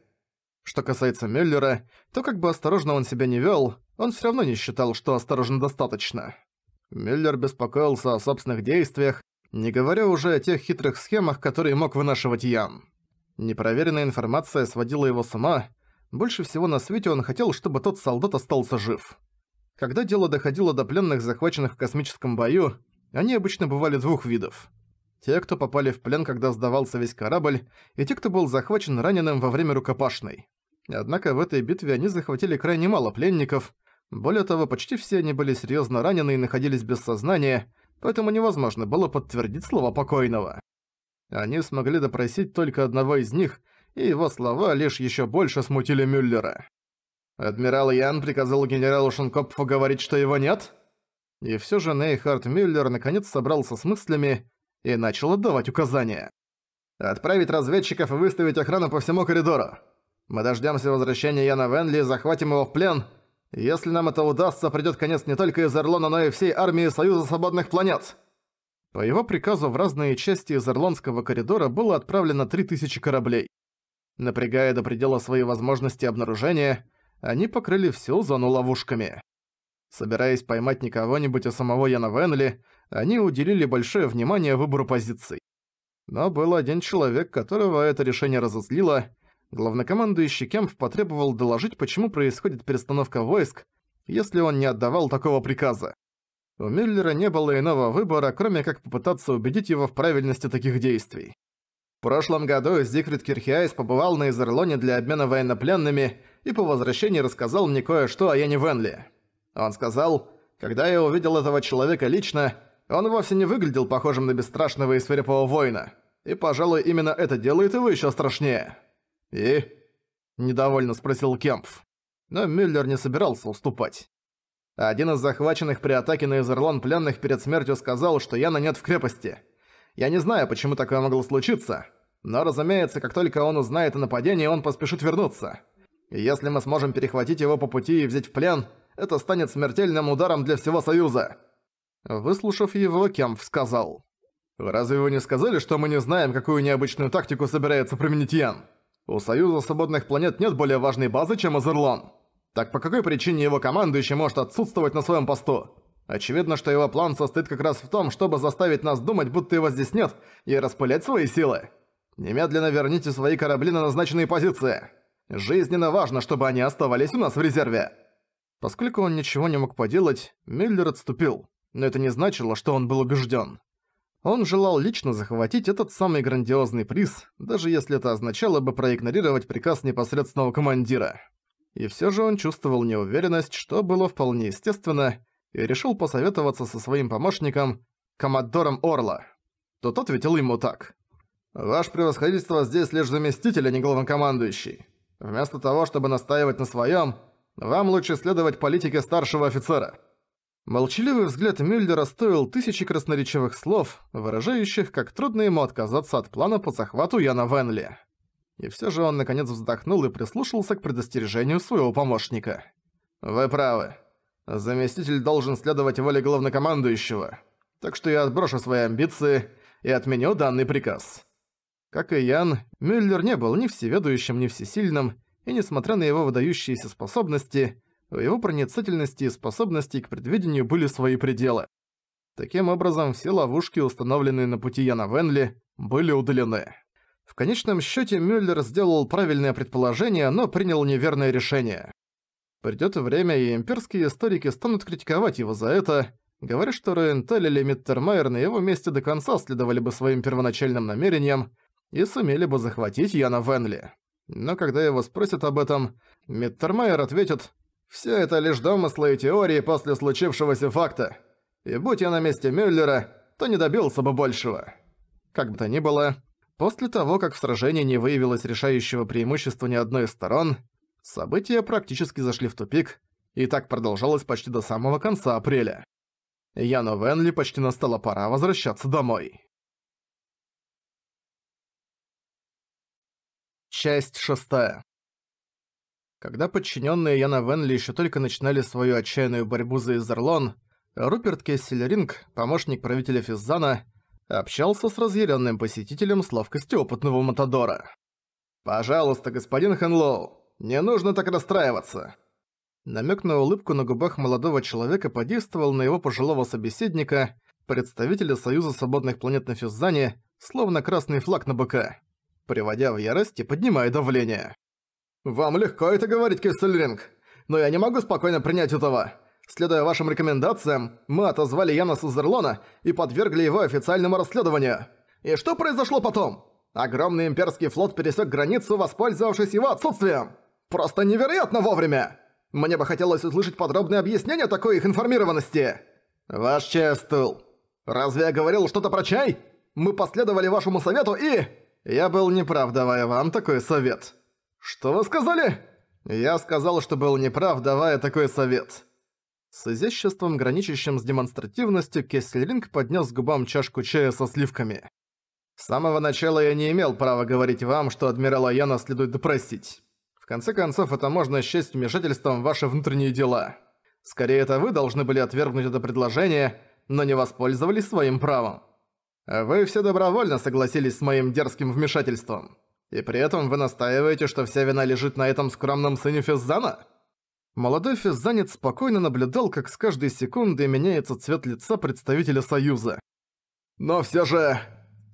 Что касается Мюллера, то как бы осторожно он себя не вел, он все равно не считал, что осторожно достаточно. Мюллер беспокоился о собственных действиях, не говоря уже о тех хитрых схемах, которые мог вынашивать Ян. Непроверенная информация сводила его с ума. Больше всего на свете он хотел, чтобы тот солдат остался жив. Когда дело доходило до пленных, захваченных в космическом бою, они обычно бывали двух видов – те, кто попали в плен, когда сдавался весь корабль, и те, кто был захвачен раненым во время рукопашной. Однако в этой битве они захватили крайне мало пленников. Более того, почти все они были серьезно ранены и находились без сознания, поэтому невозможно было подтвердить слова покойного. Они смогли допросить только одного из них, и его слова лишь еще больше смутили Мюллера. «Адмирал Ян приказал генералу Шенкопфу говорить, что его нет?» И все же Нейхард Мюллер наконец собрался с мыслями и начал отдавать указания. «Отправить разведчиков и выставить охрану по всему коридору. Мы дождёмся возвращения Яна Венли и захватим его в плен. Если нам это удастся, придёт конец не только из Эрлона, но и всей армии Союза Свободных Планет». По его приказу в разные части из Ирландского коридора было отправлено 3000 кораблей. Напрягая до предела свои возможности обнаружения, они покрыли всю зону ловушками. Собираясь поймать не кого-нибудь, а самого Яна Венли, они уделили большое внимание выбору позиций. Но был один человек, которого это решение разозлило. Главнокомандующий Кемп потребовал доложить, почему происходит перестановка войск, если он не отдавал такого приказа. У Миллера не было иного выбора, кроме как попытаться убедить его в правильности таких действий. В прошлом году Зигфрид Кирхиайс побывал на Изерлоне для обмена военнопленными и по возвращении рассказал мне кое-что о Яне Венли. Он сказал, «Когда я увидел этого человека лично, он вовсе не выглядел похожим на бесстрашного и свирепого воина. И, пожалуй, именно это делает его еще страшнее». «И?» – недовольно спросил Кемпф. Но Мюллер не собирался уступать. Один из захваченных при атаке на Изерлон пленных перед смертью сказал, что Яна нет в крепости. Я не знаю, почему такое могло случиться, но, разумеется, как только он узнает о нападении, он поспешит вернуться. И если мы сможем перехватить его по пути и взять в плен – это станет смертельным ударом для всего Союза!» Выслушав его, Кемп сказал. «Разве вы не сказали, что мы не знаем, какую необычную тактику собирается применить Ян? У Союза Свободных Планет нет более важной базы, чем Азерлон. Так по какой причине его командующий может отсутствовать на своем посту? Очевидно, что его план состоит как раз в том, чтобы заставить нас думать, будто его здесь нет, и распылять свои силы. Немедленно верните свои корабли на назначенные позиции. Жизненно важно, чтобы они оставались у нас в резерве». Поскольку он ничего не мог поделать, Мюллер отступил, но это не значило, что он был убежден. Он желал лично захватить этот самый грандиозный приз, даже если это означало бы проигнорировать приказ непосредственного командира. И все же он чувствовал неуверенность, что было вполне естественно, и решил посоветоваться со своим помощником, коммодором Орла. То тот ответил ему так. «Ваше превосходительство здесь лишь заместитель, а не главнокомандующий. Вместо того, чтобы настаивать на своем, вам лучше следовать политике старшего офицера». Молчаливый взгляд Мюллера стоил тысячи красноречивых слов, выражающих, как трудно ему отказаться от плана по захвату Яна Венли. И все же он наконец вздохнул и прислушался к предостережению своего помощника. «Вы правы. Заместитель должен следовать воле главнокомандующего. Так что я отброшу свои амбиции и отменю данный приказ». Как и Ян, Мюллер не был ни всеведущим, ни всесильным, и несмотря на его выдающиеся способности, у его проницательности и способностей к предвидению были свои пределы. Таким образом, все ловушки, установленные на пути Яна Венли, были удалены. В конечном счете Мюллер сделал правильное предположение, но принял неверное решение. Придет время, и имперские историки станут критиковать его за это, говоря, что Роенталь или Миттермайер на его месте до конца следовали бы своим первоначальным намерениям и сумели бы захватить Яна Венли. Но когда его спросят об этом, Миттермайер ответит «Все это лишь домыслы и теории после случившегося факта. И будь я на месте Мюллера, то не добился бы большего». Как бы то ни было, после того, как в сражении не выявилось решающего преимущества ни одной из сторон, события практически зашли в тупик, и так продолжалось почти до самого конца апреля. Яну Венли почти настала пора возвращаться домой. Часть шестая. Когда подчиненные Яна Венли еще только начинали свою отчаянную борьбу за Изерлон, Руперт Кессельринг, помощник правителя Физзана, общался с разъяренным посетителем с ловкостью опытного Матадора. «Пожалуйста, господин Хенлоу, не нужно так расстраиваться!» Намек на улыбку на губах молодого человека подействовал на его пожилого собеседника, представителя Союза Свободных Планет на Физзане, словно красный флаг на быка приводя в ярость и поднимая давление. «Вам легко это говорить, Кистельринг, но я не могу спокойно принять этого. Следуя вашим рекомендациям, мы отозвали Яна Сузерлона и подвергли его официальному расследованию. И что произошло потом? Огромный имперский флот пересек границу, воспользовавшись его отсутствием. Просто невероятно вовремя! Мне бы хотелось услышать подробное объяснение такой их информированности. Ваш честул. Разве я говорил что-то про чай? Мы последовали вашему совету и... Я был неправ, давая вам такой совет». «Что вы сказали?» «Я сказал, что был неправ, давая такой совет». С изяществом, граничащим с демонстративностью, Кессельринг поднес к губам чашку чая со сливками. «С самого начала я не имел права говорить вам, что адмирала Яна следует допросить. В конце концов, это можно счесть вмешательством в ваши внутренние дела. Скорее, это вы должны были отвергнуть это предложение, но не воспользовались своим правом. Вы все добровольно согласились с моим дерзким вмешательством. И при этом вы настаиваете, что вся вина лежит на этом скромном сыне Физзана? Молодой Физзанец спокойно наблюдал, как с каждой секунды меняется цвет лица представителя Союза. Но все же,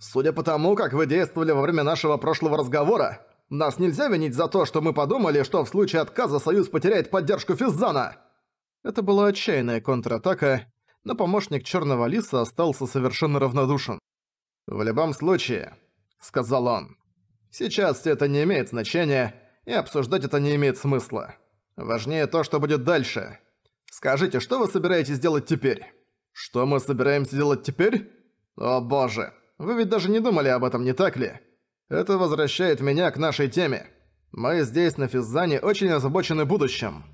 судя по тому, как вы действовали во время нашего прошлого разговора, нас нельзя винить за то, что мы подумали, что в случае отказа Союз потеряет поддержку Физзана. Это была отчаянная контратака, но помощник Черного Лиса остался совершенно равнодушен. «В любом случае», — сказал он, — «сейчас это не имеет значения, и обсуждать это не имеет смысла. Важнее то, что будет дальше. Скажите, что вы собираетесь делать теперь?» «Что мы собираемся делать теперь?» «О боже, вы ведь даже не думали об этом, не так ли?» «Это возвращает меня к нашей теме. Мы здесь, на Физзане, очень озабочены будущим»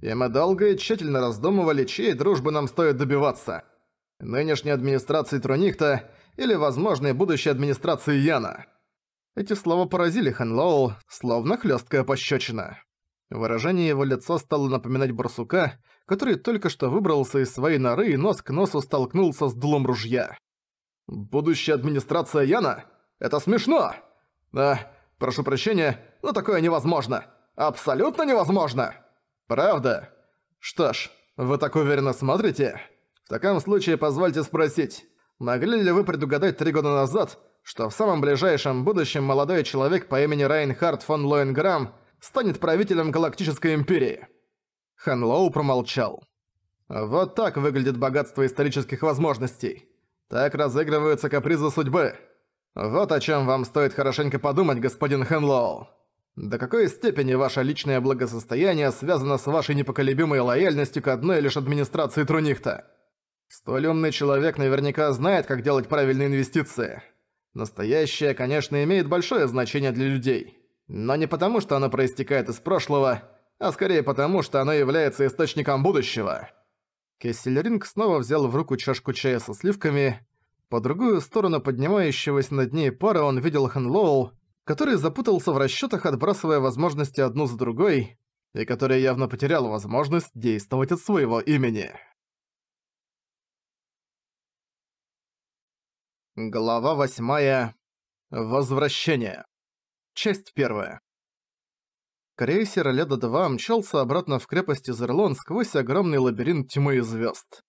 и мы долго и тщательно раздумывали, чьей дружбы нам стоит добиваться. Нынешней администрации Троникта или, возможной будущей администрации Яна. Эти слова поразили Хэн словно хлёсткая пощечина. Выражение его лица стало напоминать барсука, который только что выбрался из своей норы и нос к носу столкнулся с длом ружья. «Будущая администрация Яна? Это смешно!» Да, прошу прощения, но такое невозможно! Абсолютно невозможно!» «Правда? Что ж, вы так уверенно смотрите? В таком случае позвольте спросить, могли ли вы предугадать три года назад, что в самом ближайшем будущем молодой человек по имени Райнхард фон Лоенграм станет правителем Галактической Империи?» Хан Лоу промолчал. «Вот так выглядит богатство исторических возможностей. Так разыгрываются капризы судьбы. Вот о чем вам стоит хорошенько подумать, господин Хан до какой степени ваше личное благосостояние связано с вашей непоколебимой лояльностью к одной лишь администрации Трунихта? Столь умный человек наверняка знает, как делать правильные инвестиции. Настоящее, конечно, имеет большое значение для людей. Но не потому, что оно проистекает из прошлого, а скорее потому, что оно является источником будущего. Кессельринг снова взял в руку чашку чая со сливками. По другую сторону поднимающегося над ней пара он видел Хэнлоу, который запутался в расчетах, отбрасывая возможности одну за другой, и который явно потерял возможность действовать от своего имени. Глава 8. Возвращение. Часть 1. Крейсер Леда-2 мчался обратно в крепость Изерлон сквозь огромный лабиринт тьмы и звезд.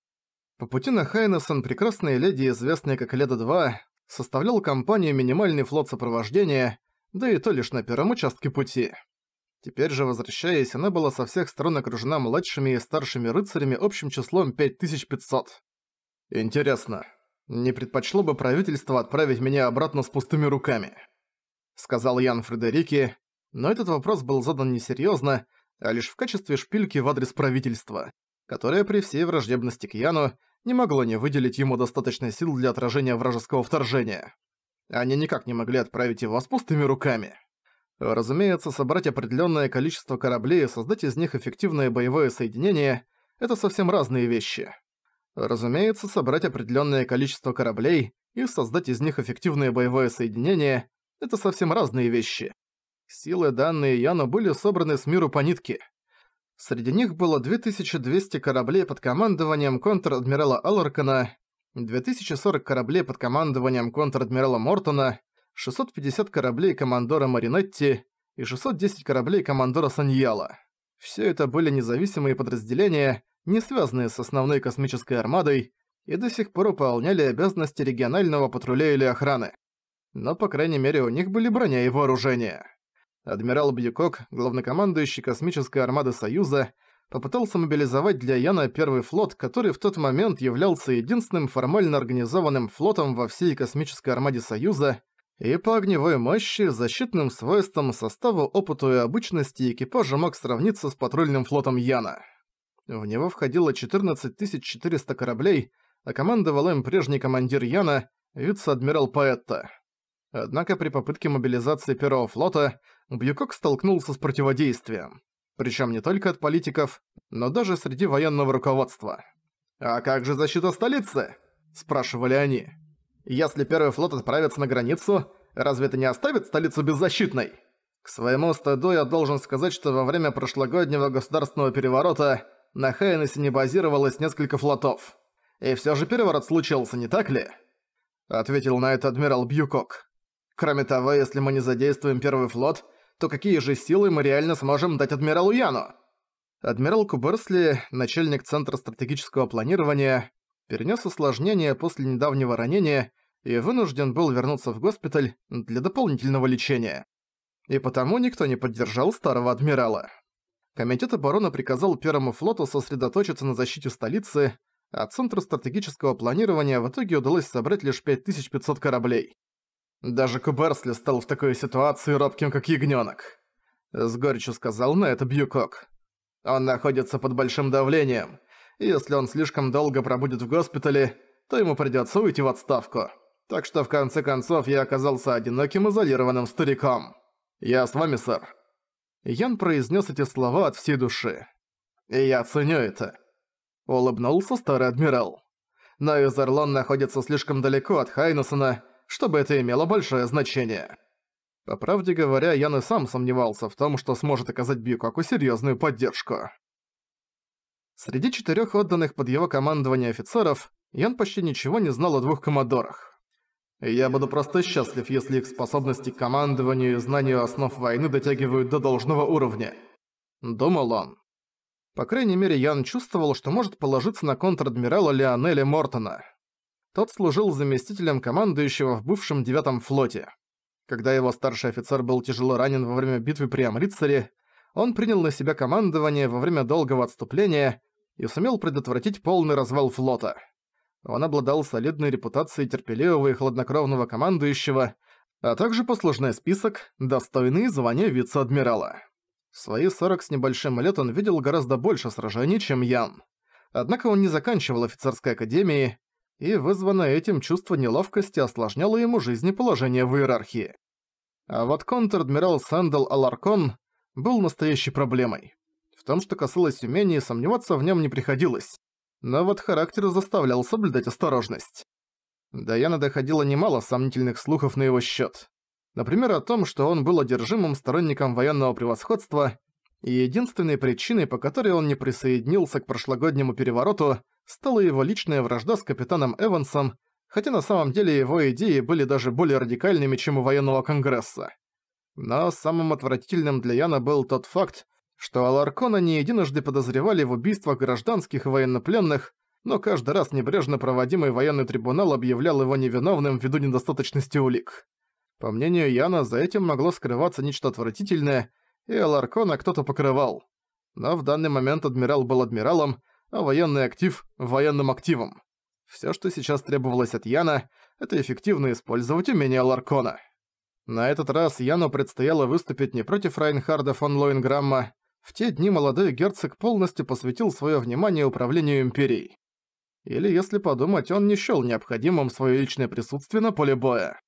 По пути на Хайнесон прекрасные леди, известные как Леда-2, составлял компанию минимальный флот сопровождения, да и то лишь на первом участке пути. Теперь же, возвращаясь, она была со всех сторон окружена младшими и старшими рыцарями общим числом 5500. «Интересно, не предпочло бы правительство отправить меня обратно с пустыми руками?» Сказал Ян Фредерике, но этот вопрос был задан несерьезно, а лишь в качестве шпильки в адрес правительства, которое при всей враждебности к Яну не могло не выделить ему достаточно сил для отражения вражеского вторжения. Они никак не могли отправить его с пустыми руками. Разумеется, собрать определенное количество кораблей и создать из них эффективное боевое соединение – это совсем разные вещи. Разумеется, собрать определенное количество кораблей и создать из них эффективное боевое соединение – это совсем разные вещи. Силы, данные Яну, были собраны с миру по нитке. Среди них было 2200 кораблей под командованием контр-адмирала Алларкана, 2040 кораблей под командованием контр-адмирала Мортона, 650 кораблей командора Маринетти и 610 кораблей командора Саньяла. Все это были независимые подразделения, не связанные с основной космической армадой, и до сих пор выполняли обязанности регионального патруля или охраны. Но, по крайней мере, у них были броня и вооружение. Адмирал Бьюкок, главнокомандующий космической армады Союза, попытался мобилизовать для Яна первый флот, который в тот момент являлся единственным формально организованным флотом во всей космической армаде Союза, и по огневой мощи, защитным свойствам, составу, опыту и обычности экипажа мог сравниться с патрульным флотом Яна. В него входило 14 400 кораблей, а командовал им прежний командир Яна, вице-адмирал Паэтта. Однако при попытке мобилизации первого флота Бьюкок столкнулся с противодействием. Причем не только от политиков, но даже среди военного руководства. «А как же защита столицы?» – спрашивали они. «Если первый флот отправится на границу, разве это не оставит столицу беззащитной?» К своему стыду я должен сказать, что во время прошлогоднего государственного переворота на Хайнесе не базировалось несколько флотов. И все же переворот случился, не так ли? Ответил на это адмирал Бьюкок. Кроме того, если мы не задействуем первый флот, то какие же силы мы реально сможем дать адмиралу Яну? Адмирал Куберсли, начальник Центра стратегического планирования, перенес осложнение после недавнего ранения и вынужден был вернуться в госпиталь для дополнительного лечения. И потому никто не поддержал старого адмирала. Комитет обороны приказал Первому флоту сосредоточиться на защите столицы, а Центру стратегического планирования в итоге удалось собрать лишь 5500 кораблей. Даже Куберсли стал в такой ситуации робким, как ягнёнок. С горечью сказал на это Бьюкок. Он находится под большим давлением. Если он слишком долго пробудет в госпитале, то ему придётся уйти в отставку. Так что в конце концов я оказался одиноким изолированным стариком. Я с вами, сэр. Ян произнёс эти слова от всей души. И я ценю это. Улыбнулся старый адмирал. Но Изерлон находится слишком далеко от Хайнусона, чтобы это имело большое значение. По правде говоря, Ян и сам сомневался в том, что сможет оказать Бьюкаку серьезную поддержку. Среди четырех отданных под его командование офицеров, Ян почти ничего не знал о двух коммодорах. «Я буду просто счастлив, если их способности к командованию и знанию основ войны дотягивают до должного уровня», — думал он. По крайней мере, Ян чувствовал, что может положиться на контр-адмирала Леонеля Мортона. Тот служил заместителем командующего в бывшем девятом флоте. Когда его старший офицер был тяжело ранен во время битвы при Амрицаре, он принял на себя командование во время долгого отступления и сумел предотвратить полный развал флота. Он обладал солидной репутацией терпеливого и хладнокровного командующего, а также послужной список, достойный звания вице-адмирала. В свои 40 с небольшим лет он видел гораздо больше сражений, чем Ян. Однако он не заканчивал офицерской академии, и вызванное этим чувство неловкости осложняло ему жизнь и положение в иерархии. А вот контр-адмирал Сэндал Аларкон был настоящей проблемой. В том, что касалось умений, сомневаться в нем не приходилось. Но вот характер заставлял соблюдать осторожность. До Яна доходило немало сомнительных слухов на его счет. Например, о том, что он был одержимым сторонником военного превосходства, и единственной причиной, по которой он не присоединился к прошлогоднему перевороту, стала его личная вражда с капитаном Эвансом, хотя на самом деле его идеи были даже более радикальными, чем у военного конгресса. Но самым отвратительным для Яна был тот факт, что Аларкона не единожды подозревали в убийствах гражданских и военнопленных, но каждый раз небрежно проводимый военный трибунал объявлял его невиновным ввиду недостаточности улик. По мнению Яна, за этим могло скрываться нечто отвратительное, и Аларкона кто-то покрывал. Но в данный момент адмирал был адмиралом, а военный актив – военным активом. Всё, что сейчас требовалось от Яна, это эффективно использовать умение Ларкона. На этот раз Яну предстояло выступить не против Райнхарда фон Лоинграмма. В те дни молодой герцог полностью посвятил своё внимание управлению Империей. Или, если подумать, он не счёл необходимым своё личное присутствие на поле боя.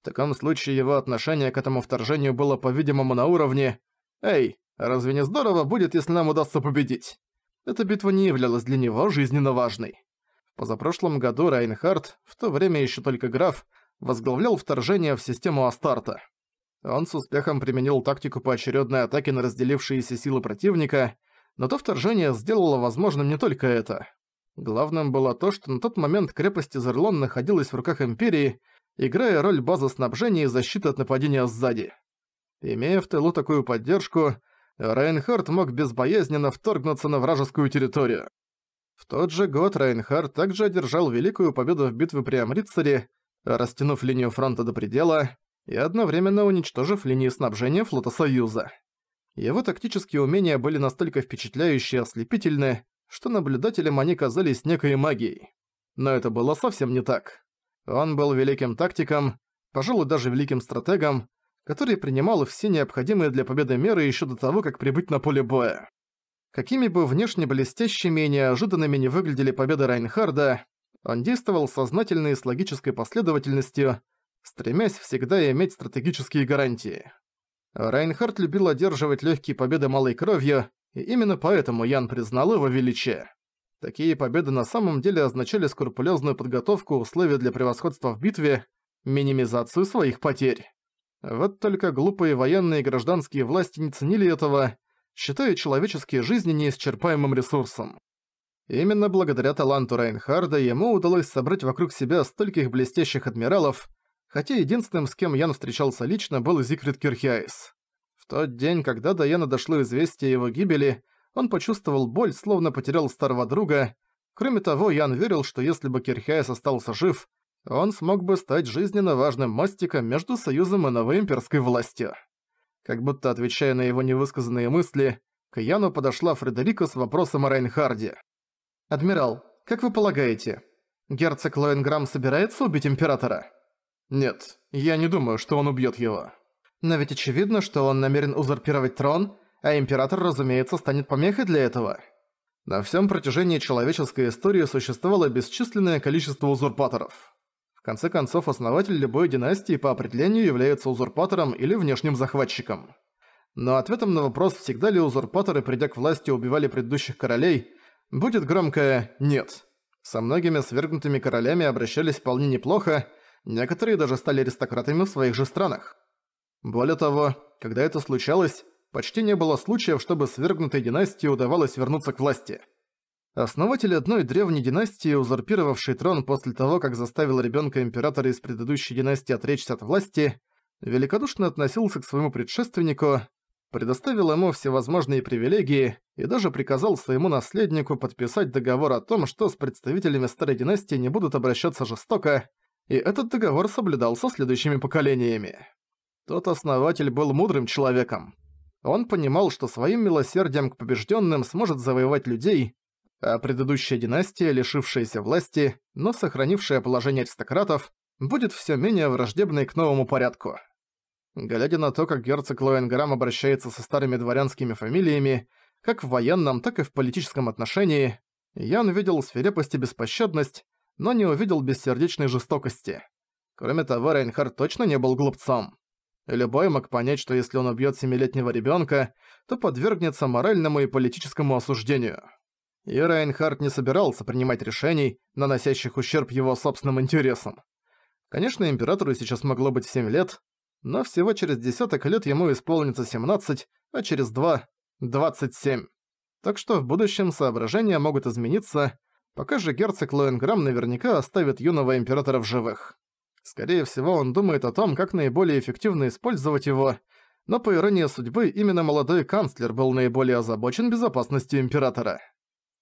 В таком случае его отношение к этому вторжению было, по-видимому, на уровне «Эй, разве не здорово будет, если нам удастся победить?» эта битва не являлась для него жизненно важной. В позапрошлом году Райнхард, в то время еще только граф, возглавлял вторжение в систему Астарта. Он с успехом применил тактику поочередной атаки на разделившиеся силы противника, но то вторжение сделало возможным не только это. Главным было то, что на тот момент крепость Изерлон находилась в руках Империи, играя роль базы снабжения и защиты от нападения сзади. Имея в тылу такую поддержку, Райнхард мог безбоязненно вторгнуться на вражескую территорию. В тот же год Райнхард также одержал великую победу в битве при Амрицаре, растянув линию фронта до предела и одновременно уничтожив линии снабжения флота Союза. Его тактические умения были настолько впечатляющие и ослепительны, что наблюдателям они казались некой магией. Но это было совсем не так. Он был великим тактиком, пожалуй, даже великим стратегом, который принимал все необходимые для победы меры еще до того, как прибыть на поле боя. Какими бы внешне блестящими и неожиданными не выглядели победы Райнхарда, он действовал сознательно и с логической последовательностью, стремясь всегда иметь стратегические гарантии. Райнхард любил одерживать легкие победы малой кровью, и именно поэтому Ян признал его величие. Такие победы на самом деле означали скрупулезную подготовку условий для превосходства в битве, минимизацию своих потерь. Вот только глупые военные и гражданские власти не ценили этого, считая человеческие жизни неисчерпаемым ресурсом. Именно благодаря таланту Рейнхарда ему удалось собрать вокруг себя стольких блестящих адмиралов, хотя единственным, с кем Ян встречался лично, был Зигрид Кирхиайс. В тот день, когда до Яна дошло известие его гибели, он почувствовал боль, словно потерял старого друга. Кроме того, Ян верил, что если бы Кирхиайс остался жив, он смог бы стать жизненно важным мостиком между Союзом и новой имперской властью. Как будто отвечая на его невысказанные мысли, к Яну подошла Фредерика с вопросом о Райнхарде. «Адмирал, как вы полагаете, герцог Лоенграм собирается убить Императора?» «Нет, я не думаю, что он убьет его». «Но ведь очевидно, что он намерен узурпировать трон, а Император, разумеется, станет помехой для этого». На всем протяжении человеческой истории существовало бесчисленное количество узурпаторов. В конце концов, основатель любой династии по определению является узурпатором или внешним захватчиком. Но ответом на вопрос, всегда ли узурпаторы, придя к власти, убивали предыдущих королей, будет громкое «нет». Со многими свергнутыми королями обращались вполне неплохо, некоторые даже стали аристократами в своих же странах. Более того, когда это случалось, почти не было случаев, чтобы свергнутой династии удавалось вернуться к власти – основатель одной древней династии, узурпировавший трон после того, как заставил ребенка императора из предыдущей династии отречься от власти, великодушно относился к своему предшественнику, предоставил ему всевозможные привилегии и даже приказал своему наследнику подписать договор о том, что с представителями старой династии не будут обращаться жестоко, и этот договор соблюдался следующими поколениями. Тот основатель был мудрым человеком. Он понимал, что своим милосердием к побежденным сможет завоевать людей, а предыдущая династия, лишившаяся власти, но сохранившая положение аристократов, будет все менее враждебной к новому порядку. Глядя на то, как герцог Лоенграм обращается со старыми дворянскими фамилиями, как в военном, так и в политическом отношении, Ян видел свирепость и беспощадность, но не увидел бессердечной жестокости. Кроме того, Рейнхард точно не был глупцом. Любой мог понять, что если он убьет семилетнего ребенка, то подвергнется моральному и политическому осуждению. И Райнхард не собирался принимать решений, наносящих ущерб его собственным интересам. Конечно, императору сейчас могло быть 7 лет, но всего через десяток лет ему исполнится 17, а через 2 – 27. Так что в будущем соображения могут измениться, пока же герцог Лоенграм наверняка оставит юного императора в живых. Скорее всего, он думает о том, как наиболее эффективно использовать его, но по иронии судьбы именно молодой канцлер был наиболее озабочен безопасностью императора.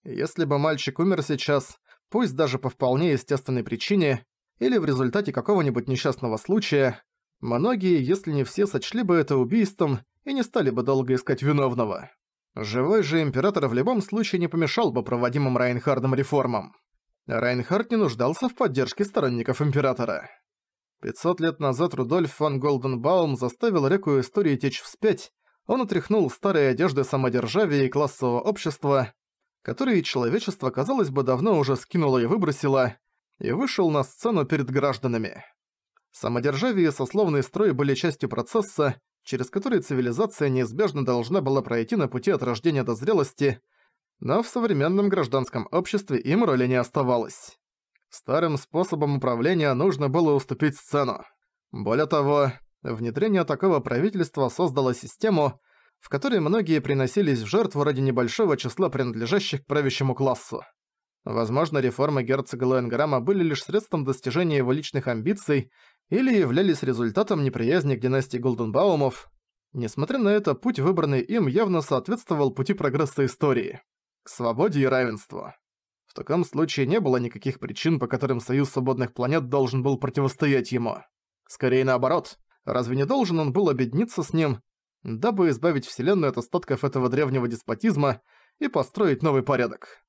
Если бы мальчик умер сейчас, пусть даже по вполне естественной причине, или в результате какого-нибудь несчастного случая, многие, если не все, сочли бы это убийством и не стали бы долго искать виновного. Живой же император в любом случае не помешал бы проводимым Райнхардом реформам. Райнхард не нуждался в поддержке сторонников императора. 500 лет назад Рудольф фон Голденбаум заставил реку истории течь вспять, он отряхнул старые одежды самодержавия и классового общества, которые человечество, казалось бы, давно уже скинуло и выбросило, и вышел на сцену перед гражданами. Самодержавие и сословный строй были частью процесса, через который цивилизация неизбежно должна была пройти на пути от рождения до зрелости, но в современном гражданском обществе им роли не оставалось. Старым способом управления нужно было уступить сцену. Более того, внедрение такого правительства создало систему, в которой многие приносились в жертву ради небольшого числа принадлежащих к правящему классу. Возможно, реформы герцога Лоенграма были лишь средством достижения его личных амбиций или являлись результатом неприязни к династии Голденбаумов. Несмотря на это, путь, выбранный им, явно соответствовал пути прогресса истории – к свободе и равенству. В таком случае не было никаких причин, по которым Союз Свободных Планет должен был противостоять ему. Скорее наоборот, разве не должен он был объединиться с ним, дабы избавить Вселенную от остатков этого древнего деспотизма и построить новый порядок.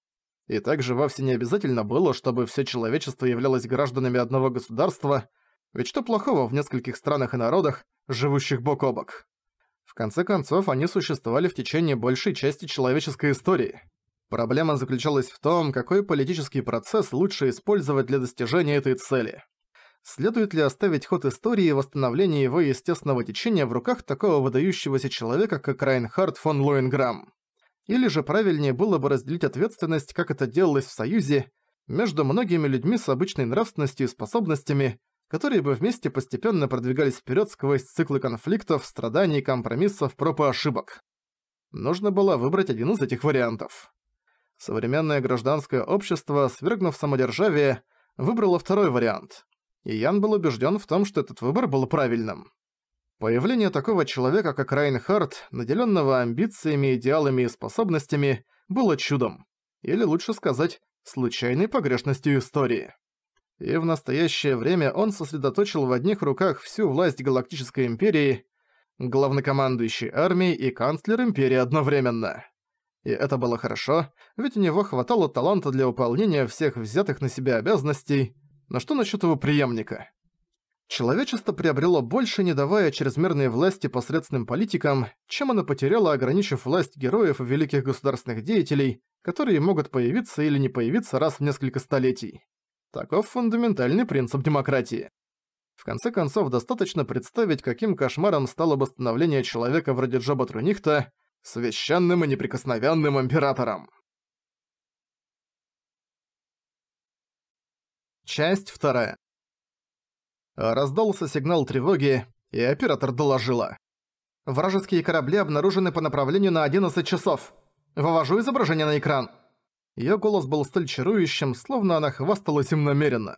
И также вовсе не обязательно было, чтобы все человечество являлось гражданами одного государства, ведь что плохого в нескольких странах и народах, живущих бок о бок? В конце концов, они существовали в течение большей части человеческой истории. Проблема заключалась в том, какой политический процесс лучше использовать для достижения этой цели следует ли оставить ход истории и восстановление его естественного течения в руках такого выдающегося человека, как Райнхард фон Лоинграм, Или же правильнее было бы разделить ответственность, как это делалось в Союзе, между многими людьми с обычной нравственностью и способностями, которые бы вместе постепенно продвигались вперед сквозь циклы конфликтов, страданий, компромиссов, проб и ошибок. Нужно было выбрать один из этих вариантов. Современное гражданское общество, свергнув самодержавие, выбрало второй вариант и Ян был убежден в том, что этот выбор был правильным. Появление такого человека, как Райнхард, наделенного амбициями, идеалами и способностями, было чудом. Или лучше сказать, случайной погрешностью истории. И в настоящее время он сосредоточил в одних руках всю власть Галактической Империи, главнокомандующий армией и канцлер Империи одновременно. И это было хорошо, ведь у него хватало таланта для выполнения всех взятых на себя обязанностей, но что насчет его преемника? Человечество приобрело больше, не давая чрезмерной власти посредственным политикам, чем оно потеряло, ограничив власть героев и великих государственных деятелей, которые могут появиться или не появиться раз в несколько столетий. Таков фундаментальный принцип демократии. В конце концов, достаточно представить, каким кошмаром стало бы становление человека вроде Джоба Трунихта священным и неприкосновенным императором. Часть вторая. Раздался сигнал тревоги, и оператор доложила. Вражеские корабли обнаружены по направлению на 11 часов. Вывожу изображение на экран. Её голос был столь чарующим, словно она хвасталась им намеренно.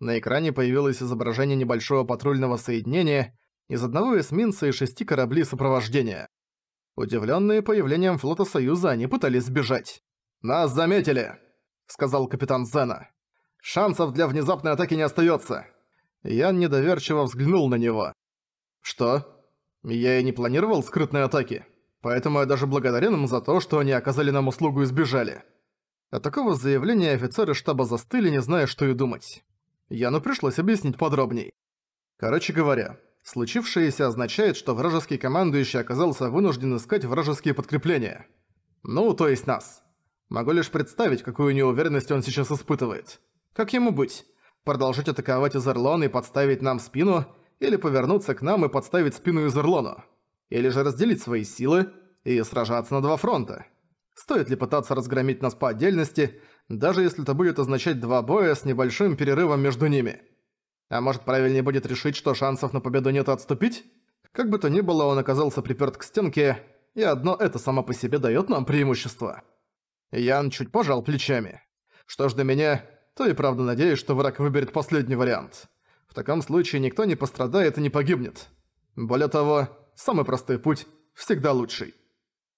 На экране появилось изображение небольшого патрульного соединения из одного эсминца и шести кораблей сопровождения. Удивлённые появлением флота Союза, они пытались сбежать. «Нас заметили!» — сказал капитан Зена. Шансов для внезапной атаки не остается. Ян недоверчиво взглянул на него. Что? Я и не планировал скрытные атаки. Поэтому я даже благодарен им за то, что они оказали нам услугу и сбежали. От такого заявления офицеры штаба застыли, не зная, что и думать. Яну пришлось объяснить подробней. Короче говоря, случившееся означает, что вражеский командующий оказался вынужден искать вражеские подкрепления. Ну, то есть нас. Могу лишь представить, какую неуверенность он сейчас испытывает. Как ему быть? Продолжить атаковать Изерлон и подставить нам спину, или повернуться к нам и подставить спину Изерлону? Или же разделить свои силы и сражаться на два фронта? Стоит ли пытаться разгромить нас по отдельности, даже если это будет означать два боя с небольшим перерывом между ними? А может правильнее будет решить, что шансов на победу нет отступить? Как бы то ни было, он оказался приперт к стенке, и одно это само по себе дает нам преимущество. Ян чуть пожал плечами. Что ж до меня, то и правда надеюсь, что враг выберет последний вариант. В таком случае никто не пострадает и не погибнет. Более того, самый простой путь всегда лучший.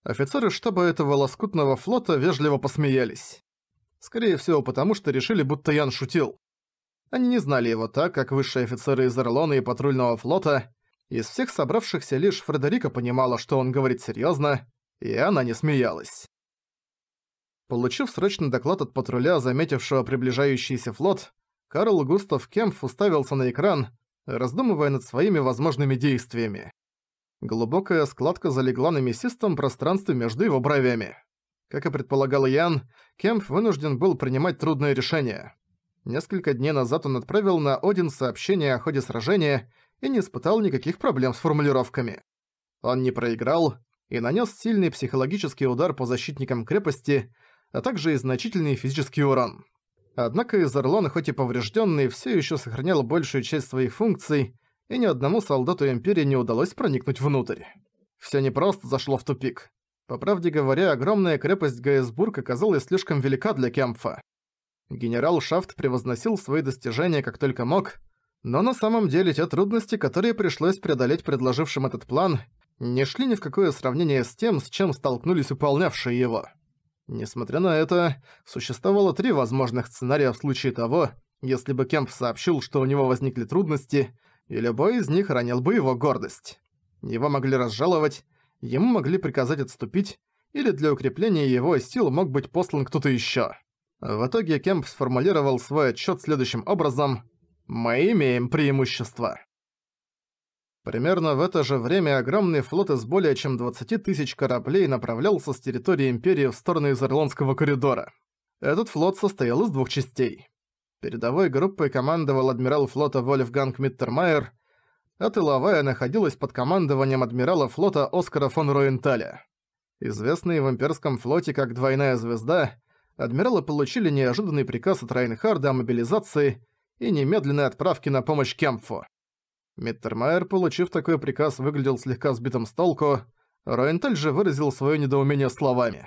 Офицеры штаба этого лоскутного флота вежливо посмеялись. Скорее всего, потому что решили, будто Ян шутил. Они не знали его так, как высшие офицеры из Эрлона и патрульного флота. Из всех собравшихся лишь Фредерика понимала, что он говорит серьёзно, и она не смеялась. Получив срочный доклад от патруля, заметившего приближающийся флот, Карл Густав Кемпф уставился на экран, раздумывая над своими возможными действиями. Глубокая складка залегла на мясистом пространстве между его бровями. Как и предполагал Ян, Кемп вынужден был принимать трудное решение. Несколько дней назад он отправил на Один сообщение о ходе сражения и не испытал никаких проблем с формулировками. Он не проиграл и нанес сильный психологический удар по защитникам крепости, а также и значительный физический урон. Однако Изерлон, хоть и поврежденный, все еще сохранял большую часть своих функций, и ни одному солдату Империи не удалось проникнуть внутрь. Все непросто зашло в тупик. По правде говоря, огромная крепость Гейсбург оказалась слишком велика для Кемпфа. Генерал Шафт превозносил свои достижения как только мог, но на самом деле те трудности, которые пришлось преодолеть предложившим этот план, не шли ни в какое сравнение с тем, с чем столкнулись выполнявшие его. Несмотря на это, существовало три возможных сценария в случае того, если бы Кемп сообщил, что у него возникли трудности, и любой из них ранил бы его гордость. Его могли разжаловать, ему могли приказать отступить, или для укрепления его сил мог быть послан кто-то еще. В итоге Кемп сформулировал свой отчет следующим образом «Мы имеем преимущество». Примерно в это же время огромный флот из более чем 20 тысяч кораблей направлялся с территории Империи в сторону из Ирландского коридора. Этот флот состоял из двух частей. Передовой группой командовал адмирал флота Вольфганг Миттермайер, а тыловая находилась под командованием адмирала флота Оскара фон Руенталя. Известные в имперском флоте как «Двойная звезда», адмиралы получили неожиданный приказ от Райнхарда о мобилизации и немедленной отправке на помощь Кемпфу. Миттермайер, получив такой приказ, выглядел слегка сбитым с толку. Ройнталь же выразил свое недоумение словами.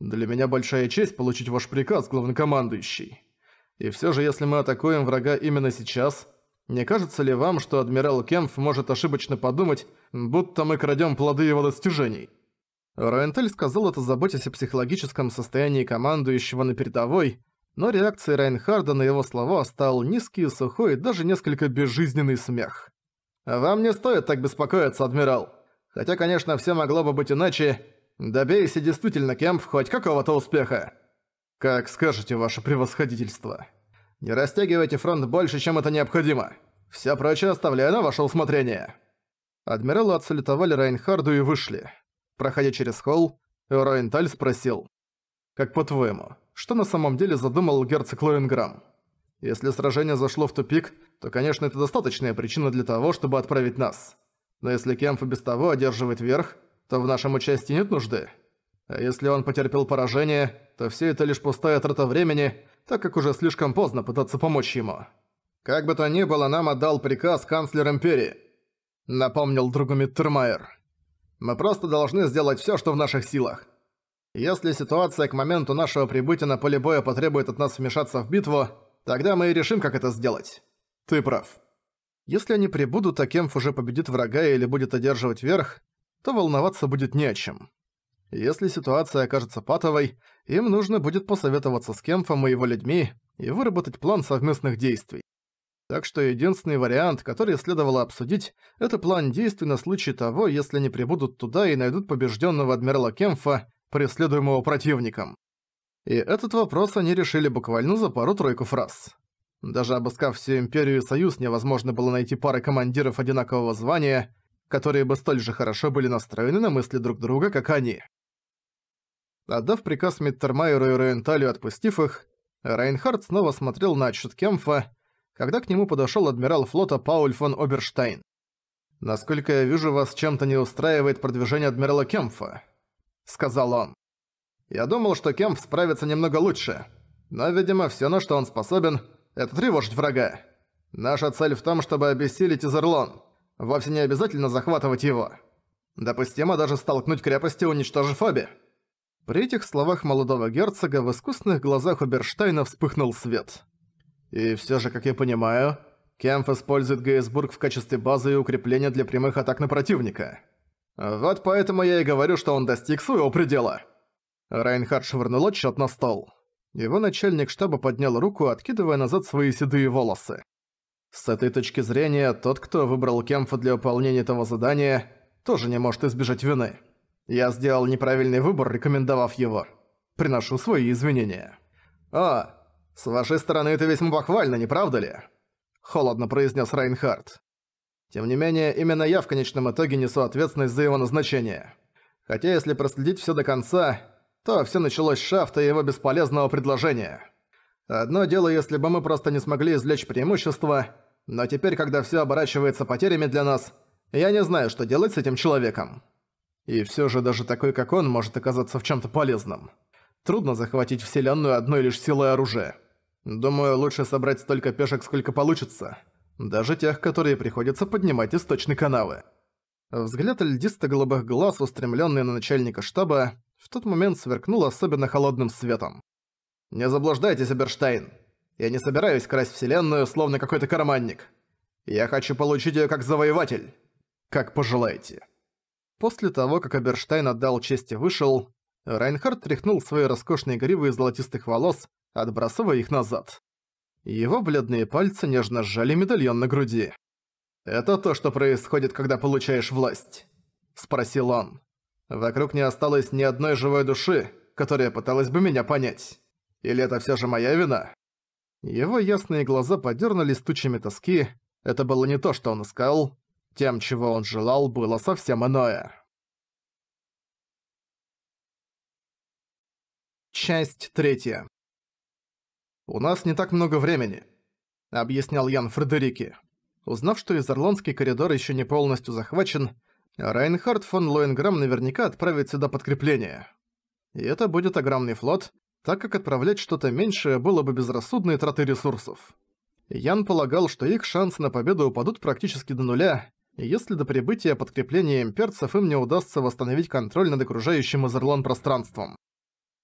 «Для меня большая честь получить ваш приказ, главнокомандующий. И все же, если мы атакуем врага именно сейчас, не кажется ли вам, что адмирал Кемф может ошибочно подумать, будто мы крадем плоды его достижений?» Ройнтель сказал это, заботясь о психологическом состоянии командующего на передовой, но реакцией Райнхарда на его слова стал низкий, сухой, даже несколько безжизненный смех. «Вам не стоит так беспокоиться, адмирал. Хотя, конечно, все могло бы быть иначе. Добейся действительно, Кемп, хоть какого-то успеха. Как скажете, ваше превосходительство. Не растягивайте фронт больше, чем это необходимо. Все прочее оставляю на ваше усмотрение». Адмиралы отсалютовали Райнхарду и вышли. Проходя через холл, Ройнталь спросил. «Как по-твоему, что на самом деле задумал герцог Лоинграм. Если сражение зашло в тупик, то, конечно, это достаточная причина для того, чтобы отправить нас. Но если Кемф без того одерживает верх, то в нашем участии нет нужды. А если он потерпел поражение, то все это лишь пустая трата времени, так как уже слишком поздно пытаться помочь ему. Как бы то ни было, нам отдал приказ канцлер Империи, напомнил другу Миттермайер. Мы просто должны сделать все, что в наших силах. Если ситуация к моменту нашего прибытия на поле боя потребует от нас вмешаться в битву, тогда мы и решим, как это сделать. Ты прав. Если они прибудут, а Кемф уже победит врага или будет одерживать верх, то волноваться будет не о чем. Если ситуация окажется патовой, им нужно будет посоветоваться с Кемфом и его людьми и выработать план совместных действий. Так что единственный вариант, который следовало обсудить, это план действий на случай того, если они прибудут туда и найдут побежденного адмирала Кемфа, преследуемого противником. И этот вопрос они решили буквально за пару-тройку фраз. Даже обыскав всю Империю и Союз, невозможно было найти пары командиров одинакового звания, которые бы столь же хорошо были настроены на мысли друг друга, как они. Отдав приказ Миттермайеру и Роенталю отпустив их, Рейнхард снова смотрел на отчет Кемфа, когда к нему подошел адмирал флота Пауль фон Оберштайн. «Насколько я вижу, вас чем-то не устраивает продвижение адмирала Кемфа сказал он. Я думал, что Кемп справится немного лучше. Но, видимо, все, на что он способен, это тревожить врага. Наша цель в том, чтобы обессилить Изерлон. Вовсе не обязательно захватывать его. Допустимо даже столкнуть крепости, уничтожив обе. При этих словах молодого герцога в искусных глазах Уберштайна вспыхнул свет. И все же, как я понимаю, Кемф использует Гейсбург в качестве базы и укрепления для прямых атак на противника. «Вот поэтому я и говорю, что он достиг своего предела!» Райнхард швырнул отчет на стол. Его начальник штаба поднял руку, откидывая назад свои седые волосы. С этой точки зрения, тот, кто выбрал Кемфа для выполнения этого задания, тоже не может избежать вины. Я сделал неправильный выбор, рекомендовав его. Приношу свои извинения. «А, с вашей стороны это весьма похвально, не правда ли?» Холодно произнес Райнхард. Тем не менее, именно я в конечном итоге несу ответственность за его назначение. Хотя если проследить все до конца, то все началось с шафта и его бесполезного предложения. Одно дело, если бы мы просто не смогли извлечь преимущество, но теперь, когда все оборачивается потерями для нас, я не знаю, что делать с этим человеком. И все же даже такой, как он, может оказаться в чем то полезным. Трудно захватить Вселенную одной лишь силой оружия. Думаю, лучше собрать столько пешек, сколько получится даже тех, которые приходится поднимать из точной канавы. Взгляд льдисто-голубых глаз, устремленный на начальника штаба, в тот момент сверкнул особенно холодным светом. «Не заблуждайтесь, Эберштейн. Я не собираюсь красть вселенную, словно какой-то карманник. Я хочу получить ее как завоеватель. Как пожелаете». После того, как Эберштейн отдал честь и вышел, Райнхард тряхнул свои роскошные гривы из золотистых волос, отбрасывая их назад. Его бледные пальцы нежно сжали медальон на груди. «Это то, что происходит, когда получаешь власть?» – спросил он. «Вокруг не осталось ни одной живой души, которая пыталась бы меня понять. Или это все же моя вина?» Его ясные глаза подернулись тучами тоски. Это было не то, что он искал. Тем, чего он желал, было совсем иное. Часть третья. «У нас не так много времени», — объяснял Ян Фредерике. Узнав, что изерландский коридор еще не полностью захвачен, Райнхард фон Лоинграм наверняка отправит сюда подкрепление. И это будет огромный флот, так как отправлять что-то меньшее было бы безрассудной траты ресурсов. Ян полагал, что их шансы на победу упадут практически до нуля, и если до прибытия подкрепления имперцев им не удастся восстановить контроль над окружающим Изерлон пространством.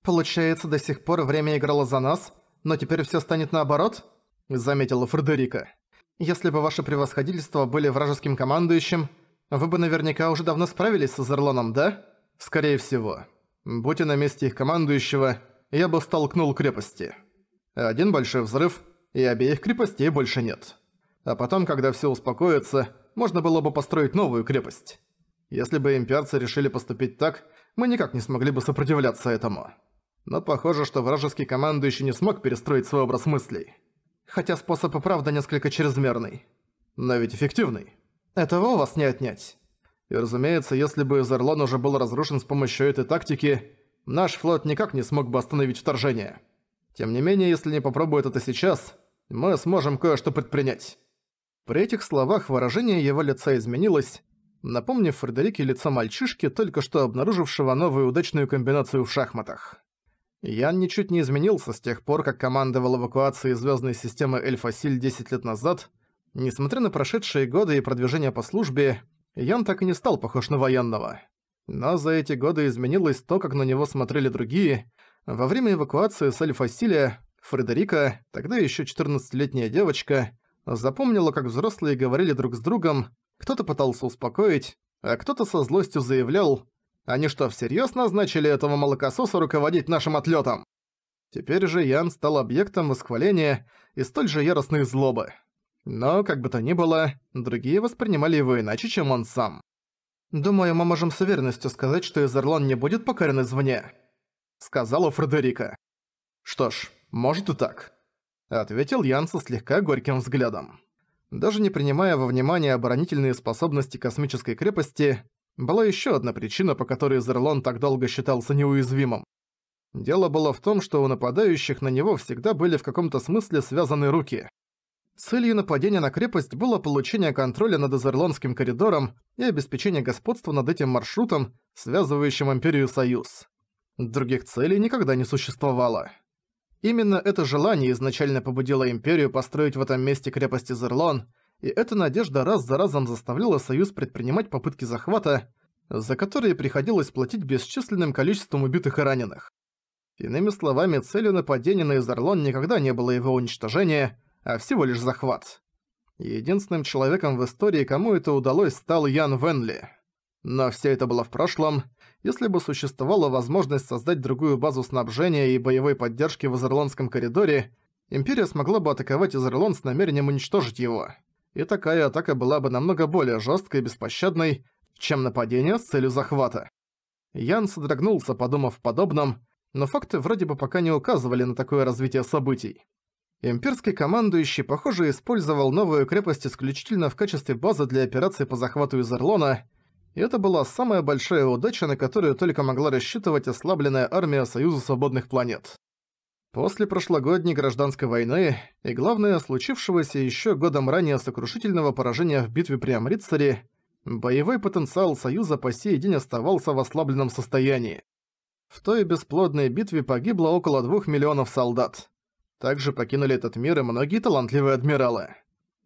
«Получается, до сих пор время играло за нас, но теперь все станет наоборот?» – заметила Фредерика. «Если бы ваше превосходительство были вражеским командующим, вы бы наверняка уже давно справились с Азерлоном, да? Скорее всего. Будь я на месте их командующего, я бы столкнул крепости. Один большой взрыв, и обеих крепостей больше нет. А потом, когда все успокоится, можно было бы построить новую крепость. Если бы имперцы решили поступить так, мы никак не смогли бы сопротивляться этому» но похоже, что вражеский командующий не смог перестроить свой образ мыслей. Хотя способ и правда несколько чрезмерный. Но ведь эффективный. Этого у вас не отнять. И разумеется, если бы Изерлон уже был разрушен с помощью этой тактики, наш флот никак не смог бы остановить вторжение. Тем не менее, если не попробует это сейчас, мы сможем кое-что предпринять». При этих словах выражение его лица изменилось, напомнив Фредерике лицо мальчишки, только что обнаружившего новую удачную комбинацию в шахматах. Ян ничуть не изменился с тех пор, как командовал эвакуацией звездной системы Эльфасиль 10 лет назад. Несмотря на прошедшие годы и продвижение по службе, Ян так и не стал похож на военного. Но за эти годы изменилось то, как на него смотрели другие. Во время эвакуации с Эльфасиля Фредерика, тогда еще 14-летняя девочка, запомнила, как взрослые говорили друг с другом, кто-то пытался успокоить, а кто-то со злостью заявлял они что, всерьёз назначили этого молокососа руководить нашим отлётом? Теперь же Ян стал объектом восхваления и столь же яростной злобы. Но, как бы то ни было, другие воспринимали его иначе, чем он сам. «Думаю, мы можем с уверенностью сказать, что Изерлон не будет покорен извне», — сказала Фредерика. «Что ж, может и так», — ответил Ян со слегка горьким взглядом. Даже не принимая во внимание оборонительные способности космической крепости, была еще одна причина, по которой Зерлон так долго считался неуязвимым. Дело было в том, что у нападающих на него всегда были в каком-то смысле связаны руки. Целью нападения на крепость было получение контроля над Азерлонским коридором и обеспечение господства над этим маршрутом, связывающим Империю Союз. Других целей никогда не существовало. Именно это желание изначально побудило Империю построить в этом месте крепость Азерлон – и эта надежда раз за разом заставляла Союз предпринимать попытки захвата, за которые приходилось платить бесчисленным количеством убитых и раненых. Иными словами, целью нападения на Изарлон никогда не было его уничтожение, а всего лишь захват. Единственным человеком в истории, кому это удалось, стал Ян Венли. Но все это было в прошлом. Если бы существовала возможность создать другую базу снабжения и боевой поддержки в Изерлонском коридоре, Империя смогла бы атаковать Изерлон с намерением уничтожить его и такая атака была бы намного более жесткой и беспощадной, чем нападение с целью захвата. Ян содрогнулся, подумав подобном, но факты вроде бы пока не указывали на такое развитие событий. Имперский командующий, похоже, использовал новую крепость исключительно в качестве базы для операции по захвату Изерлона, и это была самая большая удача, на которую только могла рассчитывать ослабленная армия Союза Свободных Планет. После прошлогодней гражданской войны и, главное, случившегося еще годом ранее сокрушительного поражения в битве при Амритсаре, боевой потенциал Союза по сей день оставался в ослабленном состоянии. В той бесплодной битве погибло около двух миллионов солдат. Также покинули этот мир и многие талантливые адмиралы.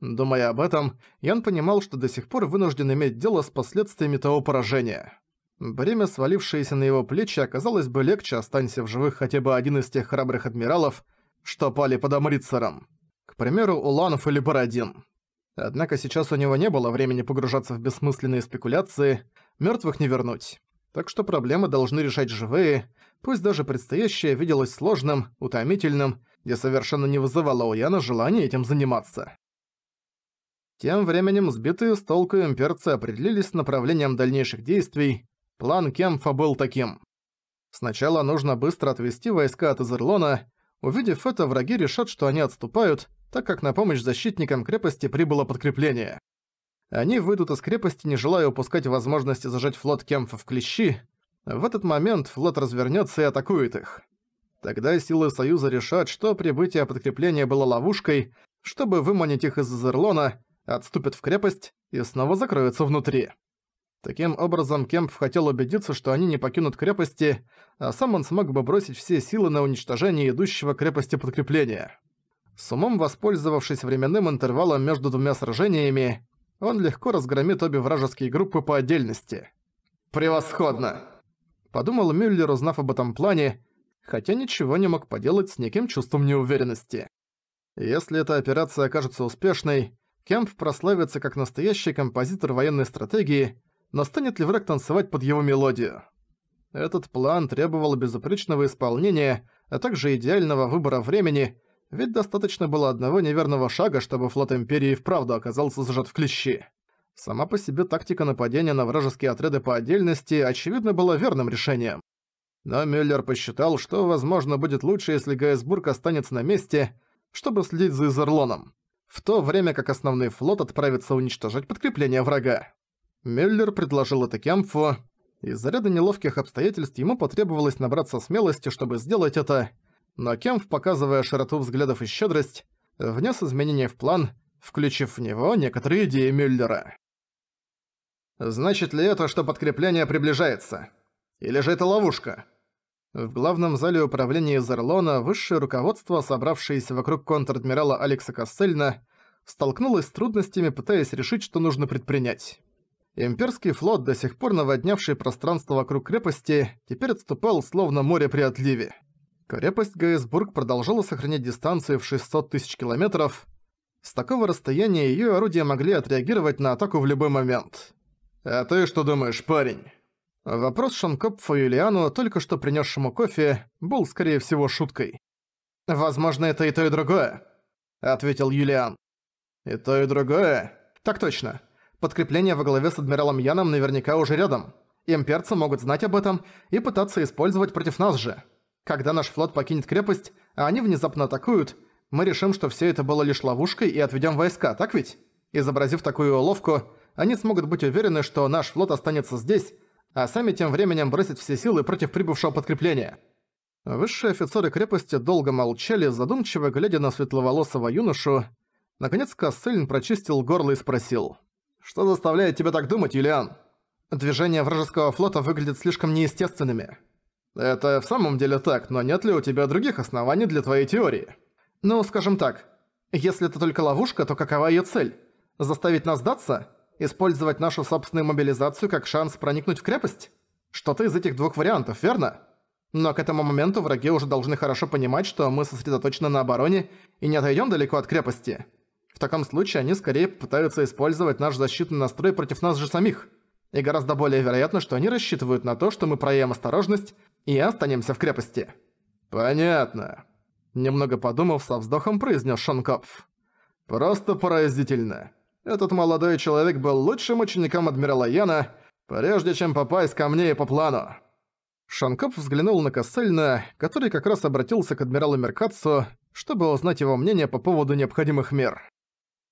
Думая об этом, Ян понимал, что до сих пор вынужден иметь дело с последствиями того поражения. Бремя, свалившееся на его плечи, оказалось бы легче, останься в живых хотя бы один из тех храбрых адмиралов, что пали под Амрицером. К примеру, Уланов или Бородин. Однако сейчас у него не было времени погружаться в бессмысленные спекуляции, мертвых не вернуть. Так что проблемы должны решать живые, пусть даже предстоящее виделось сложным, утомительным, где совершенно не вызывало у Яна желания этим заниматься. Тем временем сбитые с толку имперцы определились с направлением дальнейших действий, План Кемфа был таким. Сначала нужно быстро отвести войска от Изерлона. Увидев это, враги решат, что они отступают, так как на помощь защитникам крепости прибыло подкрепление. Они выйдут из крепости, не желая упускать возможности зажать флот Кемфа в клещи. В этот момент флот развернется и атакует их. Тогда силы Союза решат, что прибытие подкрепления было ловушкой, чтобы выманить их из Изерлона, отступят в крепость и снова закроются внутри. Таким образом, Кемп хотел убедиться, что они не покинут крепости, а сам он смог бы бросить все силы на уничтожение идущего крепости подкрепления. С умом воспользовавшись временным интервалом между двумя сражениями, он легко разгромит обе вражеские группы по отдельности. «Превосходно!» – подумал Мюллер, узнав об этом плане, хотя ничего не мог поделать с неким чувством неуверенности. Если эта операция окажется успешной, Кемп прославится как настоящий композитор военной стратегии – но станет ли враг танцевать под его мелодию? Этот план требовал безупречного исполнения, а также идеального выбора времени, ведь достаточно было одного неверного шага, чтобы флот Империи вправду оказался зажат в клещи. Сама по себе тактика нападения на вражеские отряды по отдельности, очевидно, была верным решением. Но Мюллер посчитал, что, возможно, будет лучше, если Гайсбург останется на месте, чтобы следить за Изерлоном, в то время как основной флот отправится уничтожать подкрепление врага. Мюллер предложил это Кемфу. Из-за ряда неловких обстоятельств ему потребовалось набраться смелости, чтобы сделать это, но Кемф, показывая широту взглядов и щедрость, внес изменения в план, включив в него некоторые идеи Мюллера. «Значит ли это, что подкрепление приближается? Или же это ловушка?» В главном зале управления Зерлона высшее руководство, собравшееся вокруг контр-адмирала Алекса Кассельна, столкнулось с трудностями, пытаясь решить, что нужно предпринять. Имперский флот, до сих пор наводнявший пространство вокруг крепости, теперь отступал словно море при отливе. Крепость Гейсбург продолжала сохранять дистанцию в 600 тысяч километров. С такого расстояния ее орудия могли отреагировать на атаку в любой момент. «А ты что думаешь, парень?» Вопрос Шанкопфа Юлиану, только что принесшему кофе, был, скорее всего, шуткой. «Возможно, это и то, и другое», — ответил Юлиан. «И то, и другое?» «Так точно. Подкрепление во главе с адмиралом Яном наверняка уже рядом. Имперцы могут знать об этом и пытаться использовать против нас же. Когда наш флот покинет крепость, а они внезапно атакуют, мы решим, что все это было лишь ловушкой и отведем войска, так ведь? Изобразив такую уловку, они смогут быть уверены, что наш флот останется здесь, а сами тем временем бросят все силы против прибывшего подкрепления. Высшие офицеры крепости долго молчали, задумчиво глядя на светловолосого юношу. Наконец Кассельн прочистил горло и спросил. Что заставляет тебя так думать, Юлиан? Движения вражеского флота выглядят слишком неестественными. Это в самом деле так, но нет ли у тебя других оснований для твоей теории? Ну, скажем так, если это только ловушка, то какова её цель? Заставить нас сдаться? Использовать нашу собственную мобилизацию как шанс проникнуть в крепость? Что-то из этих двух вариантов, верно? Но к этому моменту враги уже должны хорошо понимать, что мы сосредоточены на обороне и не отойдём далеко от крепости. В таком случае они скорее пытаются использовать наш защитный настрой против нас же самих. И гораздо более вероятно, что они рассчитывают на то, что мы проявим осторожность и останемся в крепости. Понятно. Немного подумав, со вздохом произнес Шонкопф. Просто поразительно. Этот молодой человек был лучшим учеником адмирала Яна, прежде чем попасть ко мне и по плану. Шанкоп взглянул на Кассельна, который как раз обратился к адмиралу Меркацу, чтобы узнать его мнение по поводу необходимых мер.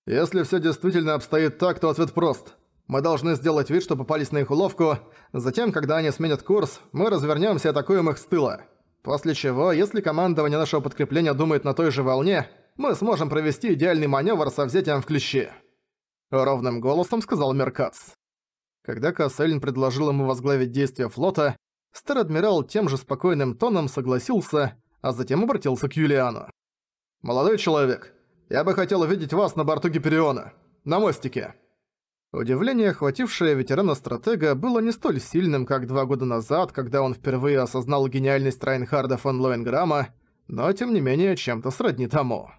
Если все действительно обстоит так, то ответ прост. Мы должны сделать вид, что попались на их уловку, затем, когда они сменят курс, мы развернемся и атакуем их с тыла. После чего, если командование нашего подкрепления думает на той же волне, мы сможем провести идеальный маневр со взятием в клещи. Ровным голосом сказал Меркац. Когда Кассельн предложил ему возглавить действия флота, старый тем же спокойным тоном согласился, а затем обратился к Юлиану. «Молодой человек, я бы хотел увидеть вас на борту Гипериона. На мостике». Удивление, охватившее ветерана-стратега, было не столь сильным, как два года назад, когда он впервые осознал гениальность Райнхарда фон Лоенграма, но тем не менее чем-то сродни тому.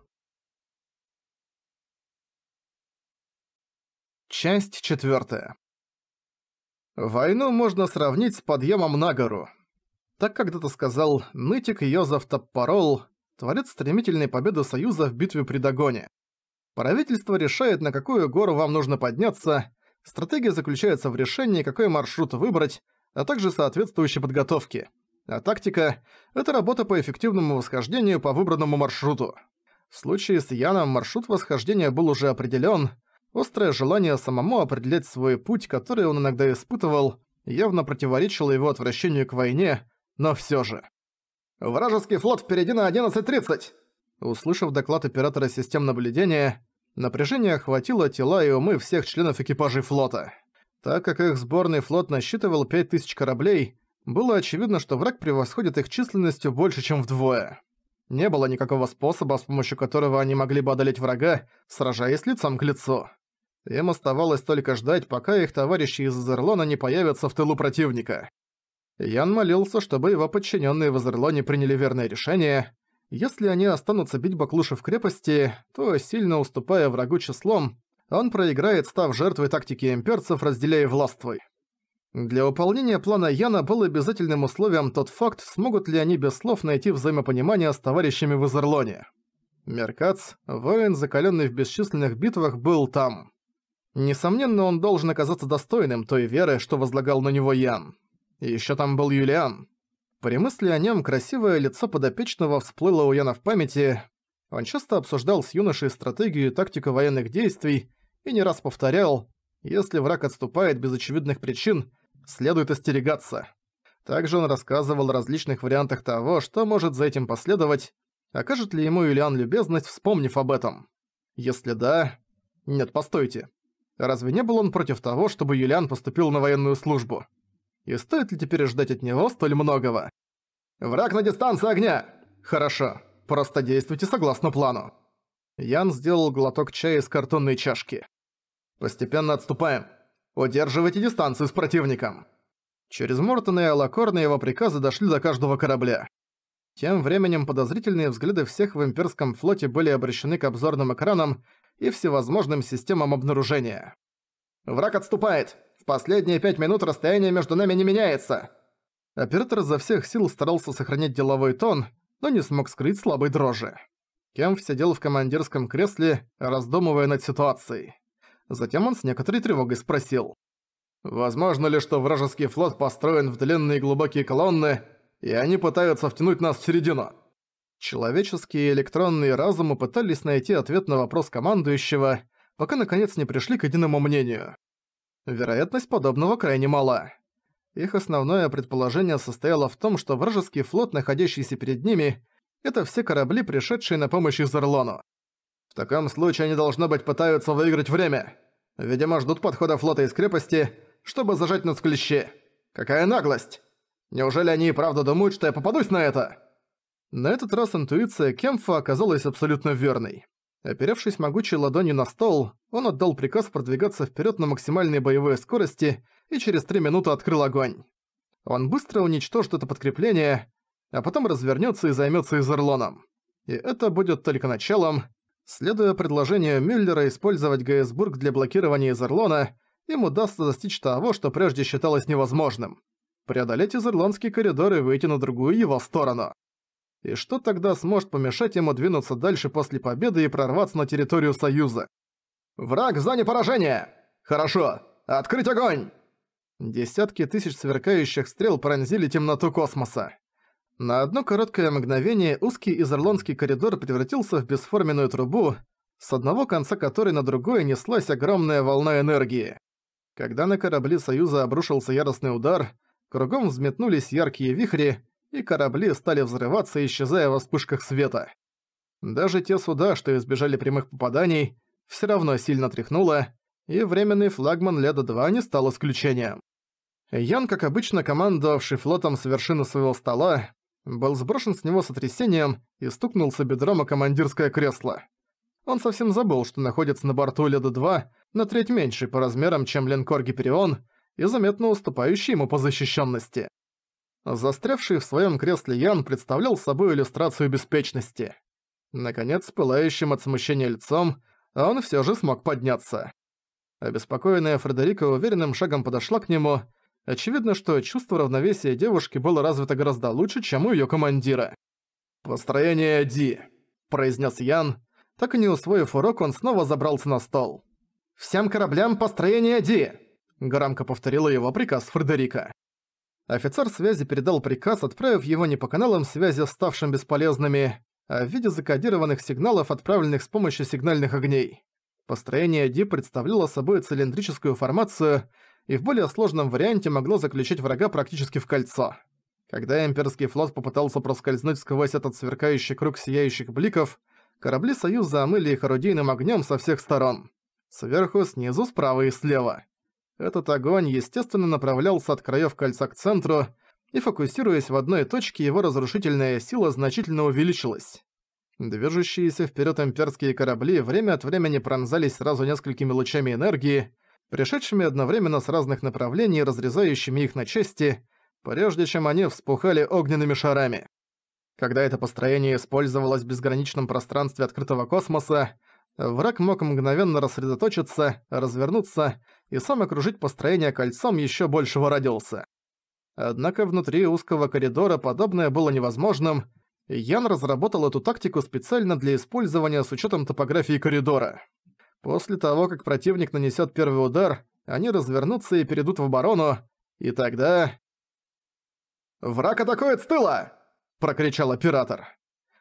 Часть 4. Войну можно сравнить с подъемом на гору. Так когда-то сказал нытик Йозеф Таппарол, Творец стремительной победы Союза в битве при Дагоне. Правительство решает, на какую гору вам нужно подняться, стратегия заключается в решении, какой маршрут выбрать, а также соответствующей подготовке. А тактика – это работа по эффективному восхождению по выбранному маршруту. В случае с Яном маршрут восхождения был уже определен. Острое желание самому определять свой путь, который он иногда испытывал, явно противоречило его отвращению к войне, но все же. «Вражеский флот впереди на 11.30!» Услышав доклад оператора систем наблюдения, напряжение охватило тела и умы всех членов экипажей флота. Так как их сборный флот насчитывал 5000 кораблей, было очевидно, что враг превосходит их численностью больше, чем вдвое. Не было никакого способа, с помощью которого они могли бы одолеть врага, сражаясь лицом к лицу. Им оставалось только ждать, пока их товарищи из Зерлона не появятся в тылу противника. Ян молился, чтобы его подчиненные в Азерлоне приняли верное решение. Если они останутся бить Баклуши в крепости, то, сильно уступая врагу числом, он проиграет, став жертвой тактики имперцев, разделяя властвуй. Для выполнения плана Яна был обязательным условием тот факт, смогут ли они без слов найти взаимопонимание с товарищами в Изерлоне. Меркац, воин, закаленный в бесчисленных битвах, был там. Несомненно, он должен оказаться достойным той веры, что возлагал на него Ян. Еще там был Юлиан. При мысли о нем красивое лицо подопечного всплыло у Яна в памяти. Он часто обсуждал с юношей стратегию и тактику военных действий и не раз повторял, если враг отступает без очевидных причин, следует остерегаться. Также он рассказывал о различных вариантах того, что может за этим последовать, окажет ли ему Юлиан любезность, вспомнив об этом. Если да... Нет, постойте. Разве не был он против того, чтобы Юлиан поступил на военную службу? и стоит ли теперь ждать от него столь многого? «Враг на дистанции огня!» «Хорошо, просто действуйте согласно плану». Ян сделал глоток чая из картонной чашки. «Постепенно отступаем. Удерживайте дистанцию с противником». Через Мортона и Алакорна его приказы дошли до каждого корабля. Тем временем подозрительные взгляды всех в имперском флоте были обращены к обзорным экранам и всевозможным системам обнаружения. «Враг отступает! последние пять минут расстояние между нами не меняется!» Оператор за всех сил старался сохранять деловой тон, но не смог скрыть слабой дрожи. Кемф сидел в командирском кресле, раздумывая над ситуацией. Затем он с некоторой тревогой спросил. «Возможно ли, что вражеский флот построен в длинные глубокие колонны, и они пытаются втянуть нас в середину?» Человеческие и электронные разумы пытались найти ответ на вопрос командующего, пока наконец не пришли к единому мнению. Вероятность подобного крайне мала. Их основное предположение состояло в том, что вражеский флот, находящийся перед ними, это все корабли, пришедшие на помощь Изерлону. В таком случае они, должно быть, пытаются выиграть время. Видимо, ждут подхода флота из крепости, чтобы зажать нас клещи. Какая наглость! Неужели они и правда думают, что я попадусь на это? На этот раз интуиция Кемфа оказалась абсолютно верной. Оперевшись могучей ладонью на стол, он отдал приказ продвигаться вперед на максимальной боевой скорости и через три минуты открыл огонь. Он быстро уничтожит это подкрепление, а потом развернется и займется Изерлоном. И это будет только началом. Следуя предложению Мюллера использовать Гейсбург для блокирования Изерлона, им удастся достичь того, что прежде считалось невозможным. Преодолеть Изерлонский коридор и выйти на другую его сторону и что тогда сможет помешать ему двинуться дальше после победы и прорваться на территорию Союза. «Враг в зоне поражения! Хорошо! Открыть огонь!» Десятки тысяч сверкающих стрел пронзили темноту космоса. На одно короткое мгновение узкий изерлонский коридор превратился в бесформенную трубу, с одного конца которой на другое неслась огромная волна энергии. Когда на корабли Союза обрушился яростный удар, кругом взметнулись яркие вихри, и корабли стали взрываться, исчезая во вспышках света. Даже те суда, что избежали прямых попаданий, все равно сильно тряхнуло, и временный флагман Леда-2 не стал исключением. Ян, как обычно командовавший флотом с вершины своего стола, был сброшен с него сотрясением и стукнулся бедром о командирское кресло. Он совсем забыл, что находится на борту Леда-2, на треть меньше по размерам, чем линкор Гиперион, и заметно уступающий ему по защищенности. Застрявший в своем кресле Ян представлял собой иллюстрацию беспечности. Наконец, пылающим от смущения лицом, он все же смог подняться. Обеспокоенная Фредерика уверенным шагом подошла к нему. Очевидно, что чувство равновесия девушки было развито гораздо лучше, чем у ее командира. «Построение Ди», — произнес Ян. Так и не усвоив урок, он снова забрался на стол. «Всем кораблям построение Ди!» — громко повторила его приказ Фредерика. Офицер связи передал приказ, отправив его не по каналам связи, ставшим бесполезными, а в виде закодированных сигналов, отправленных с помощью сигнальных огней. Построение Ди представляло собой цилиндрическую формацию и в более сложном варианте могло заключить врага практически в кольцо. Когда имперский флот попытался проскользнуть сквозь этот сверкающий круг сияющих бликов, корабли Союза омыли их орудийным огнем со всех сторон. Сверху, снизу, справа и слева. Этот огонь, естественно, направлялся от краев кольца к центру, и фокусируясь в одной точке, его разрушительная сила значительно увеличилась. Движущиеся вперед имперские корабли время от времени пронзались сразу несколькими лучами энергии, пришедшими одновременно с разных направлений и разрезающими их на части, прежде чем они вспухали огненными шарами. Когда это построение использовалось в безграничном пространстве открытого космоса, враг мог мгновенно рассредоточиться, развернуться и сам окружить построение кольцом еще большего родился. Однако внутри узкого коридора подобное было невозможным, и Ян разработал эту тактику специально для использования с учетом топографии коридора. После того, как противник нанесет первый удар, они развернутся и перейдут в оборону, и тогда... «Враг атакует с тыла!» – прокричал оператор.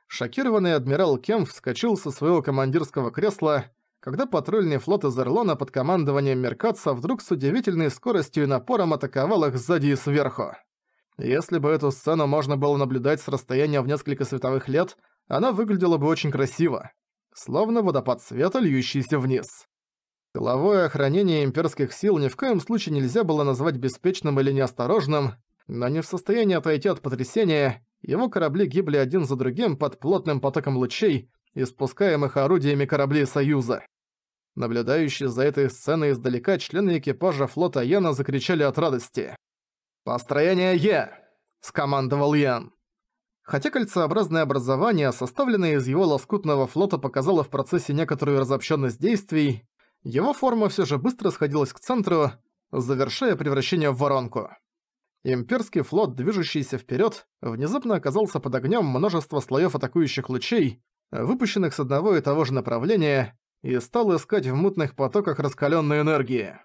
Шокированный адмирал Кем вскочил со своего командирского кресла, когда патрульный флот из Эрлона под командованием Меркатса вдруг с удивительной скоростью и напором атаковал их сзади и сверху. Если бы эту сцену можно было наблюдать с расстояния в несколько световых лет, она выглядела бы очень красиво, словно водопад света, льющийся вниз. Головое охранение имперских сил ни в коем случае нельзя было назвать беспечным или неосторожным, но не в состоянии отойти от потрясения, его корабли гибли один за другим под плотным потоком лучей, испускаемых орудиями кораблей Союза. Наблюдающие за этой сценой издалека члены экипажа флота Яна закричали от радости. «Построение Е!» – скомандовал Ян. Хотя кольцеобразное образование, составленное из его лоскутного флота, показало в процессе некоторую разобщенность действий, его форма все же быстро сходилась к центру, завершая превращение в воронку. Имперский флот, движущийся вперед, внезапно оказался под огнем множества слоев атакующих лучей, Э, выпущенных с одного и того же направления, и стал искать в мутных потоках раскаленной энергии.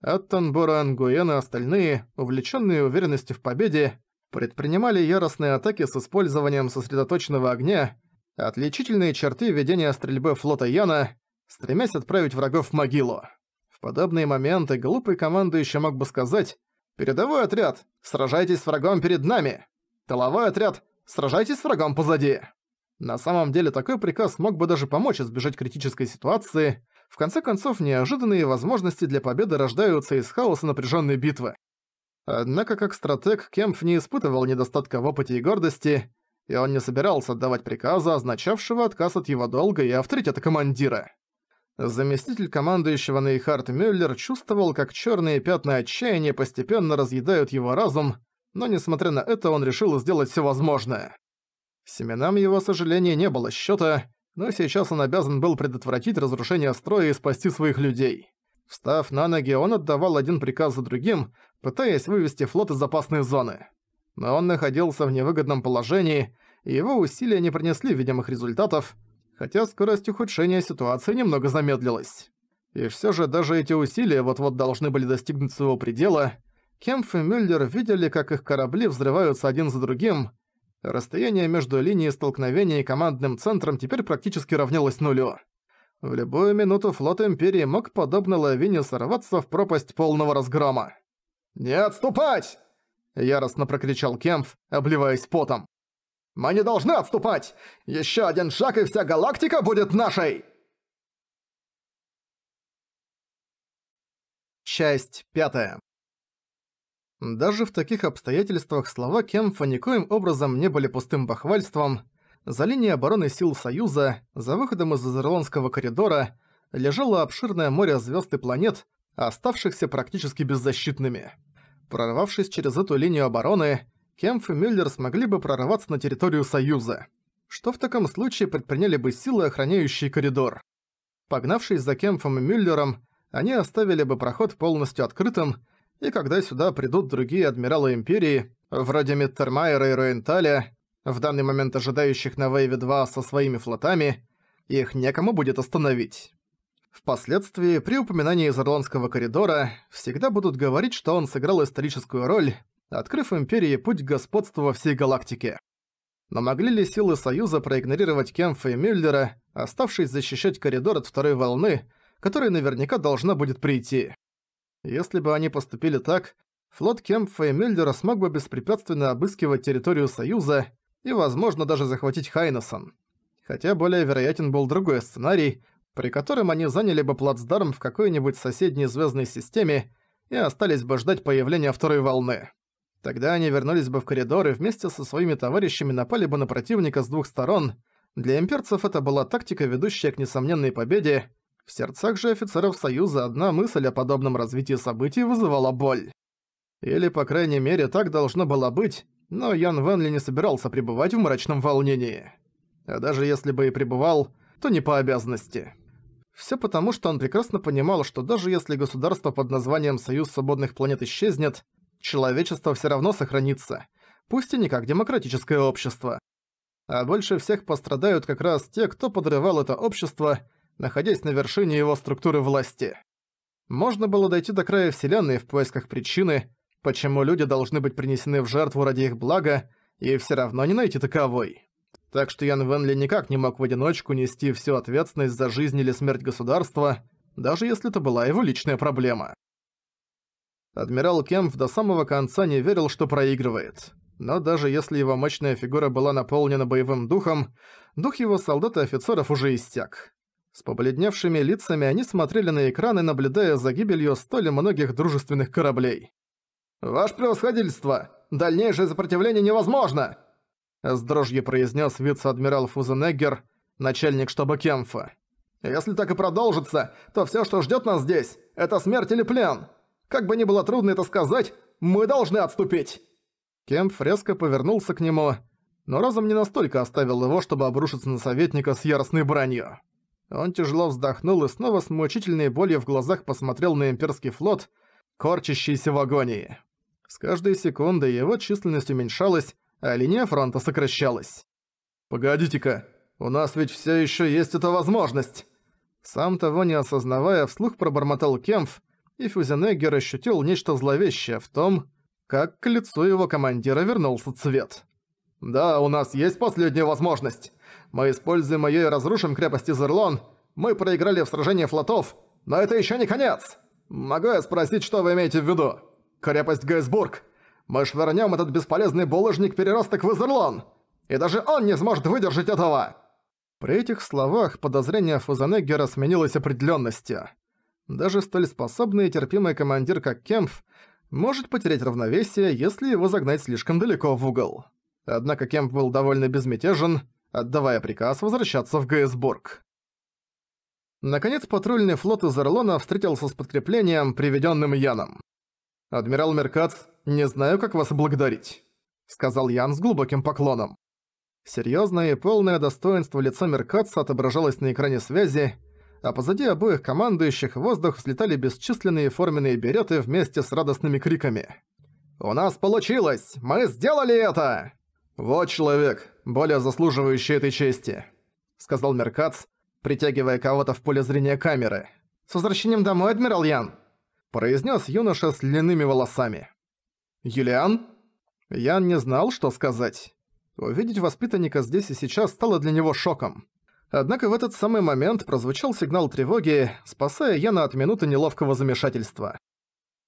Аттон, Боран, Гуэн и остальные, увлеченные уверенностью в победе, предпринимали яростные атаки с использованием сосредоточенного огня, отличительные черты ведения стрельбы флота Яна, стремясь отправить врагов в могилу. В подобные моменты глупый командующий мог бы сказать «Передовой отряд, сражайтесь с врагом перед нами! Тыловой отряд, сражайтесь с врагом позади!» На самом деле такой приказ мог бы даже помочь избежать критической ситуации. В конце концов, неожиданные возможности для победы рождаются из хаоса напряженной битвы. Однако как стратег Кемф не испытывал недостатка в опыте и гордости, и он не собирался отдавать приказа, означавшего отказ от его долга и авторитета командира. Заместитель командующего Нейхарт Мюллер чувствовал, как черные пятна отчаяния постепенно разъедают его разум, но несмотря на это он решил сделать все возможное. Семенам его сожаления не было счета, но сейчас он обязан был предотвратить разрушение строя и спасти своих людей. Встав на ноги, он отдавал один приказ за другим, пытаясь вывести флот из опасной зоны. Но он находился в невыгодном положении, и его усилия не принесли видимых результатов, хотя скорость ухудшения ситуации немного замедлилась. И все же даже эти усилия вот-вот должны были достигнуть своего предела. Кемф и Мюллер видели, как их корабли взрываются один за другим, Расстояние между линией столкновения и командным центром теперь практически равнялось нулю. В любую минуту флот Империи мог подобно лавине сорваться в пропасть полного разгрома. «Не отступать!» – яростно прокричал Кемф, обливаясь потом. «Мы не должны отступать! Еще один шаг, и вся галактика будет нашей!» Часть пятая. Даже в таких обстоятельствах слова Кемфа никоим образом не были пустым бахвальством. За линией обороны сил Союза, за выходом из Изерландского коридора, лежало обширное море звезд и планет, оставшихся практически беззащитными. Прорвавшись через эту линию обороны, Кемф и Мюллер смогли бы прорваться на территорию Союза. Что в таком случае предприняли бы силы, охраняющие коридор? Погнавшись за Кемфом и Мюллером, они оставили бы проход полностью открытым, и когда сюда придут другие адмиралы Империи, вроде Миттермайера и Руенталя, в данный момент ожидающих на Вейве 2 со своими флотами, их некому будет остановить. Впоследствии, при упоминании из Ирландского коридора, всегда будут говорить, что он сыграл историческую роль, открыв Империи путь господства во всей галактике. Но могли ли силы Союза проигнорировать Кемфа и Мюллера, оставшись защищать коридор от второй волны, которая наверняка должна будет прийти? Если бы они поступили так, флот Кемпфа и Мюллера смог бы беспрепятственно обыскивать территорию Союза и, возможно, даже захватить Хайнесон. Хотя более вероятен был другой сценарий, при котором они заняли бы плацдарм в какой-нибудь соседней звездной системе и остались бы ждать появления второй волны. Тогда они вернулись бы в коридор и вместе со своими товарищами напали бы на противника с двух сторон. Для имперцев это была тактика, ведущая к несомненной победе, в сердцах же офицеров Союза одна мысль о подобном развитии событий вызывала боль. Или, по крайней мере, так должно было быть, но Ян Венли не собирался пребывать в мрачном волнении. А даже если бы и пребывал, то не по обязанности. Все потому, что он прекрасно понимал, что даже если государство под названием «Союз свободных планет» исчезнет, человечество все равно сохранится, пусть и не как демократическое общество. А больше всех пострадают как раз те, кто подрывал это общество – находясь на вершине его структуры власти. Можно было дойти до края Вселенной в поисках причины, почему люди должны быть принесены в жертву ради их блага, и все равно не найти таковой. Так что Ян Венли никак не мог в одиночку нести всю ответственность за жизнь или смерть государства, даже если это была его личная проблема. Адмирал Кемф до самого конца не верил, что проигрывает. Но даже если его мощная фигура была наполнена боевым духом, дух его солдат и офицеров уже истяк. С побледневшими лицами они смотрели на экраны, наблюдая за гибелью столь многих дружественных кораблей. «Ваше превосходительство! Дальнейшее сопротивление невозможно!» С дрожью произнес вице-адмирал Фузенеггер, начальник штаба Кемфа. «Если так и продолжится, то все, что ждет нас здесь, это смерть или плен. Как бы ни было трудно это сказать, мы должны отступить!» Кемф резко повернулся к нему, но разом не настолько оставил его, чтобы обрушиться на советника с яростной бранью. Он тяжело вздохнул и снова с мучительной болью в глазах посмотрел на имперский флот, корчащийся в агонии. С каждой секундой его численность уменьшалась, а линия фронта сокращалась. «Погодите-ка, у нас ведь все еще есть эта возможность!» Сам того не осознавая, вслух пробормотал Кемф, и Фюзенеггер ощутил нечто зловещее в том, как к лицу его командира вернулся цвет. «Да, у нас есть последняя возможность. Мы используем её и разрушим крепости Зерлон. Мы проиграли в сражении флотов, но это ещё не конец. Могу я спросить, что вы имеете в виду? Крепость Гейсбург. Мы швырнём этот бесполезный булыжник переросток в Зерлон, И даже он не сможет выдержать этого. При этих словах подозрение Фузанеггера сменилось определённостью. Даже столь способный и терпимый командир, как Кемпф, может потерять равновесие, если его загнать слишком далеко в угол. Однако Кемп был довольно безмятежен, отдавая приказ возвращаться в Гейсбург. Наконец патрульный флот из Орлона встретился с подкреплением, приведенным Яном. «Адмирал Меркац, не знаю, как вас благодарить», — сказал Ян с глубоким поклоном. Серьёзное и полное достоинство лица Меркаца отображалось на экране связи, а позади обоих командующих в воздух взлетали бесчисленные форменные береты вместе с радостными криками. «У нас получилось! Мы сделали это!» «Вот человек, более заслуживающий этой чести», — сказал Меркац, притягивая кого-то в поле зрения камеры. «С возвращением домой, адмирал Ян!» — произнес юноша с длинными волосами. «Юлиан?» Ян не знал, что сказать. Увидеть воспитанника здесь и сейчас стало для него шоком. Однако в этот самый момент прозвучал сигнал тревоги, спасая Яна от минуты неловкого замешательства.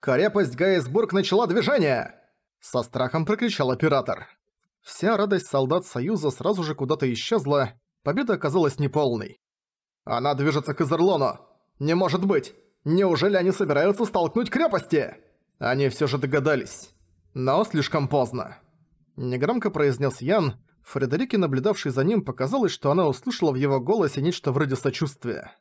«Крепость Гайсбург начала движение!» Со страхом прокричал оператор. Вся радость солдат Союза сразу же куда-то исчезла, победа оказалась неполной. «Она движется к Изерлону! Не может быть! Неужели они собираются столкнуть крепости?» Они все же догадались. Но слишком поздно. Негромко произнес Ян. Фредерике, наблюдавшей за ним, показалось, что она услышала в его голосе нечто вроде сочувствия.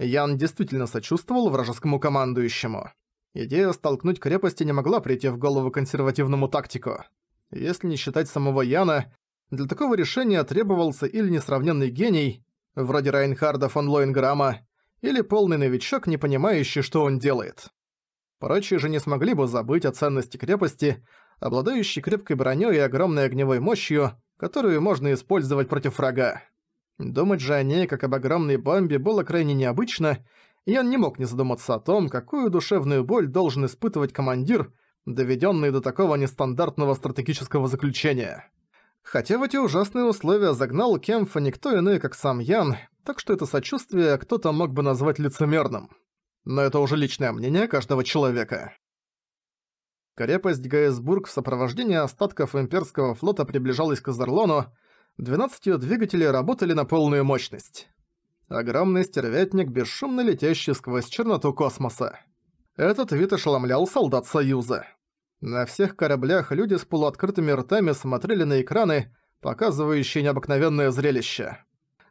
Ян действительно сочувствовал вражескому командующему. Идея столкнуть крепости не могла прийти в голову консервативному тактику. Если не считать самого Яна, для такого решения требовался или несравненный гений, вроде Райнхарда фон Лоинграма, или полный новичок, не понимающий, что он делает. Прочие же не смогли бы забыть о ценности крепости, обладающей крепкой бронёй и огромной огневой мощью, которую можно использовать против врага. Думать же о ней, как об огромной бомбе, было крайне необычно, и он не мог не задуматься о том, какую душевную боль должен испытывать командир, доведенные до такого нестандартного стратегического заключения. Хотя в эти ужасные условия загнал Кемфа никто иной, как сам Ян, так что это сочувствие кто-то мог бы назвать лицемерным. Но это уже личное мнение каждого человека. Крепость Гейсбург в сопровождении остатков имперского флота приближалась к Азерлону, 12 двигатели работали на полную мощность. Огромный стервятник, бесшумно летящий сквозь черноту космоса. Этот вид ошеломлял солдат Союза. На всех кораблях люди с полуоткрытыми ртами смотрели на экраны, показывающие необыкновенное зрелище.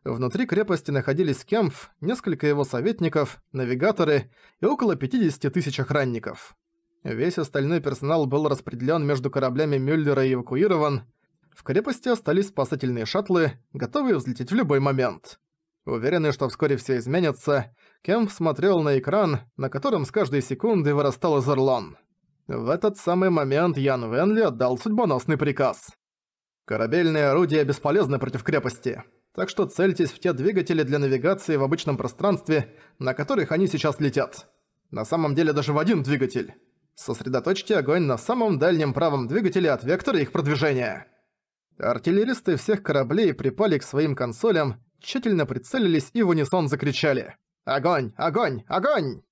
Внутри крепости находились Кемф, несколько его советников, навигаторы и около 50 тысяч охранников. Весь остальной персонал был распределен между кораблями Мюллера и эвакуирован. В крепости остались спасательные шаттлы, готовые взлететь в любой момент. Уверенный, что вскоре все изменится, Кемф смотрел на экран, на котором с каждой секунды вырастал Изерлон. В этот самый момент Ян Венли отдал судьбоносный приказ. Корабельные орудия бесполезны против крепости, так что цельтесь в те двигатели для навигации в обычном пространстве, на которых они сейчас летят. На самом деле даже в один двигатель. Сосредоточьте огонь на самом дальнем правом двигателе от вектора их продвижения. Артиллеристы всех кораблей припали к своим консолям, тщательно прицелились и в унисон закричали «Огонь! Огонь! Огонь!»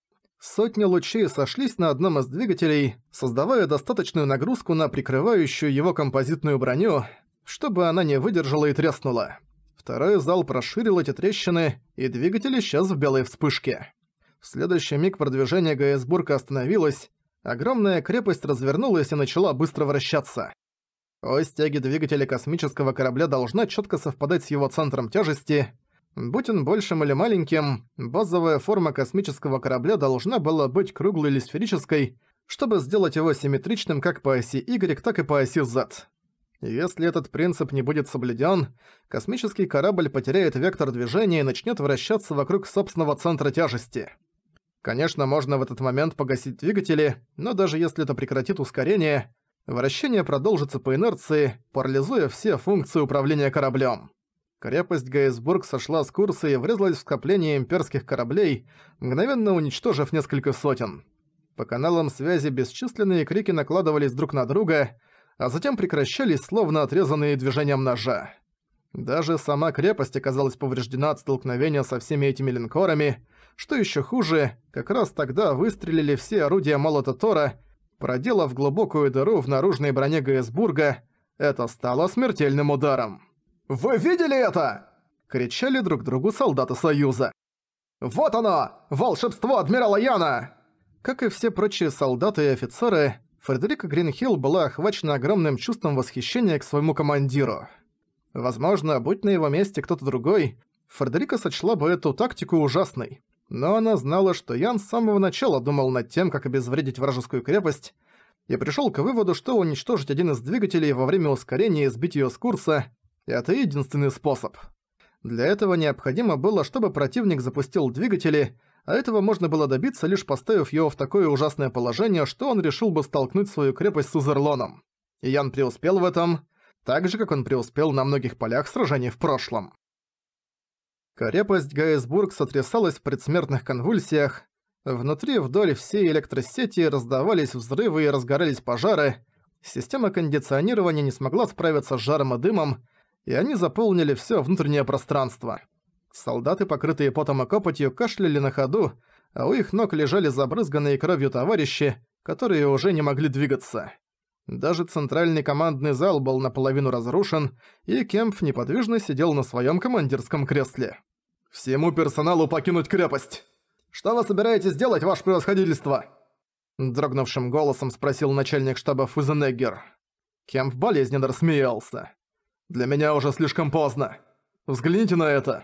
Сотни лучей сошлись на одном из двигателей, создавая достаточную нагрузку на прикрывающую его композитную броню, чтобы она не выдержала и треснула. Второй зал проширил эти трещины, и двигатели сейчас в белой вспышке. В следующий миг продвижение Гейсбурга остановилось, огромная крепость развернулась и начала быстро вращаться. Ось тяги двигателя космического корабля должна четко совпадать с его центром тяжести, Будь он большим или маленьким, базовая форма космического корабля должна была быть круглой или сферической, чтобы сделать его симметричным как по оси Y, так и по оси Z. Если этот принцип не будет соблюден, космический корабль потеряет вектор движения и начнет вращаться вокруг собственного центра тяжести. Конечно, можно в этот момент погасить двигатели, но даже если это прекратит ускорение, вращение продолжится по инерции, парализуя все функции управления кораблем. Крепость Гейсбург сошла с курса и врезалась в скопление имперских кораблей, мгновенно уничтожив несколько сотен. По каналам связи бесчисленные крики накладывались друг на друга, а затем прекращались, словно отрезанные движением ножа. Даже сама крепость оказалась повреждена от столкновения со всеми этими линкорами. Что еще хуже, как раз тогда выстрелили все орудия молота Тора, проделав глубокую дыру в наружной броне Гейсбурга. Это стало смертельным ударом. Вы видели это?» – кричали друг другу солдаты Союза. «Вот оно! Волшебство адмирала Яна!» Как и все прочие солдаты и офицеры, Фредерика Гринхилл была охвачена огромным чувством восхищения к своему командиру. Возможно, будь на его месте кто-то другой, Фредерика сочла бы эту тактику ужасной. Но она знала, что Ян с самого начала думал над тем, как обезвредить вражескую крепость, и пришёл к выводу, что уничтожить один из двигателей во время ускорения и сбить её с курса это единственный способ. Для этого необходимо было, чтобы противник запустил двигатели, а этого можно было добиться, лишь поставив его в такое ужасное положение, что он решил бы столкнуть свою крепость с Узерлоном. И Ян преуспел в этом, так же, как он преуспел на многих полях сражений в прошлом. Крепость Гайсбург сотрясалась в предсмертных конвульсиях, внутри вдоль всей электросети раздавались взрывы и разгорались пожары, система кондиционирования не смогла справиться с жаром и дымом, и они заполнили все внутреннее пространство. Солдаты, покрытые потом и копотью, кашляли на ходу, а у их ног лежали забрызганные кровью товарищи, которые уже не могли двигаться. Даже центральный командный зал был наполовину разрушен, и Кемпф неподвижно сидел на своем командирском кресле. «Всему персоналу покинуть крепость!» «Что вы собираетесь делать, ваше превосходительство?» Дрогнувшим голосом спросил начальник штаба Фузенеггер. Кемпф болезненно рассмеялся. Для меня уже слишком поздно. Взгляните на это!»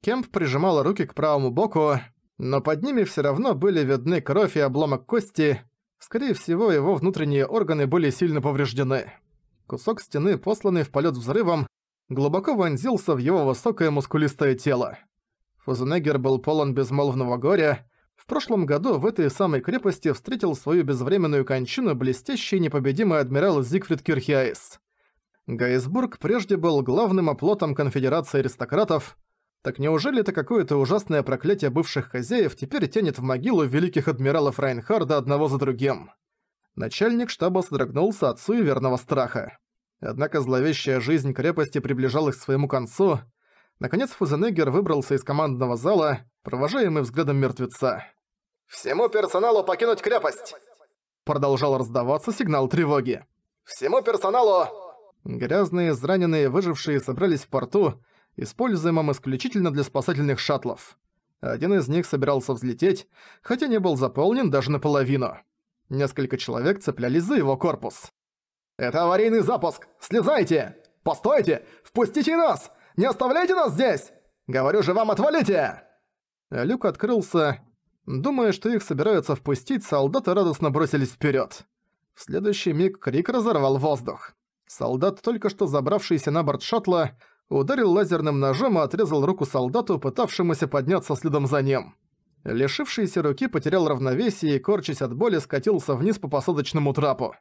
Кемп прижимал руки к правому боку, но под ними все равно были видны кровь и обломок кости. Скорее всего, его внутренние органы были сильно повреждены. Кусок стены, посланный в полет взрывом, глубоко вонзился в его высокое мускулистое тело. Фузенеггер был полон безмолвного горя. В прошлом году в этой самой крепости встретил свою безвременную кончину блестящий непобедимый адмирал Зигфрид Кирхиаис. Гайсбург прежде был главным оплотом конфедерации аристократов, так неужели это какое-то ужасное проклятие бывших хозяев теперь тянет в могилу великих адмиралов Райнхарда одного за другим? Начальник штаба содрогнулся от суеверного страха. Однако зловещая жизнь крепости приближалась к своему концу. Наконец Фузенеггер выбрался из командного зала, провожаемый взглядом мертвеца. «Всему персоналу покинуть крепость!» Продолжал раздаваться сигнал тревоги. «Всему персоналу Грязные, израненные, выжившие собрались в порту, используемом исключительно для спасательных шаттлов. Один из них собирался взлететь, хотя не был заполнен даже наполовину. Несколько человек цеплялись за его корпус. «Это аварийный запуск! Слезайте! Постойте! Впустите нас! Не оставляйте нас здесь! Говорю же вам, отвалите!» Люк открылся. Думая, что их собираются впустить, солдаты радостно бросились вперед. В следующий миг крик разорвал воздух. Солдат, только что забравшийся на борт шаттла, ударил лазерным ножом и отрезал руку солдату, пытавшемуся подняться следом за ним. Лишившийся руки потерял равновесие и, корчась от боли, скатился вниз по посадочному трапу.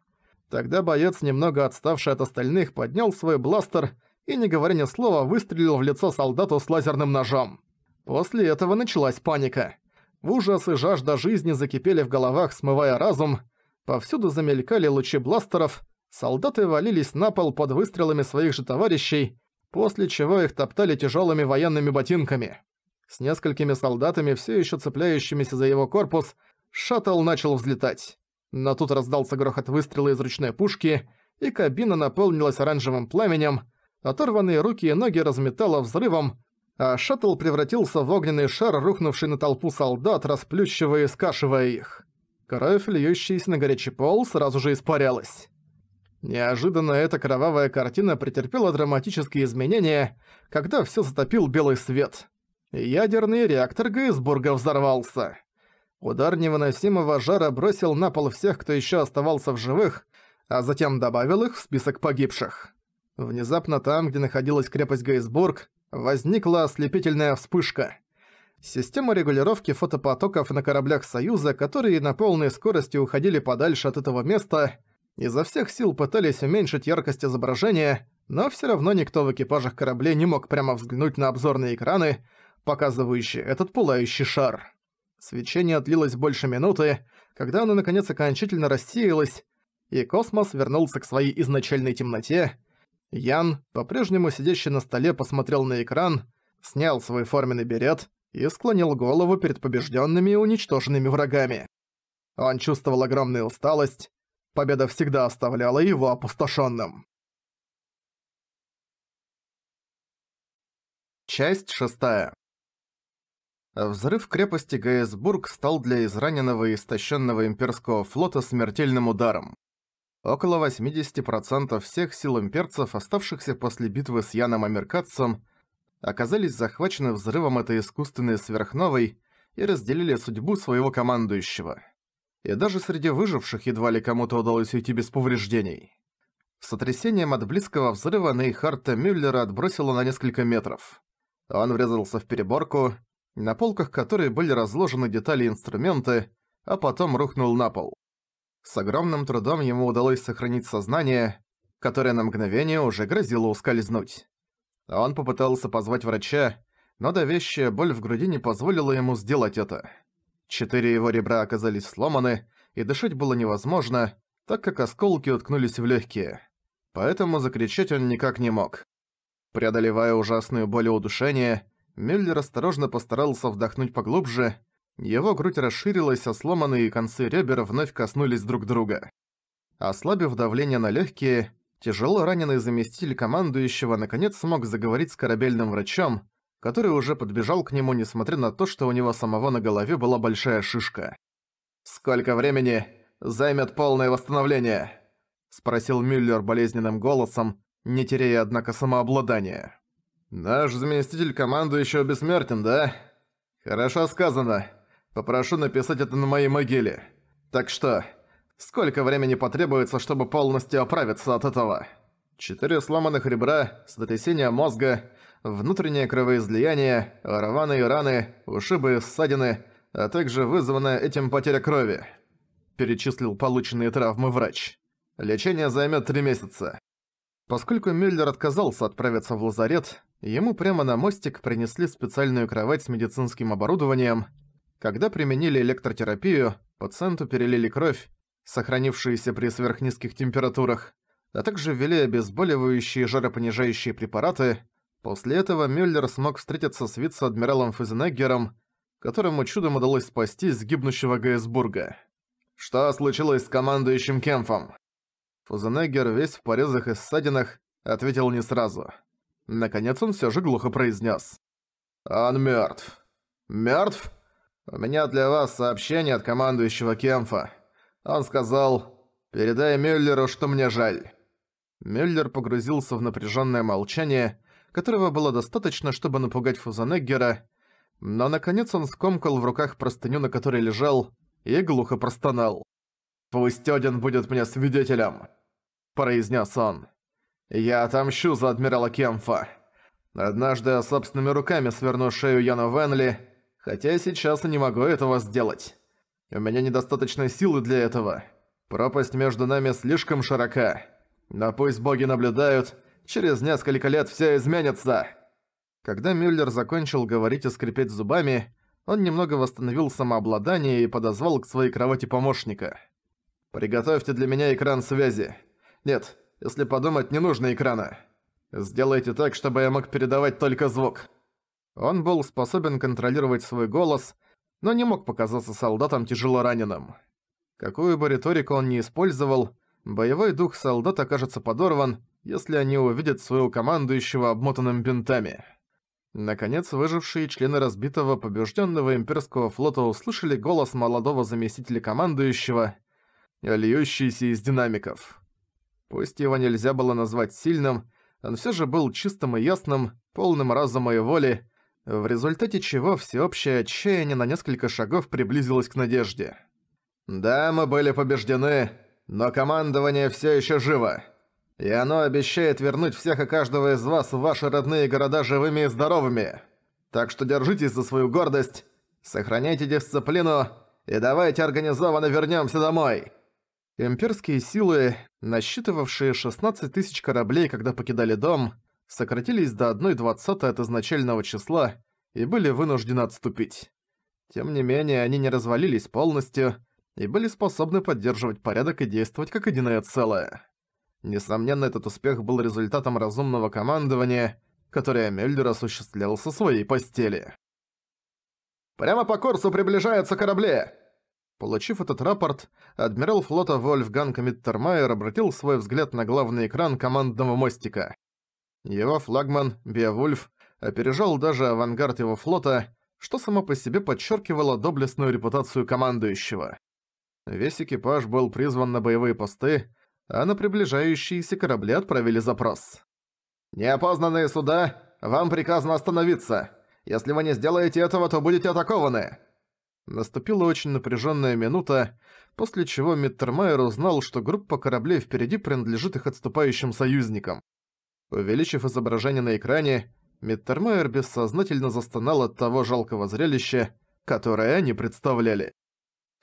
Тогда боец, немного отставший от остальных, поднял свой бластер и, не говоря ни слова, выстрелил в лицо солдату с лазерным ножом. После этого началась паника. Ужас и жажда жизни закипели в головах, смывая разум. Повсюду замелькали лучи бластеров, солдаты валились на пол под выстрелами своих же товарищей, после чего их топтали тяжелыми военными ботинками. С несколькими солдатами, все еще цепляющимися за его корпус, шаттл начал взлетать. Но тут раздался грохот выстрела из ручной пушки, и кабина наполнилась оранжевым пламенем, оторванные руки и ноги разметало взрывом, а шаттл превратился в огненный шар, рухнувший на толпу солдат, расплющивая и скашивая их. Кровь, льющаяся на горячий пол, сразу же испарялась. Неожиданно эта кровавая картина претерпела драматические изменения, когда все затопил белый свет. Ядерный реактор Гейсбурга взорвался. Удар невыносимого жара бросил на пол всех, кто еще оставался в живых, а затем добавил их в список погибших. Внезапно там, где находилась крепость Гейсбург, возникла ослепительная вспышка. Система регулировки фотопотоков на кораблях Союза, которые на полной скорости уходили подальше от этого места – изо всех сил пытались уменьшить яркость изображения, но все равно никто в экипажах кораблей не мог прямо взглянуть на обзорные экраны, показывающие этот пылающий шар. Свечение длилось больше минуты, когда оно наконец окончательно рассеялось, и космос вернулся к своей изначальной темноте. Ян, по-прежнему сидящий на столе, посмотрел на экран, снял свой форменный берет и склонил голову перед побежденными и уничтоженными врагами. Он чувствовал огромную усталость, победа всегда оставляла его опустошенным. Часть шестая. Взрыв крепости Гейсбург стал для израненного и истощенного имперского флота смертельным ударом. Около 80% всех сил имперцев, оставшихся после битвы с Яном Амеркатцем, оказались захвачены взрывом этой искусственной сверхновой и разделили судьбу своего командующего – и даже среди выживших едва ли кому-то удалось уйти без повреждений. Сотрясением от близкого взрыва Нейхарта Мюллера отбросило на несколько метров. Он врезался в переборку, на полках которой были разложены детали инструменты, а потом рухнул на пол. С огромным трудом ему удалось сохранить сознание, которое на мгновение уже грозило ускользнуть. Он попытался позвать врача, но давящая боль в груди не позволила ему сделать это. Четыре его ребра оказались сломаны, и дышать было невозможно, так как осколки уткнулись в легкие. Поэтому закричать он никак не мог. Преодолевая ужасную боль и удушение, Мюллер осторожно постарался вдохнуть поглубже, его грудь расширилась, а сломанные концы ребер вновь коснулись друг друга. Ослабив давление на легкие, тяжело раненый заместитель командующего наконец смог заговорить с корабельным врачом, который уже подбежал к нему, несмотря на то, что у него самого на голове была большая шишка. «Сколько времени займет полное восстановление?» – спросил Мюллер болезненным голосом, не теряя, однако, самообладания. «Наш заместитель команду еще бессмертен, да? Хорошо сказано. Попрошу написать это на моей могиле. Так что, сколько времени потребуется, чтобы полностью оправиться от этого?» Четыре сломанных ребра, сотрясение мозга, внутреннее кровоизлияние, рваные раны, ушибы, ссадины, а также вызванная этим потеря крови. Перечислил полученные травмы врач. Лечение займет три месяца. Поскольку Мюллер отказался отправиться в лазарет, ему прямо на мостик принесли специальную кровать с медицинским оборудованием. Когда применили электротерапию, пациенту перелили кровь, сохранившуюся при сверхнизких температурах, а также ввели обезболивающие жаропонижающие препараты, После этого Мюллер смог встретиться с вице-адмиралом Фузенеггером, которому чудом удалось спасти с гибнущего Гейсбурга. «Что случилось с командующим Кемфом?» Фузенеггер весь в порезах и ссадинах ответил не сразу. Наконец он все же глухо произнес. «Он мертв». «Мертв?» «У меня для вас сообщение от командующего Кемфа. Он сказал, передай Мюллеру, что мне жаль». Мюллер погрузился в напряженное молчание которого было достаточно, чтобы напугать Фузанеггера, но наконец он скомкал в руках простыню, на которой лежал, и глухо простонал. «Пусть Один будет мне свидетелем!» – произнес он. «Я отомщу за адмирала Кемфа. Однажды я собственными руками сверну шею Яна Венли, хотя сейчас и не могу этого сделать. У меня недостаточно силы для этого. Пропасть между нами слишком широка. Но пусть боги наблюдают, Через несколько лет все изменится!» Когда Мюллер закончил говорить и скрипеть зубами, он немного восстановил самообладание и подозвал к своей кровати помощника. «Приготовьте для меня экран связи. Нет, если подумать, не нужно экрана. Сделайте так, чтобы я мог передавать только звук». Он был способен контролировать свой голос, но не мог показаться солдатом тяжело раненым. Какую бы риторику он ни использовал, боевой дух солдата кажется подорван, если они увидят своего командующего обмотанным бинтами. Наконец, выжившие члены разбитого побежденного имперского флота услышали голос молодого заместителя командующего, льющийся из динамиков. Пусть его нельзя было назвать сильным, он все же был чистым и ясным, полным разума и воли, в результате чего всеобщее отчаяние на несколько шагов приблизилось к надежде. «Да, мы были побеждены, но командование все еще живо. И оно обещает вернуть всех и каждого из вас в ваши родные города живыми и здоровыми. Так что держитесь за свою гордость, сохраняйте дисциплину и давайте организованно вернемся домой». Имперские силы, насчитывавшие 16 тысяч кораблей, когда покидали дом, сократились до 1,20 от изначального числа и были вынуждены отступить. Тем не менее, они не развалились полностью и были способны поддерживать порядок и действовать как единое целое. Несомненно, этот успех был результатом разумного командования, которое Мюллер осуществлял со своей постели. «Прямо по курсу приближаются корабли!» Получив этот рапорт, адмирал флота Вольфганг Миттермайер обратил свой взгляд на главный экран командного мостика. Его флагман, Беовульф, опережал даже авангард его флота, что само по себе подчеркивало доблестную репутацию командующего. Весь экипаж был призван на боевые посты, а на приближающиеся корабли отправили запрос. «Неопознанные суда, вам приказано остановиться. Если вы не сделаете этого, то будете атакованы». Наступила очень напряженная минута, после чего Миттермайер узнал, что группа кораблей впереди принадлежит их отступающим союзникам. Увеличив изображение на экране, Миттермайер бессознательно застонал от того жалкого зрелища, которое они представляли.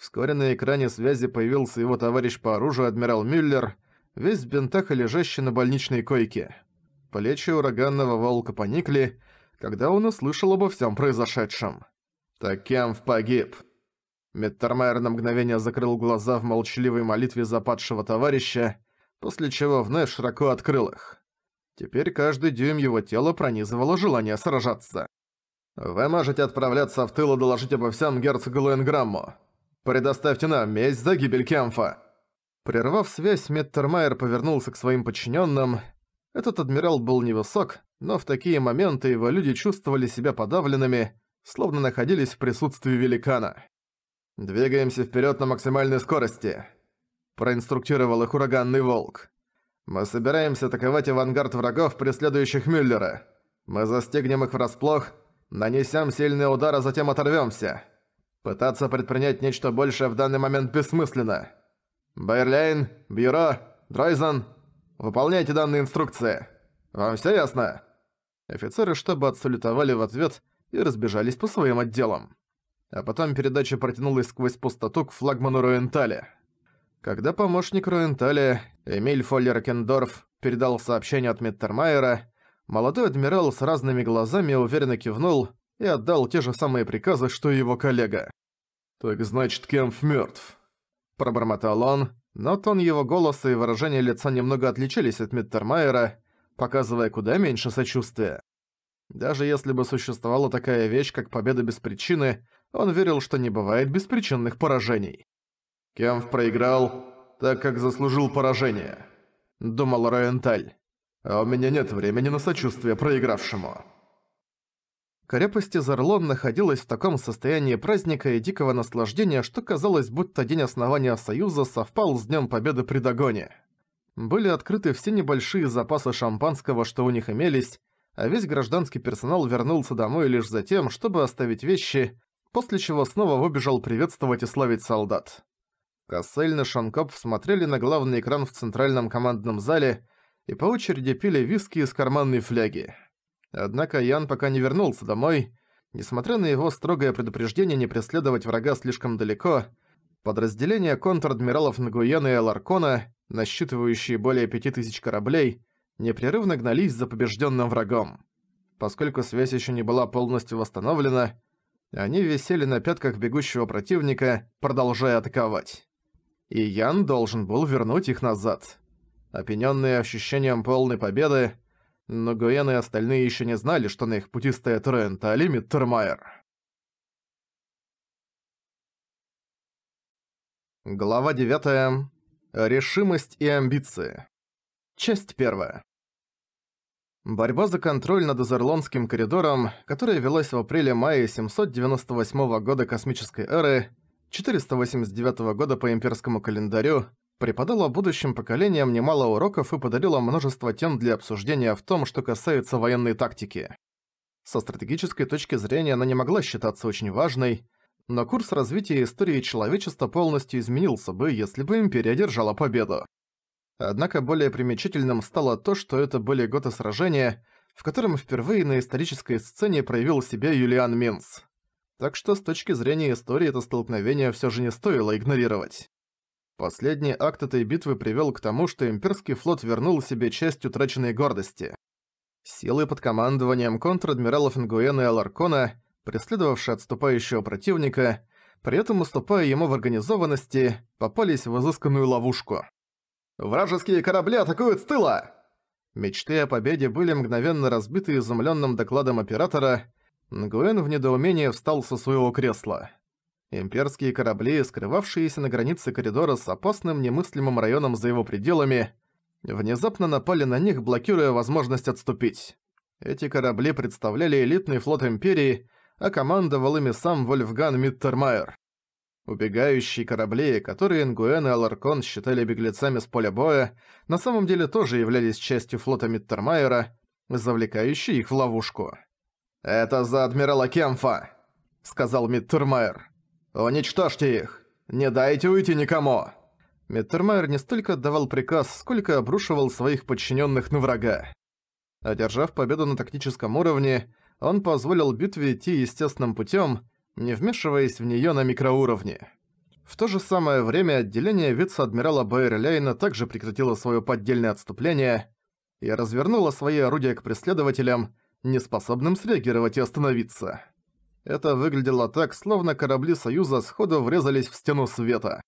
Вскоре на экране связи появился его товарищ по оружию адмирал Мюллер, весь в бинтах и лежащий на больничной койке. Плечи ураганного волка поникли, когда он услышал обо всем произошедшем. «Такемв погиб!» Меттермайер на мгновение закрыл глаза в молчаливой молитве западшего товарища, после чего вновь широко открыл их. Теперь каждый дюйм его тела пронизывало желание сражаться. «Вы можете отправляться в тыл и доложить обо всем герцогу Луэнграмму. «Предоставьте нам месть за гибель Кемфа!» Прервав связь, Меттермайер повернулся к своим подчиненным. Этот адмирал был невысок, но в такие моменты его люди чувствовали себя подавленными, словно находились в присутствии великана. «Двигаемся вперед на максимальной скорости», – проинструктировал их ураганный волк. «Мы собираемся атаковать авангард врагов, преследующих Мюллера. Мы застигнем их врасплох, нанесем сильные удары, а затем оторвемся. Пытаться предпринять нечто большее в данный момент бессмысленно. Байерлейн, Бюро, Дройзен, выполняйте данные инструкции. Вам все ясно?» Офицеры штаба отсулитовали в ответ и разбежались по своим отделам. А потом передача протянулась сквозь пустоту к флагману Руентале. Когда помощник Руентале, Эмиль Фоллер Кендорф передал сообщение от Миттермайера, молодой адмирал с разными глазами уверенно кивнул и отдал те же самые приказы, что и его коллега. «Так значит, Кемф мертв», – пробормотал он, но тон его голоса и выражение лица немного отличились от Миттермайера, показывая куда меньше сочувствия. Даже если бы существовала такая вещь, как победа без причины, он верил, что не бывает беспричинных поражений. «Кемф проиграл, так как заслужил поражение», – думал Роенталь. «А у меня нет времени на сочувствие проигравшему». Крепость Изарлон находилась в таком состоянии праздника и дикого наслаждения, что казалось, будто день основания Союза совпал с Днем Победы при Дагоне. Были открыты все небольшие запасы шампанского, что у них имелись, а весь гражданский персонал вернулся домой лишь за тем, чтобы оставить вещи, после чего снова выбежал приветствовать и славить солдат. Кассель и Шанкоп смотрели на главный экран в центральном командном зале и по очереди пили виски из карманной фляги. Однако Ян пока не вернулся домой. Несмотря на его строгое предупреждение не преследовать врага слишком далеко, подразделения контр-адмиралов Нгуена и Ларкона, насчитывающие более пяти тысяч кораблей, непрерывно гнались за побежденным врагом. Поскольку связь еще не была полностью восстановлена, они висели на пятках бегущего противника, продолжая атаковать. И Ян должен был вернуть их назад. Опенённые ощущением полной победы, но Гуэн и остальные еще не знали, что на их пути стоят Рент, а Лимит Термайер. Глава 9. Решимость и амбиции. Часть 1. Борьба за контроль над Азерлонским коридором, которая велась в апреле-мае 798 года космической эры, 489 года по имперскому календарю, преподала будущим поколениям немало уроков и подарила множество тем для обсуждения в том, что касается военной тактики. Со стратегической точки зрения она не могла считаться очень важной, но курс развития истории человечества полностью изменился бы, если бы Империя держала победу. Однако более примечательным стало то, что это были годы сражения, в котором впервые на исторической сцене проявил себя Юлиан Минс. Так что с точки зрения истории это столкновение все же не стоило игнорировать. Последний акт этой битвы привел к тому, что имперский флот вернул себе часть утраченной гордости. Силы под командованием контр-адмиралов Ингуэна и Аларкона, преследовавшие отступающего противника, при этом уступая ему в организованности, попались в изысканную ловушку. «Вражеские корабли атакуют с тыла!» Мечты о победе были мгновенно разбиты изумленным докладом оператора. Нгуэн в недоумении встал со своего кресла. Имперские корабли, скрывавшиеся на границе коридора с опасным немыслимым районом за его пределами, внезапно напали на них, блокируя возможность отступить. Эти корабли представляли элитный флот Империи, а командовал ими сам Вольфган Миттермайер. Убегающие корабли, которые Ингуэн и Аларкон считали беглецами с поля боя, на самом деле тоже являлись частью флота Миттермайера, завлекающие их в ловушку. «Это за адмирала Кемфа», — сказал Миттермайер. «Уничтожьте их! Не дайте уйти никому!» Миттермайер не столько отдавал приказ, сколько обрушивал своих подчиненных на врага. Одержав победу на тактическом уровне, он позволил битве идти естественным путем, не вмешиваясь в нее на микроуровне. В то же самое время отделение вице-адмирала Бейерлейна также прекратило свое поддельное отступление и развернуло свои орудия к преследователям, неспособным среагировать и остановиться. Это выглядело так, словно корабли Союза сходу врезались в стену света.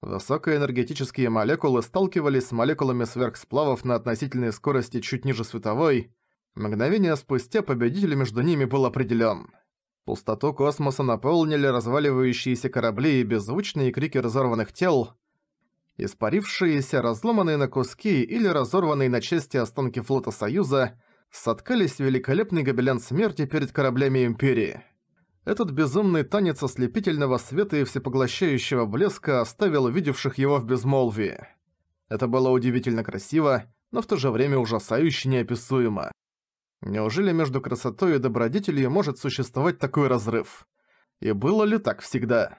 Высокоэнергетические молекулы сталкивались с молекулами сверхсплавов на относительной скорости чуть ниже световой. Мгновение спустя победитель между ними был определён. Пустоту космоса наполнили разваливающиеся корабли и беззвучные крики разорванных тел, испарившиеся, разломанные на куски или разорванные на части останки флота Союза, соткались в великолепный гобелен смерти перед кораблями Империи. Этот безумный танец ослепительного света и всепоглощающего блеска оставил увидевших его в безмолвии. Это было удивительно красиво, но в то же время ужасающе неописуемо. Неужели между красотой и добродетелью может существовать такой разрыв? И было ли так всегда?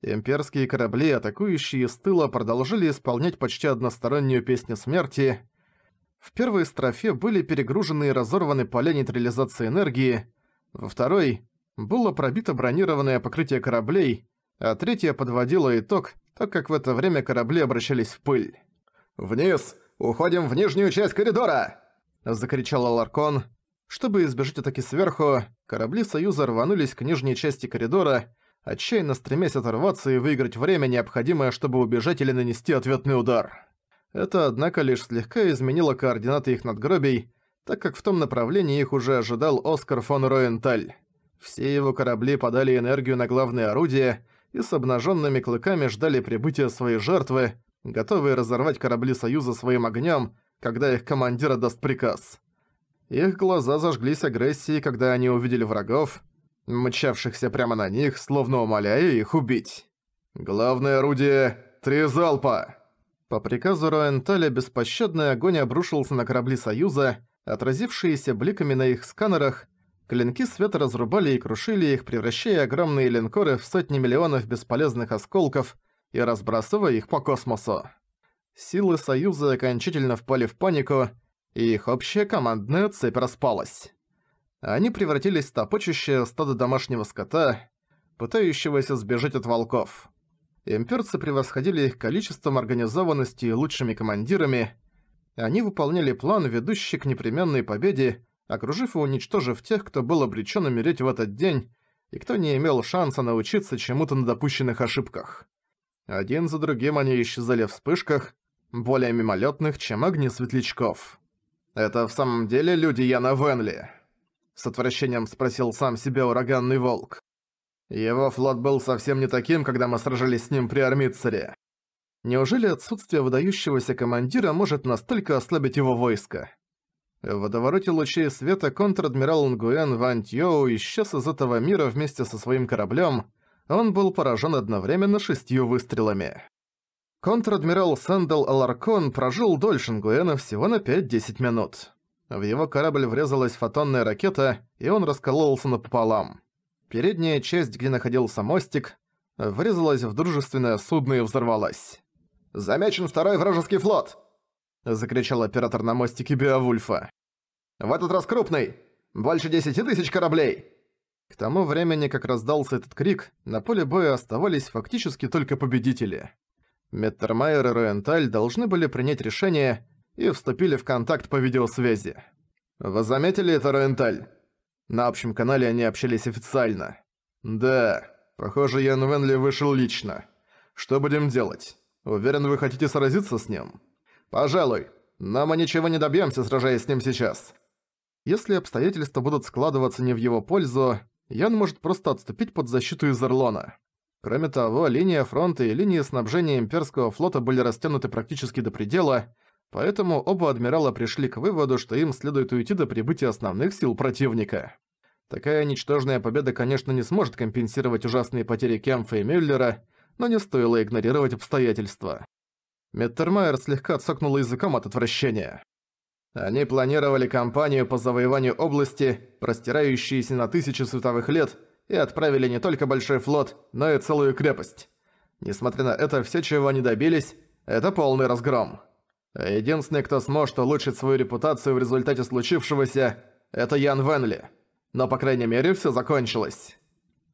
Имперские корабли, атакующие с тыла, продолжили исполнять почти одностороннюю песню смерти. В первой строфе были перегружены и разорваны поля нейтрализации энергии, во второй было пробито бронированное покрытие кораблей, а третье подводило итог, так как в это время корабли обращались в пыль. «Вниз! Уходим в нижнюю часть коридора!» – закричал Аларкон. Чтобы избежать атаки сверху, корабли Союза рванулись к нижней части коридора, отчаянно стремясь оторваться и выиграть время, необходимое, чтобы убежать или нанести ответный удар. Это, однако, лишь слегка изменило координаты их надгробий, так как в том направлении их уже ожидал Оскар фон Роенталь. Все его корабли подали энергию на главное орудие и с обнаженными клыками ждали прибытия своей жертвы, готовые разорвать корабли Союза своим огнем, когда их командир отдаст приказ. Их глаза зажглись агрессией, когда они увидели врагов, мчавшихся прямо на них, словно умоляя их убить. «Главное орудие — три залпа!» По приказу Роенталя беспощадный огонь обрушился на корабли Союза, отразившиеся бликами на их сканерах, Клинки света разрубали и крушили их, превращая огромные линкоры в сотни миллионов бесполезных осколков и разбрасывая их по космосу. Силы Союза окончательно впали в панику, и их общая командная цепь распалась. Они превратились в топочущее стадо домашнего скота, пытающегося сбежать от волков. Имперцы превосходили их количеством, организованностью и лучшими командирами. Они выполняли план, ведущий к непременной победе, окружив и уничтожив тех, кто был обречен умереть в этот день, и кто не имел шанса научиться чему-то на допущенных ошибках. Один за другим они исчезали в вспышках, более мимолетных, чем огни светлячков. «Это в самом деле люди Яна Венли?» — с отвращением спросил сам себя ураганный волк. «Его флот был совсем не таким, когда мы сражались с ним при Армитцере. Неужели отсутствие выдающегося командира может настолько ослабить его войско? В водовороте лучей света контр-адмирал Нгуэн Ван Тьоу исчез из этого мира вместе со своим кораблем. Он был поражен одновременно шестью выстрелами. Контр-адмирал Сэндал Аларкон прожил дольше Нгуэна всего на 5-10 минут. В его корабль врезалась фотонная ракета, и он раскололся напополам. Передняя часть, где находился мостик, врезалась в дружественное судно и взорвалась. «Замечен второй вражеский флот!» закричал оператор на мостике Беовульфа. «В этот раз крупный! Больше десяти тысяч кораблей!» К тому времени, как раздался этот крик, на поле боя оставались фактически только победители. Меттермайер и Роенталь должны были принять решение и вступили в контакт по видеосвязи. «Вы заметили это, Роенталь?» На общем канале они общались официально. «Да, похоже, Ян Венли вышел лично. Что будем делать? Уверен, вы хотите сразиться с ним?» «Пожалуй, но мы ничего не добьемся, сражаясь с ним сейчас». Если обстоятельства будут складываться не в его пользу, Ян может просто отступить под защиту из Эрлона. Кроме того, линия фронта и линии снабжения имперского флота были растянуты практически до предела, поэтому оба адмирала пришли к выводу, что им следует уйти до прибытия основных сил противника. Такая ничтожная победа, конечно, не сможет компенсировать ужасные потери Кемфа и Мюллера, но не стоило игнорировать обстоятельства. Меттермайер слегка цокнула языком от отвращения. Они планировали кампанию по завоеванию области, простирающейся на тысячи световых лет, и отправили не только большой флот, но и целую крепость. Несмотря на это, все, чего они добились, это полный разгром. Единственный, кто сможет улучшить свою репутацию в результате случившегося, это Ян Венли. Но, по крайней мере, все закончилось.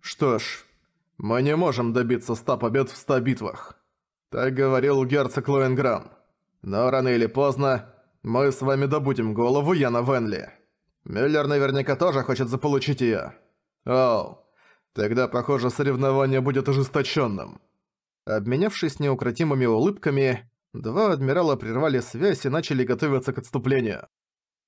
Что ж, мы не можем добиться ста побед в ста битвах. Так говорил герцог Лоенграм. Но рано или поздно мы с вами добудем голову Яна Венли. Мюллер наверняка тоже хочет заполучить её. Оу, тогда, похоже, соревнование будет ожесточённым. Обменявшись неукротимыми улыбками, два адмирала прервали связь и начали готовиться к отступлению.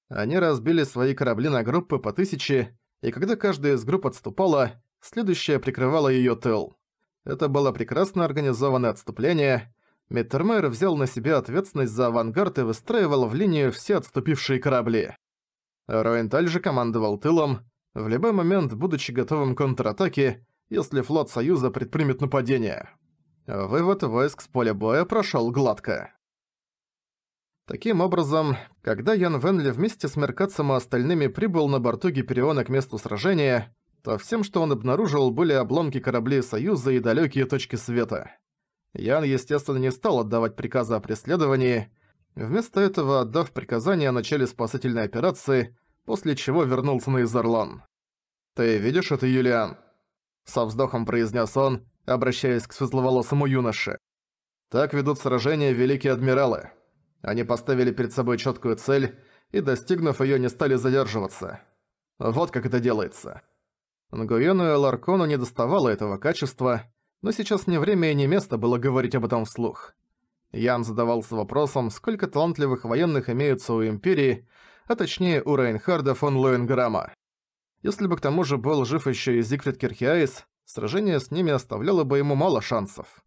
Они разбили свои корабли на группы по тысяче, и когда каждая из групп отступала, следующая прикрывала её тыл. Это было прекрасно организованное отступление. Миттермайер взял на себя ответственность за авангард и выстраивал в линию все отступившие корабли. Роенталь же командовал тылом, в любой момент будучи готовым к контратаке, если флот Союза предпримет нападение. Вывод войск с поля боя прошел гладко. Таким образом, когда Ян Венли вместе с Меркатсом и остальными прибыл на борту Гипериона к месту сражения, то всем, что он обнаружил, были обломки кораблей Союза и далёкие точки света. Ян, естественно, не стал отдавать приказы о преследовании, вместо этого отдав приказание о начале спасательной операции, после чего вернулся на Изарлан. «Ты видишь это, Юлиан?» Со вздохом произнес он, обращаясь к светловолосому юноше. Так ведут сражения великие адмиралы. Они поставили перед собой четкую цель и, достигнув ее, не стали задерживаться. Вот как это делается. Нгуену и Ларкону не доставало этого качества, но сейчас не время и не место было говорить об этом вслух. Ян задавался вопросом, сколько талантливых военных имеются у Империи, а точнее у Рейнхарда фон Лоенграма. Если бы к тому же был жив еще и Зигфрид Кирхиаис, сражение с ними оставляло бы ему мало шансов.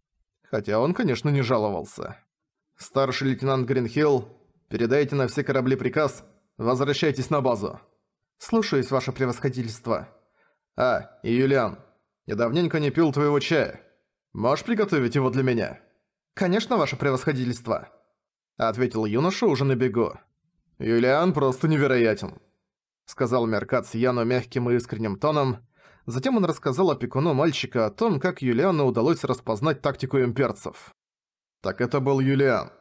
Хотя он, конечно, не жаловался. «Старший лейтенант Гринхилл, передайте на все корабли приказ, возвращайтесь на базу». «Слушаюсь, ваше превосходительство», «А, и Юлиан, я давненько не пил твоего чая. Можешь приготовить его для меня?» «Конечно, ваше превосходительство», — ответил юноша уже на бегу. «Юлиан просто невероятен», — сказал Меркац Яну мягким и искренним тоном. Затем он рассказал опекуну мальчика о том, как Юлиану удалось распознать тактику имперцев. «Так это был Юлиан».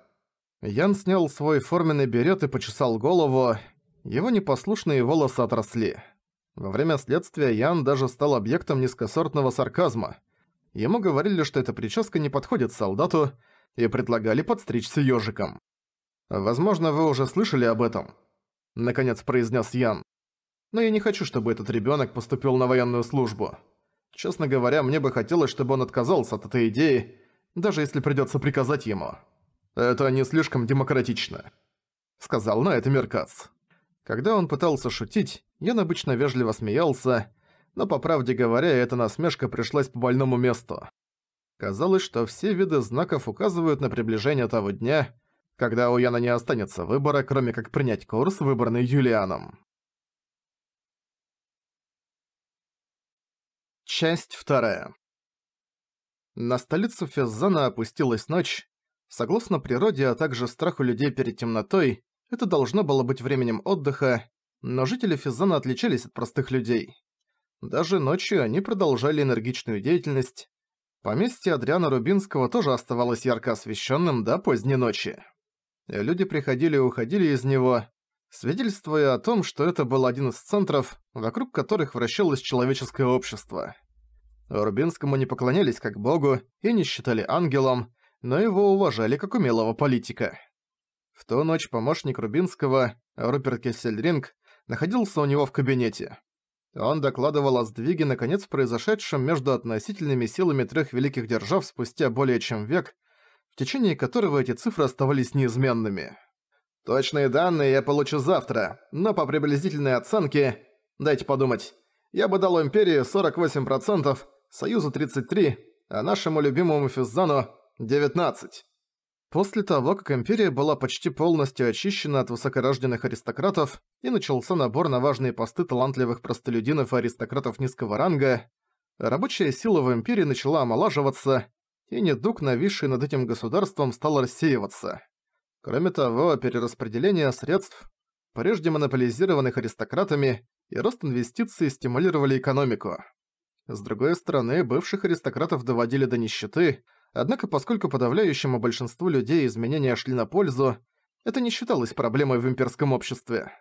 Ян снял свой форменный берет и почесал голову. Его непослушные волосы отросли. Во время следствия Ян даже стал объектом низкосортного сарказма. Ему говорили, что эта прическа не подходит солдату, и предлагали подстричься ёжиком. «Возможно, вы уже слышали об этом», — наконец произнёс Ян. «Но я не хочу, чтобы этот ребёнок поступил на военную службу. Честно говоря, мне бы хотелось, чтобы он отказался от этой идеи, даже если придётся приказать ему. Это не слишком демократично», — сказал на это Меркац. Когда он пытался шутить, Ян обычно вежливо смеялся, но, по правде говоря, эта насмешка пришлась по больному месту. Казалось, что все виды знаков указывают на приближение того дня, когда у Яна не останется выбора, кроме как принять курс, выбранный Юлианом. Часть вторая. На столицу Феззана опустилась ночь. Согласно природе, а также страху людей перед темнотой, это должно было быть временем отдыха, но жители Физана отличались от простых людей. Даже ночью они продолжали энергичную деятельность. Поместье Адриана Рубинского тоже оставалось ярко освещенным до поздней ночи. Люди приходили и уходили из него, свидетельствуя о том, что это был один из центров, вокруг которых вращалось человеческое общество. Рубинскому не поклонялись как богу и не считали ангелом, но его уважали как умелого политика. В ту ночь помощник Рубинского, Руперт Кессельринг, находился у него в кабинете. Он докладывал о сдвиге, наконец, произошедшем между относительными силами трех великих держав спустя более чем век, в течение которого эти цифры оставались неизменными. «Точные данные я получу завтра, но по приблизительной оценке... Дайте подумать. Я бы дал Империи 48%, Союзу 33%, а нашему любимому Физзану 19%. После того, как империя была почти полностью очищена от высокорожденных аристократов и начался набор на важные посты талантливых простолюдинов и аристократов низкого ранга, рабочая сила в империи начала омолаживаться, и недуг, нависший над этим государством, стал рассеиваться. Кроме того, перераспределение средств, прежде монополизированных аристократами, и рост инвестиций стимулировали экономику. С другой стороны, бывших аристократов доводили до нищеты – Однако, поскольку подавляющему большинству людей изменения шли на пользу, это не считалось проблемой в имперском обществе.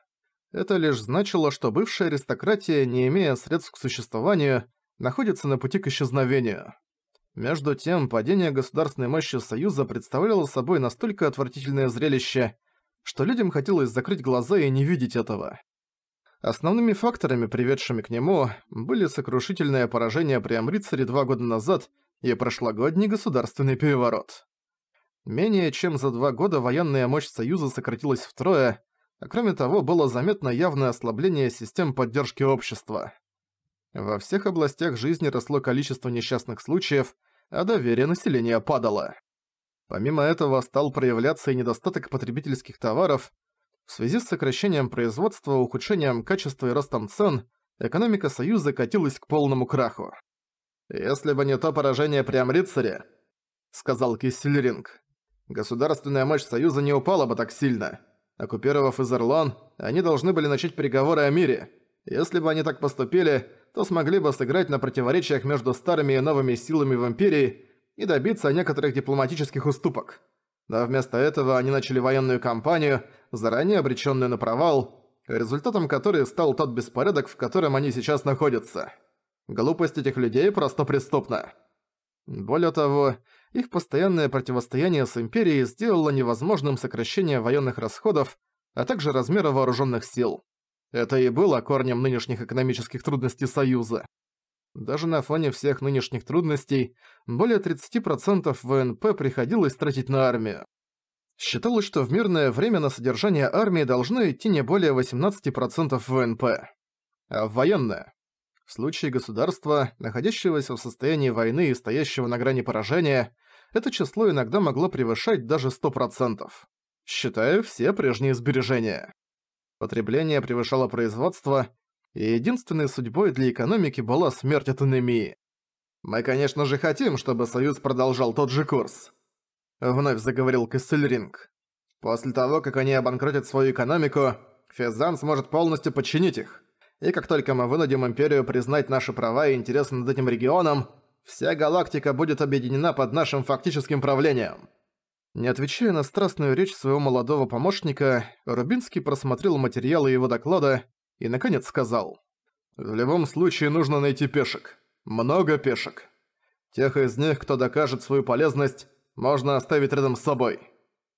Это лишь значило, что бывшая аристократия, не имея средств к существованию, находится на пути к исчезновению. Между тем, падение государственной мощи Союза представляло собой настолько отвратительное зрелище, что людям хотелось закрыть глаза и не видеть этого. Основными факторами, приведшими к нему, были сокрушительное поражение при Амрицаре два года назад и прошлогодний государственный переворот. Менее чем за два года военная мощь Союза сократилась втрое, а кроме того было заметно явное ослабление систем поддержки общества. Во всех областях жизни росло количество несчастных случаев, а доверие населения падало. Помимо этого стал проявляться и недостаток потребительских товаров. В связи с сокращением производства, ухудшением качества и ростом цен, экономика Союза катилась к полному краху. «Если бы не то поражение при Амрицаре», — сказал Киссельринг, — «государственная мощь Союза не упала бы так сильно. Оккупировав Изерлон, они должны были начать переговоры о мире. Если бы они так поступили, то смогли бы сыграть на противоречиях между старыми и новыми силами в Империи и добиться некоторых дипломатических уступок. Но вместо этого они начали военную кампанию, заранее обречённую на провал, результатом которой стал тот беспорядок, в котором они сейчас находятся». Глупость этих людей просто преступна. Более того, их постоянное противостояние с Империей сделало невозможным сокращение военных расходов, а также размера вооруженных сил. Это и было корнем нынешних экономических трудностей Союза. Даже на фоне всех нынешних трудностей, более 30% ВНП приходилось тратить на армию. Считалось, что в мирное время на содержание армии должно идти не более 18% ВНП. А в военное в случае государства, находящегося в состоянии войны и стоящего на грани поражения, это число иногда могло превышать даже 100%, считая все прежние сбережения. Потребление превышало производство, и единственной судьбой для экономики была смерть от анемии. «Мы, конечно же, хотим, чтобы Союз продолжал тот же курс», — вновь заговорил Кассельринг. «После того, как они обанкротят свою экономику, Физан сможет полностью подчинить их. И как только мы вынудим Империю признать наши права и интересы над этим регионом, вся галактика будет объединена под нашим фактическим правлением». Не отвечая на страстную речь своего молодого помощника, Рубинский просмотрел материалы его доклада и, наконец, сказал. «В любом случае нужно найти пешек. Много пешек. Тех из них, кто докажет свою полезность, можно оставить рядом с собой.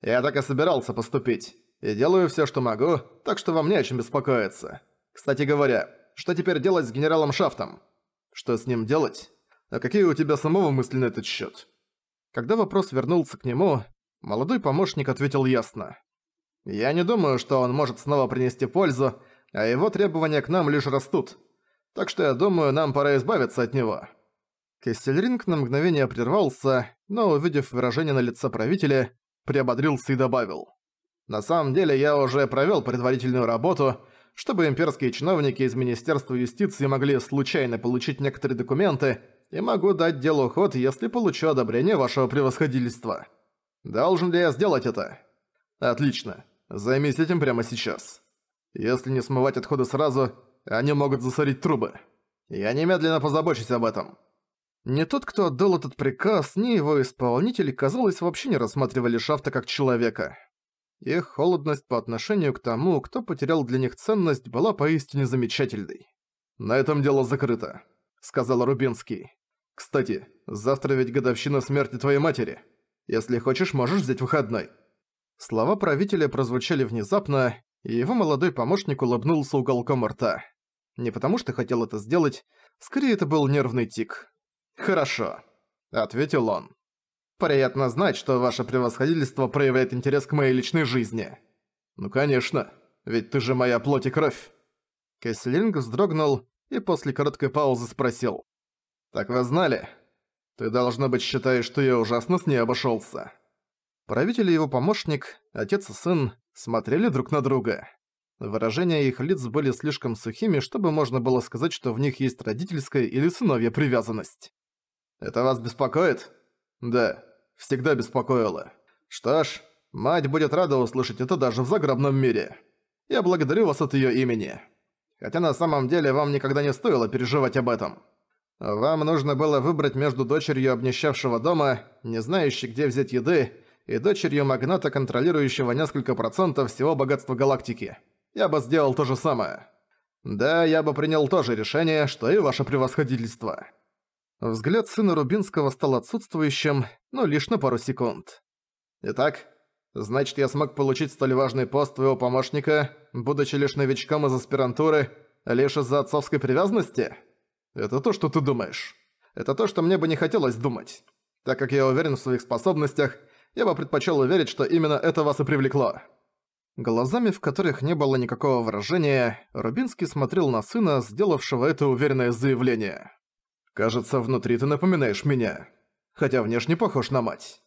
Я так и собирался поступить. И делаю все, что могу, так что вам не о чем беспокоиться. Кстати говоря, что теперь делать с генералом Шафтом? Что с ним делать? А какие у тебя самого мысли на этот счет? Когда вопрос вернулся к нему, молодой помощник ответил ясно. «Я не думаю, что он может снова принести пользу, а его требования к нам лишь растут. Так что я думаю, нам пора избавиться от него». Кессельринг на мгновение прервался, но, увидев выражение на лице правителя, приободрился и добавил. «На самом деле я уже провел предварительную работу, чтобы имперские чиновники из Министерства юстиции могли случайно получить некоторые документы, и могу дать делу ход, если получу одобрение вашего превосходительства. Должен ли я сделать это? Отлично. Займись этим прямо сейчас. Если не смывать отходы сразу, они могут засорить трубы. Я немедленно позабочусь об этом. Ни тот, кто отдал этот приказ, ни его исполнитель, казалось, вообще не рассматривали Шафта как человека. Их холодность по отношению к тому, кто потерял для них ценность, была поистине замечательной. «На этом дело закрыто», — сказал Рубинский. «Кстати, завтра ведь годовщина смерти твоей матери. Если хочешь, можешь взять выходной». Слова правителя прозвучали внезапно, и его молодой помощник улыбнулся уголком рта. Не потому что хотел это сделать, скорее это был нервный тик. «Хорошо», — ответил он. Приятно знать, что ваше превосходительство проявляет интерес к моей личной жизни. Ну конечно, ведь ты же моя плоть и кровь. Кеслинг вздрогнул и после короткой паузы спросил. Так вы знали? Ты, должно быть, считаешь, что я ужасно с ней обошелся. Правитель и его помощник, отец и сын, смотрели друг на друга. Выражения их лиц были слишком сухими, чтобы можно было сказать, что в них есть родительская или сыновья привязанность. «Это вас беспокоит?» Да, всегда беспокоило. Что ж, мать будет рада услышать это даже в загробном мире. Я благодарю вас от её имени. Хотя на самом деле вам никогда не стоило переживать об этом. Вам нужно было выбрать между дочерью обнищавшего дома, не знающей, где взять еды, и дочерью магната, контролирующего несколько процентов всего богатства галактики. Я бы сделал то же самое. Да, я бы принял то же решение, что и ваше превосходительство. Взгляд сына Рубинского стал отсутствующим, но ну, лишь на пару секунд. «Итак, значит, я смог получить столь важный пост твоего помощника, будучи лишь новичком из аспирантуры, лишь из-за отцовской привязанности? Это то, что ты думаешь. Это то, что мне бы не хотелось думать. Так как я уверен в своих способностях, я бы предпочел верить, что именно это вас и привлекло». Глазами, в которых не было никакого выражения, Рубинский смотрел на сына, сделавшего это уверенное заявление. Кажется, внутри ты напоминаешь меня. Хотя внешне похож на мать.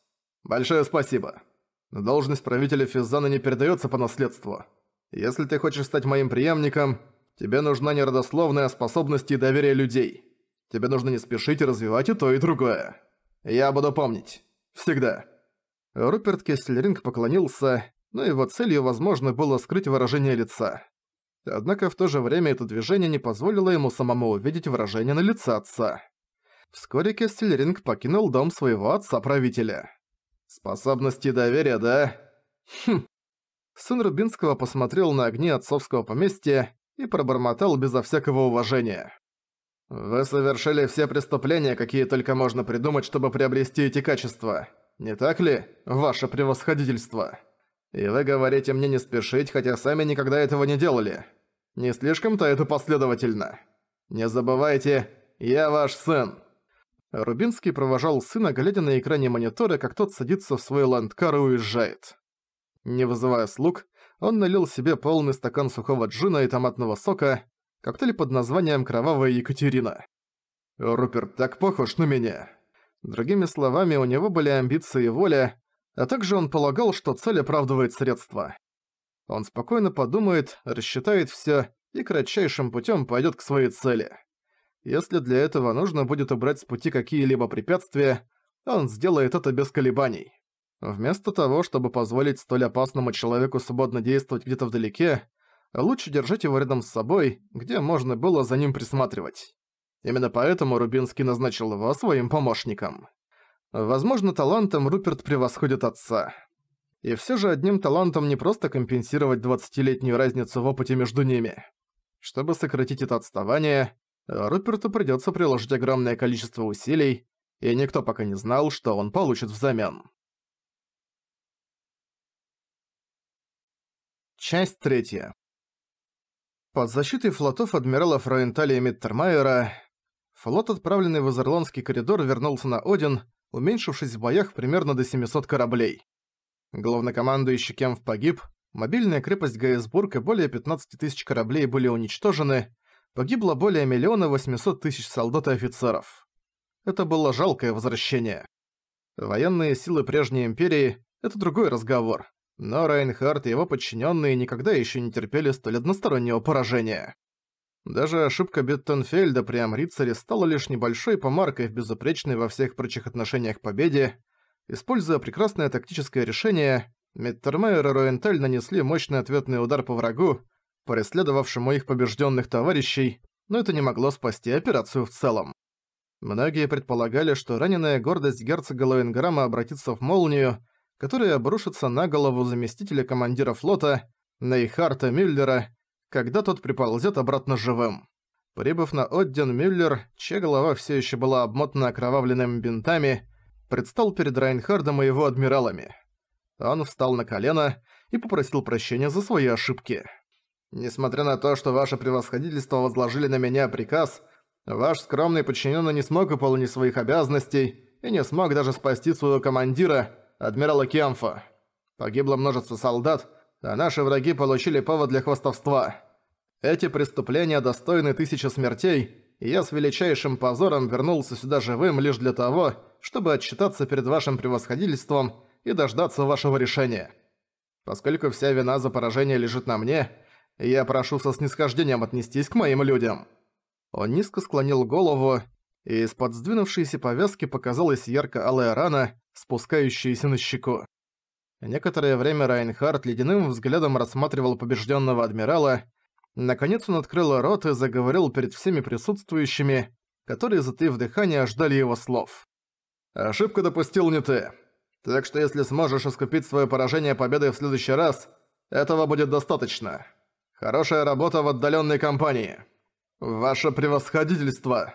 Большое спасибо. Должность правителя Физзана не передается по наследству. Если ты хочешь стать моим преемником, тебе нужна не родословная, а и доверие людей. Тебе нужно не спешить и развивать и то, и другое. Я буду помнить. Всегда». Руперт Кессельринг поклонился, но его целью, возможно, было скрыть выражение лица. Однако в то же время это движение не позволило ему самому увидеть выражение на лице отца. Вскоре Кестельринг покинул дом своего отца-правителя. «Способности доверия, да?» «Хм». Сын Рубинского посмотрел на огни отцовского поместья и пробормотал безо всякого уважения. «Вы совершили все преступления, какие только можно придумать, чтобы приобрести эти качества. Не так ли, ваше превосходительство? И вы говорите мне не спешить, хотя сами никогда этого не делали. Не слишком-то это последовательно. Не забывайте, я ваш сын. Рубинский провожал сына, глядя на экране монитора, как тот садится в свой ландкар и уезжает. Не вызывая слуг, он налил себе полный стакан сухого джина и томатного сока, коктейль под названием «Кровавая Екатерина». «Руперт так похож на меня». Другими словами, у него были амбиции и воля, а также он полагал, что цель оправдывает средства. Он спокойно подумает, рассчитает все и кратчайшим путем пойдет к своей цели. Если для этого нужно будет убрать с пути какие-либо препятствия, он сделает это без колебаний. Вместо того, чтобы позволить столь опасному человеку свободно действовать где-то вдалеке, лучше держать его рядом с собой, где можно было за ним присматривать. Именно поэтому Рубинский назначил его своим помощником. Возможно, талантом Руперт превосходит отца и все же одним талантом не просто компенсировать 20-летнюю разницу в опыте между ними. Чтобы сократить это отставание, Руперту придется приложить огромное количество усилий, и никто пока не знал, что он получит взамен. Часть третья. Под защитой флотов адмирала Роентали и Миттермайера флот, отправленный в Изерландский коридор, вернулся на Один, уменьшившись в боях примерно до 700 кораблей. Главнокомандующий Кемф погиб, мобильная крепость Гейсбург и более 15 тысяч кораблей были уничтожены, погибло более миллиона 800 тысяч солдат и офицеров. Это было жалкое возвращение. Военные силы прежней империи – это другой разговор. Но Рейнхард и его подчиненные никогда еще не терпели столь одностороннего поражения. Даже ошибка Беттенфельда при Амрицаре стала лишь небольшой помаркой в безупречной во всех прочих отношениях победе – Используя прекрасное тактическое решение, Миттермейер и Роенталь нанесли мощный ответный удар по врагу, преследовавшему их побежденных товарищей, но это не могло спасти операцию в целом. Многие предполагали, что раненая гордость герцога Лоинграма обратится в молнию, которая обрушится на голову заместителя командира флота Нейхарта Мюллера, когда тот приползет обратно живым. Прибыв на Одден Мюллер, чья голова все еще была обмотана окровавленными бинтами, предстал перед Райнхардом и его адмиралами. Он встал на колено и попросил прощения за свои ошибки. «Несмотря на то, что ваше превосходительство возложили на меня приказ, ваш скромный подчиненный не смог выполнить своих обязанностей и не смог даже спасти своего командира, адмирала Кемфа. Погибло множество солдат, а наши враги получили повод для хвастовства. Эти преступления достойны тысячи смертей, и я с величайшим позором вернулся сюда живым лишь для того, чтобы отчитаться перед вашим превосходительством и дождаться вашего решения. Поскольку вся вина за поражение лежит на мне, я прошу со снисхождением отнестись к моим людям». Он низко склонил голову, и из-под сдвинувшейся повязки показалась ярко-алая рана, спускающаяся на щеку. Некоторое время Райнхард ледяным взглядом рассматривал побежденного адмирала. Наконец он открыл рот и заговорил перед всеми присутствующими, которые, затаив дыхание, ждали его слов. Ошибку допустил не ты. Так что если сможешь искупить свое поражение победой в следующий раз, этого будет достаточно. Хорошая работа в отдаленной компании. Ваше превосходительство.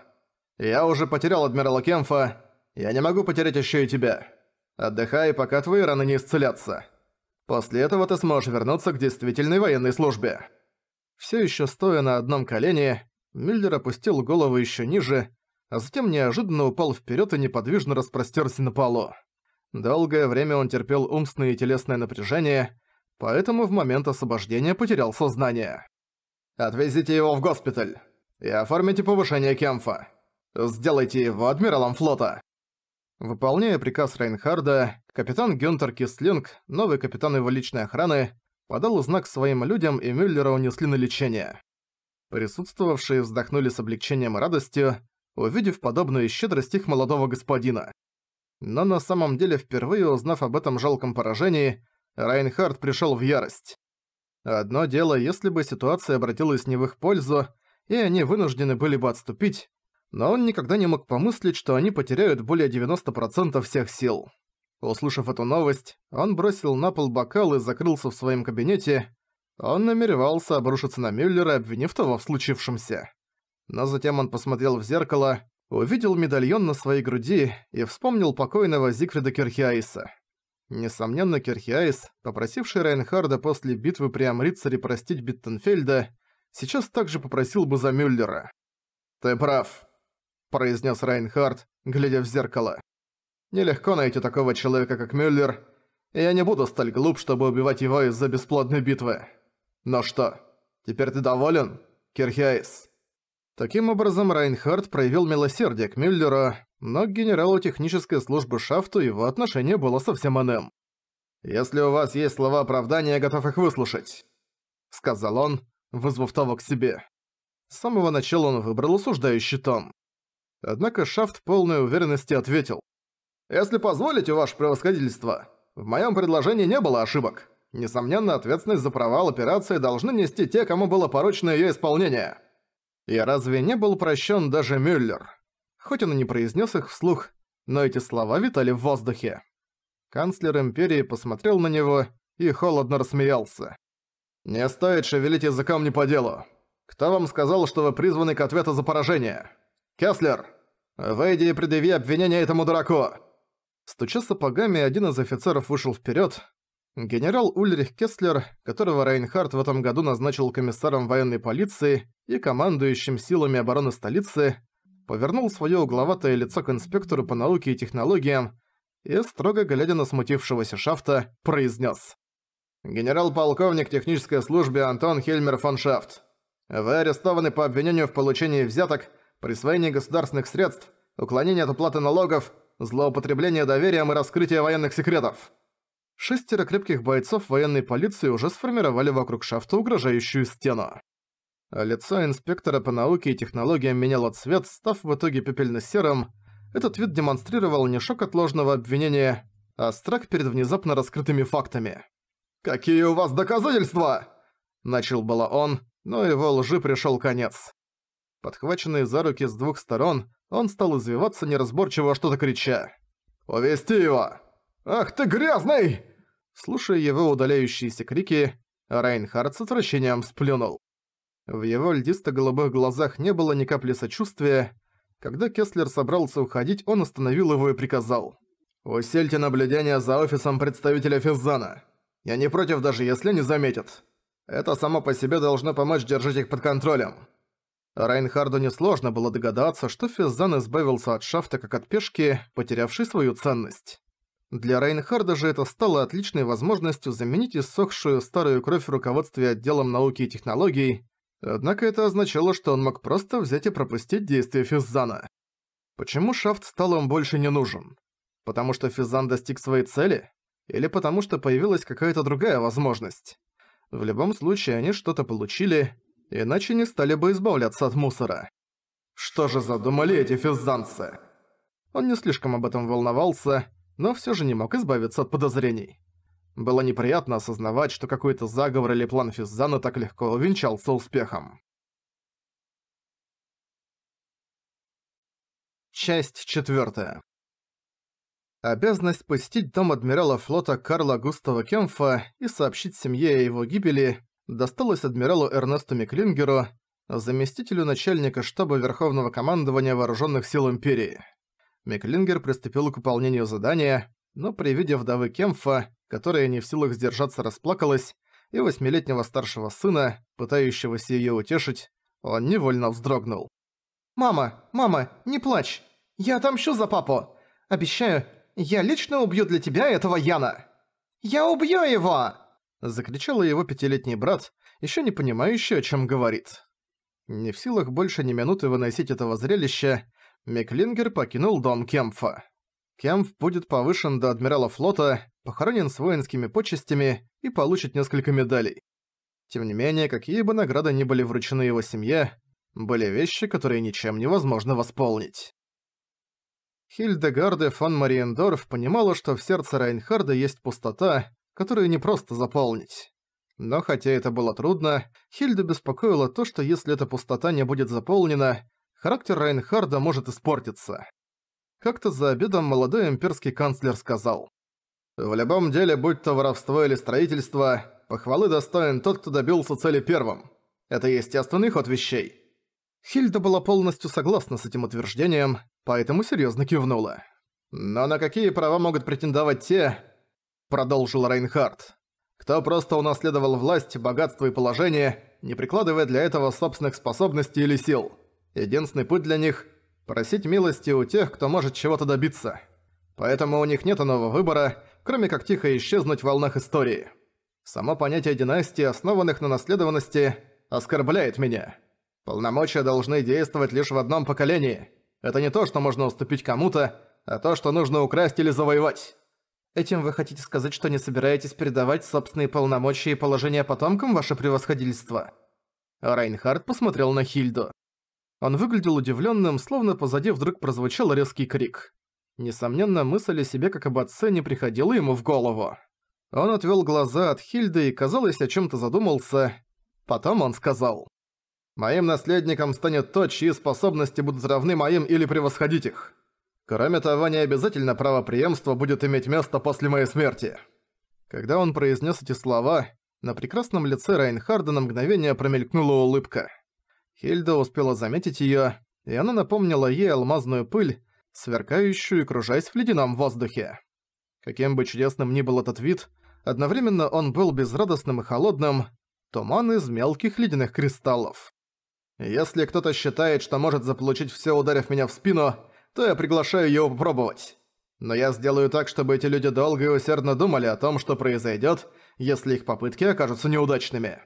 Я уже потерял адмирала Кемфа. Я не могу потерять еще и тебя. Отдыхай, пока твои раны не исцелятся. После этого ты сможешь вернуться к действительной военной службе. Все еще стоя на одном колене, Миллер опустил голову еще ниже а затем неожиданно упал вперед и неподвижно распростерся на полу. Долгое время он терпел умственное и телесное напряжение, поэтому в момент освобождения потерял сознание. «Отвезите его в госпиталь и оформите повышение Кемфа. Сделайте его адмиралом флота». Выполняя приказ Рейнхарда, капитан Гюнтер Кислинг, новый капитан его личной охраны, подал знак своим людям, и Мюллера унесли на лечение. Присутствовавшие вздохнули с облегчением и радостью, увидев подобную щедрость их молодого господина. Но на самом деле, впервые узнав об этом жалком поражении, Райнхард пришел в ярость. Одно дело, если бы ситуация обратилась не в их пользу, и они вынуждены были бы отступить, но он никогда не мог помыслить, что они потеряют более 90% всех сил. Услышав эту новость, он бросил на пол бокал и закрылся в своем кабинете. Он намеревался обрушиться на Мюллера, обвинив того в случившемся. Но затем он посмотрел в зеркало, увидел медальон на своей груди и вспомнил покойного Зигфрида Кирхиаиса. Несомненно, Кирхиаис, попросивший Райнхарда после битвы при Амрицаре простить Биттенфельда, сейчас также попросил бы за Мюллера. «Ты прав», — произнес Райнхард, глядя в зеркало. «Нелегко найти такого человека, как Мюллер, и я не буду столь глуп, чтобы убивать его из-за бесплодной битвы. Но что, теперь ты доволен, Кирхиаис?» Таким образом, Райнхард проявил милосердие к Мюллеру, но к генералу технической службы Шафту его отношение было совсем иным. «Если у вас есть слова оправдания, я готов их выслушать», — сказал он, вызвав того к себе. С самого начала он выбрал осуждающий тон. Однако Шафт полной уверенности ответил. «Если позволите, ваше превосходительство, в моем предложении не было ошибок. Несомненно, ответственность за провал операции должны нести те, кому было поручено ее исполнение». И разве не был прощен даже Мюллер? Хоть он и не произнес их вслух, но эти слова витали в воздухе. Канцлер Империи посмотрел на него и холодно рассмеялся. «Не стоит шевелить языком не по делу. Кто вам сказал, что вы призваны к ответу за поражение? Кеслер, выйди и предъяви обвинение этому дураку!» Стуча сапогами, один из офицеров вышел вперед, Генерал Ульрих Кеслер, которого Рейнхард в этом году назначил комиссаром военной полиции и командующим силами обороны столицы, повернул свое угловатое лицо к инспектору по науке и технологиям и, строго глядя на смутившегося шафта, произнес: «Генерал-полковник технической службы Антон Хельмер фон Шафт, вы арестованы по обвинению в получении взяток, присвоении государственных средств, уклонении от уплаты налогов, злоупотреблении доверием и раскрытии военных секретов» шестеро крепких бойцов военной полиции уже сформировали вокруг шафта угрожающую стену. лицо инспектора по науке и технологиям меняло цвет, став в итоге пепельно-серым. Этот вид демонстрировал не шок от ложного обвинения, а страх перед внезапно раскрытыми фактами. «Какие у вас доказательства?» Начал было он, но его лжи пришел конец. Подхваченный за руки с двух сторон, он стал извиваться неразборчиво что-то крича. «Увести его!» «Ах ты грязный!» Слушая его удаляющиеся крики, Райнхард с отвращением сплюнул. В его льдисто-голубых глазах не было ни капли сочувствия. Когда Кеслер собрался уходить, он остановил его и приказал. «Усильте наблюдение за офисом представителя Физзана. Я не против, даже если не заметят. Это само по себе должно помочь держать их под контролем». Райнхарду несложно было догадаться, что Физзан избавился от шафта как от пешки, потерявший свою ценность. Для Рейнхарда же это стало отличной возможностью заменить иссохшую старую кровь в руководстве отделом науки и технологий, однако это означало, что он мог просто взять и пропустить действия Физзана. Почему Шафт стал им больше не нужен? Потому что Физзан достиг своей цели? Или потому что появилась какая-то другая возможность? В любом случае они что-то получили, иначе не стали бы избавляться от мусора. Что же задумали эти физзанцы? Он не слишком об этом волновался, но все же не мог избавиться от подозрений. Было неприятно осознавать, что какой-то заговор или план Физзана так легко увенчался успехом. Часть четвертая. Обязанность посетить дом адмирала флота Карла Густава Кемфа и сообщить семье о его гибели досталась адмиралу Эрнесту Миклингеру, заместителю начальника штаба Верховного командования Вооруженных сил Империи. Миклингер приступил к выполнению задания, но при виде вдовы Кемфа, которая не в силах сдержаться расплакалась, и восьмилетнего старшего сына, пытающегося её утешить, он невольно вздрогнул. «Мама, мама, не плачь! Я отомщу за папу! Обещаю, я лично убью для тебя этого Яна!» «Я убью его!» – закричал его пятилетний брат, ещё не понимающий, о чем говорит. Не в силах больше ни минуты выносить этого зрелища, Миклингер покинул дом Кемфа. Кемф будет повышен до адмирала флота, похоронен с воинскими почестями и получит несколько медалей. Тем не менее, какие бы награды ни были вручены его семье, были вещи, которые ничем невозможно восполнить. Хильдегарде фон Мариендорф понимала, что в сердце Райнхарда есть пустота, которую не просто заполнить. Но хотя это было трудно, Хильда беспокоила то, что если эта пустота не будет заполнена, характер Райнхарда может испортиться. Как-то за обедом молодой имперский канцлер сказал. «В любом деле, будь то воровство или строительство, похвалы достоин тот, кто добился цели первым. Это естественный ход вещей». Хильда была полностью согласна с этим утверждением, поэтому серьезно кивнула. «Но на какие права могут претендовать те, — продолжил Рейнхард, — кто просто унаследовал власть, богатство и положение, не прикладывая для этого собственных способностей или сил?» Единственный путь для них – просить милости у тех, кто может чего-то добиться. Поэтому у них нет иного выбора, кроме как тихо исчезнуть в волнах истории. Само понятие династии, основанных на наследованности, оскорбляет меня. Полномочия должны действовать лишь в одном поколении. Это не то, что можно уступить кому-то, а то, что нужно украсть или завоевать. Этим вы хотите сказать, что не собираетесь передавать собственные полномочия и положение потомкам, ваше превосходительство? Райнхард посмотрел на Хильду. Он выглядел удивленным, словно позади вдруг прозвучал резкий крик. Несомненно, мысль о себе как об отце не приходила ему в голову. Он отвел глаза от Хильды и, казалось, о чем то задумался. Потом он сказал. «Моим наследником станет тот, чьи способности будут равны моим или превосходить их. Кроме того, не обязательно право преемства будет иметь место после моей смерти». Когда он произнес эти слова, на прекрасном лице Райнхарда на мгновение промелькнула улыбка. Хильда успела заметить её, и она напомнила ей алмазную пыль, сверкающую кружась в ледяном воздухе. Каким бы чудесным ни был этот вид, одновременно он был безрадостным и холодным, туман из мелких ледяных кристаллов. Если кто-то считает, что может заполучить все, ударив меня в спину, то я приглашаю его попробовать. Но я сделаю так, чтобы эти люди долго и усердно думали о том, что произойдет, если их попытки окажутся неудачными.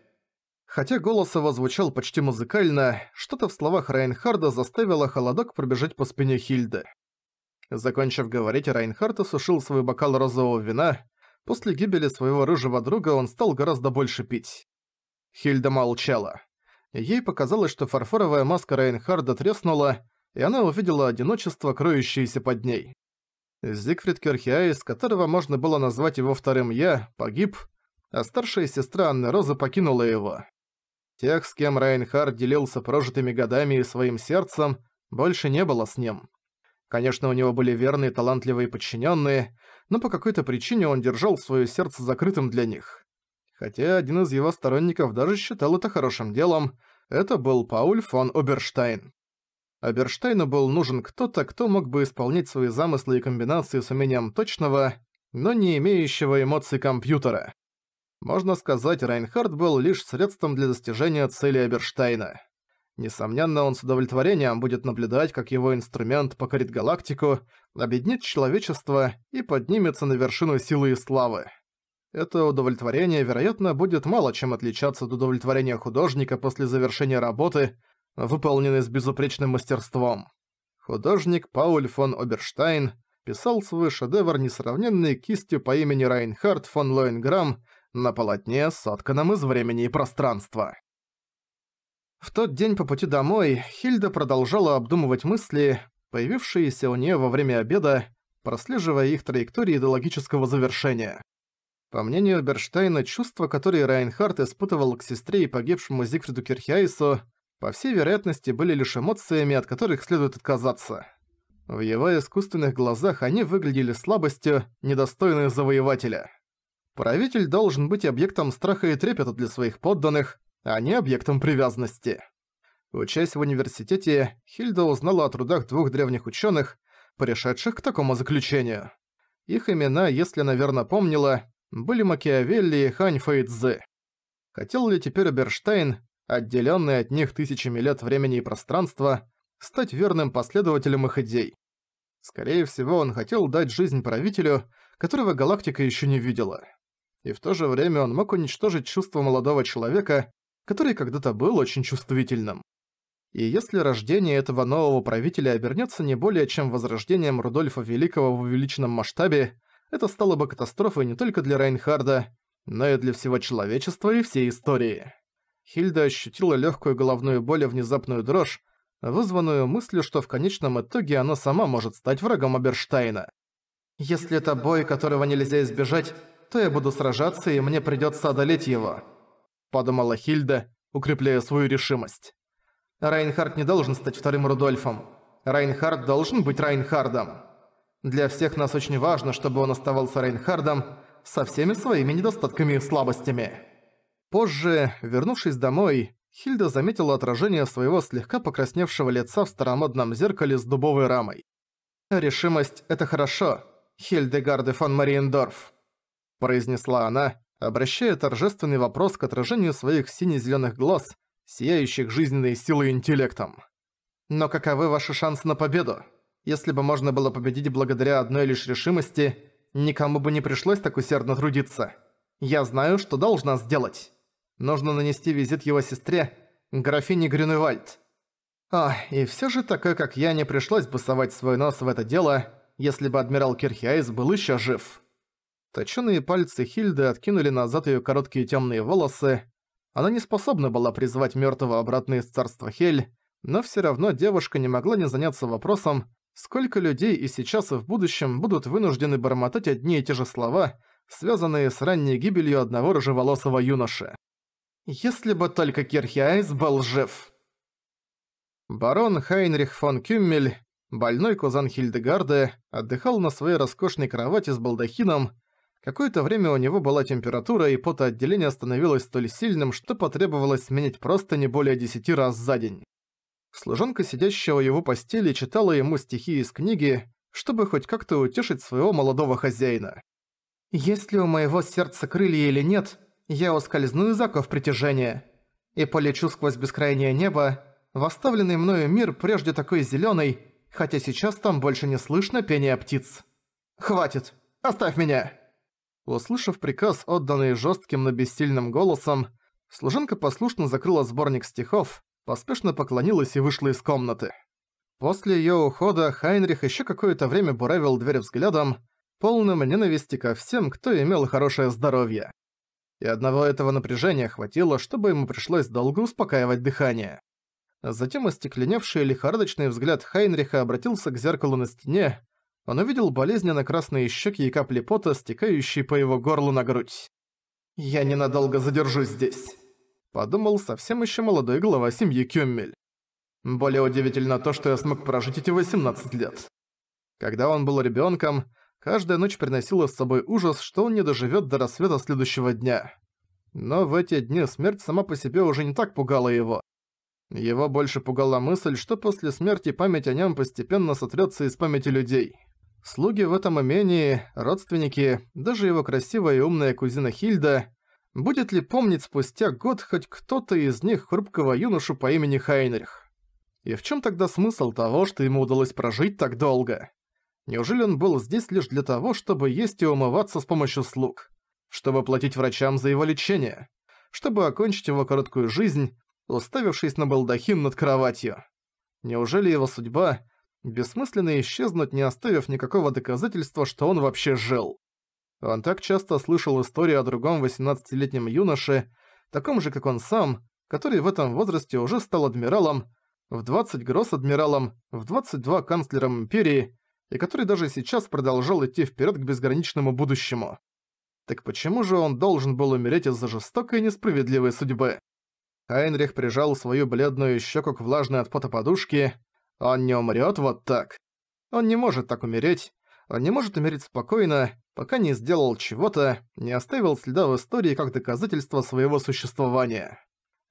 Хотя голос его звучал почти музыкально, что-то в словах Райнхарда заставило холодок пробежать по спине Хильды. Закончив говорить, Райнхард осушил свой бокал розового вина. После гибели своего рыжего друга он стал гораздо больше пить. Хильда молчала. Ей показалось, что фарфоровая маска Райнхарда треснула, и она увидела одиночество, кроющееся под ней. Зигфрид из которого можно было назвать его вторым «я», погиб, а старшая сестра Анны Розы покинула его. Тех, с кем Райнхард делился прожитыми годами и своим сердцем, больше не было с ним. Конечно, у него были верные, талантливые подчиненные, но по какой-то причине он держал свое сердце закрытым для них. Хотя один из его сторонников даже считал это хорошим делом, это был Пауль фон Оберштайн. Оберштайну был нужен кто-то, кто мог бы исполнять свои замыслы и комбинации с умением точного, но не имеющего эмоций компьютера. Можно сказать, Райнхард был лишь средством для достижения цели Аберштейна. Несомненно, он с удовлетворением будет наблюдать, как его инструмент покорит галактику, объединит человечество и поднимется на вершину силы и славы. Это удовлетворение, вероятно, будет мало чем отличаться от удовлетворения художника после завершения работы, выполненной с безупречным мастерством. Художник Пауль фон Оберштайн писал свой шедевр несравненной кистью по имени Райнхард фон Лоенграмм на полотне, сотканном из времени и пространства. В тот день по пути домой Хильда продолжала обдумывать мысли, появившиеся у нее во время обеда, прослеживая их траектории до логического завершения. По мнению Берштейна, чувства, которые Райнхард испытывал к сестре и погибшему Зигфриду Кирхиайсу, по всей вероятности были лишь эмоциями, от которых следует отказаться. В его искусственных глазах они выглядели слабостью, недостойной завоевателя. Правитель должен быть объектом страха и трепета для своих подданных, а не объектом привязанности. Учась в университете, Хильда узнала о трудах двух древних ученых, пришедших к такому заключению. Их имена, если она верно помнила, были Макиавелли и Хань Фэйцзы. Хотел ли теперь Берштейн, отделенный от них тысячами лет времени и пространства, стать верным последователем их идей? Скорее всего, он хотел дать жизнь правителю, которого галактика еще не видела и в то же время он мог уничтожить чувство молодого человека, который когда-то был очень чувствительным. И если рождение этого нового правителя обернется не более чем возрождением Рудольфа Великого в увеличенном масштабе, это стало бы катастрофой не только для Райнхарда, но и для всего человечества и всей истории. Хильда ощутила легкую головную боль и внезапную дрожь, вызванную мыслью, что в конечном итоге она сама может стать врагом Аберштейна. «Если это бой, которого нельзя избежать, то я буду сражаться, и мне придется одолеть его», – подумала Хильда, укрепляя свою решимость. «Райнхард не должен стать вторым Рудольфом. Райнхард должен быть Райнхардом. Для всех нас очень важно, чтобы он оставался Райнхардом со всеми своими недостатками и слабостями». Позже, вернувшись домой, Хильда заметила отражение своего слегка покрасневшего лица в старомодном зеркале с дубовой рамой. «Решимость – это хорошо, Хильдегарде фон Мариендорф», — произнесла она, обращая торжественный вопрос к отражению своих сине-зелёных глаз, сияющих жизненной силой и интеллектом. «Но каковы ваши шансы на победу? Если бы можно было победить благодаря одной лишь решимости, никому бы не пришлось так усердно трудиться. Я знаю, что должна сделать. Нужно нанести визит его сестре, графине Грюневальд. А, и всё же такое, как я, не пришлось бы совать свой нос в это дело, если бы адмирал Кирхиайс был ещё жив». Точёные пальцы Хильды откинули назад её короткие тёмные волосы. Она не способна была призвать мёртвого обратно из царства Хель, но всё равно девушка не могла не заняться вопросом, сколько людей и сейчас, и в будущем будут вынуждены бормотать одни и те же слова, связанные с ранней гибелью одного рыжеволосого юноши. «Если бы только Кирхиайс был жив!» Барон Хайнрих фон Кюммель, больной кузан Хильдегарде, отдыхал на своей роскошной кровати с балдахином, Какое-то время у него была температура, и потоотделение становилось столь сильным, что потребовалось сменить просто не более десяти раз за день. Служанка, сидящая у его постели, читала ему стихи из книги, чтобы хоть как-то утешить своего молодого хозяина. «Есть ли у моего сердца крылья или нет, я ускользну из оков притяжения и полечу сквозь бескрайнее небо, в мною мир прежде такой зеленый, хотя сейчас там больше не слышно пения птиц. Хватит! Оставь меня!» Услышав приказ, отданный жестким, но бессильным голосом, служанка послушно закрыла сборник стихов, поспешно поклонилась и вышла из комнаты. После ее ухода Хайнрих еще какое-то время буравил дверь взглядом, полным ненависти ко всем, кто имел хорошее здоровье. И одного этого напряжения хватило, чтобы ему пришлось долго успокаивать дыхание. Затем остекленевший лихорадочный взгляд Хайнриха обратился к зеркалу на стене, он увидел болезненно красные щеки и капли пота, стекающие по его горлу на грудь. «Я ненадолго задержусь здесь», — подумал совсем еще молодой глава семьи Кюммель. «Более удивительно то, что я смог прожить эти 18 лет». Когда он был ребенком, каждая ночь приносила с собой ужас, что он не доживет до рассвета следующего дня. Но в эти дни смерть сама по себе уже не так пугала его. Его больше пугала мысль, что после смерти память о нем постепенно сотрется из памяти людей. Слуги в этом имении, родственники, даже его красивая и умная кузина Хильда. Будет ли помнить спустя год хоть кто-то из них хрупкого юношу по имени Хайнрих? И в чем тогда смысл того, что ему удалось прожить так долго? Неужели он был здесь лишь для того, чтобы есть и умываться с помощью слуг? Чтобы платить врачам за его лечение? Чтобы окончить его короткую жизнь, уставившись на балдахин над кроватью? Неужели его судьба Бессмысленно исчезнуть, не оставив никакого доказательства, что он вообще жил. Он так часто слышал историю о другом 18-летнем юноше, таком же, как он сам, который в этом возрасте уже стал адмиралом, в 20 гроз адмиралом в 22 канцлером империи, и который даже сейчас продолжал идти вперед к безграничному будущему. Так почему же он должен был умереть из-за жестокой и несправедливой судьбы? Хайнрих прижал свою бледную щеку к влажной от пота подушке, он не умрет вот так. Он не может так умереть. Он не может умереть спокойно, пока не сделал чего-то, не оставил следа в истории как доказательство своего существования.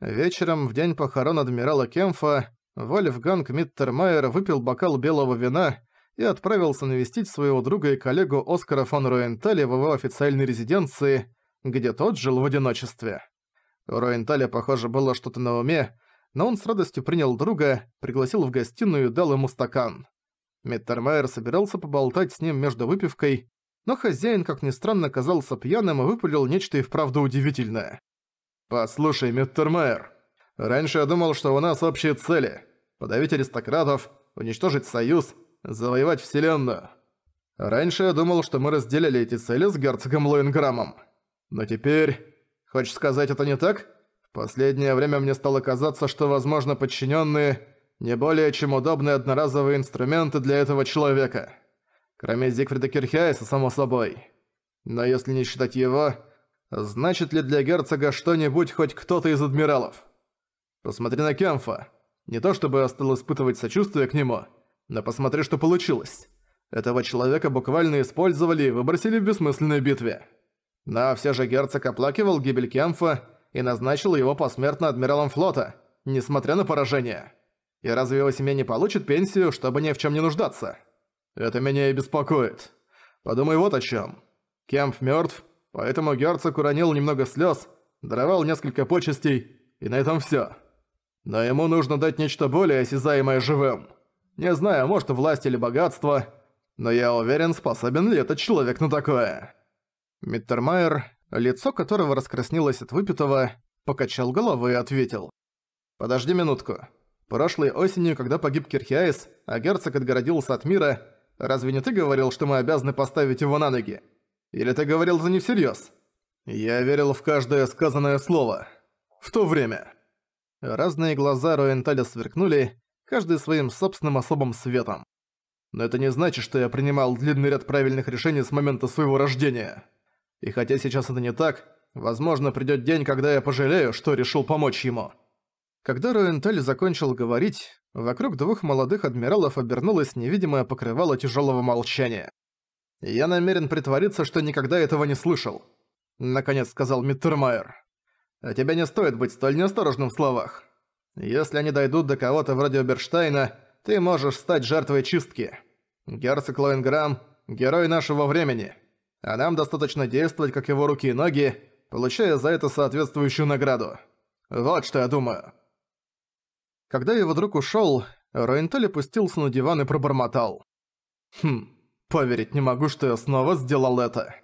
Вечером, в день похорон адмирала Кемфа, Вольфганг Миттермайер выпил бокал белого вина и отправился навестить своего друга и коллегу Оскара фон Руенталя в его официальной резиденции, где тот жил в одиночестве. У Руенталя, похоже, было что-то на уме, но он с радостью принял друга, пригласил в гостиную и дал ему стакан. Миттермайер собирался поболтать с ним между выпивкой, но хозяин, как ни странно, казался пьяным и выпалил нечто и вправду удивительное. «Послушай, Миттермайер, раньше я думал, что у нас общие цели – подавить аристократов, уничтожить союз, завоевать вселенную. Раньше я думал, что мы разделяли эти цели с герцогом Лоинграмом. Но теперь... Хочешь сказать, это не так?» Последнее время мне стало казаться, что, возможно, подчиненные не более чем удобные одноразовые инструменты для этого человека. Кроме Зигфрида Кирхиайса, само собой. Но если не считать его, значит ли для герцога что-нибудь хоть кто-то из адмиралов? Посмотри на Кемфа. Не то чтобы я стал испытывать сочувствие к нему, но посмотри, что получилось. Этого человека буквально использовали и выбросили в бессмысленной битве. Но все же герцог оплакивал гибель Кемфа, и назначил его посмертно адмиралом флота, несмотря на поражение. И разве его семья не получит пенсию, чтобы ни в чем не нуждаться? Это меня и беспокоит. Подумай вот о чем. Кемп мертв, поэтому герцог уронил немного слез, даровал несколько почестей, и на этом все. Но ему нужно дать нечто более осязаемое живым. Не знаю, может, власть или богатство, но я уверен, способен ли этот человек на такое. Миттермайер, лицо которого раскраснелось от выпитого, покачал головой и ответил. «Подожди минутку. Прошлой осенью, когда погиб Кирхиаис, а герцог отгородился от мира, разве не ты говорил, что мы обязаны поставить его на ноги? Или ты говорил за не всерьёз?» «Я верил в каждое сказанное слово. В то время». Разные глаза Роенталя сверкнули, каждый своим собственным особым светом. Но это не значит, что я принимал длинный ряд правильных решений с момента своего рождения. И хотя сейчас это не так, возможно, придёт день, когда я пожалею, что решил помочь ему». Когда Руэнтель закончил говорить, вокруг двух молодых адмиралов обернулось невидимое покрывало тяжёлого молчания. «Я намерен притвориться, что никогда этого не слышал», — наконец сказал Миттермайер. «А тебе не стоит быть столь неосторожным в словах. Если они дойдут до кого-то вроде Оберштайна, ты можешь стать жертвой чистки. Герцог Лоинграм — герой нашего времени а нам достаточно действовать как его руки и ноги, получая за это соответствующую награду. Вот что я думаю». Когда его друг ушёл, Рейнтель опустился на диван и пробормотал. «Хм, поверить не могу, что я снова сделал это».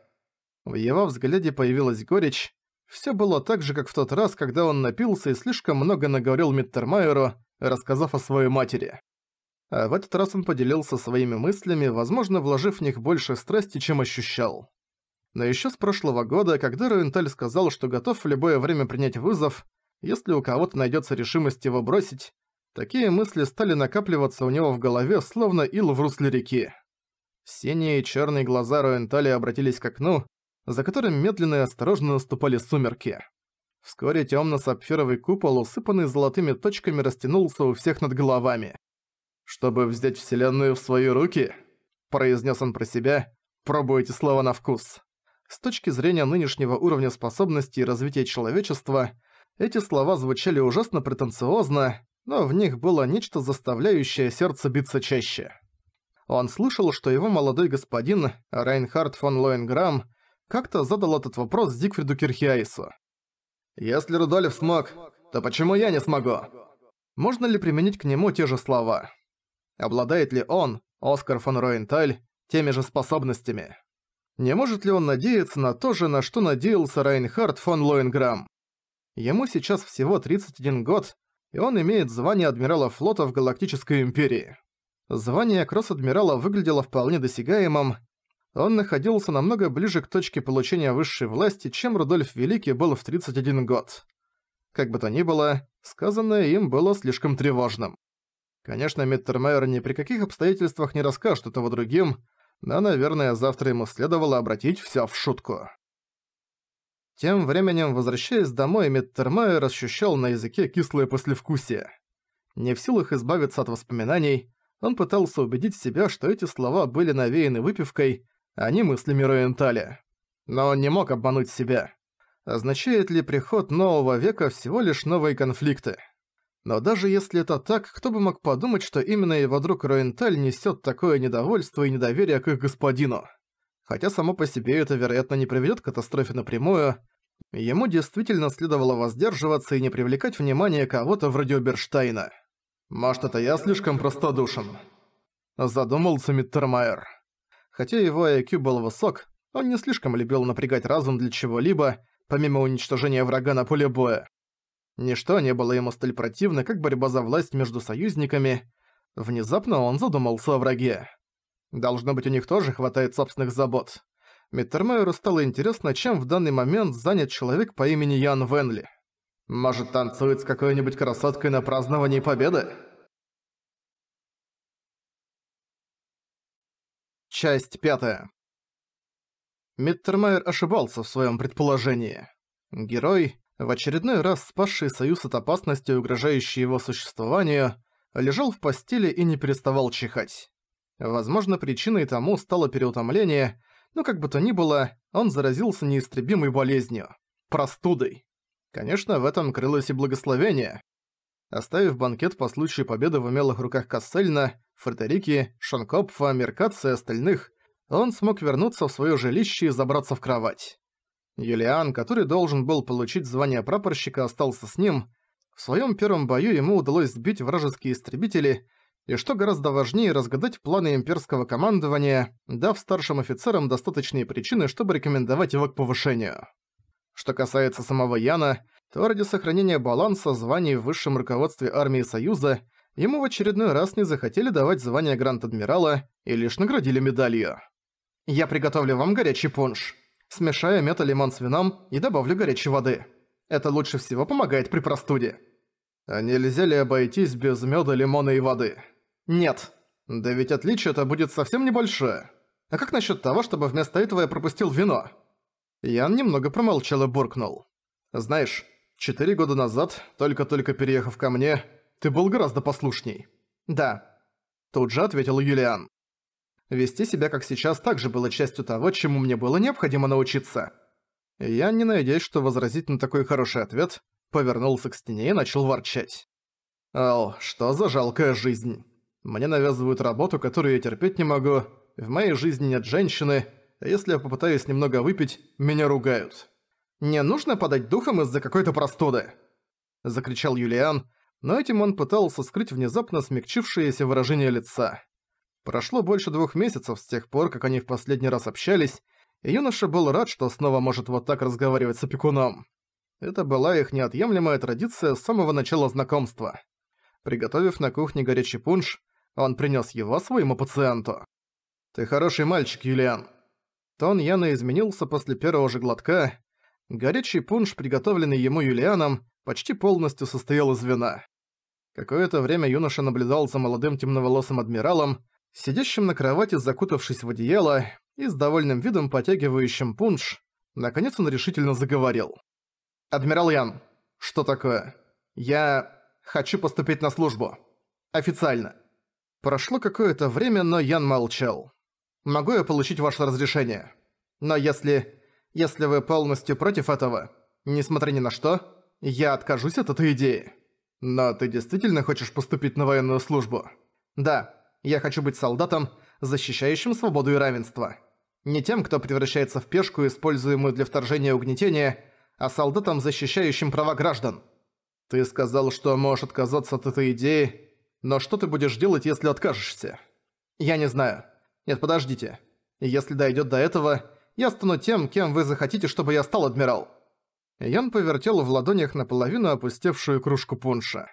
В его взгляде появилась горечь. Всё было так же, как в тот раз, когда он напился и слишком много наговорил Миттермайеру, рассказав о своей матери. А в этот раз он поделился своими мыслями, возможно, вложив в них больше страсти, чем ощущал. Но еще с прошлого года, когда Руенталь сказал, что готов в любое время принять вызов, если у кого-то найдется решимость его бросить, такие мысли стали накапливаться у него в голове, словно ил в русле реки. Синие и черные глаза Руентали обратились к окну, за которым медленно и осторожно наступали сумерки. Вскоре темно-сапфировый купол, усыпанный золотыми точками, растянулся у всех над головами чтобы взять Вселенную в свои руки?» произнес он про себя. «Пробуйте слова на вкус». С точки зрения нынешнего уровня способностей и развития человечества, эти слова звучали ужасно претенциозно, но в них было нечто заставляющее сердце биться чаще. Он слышал, что его молодой господин, Райнхард фон Лоенграм, как-то задал этот вопрос Зигфриду Кирхиаису. «Если Рудольф смог, то почему я не смогу?» Можно ли применить к нему те же слова? Обладает ли он, Оскар фон Ройенталь, теми же способностями? Не может ли он надеяться на то же, на что надеялся Райнхард фон Лоенграм? Ему сейчас всего 31 год, и он имеет звание адмирала флота в Галактической Империи. Звание кросс-адмирала выглядело вполне досягаемым. Он находился намного ближе к точке получения высшей власти, чем Рудольф Великий был в 31 год. Как бы то ни было, сказанное им было слишком тревожным. Конечно, Миттермайер ни при каких обстоятельствах не расскажет этого другим, но, наверное, завтра ему следовало обратить всё в шутку. Тем временем, возвращаясь домой, Миттермайер ощущал на языке кислое послевкусие. Не в силах избавиться от воспоминаний, он пытался убедить себя, что эти слова были навеяны выпивкой, а не мыслями Роенталя. Но он не мог обмануть себя. Означает ли приход нового века всего лишь новые конфликты? Но даже если это так, кто бы мог подумать, что именно его друг Роенталь несет такое недовольство и недоверие к их господину. Хотя само по себе это, вероятно, не приведет к катастрофе напрямую, ему действительно следовало воздерживаться и не привлекать внимание кого-то вроде Оберштайна. «Может, это я слишком простодушен?» Задумался Миттермайер. Хотя его IQ был высок, он не слишком любил напрягать разум для чего-либо, помимо уничтожения врага на поле боя. Ничто не было ему столь противно, как борьба за власть между союзниками. Внезапно он задумался о враге. Должно быть, у них тоже хватает собственных забот. Миттермайеру стало интересно, чем в данный момент занят человек по имени Ян Венли. Может, танцует с какой-нибудь красоткой на праздновании победы? Часть пятая. Миттермайер ошибался в своем предположении. Герой, в очередной раз спасший Союз от опасности, угрожающей его существованию, лежал в постели и не переставал чихать. Возможно, причиной тому стало переутомление, но как бы то ни было, он заразился неистребимой болезнью – простудой. Конечно, в этом крылось и благословение. Оставив банкет по случаю победы в умелых руках Кассельна, Фредерики, Шанкопфа, Меркатца и остальных, он смог вернуться в свое жилище и забраться в кровать. Юлиан, который должен был получить звание прапорщика, остался с ним. В своем первом бою ему удалось сбить вражеские истребители и, что гораздо важнее, разгадать планы имперского командования, дав старшим офицерам достаточные причины, чтобы рекомендовать его к повышению. Что касается самого Яна, то ради сохранения баланса званий в высшем руководстве армии Союза ему в очередной раз не захотели давать звание Гранд-Адмирала и лишь наградили медалью. «Я приготовлю вам горячий пунш», смешаю мед и лимон с вином и добавлю горячей воды. Это лучше всего помогает при простуде. А нельзя ли обойтись без меда, лимона и воды? Нет. Да ведь отличие-то будет совсем небольшое. А как насчет того, чтобы вместо этого я пропустил вино? Ян немного промолчал и буркнул. Знаешь, четыре года назад, только-только переехав ко мне, ты был гораздо послушней. Да. Тут же ответил Юлиан. Вести себя как сейчас также было частью того, чему мне было необходимо научиться. Я, не надеюсь, что возразить на такой хороший ответ, повернулся к стене и начал ворчать. «Ал, что за жалкая жизнь? Мне навязывают работу, которую я терпеть не могу, в моей жизни нет женщины, а если я попытаюсь немного выпить, меня ругают. Не нужно подать духом из-за какой-то простуды!» Закричал Юлиан, но этим он пытался скрыть внезапно смягчившееся выражение лица. Прошло больше двух месяцев с тех пор, как они в последний раз общались, и юноша был рад, что снова может вот так разговаривать с опекуном. Это была их неотъемлемая традиция с самого начала знакомства. Приготовив на кухне горячий пунш, он принёс его своему пациенту. «Ты хороший мальчик, Юлиан». Тон Яна изменился после первого же глотка. Горячий пунш, приготовленный ему Юлианом, почти полностью состоял из вина. Какое-то время юноша наблюдал за молодым темноволосым адмиралом, сидящим на кровати, закутавшись в одеяло и с довольным видом потягивающим пунш, наконец он решительно заговорил. «Адмирал Ян, что такое? Я хочу поступить на службу. Официально». Прошло какое-то время, но Ян молчал. «Могу я получить ваше разрешение? Но если... если вы полностью против этого, несмотря ни на что, я откажусь от этой идеи». «Но ты действительно хочешь поступить на военную службу?» «Да, я хочу быть солдатом, защищающим свободу и равенство. Не тем, кто превращается в пешку, используемую для вторжения и угнетения, а солдатом, защищающим права граждан. Ты сказал, что можешь отказаться от этой идеи, но что ты будешь делать, если откажешься? Я не знаю. Нет, подождите. Если дойдёт до этого, я стану тем, кем вы захотите, чтобы я стал адмирал. Ян повертел в ладонях наполовину опустевшую кружку пунша.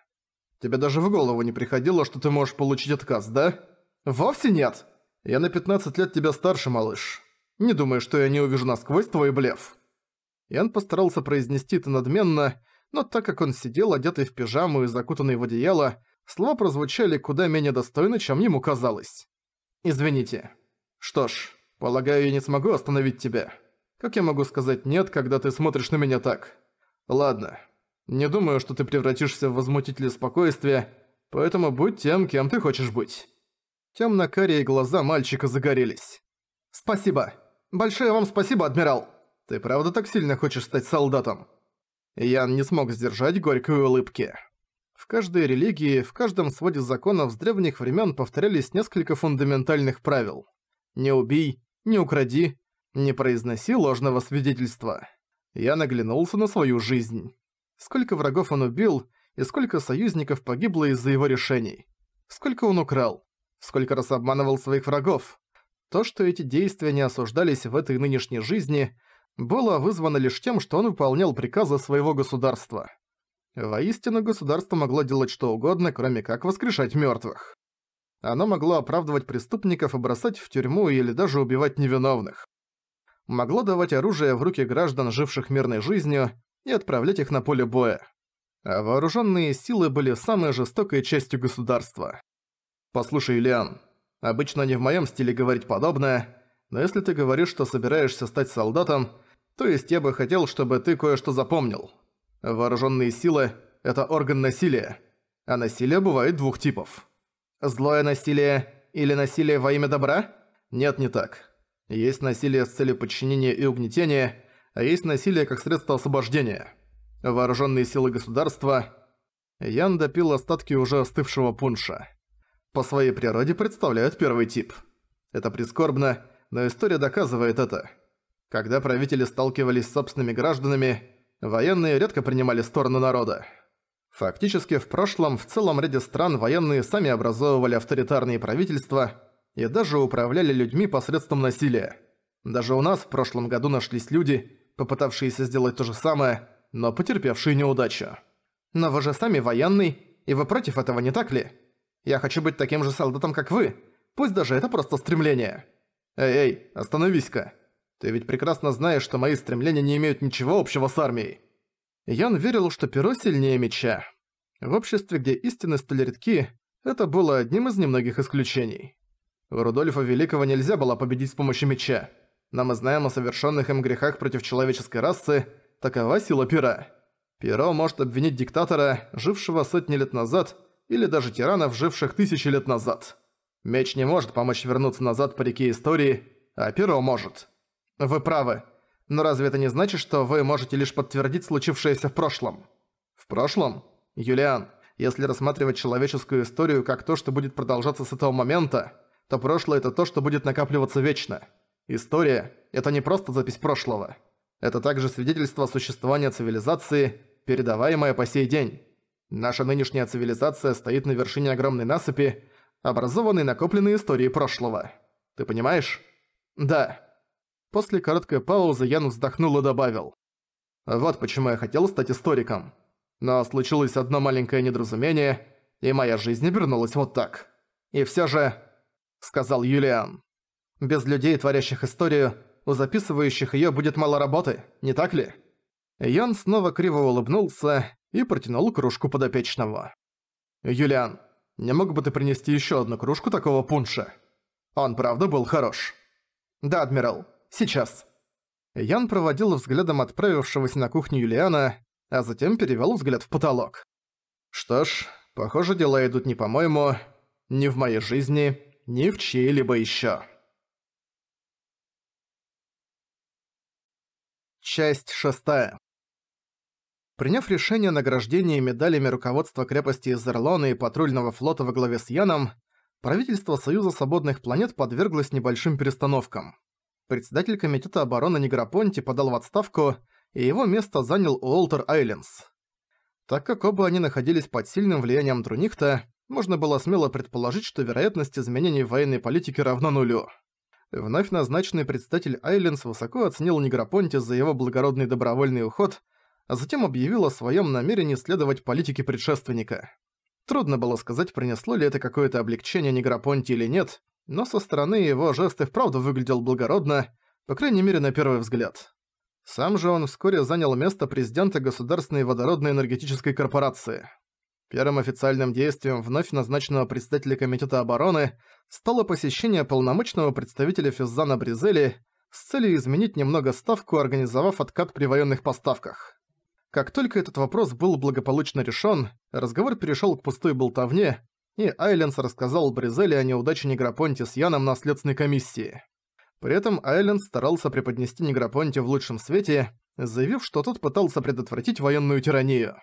Тебе даже в голову не приходило, что ты можешь получить отказ, да? Вовсе нет. Я на 15 лет тебя старше, малыш. Не думаю, что я не увижу насквозь твой блеф. Ян постарался произнести это надменно, но так как он сидел, одетый в пижаму и закутанный в одеяло, слова прозвучали куда менее достойно, чем ему казалось. «Извините. Что ж, полагаю, я не смогу остановить тебя. Как я могу сказать «нет», когда ты смотришь на меня так? Ладно, не думаю, что ты превратишься в возмутителя спокойствия, поэтому будь тем, кем ты хочешь быть». Тёмно-карие глаза мальчика загорелись. «Спасибо. Большое вам спасибо, адмирал. Ты правда так сильно хочешь стать солдатом?» Ян не смог сдержать горькой улыбки. В каждой религии, в каждом своде законов с древних времен повторялись несколько фундаментальных правил. «Не убей», «Не укради», «Не произноси ложного свидетельства». Я наглянулся на свою жизнь сколько врагов он убил и сколько союзников погибло из-за его решений, сколько он украл, сколько раз обманывал своих врагов. То, что эти действия не осуждались в этой нынешней жизни, было вызвано лишь тем, что он выполнял приказы своего государства. Воистину, государство могло делать что угодно, кроме как воскрешать мёртвых. Оно могло оправдывать преступников и бросать в тюрьму или даже убивать невиновных. Могло давать оружие в руки граждан, живших мирной жизнью, и отправлять их на поле боя. А вооруженные силы были самой жестокой частью государства. «Послушай, Ильян, обычно не в моем стиле говорить подобное, но если ты говоришь, что собираешься стать солдатом, то есть я бы хотел, чтобы ты кое-что запомнил. Вооруженные силы – это орган насилия, а насилие бывает двух типов. Злое насилие или насилие во имя добра? Нет, не так. Есть насилие с целью подчинения и угнетения – а есть насилие как средство освобождения. Вооруженные силы государства... Ян допил остатки уже остывшего пунша. По своей природе представляют первый тип. Это прискорбно, но история доказывает это. Когда правители сталкивались с собственными гражданами, военные редко принимали сторону народа. Фактически в прошлом в целом ряде стран военные сами образовывали авторитарные правительства и даже управляли людьми посредством насилия. Даже у нас в прошлом году нашлись люди, попытавшиеся сделать то же самое, но потерпевшие неудачу. Но вы же сами военный, и вы против этого, не так ли? Я хочу быть таким же солдатом, как вы, пусть даже это просто стремление. Эй-эй, остановись-ка. Ты ведь прекрасно знаешь, что мои стремления не имеют ничего общего с армией. Ян верил, что перо сильнее меча. В обществе, где истины столь редки, это было одним из немногих исключений. У Рудольфа Великого нельзя было победить с помощью меча но мы знаем о совершенных им грехах против человеческой расы, такова сила пера. Перо может обвинить диктатора, жившего сотни лет назад, или даже тиранов, живших тысячи лет назад. Меч не может помочь вернуться назад по реке истории, а перо может. Вы правы. Но разве это не значит, что вы можете лишь подтвердить случившееся в прошлом? В прошлом? Юлиан, если рассматривать человеческую историю как то, что будет продолжаться с этого момента, то прошлое – это то, что будет накапливаться вечно. История – это не просто запись прошлого. Это также свидетельство существования цивилизации, передаваемое по сей день. Наша нынешняя цивилизация стоит на вершине огромной насыпи, образованной накопленной историей прошлого. Ты понимаешь? Да. После короткой паузы Ян вздохнул и добавил. Вот почему я хотел стать историком. Но случилось одно маленькое недоразумение, и моя жизнь обернулась вот так. И все же... Сказал Юлиан. Без людей, творящих историю, у записывающих её будет мало работы, не так ли? Ян снова криво улыбнулся и протянул кружку подопечного. «Юлиан, не мог бы ты принести ещё одну кружку такого пунша? Он правда был хорош». «Да, адмирал, сейчас». Ян проводил взглядом отправившегося на кухню Юлиана, а затем перевёл взгляд в потолок. «Что ж, похоже, дела идут не по-моему, ни в моей жизни, ни в чьей-либо ещё». Часть 6. Приняв решение о награждении медалями руководства крепости Изерлона и патрульного флота во главе с Яном, правительство Союза Свободных Планет подверглось небольшим перестановкам. Председатель Комитета обороны Негропонти подал в отставку, и его место занял Уолтер Айленс. Так как оба они находились под сильным влиянием Друнихта, можно было смело предположить, что вероятность изменений военной политики равна нулю. Вновь назначенный представитель Айленс высоко оценил Негропонте за его благородный добровольный уход, а затем объявил о своем намерении следовать политике предшественника. Трудно было сказать, принесло ли это какое-то облегчение Негропонте или нет, но со стороны его жест и вправду выглядел благородно, по крайней мере на первый взгляд. Сам же он вскоре занял место президента Государственной водородно энергетической корпорации. Первым официальным действием вновь назначенного председателя Комитета обороны стало посещение полномочного представителя Физзана Бризели с целью изменить немного ставку, организовав откат при военных поставках. Как только этот вопрос был благополучно решен, разговор перешел к пустой болтовне, и Айленс рассказал Бризеле о неудаче Негропонти с Яном на следственной комиссии. При этом Айленс старался преподнести Негропонти в лучшем свете, заявив, что тот пытался предотвратить военную тиранию.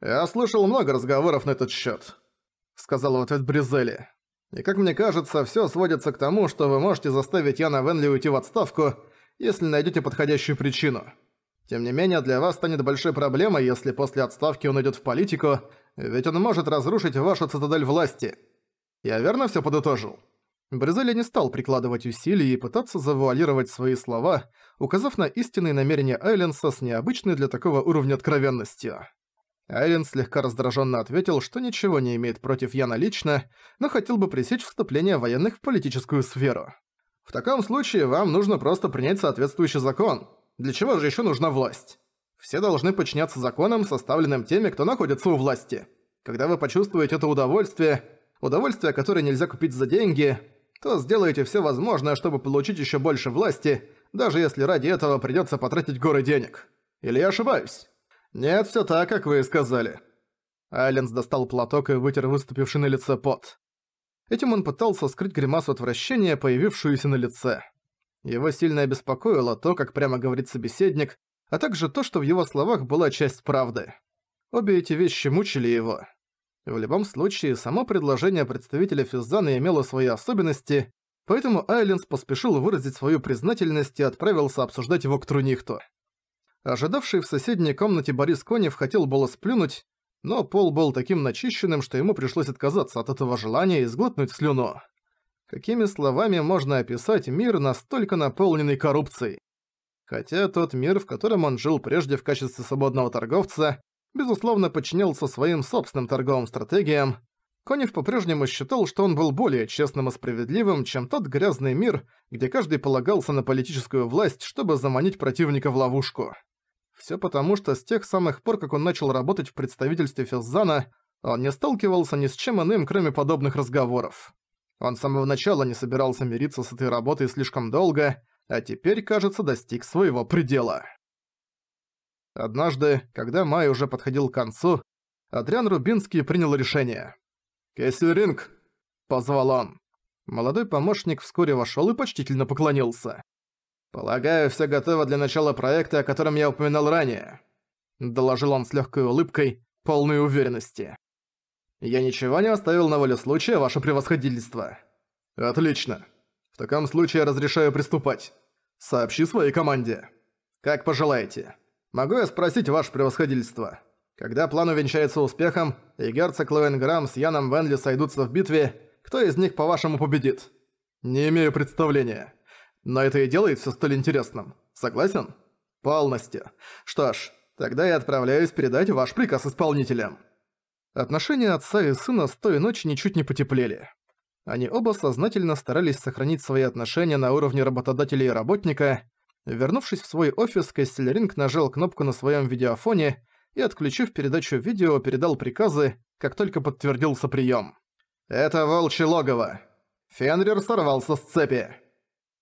«Я слышал много разговоров на этот счет», — сказал в ответ Бризели. «И как мне кажется, все сводится к тому, что вы можете заставить Яна Венли уйти в отставку, если найдете подходящую причину. Тем не менее, для вас станет большой проблемой, если после отставки он идет в политику, ведь он может разрушить вашу цитадель власти. Я верно все подытожил?» Бризели не стал прикладывать усилий и пытаться завуалировать свои слова, указав на истинные намерения Айленса с необычной для такого уровня откровенностью. Айрин слегка раздраженно ответил, что ничего не имеет против Яна лично, но хотел бы пресечь вступление военных в политическую сферу. В таком случае вам нужно просто принять соответствующий закон. Для чего же еще нужна власть? Все должны подчиняться законам, составленным теми, кто находится у власти. Когда вы почувствуете это удовольствие, удовольствие, которое нельзя купить за деньги, то сделаете все возможное, чтобы получить еще больше власти, даже если ради этого придется потратить горы денег. Или я ошибаюсь? «Нет, все так, как вы и сказали». Айленс достал платок и вытер выступивший на лице пот. Этим он пытался скрыть гримасу отвращения, появившуюся на лице. Его сильно обеспокоило то, как прямо говорит собеседник, а также то, что в его словах была часть правды. Обе эти вещи мучили его. В любом случае, само предложение представителя Физзана имело свои особенности, поэтому Айленс поспешил выразить свою признательность и отправился обсуждать его к Трунихту. Ожидавший в соседней комнате Борис Конев хотел было сплюнуть, но пол был таким начищенным, что ему пришлось отказаться от этого желания и сглотнуть слюну. Какими словами можно описать мир, настолько наполненный коррупцией? Хотя тот мир, в котором он жил прежде в качестве свободного торговца, безусловно подчинялся своим собственным торговым стратегиям, Конев по-прежнему считал, что он был более честным и справедливым, чем тот грязный мир, где каждый полагался на политическую власть, чтобы заманить противника в ловушку. Все потому, что с тех самых пор, как он начал работать в представительстве Филзана, он не сталкивался ни с чем иным, кроме подобных разговоров. Он с самого начала не собирался мириться с этой работой слишком долго, а теперь, кажется, достиг своего предела. Однажды, когда май уже подходил к концу, Адриан Рубинский принял решение. «Кессельринг!» – позвал он. Молодой помощник вскоре вошёл и почтительно поклонился. «Полагаю, все готово для начала проекта, о котором я упоминал ранее», — доложил он с легкой улыбкой, полной уверенности. «Я ничего не оставил на волю случая, ваше превосходительство». «Отлично. В таком случае разрешаю приступать. Сообщи своей команде». «Как пожелаете. Могу я спросить ваше превосходительство?» Когда план увенчается успехом, и герцог Лоенграм с Яном Венли сойдутся в битве, кто из них, по-вашему, победит? Не имею представления. Но это и делает все столь интересным. Согласен? Полностью. Что ж, тогда я отправляюсь передать ваш приказ исполнителям. Отношения отца и сына с той ночи ничуть не потеплели. Они оба сознательно старались сохранить свои отношения на уровне работодателя и работника. Вернувшись в свой офис, Костелеринг нажал кнопку на своем видеофоне и, отключив передачу видео, передал приказы, как только подтвердился прием. «Это волчье логово. Фенрир сорвался с цепи».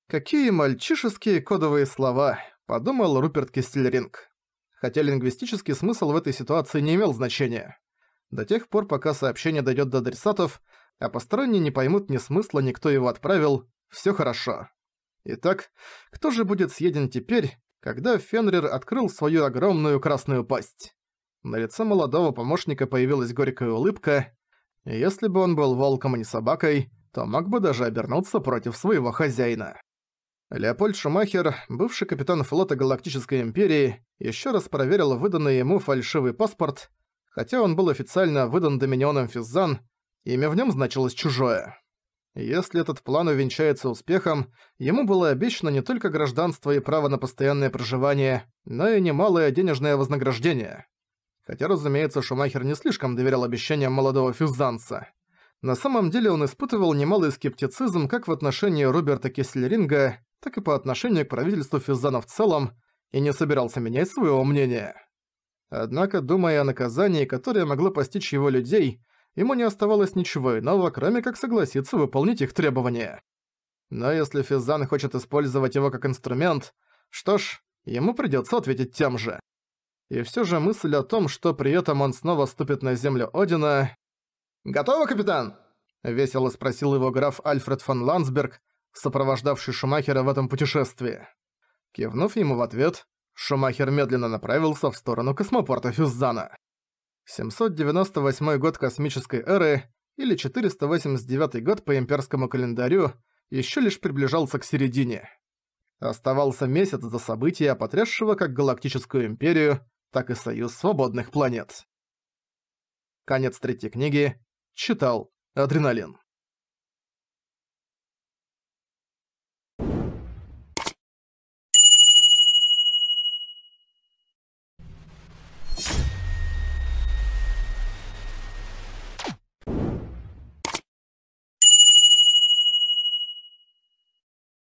«Какие мальчишеские кодовые слова», — подумал Руперт Кистельринг. Хотя лингвистический смысл в этой ситуации не имел значения. До тех пор, пока сообщение дойдет до адресатов, а посторонние не поймут ни смысла, никто его отправил, все хорошо. Итак, кто же будет съеден теперь, когда Фенрир открыл свою огромную красную пасть? На лице молодого помощника появилась горькая улыбка. Если бы он был волком, а не собакой, то мог бы даже обернуться против своего хозяина. Леопольд Шумахер, бывший капитан флота Галактической Империи, еще раз проверил выданный ему фальшивый паспорт, хотя он был официально выдан Доминионом Физзан, имя в нем значилось «Чужое». Если этот план увенчается успехом, ему было обещано не только гражданство и право на постоянное проживание, но и немалое денежное вознаграждение. Хотя, разумеется, Шумахер не слишком доверял обещаниям молодого фюзанца. На самом деле он испытывал немалый скептицизм как в отношении Роберта Кессельринга, так и по отношению к правительству Физана в целом, и не собирался менять своего мнения. Однако, думая о наказании, которое могло постичь его людей, ему не оставалось ничего иного, кроме как согласиться выполнить их требования. Но если Физан хочет использовать его как инструмент, что ж, ему придется ответить тем же. И все же мысль о том, что при этом он снова ступит на землю Одина... «Готово, капитан?» — весело спросил его граф Альфред фон Ландсберг, сопровождавший Шумахера в этом путешествии. Кивнув ему в ответ, Шумахер медленно направился в сторону космопорта Фюззана. 798 год космической эры или 489 год по имперскому календарю еще лишь приближался к середине. Оставался месяц до события, потрясшего как Галактическую Империю, так и Союз Свободных Планет. Конец третьей книги. Читал Адреналин.